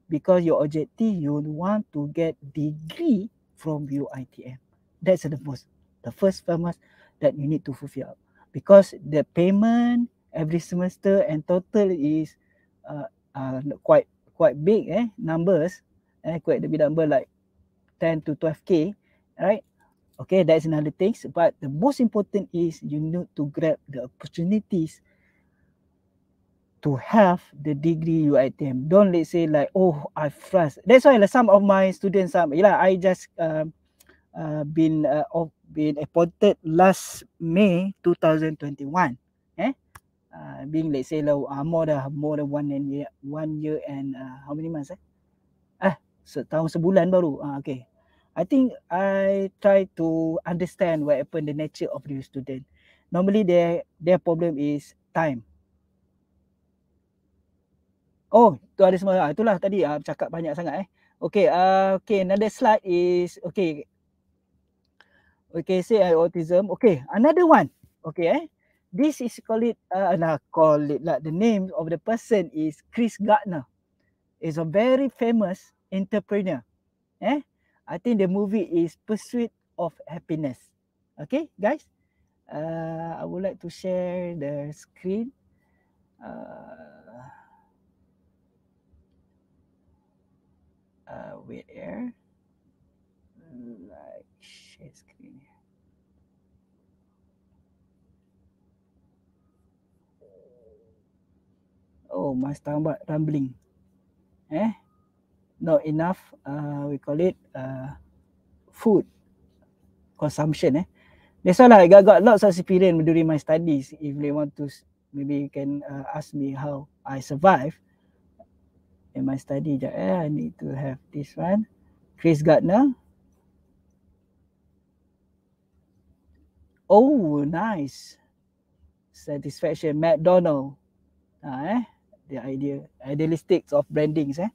because your objective you want to get degree from UITM. That's the most, the first famous that you need to fulfill. Because the payment every semester and total is uh, uh, quite quite big eh numbers eh quite the big number like 10 to 12k right okay that's another things but the most important is you need to grab the opportunities to have the degree you attain. Don't let's say like, oh, I frust. That's why like, lah some of my students, some, yeah, I just um, uh, been uh, of, been appointed last May 2021. Eh? Uh, being let's say like, lah, uh, more than more than one and year, one year and uh, how many months? Eh? Ah, tahun sebulan baru. Uh, okay. I think I try to understand what happened the nature of the student. Normally their their problem is time. Oh, tu ada semua. Ah, itulah tadi ah, cakap banyak sangat eh. Okay, uh, ah, okay. Another slide is, okay. Okay, say uh, autism. Okay, another one. Okay, eh. This is call it, uh, nah, call it like lah. the name of the person is Chris Gardner. Is a very famous entrepreneur. Eh, I think the movie is Pursuit of Happiness. Okay, guys. Uh, I would like to share the screen. Uh, uh, air, like she's clean here. Oh, my tambah rumbling. Eh? Not enough, uh, we call it uh, food consumption. Eh? That's why I got lots of experience during my studies. If they want to, maybe you can uh, ask me how I survive. in my study jap eh i need to have this one chris gardner oh nice satisfaction mcdonald ah eh the idea idealistics of brandings eh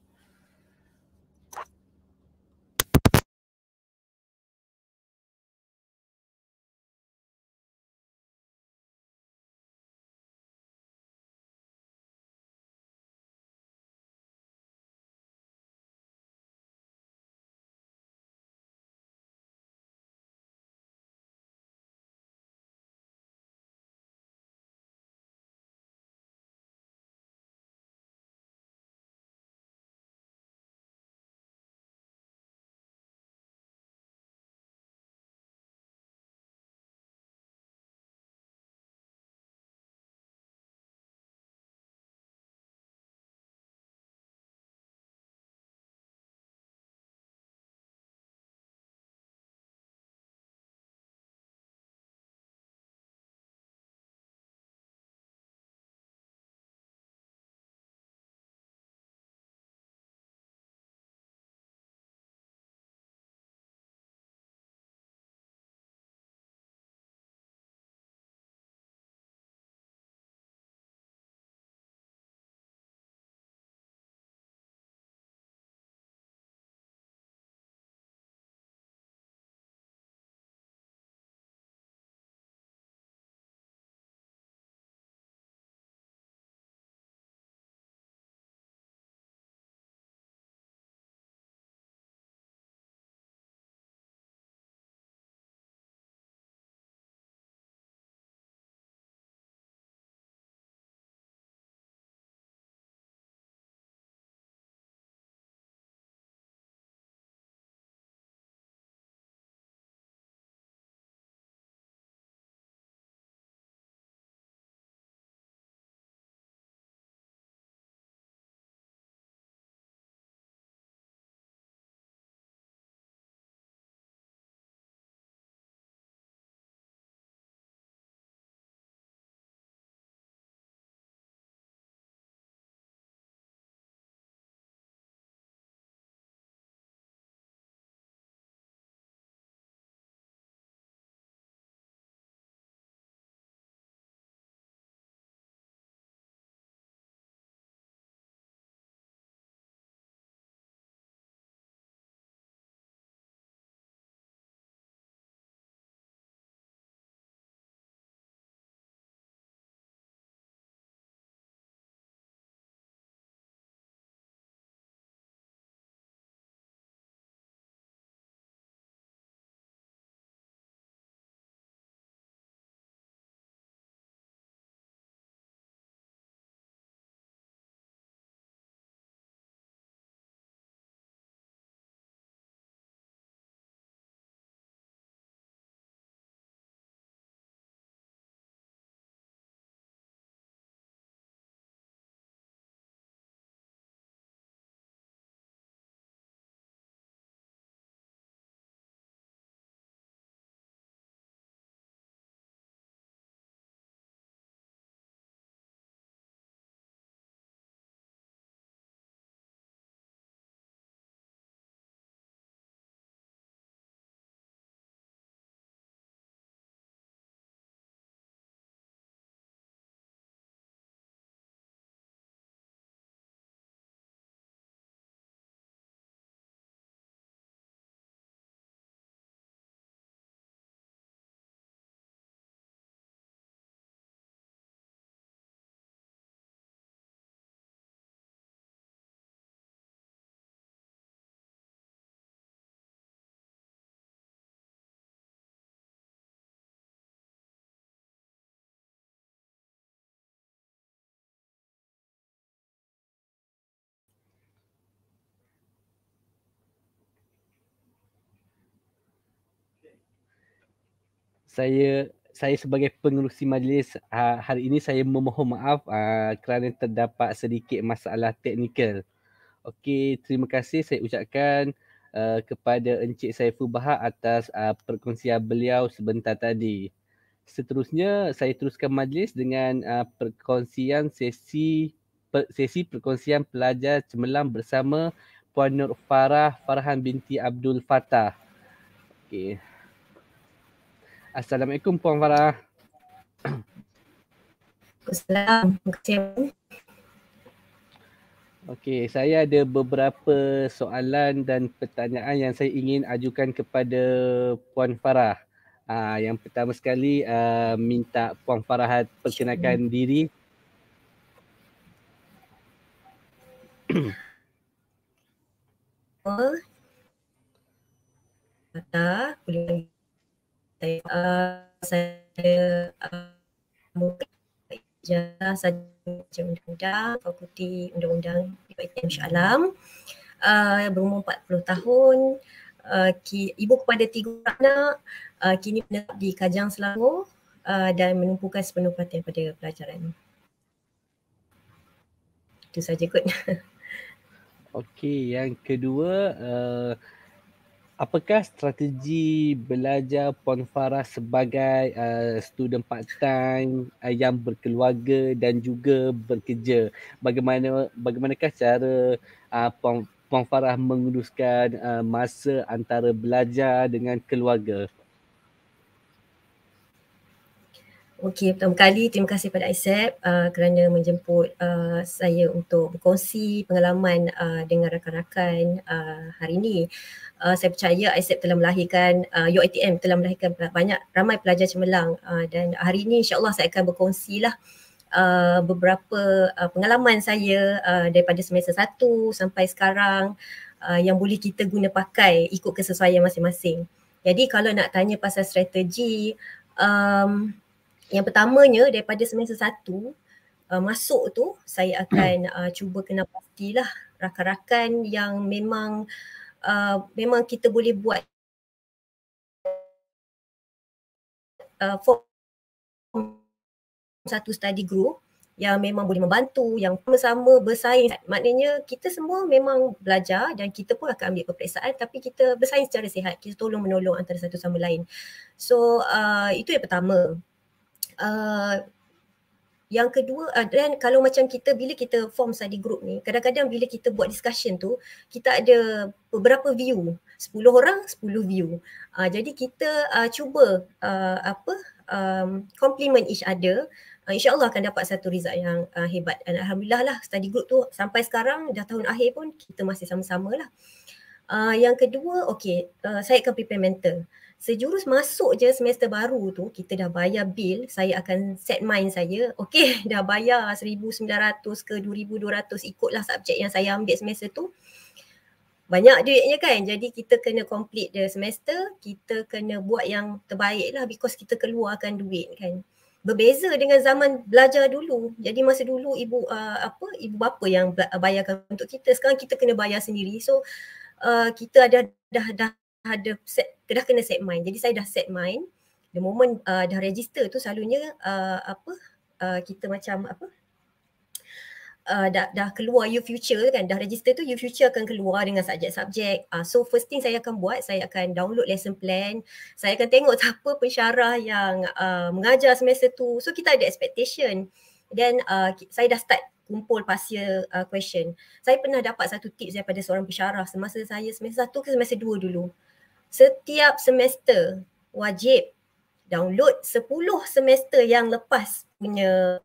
saya saya sebagai pengerusi majlis ha, hari ini saya memohon maaf ha, kerana terdapat sedikit masalah teknikal. Okey, terima kasih saya ucapkan eh, kepada Encik Saiful Bahar atas eh, perkongsian beliau sebentar tadi. Seterusnya saya teruskan majlis dengan eh, perkongsian sesi sesi perkongsian pelajar cemerlang bersama Puan Nur Farah Farhan binti Abdul Fatah. Okey. Assalamualaikum Puan Farah. Assalamualaikum. Okey, saya ada beberapa soalan dan pertanyaan yang saya ingin ajukan kepada Puan Farah. Uh, yang pertama sekali uh, minta Puan Farah perkenalkan diri. Oh. Ada, boleh saya uh, saya uh, ijazah saja undang-undang fakulti undang-undang UiTM Shah Alam uh, berumur 40 tahun uh, ibu kepada tiga anak uh, kini menetap di Kajang Selangor uh, dan menumpukan sepenuh perhatian pada pelajaran itu saja kot Okey, yang kedua uh, apakah strategi belajar Puan Farah sebagai uh, student part time uh, yang berkeluarga dan juga bekerja bagaimana bagaimanakah cara uh, Puan, Puan Farah menguruskan uh, masa antara belajar dengan keluarga Okey, pertama kali terima kasih kepada ISEP uh, kerana menjemput uh, saya untuk berkongsi pengalaman uh, dengan rakan-rakan uh, hari ini. Uh, saya percaya ISEP telah melahirkan, uh, UITM telah melahirkan banyak ramai pelajar cemerlang uh, dan hari ini insyaAllah saya akan berkongsi lah Uh, beberapa uh, pengalaman saya uh, daripada semester satu sampai sekarang uh, yang boleh kita guna pakai ikut kesesuaian masing-masing. Jadi kalau nak tanya pasal strategi um, yang pertamanya daripada semester satu uh, masuk tu saya akan hmm. uh, cuba kenal lah rakan-rakan yang memang uh, memang kita boleh buat uh, form satu study group yang memang boleh membantu, yang sama-sama bersaing. Maknanya kita semua memang belajar dan kita pun akan ambil peperiksaan tapi kita bersaing secara sihat. Kita tolong menolong antara satu sama lain. So uh, itu yang pertama uh, yang kedua dan uh, kalau macam kita bila kita form study group ni kadang-kadang bila kita buat discussion tu kita ada beberapa view sepuluh orang sepuluh view uh, jadi kita uh, cuba uh, apa um, compliment each other uh, insyaallah akan dapat satu result yang uh, hebat dan alhamdulillah lah study group tu sampai sekarang dah tahun akhir pun kita masih sama-sama lah uh, yang kedua okey uh, saya akan prepare mental sejurus masuk je semester baru tu kita dah bayar bil saya akan set mind saya okey dah bayar 1900 ke 2200 ikutlah subjek yang saya ambil semester tu banyak duitnya kan jadi kita kena complete the semester kita kena buat yang terbaik lah because kita keluarkan duit kan berbeza dengan zaman belajar dulu jadi masa dulu ibu uh, apa ibu bapa yang bayarkan untuk kita sekarang kita kena bayar sendiri so uh, kita ada dah dah ada set, dah kena set mind. Jadi saya dah set mind. The moment uh, dah register tu selalunya uh, apa uh, kita macam apa Uh, dah, dah keluar you future kan dah register tu you future akan keluar dengan subjek-subjek uh, ah, so first thing saya akan buat saya akan download lesson plan saya akan tengok siapa pensyarah yang uh, mengajar semester tu so kita ada expectation then uh, saya dah start kumpul pasir uh, question saya pernah dapat satu tips daripada seorang pensyarah semasa saya semasa satu ke semester 2 dulu setiap semester wajib download 10 semester yang lepas punya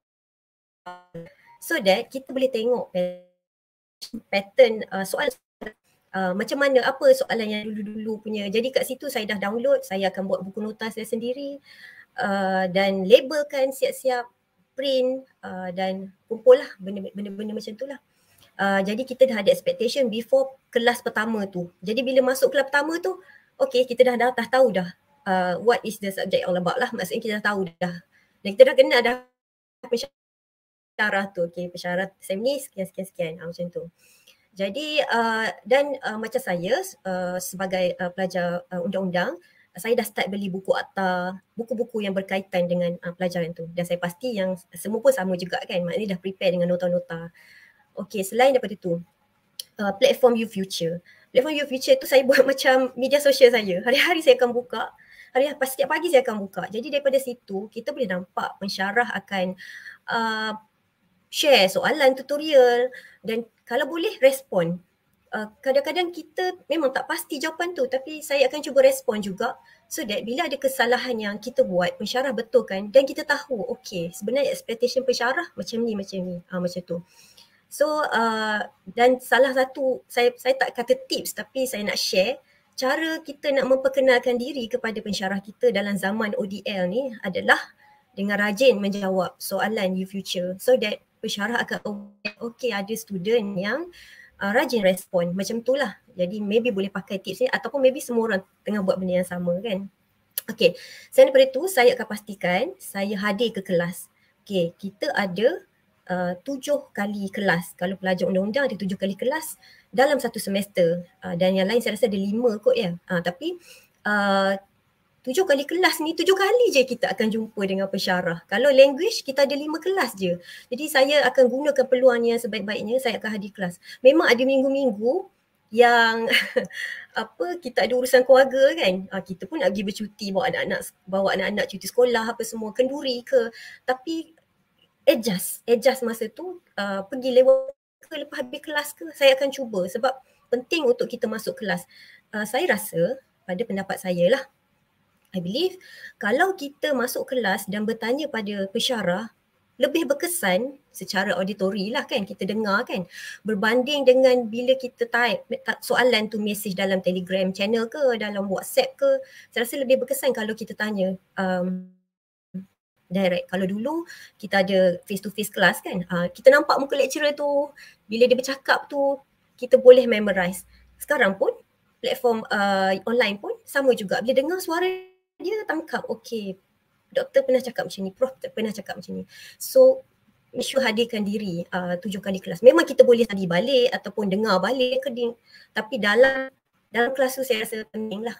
so that kita boleh tengok pattern uh, soalan Uh, macam mana apa soalan yang dulu-dulu punya jadi kat situ saya dah download saya akan buat buku nota saya sendiri uh, dan labelkan siap-siap print uh, dan kumpul lah benda-benda macam tu lah uh, jadi kita dah ada expectation before kelas pertama tu jadi bila masuk kelas pertama tu okay kita dah, dah, dah tahu dah uh, what is the subject all about lah maksudnya kita dah tahu dah dan kita dah kena dah pesyarah tu okay pesyarah sem ni sekian sekian sekian ah, macam tu jadi uh, dan uh, macam saya uh, sebagai uh, pelajar uh, undang-undang saya dah start beli buku akta, buku-buku yang berkaitan dengan uh, pelajaran tu. Dan saya pasti yang semua pun sama juga kan. Maknanya dah prepare dengan nota-nota. Okay, selain daripada tu, uh, platform You Future. Platform Your Future tu saya buat macam media sosial saya. Hari-hari saya akan buka, hari pas setiap pagi saya akan buka. Jadi daripada situ kita boleh nampak pensyarah akan uh, share soalan tutorial dan kalau boleh respon. Uh, kadang-kadang kita memang tak pasti jawapan tu tapi saya akan cuba respon juga so that bila ada kesalahan yang kita buat pensyarah kan? dan kita tahu okay sebenarnya expectation pensyarah macam ni macam ni uh, macam tu So uh, dan salah satu saya saya tak kata tips tapi saya nak share cara kita nak memperkenalkan diri kepada pensyarah kita dalam zaman ODL ni adalah dengan rajin menjawab soalan new future so that pensyarah akan aware okay ada student yang uh, rajin respon macam tu lah jadi maybe boleh pakai tips ni ataupun maybe semua orang tengah buat benda yang sama kan okay selain daripada tu saya akan pastikan saya hadir ke kelas okay kita ada Uh, tujuh kali kelas. Kalau pelajar undang-undang ada tujuh kali kelas dalam satu semester. Uh, dan yang lain saya rasa ada lima kot ya. Uh, tapi uh, tujuh kali kelas ni tujuh kali je kita akan jumpa dengan pesyarah. Kalau language kita ada lima kelas je. Jadi saya akan gunakan peluang yang sebaik-baiknya saya akan hadir kelas. Memang ada minggu-minggu yang apa kita ada urusan keluarga kan ha, kita pun nak pergi bercuti bawa anak-anak bawa anak-anak cuti sekolah apa semua kenduri ke tapi adjust adjust masa tu uh, pergi lewat ke lepas habis kelas ke saya akan cuba sebab penting untuk kita masuk kelas uh, saya rasa pada pendapat saya lah I believe kalau kita masuk kelas dan bertanya pada pesyarah lebih berkesan secara auditori lah kan kita dengar kan berbanding dengan bila kita type soalan tu mesej dalam telegram channel ke dalam whatsapp ke saya rasa lebih berkesan kalau kita tanya um, direct. Kalau dulu kita ada face to face kelas kan, uh, kita nampak muka lecturer tu, bila dia bercakap tu kita boleh memorize. Sekarang pun platform uh, online pun sama juga. Bila dengar suara dia tangkap, Okey, doktor pernah cakap macam ni, prof pernah cakap macam ni. So mesti hadirkan diri uh, tujuh kali kelas. Memang kita boleh study balik ataupun dengar balik ke di, tapi dalam dalam kelas tu saya rasa penting lah.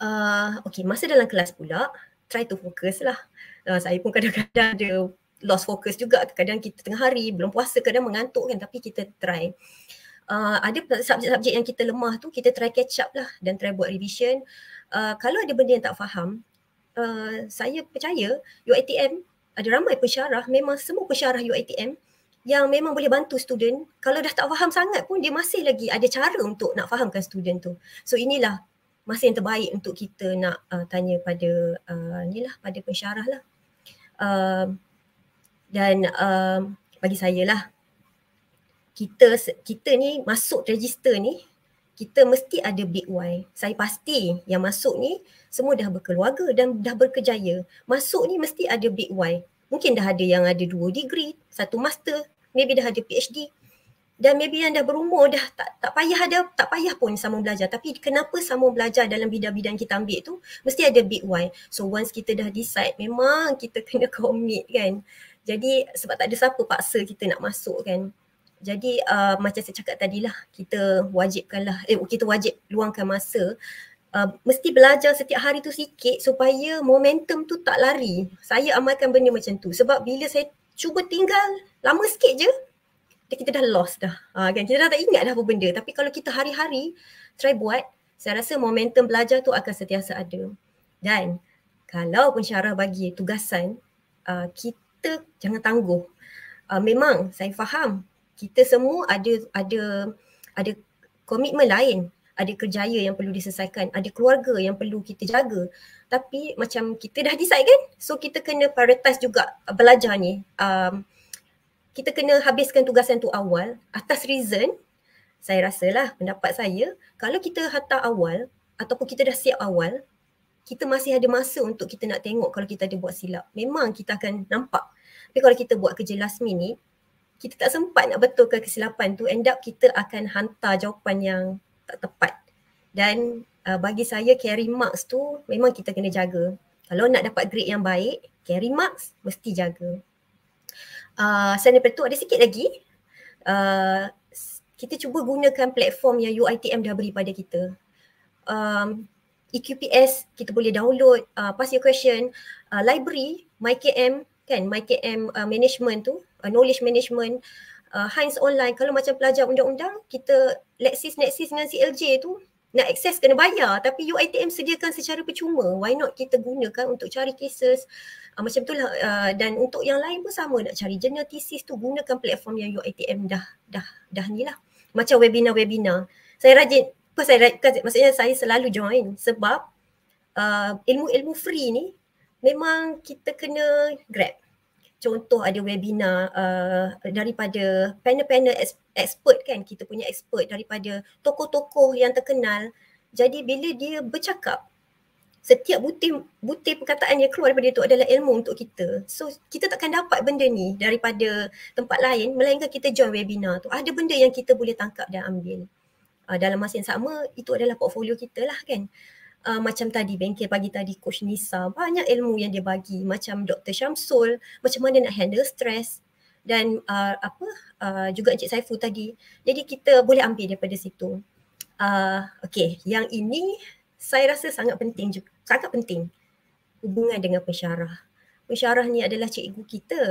Uh, okay, masa dalam kelas pula, try to fokus lah uh, saya pun kadang-kadang ada lost focus juga kadang kita tengah hari belum puasa kadang mengantuk kan tapi kita try Uh, ada subjek-subjek yang kita lemah tu kita try catch up lah dan try buat revision uh, kalau ada benda yang tak faham uh, saya percaya UITM ada ramai pensyarah memang semua pensyarah UITM yang memang boleh bantu student kalau dah tak faham sangat pun dia masih lagi ada cara untuk nak fahamkan student tu so inilah masa yang terbaik untuk kita nak uh, tanya pada uh, ni lah pada pensyarah lah uh, dan uh, bagi saya lah kita kita ni masuk register ni kita mesti ada big why. Saya pasti yang masuk ni semua dah berkeluarga dan dah berkejaya. Masuk ni mesti ada big why. Mungkin dah ada yang ada dua degree, satu master, maybe dah ada PhD dan maybe yang dah berumur dah tak tak payah ada tak payah pun sama belajar tapi kenapa sama belajar dalam bidang-bidang kita ambil tu mesti ada big why so once kita dah decide memang kita kena commit kan jadi sebab tak ada siapa paksa kita nak masuk kan jadi uh, macam saya cakap tadilah kita wajibkanlah eh kita wajib luangkan masa Uh, mesti belajar setiap hari tu sikit supaya momentum tu tak lari. Saya amalkan benda macam tu. Sebab bila saya cuba tinggal lama sikit je, dah kita dah lost dah. Ha, kan? Kita dah tak ingat dah apa benda. Tapi kalau kita hari-hari try buat, saya rasa momentum belajar tu akan sentiasa ada. Dan kalau pun Syarah bagi tugasan, uh, kita jangan tangguh. Uh, memang saya faham kita semua ada ada ada komitmen lain ada kerjaya yang perlu diselesaikan, ada keluarga yang perlu kita jaga. Tapi macam kita dah decide kan? So kita kena prioritize juga belajar ni. Um, kita kena habiskan tugasan tu awal atas reason saya rasalah pendapat saya kalau kita hantar awal ataupun kita dah siap awal kita masih ada masa untuk kita nak tengok kalau kita ada buat silap memang kita akan nampak tapi kalau kita buat kerja last minute kita tak sempat nak betulkan kesilapan tu end up kita akan hantar jawapan yang tak tepat dan uh, bagi saya carry marks tu memang kita kena jaga kalau nak dapat grade yang baik carry marks mesti jaga uh, selain daripada tu ada sikit lagi uh, kita cuba gunakan platform yang UITM dah beri pada kita. Um, EQPS kita boleh download, uh, pass your question, uh, library, MyKM kan, MyKM uh, management tu, uh, knowledge management, uh, Heinz online, kalau macam pelajar undang-undang, kita Lexis, Nexis dengan CLJ tu, nak akses kena bayar tapi UITM sediakan secara percuma why not kita gunakan untuk cari cases uh, macam itulah uh, ah, dan untuk yang lain pun sama nak cari journal thesis tu gunakan platform yang UITM dah dah dah ni lah macam webinar-webinar saya rajin kan saya rajin. maksudnya saya selalu join sebab uh, ilmu-ilmu free ni memang kita kena grab contoh ada webinar uh, daripada panel-panel expert kan kita punya expert daripada tokoh-tokoh yang terkenal jadi bila dia bercakap setiap butir butir perkataan yang keluar daripada itu adalah ilmu untuk kita so kita takkan dapat benda ni daripada tempat lain melainkan kita join webinar tu ada benda yang kita boleh tangkap dan ambil uh, dalam masa yang sama itu adalah portfolio kita lah kan uh, uh, macam tadi bengkel pagi tadi coach Nisa banyak ilmu yang dia bagi macam Dr. Syamsul macam mana nak handle stress dan uh, apa uh, juga Encik Saiful tadi jadi kita boleh ambil daripada situ uh, okay yang ini saya rasa sangat penting juga sangat penting hubungan dengan pensyarah pensyarah ni adalah cikgu kita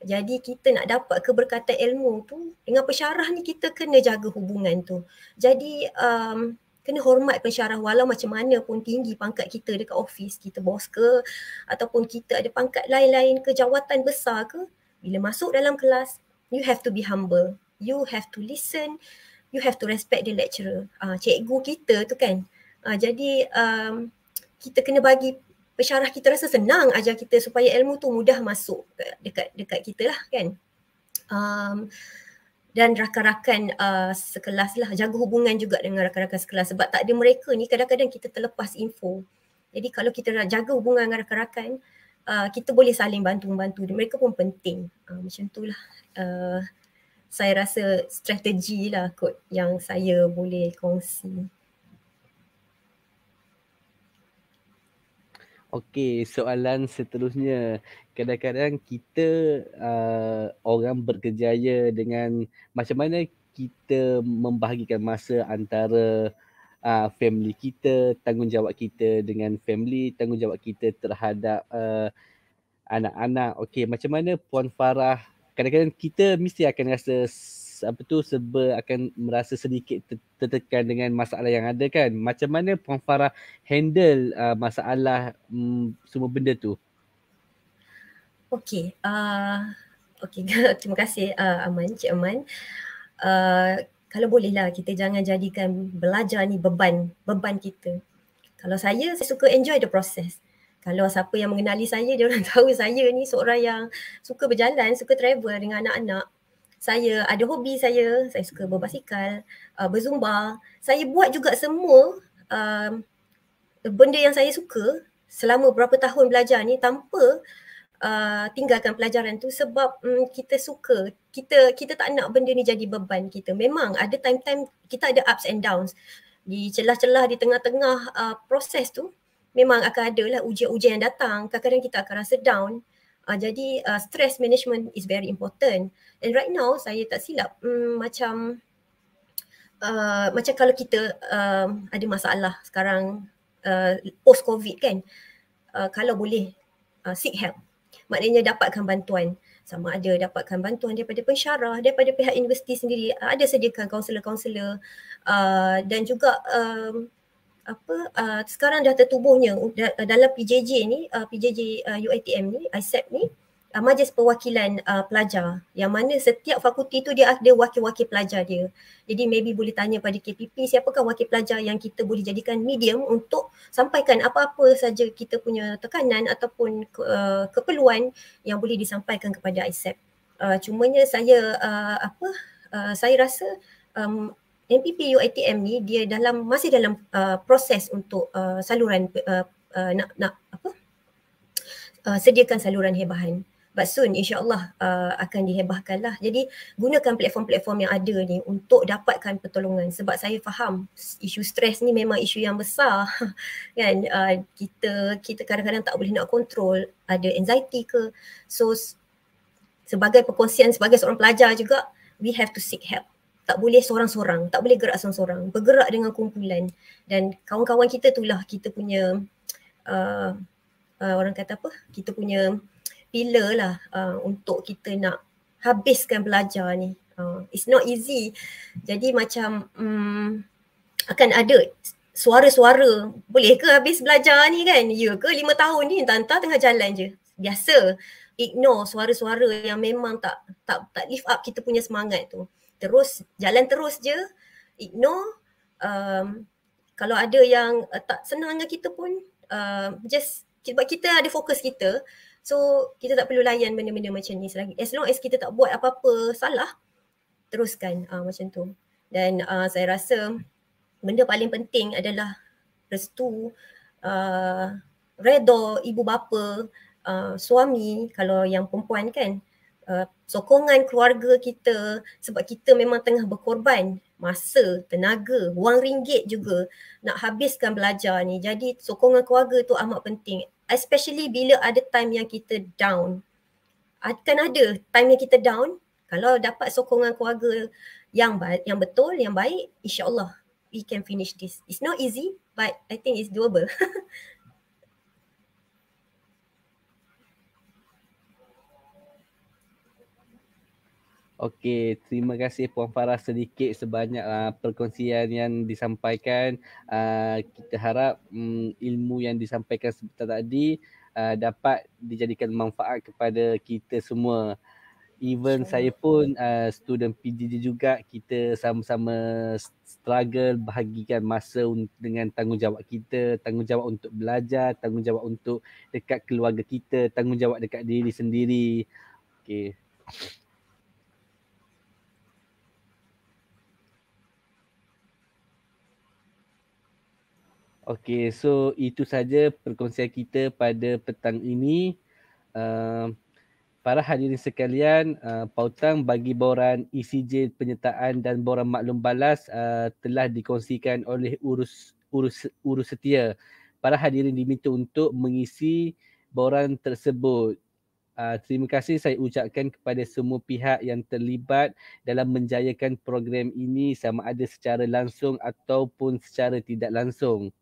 jadi kita nak dapat keberkatan ilmu tu dengan pensyarah ni kita kena jaga hubungan tu jadi um, kena hormat pensyarah walau macam mana pun tinggi pangkat kita dekat ofis kita bos ke ataupun kita ada pangkat lain-lain ke jawatan besar ke bila masuk dalam kelas you have to be humble you have to listen you have to respect the lecturer uh, cikgu kita tu kan uh, jadi um, kita kena bagi pensyarah kita rasa senang ajar kita supaya ilmu tu mudah masuk dekat dekat kita lah kan um, dan rakan-rakan uh, sekelas lah jaga hubungan juga dengan rakan-rakan sekelas sebab tak ada mereka ni kadang-kadang kita terlepas info jadi kalau kita jaga hubungan dengan rakan-rakan uh, kita boleh saling bantu-bantu mereka pun penting uh, macam itulah uh, saya rasa strategi lah kot yang saya boleh kongsi Okey, soalan seterusnya kadang-kadang kita uh, orang berkejaya dengan macam mana kita membahagikan masa antara uh, family kita, tanggungjawab kita dengan family, tanggungjawab kita terhadap uh, anak-anak. Okey, macam mana Puan Farah, kadang-kadang kita mesti akan rasa apa tu serba akan merasa sedikit tertekan dengan masalah yang ada kan. Macam mana Puan Farah handle uh, masalah mm, semua benda tu? Okey. Uh, Okey, terima kasih uh, Aman, Cik Aman. Uh, kalau bolehlah kita jangan jadikan belajar ni beban, beban kita. Kalau saya, saya suka enjoy the process. Kalau siapa yang mengenali saya, dia orang tahu saya ni seorang yang suka berjalan, suka travel dengan anak-anak. Saya ada hobi saya, saya suka berbasikal, uh, berzumba. Saya buat juga semua uh, benda yang saya suka selama berapa tahun belajar ni tanpa Uh, tinggalkan pelajaran tu sebab um, kita suka kita kita tak nak benda ni jadi beban kita memang ada time-time kita ada ups and downs di celah-celah di tengah-tengah uh, proses tu memang akan ada lah ujian-ujian yang datang kadang-kadang kita akan rasa down uh, jadi uh, stress management is very important and right now saya tak silap um, macam uh, macam kalau kita uh, ada masalah sekarang uh, post covid kan uh, kalau boleh uh, seek help maknanya dapatkan bantuan sama ada dapatkan bantuan daripada pensyarah, daripada pihak universiti sendiri ah, ada sediakan kaunselor-kaunselor uh, dan juga um, apa uh, sekarang dah tertubuhnya dalam PJJ ni uh, PJJ uh, UiTM ni ISAP e ni uh, majlis perwakilan uh, pelajar yang mana setiap fakulti tu dia ada wakil-wakil pelajar dia. Jadi maybe boleh tanya pada KPP siapakah wakil pelajar yang kita boleh jadikan medium untuk sampaikan apa-apa saja kita punya tekanan ataupun ke, uh, keperluan yang boleh disampaikan kepada ISEP. Uh, cumanya saya uh, apa uh, saya rasa um, MPP UITM ni dia dalam masih dalam uh, proses untuk uh, saluran uh, uh, nak nak apa uh, sediakan saluran hebahan but soon insyaallah uh, akan dihebahkan lah jadi gunakan platform-platform yang ada ni untuk dapatkan pertolongan sebab saya faham isu stres ni memang isu yang besar kan uh, kita kita kadang-kadang tak boleh nak kontrol ada anxiety ke so sebagai perkongsian sebagai seorang pelajar juga we have to seek help tak boleh seorang-seorang, tak boleh gerak seorang-seorang. Bergerak dengan kumpulan dan kawan-kawan kita itulah kita punya uh, uh, orang kata apa? Kita punya pillar lah uh, untuk kita nak habiskan belajar ni. Uh, it's not easy. Jadi macam um, akan ada suara-suara boleh ke habis belajar ni kan? Ya ke lima tahun ni tanta tengah jalan je. Biasa ignore suara-suara yang memang tak tak tak lift up kita punya semangat tu. Terus jalan terus je. Ignore um, kalau ada yang uh, tak senang dengan kita pun uh, just sebab kita ada fokus kita So kita tak perlu layan benda-benda macam ni selagi. As long as kita tak buat apa-apa salah, teruskan uh, macam tu. Dan uh, saya rasa benda paling penting adalah restu, uh, ah, redor ibu bapa, uh, suami kalau yang perempuan kan. Uh, sokongan keluarga kita sebab kita memang tengah berkorban masa, tenaga, wang ringgit juga nak habiskan belajar ni. Jadi sokongan keluarga tu amat penting especially bila ada time yang kita down akan ada time yang kita down kalau dapat sokongan keluarga yang baik, yang betul yang baik insyaallah we can finish this it's not easy but i think it's doable Okey, terima kasih Puan Farah sedikit sebanyak uh, perkongsian yang disampaikan. Uh, kita harap um, ilmu yang disampaikan sebentar tadi uh, dapat dijadikan manfaat kepada kita semua. Even so, saya pun uh, student PGD juga, kita sama-sama struggle bahagikan masa dengan tanggungjawab kita, tanggungjawab untuk belajar, tanggungjawab untuk dekat keluarga kita, tanggungjawab dekat diri sendiri. Okey. Okay, so itu saja perkongsian kita pada petang ini. Uh, para hadirin sekalian, uh, pautang bagi boran ECJ penyertaan dan boran maklum balas uh, telah dikongsikan oleh urus, urus, urus setia. Para hadirin diminta untuk mengisi boran tersebut. Uh, terima kasih saya ucapkan kepada semua pihak yang terlibat dalam menjayakan program ini sama ada secara langsung ataupun secara tidak langsung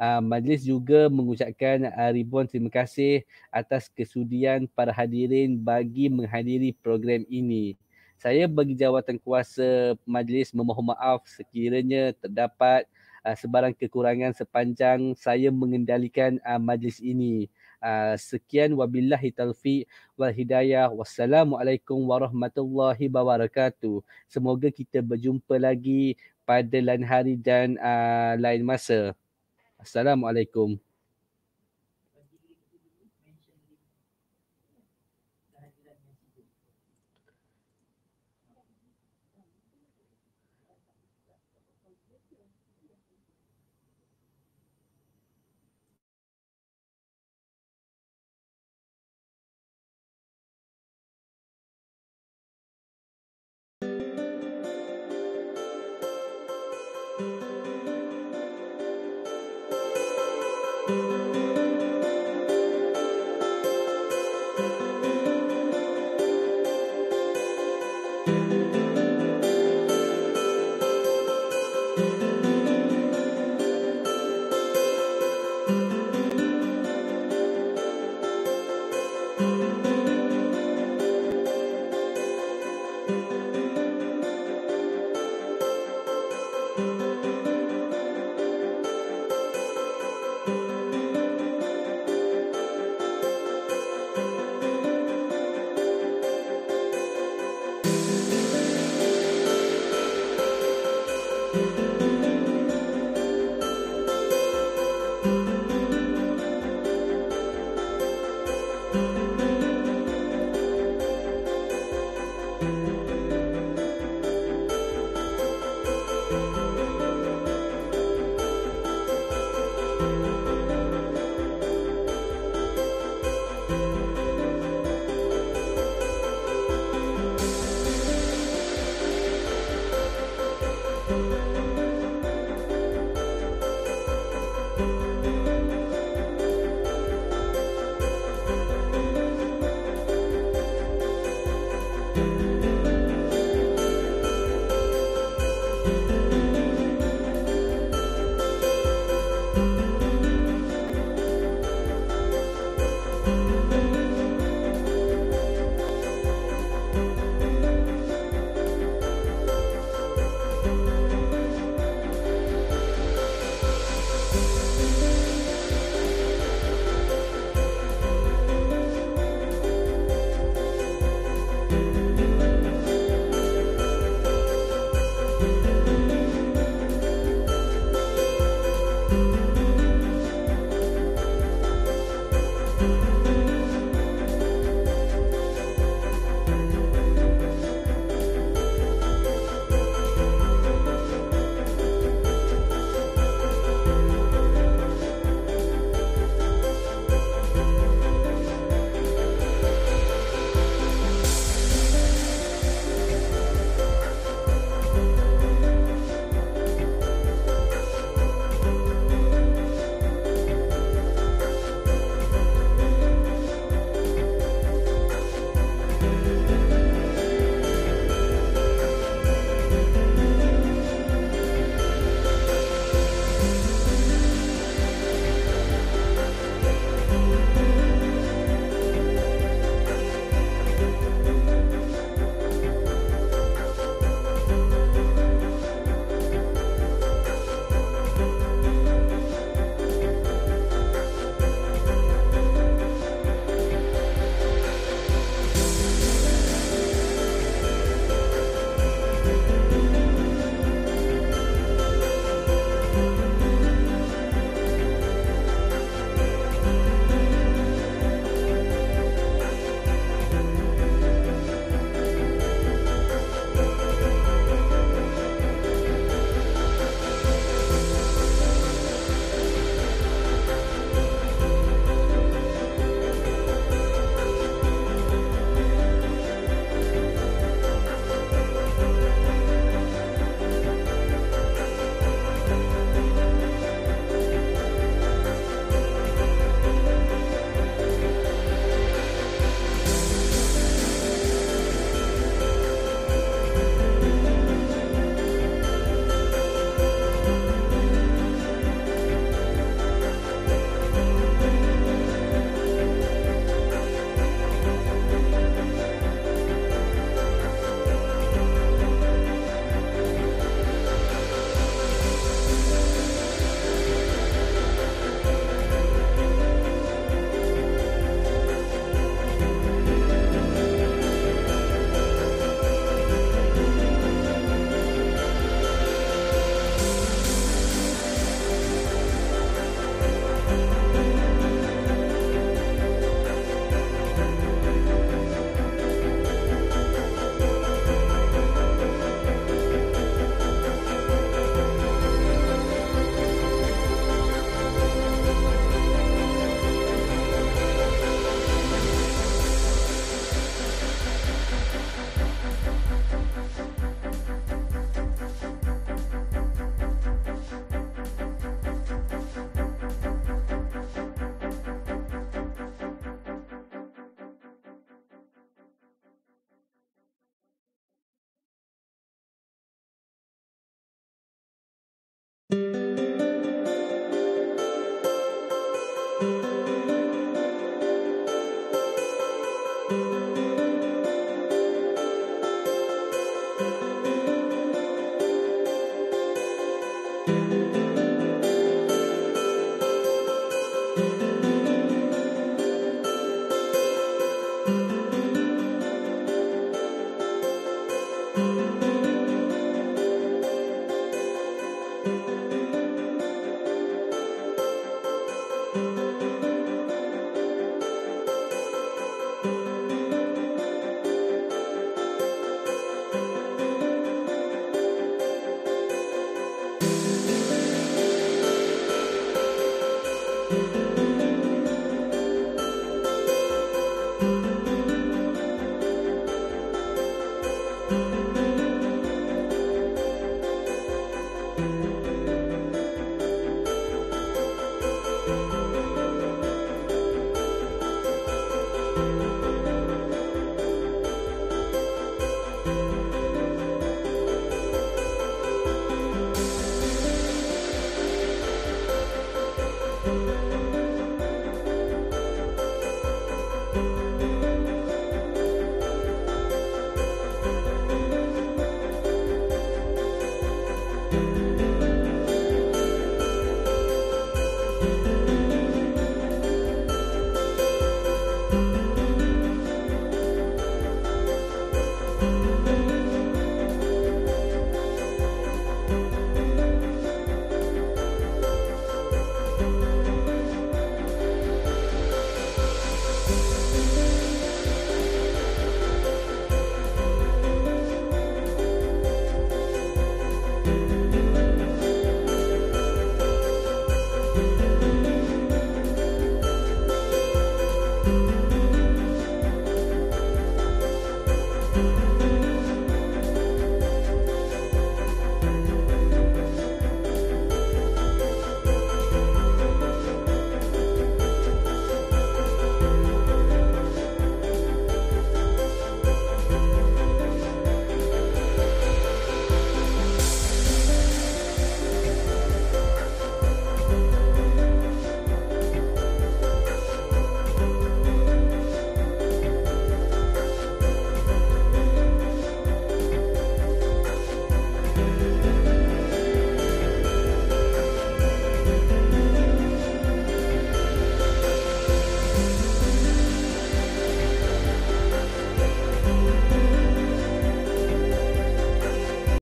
uh, majlis juga mengucapkan uh, ribuan terima kasih atas kesudian para hadirin bagi menghadiri program ini. Saya bagi jawatan kuasa majlis memohon maaf sekiranya terdapat uh, sebarang kekurangan sepanjang saya mengendalikan uh, majlis ini. Uh, sekian wabillahi taufiq wal hidayah wassalamualaikum warahmatullahi wabarakatuh. Semoga kita berjumpa lagi pada lain hari dan uh, lain masa. Assalamualaikum